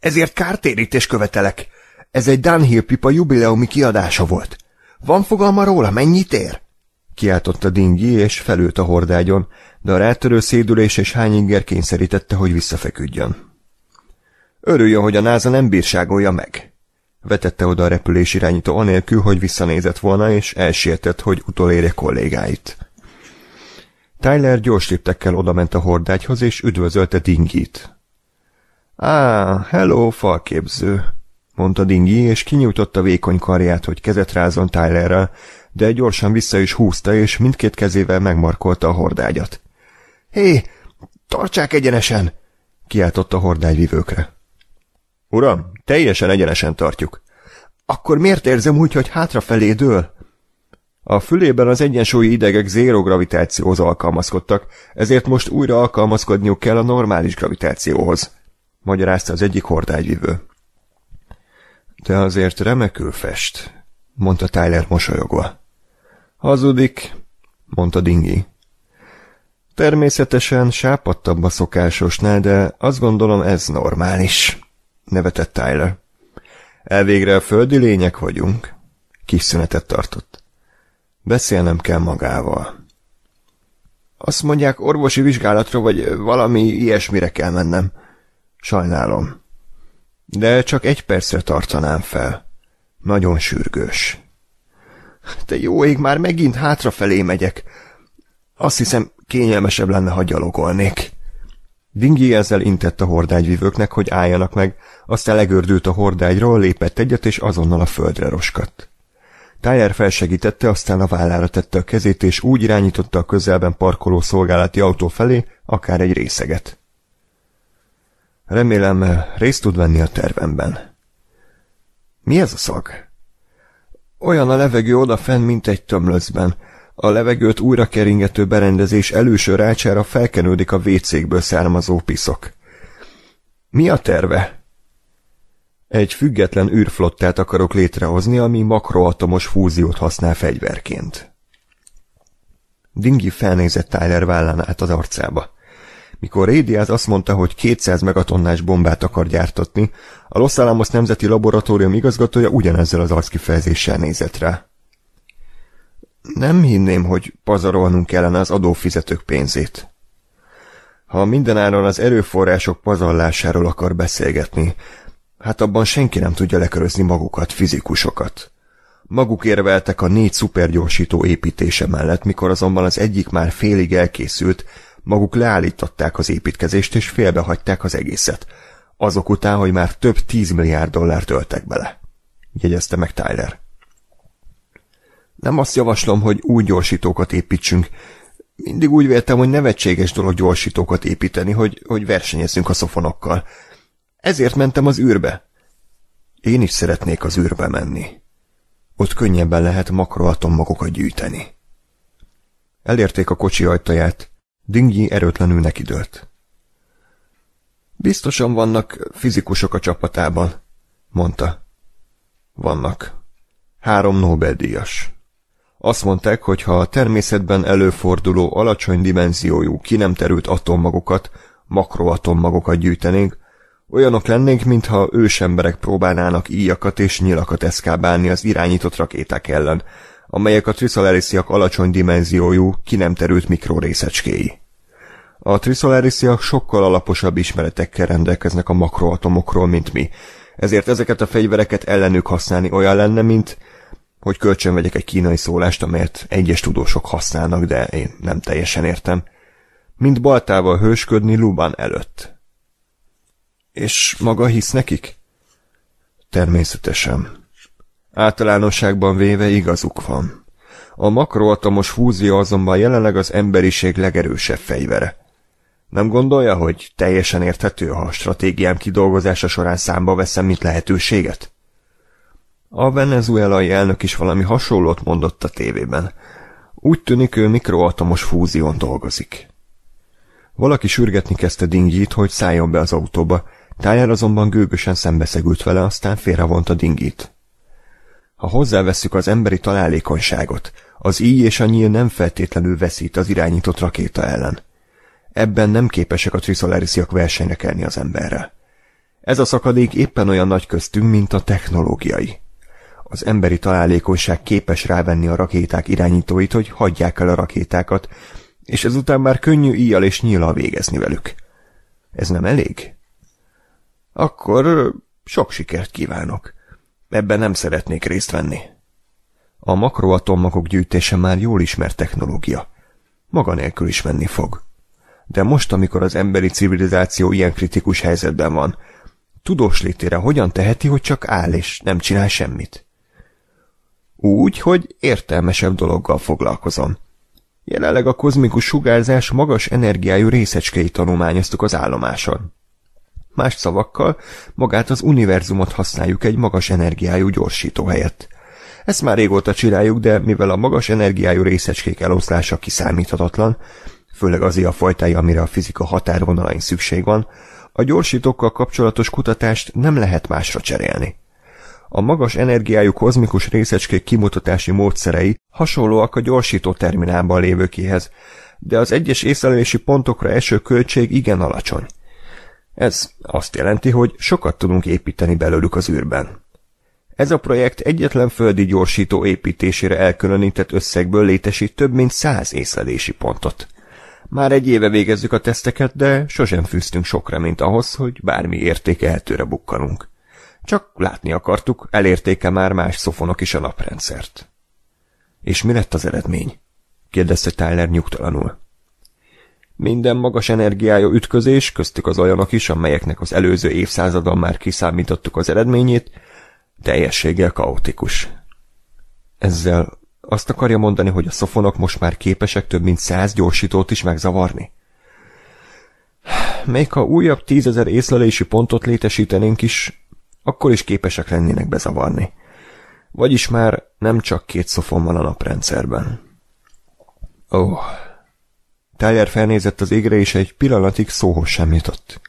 Ezért kártérítés követelek. Ez egy Dunhill pipa jubileumi kiadása volt. Van fogalma róla, mennyit ér? Kiáltotta Dingy, és felült a hordágyon, de a rátörő szédülés és hányinger kényszerítette, hogy visszafeküdjön. Örüljön, hogy a náza nem bírságolja meg. Vetette oda a repülés irányító anélkül, hogy visszanézett volna, és elsietett, hogy utolérje kollégáit. Tyler gyors léptekkel odament a hordágyhoz, és üdvözölte Dingit. Á, hello, falképző, mondta Dingy, és kinyújtotta vékony karját, hogy kezet rázon Tylerrel, de gyorsan vissza is húzta, és mindkét kezével megmarkolta a hordágyat. Hé, tartsák egyenesen! kiáltott a hordágyvivőkre. Uram, teljesen egyenesen tartjuk. Akkor miért érzem úgy, hogy hátrafelé dől? A fülében az egyensúlyi idegek zéró gravitációhoz alkalmazkodtak, ezért most újra alkalmazkodniuk kell a normális gravitációhoz, magyarázta az egyik hordágyvívő. De azért remekül fest, mondta Tyler mosolyogva. Hazudik, mondta Dingi. Természetesen sápadtabb a szokásosnál, de azt gondolom ez normális, nevetett Tyler. Elvégre a földi lények vagyunk. Kis szünetet tartott. Beszélnem kell magával. Azt mondják, orvosi vizsgálatra vagy valami ilyesmire kell mennem. Sajnálom. De csak egy percre tartanám fel. Nagyon sürgős. Te jó ég, már megint hátrafelé megyek. Azt hiszem, kényelmesebb lenne, ha gyalogolnék. Dingi ezzel intett a hordágyvívőknek, hogy álljanak meg, aztán legördült a hordágyról, lépett egyet, és azonnal a földre roskadt. Tyler felsegítette, aztán a vállára tette a kezét, és úgy irányította a közelben parkoló szolgálati autó felé, akár egy részeget. Remélem, részt tud venni a tervemben. Mi ez a szag? Olyan a levegő odafenn, mint egy tömlözben. A levegőt újra keringető berendezés előső rácsára felkenődik a vécékből származó piszok. Mi a terve? Egy független űrflottát akarok létrehozni, ami makroatomos fúziót használ fegyverként. Dingi felnézett Tyler vállán át az arcába. Mikor Ray azt mondta, hogy 200 megatonnás bombát akar gyártatni, a Los Alamos Nemzeti Laboratórium igazgatója ugyanezzel az arckifejezéssel nézett rá. Nem hinném, hogy pazarolnunk kellene az adófizetők pénzét. Ha mindenáron az erőforrások pazarlásáról akar beszélgetni, hát abban senki nem tudja lekörözni magukat, fizikusokat. Maguk érveltek a négy szupergyorsító építése mellett, mikor azonban az egyik már félig elkészült, Maguk leállították az építkezést és félbehagyták az egészet, azok után, hogy már több tíz milliárd dollárt öltek bele, jegyezte meg Tyler. Nem azt javaslom, hogy új gyorsítókat építsünk. Mindig úgy véltem, hogy nevetséges dolog gyorsítókat építeni, hogy, hogy versenyezzünk a szofonokkal. Ezért mentem az űrbe. Én is szeretnék az űrbe menni. Ott könnyebben lehet makroatommagokat gyűjteni. Elérték a kocsi ajtaját, Dingy erőtlenül nekidőlt. Biztosan vannak fizikusok a csapatában, mondta. Vannak. Három Nobel-díjas. Azt mondták, hogy ha a természetben előforduló alacsony dimenziójú ki nem terült atommagokat, makroatommagokat gyűjtenénk, olyanok lennénk, mintha ősemberek próbálnának íjakat és nyilakat eszkábálni az irányított rakéták ellen, amelyek a triszolarisziak alacsony dimenziójú, ki nem terült mikrorészecskéi. A triszolarisziak sokkal alaposabb ismeretekkel rendelkeznek a makroatomokról, mint mi, ezért ezeket a fegyvereket ellenük használni olyan lenne, mint hogy kölcsön vegyek egy kínai szólást, amelyet egyes tudósok használnak, de én nem teljesen értem. Mint baltával hősködni Luban előtt. És maga hisz nekik? Természetesen. Általánosságban véve igazuk van. A makroatomos fúzió azonban jelenleg az emberiség legerősebb fegyvere. Nem gondolja, hogy teljesen érthető, ha a stratégiám kidolgozása során számba veszem, mint lehetőséget? A venezuelai elnök is valami hasonlót mondott a tévében. Úgy tűnik, ő mikroatomos fúzión dolgozik. Valaki sürgetni kezdte dingyit, hogy szálljon be az autóba, Tájár azonban gőgösen szembeszegült vele, aztán a Dingyit. Ha hozzáveszük az emberi találékonyságot, az íj és a nyíl nem feltétlenül veszít az irányított rakéta ellen. Ebben nem képesek a triszolárisziak versenyre kelni az emberrel. Ez a szakadék éppen olyan nagy köztünk, mint a technológiai. Az emberi találékonyság képes rávenni a rakéták irányítóit, hogy hagyják el a rakétákat, és ezután már könnyű íjjal és nyílal végezni velük. Ez nem elég? Akkor sok sikert kívánok! Ebben nem szeretnék részt venni. A makroatommagok gyűjtése már jól ismert technológia. Maga nélkül is menni fog. De most, amikor az emberi civilizáció ilyen kritikus helyzetben van, tudós létére hogyan teheti, hogy csak áll és nem csinál semmit? Úgy, hogy értelmesebb dologgal foglalkozom. Jelenleg a kozmikus sugárzás magas energiájú részecskei tanulmányoztuk az állomáson. Más szavakkal magát az univerzumot használjuk egy magas energiájú gyorsító helyett. Ezt már régóta csináljuk, de mivel a magas energiájú részecskék eloszlása kiszámíthatatlan, főleg azért a fajtája, amire a fizika határvonalain szükség van, a gyorsítókkal kapcsolatos kutatást nem lehet másra cserélni. A magas energiájú kozmikus részecskék kimutatási módszerei hasonlóak a gyorsító terminálban lévőkéhez, de az egyes észlelési pontokra eső költség igen alacsony – ez azt jelenti, hogy sokat tudunk építeni belőlük az űrben. Ez a projekt egyetlen földi gyorsító építésére elkülönített összegből létesít több mint száz észlelési pontot. Már egy éve végezzük a teszteket, de sosem fűztünk sok reményt ahhoz, hogy bármi értékelhetőre bukkanunk. Csak látni akartuk, elértéke már más szofonok is a naprendszert. És mi lett az eredmény? kérdezte Tyler nyugtalanul. Minden magas energiája ütközés, köztük az olyanok is, amelyeknek az előző évszázadon már kiszámítottuk az eredményét, teljességgel kaotikus. Ezzel azt akarja mondani, hogy a szofonok most már képesek több mint száz gyorsítót is megzavarni? Még ha újabb tízezer észlelési pontot létesítenénk is, akkor is képesek lennének bezavarni. Vagyis már nem csak két szofon van a naprendszerben. Ó, oh. Tyler felnézett az égre, és egy pillanatig szóhoz sem jutott.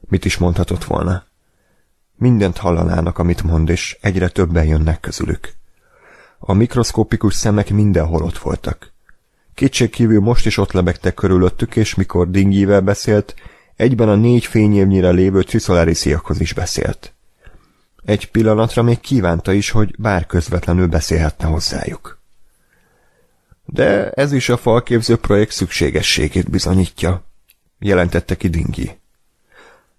Mit is mondhatott volna? Mindent hallanának, amit mond, és egyre többen jönnek közülük. A mikroszkópikus szemek mindenhol ott voltak. kívül most is ott lebegtek körülöttük, és mikor Dingyivel beszélt, egyben a négy fényévnyire lévő Trisolarisziakhoz is beszélt. Egy pillanatra még kívánta is, hogy bár közvetlenül beszélhetne hozzájuk de ez is a falképző projekt szükségességét bizonyítja, jelentette ki Dingy.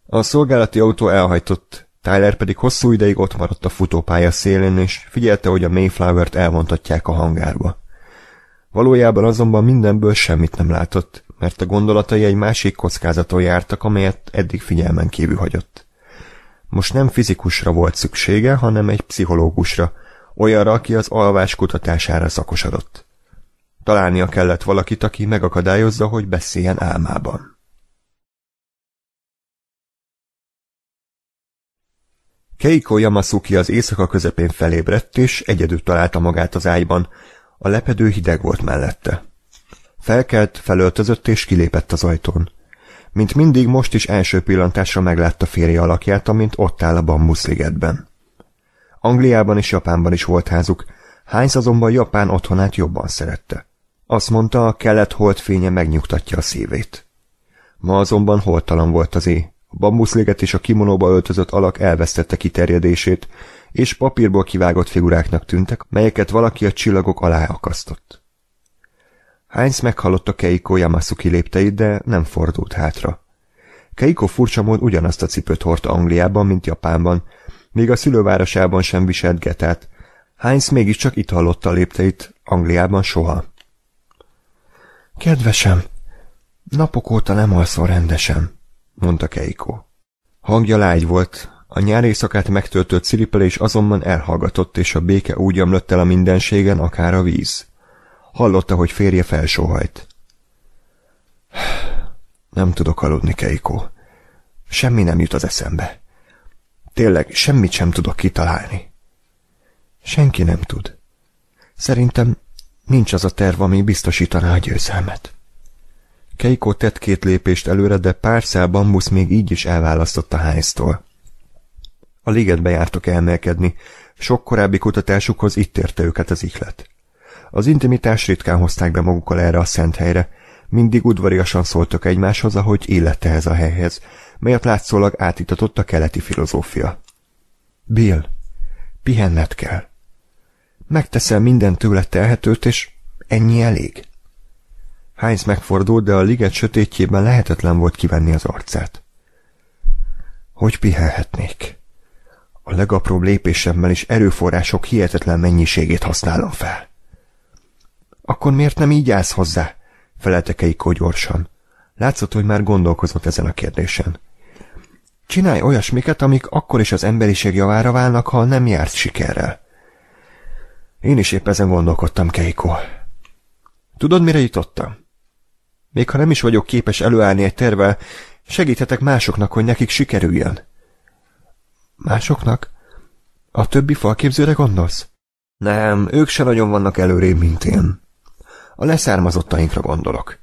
A szolgálati autó elhajtott, Tyler pedig hosszú ideig ott maradt a futópálya szélén, és figyelte, hogy a Mayflower-t elvontatják a hangárba. Valójában azonban mindenből semmit nem látott, mert a gondolatai egy másik kockázaton jártak, amelyet eddig figyelmen kívül hagyott. Most nem fizikusra volt szüksége, hanem egy pszichológusra, olyanra, aki az alvás kutatására szakosodott. Találnia kellett valakit, aki megakadályozza, hogy beszéljen álmában. Keiko Yamasuki az éjszaka közepén felébredt, és egyedül találta magát az ágyban. A lepedő hideg volt mellette. Felkelt, felöltözött és kilépett az ajtón. Mint mindig, most is első pillantásra meglátta férje alakját, amint ott áll a bambuszligetben. Angliában és Japánban is volt házuk, Heinz azonban Japán otthonát jobban szerette. Azt mondta, a kelet holdfénye megnyugtatja a szívét. Ma azonban holtalan volt az éj. A bambuszléget és a kimonóba öltözött alak elvesztette kiterjedését, és papírból kivágott figuráknak tűntek, melyeket valaki a csillagok alá akasztott. Heinz meghallotta Keiko Yamasuki lépteit, de nem fordult hátra. Keiko furcsa mód ugyanazt a cipőt hordta Angliában, mint Japánban, még a szülővárosában sem viselt getát. Heinz mégiscsak itt hallotta a lépteit, Angliában soha. Kedvesem, napok óta nem alszol rendesen, mondta Keiko. Hangja lágy volt, a nyár éjszakát megtöltött sziripelés azonban elhallgatott, és a béke úgy ömlött el a mindenségen, akár a víz. Hallotta, hogy férje felsóhajt. Nem tudok aludni, Keiko. Semmi nem jut az eszembe. Tényleg semmit sem tudok kitalálni. Senki nem tud. Szerintem Nincs az a terv, ami biztosítaná a győzelmet. Keiko tett két lépést előre, de pár szál bambusz még így is elválasztotta heinz A ligetbe jártak elmélkedni, sok korábbi kutatásukhoz itt érte őket az ihlet. Az intimitás ritkán hozták be magukkal erre a szent helyre, mindig udvariasan szóltak egymáshoz, ahogy illett ez a helyhez, melyet látszólag átítatott a keleti filozófia. Bill, pihenned kell. Megteszel minden tőle telhetőt, és ennyi elég. Heinz megfordult, de a liget sötétjében lehetetlen volt kivenni az arcát. Hogy pihelhetnék? A legapróbb lépésemmel is erőforrások hihetetlen mennyiségét használom fel. Akkor miért nem így állsz hozzá? felelte Keiko gyorsan. Látszott, hogy már gondolkozott ezen a kérdésen. Csinálj olyasmiket, amik akkor is az emberiség javára válnak, ha nem jársz sikerrel. Én is épp ezen gondolkodtam, Keiko. Tudod, mire jutottam? Még ha nem is vagyok képes előállni egy tervel, segíthetek másoknak, hogy nekik sikerüljön. Másoknak? A többi falképzőre gondolsz? Nem, ők se nagyon vannak előrébb, mint én. A leszármazottainkra gondolok.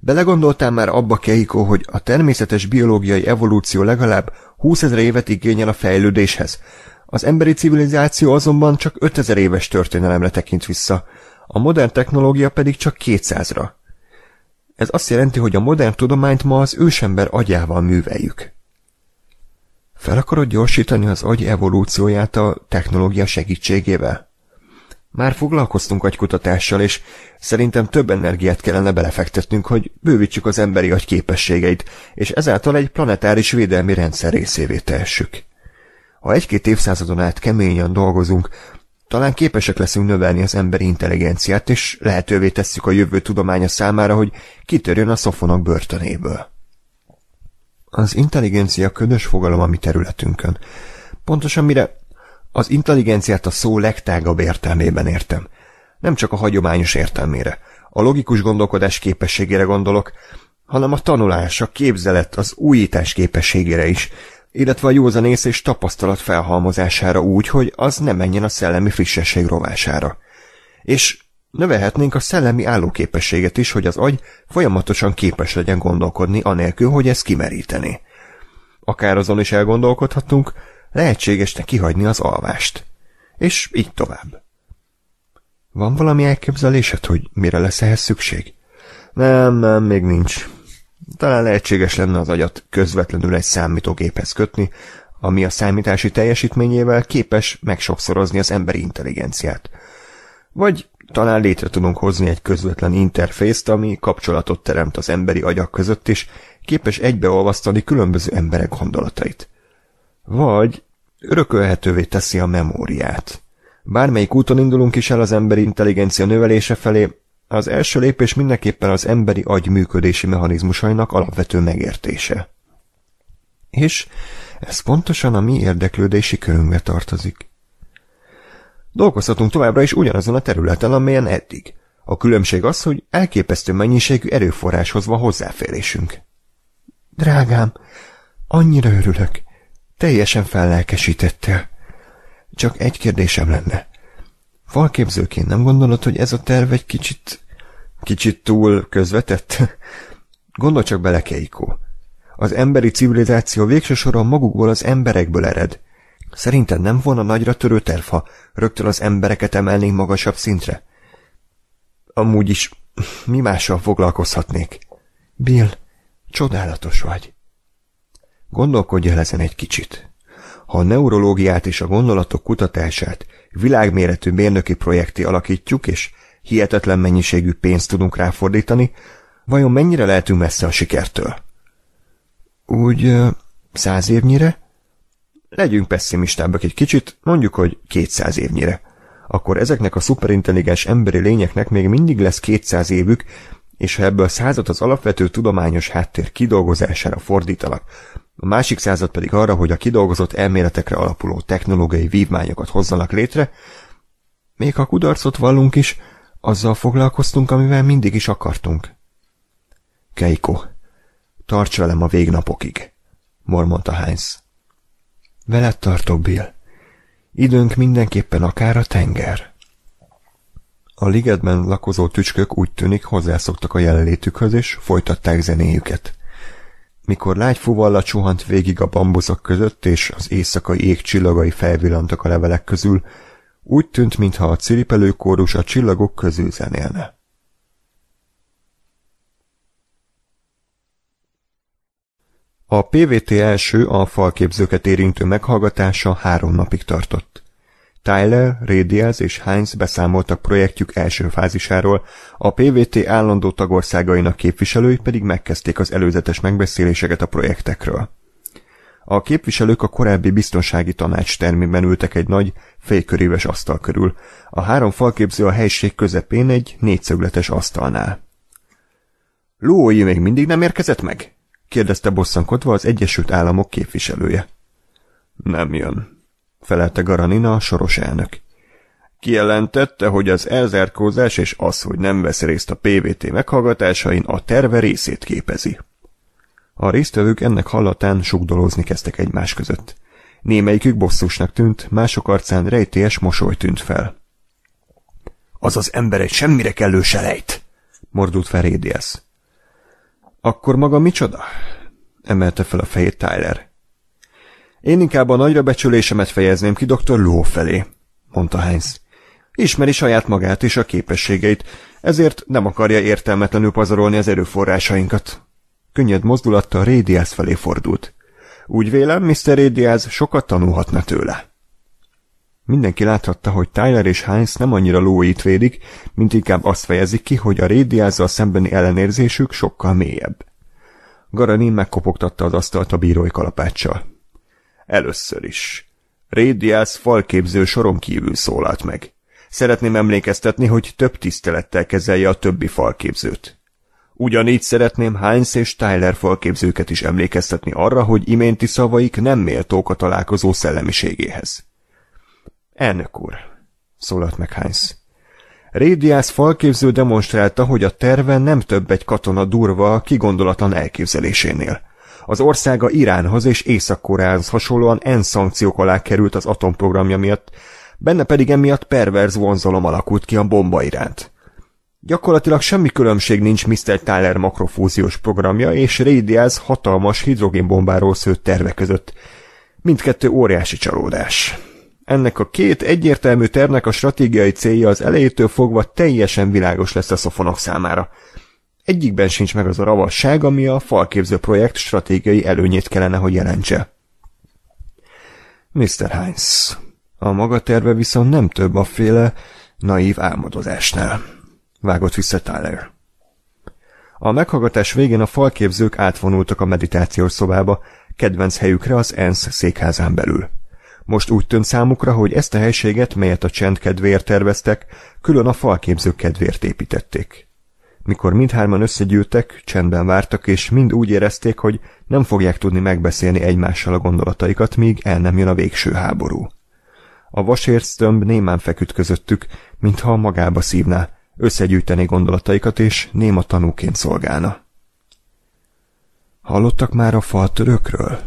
Belegondoltál már abba, Keiko, hogy a természetes biológiai evolúció legalább 20 ezer évet igényel a fejlődéshez, az emberi civilizáció azonban csak 5000 éves történelemre tekint vissza, a modern technológia pedig csak 200-ra. Ez azt jelenti, hogy a modern tudományt ma az ősember agyával műveljük. Fel akarod gyorsítani az agy evolúcióját a technológia segítségével? Már foglalkoztunk agykutatással, és szerintem több energiát kellene belefektetnünk, hogy bővítsük az emberi agy képességeit, és ezáltal egy planetáris védelmi rendszer részévé tehessük. Ha egy-két évszázadon át keményen dolgozunk, talán képesek leszünk növelni az emberi intelligenciát, és lehetővé tesszük a jövő tudománya számára, hogy kitörjön a szofonok börtönéből. Az intelligencia ködös fogalom a mi területünkön. Pontosan mire az intelligenciát a szó legtágabb értelmében értem. Nem csak a hagyományos értelmére. A logikus gondolkodás képességére gondolok, hanem a tanulás, a képzelet, az újítás képességére is, illetve a józanész és tapasztalat felhalmozására úgy, hogy az nem menjen a szellemi frissesség rovására. És növelhetnénk a szellemi állóképességet is, hogy az agy folyamatosan képes legyen gondolkodni, anélkül, hogy ez kimeríteni. Akár azon is elgondolkodhatunk, lehetségesne kihagyni az alvást. És így tovább. Van valami elképzelésed, hogy mire lesz ehhez szükség? Nem, nem, még nincs. Talán lehetséges lenne az agyat közvetlenül egy számítógéphez kötni, ami a számítási teljesítményével képes megsokszorozni az emberi intelligenciát. Vagy talán létre tudunk hozni egy közvetlen interfészt, ami kapcsolatot teremt az emberi agyak között is, képes egybeolvasztani különböző emberek gondolatait. Vagy örökölhetővé teszi a memóriát. Bármelyik úton indulunk is el az emberi intelligencia növelése felé, az első lépés mindenképpen az emberi agy működési mechanizmusainak alapvető megértése. És ez pontosan a mi érdeklődési körünkbe tartozik. Dolgozhatunk továbbra is ugyanazon a területen, amelyen eddig. A különbség az, hogy elképesztő mennyiségű erőforráshoz van hozzáférésünk. Drágám, annyira örülök. Teljesen fellelkesítettél. Csak egy kérdésem lenne. Falképzőként nem gondolod, hogy ez a terv egy kicsit... kicsit túl közvetett? Gondolj csak bele, Keiko. Az emberi civilizáció végső soron magukból az emberekből ered. Szerinted nem volna nagyra törő terv, ha rögtön az embereket emelnénk magasabb szintre? Amúgy is mi mással foglalkozhatnék? Bill, csodálatos vagy. Gondolkodj el ezen egy kicsit. Ha a neurológiát és a gondolatok kutatását világméretű mérnöki projekti alakítjuk, és hihetetlen mennyiségű pénzt tudunk ráfordítani, vajon mennyire lehetünk messze a sikertől? Úgy száz évnyire? Legyünk pessimistábbak egy kicsit, mondjuk, hogy kétszáz évnyire. Akkor ezeknek a szuperintelligens emberi lényeknek még mindig lesz kétszáz évük, és ha ebből százat az alapvető tudományos háttér kidolgozására fordítanak, a másik század pedig arra, hogy a kidolgozott elméletekre alapuló technológiai vívmányokat hozzanak létre, még ha kudarcot vallunk is, azzal foglalkoztunk, amivel mindig is akartunk. Keiko, tarts velem a végnapokig, mormonta Heinz. Veled tartok, Bill. Időnk mindenképpen akár a tenger. A ligetben lakozó tücskök úgy tűnik hozzászoktak a jelenlétükhöz, és folytatták zenéjüket mikor lágy fuvalla csuhant végig a bambuszok között, és az éjszakai ég csillagai felvillantak a levelek közül, úgy tűnt, mintha a ciripelő kórus a csillagok közül zenélne. A PVT első a falképzőket érintő meghallgatása három napig tartott. Tyler, Radials és Heinz beszámoltak projektjük első fázisáról, a PVT állandó tagországainak képviselői pedig megkezdték az előzetes megbeszéléseket a projektekről. A képviselők a korábbi biztonsági tanács termében ültek egy nagy, félköríves asztal körül. A három falképző a helység közepén egy négyszögletes asztalnál. Lói még mindig nem érkezett meg? kérdezte bosszankodva az Egyesült Államok képviselője. Nem jön, felelte Garanina a soros elnök. Kijelentette, hogy az elzárkózás és az, hogy nem vesz részt a PVT meghallgatásain a terve részét képezi. A résztvevők ennek hallatán sugdolózni kezdtek egymás között. Némelyikük bosszusnak tűnt, mások arcán rejtélyes mosoly tűnt fel. Az az ember egy semmire kellő selejt, mordult fel Akkor maga micsoda? emelte fel a fejét Tyler. Én inkább a nagyra becsülésemet fejezném ki dr. Ló felé, mondta Heinz. Ismeri saját magát és a képességeit, ezért nem akarja értelmetlenül pazarolni az erőforrásainkat. Könnyed mozdulattal Rédiász felé fordult. Úgy vélem, Mr. Rédiáz sokat tanulhatna tőle. Mindenki láthatta, hogy Tyler és Heinz nem annyira lóit védik, mint inkább azt fejezik ki, hogy a Rédiázzal szembeni ellenérzésük sokkal mélyebb. Garanin megkopogtatta az asztalt a bírói kalapáccsal. Először is. Rédiás falképző soron kívül szólalt meg. Szeretném emlékeztetni, hogy több tisztelettel kezelje a többi falképzőt. Ugyanígy szeretném Heinz és Tyler falképzőket is emlékeztetni arra, hogy iménti szavaik nem méltók a találkozó szellemiségéhez. Elnök úr, szólalt meg Heinz. Rédiász falképző demonstrálta, hogy a terve nem több egy katona durva, kigondolatlan elképzelésénél. Az országa Iránhoz és Észak-Koreához hasonlóan en szankciók alá került az atomprogramja miatt, benne pedig emiatt perverz vonzalom alakult ki a bomba iránt. Gyakorlatilag semmi különbség nincs Mr. Tyler makrofúziós programja és Radiaz hatalmas hidrogénbombáról szőtt terve között. Mindkettő óriási csalódás. Ennek a két egyértelmű tervnek a stratégiai célja az elejétől fogva teljesen világos lesz a szofonok számára – Egyikben sincs meg az a ravasság, ami a falképző projekt stratégiai előnyét kellene, hogy jelentse. Mr. Heinz, a maga terve viszont nem több a féle naív álmodozásnál. Vágott vissza Tyler. A meghallgatás végén a falképzők átvonultak a meditációs szobába, kedvenc helyükre az ENSZ székházán belül. Most úgy tűnt számukra, hogy ezt a helységet, melyet a csend kedvéért terveztek, külön a falképzők kedvéért építették. Mikor mindhárman összegyűltek, csendben vártak, és mind úgy érezték, hogy nem fogják tudni megbeszélni egymással a gondolataikat, míg el nem jön a végső háború. A vasérctömb némán feküdt közöttük, mintha magába szívná, összegyűjteni gondolataikat, és néma tanúként szolgálna. Hallottak már a törökről?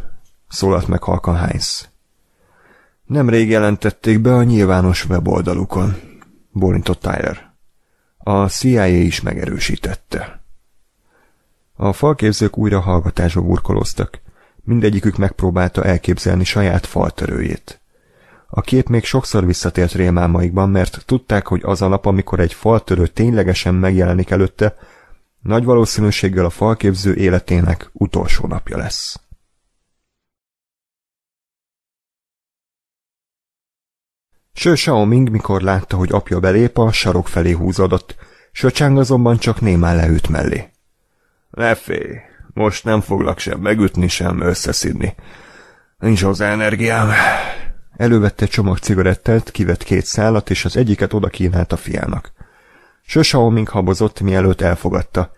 Szólalt meg halkan Heinz. Nemrég jelentették be a nyilvános weboldalukon, bólintott Tyler. A CIA is megerősítette. A falképzők újra hallgatásba burkolóztak. Mindegyikük megpróbálta elképzelni saját faltörőjét. A kép még sokszor visszatért rémámaikban, mert tudták, hogy az a nap, amikor egy faltörő ténylegesen megjelenik előtte, nagy valószínűséggel a falképző életének utolsó napja lesz. Ső Xiaoming mikor látta, hogy apja belép, a sarok felé húzódott, Söcsáng azonban csak némán leült mellé. Ne félj, most nem foglak sem megütni, sem összeszidni. Nincs hozzá energiám. Elővette csomag cigarettát, kivett két szálat, és az egyiket oda kínált a fiának. Sösaoming habozott, mielőtt elfogadta.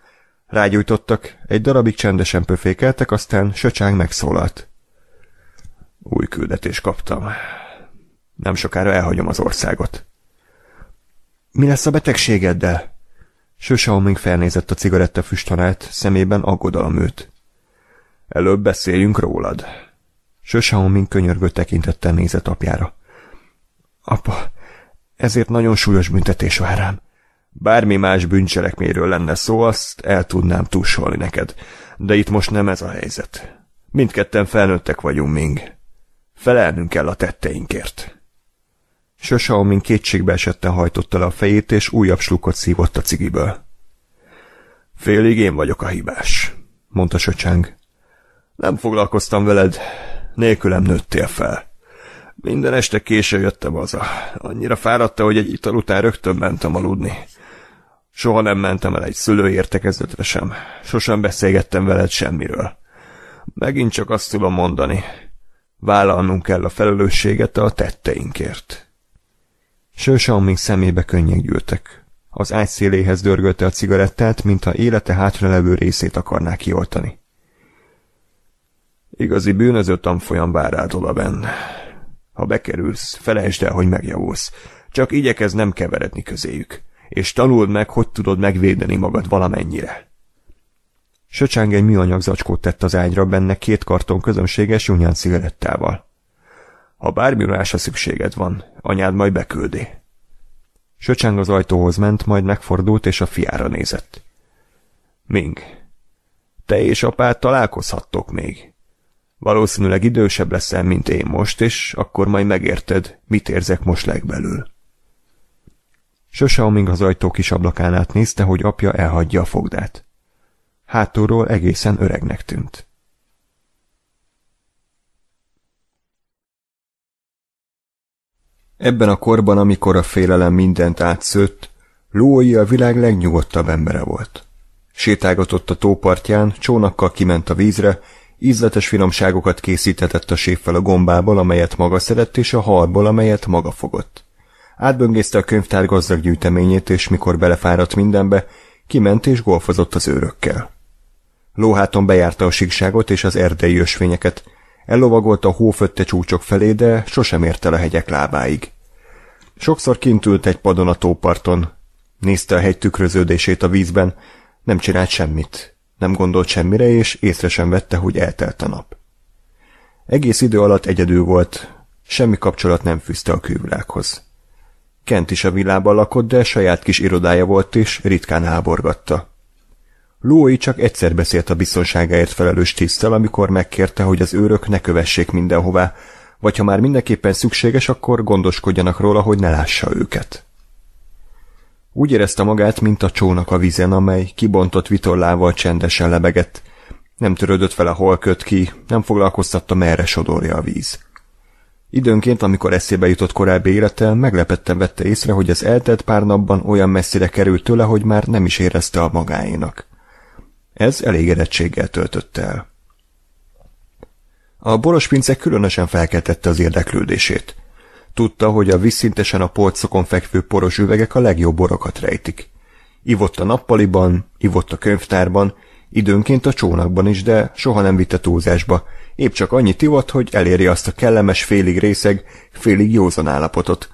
Rágyújtottak, egy darabig csendesen pöfékeltek, aztán Söcsáng megszólalt. Új küldetés kaptam. Nem sokára elhagyom az országot. Mi lesz a betegségeddel? még felnézett a cigaretta füstanát, szemében aggodalom őt. Előbb beszéljünk rólad. Sösaoming könyörgő tekintettel nézett apjára. Apa, ezért nagyon súlyos büntetés vár rám. Bármi más bűncselekméről lenne szó, azt el tudnám túlsolni neked, de itt most nem ez a helyzet. Mindketten felnőttek vagyunk, Ming. Felelnünk kell a tetteinkért. Sösaomin kétségbe esetten hajtotta le a fejét, és újabb slukot szívott a cigiből. Félig én vagyok a hibás, mondta Söcseng. Nem foglalkoztam veled, nélkülem nőttél fel. Minden este késő jöttem haza. Annyira fáradta, hogy egy ital után rögtön mentem aludni. Soha nem mentem el egy szülő értekezletre sem. Sosem beszélgettem veled semmiről. Megint csak azt tudom mondani. Vállalnunk kell a felelősséget a tetteinkért. Sősaom még szemébe könnyek gyűltek. Az ágy széléhez dörgölte a cigarettát, mintha élete hátralevő részét akarná kioltani. Igazi bűnöző tanfolyam vár rád odaben. Ha bekerülsz, felejtsd el, hogy megjavulsz. Csak igyekez nem keveredni közéjük, és tanuld meg, hogy tudod megvédeni magad valamennyire. Söcsáng egy műanyag zacskót tett az ágyra benne két karton közömséges unyán cigarettával. Ha bármi másra szükséged van, anyád majd beküldi. Söcseng az ajtóhoz ment, majd megfordult, és a fiára nézett. Ming, te és apád találkozhattok még. Valószínűleg idősebb leszel, mint én most, és akkor majd megérted, mit érzek most legbelül. Sose amíg az ajtó kis ablakán át nézte, hogy apja elhagyja a fogdát. Hátulról egészen öregnek tűnt. Ebben a korban, amikor a félelem mindent átszőtt, Lói a világ legnyugodtabb embere volt. Sétálgatott a tópartján, csónakkal kiment a vízre, ízletes finomságokat készítetett a séffel a gombából, amelyet maga szerett, és a halból, amelyet maga fogott. Átböngészte a könyvtár gazdag gyűjteményét, és mikor belefáradt mindenbe, kiment és golfozott az őrökkel. Lóháton bejárta a síkságot és az erdei ösvényeket, Ellovagolt a hófötte csúcsok felé, de sosem érte a hegyek lábáig. Sokszor kint ült egy padon a tóparton, nézte a hegy tükröződését a vízben, nem csinált semmit, nem gondolt semmire, és észre sem vette, hogy eltelt a nap. Egész idő alatt egyedül volt, semmi kapcsolat nem fűzte a külvilághoz. Kent is a villában lakott, de saját kis irodája volt, és ritkán háborgatta. Lói csak egyszer beszélt a biztonságáért felelős tisztel, amikor megkérte, hogy az őrök ne kövessék mindenhová, vagy ha már mindenképpen szükséges, akkor gondoskodjanak róla, hogy ne lássa őket. Úgy érezte magát, mint a csónak a vizen, amely kibontott vitorlával csendesen lebegett. Nem törődött vele, hol köt ki, nem foglalkoztatta, merre sodorja a víz. Időnként, amikor eszébe jutott korábbi élete, meglepetten vette észre, hogy az eltelt pár napban olyan messzire került tőle, hogy már nem is érezte a magáénak. Ez elégedettséggel töltött el. A borospince különösen felkeltette az érdeklődését. Tudta, hogy a vízszintesen a polcokon fekvő poros üvegek a legjobb borokat rejtik. Ivott a nappaliban, ivott a könyvtárban, időnként a csónakban is, de soha nem vitte túlzásba. Épp csak annyit ivott, hogy eléri azt a kellemes félig részeg, félig józan állapotot.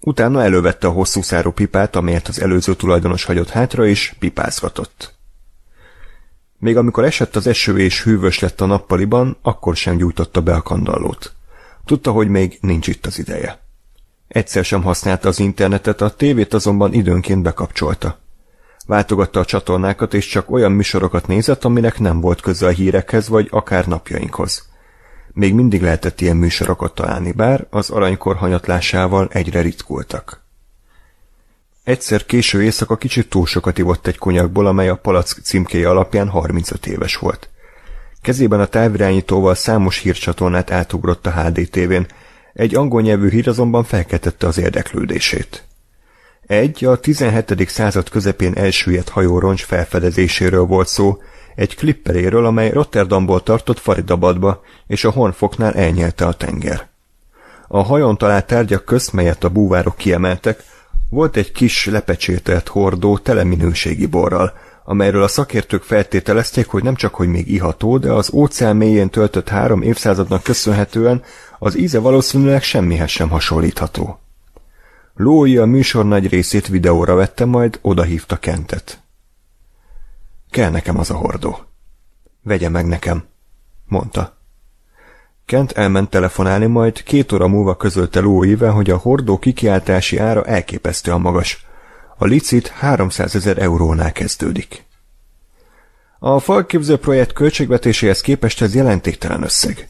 Utána elővette a hosszú szárú pipát, amelyet az előző tulajdonos hagyott hátra, és pipázgatott. Még amikor esett az eső és hűvös lett a nappaliban, akkor sem gyújtotta be a kandallót. Tudta, hogy még nincs itt az ideje. Egyszer sem használta az internetet, a tévét azonban időnként bekapcsolta. Váltogatta a csatornákat, és csak olyan műsorokat nézett, aminek nem volt köze a hírekhez, vagy akár napjainkhoz. Még mindig lehetett ilyen műsorokat találni, bár az aranykor hanyatlásával egyre ritkultak. Egyszer késő éjszaka kicsit túl sokat ivott egy konyakból, amely a palack címkéje alapján 35 éves volt. Kezében a távirányítóval számos hírcsatornát átugrott a HDTV-n, egy angol nyelvű hír azonban felkeltette az érdeklődését. Egy a 17. század közepén elsüllyedt hajóroncs felfedezéséről volt szó, egy klipperéről, amely Rotterdamból tartott Faridabadba, és a Hornfoknál elnyelte a tenger. A hajón talált tárgyak közt, melyet a búvárok kiemeltek, volt egy kis lepecsételt hordó tele minőségi borral, amelyről a szakértők feltételezték, hogy nem csak hogy még iható, de az óceán mélyén töltött három évszázadnak köszönhetően az íze valószínűleg semmihez sem hasonlítható. Lói a műsor nagy részét videóra vette, majd odahívta Kentet. Kell nekem az a hordó. Vegye meg nekem, mondta. Kent elment telefonálni, majd két óra múlva közölte Lóével, hogy a hordó kikiáltási ára elképesztően magas. A licit 300 ezer eurónál kezdődik. A falképző projekt költségvetéséhez képest ez jelentéktelen összeg.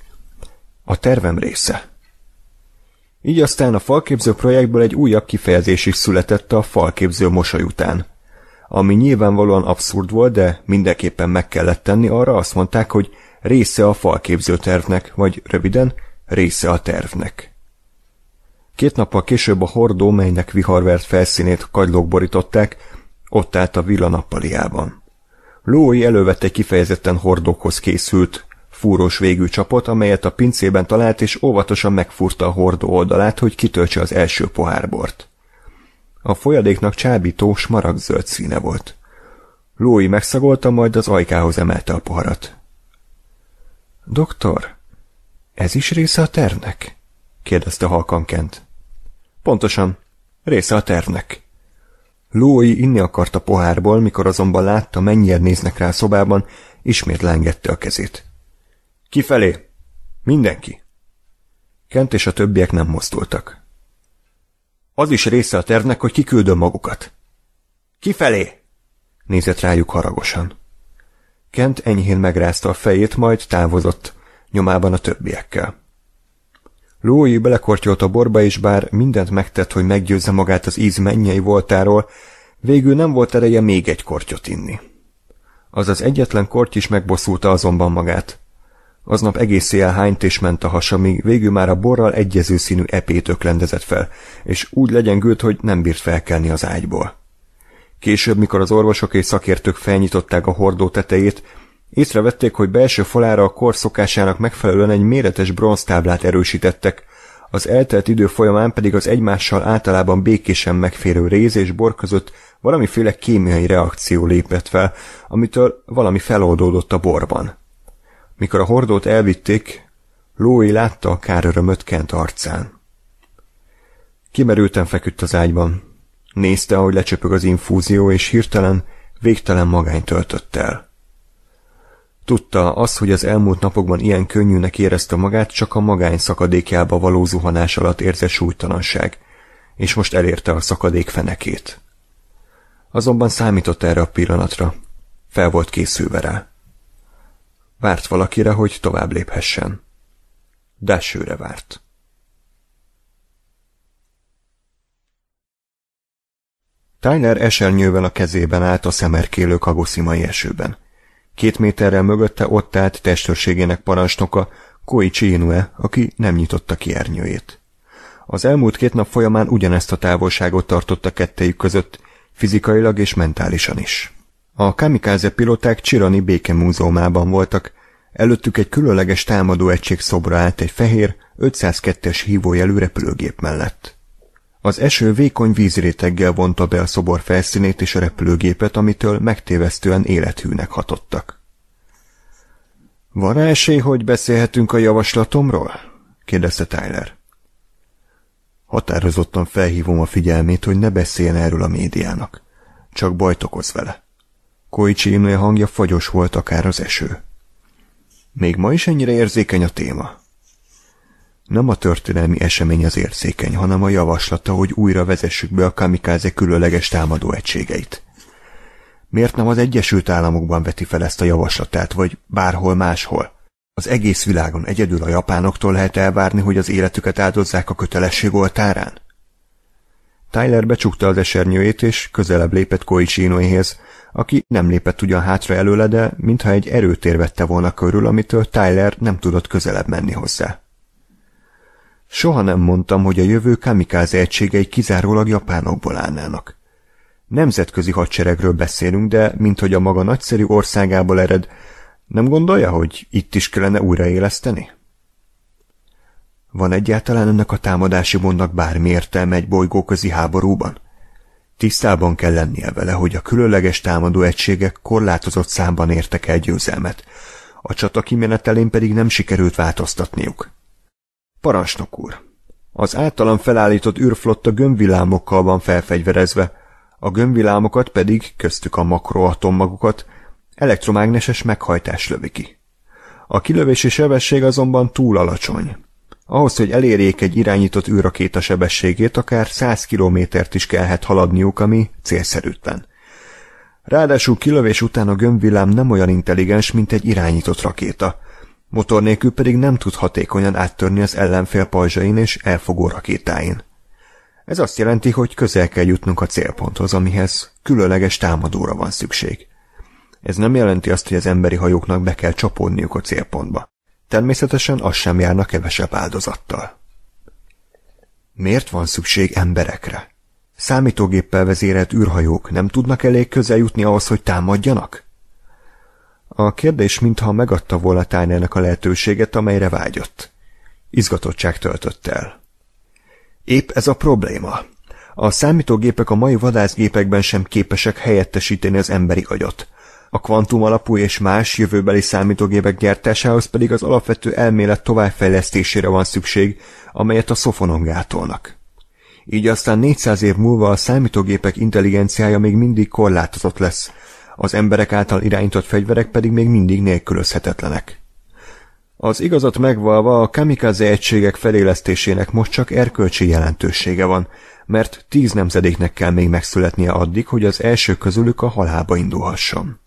A tervem része. Így aztán a falképző projektből egy újabb kifejezés is született a falképző mosoly után. Ami nyilvánvalóan abszurd volt, de mindenképpen meg kellett tenni, arra azt mondták, hogy része a tervnek, vagy röviden, része a tervnek. Két nappal később a hordó, melynek viharvert felszínét kagylók borították, ott állt a villa nappaliában. Lói elővette egy kifejezetten hordókhoz készült, fúrós végű csapot, amelyet a pincében talált, és óvatosan megfúrta a hordó oldalát, hogy kitöltse az első pohárbort. A folyadéknak csábító, smaragdzöld színe volt. Lói megszagolta, majd az ajkához emelte a poharat. Doktor, ez is része a tervnek? kérdezte halkan Kent. Pontosan, része a tervnek. Lói inni akart a pohárból, mikor azonban látta, mennyien néznek rá a szobában, ismét lengette a kezét. Kifelé! Mindenki! Kent és a többiek nem mozdultak. Az is része a tervnek, hogy kiküldöm magukat. Kifelé! nézett rájuk haragosan. Kent enyhén megrázta a fejét, majd távozott, nyomában a többiekkel. Lói belekortyolt a borba, és bár mindent megtett, hogy meggyőzze magát az íz mennyei voltáról, végül nem volt ereje még egy kortyot inni. Az az egyetlen korty is megbosszulta azonban magát. Aznap egész éjjel hányt és ment a hasa, míg végül már a borral egyező színű epét öklendezett fel, és úgy legyengült, hogy nem bírt felkelni az ágyból. Később, mikor az orvosok és szakértők felnyitották a hordó tetejét, észrevették, hogy belső falára a kor szokásának megfelelően egy méretes bronztáblát erősítettek, az eltelt idő folyamán pedig az egymással általában békésen megférő réz és bor között valamiféle kémiai reakció lépett fel, amitől valami feloldódott a borban. Mikor a hordót elvitték, Lói látta a örömöt Kent arcán. Kimerülten feküdt az ágyban. Nézte, ahogy lecsöpög az infúzió, és hirtelen, végtelen magány töltött el. Tudta, az, hogy az elmúlt napokban ilyen könnyűnek érezte magát, csak a magány szakadékjába való zuhanás alatt érzett súlytalanság, és most elérte a szakadék fenekét. Azonban számított erre a pillanatra. Fel volt készülve rá. Várt valakire, hogy tovább léphessen. Dásőre várt. Tyler eselnyővel a kezében állt a szemerkélő kagoszimai esőben. Két méterrel mögötte ott állt testőrségének parancsnoka, Koichi Inue, aki nem nyitotta ki ernyőjét. Az elmúlt két nap folyamán ugyanezt a távolságot tartotta kettejük között, fizikailag és mentálisan is. A kamikáze piloták Csirani békemúzeumában voltak, előttük egy különleges támadó egység szobra állt egy fehér, 502-es hívójelű repülőgép mellett. Az eső vékony vízréteggel vonta be a szobor felszínét és a repülőgépet, amitől megtévesztően élethűnek hatottak. Van esély, hogy beszélhetünk a javaslatomról? kérdezte Tyler. Határozottan felhívom a figyelmét, hogy ne beszéljen erről a médiának. Csak bajt okoz vele. Koichi Imre hangja fagyos volt akár az eső. Még ma is ennyire érzékeny a téma. Nem a történelmi esemény az érzékeny, hanem a javaslata, hogy újra vezessük be a kamikáze különleges támadó egységeit. Miért nem az Egyesült Államokban veti fel ezt a javaslatát, vagy bárhol máshol? Az egész világon egyedül a japánoktól lehet elvárni, hogy az életüket áldozzák a kötelesség oltárán? Tyler becsukta az esernyőjét, és közelebb lépett Koichi Inouéhez, aki nem lépett ugyan hátra előle, de mintha egy erőtér vette volna körül, amitől Tyler nem tudott közelebb menni hozzá. Soha nem mondtam, hogy a jövő kamikáze egységei kizárólag japánokból állnának. Nemzetközi hadseregről beszélünk, de minthogy a maga nagyszerű országából ered, nem gondolja, hogy itt is kellene újraéleszteni? Van egyáltalán ennek a támadási mondnak bármi értelme egy bolygóközi háborúban? Tisztában kell lennie vele, hogy a különleges támadó egységek korlátozott számban értek el győzelmet, a csata kimenetelén pedig nem sikerült változtatniuk. Parancsnok úr! Az általam felállított űrflotta gömbvilámokkal van felfegyverezve, a gömbvilámokat pedig, köztük a makroatommagokat, elektromágneses meghajtás lövi ki. A kilövési sebesség azonban túl alacsony. Ahhoz, hogy elérjék egy irányított űrrakéta sebességét, akár 100 kilométert is kellhet haladniuk, ami célszerűtlen. Ráadásul kilövés után a gömbvillám nem olyan intelligens, mint egy irányított rakéta – motor nélkül pedig nem tud hatékonyan áttörni az ellenfél pajzsain és elfogó rakétáin. Ez azt jelenti, hogy közel kell jutnunk a célponthoz, amihez különleges támadóra van szükség. Ez nem jelenti azt, hogy az emberi hajóknak be kell csapódniuk a célpontba. Természetesen az sem járna kevesebb áldozattal. Miért van szükség emberekre? Számítógéppel vezérelt űrhajók nem tudnak elég közel jutni ahhoz, hogy támadjanak? A kérdés mintha megadta volna Tájnának a lehetőséget, amelyre vágyott. Izgatottság töltött el. Épp ez a probléma. A számítógépek a mai vadászgépekben sem képesek helyettesíteni az emberi agyat. A kvantum alapú és más jövőbeli számítógépek gyártásához pedig az alapvető elmélet továbbfejlesztésére van szükség, amelyet a szofonon gátolnak. Így aztán 400 év múlva a számítógépek intelligenciája még mindig korlátozott lesz, az emberek által irányított fegyverek pedig még mindig nélkülözhetetlenek. Az igazat megvalva a kamikaze egységek felélesztésének most csak erkölcsi jelentősége van, mert tíz nemzedéknek kell még megszületnie addig, hogy az első közülük a halába indulhasson.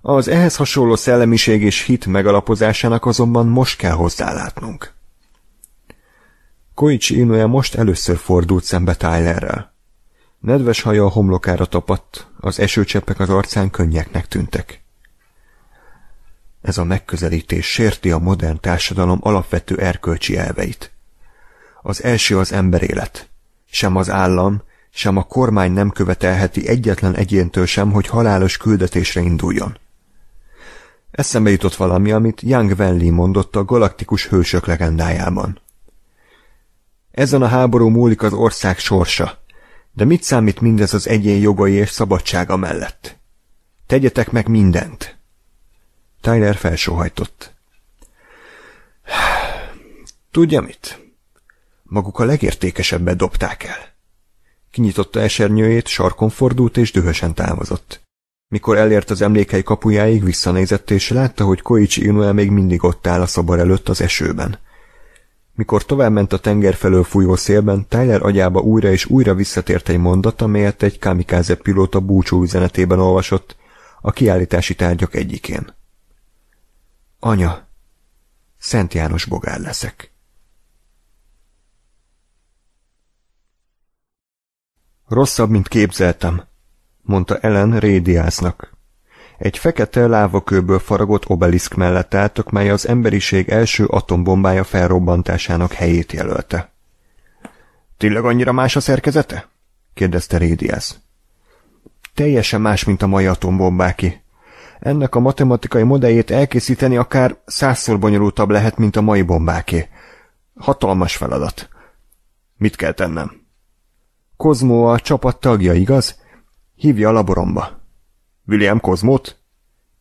Az ehhez hasonló szellemiség és hit megalapozásának azonban most kell hozzálátnunk. Koichi Inoue most először fordult szembe Tylerrel. Nedves haja a homlokára tapadt, az esőcseppek az arcán könnyeknek tűntek. Ez a megközelítés sérti a modern társadalom alapvető erkölcsi elveit. Az első az emberélet. Sem az állam, sem a kormány nem követelheti egyetlen egyéntől sem, hogy halálos küldetésre induljon. Eszembe jutott valami, amit Yang Wenli mondott a galaktikus hősök legendájában. Ezen a háború múlik az ország sorsa, de mit számít mindez az egyén jogai és szabadsága mellett? Tegyetek meg mindent! Tyler felsóhajtott. Tudja mit? Maguk a legértékesebbet dobták el. Kinyitotta esernyőjét, sarkon fordult és dühösen távozott. Mikor elért az emlékei kapujáig, visszanézett és látta, hogy Koichi Inoue még mindig ott áll a szobor előtt az esőben. Mikor továbbment a tenger felől fújó szélben, Tyler agyába újra és újra visszatért egy mondat, amelyet egy kamikáze pilóta búcsú üzenetében olvasott, a kiállítási tárgyak egyikén. Anya, Szent János bogár leszek. Rosszabb, mint képzeltem, mondta Ellen Rédiásznak. Egy fekete lávakőből faragott obeliszk mellett álltak, mely az emberiség első atombombája felrobbantásának helyét jelölte. Tényleg annyira más a szerkezete? kérdezte Rédiász. Teljesen más, mint a mai atombombáki. Ennek a matematikai modelljét elkészíteni akár százszor bonyolultabb lehet, mint a mai bombáké. Hatalmas feladat. Mit kell tennem? Kozmó a csapat tagja, igaz? Hívja a laboromba. William Kozmót?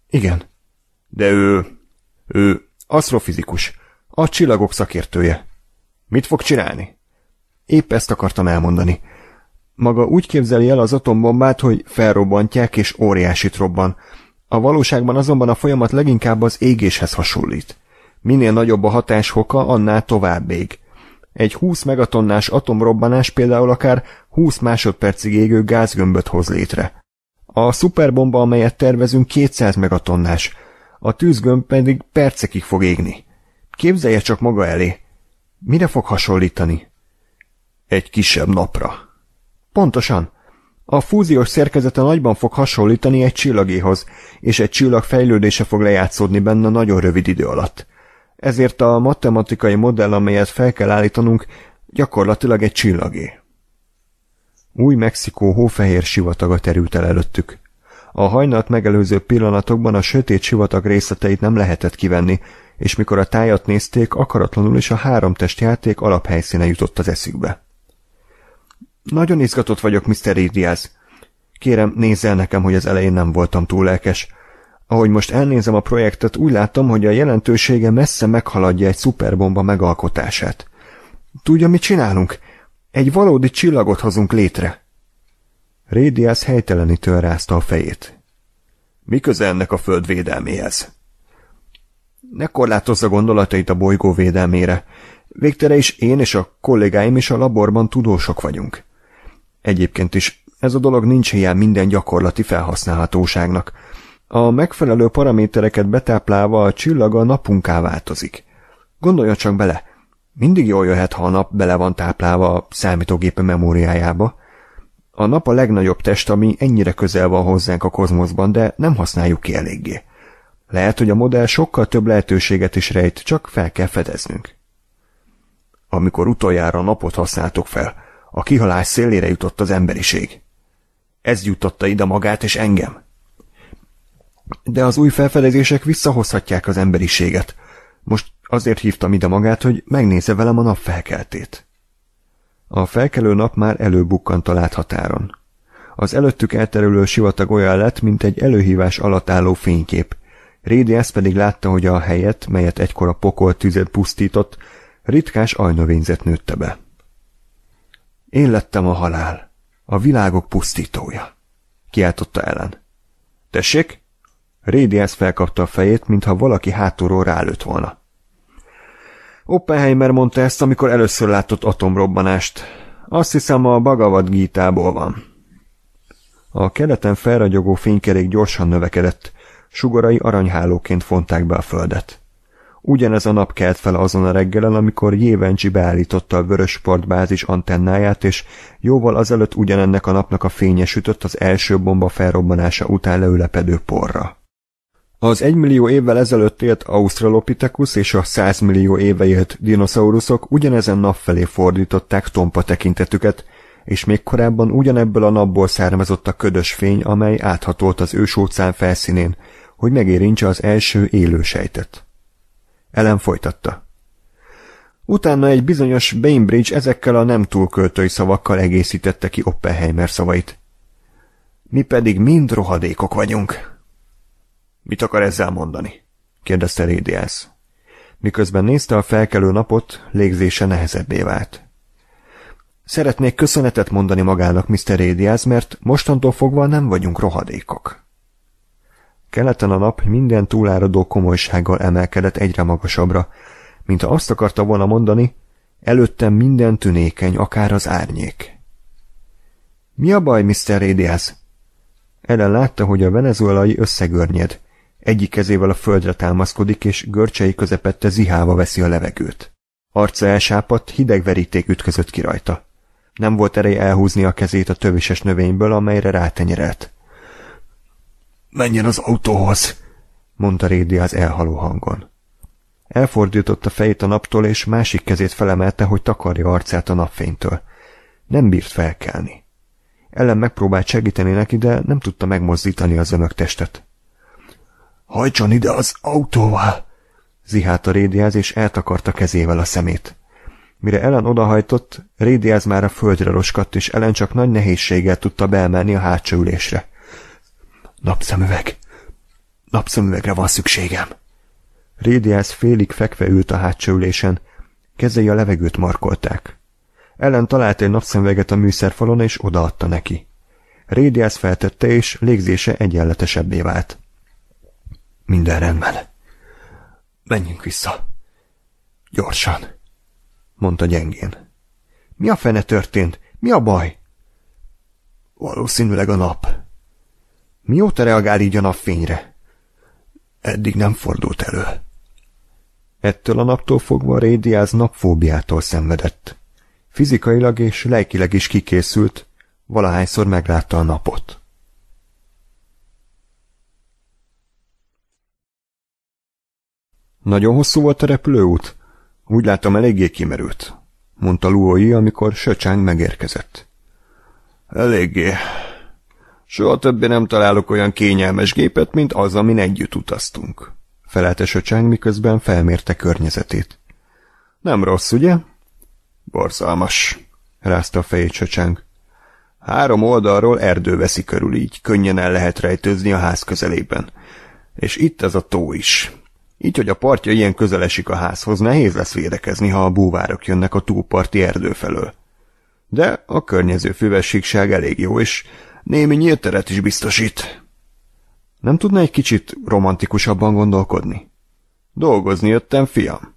Igen. De ő... ő asztrofizikus, a csillagok szakértője. Mit fog csinálni? Épp ezt akartam elmondani. Maga úgy képzeli el az atombombát, hogy felrobbantják és óriásit robban. A valóságban azonban a folyamat leginkább az égéshez hasonlít. Minél nagyobb a hatásfoka, annál tovább ég. Egy 20 megatonnás atomrobbanás például akár 20 másodpercig égő gázgömböt hoz létre. A szuperbomba, amelyet tervezünk 200 megatonnás, a tűzgömb pedig percekig fog égni. Képzelje csak maga elé. Mire fog hasonlítani? Egy kisebb napra. Pontosan. A fúziós szerkezete nagyban fog hasonlítani egy csillagéhoz, és egy csillag fejlődése fog lejátszódni benne nagyon rövid idő alatt. Ezért a matematikai modell, amelyet fel kell állítanunk, gyakorlatilag egy csillagé. Új Mexikó hófehér sivataga terült el előttük. A hajnalt megelőző pillanatokban a sötét sivatag részleteit nem lehetett kivenni, és mikor a tájat nézték, akaratlanul is a három testjáték alaphelyszíne jutott az eszükbe. Nagyon izgatott vagyok, Mr. Iriaz. Kérem, el nekem, hogy az elején nem voltam túl lelkes. Ahogy most elnézem a projektet, úgy látom, hogy a jelentősége messze meghaladja egy szuperbomba megalkotását. Tudja, mit csinálunk? Egy valódi csillagot hozunk létre. Rédiász helytelenítően rázta a fejét. Mi köze ennek a föld védelméhez? Ne korlátozza gondolatait a bolygó védelmére. Végtere is én és a kollégáim is a laborban tudósok vagyunk. Egyébként is ez a dolog nincs hiány minden gyakorlati felhasználhatóságnak. A megfelelő paramétereket betáplálva a csillag a napunká változik. Gondolja csak bele, mindig jól jöhet, ha a nap bele van táplálva a számítógép memóriájába. A nap a legnagyobb test, ami ennyire közel van hozzánk a kozmoszban, de nem használjuk ki eléggé. Lehet, hogy a modell sokkal több lehetőséget is rejt, csak fel kell fedeznünk. Amikor utoljára a napot használtuk fel, a kihalás szélére jutott az emberiség. Ez jutotta ide magát és engem. De az új felfedezések visszahozhatják az emberiséget, most azért hívtam ide magát, hogy megnézze velem a nap felkeltét. A felkelő nap már előbukkant a láthatáron. Az előttük elterülő sivatag olyan lett, mint egy előhívás alatt álló fénykép. ezt pedig látta, hogy a helyet, melyet egykor a pokol tüzet pusztított, ritkás ajnövényzet nőtte be. Én lettem a halál, a világok pusztítója, kiáltotta ellen. Tessék? Radiance felkapta a fejét, mintha valaki hátulról rálőtt volna. Oppenheimer mondta ezt, amikor először látott atomrobbanást. Azt hiszem, a bagavad gítából van. A keleten felragyogó fénykerék gyorsan növekedett, sugarai aranyhálóként fonták be a földet. Ugyanez a nap kelt fel azon a reggelen, amikor Jévencsi beállította a vörös partbázis antennáját, és jóval azelőtt ugyanennek a napnak a fénye sütött az első bomba felrobbanása után leülepedő porra. Az egymillió évvel ezelőtt élt Australopithecus és a 100 millió éve élt dinoszauruszok ugyanezen nap felé fordították tompa tekintetüket, és még korábban ugyanebből a napból származott a ködös fény, amely áthatolt az ősóceán felszínén, hogy megérintse az első élő sejtet. Ellen folytatta. Utána egy bizonyos Bainbridge ezekkel a nem túl költői szavakkal egészítette ki Oppenheimer szavait. Mi pedig mind rohadékok vagyunk. Mit akar ezzel mondani? kérdezte Rédiász. Miközben nézte a felkelő napot, légzése nehezebbé vált. Szeretnék köszönetet mondani magának, Mr. Rédiász, mert mostantól fogva nem vagyunk rohadékok. Keleten a nap minden túláradó komolysággal emelkedett egyre magasabbra, mint ha azt akarta volna mondani, előttem minden tünékeny, akár az árnyék. Mi a baj, Mr. Rédiász? Ellen látta, hogy a venezuelai összegörnyed, egyik kezével a földre támaszkodik, és görcsei közepette zihálva veszi a levegőt. Arca elsápadt, hideg veríték ütközött ki rajta. Nem volt ereje elhúzni a kezét a tövises növényből, amelyre rátenyerelt. Menjen az autóhoz, mondta Rédi az elhaló hangon. Elfordította fejét a naptól, és másik kezét felemelte, hogy takarja arcát a napfénytől. Nem bírt felkelni. Ellen megpróbált segíteni neki, de nem tudta megmozdítani az önök testet. Hajtson ide az autóval! Zihált a Rédiáz, és eltakarta kezével a szemét. Mire Ellen odahajtott, Rédiáz már a földre roskadt, és Ellen csak nagy nehézséggel tudta beemelni a hátsó ülésre. Napszemüveg! Napszemüvegre van szükségem! Rédiáz félig fekve ült a hátsó ülésen, kezei a levegőt markolták. Ellen talált egy napszemüveget a műszerfalon, és odaadta neki. Rédiász feltette, és légzése egyenletesebbé vált. Minden rendben. Menjünk vissza. Gyorsan, mondta gyengén. Mi a fene történt? Mi a baj? Valószínűleg a nap. Mióta reagál így a napfényre? Eddig nem fordult elő. Ettől a naptól fogva Rédiáz napfóbiától szenvedett. Fizikailag és lelkileg is kikészült, valahányszor meglátta a napot. Nagyon hosszú volt a repülőút? Úgy látom, eléggé kimerült, mondta Luoi, amikor Söcsány megérkezett. Eléggé. Soha többé nem találok olyan kényelmes gépet, mint az, amin együtt utaztunk, felelte Söcsány, miközben felmérte környezetét. Nem rossz, ugye? Borzalmas, rázta a fejét Söcsány. Három oldalról erdő veszi körül, így könnyen el lehet rejtőzni a ház közelében. És itt ez a tó is. Így, hogy a partja ilyen közel esik a házhoz, nehéz lesz védekezni, ha a búvárok jönnek a túlparti erdő felől. De a környező füvességság elég jó, és némi nyílt teret is biztosít. Nem tudna egy kicsit romantikusabban gondolkodni? Dolgozni jöttem, fiam.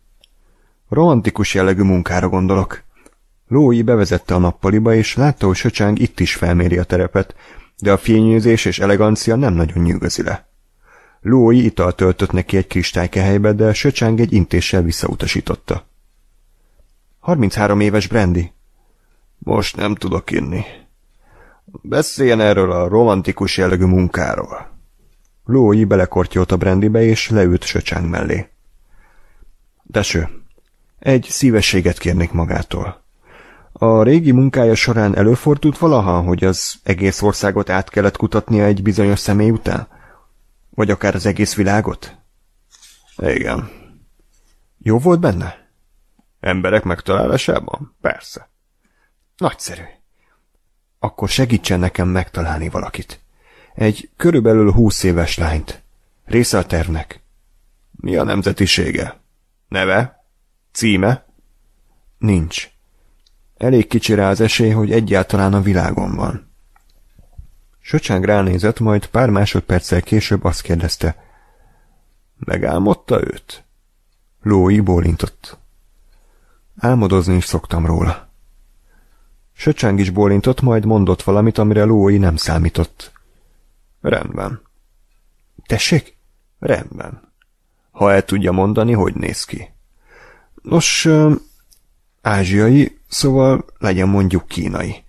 Romantikus jellegű munkára gondolok. Lói bevezette a nappaliba, és látta, hogy Söcsáng itt is felméri a terepet, de a fényőzés és elegancia nem nagyon nyűgözi le. Lói ital töltött neki egy kristálykehelybe, de Söcsáng egy intéssel visszautasította. 33 éves Brandy. Most nem tudok inni. Beszéljen erről a romantikus jellegű munkáról. Lói belekortyolt a Brandybe, és leült Söcsáng mellé. Deső, egy szívességet kérnék magától. A régi munkája során előfordult valaha, hogy az egész országot át kellett kutatnia egy bizonyos személy után? Vagy akár az egész világot? Igen. Jó volt benne? Emberek megtalálásában? Persze. Nagyszerű. Akkor segítsen nekem megtalálni valakit. Egy körülbelül húsz éves lányt. Része a tervnek. Mi a nemzetisége? Neve? Címe? Nincs. Elég kicsi rá az esély, hogy egyáltalán a világon van. Söcsáng ránézett, majd pár másodperccel később azt kérdezte. Megálmodta őt? Lói bólintott. Álmodozni is szoktam róla. Söcsáng is bólintott, majd mondott valamit, amire Lói nem számított. Rendben. Tessék? Rendben. Ha el tudja mondani, hogy néz ki. Nos, ázsiai, szóval legyen mondjuk kínai.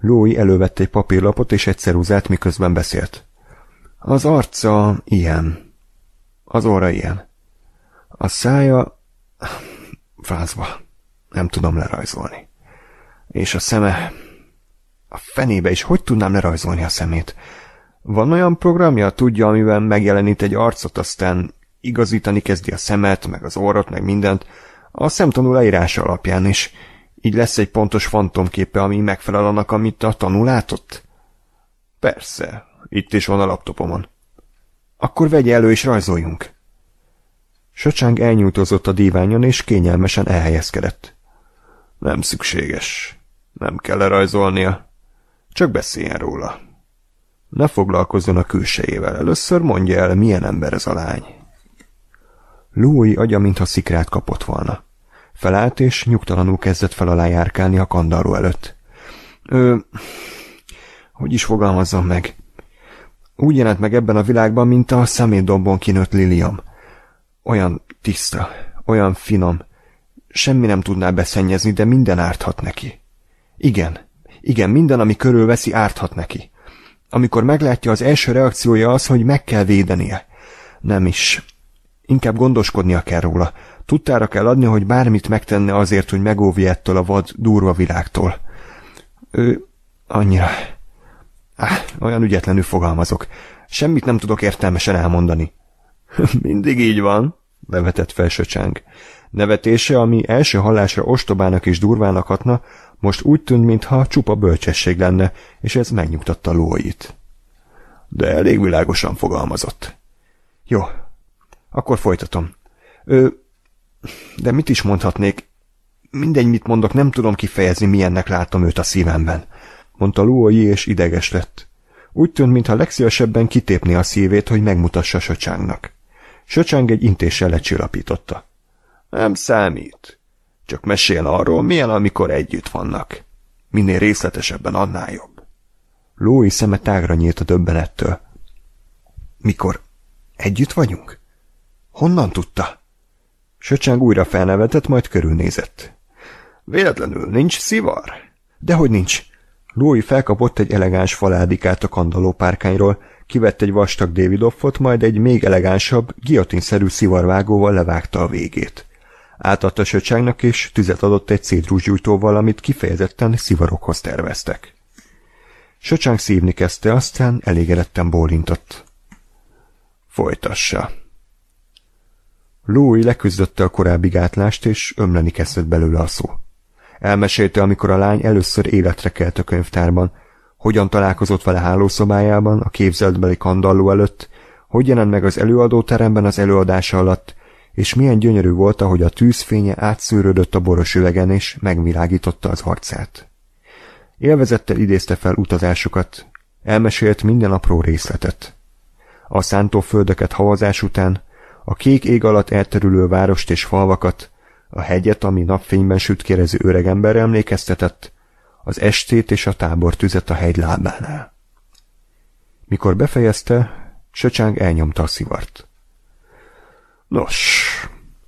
Lói elővette egy papírlapot, és egyszer húzált, miközben beszélt. Az arca ilyen. Az óra ilyen. A szája... frázva, Nem tudom lerajzolni. És a szeme... A fenébe is hogy tudnám lerajzolni a szemét? Van olyan programja, tudja, amiben megjelenít egy arcot, aztán igazítani kezdi a szemet, meg az orrot, meg mindent, a szemtanú leírása alapján is. Így lesz egy pontos fantomképe, ami megfelel annak, amit a tanú látott? Persze, itt is van a laptopomon. Akkor vegye elő és rajzoljunk. Söcsáng elnyújtozott a díványon, és kényelmesen elhelyezkedett. Nem szükséges. Nem kell rajzolnia, Csak beszéljen róla. Ne foglalkozzon a külsejével. Először mondja el, milyen ember ez a lány. Louis agya, mintha szikrát kapott volna. Felállt, és nyugtalanul kezdett fel alá járkálni a kandalló előtt. Ö... Hogy is fogalmazzam meg? Úgy jelent meg ebben a világban, mint a szemétdombon kinőtt liliam. Olyan tiszta, olyan finom. Semmi nem tudná beszennyezni, de minden árthat neki. Igen, igen, minden, ami körülveszi, árthat neki. Amikor meglátja, az első reakciója az, hogy meg kell védenie. Nem is. Inkább gondoskodnia kell róla, Tudtára kell adni, hogy bármit megtenne azért, hogy megóvja ettől a vad, durva világtól. Ő annyira... Ah, olyan ügyetlenül fogalmazok. Semmit nem tudok értelmesen elmondani. Mindig így van, nevetett felsőcsánk. Nevetése, ami első hallásra ostobának és durvának hatna, most úgy tűnt, mintha csupa bölcsesség lenne, és ez megnyugtatta lóit. De elég világosan fogalmazott. Jó, akkor folytatom. Ő de mit is mondhatnék? Mindegy, mit mondok, nem tudom kifejezni, milyennek látom őt a szívemben, mondta Luoyi, és ideges lett. Úgy tűnt, mintha legszívesebben kitépni a szívét, hogy megmutassa Söcsángnak. Söcsáng egy intéssel lecsillapította. Nem számít. Csak mesél arról, milyen, amikor együtt vannak. Minél részletesebben, annál jobb. Lói szeme tágra nyílt a döbbenettől. Mikor együtt vagyunk? Honnan tudta? Söcseng újra felnevetett, majd körülnézett. Véletlenül nincs szivar? Dehogy nincs. Lói felkapott egy elegáns faládikát a kandalló párkányról, kivett egy vastag Davidoffot, majd egy még elegánsabb, giatinszerű szivarvágóval levágta a végét. Átadta Söcsengnek, és tüzet adott egy szétrúzsgyújtóval, amit kifejezetten szivarokhoz terveztek. Söcseng szívni kezdte, aztán elégedetten bólintott. Folytassa. Louis leküzdötte a korábbi gátlást, és ömleni kezdett belőle a szó. Elmesélte, amikor a lány először életre kelt a könyvtárban, hogyan találkozott vele hálószobájában, a képzeltbeli kandalló előtt, hogy jelent meg az előadóteremben az előadása alatt, és milyen gyönyörű volt, ahogy a tűzfénye átszűrődött a boros üvegen, és megvilágította az arcát. Élvezettel idézte fel utazásukat, elmesélt minden apró részletet. A szántóföldeket havazás után, a kék ég alatt elterülő várost és falvakat, a hegyet, ami napfényben sütkérező öregemberre emlékeztetett, az estét és a tábor tüzet a hegy lábánál. Mikor befejezte, Söcsánk elnyomta a szivart. Nos,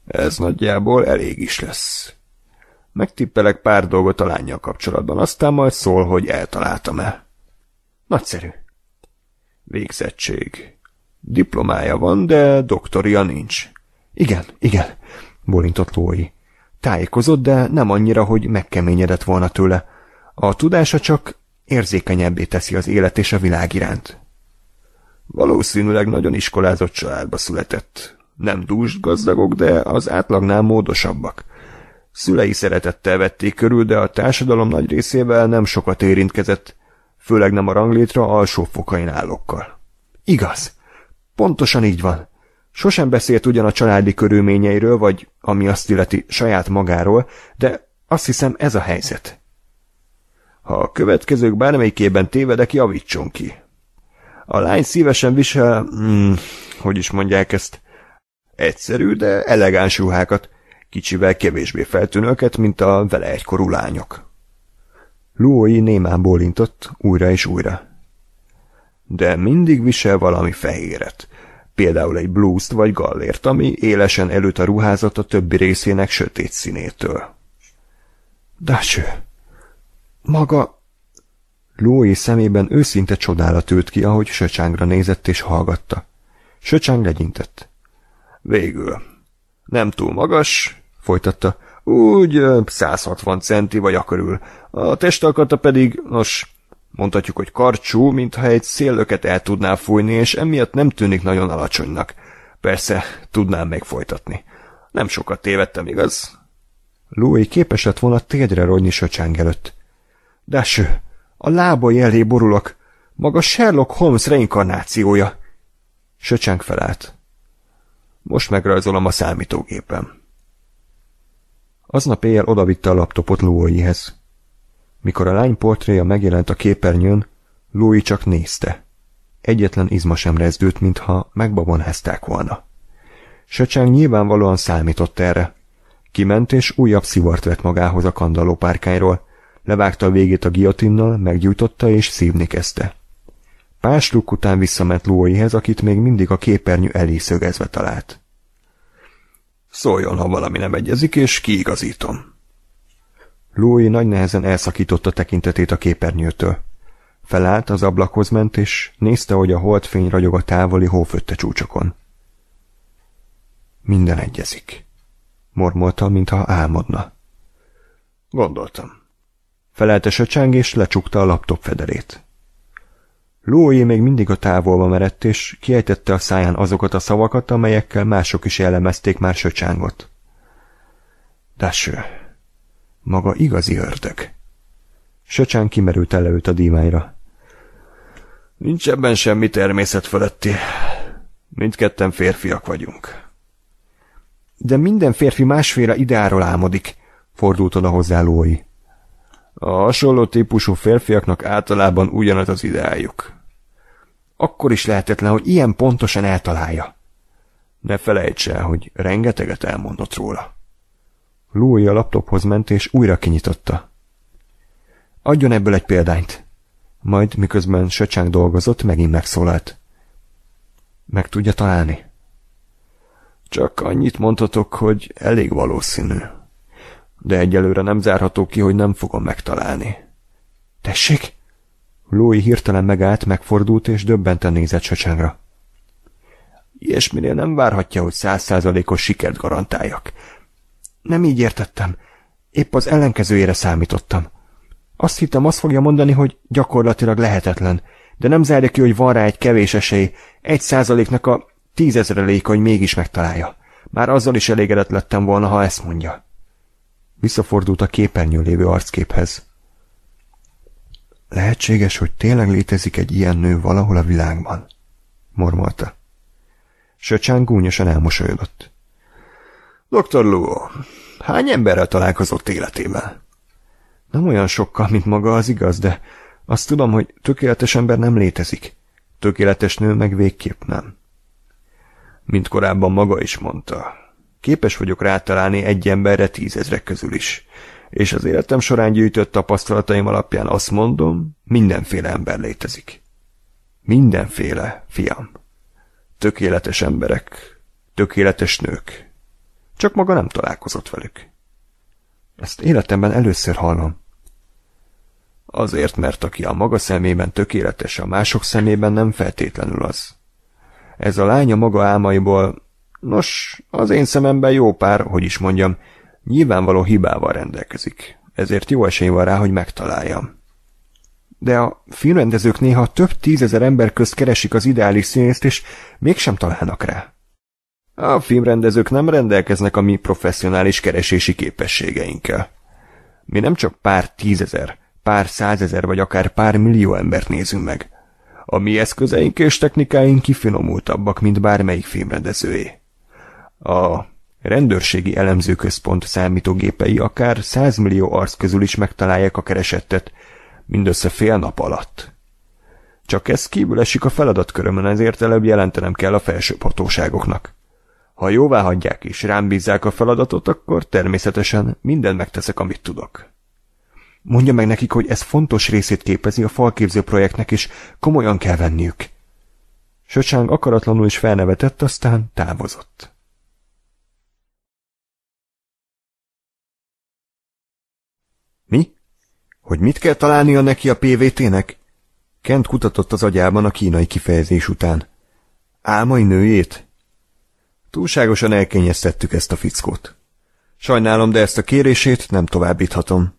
ez nagyjából elég is lesz. Megtippelek pár dolgot a lányjal kapcsolatban, aztán majd szól, hogy eltaláltam-e. Nagyszerű. Végzettség. Diplomája van, de doktoria nincs. Igen, igen, bolintott Lói. Tájékozott, de nem annyira, hogy megkeményedett volna tőle. A tudása csak érzékenyebbé teszi az élet és a világ iránt. Valószínűleg nagyon iskolázott családba született. Nem dúst gazdagok, de az átlagnál módosabbak. Szülei szeretettel vették körül, de a társadalom nagy részével nem sokat érintkezett, főleg nem a ranglétra alsó fokain állókkal. Igaz, Pontosan így van. Sosem beszélt ugyan a családi körülményeiről, vagy, ami azt illeti, saját magáról, de azt hiszem ez a helyzet. Ha a következők bármelyikében tévedek, javítson ki. A lány szívesen visel, hmm, hogy is mondják ezt, egyszerű, de elegáns ruhákat, kicsivel kevésbé feltűnőket, mint a vele egykorú lányok. Luói némán bólintott újra és újra. De mindig visel valami fehéret, például egy blúzt vagy gallért, ami élesen előtt a ruházat a többi részének sötét színétől. Dacső, maga... Lóé szemében őszinte csodálat ült ki, ahogy Söcsángra nézett és hallgatta. Söcsáng legyintett. Végül. Nem túl magas, folytatta. Úgy 160 centi vagy akörül. A testalkata pedig, nos, Mondhatjuk, hogy karcsú, mintha egy széllöket el tudná fújni, és emiatt nem tűnik nagyon alacsonynak. Persze, tudnám még folytatni. Nem sokat tévedtem, igaz? Louis képes lett volna tégyre rogyni söcsáng előtt. Deső, a lábai elé borulok. Maga Sherlock Holmes reinkarnációja. Söcsánk felállt. Most megrajzolom a számítógépen. Aznap éjjel odavitte a laptopot Louishez. Mikor a lány portréja megjelent a képernyőn, Louis csak nézte. Egyetlen izma sem rezdült, mintha megbabonázták volna. Söcsáng nyilvánvalóan számított erre. Kiment és újabb szivart vett magához a kandalló párkányról, levágta a végét a giotinnal, meggyújtotta és szívni kezdte. Pásluk után visszament Lóihez, akit még mindig a képernyő elé szögezve talált. Szóljon, ha valami nem egyezik, és kiigazítom, Lói nagy nehezen elszakította tekintetét a képernyőtől. Felállt, az ablakhoz ment, és nézte, hogy a holdfény ragyog a távoli hófötte csúcsokon. Minden egyezik. Mormolta, mintha álmodna. Gondoltam. Felelte söcsáng, és lecsukta a laptop fedelét. Lóé még mindig a távolba merett, és kiejtette a száján azokat a szavakat, amelyekkel mások is jellemezték már söcsángot. Daső, maga igazi ördög. Söcsán kimerült előtt a díványra. Nincs ebben semmi természet fölötti. Mindketten férfiak vagyunk. De minden férfi másféle ideáról álmodik, fordult oda hozzá Lói. A hasonló típusú férfiaknak általában ugyanaz az ideájuk. Akkor is lehetetlen, hogy ilyen pontosan eltalálja. Ne felejts el, hogy rengeteget elmondott róla. Louis a laptophoz ment, és újra kinyitotta. Adjon ebből egy példányt. Majd, miközben Söcsánk dolgozott, megint megszólalt. Meg tudja találni? Csak annyit mondhatok, hogy elég valószínű. De egyelőre nem zárható ki, hogy nem fogom megtalálni. Tessék? Lói hirtelen megállt, megfordult és döbbenten nézett Söcsángra. Ilyesminél nem várhatja, hogy százszázalékos sikert garantáljak. Nem így értettem. Épp az ellenkezőjére számítottam. Azt hittem, azt fogja mondani, hogy gyakorlatilag lehetetlen, de nem zárja ki, hogy van rá egy kevés esély, egy százaléknak a tízezrelék, hogy mégis megtalálja. Már azzal is elégedett lettem volna, ha ezt mondja. Visszafordult a képernyő lévő arcképhez. Lehetséges, hogy tényleg létezik egy ilyen nő valahol a világban, mormolta. Söcsán gúnyosan elmosolyodott. Dr. Luo, hány emberrel találkozott életében? Nem olyan sokkal, mint maga az igaz, de azt tudom, hogy tökéletes ember nem létezik. Tökéletes nő meg végképp nem. Mint korábban maga is mondta, képes vagyok rátalálni egy emberre tízezrek közül is, és az életem során gyűjtött tapasztalataim alapján azt mondom, mindenféle ember létezik. Mindenféle, fiam. Tökéletes emberek, tökéletes nők, csak maga nem találkozott velük. Ezt életemben először hallom. Azért, mert aki a maga szemében tökéletes, a mások szemében nem feltétlenül az. Ez a lánya maga álmaiból, nos, az én szememben jó pár, hogy is mondjam, nyilvánvaló hibával rendelkezik, ezért jó esély van rá, hogy megtaláljam. De a filmrendezők néha több tízezer ember közt keresik az ideális színészt, és mégsem találnak rá. A filmrendezők nem rendelkeznek a mi professzionális keresési képességeinkkel. Mi nem csak pár tízezer, pár százezer vagy akár pár millió embert nézünk meg. A mi eszközeink és technikáink kifinomultabbak, mint bármelyik filmrendezőé. A rendőrségi elemzőközpont számítógépei akár 100 millió arc közül is megtalálják a keresettet, mindössze fél nap alatt. Csak ez kívül esik a feladatkörömön, ezért előbb jelentenem kell a felsőbb hatóságoknak. Ha jóvá hagyják és rám bízzák a feladatot, akkor természetesen mindent megteszek, amit tudok. Mondja meg nekik, hogy ez fontos részét képezi a falképző projektnek, és komolyan kell venniük. Söcsáng akaratlanul is felnevetett, aztán távozott. Mi? Hogy mit kell találnia neki a PVT-nek? Kent kutatott az agyában a kínai kifejezés után. Álmai nőjét? Túlságosan elkényeztettük ezt a fickót. Sajnálom, de ezt a kérését nem továbbíthatom.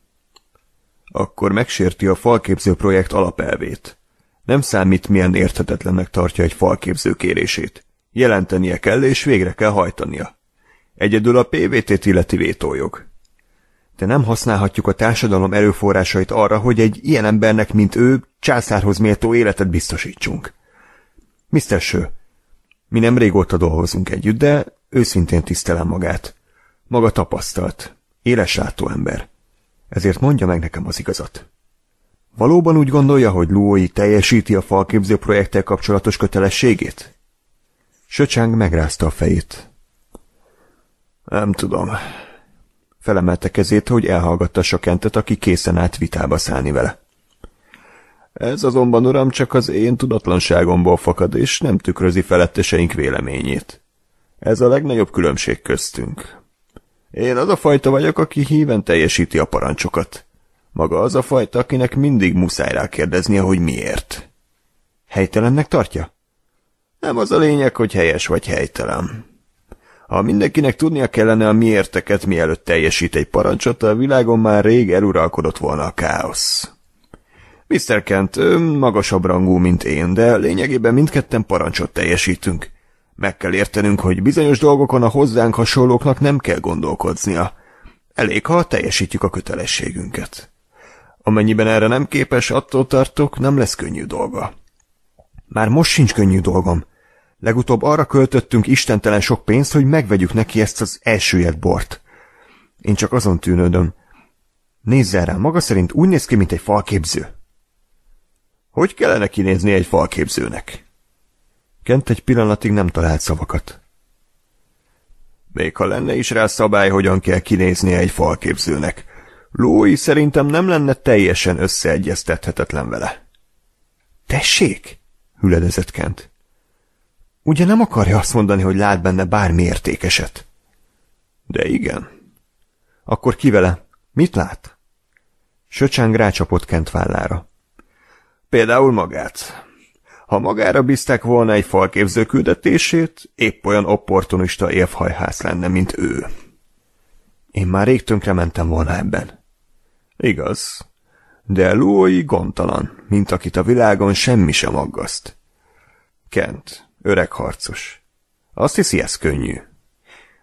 Akkor megsérti a falképző projekt alapelvét. Nem számít, milyen érthetetlennek tartja egy falképző kérését. Jelentenie kell, és végre kell hajtania. Egyedül a PVT-t illeti vétójog. De nem használhatjuk a társadalom erőforrásait arra, hogy egy ilyen embernek, mint ő, császárhoz méltó életet biztosítsunk. Mr. Sö. Mi nem régóta dolgozunk együtt, de őszintén tisztelem magát. Maga tapasztalt, éles látó ember. Ezért mondja meg nekem az igazat. Valóban úgy gondolja, hogy Luói teljesíti a falképző projekttel kapcsolatos kötelességét? Söcsáng megrázta a fejét. Nem tudom. Felemelte kezét, hogy elhallgattassa Kentet, aki készen állt vitába szállni vele. Ez azonban, uram, csak az én tudatlanságomból fakad, és nem tükrözi feletteseink véleményét. Ez a legnagyobb különbség köztünk. Én az a fajta vagyok, aki híven teljesíti a parancsokat. Maga az a fajta, akinek mindig muszáj kérdeznie, hogy miért. Helytelennek tartja? Nem az a lényeg, hogy helyes vagy helytelen. Ha mindenkinek tudnia kellene a miérteket, mielőtt teljesít egy parancsot, a világon már rég eluralkodott volna a káosz. Mr. Kent magasabb rangú, mint én, de lényegében mindketten parancsot teljesítünk. Meg kell értenünk, hogy bizonyos dolgokon a hozzánk hasonlóknak nem kell gondolkodnia. Elég, ha teljesítjük a kötelességünket. Amennyiben erre nem képes, attól tartok, nem lesz könnyű dolga. Már most sincs könnyű dolgom. Legutóbb arra költöttünk istentelen sok pénzt, hogy megvegyük neki ezt az elsőjét bort. Én csak azon tűnődöm. Nézzel rá, maga szerint úgy néz ki, mint egy falképző. Hogy kellene kinézni egy falképzőnek? Kent egy pillanatig nem talált szavakat. Még ha lenne is rá szabály, hogyan kell kinéznie egy falképzőnek. Lói szerintem nem lenne teljesen összeegyeztethetetlen vele. Tessék! hüledezett Kent. Ugye nem akarja azt mondani, hogy lát benne bármi értékeset? De igen. Akkor kivele? Mit lát? Söcsán rácsapott Kent vállára. Például magát. Ha magára bízták volna egy falképző küldetését, épp olyan opportunista évhajház lenne, mint ő. Én már rég tönkre mentem volna ebben. Igaz, de Luoi gondtalan, mint akit a világon semmi sem aggaszt. Kent, öreg harcos. Azt hiszi, ez könnyű.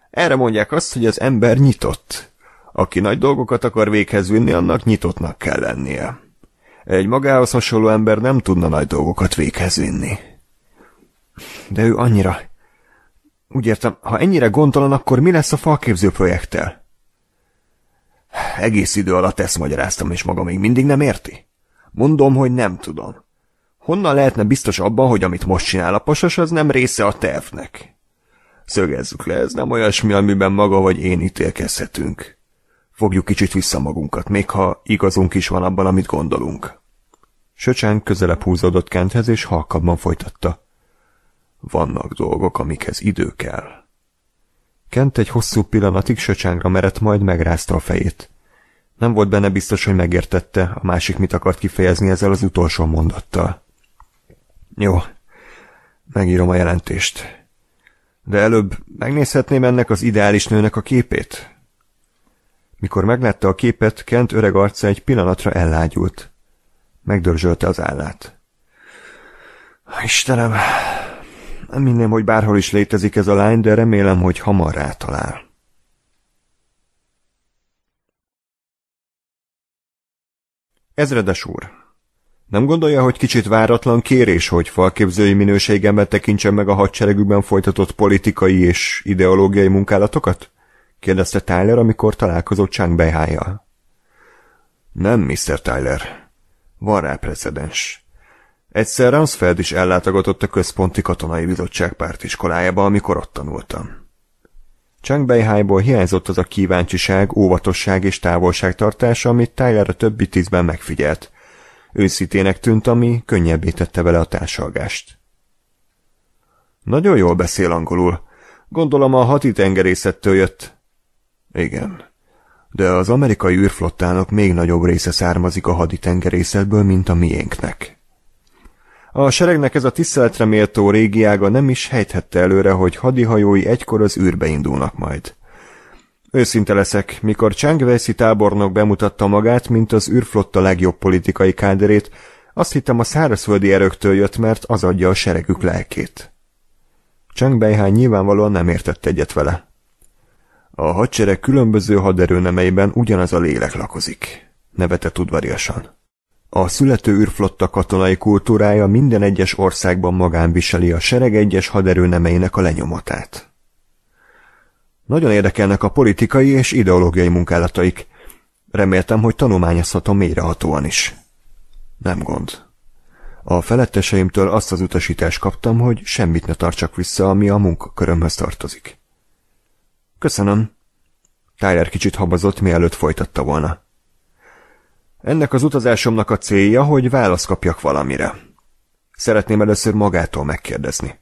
Erre mondják azt, hogy az ember nyitott. Aki nagy dolgokat akar véghez vinni, annak nyitottnak kell lennie. Egy magához hasonló ember nem tudna nagy dolgokat véghez vinni. De ő annyira... Úgy értem, ha ennyire gondtalan, akkor mi lesz a falképző projekttel? Egész idő alatt ezt magyaráztam, és maga még mindig nem érti? Mondom, hogy nem tudom. Honnan lehetne biztos abban, hogy amit most csinál a pasas, az nem része a tervnek? Szögezzük le, ez nem olyasmi, amiben maga vagy én ítélkezhetünk. Fogjuk kicsit vissza magunkat, még ha igazunk is van abban, amit gondolunk. Söcsán közelebb húzódott Kenthez, és halkabban folytatta. Vannak dolgok, amikhez idő kell. Kent egy hosszú pillanatig Söcsángra merett, majd megrázta a fejét. Nem volt benne biztos, hogy megértette, a másik mit akart kifejezni ezzel az utolsó mondattal. Jó, megírom a jelentést. De előbb megnézhetném ennek az ideális nőnek a képét? Mikor meglátta a képet, Kent öreg arca egy pillanatra ellágyult. Megdörzsölte az állát. Istenem, nem hinném, hogy bárhol is létezik ez a lány, de remélem, hogy hamar rátalál. Ezredes úr, nem gondolja, hogy kicsit váratlan kérés, hogy falképzői minőségemben tekintsen meg a hadseregükben folytatott politikai és ideológiai munkálatokat? kérdezte Tyler, amikor találkozott Chang Nem, Mr. Tyler, van rá precedens. Egyszer Ramsfeld is ellátogatott a Központi Katonai Bizottság pártiskolájába, amikor ott tanultam. Chang Beihájból hiányzott az a kíváncsiság, óvatosság és távolságtartás, amit Tyler a többi tízben megfigyelt. Őszitének tűnt, ami könnyebbé tette vele a társalgást. Nagyon jól beszél angolul. Gondolom a hati tengerészettől jött. Igen de az amerikai űrflottának még nagyobb része származik a haditengerészetből, mint a miénknek. A seregnek ez a tiszteletre méltó régiága nem is helythette előre, hogy hadihajói egykor az űrbe indulnak majd. Őszinte leszek, mikor Weissi tábornok bemutatta magát, mint az űrflotta legjobb politikai káderét, azt hittem a szárazföldi erőktől jött, mert az adja a seregük lelkét. Chang Beihány nyilvánvalóan nem értett egyet vele. A hadsereg különböző haderőnemeiben ugyanaz a lélek lakozik, nevetett udvariasan. A születő űrflotta katonai kultúrája minden egyes országban magán viseli a sereg egyes haderőnemeinek a lenyomatát. Nagyon érdekelnek a politikai és ideológiai munkálataik. Reméltem, hogy tanulmányozhatom mélyrehatóan is. Nem gond. A feletteseimtől azt az utasítást kaptam, hogy semmit ne tartsak vissza, ami a munkakörömhöz tartozik. Köszönöm. Tyler kicsit habozott, mielőtt folytatta volna. Ennek az utazásomnak a célja, hogy választ kapjak valamire. Szeretném először magától megkérdezni.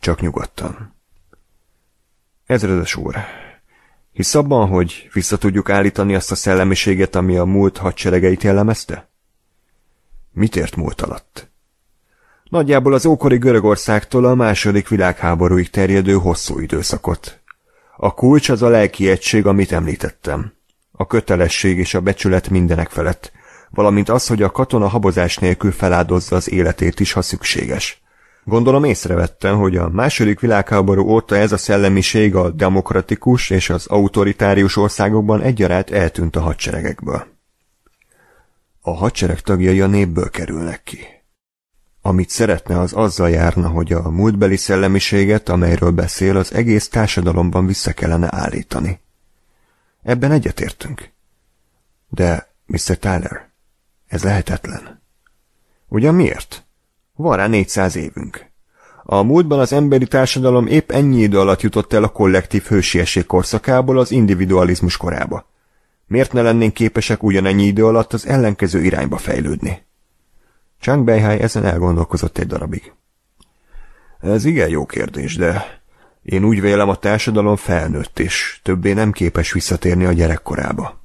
Csak nyugodtan. Ezredes úr, hisz abban, hogy vissza tudjuk állítani azt a szellemiséget, ami a múlt hadseregeit jellemezte? Mit ért múlt alatt? Nagyjából az ókori Görögországtól a második világháborúig terjedő hosszú időszakot. A kulcs az a lelki egység, amit említettem. A kötelesség és a becsület mindenek felett, valamint az, hogy a katona habozás nélkül feláldozza az életét is, ha szükséges. Gondolom észrevettem, hogy a második világháború óta ez a szellemiség a demokratikus és az autoritárius országokban egyaránt eltűnt a hadseregekből. A hadsereg tagjai a népből kerülnek ki. Amit szeretne, az azzal járna, hogy a múltbeli szellemiséget, amelyről beszél, az egész társadalomban vissza kellene állítani. Ebben egyetértünk. De, Mr. Tyler, ez lehetetlen. Ugyan miért? Van rá 400 évünk. A múltban az emberi társadalom épp ennyi idő alatt jutott el a kollektív hősieség korszakából az individualizmus korába. Miért ne lennénk képesek ugyanennyi idő alatt az ellenkező irányba fejlődni? Chang Beihai ezen elgondolkozott egy darabig. Ez igen jó kérdés, de én úgy vélem a társadalom felnőtt és többé nem képes visszatérni a gyerekkorába.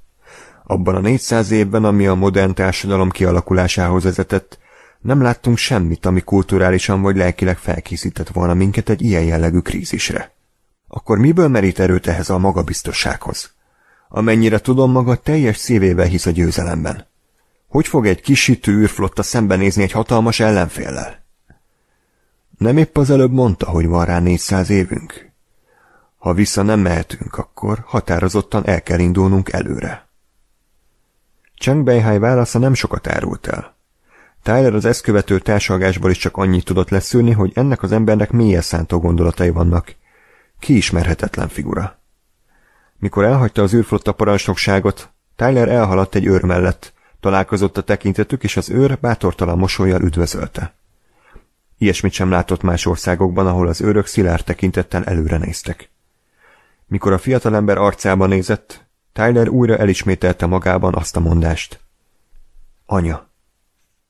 Abban a 400 évben, ami a modern társadalom kialakulásához vezetett, nem láttunk semmit, ami kulturálisan vagy lelkileg felkészített volna minket egy ilyen jellegű krízisre. Akkor miből merít erőt ehhez a magabiztossághoz? Amennyire tudom, maga teljes szívével hisz a győzelemben. Hogy fog egy kisítő űrflotta szembenézni egy hatalmas ellenféllel? Nem épp az előbb mondta, hogy van rá 400 évünk? Ha vissza nem mehetünk, akkor határozottan el kell indulnunk előre. Chang Beihai válasza nem sokat árult el. Tyler az ezt követő társalgásból is csak annyit tudott leszűrni, hogy ennek az embernek mélyes szántó gondolatai vannak. Kiismerhetetlen figura. Mikor elhagyta az űrflotta parancsnokságot, Tyler elhaladt egy őr mellett, Találkozott a tekintetük, és az őr bátortalan mosolyjal üdvözölte. Ilyesmit sem látott más országokban, ahol az őrök szilárd tekintetten előre néztek. Mikor a fiatalember arcába nézett, Tyler újra elismételte magában azt a mondást. Anya,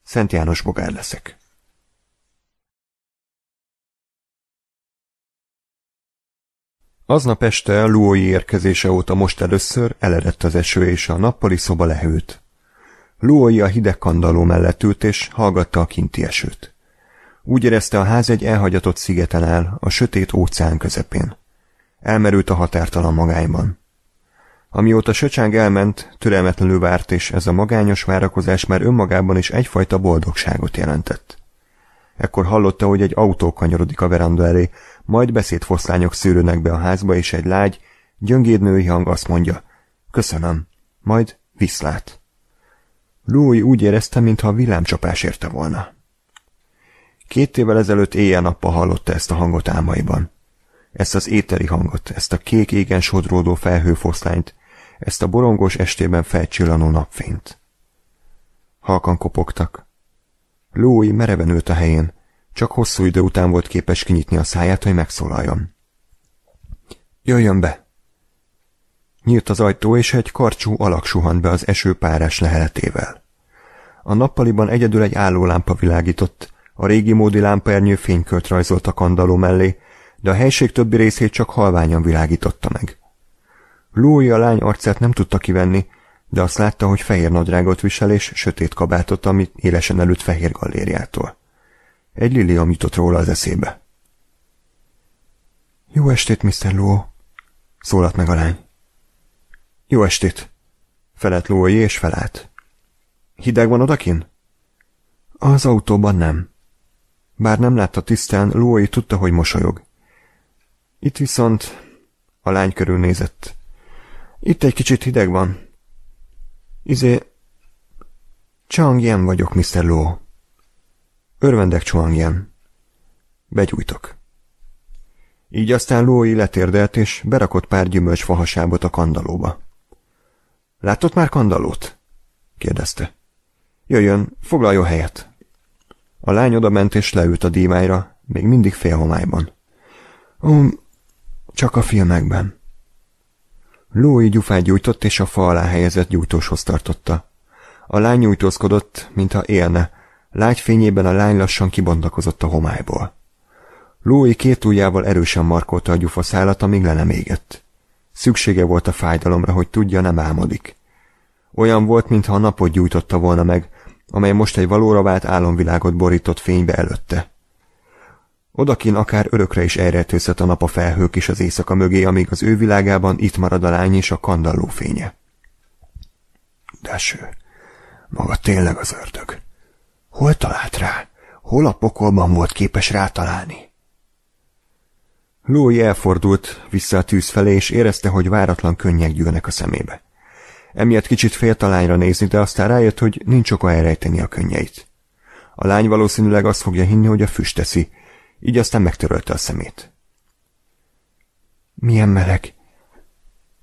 Szent János bogár leszek. Aznap este Luói érkezése óta most először eledett az eső és a nappali szoba lehőt. Luoi a hideg kandalló mellett ült és hallgatta a kinti esőt. Úgy érezte a ház egy elhagyatott szigeten áll, a sötét óceán közepén. Elmerült a határtalan magányban. Amióta Söcsáng elment, türelmetlenül várt, és ez a magányos várakozás már önmagában is egyfajta boldogságot jelentett. Ekkor hallotta, hogy egy autó kanyarodik a veranda elé, majd beszédfoszlányok szűrőnek be a házba, és egy lágy, gyöngéd női hang azt mondja, köszönöm, majd viszlát. Louis úgy érezte, mintha a villámcsapás érte volna. Két évvel ezelőtt éjjel-nappal hallotta ezt a hangot álmaiban. Ezt az ételi hangot, ezt a kék égen sodródó felhőfoszlányt, ezt a borongós estében felcsillanó napfényt. Halkan kopogtak. Louis mereven ült a helyén, csak hosszú idő után volt képes kinyitni a száját, hogy megszólaljon. Jöjjön be! Nyílt az ajtó, és egy karcsú alak suhant be az eső párás leheletével. A nappaliban egyedül egy álló lámpa világított, a régi módi lámpaernyő fénykört rajzolt a kandalló mellé, de a helység többi részét csak halványan világította meg. Lói a lány arcát nem tudta kivenni, de azt látta, hogy fehér nadrágot visel és sötét kabátot, amit élesen előtt fehér gallériától. Egy lilia jutott róla az eszébe. Jó estét, Mr. Ló, szólalt meg a lány. Jó estét! Felett Lói és felállt. Hideg van odakin? Az autóban nem. Bár nem látta tisztán, Lói tudta, hogy mosolyog. Itt viszont... A lány körülnézett. Itt egy kicsit hideg van. Izé... Chang Yen vagyok, Mr. Ló. Örvendek Chang Yen. Begyújtok. Így aztán Lói letérdelt, és berakott pár gyümölcsfahasábot a kandalóba. Látott már Kandalót? kérdezte. Jöjjön, foglaljon helyet. A lány ment és leült a dívájra, még mindig félhomályban. Um, csak a filmekben. Lói gyufát gyújtott, és a fa alá helyezett gyújtóshoz tartotta. A lány nyújtózkodott, mintha élne. Lágy fényében a lány lassan kibontakozott a homályból. Lói két ujjával erősen markolta a gyufaszálat, amíg le nem égett. Szüksége volt a fájdalomra, hogy tudja, nem álmodik. Olyan volt, mintha a napot gyújtotta volna meg, amely most egy valóra vált álomvilágot borított fénybe előtte. Odakin akár örökre is elrejtőzhet a nap a felhők és az éjszaka mögé, amíg az ő világában itt marad a lány és a kandalló fénye. Deső, maga tényleg az ördög. Hol talált rá? Hol a pokolban volt képes rátalálni? Lói elfordult vissza a tűz felé, és érezte, hogy váratlan könnyek gyűlnek a szemébe. Emiatt kicsit félt a lányra nézni, de aztán rájött, hogy nincs oka elrejteni a könnyeit. A lány valószínűleg azt fogja hinni, hogy a füst teszi, így aztán megtörölte a szemét. Milyen meleg!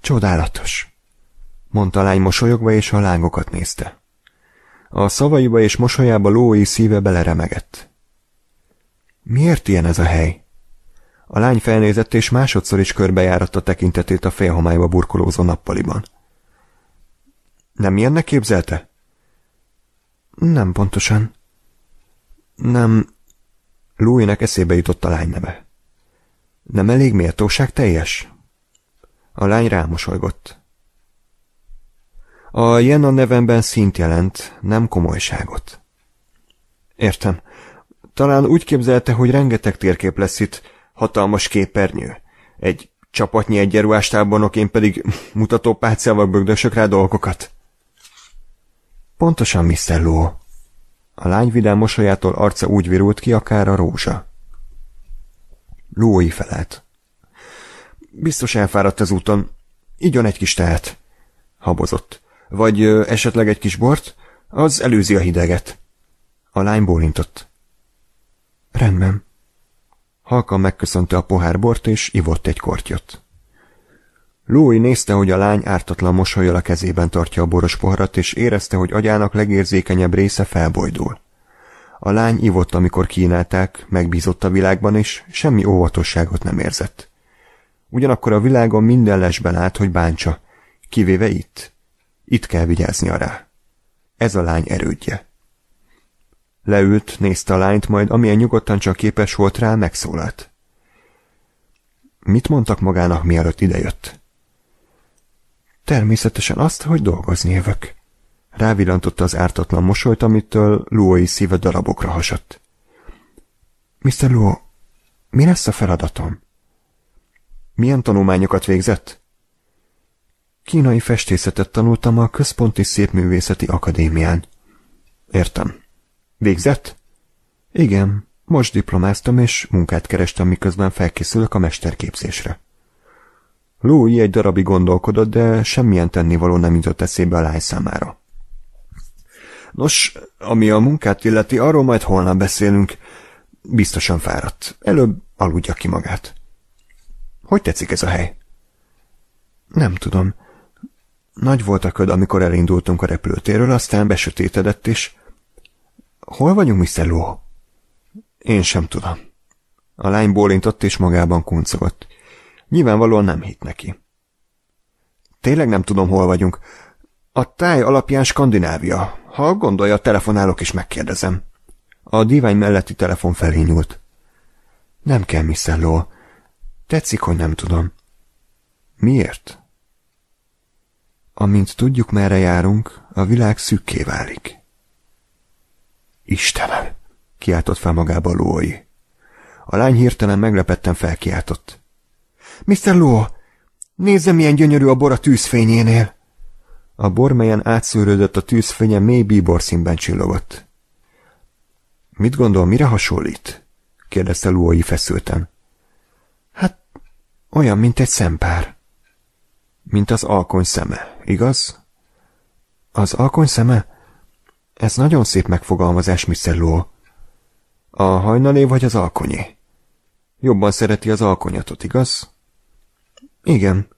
Csodálatos! mondta a lány mosolyogva, és a lángokat nézte. A szavaiba és mosolyába lói szíve beleremegett. Miért ilyen ez a hely? A lány felnézett, és másodszor is körbejáratta tekintetét a félhomályba burkolózó nappaliban. Nem ilyennek képzelte? Nem pontosan. Nem... Louisnek eszébe jutott a lány neve. Nem elég méltóság teljes? A lány rámosolygott. A Jen a nevemben szint jelent, nem komolyságot. Értem. Talán úgy képzelte, hogy rengeteg térkép lesz itt, hatalmas képernyő. Egy csapatnyi egyenruhás én pedig mutatópáciával bögdösök rá dolgokat. Pontosan, Mr. Ló. A lány vidám mosolyától arca úgy virult ki, akár a rózsa. Lói felelt. Biztos elfáradt az úton. Igyon egy kis teát. Habozott. Vagy ö, esetleg egy kis bort? Az előzi a hideget. A lány bólintott. Rendben. Halkan megköszönte a pohár bort, és ivott egy kortyot. Louis nézte, hogy a lány ártatlan mosolyjal a kezében tartja a boros poharat, és érezte, hogy agyának legérzékenyebb része felbojdul. A lány ivott, amikor kínálták, megbízott a világban, és semmi óvatosságot nem érzett. Ugyanakkor a világon minden lesben állt, hogy bántsa, kivéve itt. Itt kell vigyáznia rá. Ez a lány erődje. Leült, nézte a lányt, majd amilyen nyugodtan csak képes volt rá, megszólalt. Mit mondtak magának, mielőtt idejött? Természetesen azt, hogy dolgozni jövök. Rávillantotta az ártatlan mosolyt, amitől Luói szíve darabokra hasadt. Mr. Luo, mi lesz a feladatom? Milyen tanulmányokat végzett? Kínai festészetet tanultam a Központi Szépművészeti Akadémián. Értem. Végzett? Igen, most diplomáztam, és munkát kerestem, miközben felkészülök a mesterképzésre. Louis egy darabig gondolkodott, de semmilyen tennivaló nem jutott eszébe a lány számára. Nos, ami a munkát illeti, arról majd holnap beszélünk. Biztosan fáradt. Előbb aludja ki magát. Hogy tetszik ez a hely? Nem tudom. Nagy volt a köd, amikor elindultunk a repülőtérről, aztán besötétedett, és Hol vagyunk, Mr. Ló? Én sem tudom. A lány bólintott és magában kuncogott. Nyilvánvalóan nem hitt neki. Tényleg nem tudom, hol vagyunk. A táj alapján Skandinávia. Ha gondolja, telefonálok és megkérdezem. A divány melletti telefon felé nyúlt. Nem kell, Mr. Ló. Tetszik, hogy nem tudom. Miért? Amint tudjuk, merre járunk, a világ szükké válik. Istenem! kiáltott fel magába Lói. A lány hirtelen meglepetten felkiáltott. Mr. Ló, nézze, milyen gyönyörű a bor a tűzfényénél! A bor, melyen átszűrődött a tűzfénye, mély bíbor színben csillogott. Mit gondol, mire hasonlít? kérdezte Lói feszülten. Hát, olyan, mint egy szempár. Mint az alkony szeme, igaz? Az alkony szeme? Ez nagyon szép megfogalmazás, Mr. Law. A hajnalé vagy az alkonyi? Jobban szereti az alkonyatot, igaz? Igen.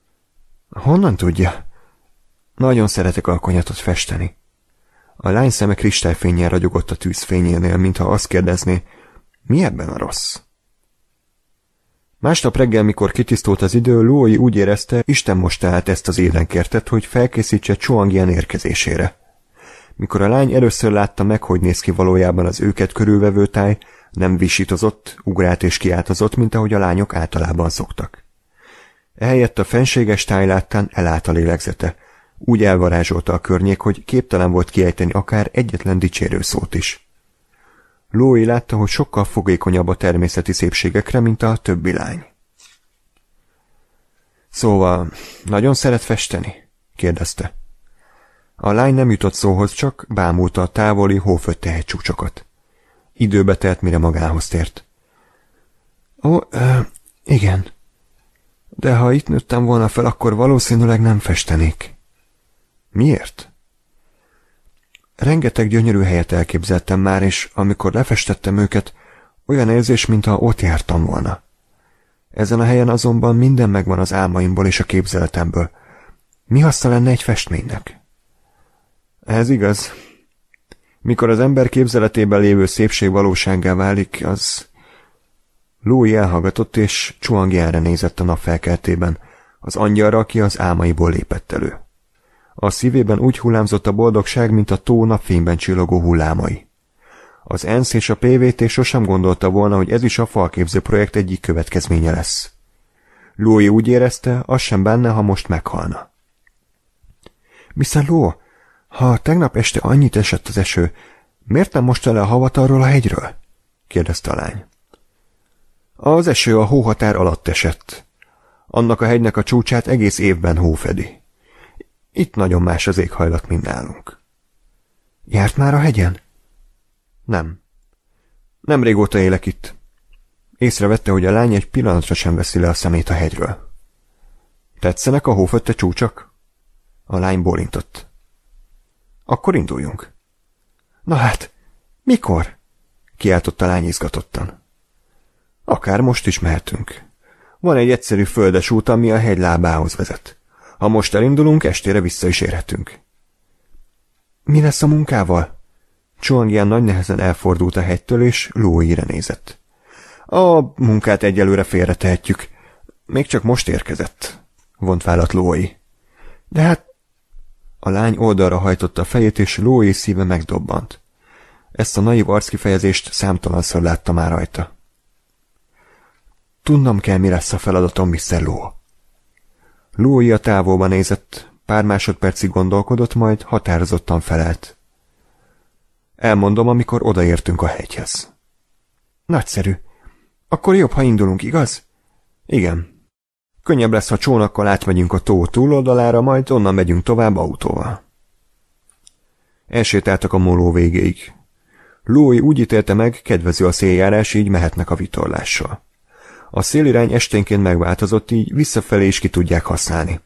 Honnan tudja? Nagyon szeretek alkonyatot festeni. A lány szeme kristályfényjel ragyogott a tűzfényénél, mintha azt kérdezné, mi ebben a rossz? Másnap reggel, mikor kitisztult az idő, Lói úgy érezte, Isten most tehát ezt az édenkertet, hogy felkészítse Csoangian érkezésére. Mikor a lány először látta meg, hogy néz ki valójában az őket körülvevő táj, nem visítozott, ugrált és kiáltozott, mint ahogy a lányok általában szoktak. Ehelyett a fenséges táj láttán elállt a lélegzete. Úgy elvarázsolta a környék, hogy képtelen volt kiejteni akár egyetlen dicsérő szót is. Lói látta, hogy sokkal fogékonyabb a természeti szépségekre, mint a többi lány. Szóval, nagyon szeret festeni? kérdezte. A lány nem jutott szóhoz, csak bámulta a távoli hóföld tehetcsúcsokat. Időbe telt, mire magához tért. Ó, ö, igen. De ha itt nőttem volna fel, akkor valószínűleg nem festenék. Miért? Rengeteg gyönyörű helyet elképzeltem már, és amikor lefestettem őket, olyan érzés, mintha ott jártam volna. Ezen a helyen azonban minden megvan az álmaimból és a képzeletemből. Mi haszna lenne egy festménynek? Ez igaz. Mikor az ember képzeletében lévő szépség valósággá válik, az... Lói elhallgatott, és Chuang erre nézett a nap felkeltében, az angyalra, aki az álmaiból lépett elő. A szívében úgy hullámzott a boldogság, mint a tó napfényben csillogó hullámai. Az ENSZ és a PVT sosem gondolta volna, hogy ez is a falképző projekt egyik következménye lesz. Lói úgy érezte, az sem benne, ha most meghalna. Mr. Ló, ha tegnap este annyit esett az eső, miért nem most le a havat arról a hegyről? kérdezte a lány. Az eső a hóhatár alatt esett. Annak a hegynek a csúcsát egész évben hófedi. Itt nagyon más az éghajlat, mint nálunk. Járt már a hegyen? Nem. Nem régóta élek itt. Észrevette, hogy a lány egy pillanatra sem veszi le a szemét a hegyről. Tetszenek a hófötte csúcsak? A lány bólintott. Akkor induljunk. Na hát, mikor? Kiáltott a lány izgatottan. Akár most is mehetünk. Van egy egyszerű földes út, ami a hegy lábához vezet. Ha most elindulunk, estére vissza is érhetünk. Mi lesz a munkával? ilyen nagy nehezen elfordult a hegytől, és Lóire nézett. A munkát egyelőre félretehetjük. Még csak most érkezett, vont vállat Lói. De hát a lány oldalra hajtotta a fejét, és ló szíve megdobbant. Ezt a naiv arckifejezést számtalanszor látta már rajta. Tudnom kell, mi lesz a feladatom, Mr. Ló. Lói a távolba nézett, pár másodpercig gondolkodott, majd határozottan felelt. Elmondom, amikor odaértünk a hegyhez. Nagyszerű. Akkor jobb, ha indulunk, igaz? Igen, Könnyebb lesz, ha csónakkal átmegyünk a tó túloldalára, majd onnan megyünk tovább autóval. Elsétáltak a moló végéig. Lói úgy ítélte meg, kedvező a széljárás, így mehetnek a vitorlással. A szélirány esténként megváltozott, így visszafelé is ki tudják használni.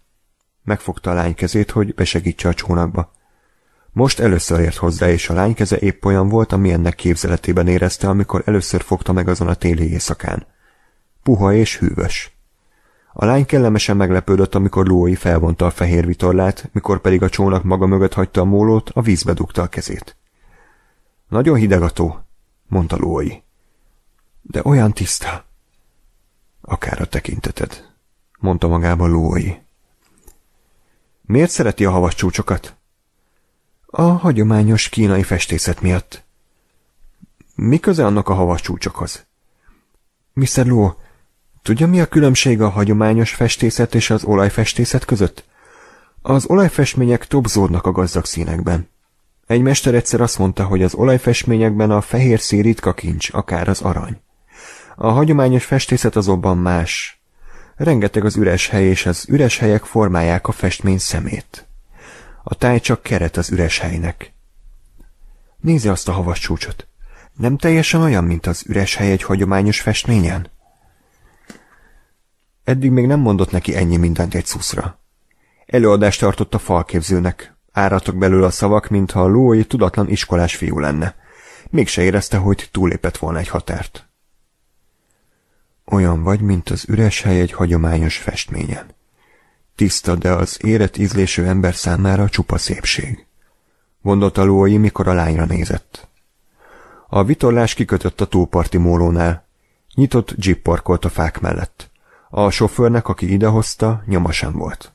Megfogta a lány kezét, hogy besegítse a csónakba. Most először ért hozzá, és a lány keze épp olyan volt, amilyennek képzeletében érezte, amikor először fogta meg azon a téli éjszakán. Puha és hűvös. A lány kellemesen meglepődött, amikor Lói felvonta a fehér vitorlát, mikor pedig a csónak maga mögött hagyta a mólót, a vízbe dugta a kezét. Nagyon hideg a tó, mondta Lói. De olyan tiszta. Akár a tekinteted, mondta magában Lói. Miért szereti a havas csúcsokat? A hagyományos kínai festészet miatt. Mi köze annak a havas csúcsokhoz? Mr. Ló, Tudja, mi a különbség a hagyományos festészet és az olajfestészet között? Az olajfestmények tobzódnak a gazdag színekben. Egy mester egyszer azt mondta, hogy az olajfestményekben a fehér szín ritka kincs, akár az arany. A hagyományos festészet azonban más. Rengeteg az üres hely, és az üres helyek formálják a festmény szemét. A táj csak keret az üres helynek. Nézze azt a havas csúcsot. Nem teljesen olyan, mint az üres hely egy hagyományos festményen? Eddig még nem mondott neki ennyi mindent egy szuszra. Előadást tartott a falképzőnek. Áratok belőle a szavak, mintha a lói tudatlan iskolás fiú lenne. Mégse érezte, hogy túlépett volna egy határt. Olyan vagy, mint az üres hely egy hagyományos festményen. Tiszta, de az érett ízlésű ember számára csupa szépség. Gondolta Lói, mikor a lányra nézett. A vitorlás kikötött a túlparti mólónál. Nyitott jeep parkolt a fák mellett. A sofőrnek, aki idehozta, nyoma sem volt.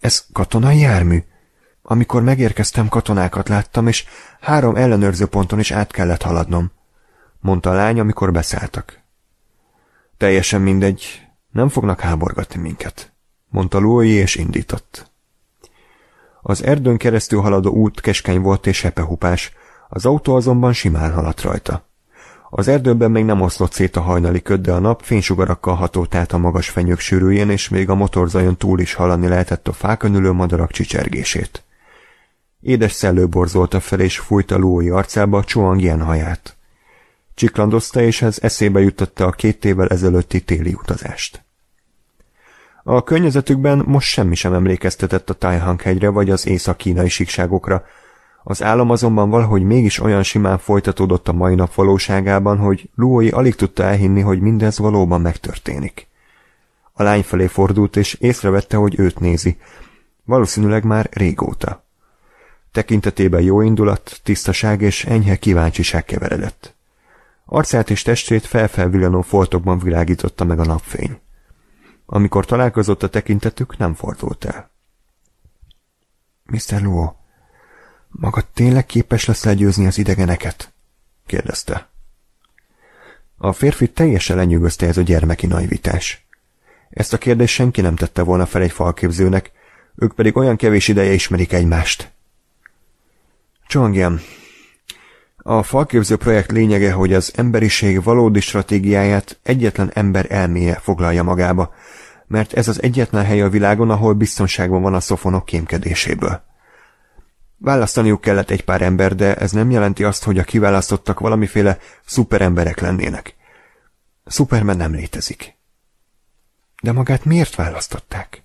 Ez katonai jármű? Amikor megérkeztem, katonákat láttam, és három ellenőrző ponton is át kellett haladnom, mondta a lány, amikor beszálltak. Teljesen mindegy, nem fognak háborgatni minket, mondta Lói és indított. Az erdőn keresztül haladó út keskeny volt és hepehupás, az autó azonban simán haladt rajta. Az erdőben még nem oszlott szét a hajnali köd, de a nap fénysugarakkal hatott át a magas fenyők sűrűjén, és még a motorzajon túl is hallani lehetett a fákon ülő madarak csicsergését. Édes szellő borzolta fel, és fújta lói arcába a ilyen haját. Csiklandozta, és ez eszébe jutotta a két évvel ezelőtti téli utazást. A környezetükben most semmi sem emlékeztetett a Taihang hegyre vagy az észak-kínai síkságokra, az álom azonban valahogy mégis olyan simán folytatódott a mai nap valóságában, hogy Luói alig tudta elhinni, hogy mindez valóban megtörténik. A lány felé fordult, és észrevette, hogy őt nézi. Valószínűleg már régóta. Tekintetében jó indulat, tisztaság és enyhe kíváncsiság keveredett. Arcát és testét felfelvillanó foltokban világította meg a napfény. Amikor találkozott a tekintetük, nem fordult el. Mr. Luo, maga tényleg képes lesz legyőzni az idegeneket? kérdezte. A férfi teljesen lenyűgözte ez a gyermeki naivitás. Ezt a kérdést senki nem tette volna fel egy falképzőnek, ők pedig olyan kevés ideje ismerik egymást. Csongjam, a falképző projekt lényege, hogy az emberiség valódi stratégiáját egyetlen ember elméje foglalja magába, mert ez az egyetlen hely a világon, ahol biztonságban van a szofonok kémkedéséből. Választaniuk kellett egy pár ember, de ez nem jelenti azt, hogy a kiválasztottak valamiféle szuperemberek lennének. Superman nem létezik. De magát miért választották?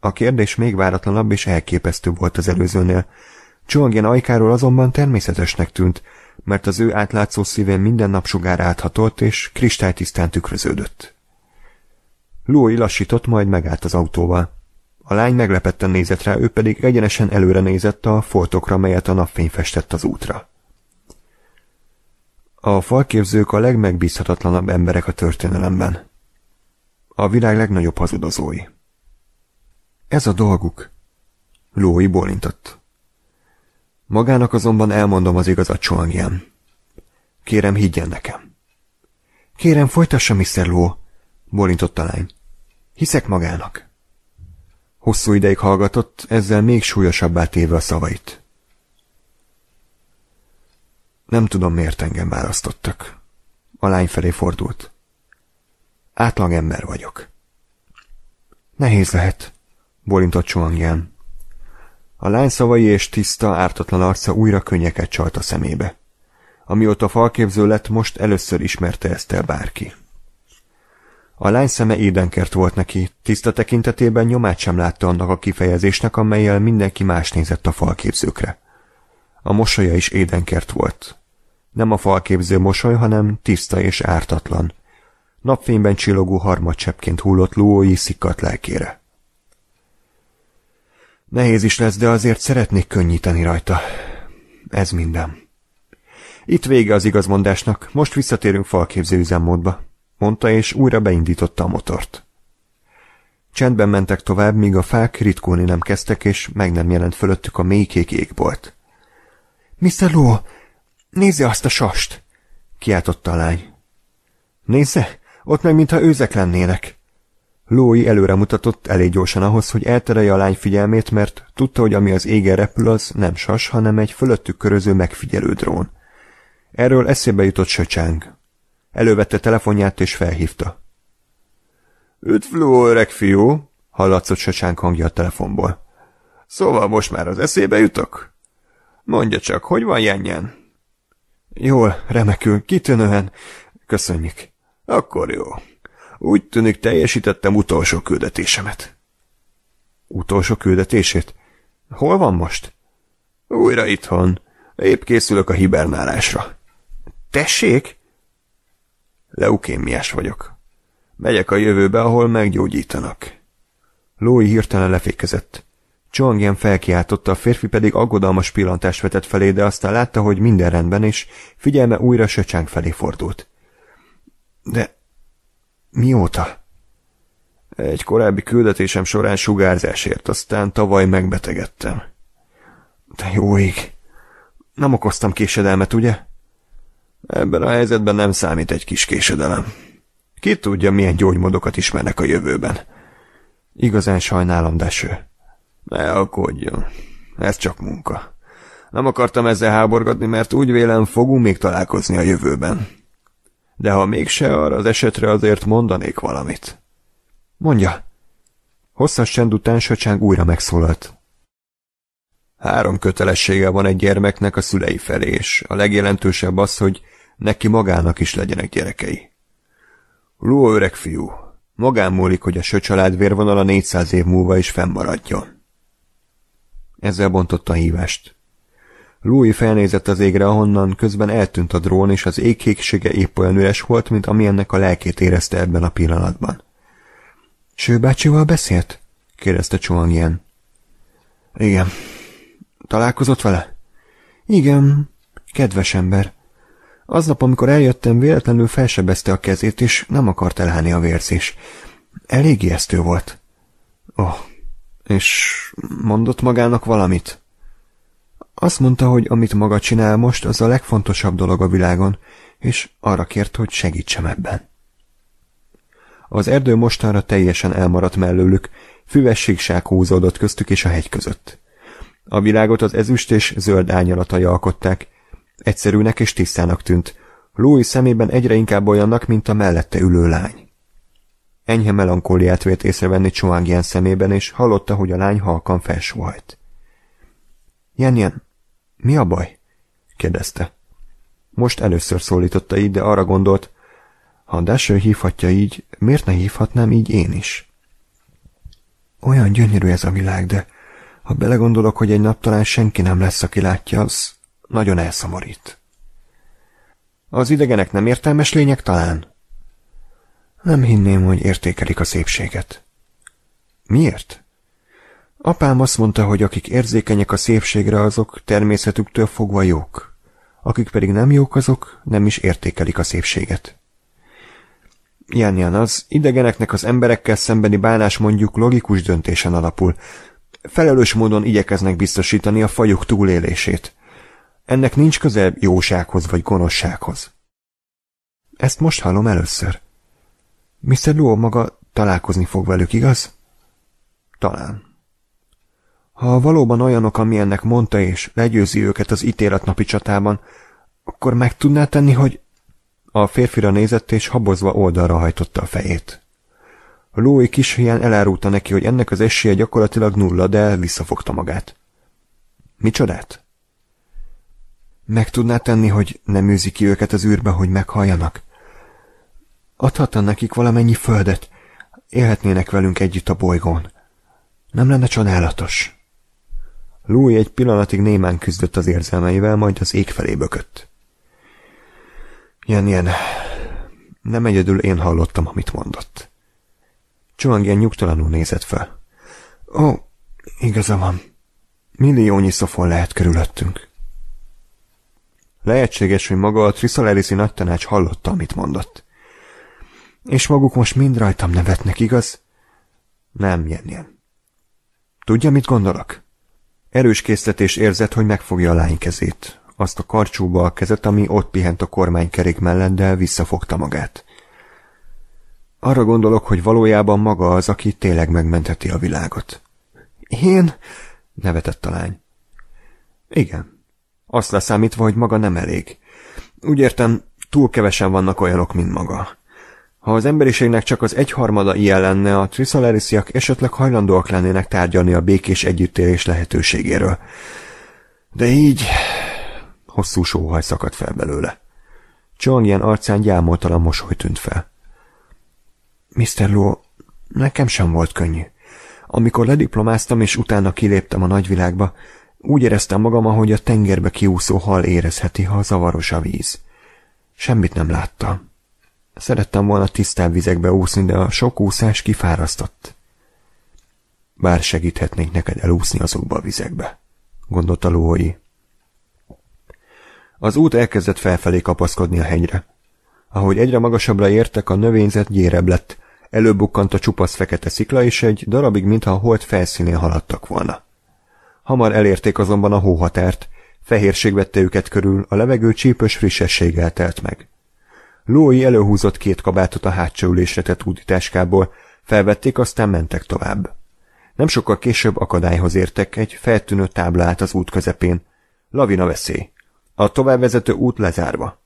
A kérdés még váratlanabb és elképesztő volt az előzőnél. Csuangjen ajkáról azonban természetesnek tűnt, mert az ő átlátszó szívén minden napsugár áthatott és kristálytisztán tükröződött. Lói lassított, majd megállt az autóval. A lány meglepetten nézett rá, ő pedig egyenesen előre nézett a foltokra, melyet a napfény festett az útra. A falképzők a legmegbízhatatlanabb emberek a történelemben. A világ legnagyobb hazudozói. Ez a dolguk. Lói bólintott. Magának azonban elmondom az igazat Csolngián. Kérem, higgyen nekem. Kérem, folytassa, Mr. Ló, bólintott a lány. Hiszek magának. Hosszú ideig hallgatott, ezzel még súlyosabbá téve a szavait. Nem tudom, miért engem választottak. A lány felé fordult. Átlag ember vagyok. Nehéz lehet, bolintott Csuangján. A lány szavai és tiszta, ártatlan arca újra könnyeket csalt a szemébe. Amióta falképző lett, most először ismerte ezt el bárki. A lány szeme édenkert volt neki, tiszta tekintetében nyomát sem látta annak a kifejezésnek, amelyel mindenki más nézett a falképzőkre. A mosolya is édenkert volt. Nem a falképző mosoly, hanem tiszta és ártatlan. Napfényben csillogó harmadcseppként hullott lúói szikkat lelkére. Nehéz is lesz, de azért szeretnék könnyíteni rajta. Ez minden. Itt vége az igazmondásnak, most visszatérünk falképző üzemmódba mondta, és újra beindította a motort. Csendben mentek tovább, míg a fák ritkóni nem kezdtek, és meg nem jelent fölöttük a kék égbolt. Mr. Ló, nézze azt a sast! kiáltotta a lány. Nézze, ott meg mintha őzek lennének. Lói előre mutatott elég gyorsan ahhoz, hogy elterelje a lány figyelmét, mert tudta, hogy ami az égen repül, az nem sas, hanem egy fölöttük köröző megfigyelő drón. Erről eszébe jutott Söcsáng elővette telefonját és felhívta. Üdvló öreg fiú, hallatszott Sacsánk hangja a telefonból. Szóval most már az eszébe jutok? Mondja csak, hogy van jennyen? Jól, remekül, kitűnően. Köszönjük. Akkor jó. Úgy tűnik teljesítettem utolsó küldetésemet. Utolsó küldetését? Hol van most? Újra itthon. Épp készülök a hibernálásra. Tessék? Leukémiás vagyok. Megyek a jövőbe, ahol meggyógyítanak. Lói hirtelen lefékezett. Csongjen felkiáltotta, a férfi pedig aggodalmas pillantást vetett felé, de aztán látta, hogy minden rendben, és figyelme újra Söcsánk felé fordult. De mióta? Egy korábbi küldetésem során sugárzásért, aztán tavaly megbetegedtem. De jó ég! Nem okoztam késedelmet, ugye? Ebben a helyzetben nem számít egy kis késedelem. Ki tudja, milyen gyógymódokat ismernek a jövőben. Igazán sajnálom, Deső. Ne akodjon. Ez csak munka. Nem akartam ezzel háborgatni, mert úgy vélem, fogunk még találkozni a jövőben. De ha mégse arra az esetre azért mondanék valamit. Mondja. Hosszas csend után Söcsáng újra megszólalt. Három kötelessége van egy gyermeknek a szülei felé, és a legjelentősebb az, hogy neki magának is legyenek gyerekei. Luo öreg fiú, magán múlik, hogy a söcsalád vérvonala 400 év múlva is fennmaradjon. Ezzel bontotta a hívást. Louis felnézett az égre, ahonnan közben eltűnt a drón, és az éghégsége épp olyan üres volt, mint amilyennek a lelkét érezte ebben a pillanatban. Sőbácsival beszélt? kérdezte Chuang Igen, Találkozott vele? Igen, kedves ember. Aznap, amikor eljöttem, véletlenül felsebezte a kezét, és nem akart elhányni a vérzés. Elég ijesztő volt. Oh, és mondott magának valamit? Azt mondta, hogy amit maga csinál most, az a legfontosabb dolog a világon, és arra kért, hogy segítsem ebben. Az erdő mostanra teljesen elmaradt mellőlük, füvességság húzódott köztük és a hegy között. A világot az ezüst és zöld árnyalatai alkották. Egyszerűnek és tisztának tűnt. Louis szemében egyre inkább olyannak, mint a mellette ülő lány. Enyhe melankóliát vért észrevenni ilyen szemében, és hallotta, hogy a lány halkan felsóhajt. Jen, mi a baj? kérdezte. Most először szólította így, de arra gondolt, ha a hívhatja így, miért ne hívhatnám így én is? Olyan gyönyörű ez a világ, de ha belegondolok, hogy egy nap talán senki nem lesz, aki látja, az nagyon elszomorít. Az idegenek nem értelmes lények talán? Nem hinném, hogy értékelik a szépséget. Miért? Apám azt mondta, hogy akik érzékenyek a szépségre, azok természetüktől fogva jók. Akik pedig nem jók, azok nem is értékelik a szépséget. Ilyen, az, idegeneknek az emberekkel szembeni bánás mondjuk logikus döntésen alapul, felelős módon igyekeznek biztosítani a fajok túlélését. Ennek nincs köze jósághoz vagy gonoszsághoz. Ezt most hallom először. Mr. Luo maga találkozni fog velük, igaz? Talán. Ha valóban olyanok, ennek mondta, és legyőzi őket az ítéletnapi csatában, akkor meg tudná tenni, hogy... A férfira nézett, és habozva oldalra hajtotta a fejét. A lói kis hián elárulta neki, hogy ennek az esélye gyakorlatilag nulla, de visszafogta magát. Micsodát? Meg tudná tenni, hogy nem űzi ki őket az űrbe, hogy meghalljanak? Adhatna nekik valamennyi földet, élhetnének velünk együtt a bolygón. Nem lenne csodálatos? Louis egy pillanatig némán küzdött az érzelmeivel, majd az ég felé bökött. Jen, jen, Nem egyedül én hallottam, amit mondott. Csuang ilyen nyugtalanul nézett föl. Ó, igaza van. Milliónyi szofon lehet körülöttünk. Lehetséges, hogy maga a Trisolariszi nagy tanács hallotta, amit mondott. És maguk most mind rajtam nevetnek, igaz? Nem, Jenjen. Tudja, mit gondolok? Erős készletés érzett, hogy megfogja a lány kezét. Azt a karcsúba a kezet, ami ott pihent a kormánykerék mellett, de visszafogta magát. Arra gondolok, hogy valójában maga az, aki tényleg megmenteti a világot. Én? nevetett a lány. Igen. Azt leszámítva, hogy maga nem elég. Úgy értem, túl kevesen vannak olyanok, mint maga. Ha az emberiségnek csak az egyharmada ilyen lenne, a triszalerisiak esetleg hajlandóak lennének tárgyalni a békés együttélés lehetőségéről. De így... Hosszú sóhaj szakadt fel belőle. Csongjen arcán gyámoltalan mosoly tűnt fel. Mr. Ló, nekem sem volt könnyű. Amikor lediplomáztam és utána kiléptem a nagyvilágba, úgy éreztem magam, ahogy a tengerbe kiúszó hal érezheti, ha zavaros a víz. Semmit nem láttam. Szerettem volna tisztább vizekbe úszni, de a sok úszás kifárasztott. Bár segíthetnék neked elúszni azokba a vizekbe, gondolta Lóhoi. Az út elkezdett felfelé kapaszkodni a hegyre. Ahogy egyre magasabbra értek, a növényzet gyérebb lett, Előbukkant a csupasz fekete szikla, és egy darabig, mintha a hold felszínén haladtak volna. Hamar elérték azonban a hóhatárt, fehérség vette őket körül, a levegő csípős frissességgel telt meg. Lói előhúzott két kabátot a hátsó ülésre tett údításkából, felvették, aztán mentek tovább. Nem sokkal később akadályhoz értek, egy feltűnő tábla állt az út közepén. Lavina veszély. A továbbvezető út lezárva.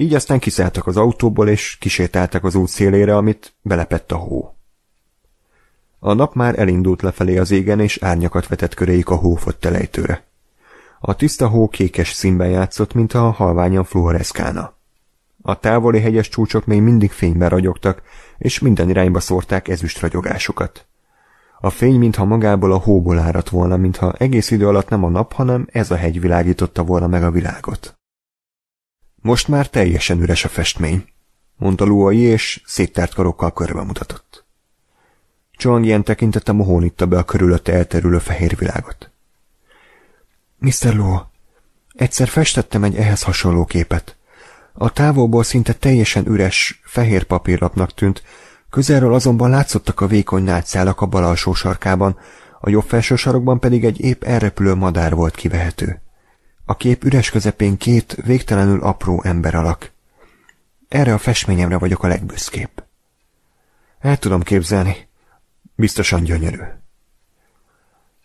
Így aztán kiszálltak az autóból, és kisétáltak az út szélére, amit belepett a hó. A nap már elindult lefelé az égen, és árnyakat vetett köréjük a hófottelejtőre. A tiszta hó kékes színben játszott, mintha a halványan fluoreszkálna. A távoli hegyes csúcsok még mindig fényben ragyogtak, és minden irányba szórták ezüst ragyogásukat. A fény mintha magából a hóból áradt volna, mintha egész idő alatt nem a nap, hanem ez a hegy világította volna meg a világot. Most már teljesen üres a festmény, mondta Luai, és széttárt karokkal körbe mutatott. John ilyen tekintete mohónítta be a körülötte elterülő fehér világot. Mr. Lua, egyszer festettem egy ehhez hasonló képet. A távolból szinte teljesen üres, fehér papírlapnak tűnt, közelről azonban látszottak a vékony nátszálak a bal alsó sarkában, a jobb felső sarokban pedig egy épp elrepülő madár volt kivehető. A kép üres közepén két végtelenül apró ember alak. Erre a festményemre vagyok a legbüszkébb. El tudom képzelni. Biztosan gyönyörű.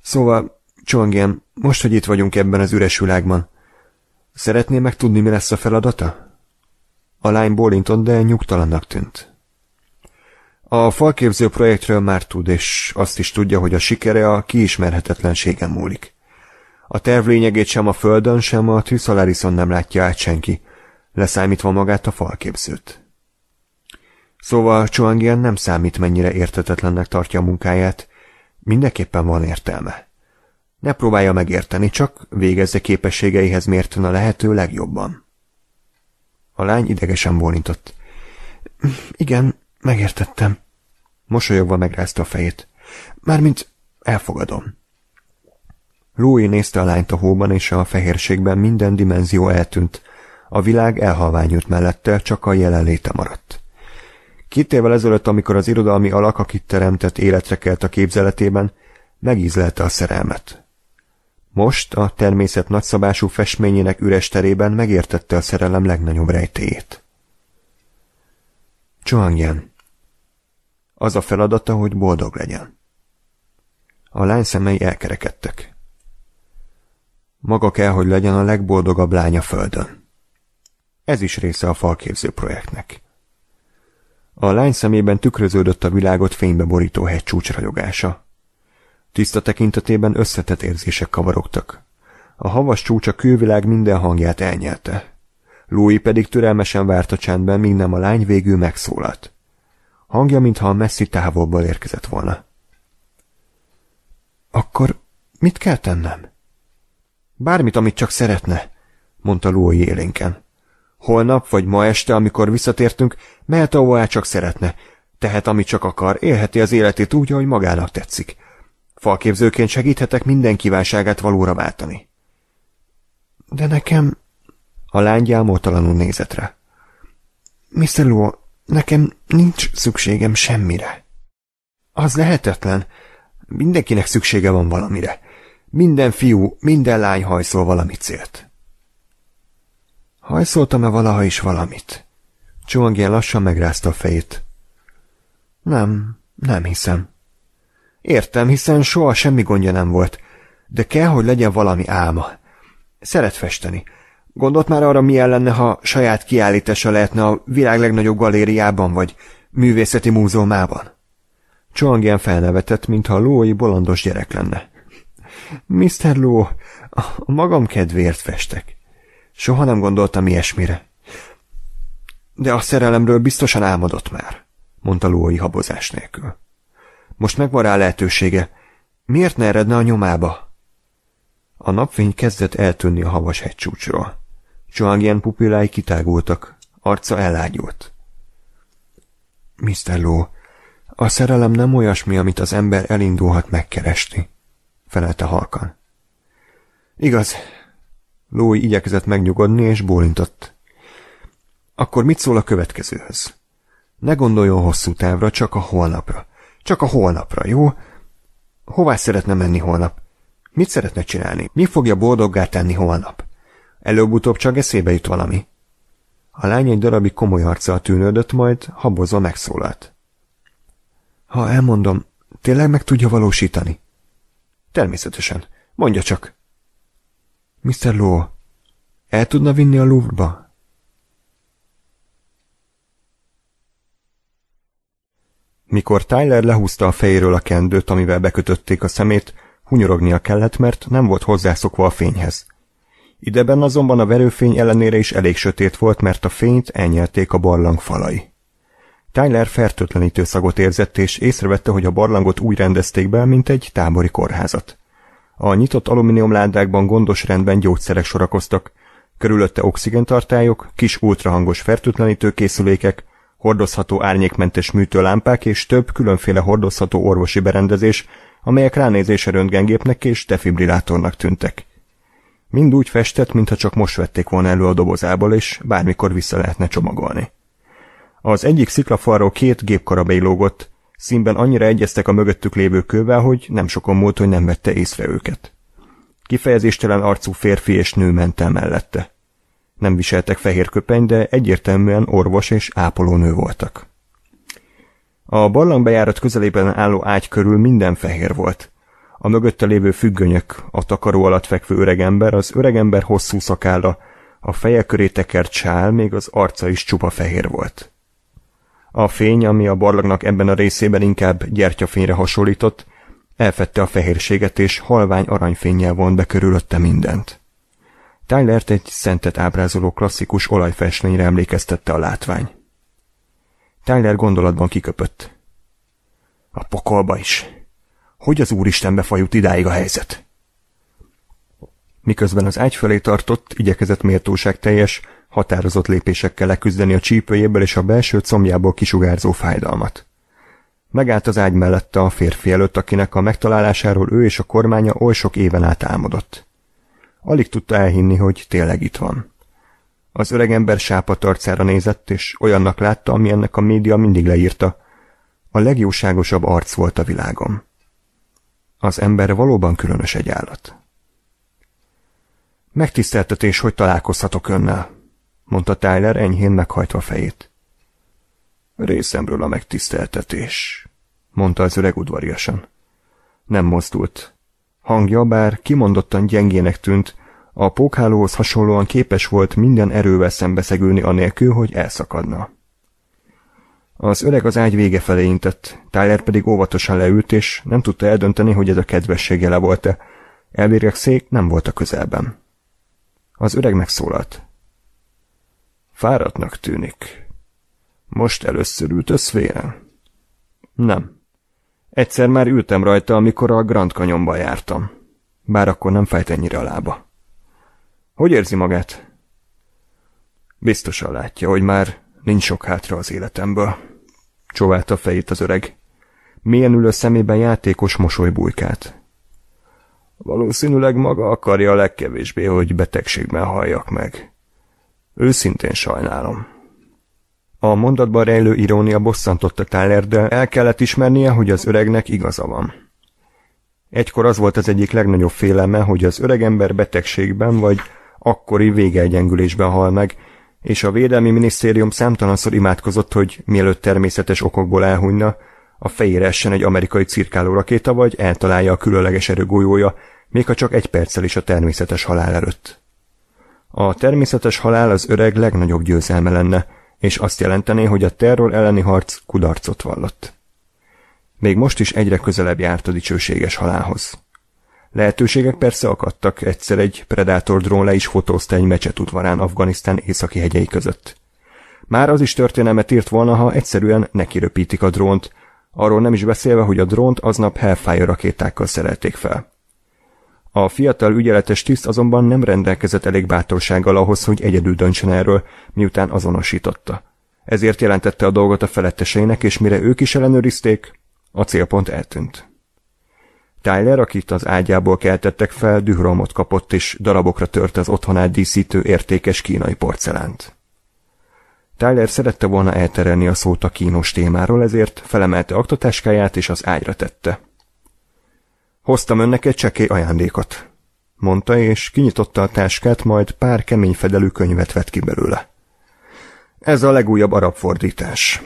Szóval, Csongen, most, hogy itt vagyunk ebben az üres világban, szeretném megtudni, mi lesz a feladata? A lány bólintott, de nyugtalannak tűnt. A falképző projektről már tud, és azt is tudja, hogy a sikere a kiismerhetetlenségen múlik. A terv lényegét sem a földön, sem a Trisolarison nem látja át senki, leszámítva magát a falképzőt. Szóval Csuangian nem számít, mennyire értetetlennek tartja a munkáját. Mindenképpen van értelme. Ne próbálja megérteni, csak végezze képességeihez mérten a lehető legjobban. A lány idegesen bólintott. Igen, megértettem. Mosolyogva megrázta a fejét. Mármint elfogadom. Louis nézte a lányt a hóban, és a fehérségben minden dimenzió eltűnt. A világ elhalványult mellette, csak a jelenléte maradt. Két évvel ezelőtt, amikor az irodalmi alak, akit teremtett, életre kelt a képzeletében, megízlelte a szerelmet. Most a természet nagyszabású festményének üres terében megértette a szerelem legnagyobb rejtéjét. Csuhangyen. Az a feladata, hogy boldog legyen. A lány szemei elkerekedtek. Maga kell, hogy legyen a legboldogabb lánya földön. Ez is része a falképző projektnek. A lány szemében tükröződött a világot fénybe borító hegy csúcsragyogása. Tiszta tekintetében összetett érzések kavarogtak. A havas csúcs a külvilág minden hangját elnyelte. Louis pedig türelmesen várt a csendben, míg nem a lány végül megszólalt. Hangja, mintha a messzi távolból érkezett volna. Akkor mit kell tennem? Bármit, amit csak szeretne, mondta Lói élénken. Holnap vagy ma este, amikor visszatértünk, mehet ahová csak szeretne, tehet, amit csak akar, élheti az életét úgy, ahogy magának tetszik. Falképzőként segíthetek minden kívánságát valóra váltani. De nekem... A lány gyámoltalanul nézett rá. Mr. Ló, nekem nincs szükségem semmire. Az lehetetlen. Mindenkinek szüksége van valamire. Minden fiú, minden lány hajszol valami célt. Hajszoltam-e valaha is valamit? Csongien lassan megrázta a fejét. Nem, nem hiszem. Értem, hiszen soha semmi gondja nem volt, de kell, hogy legyen valami álma. Szeret festeni. Gondolt már arra, milyen lenne, ha saját kiállítása lehetne a világ legnagyobb galériában vagy művészeti múzeumában? Csongien felnevetett, mintha a lói bolondos gyerek lenne. Mr. Ló, a magam kedvéért festek. Soha nem gondoltam ilyesmire. De a szerelemről biztosan álmodott már, mondta Lói habozás nélkül. Most megvan rá lehetősége. Miért ne eredne a nyomába? A napfény kezdett eltűnni a havas hegycsúcsról. Csoangyen pupillái kitágultak, arca elágyult. Mr. Ló, a szerelem nem olyasmi, amit az ember elindulhat megkeresni felelte halkan. Igaz. Lói igyekezett megnyugodni, és bólintott. Akkor mit szól a következőhöz? Ne gondoljon hosszú távra, csak a holnapra. Csak a holnapra, jó? Hová szeretne menni holnap? Mit szeretne csinálni? Mi fogja boldoggá tenni holnap? Előbb-utóbb csak eszébe jut valami. A lány egy darabig komoly arccal tűnődött, majd habozva megszólalt. Ha elmondom, tényleg meg tudja valósítani? Természetesen. Mondja csak. Mr. Law, el tudna vinni a Louvre-ba? Mikor Tyler lehúzta a fejéről a kendőt, amivel bekötötték a szemét, hunyorognia kellett, mert nem volt hozzászokva a fényhez. Ideben azonban a verőfény ellenére is elég sötét volt, mert a fényt elnyelték a barlang falai. Tyler fertőtlenítő szagot érzett, és észrevette, hogy a barlangot úgy rendezték be, mint egy tábori kórházat. A nyitott ládákban gondos rendben gyógyszerek sorakoztak, körülötte oxigentartályok, kis ultrahangos fertőtlenítő készülékek, hordozható árnyékmentes műtőlámpák és több különféle hordozható orvosi berendezés, amelyek ránézése röntgengépnek és defibrillátornak tűntek. Mind úgy festett, mintha csak most vették volna elő a dobozából, és bármikor vissza lehetne csomagolni. Az egyik sziklafalról két gépkarabély lógott, színben annyira egyeztek a mögöttük lévő kővel, hogy nem sokon múlt, hogy nem vette észre őket. Kifejezéstelen arcú férfi és nő ment el mellette. Nem viseltek fehér köpeny, de egyértelműen orvos és ápolónő voltak. A barlangbejárat közelében álló ágy körül minden fehér volt. A mögötte lévő függönyök, a takaró alatt fekvő öregember, az öregember hosszú szakálla, a feje köré tekert sál, még az arca is csupa fehér volt. A fény, ami a barlagnak ebben a részében inkább gyertyafényre hasonlított, elfette a fehérséget, és halvány aranyfényjel von be körülötte mindent. tyler egy szentet ábrázoló klasszikus olajfestményre emlékeztette a látvány. Tyler gondolatban kiköpött. A pokolba is. Hogy az úristen fajult idáig a helyzet? Miközben az ágy felé tartott, igyekezett méltóság teljes, határozott lépésekkel leküzdeni a csípőjéből és a belső combjából kisugárzó fájdalmat. Megállt az ágy mellette a férfi előtt, akinek a megtalálásáról ő és a kormánya oly sok éven át álmodott. Alig tudta elhinni, hogy tényleg itt van. Az öregember sápat arcára nézett, és olyannak látta, ami ennek a média mindig leírta. A legjóságosabb arc volt a világom. Az ember valóban különös egy állat. Megtiszteltetés, hogy találkozhatok önnel, mondta Tyler enyhén meghajtva fejét. Részemről a megtiszteltetés, mondta az öreg udvariasan. Nem mozdult. Hangja, bár kimondottan gyengének tűnt, a pókhálóhoz hasonlóan képes volt minden erővel szembeszegülni anélkül, hogy elszakadna. Az öreg az ágy vége felé intett, Tyler pedig óvatosan leült, és nem tudta eldönteni, hogy ez a kedvessége le volt-e. Elvérek szék nem volt a közelben. Az öreg megszólalt. Fáradtnak tűnik. Most először ült összfél? Nem. Egyszer már ültem rajta, amikor a Grand Canyonba jártam. Bár akkor nem fájt ennyire a lába. Hogy érzi magát? Biztosan látja, hogy már nincs sok hátra az életemből. Csóválta fejét az öreg. Milyen ülő szemében játékos mosoly Valószínűleg maga akarja a legkevésbé, hogy betegségben halljak meg. Őszintén sajnálom. A mondatban rejlő irónia bosszantotta Tyler, de el kellett ismernie, hogy az öregnek igaza van. Egykor az volt az egyik legnagyobb félelme, hogy az öregember betegségben vagy akkori végeegyengülésben hal meg, és a Védelmi Minisztérium számtalanszor imádkozott, hogy mielőtt természetes okokból elhunyna, a fejére essen egy amerikai cirkáló rakéta, vagy eltalálja a különleges erőgolyója, még ha csak egy perccel is a természetes halál előtt. A természetes halál az öreg legnagyobb győzelme lenne, és azt jelentené, hogy a terror elleni harc kudarcot vallott. Még most is egyre közelebb járt a dicsőséges halálhoz. Lehetőségek persze akadtak, egyszer egy Predator drón le is fotózta egy mecset udvarán Afganisztán északi hegyei között. Már az is történelmet írt volna, ha egyszerűen nekiröpítik a drónt, arról nem is beszélve, hogy a drónt aznap Hellfire rakétákkal szerelték fel. A fiatal ügyeletes tiszt azonban nem rendelkezett elég bátorsággal ahhoz, hogy egyedül döntsen erről, miután azonosította. Ezért jelentette a dolgot a feletteseinek, és mire ők is ellenőrizték, a célpont eltűnt. Tyler, akit az ágyából keltettek fel, dühromot kapott, és darabokra tört az otthonát díszítő értékes kínai porcelánt. Tyler szerette volna elterelni a szót a kínos témáról, ezért felemelte aktatáskáját, és az ágyra tette. Hoztam önnek egy csekély ajándékot, mondta, és kinyitotta a táskát, majd pár kemény fedelű könyvet vett ki belőle. Ez a legújabb arab fordítás.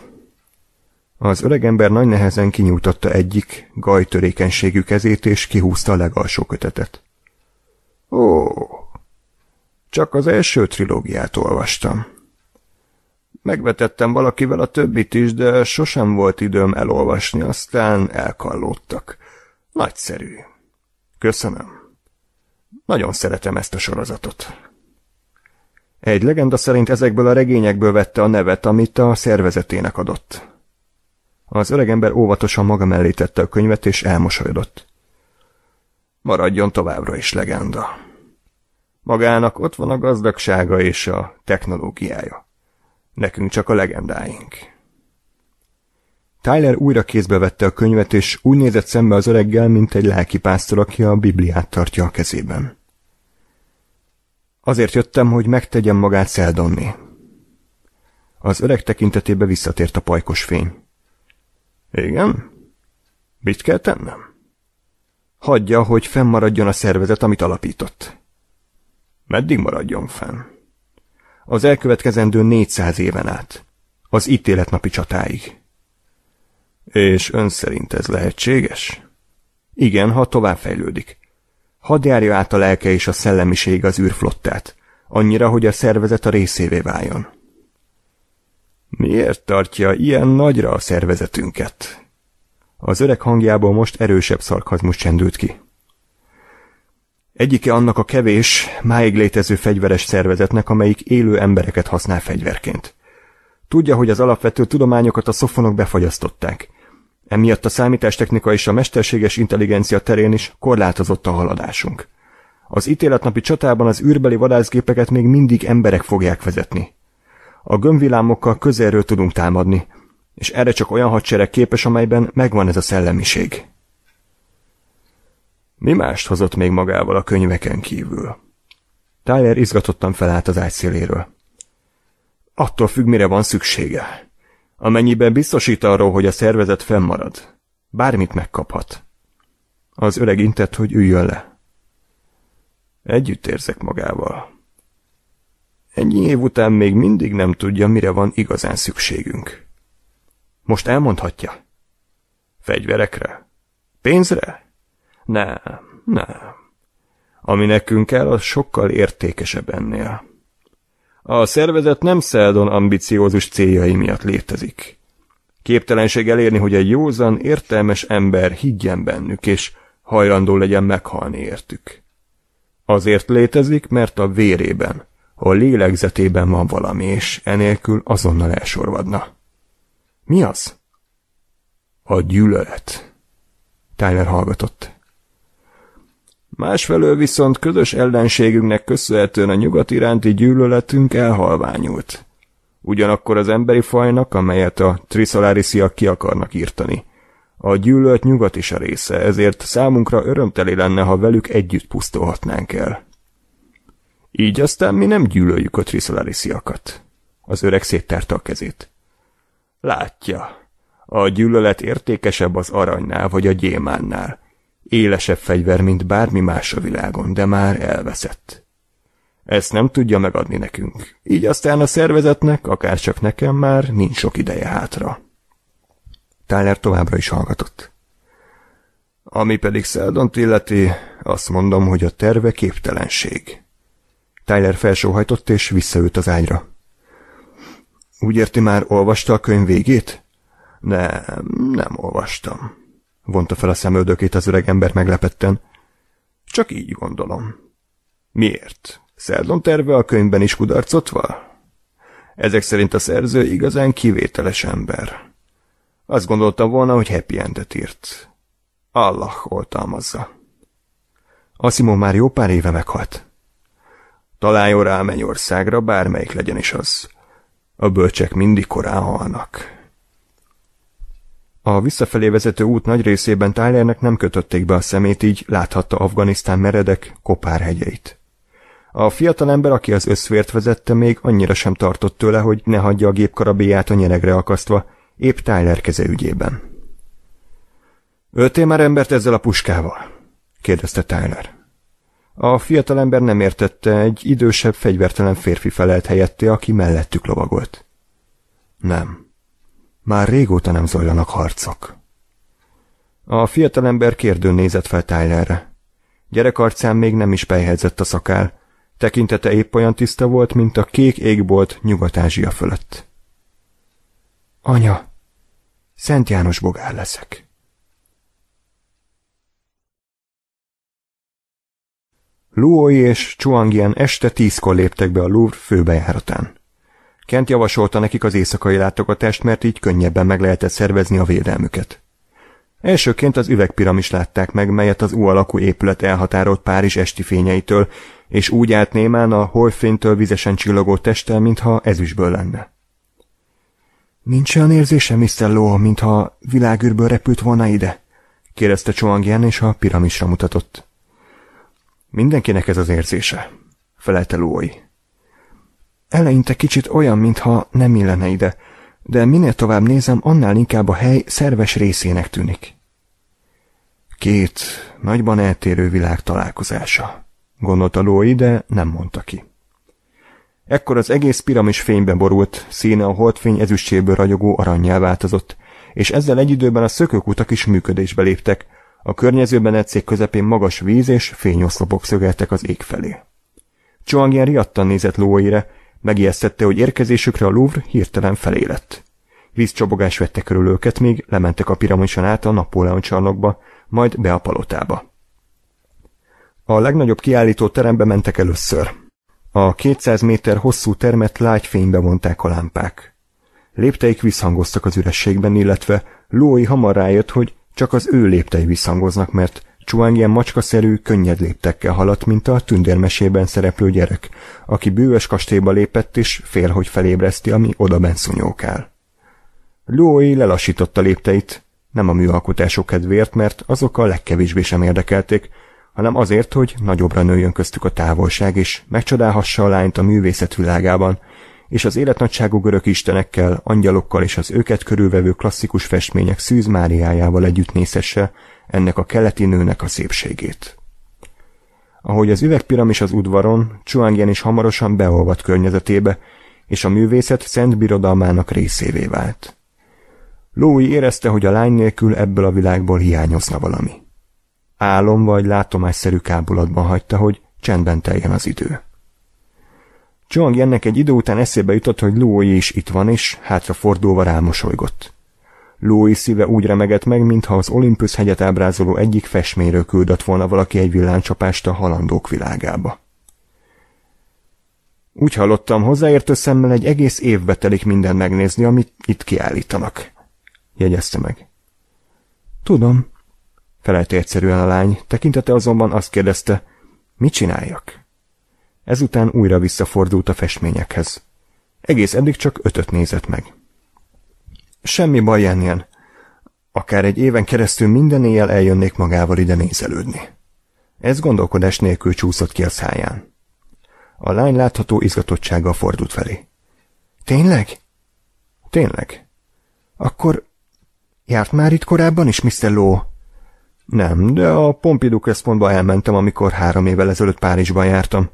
Az öregember nagy nehezen kinyújtotta egyik gajtörékenységű kezét, és kihúzta a legalsó kötetet. Ó, csak az első trilógiát olvastam. Megvetettem valakivel a többit is, de sosem volt időm elolvasni, aztán elkallódtak. Nagyszerű. Köszönöm. Nagyon szeretem ezt a sorozatot. Egy legenda szerint ezekből a regényekből vette a nevet, amit a szervezetének adott. Az öregember óvatosan maga mellé tette a könyvet, és elmosolyodott. Maradjon továbbra is legenda. Magának ott van a gazdagsága és a technológiája. Nekünk csak a legendáink. Tyler újra kézbe vette a könyvet, és úgy nézett szembe az öreggel, mint egy lelkipásztor, aki a Bibliát tartja a kezében. Azért jöttem, hogy megtegyem magát Szeldonné. Az öreg tekintetébe visszatért a pajkos fény. Igen? Mit kell tennem? Hagyja, hogy fennmaradjon a szervezet, amit alapított. Meddig maradjon fenn? Az elkövetkezendő 400 éven át. Az ítéletnapi csatáig. És ön szerint ez lehetséges? Igen, ha továbbfejlődik. Hadd járja át a lelke és a szellemiség az űrflottát, annyira, hogy a szervezet a részévé váljon. Miért tartja ilyen nagyra a szervezetünket? Az öreg hangjából most erősebb szarkazmus csendült ki. Egyike annak a kevés, máig létező fegyveres szervezetnek, amelyik élő embereket használ fegyverként. Tudja, hogy az alapvető tudományokat a szofonok befagyasztották, Emiatt a számítástechnika és a mesterséges intelligencia terén is korlátozott a haladásunk. Az ítéletnapi csatában az űrbeli vadászgépeket még mindig emberek fogják vezetni. A gömbvilámokkal közelről tudunk támadni, és erre csak olyan hadsereg képes, amelyben megvan ez a szellemiség. Mi mást hozott még magával a könyveken kívül? Tyler izgatottan felállt az ágy széléről. Attól függ, mire van szüksége amennyiben biztosít arról, hogy a szervezet fennmarad. Bármit megkaphat. Az öreg intett, hogy üljön le. Együtt érzek magával. Ennyi év után még mindig nem tudja, mire van igazán szükségünk. Most elmondhatja. Fegyverekre? Pénzre? Nem, nem. Ami nekünk kell, az sokkal értékesebb ennél. A szervezet nem szeldon ambiciózus céljai miatt létezik. Képtelenség elérni, hogy egy józan, értelmes ember higgyen bennük, és hajlandó legyen meghalni értük. Azért létezik, mert a vérében, a lélegzetében van valami, és enélkül azonnal elsorvadna. Mi az? A gyűlölet. Tyler hallgatott másfelől viszont közös ellenségünknek köszönhetően a nyugat iránti gyűlöletünk elhalványult. Ugyanakkor az emberi fajnak, amelyet a triszolárisziak ki akarnak írtani. A gyűlölt nyugat is a része, ezért számunkra örömteli lenne, ha velük együtt pusztolhatnánk el. Így aztán mi nem gyűlöljük a triszolárisziakat. Az öreg széttárta a kezét. Látja, a gyűlölet értékesebb az aranynál vagy a gyémánnál, Élesebb fegyver, mint bármi más a világon, de már elveszett. Ezt nem tudja megadni nekünk, így aztán a szervezetnek, akár csak nekem már nincs sok ideje hátra. Tyler továbbra is hallgatott. Ami pedig Szeldont illeti, azt mondom, hogy a terve képtelenség. Tyler felsóhajtott és visszaült az ágyra. Úgy érti, már olvasta a könyv végét? Nem, nem olvastam vonta fel a szemöldökét az öreg ember meglepetten. Csak így gondolom. Miért? Szerdon terve a könyvben is kudarcot van? Ezek szerint a szerző igazán kivételes ember. Azt gondolta volna, hogy happy endet írt. Allah oltalmazza. Asimov már jó pár éve meghalt. Találjon rá Mennyországra, bármelyik legyen is az. A bölcsek mindig korán halnak. A visszafelé vezető út nagy részében Tylernek nem kötötték be a szemét, így láthatta Afganisztán meredek, kopárhegyeit. A fiatalember, aki az összvért vezette, még annyira sem tartott tőle, hogy ne hagyja a gépkarabéját a nyeregre akasztva, épp Tyler keze ügyében. Öltél már embert ezzel a puskával? kérdezte Tyler. A fiatalember nem értette, egy idősebb, fegyvertelen férfi felelt helyette, aki mellettük lovagolt. Nem, már régóta nem zajlanak harcok. A fiatalember kérdőn nézett fel Tylerre. Gyerekarcán még nem is pejhezett a szakál, tekintete épp olyan tiszta volt, mint a kék égbolt Nyugat-Ázsia fölött. Anya, Szent János bogár leszek. Luói és Chuangyan este tízkor léptek be a Louvre főbejáratán. Kent javasolta nekik az éjszakai látogatást, mert így könnyebben meg lehetett szervezni a védelmüket. Elsőként az üvegpiramis látták meg, melyet az U alakú épület elhatárolt Párizs esti fényeitől, és úgy állt némán a holfénytől vizesen csillogó testtel, mintha ezüstből lenne. Nincs olyan érzése, Mr. Ló, mintha világűrből repült volna ide? kérdezte Csoangján, és a piramisra mutatott. Mindenkinek ez az érzése, felelte Lói. Eleinte kicsit olyan, mintha nem illene ide, de minél tovább nézem, annál inkább a hely szerves részének tűnik. Két nagyban eltérő világ találkozása, gondolta Lói, de nem mondta ki. Ekkor az egész piramis fénybe borult, színe a holdfény ezüstjéből ragyogó aranyjá változott, és ezzel egy időben a szökőkutak is működésbe léptek, a környezőben egység közepén magas víz és fényoszlopok szögeltek az ég felé. Csoangjen riadtan nézett lóire, Megijesztette, hogy érkezésükre a Louvre hirtelen lett. Vízcsobogás vette körül őket, még lementek a piramison át a Napóleon csarnokba, majd be a palotába. A legnagyobb kiállító terembe mentek először. A 200 méter hosszú termet lágy fénybe vonták a lámpák. Lépteik visszhangoztak az ürességben, illetve Lói hamar rájött, hogy csak az ő léptei visszhangoznak, mert Csuán ilyen macskaszerű, könnyed léptekkel haladt, mint a tündérmesében szereplő gyerek, aki bűvös kastélyba lépett és fél, hogy felébreszti, ami odabent szunyókál. Lói lelassította lépteit, nem a műalkotások kedvéért, mert azok a legkevésbé sem érdekelték, hanem azért, hogy nagyobbra nőjön köztük a távolság, és megcsodálhassa a lányt a művészet világában, és az életnagyságú görög istenekkel, angyalokkal és az őket körülvevő klasszikus festmények szűz Máriájával együtt nézhesse, ennek a keleti nőnek a szépségét. Ahogy az üvegpiramis az udvaron, Csuangjen is hamarosan beolvadt környezetébe, és a művészet szent birodalmának részévé vált. Lói érezte, hogy a lány nélkül ebből a világból hiányozna valami. Álom vagy látomásszerű kábulatban hagyta, hogy csendben teljen az idő. Csuang egy idő után eszébe jutott, hogy Lói is itt van, és hátrafordulva rámosolygott. Louis szíve úgy remegett meg, mintha az Olympus hegyet ábrázoló egyik festményről küldött volna valaki egy villáncsapást a halandók világába. Úgy hallottam, hozzáértő szemmel egy egész évbe telik minden megnézni, amit itt kiállítanak. Jegyezte meg. Tudom, felelt egyszerűen a lány, tekintete azonban azt kérdezte, mit csináljak? Ezután újra visszafordult a festményekhez. Egész eddig csak ötöt nézett meg. Semmi baj ennél. Akár egy éven keresztül minden éjjel eljönnék magával ide nézelődni. Ez gondolkodás nélkül csúszott ki a száján. A lány látható izgatottsággal fordult felé. Tényleg? Tényleg. Akkor járt már itt korábban is, Mr. Ló? Nem, de a Pompidou központba elmentem, amikor három évvel ezelőtt Párizsban jártam.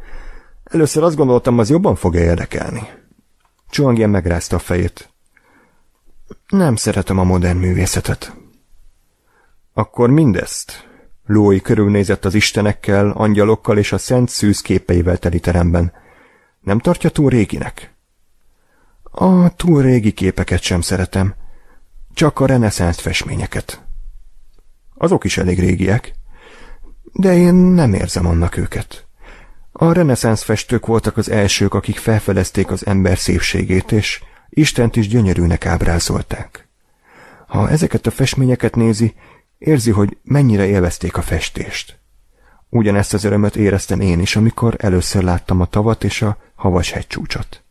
Először azt gondoltam, az jobban fogja érdekelni. Csuangyen megrázta a fejét. Nem szeretem a modern művészetet. Akkor mindezt. Lói körülnézett az istenekkel, angyalokkal és a szent szűz képeivel teli teremben. Nem tartja túl réginek? A túl régi képeket sem szeretem. Csak a reneszánsz festményeket. Azok is elég régiek. De én nem érzem annak őket. A reneszánsz festők voltak az elsők, akik felfedezték az ember szépségét, és Istent is gyönyörűnek ábrázolták. Ha ezeket a festményeket nézi, érzi, hogy mennyire élvezték a festést. Ugyanezt az örömöt éreztem én is, amikor először láttam a tavat és a havas hegycsúcsot.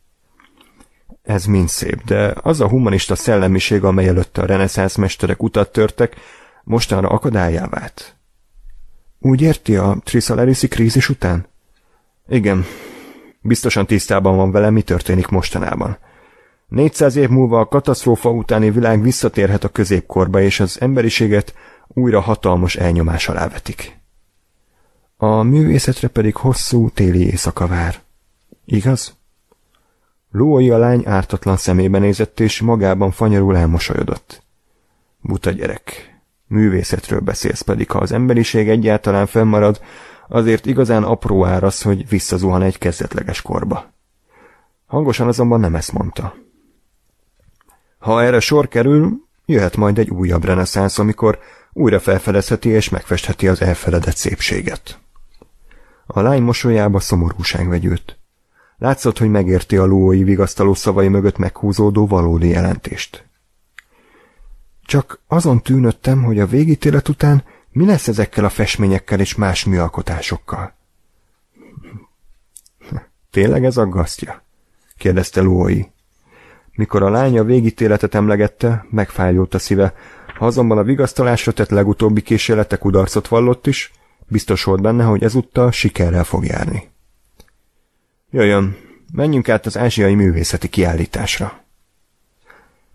Ez mind szép, de az a humanista szellemiség, amely előtt a reneszánsz mesterek utat törtek, mostanra akadályá vált. Úgy érti a Trisalariszi krízis után? Igen, biztosan tisztában van vele, mi történik mostanában. 400 év múlva a katasztrófa utáni világ visszatérhet a középkorba, és az emberiséget újra hatalmas elnyomás alá vetik. A művészetre pedig hosszú téli éjszaka vár. Igaz? Lóai a lány ártatlan szemébe nézett, és magában fanyarul elmosolyodott. Buta gyerek. Művészetről beszélsz pedig, ha az emberiség egyáltalán fennmarad, azért igazán apró árasz, hogy visszazuhan egy kezdetleges korba. Hangosan azonban nem ezt mondta. Ha erre sor kerül, jöhet majd egy újabb reneszánsz, amikor újra felfedezheti és megfestheti az elfeledett szépséget. A lány mosolyába szomorúság vegyült. Látszott, hogy megérti a lóói vigasztaló szavai mögött meghúzódó valódi jelentést. Csak azon tűnöttem, hogy a végítélet után mi lesz ezekkel a festményekkel és más műalkotásokkal. Tényleg ez aggasztja? kérdezte Lói. Mikor a lánya végítéletet emlegette, megfájult a szíve. Ha azonban a vigasztalásra tett legutóbbi kísérlete kudarcot vallott is, biztos volt benne, hogy ezúttal sikerrel fog járni. Jöjjön, menjünk át az ázsiai művészeti kiállításra.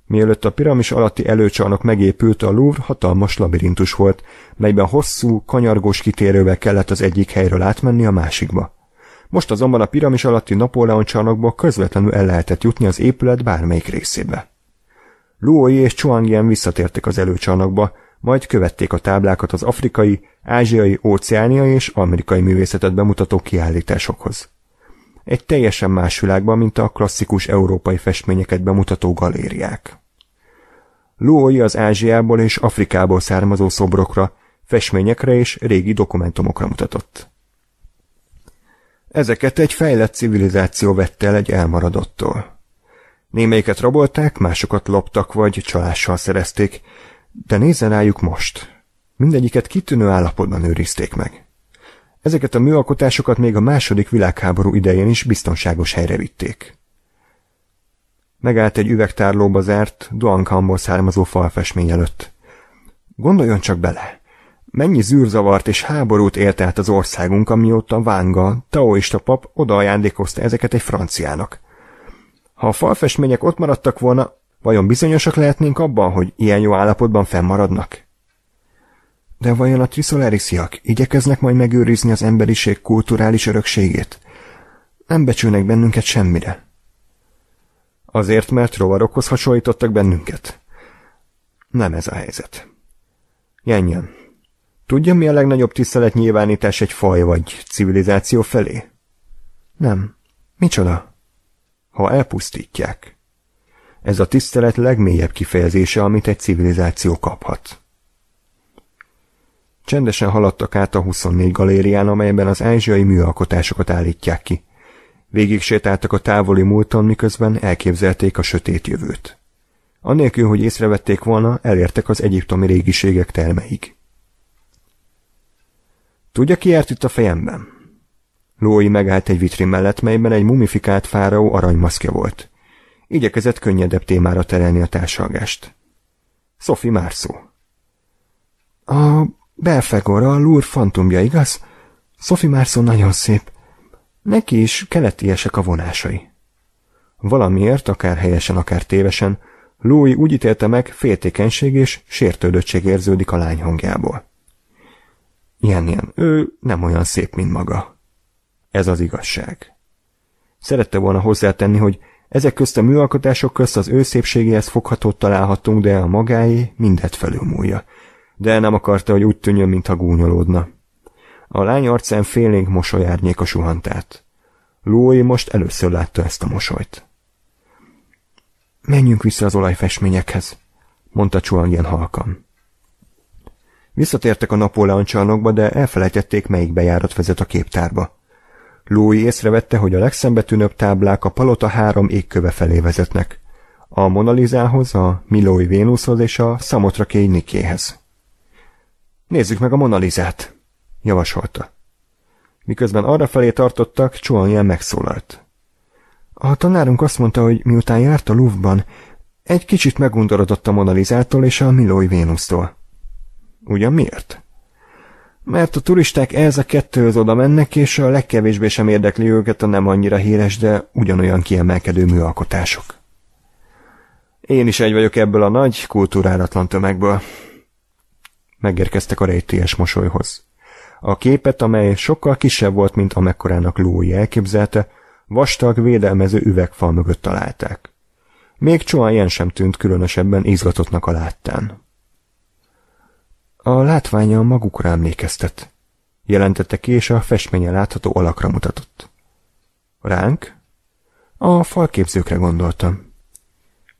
Mielőtt a piramis alatti előcsarnok megépült, a Louvre hatalmas labirintus volt, melyben hosszú, kanyargós kitérővel kellett az egyik helyről átmenni a másikba. Most azonban a piramis alatti Napóleon csarnokból közvetlenül el lehetett jutni az épület bármelyik részébe. Luói és Chuangyan visszatértek az előcsarnokba, majd követték a táblákat az afrikai, ázsiai, óceániai és amerikai művészetet bemutató kiállításokhoz. Egy teljesen más világban, mint a klasszikus európai festményeket bemutató galériák. Luói az Ázsiából és Afrikából származó szobrokra, festményekre és régi dokumentumokra mutatott. Ezeket egy fejlett civilizáció vette el egy elmaradottól. Némelyiket rabolták, másokat loptak vagy csalással szerezték, de nézzen rájuk most. Mindegyiket kitűnő állapotban őrizték meg. Ezeket a műalkotásokat még a második világháború idején is biztonságos helyre vitték. Megállt egy üvegtárlóba zárt, Duankamból származó falfesmény előtt. Gondoljon csak bele! Mennyi zűrzavart és háborút élt át az országunk, amióta Vánga, taoista pap ajándékozta ezeket egy franciának. Ha a falfestmények ott maradtak volna, vajon bizonyosak lehetnénk abban, hogy ilyen jó állapotban fennmaradnak? De vajon a triszolerisiak igyekeznek majd megőrizni az emberiség kulturális örökségét? Nem becsülnek bennünket semmire. Azért, mert rovarokhoz hasonlítottak bennünket. Nem ez a helyzet. Jenjen, Tudja, mi a legnagyobb tiszteletnyilvánítás egy faj vagy civilizáció felé? Nem. Micsoda? Ha elpusztítják. Ez a tisztelet legmélyebb kifejezése, amit egy civilizáció kaphat. Csendesen haladtak át a 24 galérián, amelyben az ázsiai műalkotásokat állítják ki. Végig sétáltak a távoli múlton, miközben elképzelték a sötét jövőt. Anélkül, hogy észrevették volna, elértek az egyiptomi régiségek termeik. Tudja, ki járt itt a fejemben? Lói megállt egy vitrin mellett, melyben egy mumifikált fáraó aranymaszkja volt. Igyekezett könnyedebb témára terelni a társalgást. Sophie Márszó. A Belfegor, a Lúr fantomja, igaz? Sophie Márszó nagyon szép. Neki is keletiesek a vonásai. Valamiért, akár helyesen, akár tévesen, Louis úgy ítélte meg, féltékenység és sértődöttség érződik a lány hangjából. Ilyen, ilyen, ő nem olyan szép, mint maga. Ez az igazság. Szerette volna hozzátenni, hogy ezek közt a műalkotások közt az ő szépségéhez foghatót találhatunk, de a magáé mindet felülmúlja. De nem akarta, hogy úgy tűnjön, mintha gúnyolódna. A lány arcán félénk mosoly a suhant át. Lói most először látta ezt a mosolyt. Menjünk vissza az olajfestményekhez, mondta Csuang ilyen halkan. Visszatértek a Napóleon csarnokba, de elfelejtették, melyik bejárat vezet a képtárba. Louis észrevette, hogy a legszembetűnőbb táblák a palota három égköve felé vezetnek. A Monalizához, a Milói Vénuszhoz és a Szamotrakéi Nikéhez. Nézzük meg a Monalizát, javasolta. Miközben felé tartottak, Csuanyan megszólalt. A tanárunk azt mondta, hogy miután járt a Louvre-ban, egy kicsit megundorodott a Monalizától és a Milói Vénusztól. Ugyan miért? Mert a turisták ehhez a kettőhöz oda mennek, és a legkevésbé sem érdekli őket a nem annyira híres, de ugyanolyan kiemelkedő műalkotások. Én is egy vagyok ebből a nagy, kultúrálatlan tömegből. Megérkeztek a rejtélyes mosolyhoz. A képet, amely sokkal kisebb volt, mint amekkorának Lói elképzelte, vastag, védelmező üvegfal mögött találták. Még csóan ilyen sem tűnt különösebben izgatottnak a láttán. A látványa magukra emlékeztet, jelentette ki, és a festménye látható alakra mutatott. Ránk? A falképzőkre gondoltam.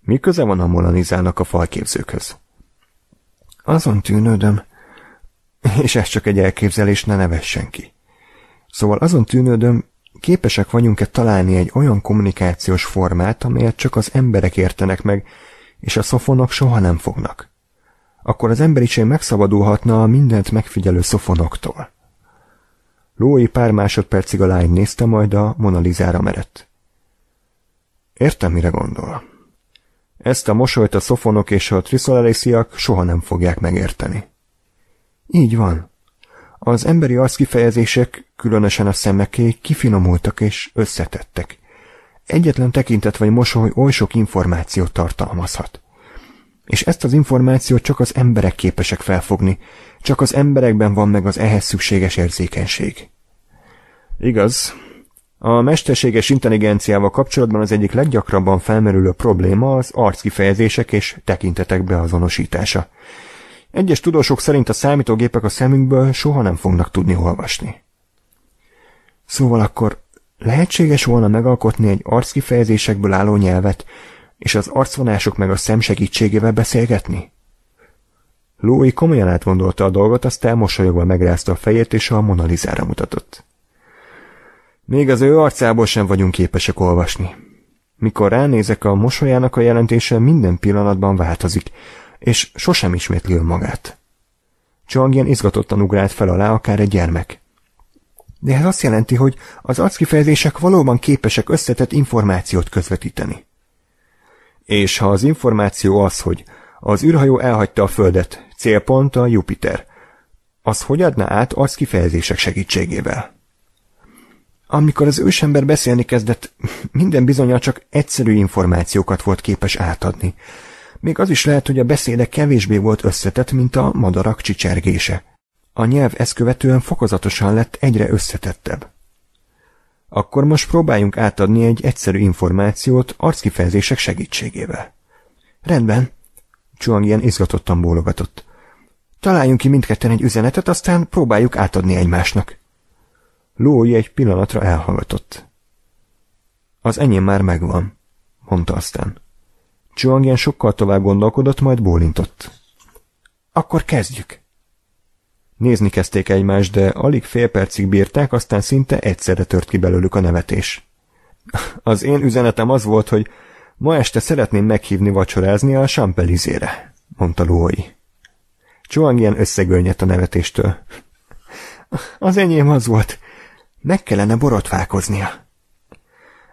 Mi köze van a molanizának a falképzőkhöz? Azon tűnődöm, és ez csak egy elképzelés, ne nevessen ki. Szóval azon tűnődöm, képesek vagyunk-e találni egy olyan kommunikációs formát, amelyet csak az emberek értenek meg, és a szofonok soha nem fognak akkor az emberiség megszabadulhatna a mindent megfigyelő szofonoktól. Lói pár másodpercig a lány nézte, majd a Monalizára merett. Értem, mire gondol. Ezt a mosolyt a szofonok és a triszolelésziak soha nem fogják megérteni. Így van. Az emberi arckifejezések, különösen a szemeké, kifinomultak és összetettek. Egyetlen tekintet vagy mosoly oly sok információt tartalmazhat. És ezt az információt csak az emberek képesek felfogni, csak az emberekben van meg az ehhez szükséges érzékenység. Igaz. A mesterséges intelligenciával kapcsolatban az egyik leggyakrabban felmerülő probléma az arckifejezések és tekintetek beazonosítása. Egyes tudósok szerint a számítógépek a szemünkből soha nem fognak tudni olvasni. Szóval akkor lehetséges volna megalkotni egy arckifejezésekből álló nyelvet, és az arcvonások meg a szem segítségével beszélgetni? Lói komolyan átgondolta a dolgot, aztán mosolyogva megrázta a fejét, és a Monalizára mutatott. Még az ő arcából sem vagyunk képesek olvasni. Mikor ránézek, a mosolyának a jelentése minden pillanatban változik, és sosem ismétli önmagát. ilyen izgatottan ugrált fel alá akár egy gyermek. De ez azt jelenti, hogy az arckifejezések valóban képesek összetett információt közvetíteni és ha az információ az, hogy az űrhajó elhagyta a Földet, célpont a Jupiter, az hogy adná át az kifejezések segítségével? Amikor az ősember beszélni kezdett, minden bizonyal csak egyszerű információkat volt képes átadni. Még az is lehet, hogy a beszéde kevésbé volt összetett, mint a madarak csicsergése. A nyelv ezt követően fokozatosan lett egyre összetettebb. Akkor most próbáljunk átadni egy egyszerű információt arckifejezések segítségével. Rendben. Chuang ilyen izgatottan bólogatott. Találjunk ki mindketten egy üzenetet, aztán próbáljuk átadni egymásnak. Lói egy pillanatra elhallgatott. Az enyém már megvan, mondta aztán. Chuang sokkal tovább gondolkodott, majd bólintott. Akkor kezdjük. Nézni kezdték egymást, de alig fél percig bírták, aztán szinte egyszerre tört ki belőlük a nevetés. Az én üzenetem az volt, hogy ma este szeretném meghívni vacsorázni a Champelizére, mondta Luhoi. ilyen összegölnyett a nevetéstől. Az enyém az volt. Meg kellene borotválkoznia.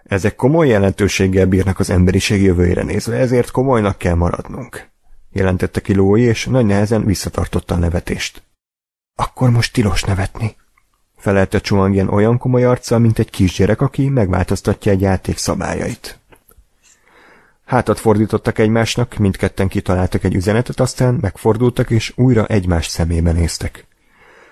Ezek komoly jelentőséggel bírnak az emberiség jövőjére nézve, ezért komolynak kell maradnunk, jelentette ki Lói, és nagy nehezen visszatartotta a nevetést. Akkor most tilos nevetni. Felelte Csuangjen olyan komoly arccal, mint egy kisgyerek, aki megváltoztatja egy játék szabályait. Hátat fordítottak egymásnak, mindketten kitaláltak egy üzenetet, aztán megfordultak és újra egymás szemébe néztek.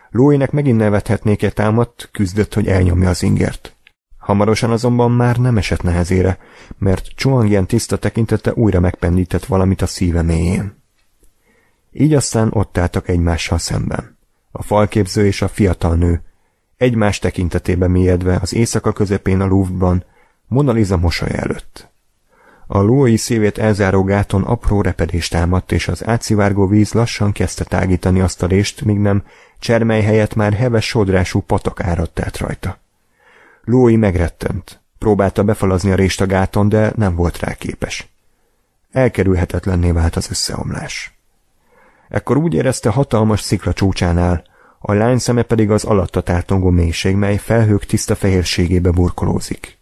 Lóinek megint nevethetnék-e támadt, küzdött, hogy elnyomja az ingert. Hamarosan azonban már nem esett nehezére, mert ilyen tiszta tekintete újra megpendített valamit a szíve mélyén. Így aztán ott álltak egymással szemben a falképző és a fiatal nő, egymás tekintetébe mélyedve az éjszaka közepén a lúvban, Monaliza mosoly előtt. A lói szívét elzáró gáton apró repedést támadt, és az átszivárgó víz lassan kezdte tágítani azt a rést, míg nem csermely helyett már heves sodrású patak áradt át rajta. Lói megrettent. Próbálta befalazni a rést a gáton, de nem volt rá képes. Elkerülhetetlenné vált az összeomlás. Ekkor úgy érezte hatalmas szikla csúcsánál, a lány szeme pedig az alatta tártongó mélység, mely felhők tiszta fehérségébe burkolózik.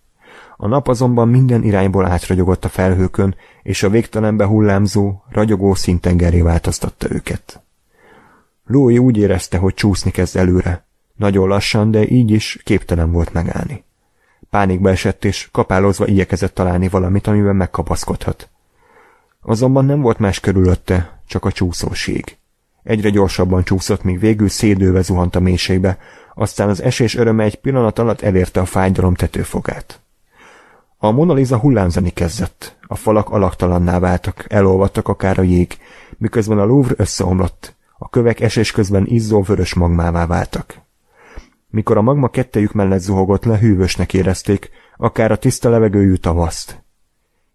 A nap azonban minden irányból átragyogott a felhőkön, és a végtelenbe hullámzó, ragyogó szintengeré változtatta őket. Lói úgy érezte, hogy csúszni kezd előre. Nagyon lassan, de így is képtelen volt megállni. Pánikba esett, és kapálozva igyekezett találni valamit, amiben megkapaszkodhat. Azonban nem volt más körülötte, csak a csúszóség. Egyre gyorsabban csúszott, míg végül szédőve zuhant a mélységbe, aztán az esés öröme egy pillanat alatt elérte a fájdalom tetőfogát. A Monaliza hullámzani kezdett, a falak alaktalanná váltak, elolvadtak akár a jég, miközben a Louvre összeomlott, a kövek esés közben izzó vörös magmává váltak. Mikor a magma kettejük mellett zuhogott le, hűvösnek érezték, akár a tiszta levegőjű tavaszt.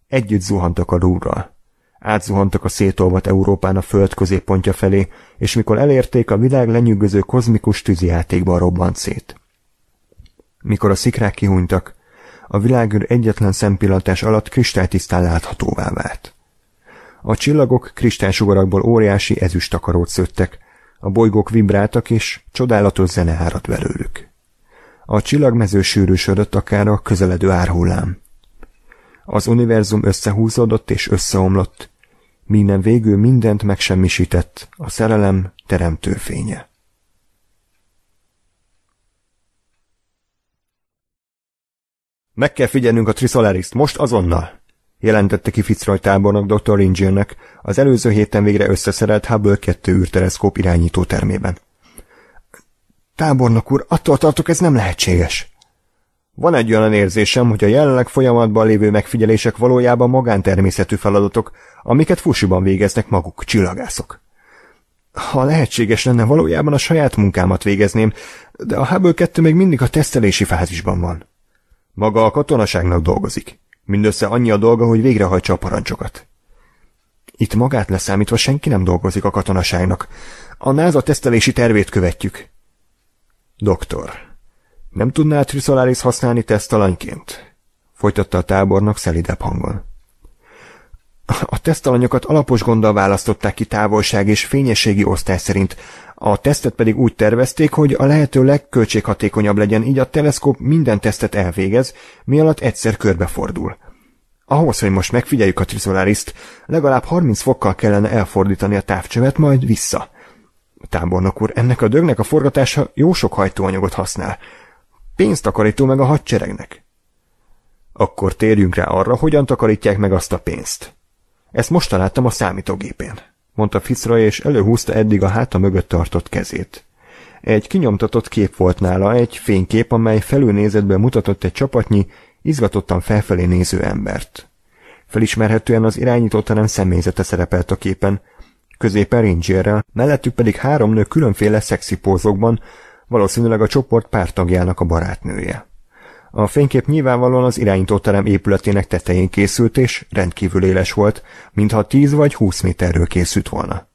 Együtt zuhantak a Louvre-ral. Átzuhantak a szétolvat Európán a föld középpontja felé, és mikor elérték, a világ lenyűgöző kozmikus tűzijátékban robbant szét. Mikor a szikrák kihúnytak, a világűr egyetlen szempillantás alatt kristálytisztán láthatóvá vált. A csillagok kristálysugarakból óriási ezüstakarót szőttek, a bolygók vibráltak, és csodálatos zene áradt belőlük. A csillagmező sűrűsödött akár a közeledő árhullám. Az univerzum összehúzódott és összeomlott, minden végül mindent megsemmisített, a szerelem teremtő fénye. Meg kell figyelnünk a Trisolariszt, most azonnal! jelentette ki Fitzroy tábornok Dr. Ringélnek az előző héten végre összeszerelt Hubble 2 űrteleszkóp irányító termében. Tábornok úr, attól tartok, ez nem lehetséges. Van egy olyan érzésem, hogy a jelenleg folyamatban lévő megfigyelések valójában magántermészetű feladatok, amiket fusiban végeznek maguk, csillagászok. Ha lehetséges lenne, valójában a saját munkámat végezném, de a Hubble 2 még mindig a tesztelési fázisban van. Maga a katonaságnak dolgozik. Mindössze annyi a dolga, hogy végrehajtsa a parancsokat. Itt magát leszámítva senki nem dolgozik a katonaságnak. A NASA tesztelési tervét követjük. Doktor, nem tudná a Trisolaris használni tesztalanyként? Folytatta a tábornok szelidebb hangon. A tesztalanyokat alapos gonddal választották ki távolság és fényességi osztály szerint, a tesztet pedig úgy tervezték, hogy a lehető legköltséghatékonyabb legyen, így a teleszkóp minden tesztet elvégez, mi alatt egyszer körbefordul. Ahhoz, hogy most megfigyeljük a trizolariszt, legalább 30 fokkal kellene elfordítani a távcsövet, majd vissza. Tábornok úr, ennek a dögnek a forgatása jó sok hajtóanyagot használ. Pénzt takarító meg a hadseregnek. Akkor térjünk rá arra, hogyan takarítják meg azt a pénzt. Ezt most találtam a számítógépén, mondta Fitzroy, és előhúzta eddig a háta mögött tartott kezét. Egy kinyomtatott kép volt nála, egy fénykép, amely felülnézetben mutatott egy csapatnyi, izgatottan felfelé néző embert. Felismerhetően az irányítóterem személyzete szerepelt a képen, középen Ringerrel, mellettük pedig három nő különféle szexi pózokban, valószínűleg a csoport pártagjának a barátnője. A fénykép nyilvánvalóan az irányítóterem épületének tetején készült és rendkívül éles volt, mintha 10 vagy 20 méterről készült volna.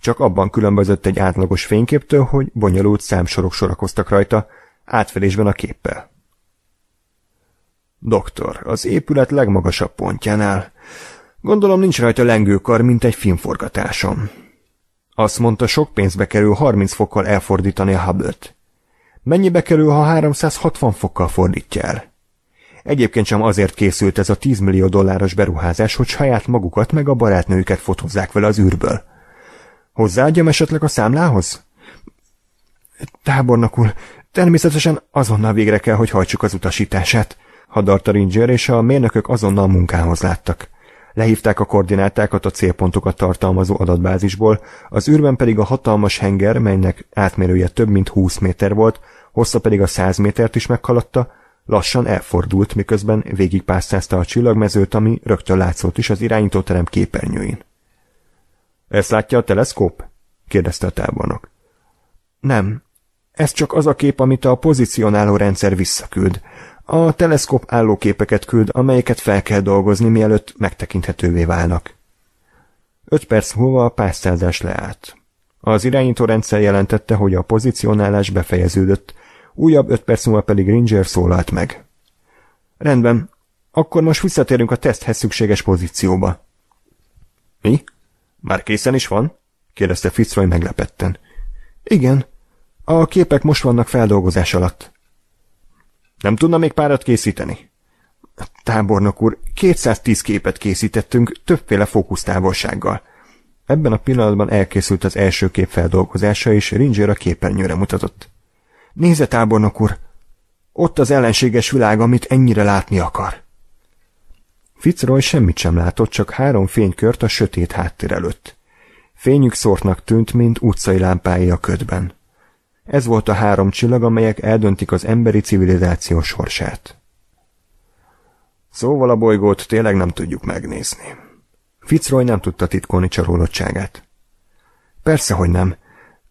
Csak abban különbözött egy átlagos fényképtől, hogy bonyolult számsorok sorakoztak rajta, átfelésben a képpel. Doktor, az épület legmagasabb pontjánál. Gondolom nincs rajta lengőkar, mint egy filmforgatásom. Azt mondta, sok pénzbe kerül 30 fokkal elfordítani a Hubble-t. Mennyibe kerül, ha 360 fokkal fordítja el? Egyébként sem azért készült ez a 10 millió dolláros beruházás, hogy saját magukat meg a barátnőjüket fotózzák vele az űrből. Hozzáadjam esetleg a számlához? Tábornok úr, természetesen azonnal végre kell, hogy hajtsuk az utasítását, hadarta Ringer, és a mérnökök azonnal munkához láttak. Lehívták a koordinátákat a célpontokat tartalmazó adatbázisból, az űrben pedig a hatalmas henger, melynek átmérője több mint 20 méter volt, hossza pedig a 100 métert is meghaladta, lassan elfordult, miközben végigpásztázta a csillagmezőt, ami rögtön látszott is az irányítóterem képernyőin. Ezt látja a teleszkóp? kérdezte a tábornok. Nem. Ez csak az a kép, amit a pozícionáló rendszer visszaküld. A teleszkóp állóképeket küld, amelyeket fel kell dolgozni, mielőtt megtekinthetővé válnak. Öt perc múlva a pásztázás leállt. Az rendszer jelentette, hogy a pozícionálás befejeződött, újabb öt perc múlva pedig Ringer szólalt meg. Rendben, akkor most visszatérünk a teszthez szükséges pozícióba. Mi? Már készen is van? kérdezte Fitzroy meglepetten. Igen, a képek most vannak feldolgozás alatt. Nem tudna még párat készíteni? Tábornok úr, 210 képet készítettünk többféle fókusztávolsággal. Ebben a pillanatban elkészült az első kép feldolgozása, és Ringer a képernyőre mutatott. Nézze, tábornok úr! Ott az ellenséges világ, amit ennyire látni akar. Fitzroy semmit sem látott, csak három fénykört a sötét háttér előtt. Fényük szortnak tűnt, mint utcai lámpái a ködben. Ez volt a három csillag, amelyek eldöntik az emberi civilizáció sorsát. Szóval a bolygót tényleg nem tudjuk megnézni. Fitzroy nem tudta titkolni csalódottságát. Persze, hogy nem.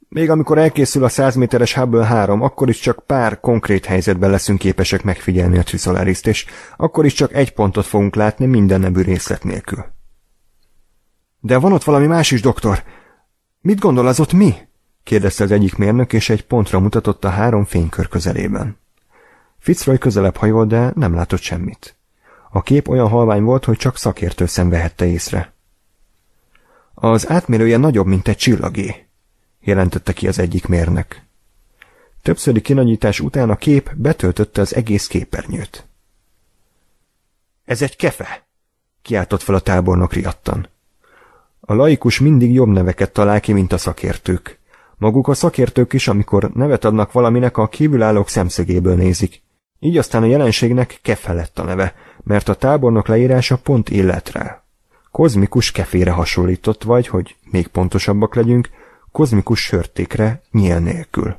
Még amikor elkészül a 100 méteres Hubble 3, akkor is csak pár konkrét helyzetben leszünk képesek megfigyelni a Trisolariszt, és akkor is csak egy pontot fogunk látni minden nebű részlet nélkül. De van ott valami más is, doktor. Mit gondol az ott mi? kérdezte az egyik mérnök, és egy pontra mutatott a három fénykör közelében. Fitzroy közelebb hajolt, de nem látott semmit. A kép olyan halvány volt, hogy csak szakértő szem vehette észre. Az átmérője nagyobb, mint egy csillagé, jelentette ki az egyik mérnök. Többszöri kinagyítás után a kép betöltötte az egész képernyőt. Ez egy kefe, kiáltott fel a tábornok riadtan. A laikus mindig jobb neveket talál ki, mint a szakértők. Maguk a szakértők is, amikor nevet adnak valaminek, a kívülállók szemszögéből nézik. Így aztán a jelenségnek kefe lett a neve, mert a tábornok leírása pont illet rá. Kozmikus kefére hasonlított, vagy, hogy még pontosabbak legyünk, kozmikus sörtékre nyél nélkül.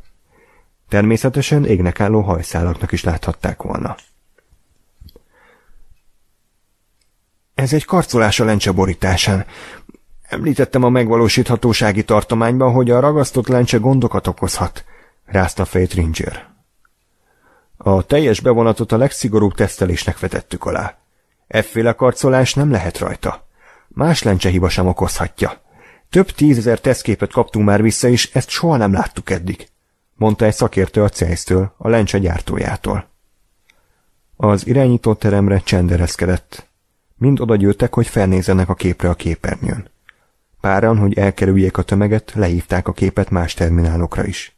Természetesen égnek álló hajszálaknak is láthatták volna. Ez egy karcolás a lencse borításán. Említettem a megvalósíthatósági tartományban, hogy a ragasztott lencse gondokat okozhat, rázta fejt Ringer. A teljes bevonatot a legszigorúbb tesztelésnek vetettük alá. Efféle karcolás nem lehet rajta. Más lencse hiba sem okozhatja. Több tízezer tesztképet kaptunk már vissza, és ezt soha nem láttuk eddig, mondta egy szakértő a Cejsztől, a lencse gyártójától. Az irányító teremre csendereszkedett. Mind odagyűltek, hogy felnézzenek a képre a képernyőn. Páran, hogy elkerüljék a tömeget, lehívták a képet más terminálokra is.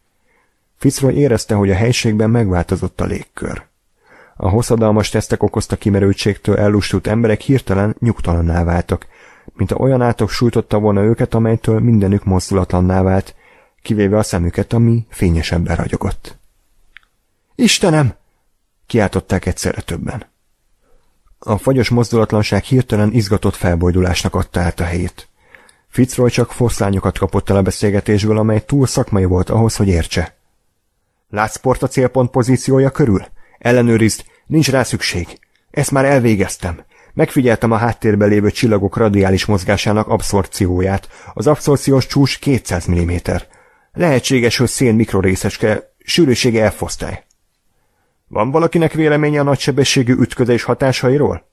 Fitzroy érezte, hogy a helységben megváltozott a légkör. A hosszadalmas tesztek okozta kimerültségtől ellustult emberek hirtelen nyugtalanná váltak, mint a olyan átok sújtotta volna őket, amelytől mindenük mozdulatlanná vált, kivéve a szemüket, ami fényesebben ragyogott. Istenem! kiáltották egyszerre többen. A fagyos mozdulatlanság hirtelen izgatott felbojdulásnak adta át a helyét. Fitzroy csak foszlányokat kapott el a beszélgetésből, amely túl szakmai volt ahhoz, hogy értse. Látsz port a célpont pozíciója körül? Ellenőrizd, nincs rá szükség. Ezt már elvégeztem. Megfigyeltem a háttérben lévő csillagok radiális mozgásának abszorcióját. Az abszorciós csúcs 200 mm. Lehetséges, hogy szén mikrorészeske, sűrűsége elfosztály. Van valakinek véleménye a nagysebességű ütközés hatásairól?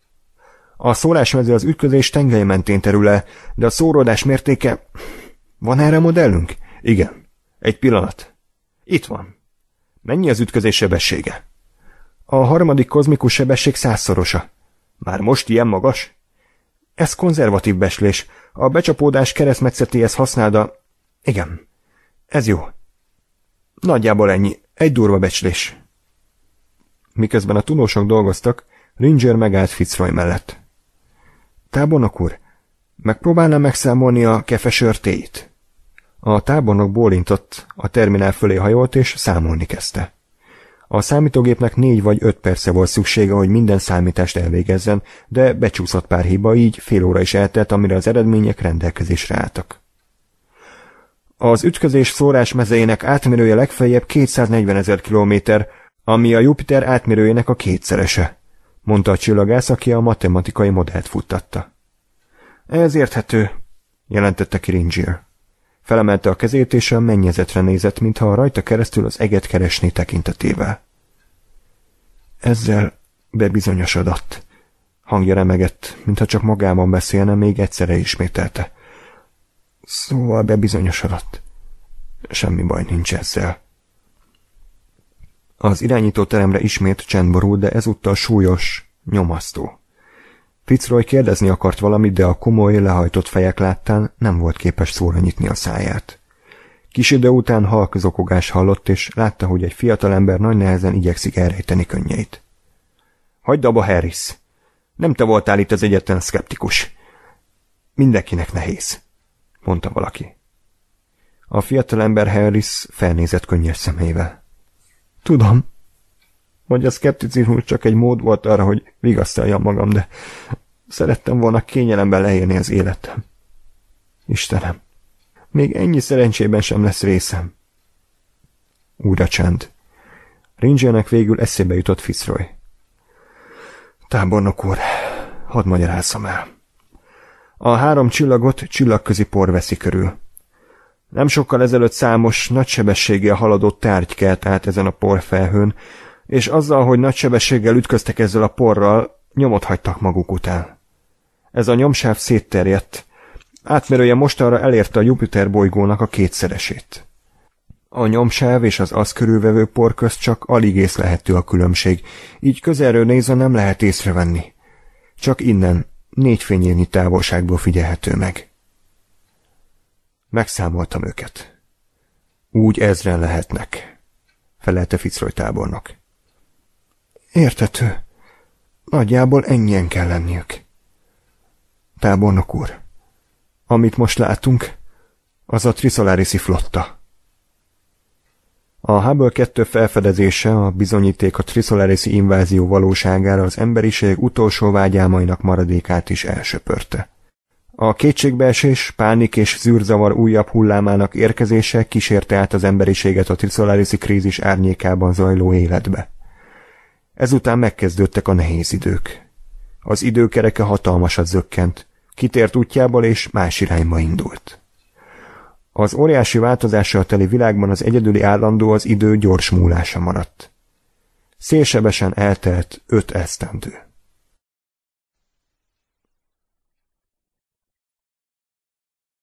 A szólásmező az ütközés tengely mentén terül le, de a szóródás mértéke... Van erre modellünk? Igen. Egy pillanat. Itt van. Mennyi az ütközés sebessége? A harmadik kozmikus sebesség százszorosa. Már most ilyen magas? Ez konzervatív beslés. A becsapódás keresztmetszetéhez használda... Igen. Ez jó. Nagyjából ennyi. Egy durva becslés. Miközben a tudósok dolgoztak, Ringer megállt Fitzroy mellett. Tábornok úr, megpróbálna megszámolni a kefesörtéit? A tábornok bólintott, a terminál fölé hajolt és számolni kezdte. A számítógépnek négy vagy öt perce volt szüksége, hogy minden számítást elvégezzen, de becsúszott pár hiba, így fél óra is eltelt, amire az eredmények rendelkezésre álltak. Az ütközés szórás mezejének átmérője legfeljebb 240 ezer kilométer, ami a Jupiter átmérőjének a kétszerese mondta a csillagász, aki a matematikai modellt futtatta. Ez érthető, jelentette ki Felemelte a kezét, és a mennyezetre nézett, mintha a rajta keresztül az eget keresné tekintetével. Ezzel bebizonyosodott. Hangja remegett, mintha csak magában beszélne, még egyszerre ismételte. Szóval bebizonyosodott. Semmi baj nincs ezzel. Az irányító teremre ismét csend borult, de ezúttal súlyos, nyomasztó. Fitzroy kérdezni akart valamit, de a komoly, lehajtott fejek láttán nem volt képes szóra nyitni a száját. Kis idő után halk zokogás hallott, és látta, hogy egy fiatalember nagy nehezen igyekszik elrejteni könnyeit. Hagyd abba, Harris! Nem te voltál itt az egyetlen szkeptikus. Mindenkinek nehéz, mondta valaki. A fiatalember Harris felnézett könnyes szemével. Tudom, hogy a szkepticizmus csak egy mód volt arra, hogy vigasztaljam magam, de szerettem volna kényelemben leélni az életem. Istenem, még ennyi szerencsében sem lesz részem. Újra csend. Ringernek végül eszébe jutott Fitzroy. Tábornok úr, hadd magyarázzam el. A három csillagot csillagközi por veszi körül. Nem sokkal ezelőtt számos nagysebességgel haladó tárgy kelt át ezen a porfelhőn, és azzal, hogy nagysebességgel ütköztek ezzel a porral, nyomot hagytak maguk után. Ez a nyomsáv szétterjedt. Átmerője mostanra elérte a Jupiter bolygónak a kétszeresét. A nyomsáv és az az körülvevő por közt csak alig észlehető a különbség, így közelről nézve nem lehet észrevenni. Csak innen, négy fényévnyi távolságból figyelhető meg. Megszámoltam őket. Úgy ezren lehetnek, felelte Fitzroy tábornok. Értető. Nagyjából ennyien kell lenniük. Tábornok úr, amit most látunk, az a Trisolarisi flotta. A Hubble 2 felfedezése a bizonyíték a Trisolarisi invázió valóságára az emberiség utolsó vágyálmainak maradékát is elsöpörte. A kétségbeesés, pánik és zűrzavar újabb hullámának érkezése kísérte át az emberiséget a Tricolariszi krízis árnyékában zajló életbe. Ezután megkezdődtek a nehéz idők. Az időkereke hatalmasat zökkent, kitért útjából és más irányba indult. Az óriási változással teli világban az egyedüli állandó az idő gyors múlása maradt. Szélsebesen eltelt öt esztendő.